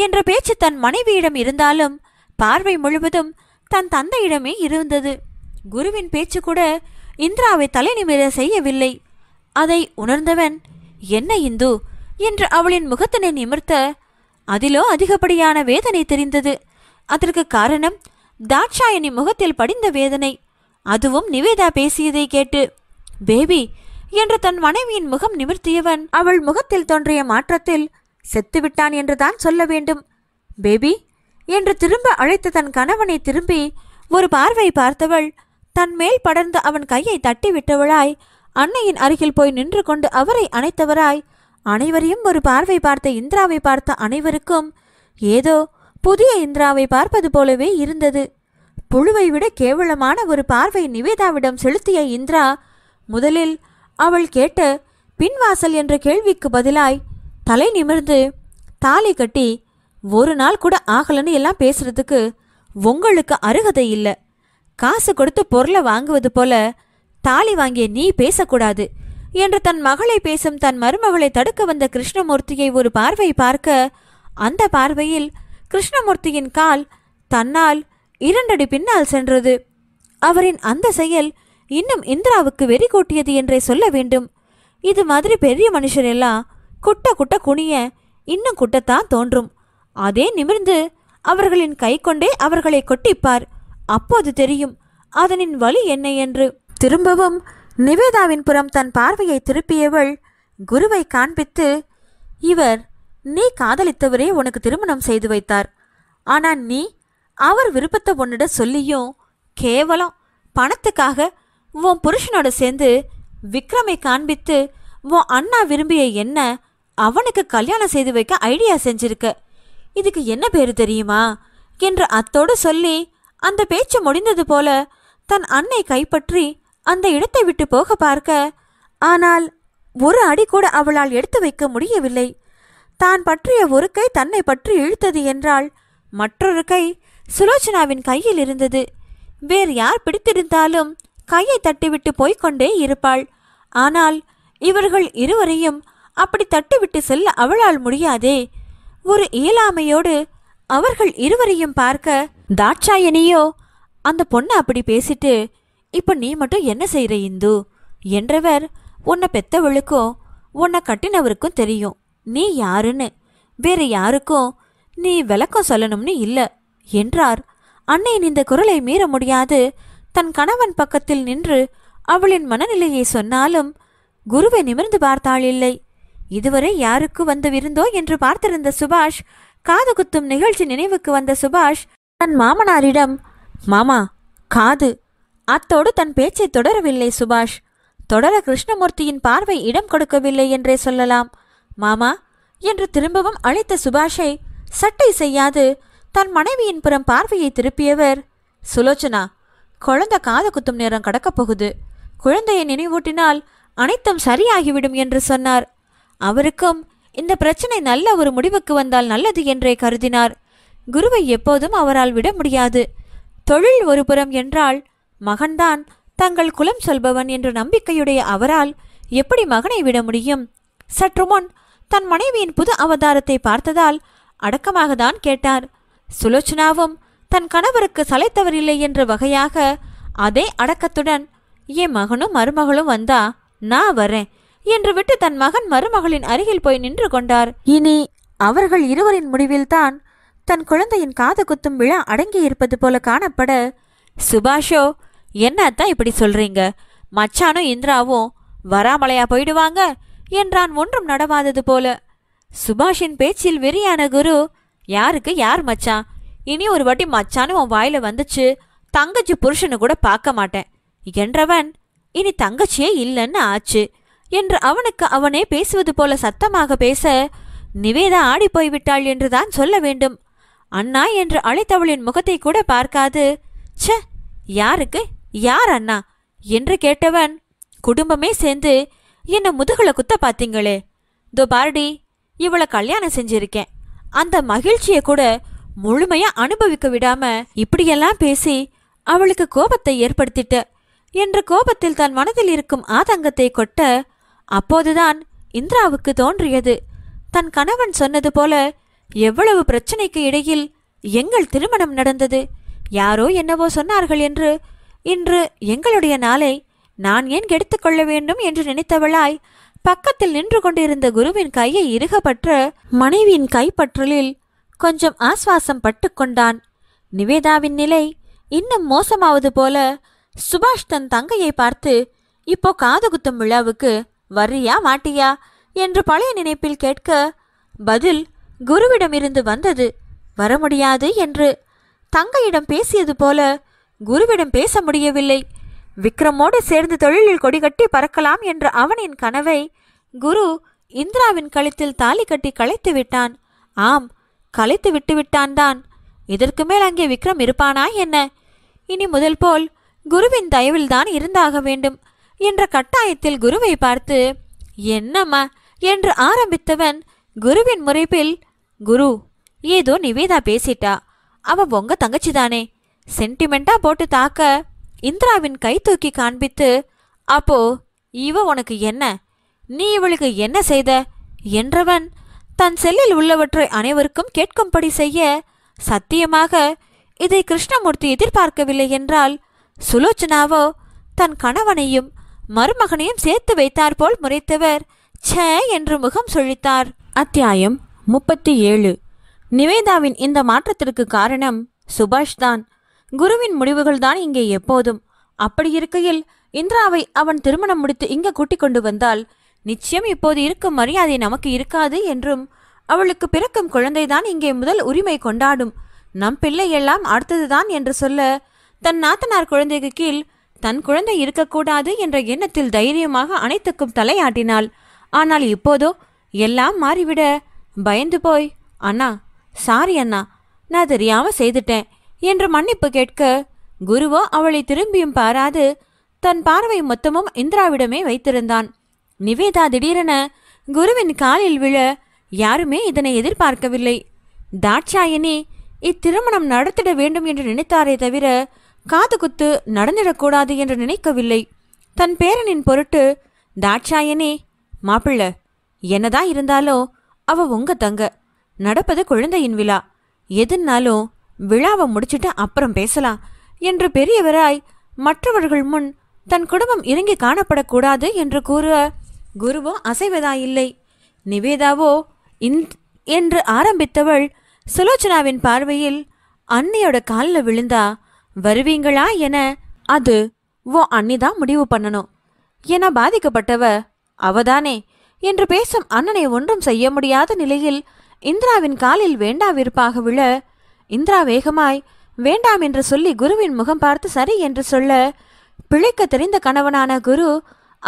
என்ற பேச்சு தன் மனைவியிடம் இருந்தாலும் பார்வை முழுவதும் தன் தந்தையிடமே இருந்தது குருவின் பேச்சு கூட இந்திராவை நிமிர செய்யவில்லை அதை உணர்ந்தவன் என்ன இந்து என்று அவளின் முகத்தினை நிமிர்த்த அதிலோ அதிகப்படியான வேதனை தெரிந்தது அதற்கு காரணம் தாட்சாயணி முகத்தில் படிந்த வேதனை அதுவும் நிவேதா பேசியதை கேட்டு பேபி என்று தன் மனைவியின் முகம் நிமிர்த்தியவன் அவள் முகத்தில் தோன்றிய மாற்றத்தில் செத்துவிட்டான் என்றுதான் சொல்ல வேண்டும் பேபி என்று திரும்ப அழைத்த தன் கணவனை திரும்பி ஒரு பார்வை பார்த்தவள் தன் மேல் படர்ந்து அவன் கையை தட்டி விட்டவளாய் அன்னையின் அருகில் போய் நின்று கொண்டு அவரை அணைத்தவராய் அனைவரையும் ஒரு பார்வை பார்த்த இந்திராவை பார்த்த அனைவருக்கும் ஏதோ புதிய இந்திராவை பார்ப்பது போலவே இருந்தது புழுவை விட கேவலமான ஒரு பார்வை நிவேதாவிடம் செலுத்திய இந்திரா முதலில் அவள் கேட்ட பின்வாசல் என்ற கேள்விக்கு பதிலாய் தலை நிமிர்ந்து தாலி கட்டி ஒரு நாள் கூட ஆகலன்னு எல்லாம் பேசுறதுக்கு உங்களுக்கு அருகதை இல்லை காசு கொடுத்து பொருளை வாங்குவது போல தாலி வாங்கிய நீ பேசக்கூடாது என்று தன் மகளை பேசும் தன் மருமகளை தடுக்க வந்த கிருஷ்ணமூர்த்தியை ஒரு பார்வை பார்க்க அந்த பார்வையில் கிருஷ்ணமூர்த்தியின் கால் தன்னால் இரண்டடி பின்னால் சென்றது அவரின் அந்த செயல் இன்னும் இந்திராவுக்கு வெறி கூட்டியது என்றே சொல்ல வேண்டும் இது மாதிரி பெரிய மனுஷர் எல்லாம் குட்ட குட்ட குனிய இன்னும் குட்டத்தான் தோன்றும் அதே நிமிர்ந்து அவர்களின் கை கொண்டே அவர்களை கொட்டிப்பார் அப்போது தெரியும் அதனின் வழி என்ன என்று திரும்பவும் நிவேதாவின் புறம் தன் பார்வையை திருப்பியவள் குருவை காண்பித்து இவர் நீ காதலித்தவரே உனக்கு திருமணம் செய்து வைத்தார் ஆனால் நீ அவர் விருப்பத்தை உன்னிட சொல்லியும் கேவலம் பணத்துக்காக உன் புருஷனோட சேர்ந்து விக்ரமை காண்பித்து உன் அண்ணா விரும்பிய என்ன அவனுக்கு கல்யாணம் செய்து வைக்க ஐடியா செஞ்சிருக்க இதுக்கு என்ன பேர் தெரியுமா என்று அத்தோடு சொல்லி அந்த பேச்சு முடிந்தது போல தன் அன்னை கைப்பற்றி அந்த இடத்தை விட்டு போக பார்க்க ஆனால் ஒரு அடி கூட அவளால் எடுத்து வைக்க முடியவில்லை தான் பற்றிய ஒரு கை தன்னை பற்றி இழுத்தது என்றால் மற்றொரு கை சுலோச்சனாவின் கையில் இருந்தது வேறு யார் பிடித்திருந்தாலும் கையை தட்டிவிட்டு போய்கொண்டே இருப்பாள் ஆனால் இவர்கள் இருவரையும் அப்படி தட்டிவிட்டு செல்ல அவளால் முடியாதே ஒரு இயலாமையோடு அவர்கள் இருவரையும் பார்க்க தாட்சாயணியோ அந்த பொண்ணை அப்படி பேசிட்டு இப்போ நீ மட்டும் என்ன செய்கிற இந்து என்றவர் உன்னை பெத்தவளுக்கும் உன்னை கட்டினவருக்கும் தெரியும் நீ யாருன்னு வேற யாருக்கும் நீ விளக்கம் சொல்லணும்னு இல்லை என்றார் அன்னையின் இந்த குரலை மீற முடியாது தன் கணவன் பக்கத்தில் நின்று அவளின் மனநிலையை சொன்னாலும் குருவை நிமிர்ந்து பார்த்தாள் இல்லை இதுவரை யாருக்கு வந்து விருந்தோ என்று பார்த்திருந்த சுபாஷ் காது குத்தும் நிகழ்ச்சி நினைவுக்கு வந்த சுபாஷ் தன் மாமனாரிடம் மாமா காது அத்தோடு தன் பேச்சை தொடரவில்லை சுபாஷ் தொடர கிருஷ்ணமூர்த்தியின் பார்வை இடம் கொடுக்கவில்லை என்றே சொல்லலாம் மாமா என்று திரும்பவும் அழைத்த சுபாஷை சட்டை செய்யாது தன் மனைவியின் புறம் பார்வையை திருப்பியவர் சுலோச்சனா குழந்தை காது குத்தும் நேரம் கடக்கப் போகுது குழந்தையை நினைவூட்டினால் அனைத்தும் சரியாகிவிடும் என்று சொன்னார் அவருக்கும் இந்த பிரச்சனை நல்ல ஒரு முடிவுக்கு வந்தால் நல்லது என்றே கருதினார் குருவை எப்போதும் அவரால் விட முடியாது தொழில் ஒரு புறம் என்றால் மகன்தான் தங்கள் குலம் சொல்பவன் என்ற நம்பிக்கையுடைய அவரால் எப்படி மகனை விட முடியும் சற்று தன் மனைவியின் புது அவதாரத்தை பார்த்ததால் அடக்கமாக தான் கேட்டார் சுலோச்சனாவும் தன் கணவருக்கு சளைத்தவரில்லை என்ற வகையாக அதே அடக்கத்துடன் என் மகனும் மருமகளும் வந்தா நான் வரேன் என்று விட்டு தன் மகன் மருமகளின் அருகில் போய் நின்று கொண்டார் இனி அவர்கள் இருவரின் முடிவில்தான் தன் குழந்தையின் காது குத்தும் விழா அடங்கி இருப்பது போல காணப்பட சுபாஷோ என்னத்தான் இப்படி சொல்றீங்க மச்சானும் இந்திராவும் வராமலையா போயிடுவாங்க என்றான் ஒன்றும் நடவாதது போல சுபாஷின் பேச்சில் வெறியான குரு யாருக்கு யார் மச்சான் இனி ஒரு வாட்டி மச்சானும் உன் வாயில வந்துச்சு தங்கச்சி புருஷனு கூட பார்க்க மாட்டேன் என்றவன் இனி தங்கச்சியே இல்லைன்னு ஆச்சு என்று அவனுக்கு அவனே பேசுவது போல சத்தமாக பேச நிவேதா ஆடி போய்விட்டாள் என்றுதான் சொல்ல வேண்டும் அண்ணா என்று அழைத்தவளின் முகத்தை கூட பார்க்காது ச்ச யாருக்கு யார் அண்ணா என்று கேட்டவன் குடும்பமே சேர்ந்து என்னை முதுகலை குத்த பார்த்தீங்களே தோ பாரடி இவளை கல்யாணம் செஞ்சிருக்கேன் அந்த மகிழ்ச்சியை கூட முழுமையா அனுபவிக்க விடாம இப்படியெல்லாம் பேசி அவளுக்கு கோபத்தை ஏற்படுத்திட்ட என்ற கோபத்தில் தன் மனதில் இருக்கும் ஆதங்கத்தை கொட்ட அப்போதுதான் இந்திராவுக்கு தோன்றியது தன் கணவன் சொன்னது போல எவ்வளவு பிரச்சனைக்கு இடையில் எங்கள் திருமணம் நடந்தது யாரோ என்னவோ சொன்னார்கள் என்று இன்று எங்களுடைய நாளை நான் ஏன் கெடுத்துக்கொள்ள வேண்டும் என்று நினைத்தவளாய் பக்கத்தில் நின்று கொண்டிருந்த குருவின் கையை இறுகப்பற்ற மனைவியின் கைப்பற்றலில் கொஞ்சம் ஆஸ்வாசம் பட்டு கொண்டான் நிவேதாவின் நிலை இன்னும் மோசமாவது போல சுபாஷ் தன் தங்கையை பார்த்து இப்போ காது குத்தும் விழாவுக்கு வர்றியா மாட்டியா என்று பழைய நினைப்பில் கேட்க பதில் குருவிடமிருந்து வந்தது வர முடியாது என்று தங்கையிடம் பேசியது போல குருவிடம் பேச முடியவில்லை விக்ரமோடு சேர்ந்து தொழிலில் கொடிகட்டி பறக்கலாம் என்ற அவனின் கனவை குரு இந்திராவின் கழுத்தில் தாலி கட்டி களைத்து விட்டான் ஆம் களைத்து விட்டு விட்டான் தான் இதற்கு மேல் அங்கே விக்ரம் இருப்பானா என்ன இனி முதல் போல் குருவின் தயவில்தான் இருந்தாக வேண்டும் என்ற கட்டாயத்தில் குருவை பார்த்து என்னம்மா என்று ஆரம்பித்தவன் குருவின் முறைப்பில் குரு ஏதோ நிவேதா பேசிட்டா அவ உங்க தங்கச்சி தானே சென்டிமெண்டா போட்டு தாக்க இந்திராவின் கை தூக்கி காண்பித்து அப்போ இவ உனக்கு என்ன நீ இவளுக்கு என்ன செய்த என்றவன் தன் செல்லில் உள்ளவற்றை அனைவருக்கும் கேட்கும்படி செய்ய சத்தியமாக இதை கிருஷ்ணமூர்த்தி எதிர்பார்க்கவில்லை என்றால் சுலோச்சனாவோ தன் கணவனையும் மருமகனையும் சேர்த்து வைத்தாற்போல் முறைத்தவர் சே என்று முகம் சொழித்தார் அத்தியாயம் முப்பத்தி ஏழு நிவேதாவின் இந்த மாற்றத்திற்கு காரணம் சுபாஷ் தான் குருவின் முடிவுகள் தான் இங்கே எப்போதும் அப்படி இருக்கையில் இந்திராவை அவன் திருமணம் முடித்து இங்கே கூட்டிக் கொண்டு வந்தால் நிச்சயம் இப்போது இருக்கும் மரியாதை நமக்கு இருக்காது என்றும் அவளுக்கு பிறக்கும் குழந்தைதான் இங்கே முதல் உரிமை கொண்டாடும் நம் பிள்ளை எல்லாம் அடுத்ததுதான் என்று சொல்ல தன் நாத்தனார் குழந்தைக்கு கீழ் தன் குழந்தை இருக்கக்கூடாது என்ற எண்ணத்தில் தைரியமாக அனைத்துக்கும் தலையாட்டினாள் ஆனால் இப்போதோ எல்லாம் மாறிவிட பயந்து போய் அண்ணா சாரி அண்ணா நான் தெரியாம செய்துட்டேன் என்று மன்னிப்பு கேட்க குருவோ அவளை திரும்பியும் பாராது தன் பார்வை மொத்தமும் இந்திராவிடமே வைத்திருந்தான் நிவேதா திடீரென குருவின் காலில் விழ யாருமே இதனை எதிர்பார்க்கவில்லை தாட்சாயனி இத்திருமணம் நடத்திட வேண்டும் என்று நினைத்தாரே தவிர காது குத்து நடந்திடக்கூடாது என்று நினைக்கவில்லை தன் பேரனின் பொருட்டு தாட்சாயனே மாப்பிள்ள என்னதான் இருந்தாலோ அவ உங்க தங்க நடப்பது குழந்தையின் விழா எதுனாலும் விழாவை முடிச்சிட்டு அப்புறம் பேசலாம் என்று பெரியவராய் மற்றவர்கள் முன் தன் குடும்பம் இறங்கி காணப்படக்கூடாது என்று கூற குருவோ அசைவதாயில்லை நிவேதாவோ என்று ஆரம்பித்தவள் சுலோச்சனாவின் பார்வையில் அன்னையோட காலில் விழுந்தா வருவீங்களா என அது ஓ அன்னிதான் முடிவு பண்ணணும் என பாதிக்கப்பட்டவ அவதானே என்று பேசும் அண்ணனை ஒன்றும் செய்ய முடியாத நிலையில் இந்திராவின் காலில் வேண்டா விருப்பாக விழ இந்திரா வேகமாய் வேண்டாம் என்று சொல்லி குருவின் முகம் பார்த்து சரி என்று சொல்ல பிழைக்க தெரிந்த கணவனான குரு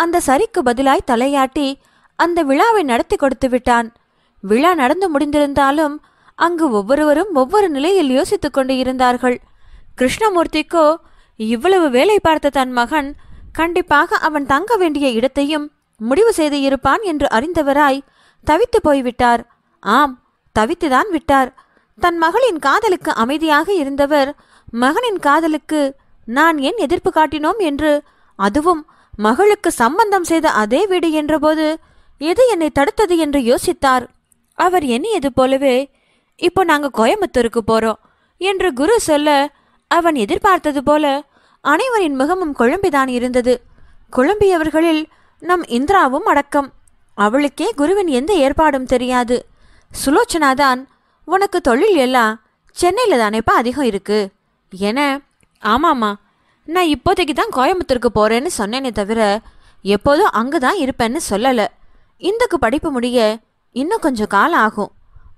அந்த சரிக்கு பதிலாய் தலையாட்டி அந்த விழாவை நடத்தி கொடுத்து விட்டான் விழா நடந்து முடிந்திருந்தாலும் அங்கு ஒவ்வொருவரும் ஒவ்வொரு நிலையில் யோசித்துக் கொண்டு இருந்தார்கள் கிருஷ்ணமூர்த்திக்கோ இவ்வளவு வேலை பார்த்த தன் மகன் கண்டிப்பாக அவன் தங்க வேண்டிய இடத்தையும் முடிவு செய்து இருப்பான் என்று அறிந்தவராய் தவித்து போய்விட்டார் ஆம் தவித்துதான் விட்டார் தன் மகளின் காதலுக்கு அமைதியாக இருந்தவர் மகனின் காதலுக்கு நான் ஏன் எதிர்ப்பு காட்டினோம் என்று அதுவும் மகளுக்கு சம்பந்தம் செய்த அதே வீடு என்றபோது எது என்னை தடுத்தது என்று யோசித்தார் அவர் எண்ணியது போலவே இப்போ நாங்கள் கோயம்புத்தூருக்கு போகிறோம் என்று குரு சொல்ல அவன் எதிர்பார்த்தது போல அனைவரின் முகமும் குழம்பிதான் இருந்தது குழம்பியவர்களில் நம் இந்திராவும் அடக்கம் அவளுக்கே குருவின் எந்த ஏற்பாடும் தெரியாது சுலோச்சனா தான் உனக்கு தொழில் எல்லாம் சென்னையில் தானேப்பா அதிகம் இருக்குது என ஆமாம்மா நான் இப்போதைக்கு தான் கோயம்புத்தூருக்கு போகிறேன்னு சொன்னேனே தவிர எப்போதும் அங்கே தான் இருப்பேன்னு சொல்லலை இந்துக்கு படிப்பு முடிய இன்னும் கொஞ்சம் காலம் ஆகும்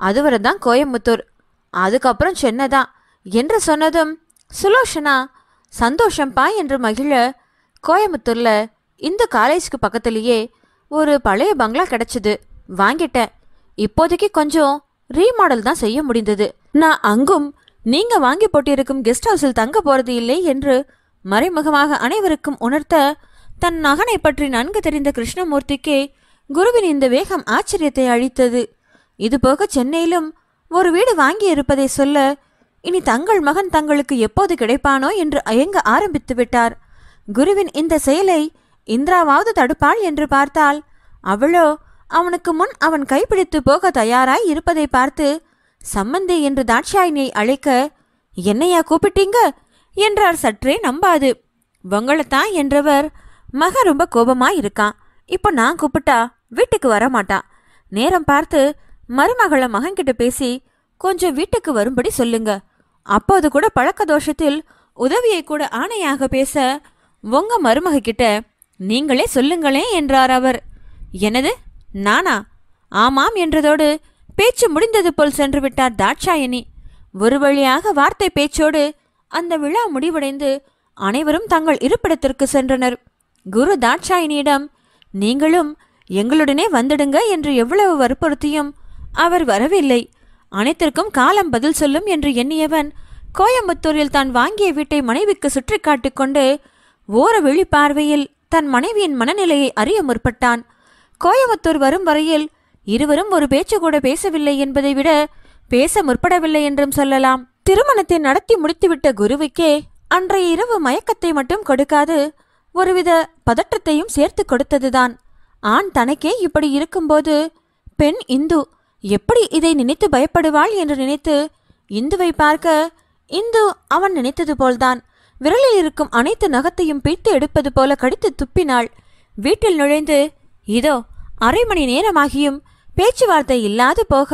அதுவரை தான் கோயம்புத்தூர் அதுக்கப்புறம் சென்னை தான் என்று சொன்னதும் சுலோஷனா பா என்று மகிழ கோயம்புத்தூரில் இந்த காலேஜ்க்கு பக்கத்துலயே ஒரு பழைய பங்களா கிடைச்சது வாங்கிட்டேன் இப்போதைக்கு கொஞ்சம் ரீமாடல் தான் செய்ய முடிந்தது நான் அங்கும் நீங்க வாங்கி போட்டிருக்கும் கெஸ்ட் ஹவுஸில் தங்க போறது இல்லை என்று மறைமுகமாக அனைவருக்கும் உணர்த்த தன் மகனை பற்றி நன்கு தெரிந்த கிருஷ்ணமூர்த்திக்கே குருவின் இந்த வேகம் ஆச்சரியத்தை அழித்தது இதுபோக சென்னையிலும் ஒரு வீடு வாங்கி இருப்பதை சொல்ல இனி தங்கள் மகன் தங்களுக்கு எப்போது கிடைப்பானோ என்று அயங்க ஆரம்பித்து விட்டார் குருவின் இந்த செயலை இந்திராவாவது தடுப்பாள் என்று பார்த்தால் அவளோ அவனுக்கு முன் அவன் கைப்பிடித்து போக தயாராய் இருப்பதை பார்த்து சம்மந்தி என்று தாட்சாயினியை அழைக்க என்னையா கூப்பிட்டீங்க என்றார் சற்றே நம்பாது உங்களைத்தான் என்றவர் மக ரொம்ப கோபமாக இருக்கான் இப்போ நான் கூப்பிட்டா வீட்டுக்கு வர மாட்டான் நேரம் பார்த்து மருமகளை மகன்கிட்ட பேசி கொஞ்சம் வீட்டுக்கு வரும்படி சொல்லுங்க அப்போது கூட பழக்க தோஷத்தில் உதவியை கூட ஆணையாக பேச உங்க மருமக கிட்ட நீங்களே சொல்லுங்களேன் என்றார் அவர் எனது நானா ஆமாம் என்றதோடு பேச்சு முடிந்தது போல் சென்று விட்டார் தாட்சாயணி ஒரு வழியாக வார்த்தை பேச்சோடு அந்த விழா முடிவடைந்து அனைவரும் தங்கள் இருப்பிடத்திற்கு சென்றனர் குரு தாட்சாயினியிடம் நீங்களும் எங்களுடனே வந்துடுங்க என்று எவ்வளவு வற்புறுத்தியும் அவர் வரவில்லை அனைத்திற்கும் காலம் பதில் சொல்லும் என்று எண்ணியவன் கோயம்புத்தூரில் தான் வாங்கிய வீட்டை மனைவிக்கு சுற்றி காட்டிக்கொண்டு ஓர விழி பார்வையில் தன் மனைவியின் மனநிலையை அறிய முற்பட்டான் கோயம்புத்தூர் வரும் வரையில் இருவரும் ஒரு பேச்சு கூட பேசவில்லை என்பதை விட பேச முற்படவில்லை என்றும் சொல்லலாம் திருமணத்தை நடத்தி முடித்துவிட்ட குருவுக்கே அன்றைய இரவு மயக்கத்தை மட்டும் கொடுக்காது ஒருவித பதற்றத்தையும் சேர்த்து கொடுத்ததுதான் ஆண் தனக்கே இப்படி இருக்கும்போது பெண் இந்து எப்படி இதை நினைத்து பயப்படுவாள் என்று நினைத்து இந்துவை பார்க்க இந்து அவன் நினைத்தது போல்தான் விரலில் இருக்கும் அனைத்து நகத்தையும் பிடித்து எடுப்பது போல கடித்து துப்பினாள் வீட்டில் நுழைந்து இதோ அரை மணி நேரமாகியும் பேச்சுவார்த்தை இல்லாது போக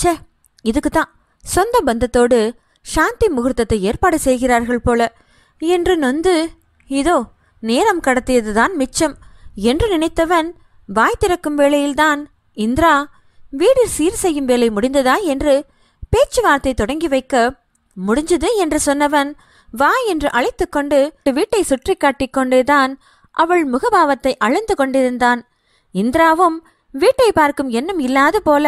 சே இதுக்கு தான் சொந்த பந்தத்தோடு சாந்தி முகூர்த்தத்தை ஏற்பாடு செய்கிறார்கள் போல என்று நொந்து இதோ நேரம் கடத்தியதுதான் மிச்சம் என்று நினைத்தவன் வாய் திறக்கும் வேளையில்தான் இந்திரா வீடு சீர் செய்யும் வேலை முடிந்ததா என்று பேச்சுவார்த்தை தொடங்கி வைக்க முடிஞ்சது என்று சொன்னவன் வா என்று அழைத்து கொண்டு வீட்டை சுற்றி காட்டிக் கொண்டேதான் அவள் முகபாவத்தை அழுந்து கொண்டிருந்தான் இந்திராவும் வீட்டை பார்க்கும் எண்ணம் இல்லாது போல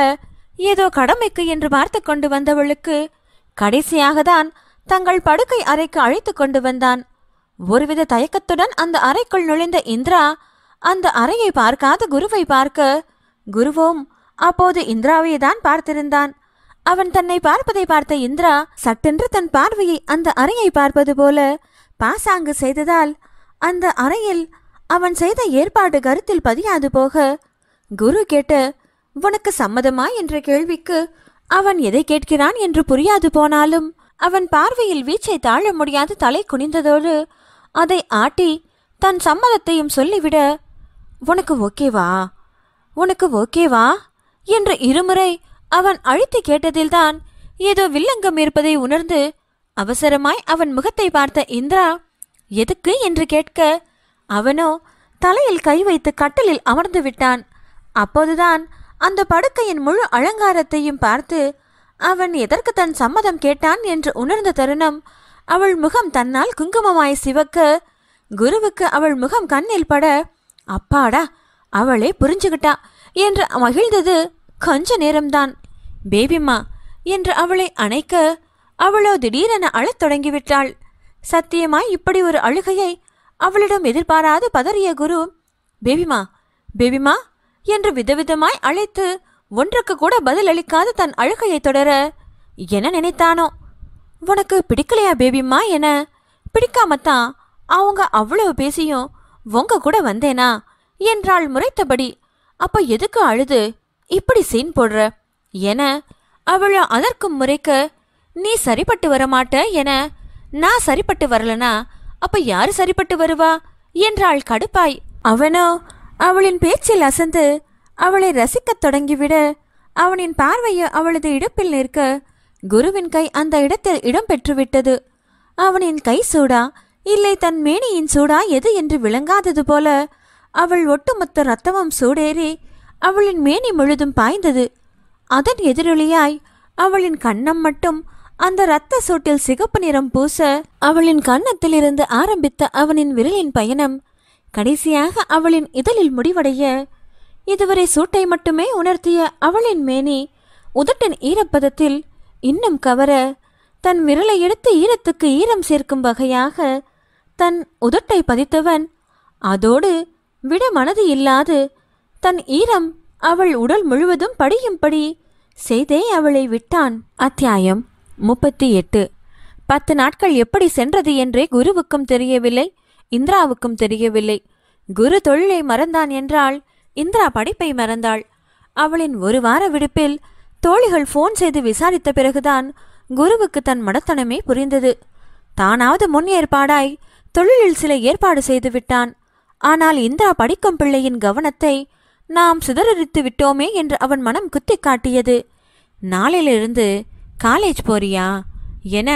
ஏதோ கடமைக்கு என்று பார்த்து கொண்டு வந்தவளுக்கு கடைசியாக தான் தங்கள் படுக்கை அறைக்கு அழைத்து கொண்டு வந்தான் ஒருவித தயக்கத்துடன் அந்த அறைக்குள் நுழைந்த இந்திரா அந்த அறையை பார்க்காத குருவை பார்க்க குருவும் அப்போது இந்திராவை தான் பார்த்திருந்தான் அவன் தன்னை பார்ப்பதை பார்த்த இந்திரா சட்டென்று தன் பார்வையை அந்த அறையை பார்ப்பது போல பாசாங்கு செய்ததால் அந்த அறையில் அவன் செய்த ஏற்பாடு கருத்தில் பதியாது போக குரு கேட்டு உனக்கு சம்மதமா என்ற கேள்விக்கு அவன் எதை கேட்கிறான் என்று புரியாது போனாலும் அவன் பார்வையில் வீச்சை தாழ முடியாது தலை குனிந்ததோடு அதை ஆட்டி தன் சம்மதத்தையும் சொல்லிவிட உனக்கு ஓகேவா உனக்கு ஓகேவா என்று இருமுறை அவன் அழைத்து கேட்டதில்தான் ஏதோ வில்லங்கம் இருப்பதை உணர்ந்து அவசரமாய் அவன் முகத்தை பார்த்த இந்திரா எதுக்கு என்று கேட்க அவனோ தலையில் கை வைத்து கட்டலில் அமர்ந்து விட்டான் அப்போதுதான் அந்த படுக்கையின் முழு அலங்காரத்தையும் பார்த்து அவன் எதற்கு தன் சம்மதம் கேட்டான் என்று உணர்ந்த தருணம் அவள் முகம் தன்னால் குங்குமமாய் சிவக்க குருவுக்கு அவள் முகம் கண்ணில் பட அப்பாடா அவளே புரிஞ்சுகிட்டா என்று மகிழ்ந்தது கொஞ்ச நேரம்தான் பேபிம்மா என்று அவளை அணைக்க அவளோ திடீரென அழத் தொடங்கிவிட்டாள் சத்தியமாய் இப்படி ஒரு அழுகையை அவளிடம் எதிர்பாராது பதறிய குரு பேபிமா பேபிமா என்று விதவிதமாய் அழைத்து ஒன்றுக்கு கூட பதிலளிக்காது தன் அழுகையை தொடர என நினைத்தானோ உனக்கு பிடிக்கலையா பேபிம்மா என பிடிக்காமத்தான் அவங்க அவ்வளவு பேசியும் உங்க கூட வந்தேனா என்றாள் முறைத்தபடி அப்ப எதுக்கு அழுது இப்படி சீன் போடுற என அவளை அதற்கும் முறைக்கு நீ சரிப்பட்டு வரமாட்ட என நான் சரிப்பட்டு வரலனா அப்ப யாரு சரிப்பட்டு வருவா என்றாள் கடுப்பாய் அவனோ அவளின் பேச்சில் அசந்து அவளை ரசிக்கத் தொடங்கிவிட அவனின் பார்வையை அவளது இடுப்பில் நிற்க குருவின் கை அந்த இடத்தில் இடம் பெற்றுவிட்டது அவனின் கை சூடா இல்லை தன் மேனியின் சூடா எது என்று விளங்காதது போல அவள் ஒட்டுமொத்த ரத்தமும் சூடேறி அவளின் மேனி முழுதும் பாய்ந்தது அதன் எதிரொலியாய் அவளின் கண்ணம் மட்டும் அந்த இரத்த சூட்டில் சிகப்பு நிறம் பூச அவளின் கன்னத்திலிருந்து இருந்து ஆரம்பித்த அவனின் விரலின் பயணம் கடைசியாக அவளின் இதழில் முடிவடைய இதுவரை சூட்டை மட்டுமே உணர்த்திய அவளின் மேனி உதட்டின் ஈரப்பதத்தில் இன்னும் கவர தன் விரலை எடுத்து ஈரத்துக்கு ஈரம் சேர்க்கும் வகையாக தன் உதட்டை பதித்தவன் அதோடு விட மனது இல்லாது தன் ஈரம் அவள் உடல் முழுவதும் படியும்படி செய்தே அவளை விட்டான் அத்தியாயம் முப்பத்தி எட்டு பத்து நாட்கள் எப்படி சென்றது என்றே குருவுக்கும் தெரியவில்லை இந்திராவுக்கும் தெரியவில்லை குரு தொழிலை மறந்தான் என்றால் இந்திரா படிப்பை மறந்தாள் அவளின் ஒரு வார விடுப்பில் தோழிகள் ஃபோன் செய்து விசாரித்த பிறகுதான் குருவுக்கு தன் மடத்தனமே புரிந்தது தானாவது முன் ஏற்பாடாய் தொழிலில் சில ஏற்பாடு செய்து விட்டான் ஆனால் இந்திரா படிக்கும் பிள்ளையின் கவனத்தை நாம் சிதறித்து விட்டோமே என்று அவன் மனம் குத்தி காட்டியது நாளிலிருந்து காலேஜ் போறியா என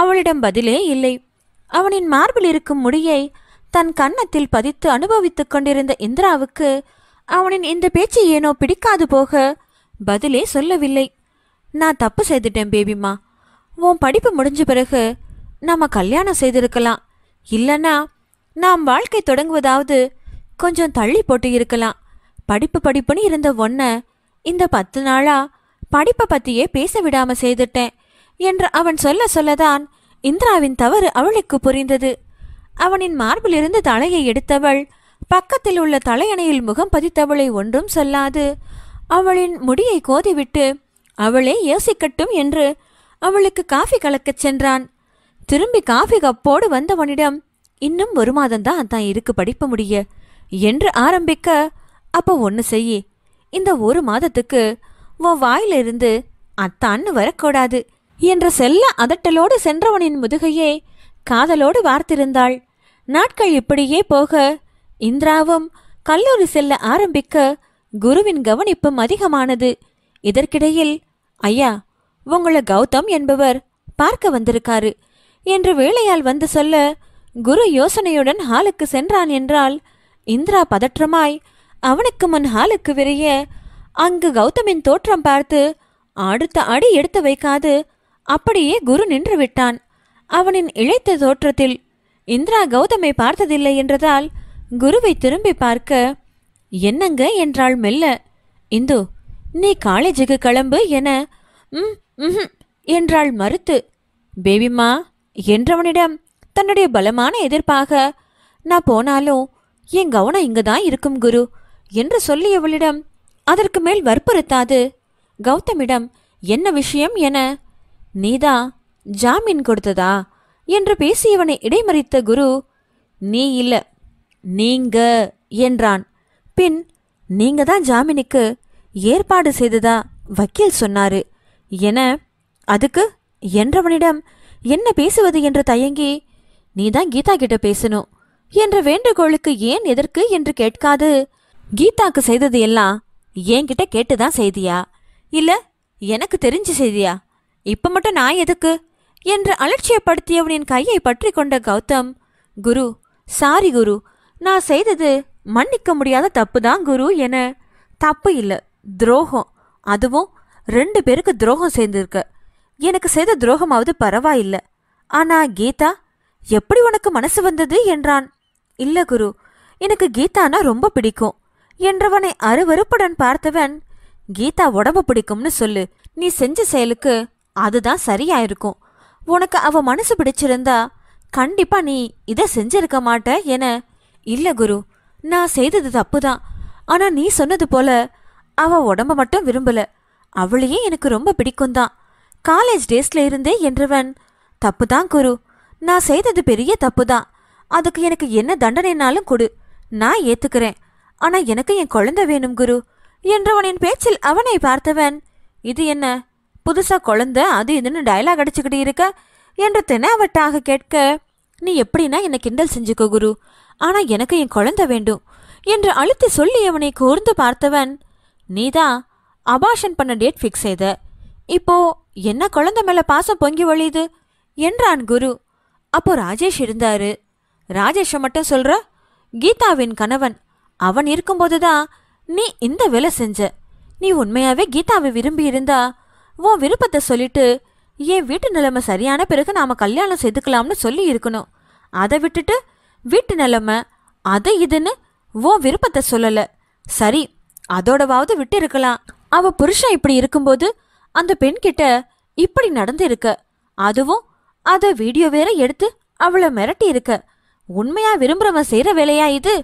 அவளிடம் பதிலே இல்லை அவனின் மார்பில் இருக்கும் முடியை தன் கன்னத்தில் பதித்து அனுபவித்துக் கொண்டிருந்த இந்திராவுக்கு அவனின் இந்த பேச்சு ஏனோ பிடிக்காது போக பதிலே சொல்லவில்லை நான் தப்பு செய்துட்டேன் பேபிமா உன் படிப்பு முடிஞ்ச பிறகு நம்ம கல்யாணம் செய்திருக்கலாம் இல்லைன்னா நாம் வாழ்க்கை தொடங்குவதாவது கொஞ்சம் தள்ளி போட்டு இருக்கலாம் படிப்பு படிப்புன்னு இருந்த ஒன்ன இந்த பத்து நாளா படிப்பை பத்தியே பேச விடாம செய்துட்டேன் என்று அவன் சொல்ல சொல்லதான் இந்திராவின் தவறு அவளுக்கு புரிந்தது அவனின் மார்பிலிருந்து தலையை எடுத்தவள் பக்கத்தில் உள்ள தலையணையில் முகம் பதித்தவளை ஒன்றும் சொல்லாது அவளின் முடியை கோதிவிட்டு அவளே யோசிக்கட்டும் என்று அவளுக்கு காஃபி கலக்கச் சென்றான் திரும்பி காஃபி கப்போடு வந்தவனிடம் இன்னும் ஒரு மாதம்தான் தான் இருக்கு படிப்பு முடிய என்று ஆரம்பிக்க அப்போ ஒன்று செய் இந்த ஒரு மாதத்துக்கு உன் வாயிலிருந்து அத்தான்னு வரக்கூடாது என்ற செல்ல அதட்டலோடு சென்றவனின் முதுகையே காதலோடு வார்த்திருந்தாள் நாட்கள் இப்படியே போக இந்திராவும் கல்லூரி செல்ல ஆரம்பிக்க குருவின் கவனிப்பும் அதிகமானது இதற்கிடையில் ஐயா உங்களை கௌதம் என்பவர் பார்க்க வந்திருக்காரு என்று வேலையால் வந்து சொல்ல குரு யோசனையுடன் ஹாலுக்கு சென்றான் என்றால் இந்திரா பதற்றமாய் அவனுக்கு முன் ஹாலுக்கு விரைய அங்கு கௌதமின் தோற்றம் பார்த்து அடுத்த அடி எடுத்து வைக்காது அப்படியே குரு நின்று விட்டான் அவனின் இழைத்த தோற்றத்தில் இந்திரா கௌதமை பார்த்ததில்லை என்றதால் குருவை திரும்பி பார்க்க என்னங்க என்றாள் மெல்ல இந்து நீ காலேஜுக்கு கிளம்பு என உம் என்றாள் மறுத்து பேபிம்மா என்றவனிடம் தன்னுடைய பலமான எதிர்ப்பாக நான் போனாலும் என் கவனம் இங்கு தான் இருக்கும் குரு என்று சொல்லியவளிடம் அதற்கு மேல் வற்புறுத்தாது கௌதமிடம் என்ன விஷயம் என நீதா ஜாமீன் கொடுத்ததா என்று பேசியவனை இடைமறித்த குரு நீ இல்ல நீங்க என்றான் பின் நீங்க தான் ஜாமீனுக்கு ஏற்பாடு செய்ததா வக்கீல் சொன்னாரு என அதுக்கு என்றவனிடம் என்ன பேசுவது என்று தயங்கி நீதான் கீதா கிட்ட பேசணும் என்ற வேண்டுகோளுக்கு ஏன் எதற்கு என்று கேட்காது கீதாக்கு செய்தது எல்லாம் என்கிட்ட கேட்டு தான் செய்தியா இல்லை எனக்கு தெரிஞ்சு செய்தியா இப்போ மட்டும் நான் எதுக்கு என்று அலட்சியப்படுத்தியவனின் கையை பற்றி கொண்ட கௌதம் குரு சாரி குரு நான் செய்தது மன்னிக்க முடியாத தப்பு தான் குரு என தப்பு இல்லை துரோகம் அதுவும் ரெண்டு பேருக்கு துரோகம் சேர்ந்துருக்க எனக்கு செய்த துரோகமாவது பரவாயில்லை ஆனா கீதா எப்படி உனக்கு மனசு வந்தது என்றான் இல்லை குரு எனக்கு கீதானா ரொம்ப பிடிக்கும் என்றவனை அருவருப்புடன் பார்த்தவன் கீதா உடம்பு பிடிக்கும்னு சொல்லு நீ செஞ்ச செயலுக்கு அதுதான் சரியாயிருக்கும் உனக்கு அவ மனசு பிடிச்சிருந்தா கண்டிப்பா நீ இதை செஞ்சிருக்க மாட்ட என இல்ல குரு நான் செய்தது தப்பு தான் நீ சொன்னது போல அவ உடம்ப மட்டும் விரும்பல அவளையே எனக்கு ரொம்ப பிடிக்கும் தான் காலேஜ் டேஸ்ல இருந்தே என்றவன் தப்பு தான் குரு நான் செய்தது பெரிய தப்பு தான் அதுக்கு எனக்கு என்ன தண்டனைனாலும் கொடு நான் ஏத்துக்கிறேன் ஆனா எனக்கு என் குழந்தை வேணும் குரு என்றவனின் பேச்சில் அவனை பார்த்தவன் இது என்ன புதுசா குழந்தை அது இதுன்னு டைலாக் அடிச்சுக்கிட்டு இருக்க என்று தினாவட்டாக கேட்க நீ எப்படின்னா என்னை கிண்டல் செஞ்சுக்கோ குரு ஆனா எனக்கு என் குழந்தை வேண்டும் என்று அழுத்தி சொல்லி அவனை கூர்ந்து பார்த்தவன் நீதான் அபாஷன் பண்ண டேட் ஃபிக்ஸ் செய்த இப்போ என்ன குழந்தை மேல பாசம் பொங்கி வழியுது என்றான் குரு அப்போ ராஜேஷ் இருந்தாரு ராஜேஷை மட்டும் சொல்ற கீதாவின் கணவன் அவன் இருக்கும்போது தான் நீ இந்த வேலை செஞ்ச நீ உண்மையாவே கீதாவை விரும்பி இருந்தா உன் விருப்பத்தை சொல்லிட்டு என் வீட்டு நிலைமை சரியான பிறகு நாம கல்யாணம் செய்துக்கலாம்னு சொல்லி இருக்கணும் அதை விட்டுட்டு வீட்டு நிலைமை அதை இதுன்னு உன் விருப்பத்தை சொல்லல சரி அதோடவாவது விட்டு இருக்கலாம் அவ புருஷன் இப்படி இருக்கும்போது அந்த பெண்கிட்ட இப்படி நடந்து இருக்க அதுவும் அதை வீடியோ வேற எடுத்து அவளை மிரட்டி இருக்க உண்மையா விரும்புறவன் செய்யற வேலையா இது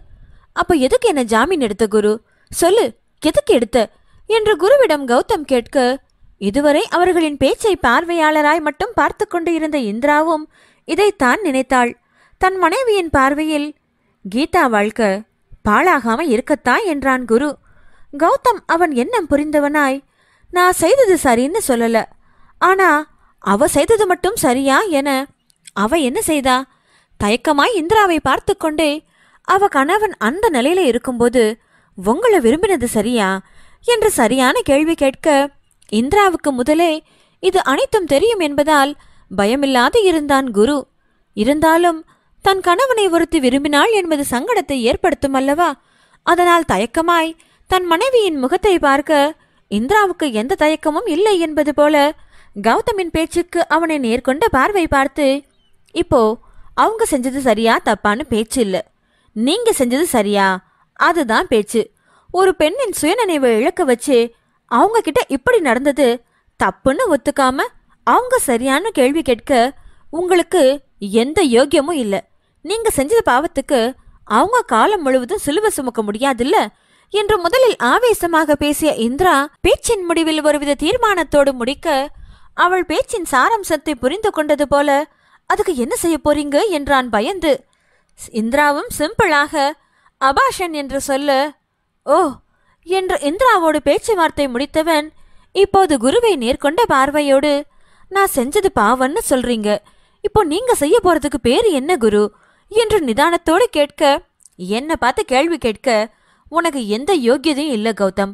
அப்ப எதுக்கு என்ன ஜாமீன் எடுத்த குரு சொல்லு எதுக்கு எடுத்த என்று குருவிடம் கௌதம் கேட்க இதுவரை அவர்களின் பேச்சை பார்வையாளராய் மட்டும் பார்த்து கொண்டு இருந்த இந்திராவும் இதைத்தான் நினைத்தாள் தன் மனைவியின் பார்வையில் கீதா வாழ்க்கை பாழாகாம இருக்கத்தான் என்றான் குரு கௌதம் அவன் எண்ணம் புரிந்தவனாய் நான் செய்தது சரின்னு சொல்லல ஆனா அவ செய்தது மட்டும் சரியா என அவ என்ன செய்தா தயக்கமாய் இந்திராவை பார்த்து கொண்டே அவ கணவன் அந்த நிலையில இருக்கும்போது உங்களை விரும்பினது சரியா என்று சரியான கேள்வி கேட்க இந்திராவுக்கு முதலே இது அனைத்தும் தெரியும் என்பதால் பயமில்லாது இருந்தான் குரு இருந்தாலும் தன் கணவனை ஒருத்தி விரும்பினாள் என்பது சங்கடத்தை ஏற்படுத்தும் அல்லவா அதனால் தயக்கமாய் தன் மனைவியின் முகத்தை பார்க்க இந்திராவுக்கு எந்த தயக்கமும் இல்லை என்பது போல கௌதமின் பேச்சுக்கு அவனை நேர்கொண்ட பார்வை பார்த்து இப்போ அவங்க செஞ்சது சரியா தப்பான்னு பேச்சு இல்லை நீங்க செஞ்சது சரியா அதுதான் பேச்சு ஒரு பெண்ணின் சுயநினைவை இழக்க வச்சு அவங்க கிட்ட இப்படி நடந்தது தப்புன்னு ஒத்துக்காம அவங்க சரியான கேள்வி கேட்க உங்களுக்கு எந்த யோக்கியமும் இல்லை நீங்க செஞ்ச பாவத்துக்கு அவங்க காலம் முழுவதும் சிலுவை சுமக்க முடியாதுல்ல என்று முதலில் ஆவேசமாக பேசிய இந்திரா பேச்சின் முடிவில் ஒருவித தீர்மானத்தோடு முடிக்க அவள் பேச்சின் சாரம்சத்தை புரிந்து கொண்டது போல அதுக்கு என்ன செய்ய போறீங்க என்றான் பயந்து இந்திராவும் சிம்பிளாக அபாஷன் என்று சொல்லு ஓ என்று இந்திராவோடு பேச்சுவார்த்தை முடித்தவன் இப்போது குருவை நேர்கொண்ட பார்வையோடு நான் செஞ்சது பாவன்னு சொல்றீங்க இப்போ நீங்க செய்ய போறதுக்கு பேர் என்ன குரு என்று நிதானத்தோடு கேட்க என்னை பார்த்து கேள்வி கேட்க உனக்கு எந்த யோகியதையும் இல்லை கௌதம்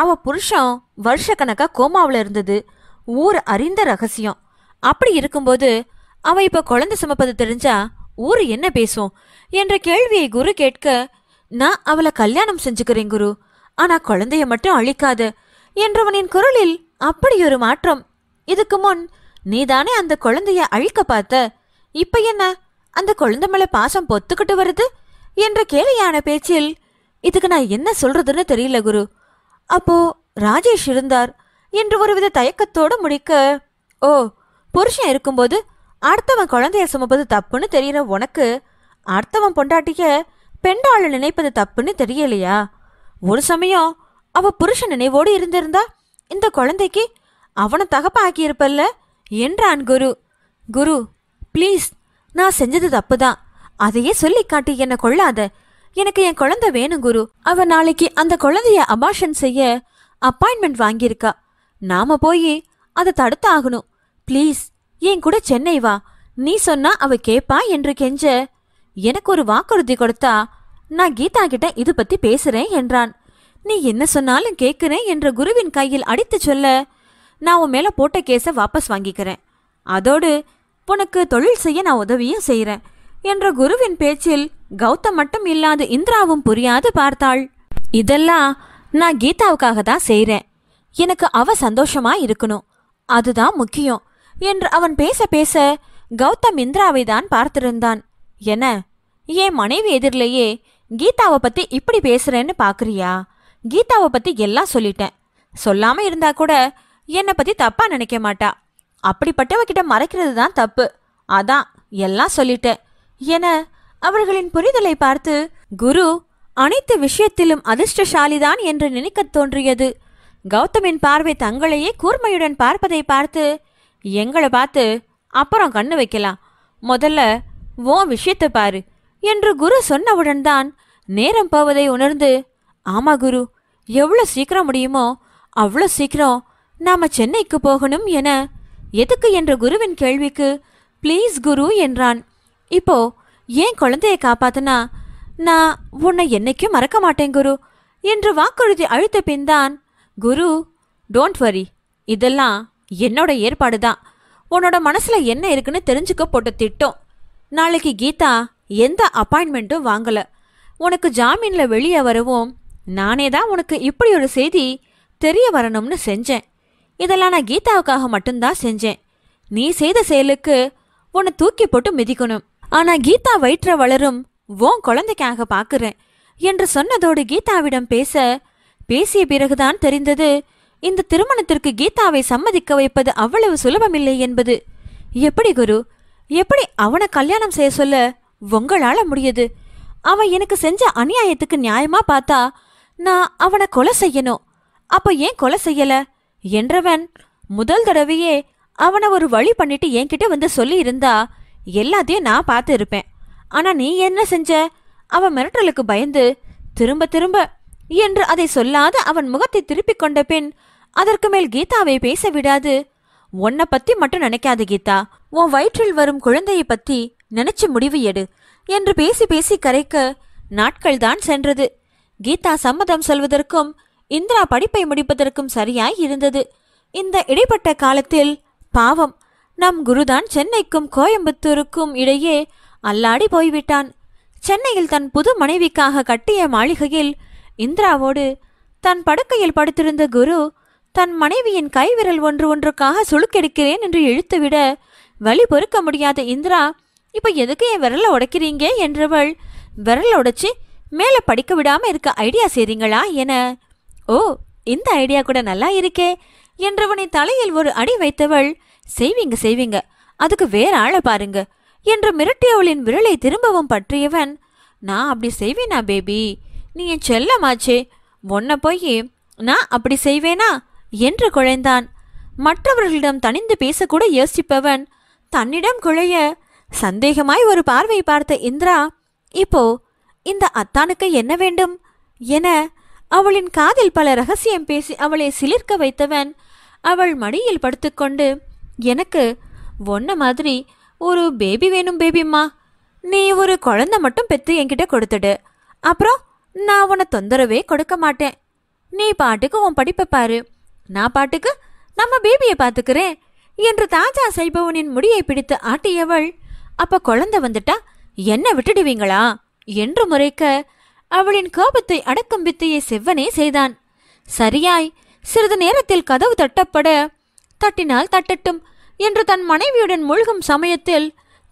அவ புருஷன் வருஷக்கணக்கா கோமாவில் இருந்தது ஊர் அறிந்த ரகசியம் அப்படி இருக்கும்போது அவ இப்போ குழந்தை சுமப்பது தெரிஞ்சா ஊரு என்ன பேசும் என்ற கேள்வியை குரு கேட்க நான் அவளை கல்யாணம் செஞ்சுக்கிறேன் குரு ஆனா குழந்தைய மட்டும் அழிக்காது என்றவனின் குரலில் அப்படியொரு மாற்றம் இதுக்கு முன் நீதானே அந்த குழந்தைய அழிக்க பார்த்த இப்ப என்ன அந்த குழந்தை மேல பாசம் பொத்துக்கிட்டு வருது என்ற கேலியான பேச்சில் இதுக்கு நான் என்ன சொல்றதுன்னு தெரியல குரு அப்போ ராஜேஷ் இருந்தார் என்று ஒருவித தயக்கத்தோடு முடிக்க ஓ புருஷன் இருக்கும்போது அடுத்தவன் குழந்தைய சுமப்பது தப்புன்னு தெரியற உனக்கு அடுத்தவன் பொண்டாட்டிய பெண்டாள நினைப்பது தப்புன்னு தெரியலையா ஒரு சமயம் அவ புருஷன் நினைவோடு இருந்திருந்தா இந்த குழந்தைக்கு அவனை தகப்ப ஆக்கியிருப்பல்ல என்றான் குரு குரு ப்ளீஸ் நான் செஞ்சது தப்பு தான் அதையே சொல்லி காட்டி என்னை கொள்ளாத எனக்கு என் குழந்தை வேணும் குரு அவ நாளைக்கு அந்த குழந்தைய அபாஷன் செய்ய அப்பாயின்மெண்ட் வாங்கியிருக்கா நாம போய் அதை தடுத்து ஆகணும் ப்ளீஸ் என் கூட சென்னை வா நீ சொன்னா அவ கேப்பா என்று கெஞ்ச எனக்கு ஒரு வாக்குறுதி கொடுத்தா நான் கீதா கிட்ட இது பத்தி பேசுறேன் என்றான் நீ என்ன சொன்னாலும் கேட்கிறேன் என்ற குருவின் கையில் அடித்து சொல்ல நான் உன் மேல போட்ட கேஸை வாபஸ் வாங்கிக்கிறேன் அதோடு உனக்கு தொழில் செய்ய நான் உதவியும் செய்கிறேன் என்ற குருவின் பேச்சில் கௌதம் மட்டும் இல்லாது இந்திராவும் புரியாது பார்த்தாள் இதெல்லாம் நான் கீதாவுக்காக தான் செய்கிறேன் எனக்கு அவ சந்தோஷமா இருக்கணும் அதுதான் முக்கியம் என்று அவன் பேச பேச கௌதம் இந்திராவை தான் பார்த்திருந்தான் என்ன ஏன் மனைவி எதிரிலேயே கீதாவை பற்றி இப்படி பேசுறேன்னு பார்க்குறியா கீதாவை பற்றி எல்லாம் சொல்லிட்டேன் சொல்லாமல் இருந்தா கூட என்னை பற்றி தப்பாக நினைக்க மாட்டா அப்படிப்பட்டவகிட்ட மறைக்கிறது தான் தப்பு அதான் எல்லாம் சொல்லிட்டேன் என அவர்களின் புரிதலை பார்த்து குரு அனைத்து விஷயத்திலும் அதிர்ஷ்டசாலிதான் என்று நினைக்கத் தோன்றியது கௌதமின் பார்வை தங்களையே கூர்மையுடன் பார்ப்பதை பார்த்து எங்களை பார்த்து அப்புறம் கண்ணு வைக்கலாம் முதல்ல ஓ விஷயத்தை பாரு என்று குரு சொன்னவுடன் தான் நேரம் போவதை உணர்ந்து ஆமா குரு எவ்வளோ சீக்கிரம் முடியுமோ அவ்வளோ சீக்கிரம் நாம சென்னைக்கு போகணும் என எதுக்கு என்ற குருவின் கேள்விக்கு ப்ளீஸ் குரு என்றான் இப்போ ஏன் குழந்தையை காப்பாத்தனா நான் உன்னை என்னைக்கும் மறக்க மாட்டேன் குரு என்று வாக்குறுதி அழுத்த பின்தான் குரு டோன்ட் வரி இதெல்லாம் என்னோட ஏற்பாடு தான் உன்னோட மனசுல என்ன இருக்குன்னு தெரிஞ்சுக்க போட்ட திட்டம் நாளைக்கு கீதா எந்த அப்பாயின்மெண்ட்டும் வாங்கல உனக்கு ஜாமீன்ல வெளியே வரவும் நானே தான் உனக்கு இப்படி ஒரு செய்தி தெரிய வரணும்னு செஞ்சேன் இதெல்லாம் நான் கீதாவுக்காக மட்டும்தான் செஞ்சேன் நீ செய்த செயலுக்கு உன்னை தூக்கி போட்டு மிதிக்கணும் ஆனா கீதா வயிற்ற வளரும் உன் குழந்தைக்காக பாக்குறேன் என்று சொன்னதோடு கீதாவிடம் பேச பேசிய பிறகுதான் தெரிந்தது இந்த திருமணத்திற்கு கீதாவை சம்மதிக்க வைப்பது அவ்வளவு சுலபமில்லை என்பது எப்படி குரு எப்படி அவனை கல்யாணம் செய்ய சொல்ல உங்களால முடியுது அவன் எனக்கு செஞ்ச அநியாயத்துக்கு நியாயமா பார்த்தா நான் அவனை கொலை செய்யணும் அப்ப ஏன் கொலை செய்யல என்றவன் முதல் தடவையே அவனை ஒரு வழி பண்ணிட்டு என்கிட்ட வந்து சொல்லி இருந்தா எல்லாத்தையும் நான் பார்த்து இருப்பேன் ஆனா நீ என்ன செஞ்ச அவன் மிரட்டலுக்கு பயந்து திரும்ப திரும்ப என்று அதை சொல்லாத அவன் முகத்தை திருப்பிக் கொண்ட பின் அதற்கு மேல் கீதாவை பேச விடாது உன்னை பத்தி மட்டும் நினைக்காது கீதா உன் வயிற்றில் வரும் குழந்தையை பத்தி நினைச்சு முடிவு எடு என்று பேசி பேசி கரைக்க நாட்கள் தான் சென்றது கீதா சம்மதம் சொல்வதற்கும் இந்திரா படிப்பை முடிப்பதற்கும் சரியாய் இருந்தது இந்த இடைப்பட்ட காலத்தில் பாவம் நம் குருதான் சென்னைக்கும் கோயம்புத்தூருக்கும் இடையே அல்லாடி போய்விட்டான் சென்னையில் தன் புது மனைவிக்காக கட்டிய மாளிகையில் இந்திராவோடு தன் படுக்கையில் படுத்திருந்த குரு தன் மனைவியின் கைவிரல் ஒன்று ஒன்றுக்காக சுழுக்கெடுக்கிறேன் என்று இழுத்துவிட வழி பொறுக்க முடியாத இந்திரா இப்போ எதுக்கு என் விரலை உடைக்கிறீங்க என்றவள் விரல் உடைச்சி மேலே படிக்க விடாமல் இருக்க ஐடியா செய்றீங்களா என ஓ இந்த ஐடியா கூட நல்லா இருக்கே என்றவனை தலையில் ஒரு அடி வைத்தவள் செய்வீங்க செய்வீங்க அதுக்கு வேற ஆளை பாருங்க என்று மிரட்டியவளின் விரலை திரும்பவும் பற்றியவன் நான் அப்படி செய்வேனா பேபி நீ என் செல்லமாச்சே உன்னை போய் நான் அப்படி செய்வேனா என்று குழைந்தான் மற்றவர்களிடம் தனிந்து பேசக்கூட யோசிப்பவன் தன்னிடம் குழைய சந்தேகமாய் ஒரு பார்வை பார்த்த இந்திரா இப்போ இந்த அத்தானுக்கு என்ன வேண்டும் என அவளின் காதில் பல ரகசியம் பேசி அவளை சிலிர்க்க வைத்தவன் அவள் மடியில் படுத்துக்கொண்டு எனக்கு ஒன்ன மாதிரி ஒரு பேபி வேணும் பேபிம்மா நீ ஒரு குழந்த மட்டும் பெற்று என்கிட்ட கொடுத்துடு அப்புறம் நான் உன்னை தொந்தரவே கொடுக்க மாட்டேன் நீ பாட்டுக்கு உன் படிப்பை பாரு நான் பாட்டுக்கு நம்ம பேபியை பார்த்துக்கிறேன் என்று தாஜா செய்பவனின் முடியை பிடித்து ஆட்டியவள் அப்ப குழந்தை வந்துட்டா என்ன விட்டுடுவீங்களா என்று முறைக்க அவளின் கோபத்தை அடக்கும் வித்தையை செவ்வனே செய்தான் சரியாய் சிறிது நேரத்தில் கதவு தட்டப்பட தட்டினால் தட்டட்டும் என்று தன் மனைவியுடன் மூழ்கும் சமயத்தில்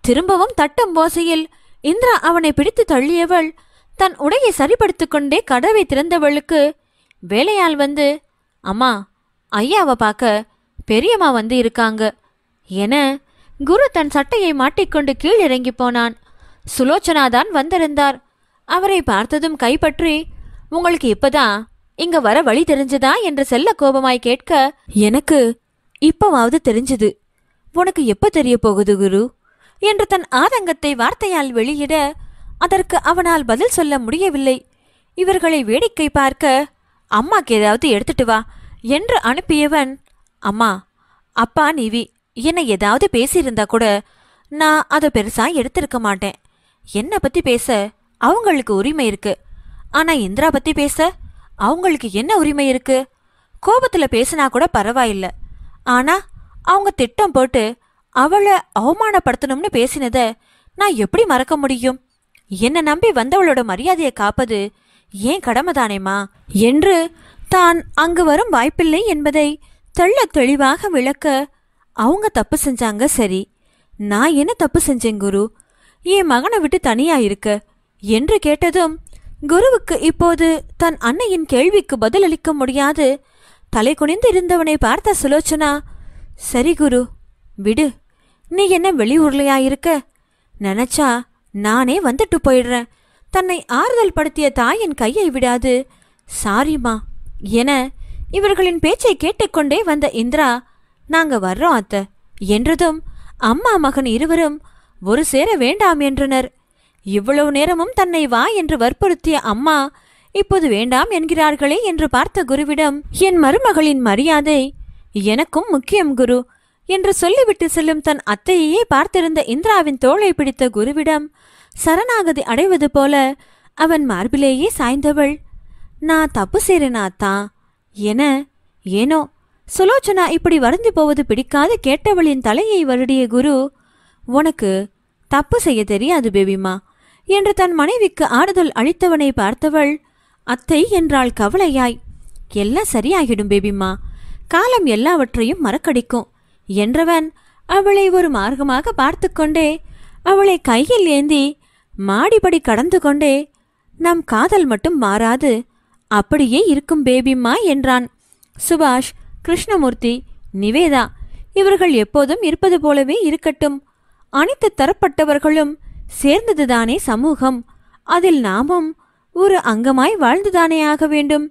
திரும்பவும் தட்டும் ஓசையில் இந்திரா அவனை பிடித்து தள்ளியவள் தன் உடையை சரிப்படுத்திக் கொண்டே கதவை திறந்தவளுக்கு வேலையால் வந்து அம்மா ஐயாவை பார்க்க பெரியம்மா வந்து இருக்காங்க என குரு தன் சட்டையை மாட்டிக்கொண்டு கீழிறங்கி போனான் சுலோச்சனா தான் வந்திருந்தார் அவரை பார்த்ததும் கைப்பற்றி உங்களுக்கு இப்பதான் இங்க வர வழி தெரிஞ்சதா என்று செல்ல கோபமாய் கேட்க எனக்கு இப்பவாவது தெரிஞ்சது உனக்கு எப்ப தெரிய போகுது குரு என்று தன் ஆதங்கத்தை வார்த்தையால் வெளியிட அதற்கு அவனால் பதில் சொல்ல முடியவில்லை இவர்களை வேடிக்கை பார்க்க அம்மாக்கு ஏதாவது எடுத்துட்டு வா என்று அனுப்பியவன் அம்மா அப்பா நிவி என்னை ஏதாவது பேசியிருந்தா கூட நான் அதை பெருசாக எடுத்திருக்க மாட்டேன் என்னை பற்றி பேச அவங்களுக்கு உரிமை இருக்கு ஆனால் இந்திரா பற்றி பேச அவங்களுக்கு என்ன உரிமை இருக்கு கோபத்தில் பேசினா கூட பரவாயில்ல ஆனால் அவங்க திட்டம் போட்டு அவளை அவமானப்படுத்தணும்னு பேசினதை நான் எப்படி மறக்க முடியும் என்னை நம்பி வந்தவளோட மரியாதையை காப்பது ஏன் கடமைதானேம்மா என்று தான் அங்கு வரும் வாய்ப்பில்லை என்பதை தெள்ள தெளிவாக விளக்க அவங்க தப்பு செஞ்சாங்க சரி நான் என்ன தப்பு செஞ்சேன் குரு என் மகனை விட்டு தனியா இருக்க என்று கேட்டதும் குருவுக்கு இப்போது தன் அன்னையின் கேள்விக்கு பதிலளிக்க முடியாது தலை குனிந்து இருந்தவனை பார்த்த சுலோச்சனா சரி குரு விடு நீ என்ன வெளியூர்லையா இருக்க நினைச்சா நானே வந்துட்டு போயிடுறேன் தன்னை ஆறுதல் படுத்திய தாயின் கையை விடாது சாரிம்மா என இவர்களின் பேச்சை கேட்டுக்கொண்டே வந்த இந்திரா நாங்க வர்றோம் அத்த என்றதும் அம்மா மகன் இருவரும் ஒரு சேர வேண்டாம் என்றனர் இவ்வளவு நேரமும் தன்னை வா என்று வற்புறுத்திய அம்மா இப்போது வேண்டாம் என்கிறார்களே என்று பார்த்த குருவிடம் என் மருமகளின் மரியாதை எனக்கும் முக்கியம் குரு என்று சொல்லிவிட்டு செல்லும் தன் அத்தையையே பார்த்திருந்த இந்திராவின் தோளை பிடித்த குருவிடம் சரணாகதி அடைவது போல அவன் மார்பிலேயே சாய்ந்தவள் நான் தப்பு செய்றேனா தான் என ஏனோ சுலோச்சனா இப்படி வரைஞ்சு போவது பிடிக்காது கேட்டவளின் தலையை வருடிய குரு உனக்கு தப்பு செய்ய தெரியாது பேபிமா என்று தன் மனைவிக்கு ஆறுதல் அளித்தவனை பார்த்தவள் அத்தை என்றாள் கவலையாய் எல்லாம் சரியாகிடும் பேபிமா காலம் எல்லாவற்றையும் மறக்கடிக்கும் என்றவன் அவளை ஒரு மார்க்கமாக பார்த்து கொண்டே அவளை கையில் ஏந்தி மாடிப்படி கடந்து கொண்டே நம் காதல் மட்டும் மாறாது அப்படியே இருக்கும் பேபிம்மா என்றான் சுபாஷ் கிருஷ்ணமூர்த்தி நிவேதா இவர்கள் எப்போதும் இருப்பது போலவே இருக்கட்டும் அனைத்து தரப்பட்டவர்களும் சேர்ந்ததுதானே சமூகம் அதில் நாமும் ஒரு அங்கமாய் வாழ்ந்துதானே ஆக வேண்டும்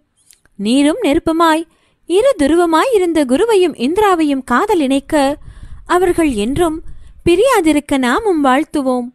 நீரும் நெருப்புமாய் இரு துருவமாய் இருந்த குருவையும் இந்திராவையும் காதல் இணைக்க அவர்கள் என்றும் பிரியாதிருக்க நாமும் வாழ்த்துவோம்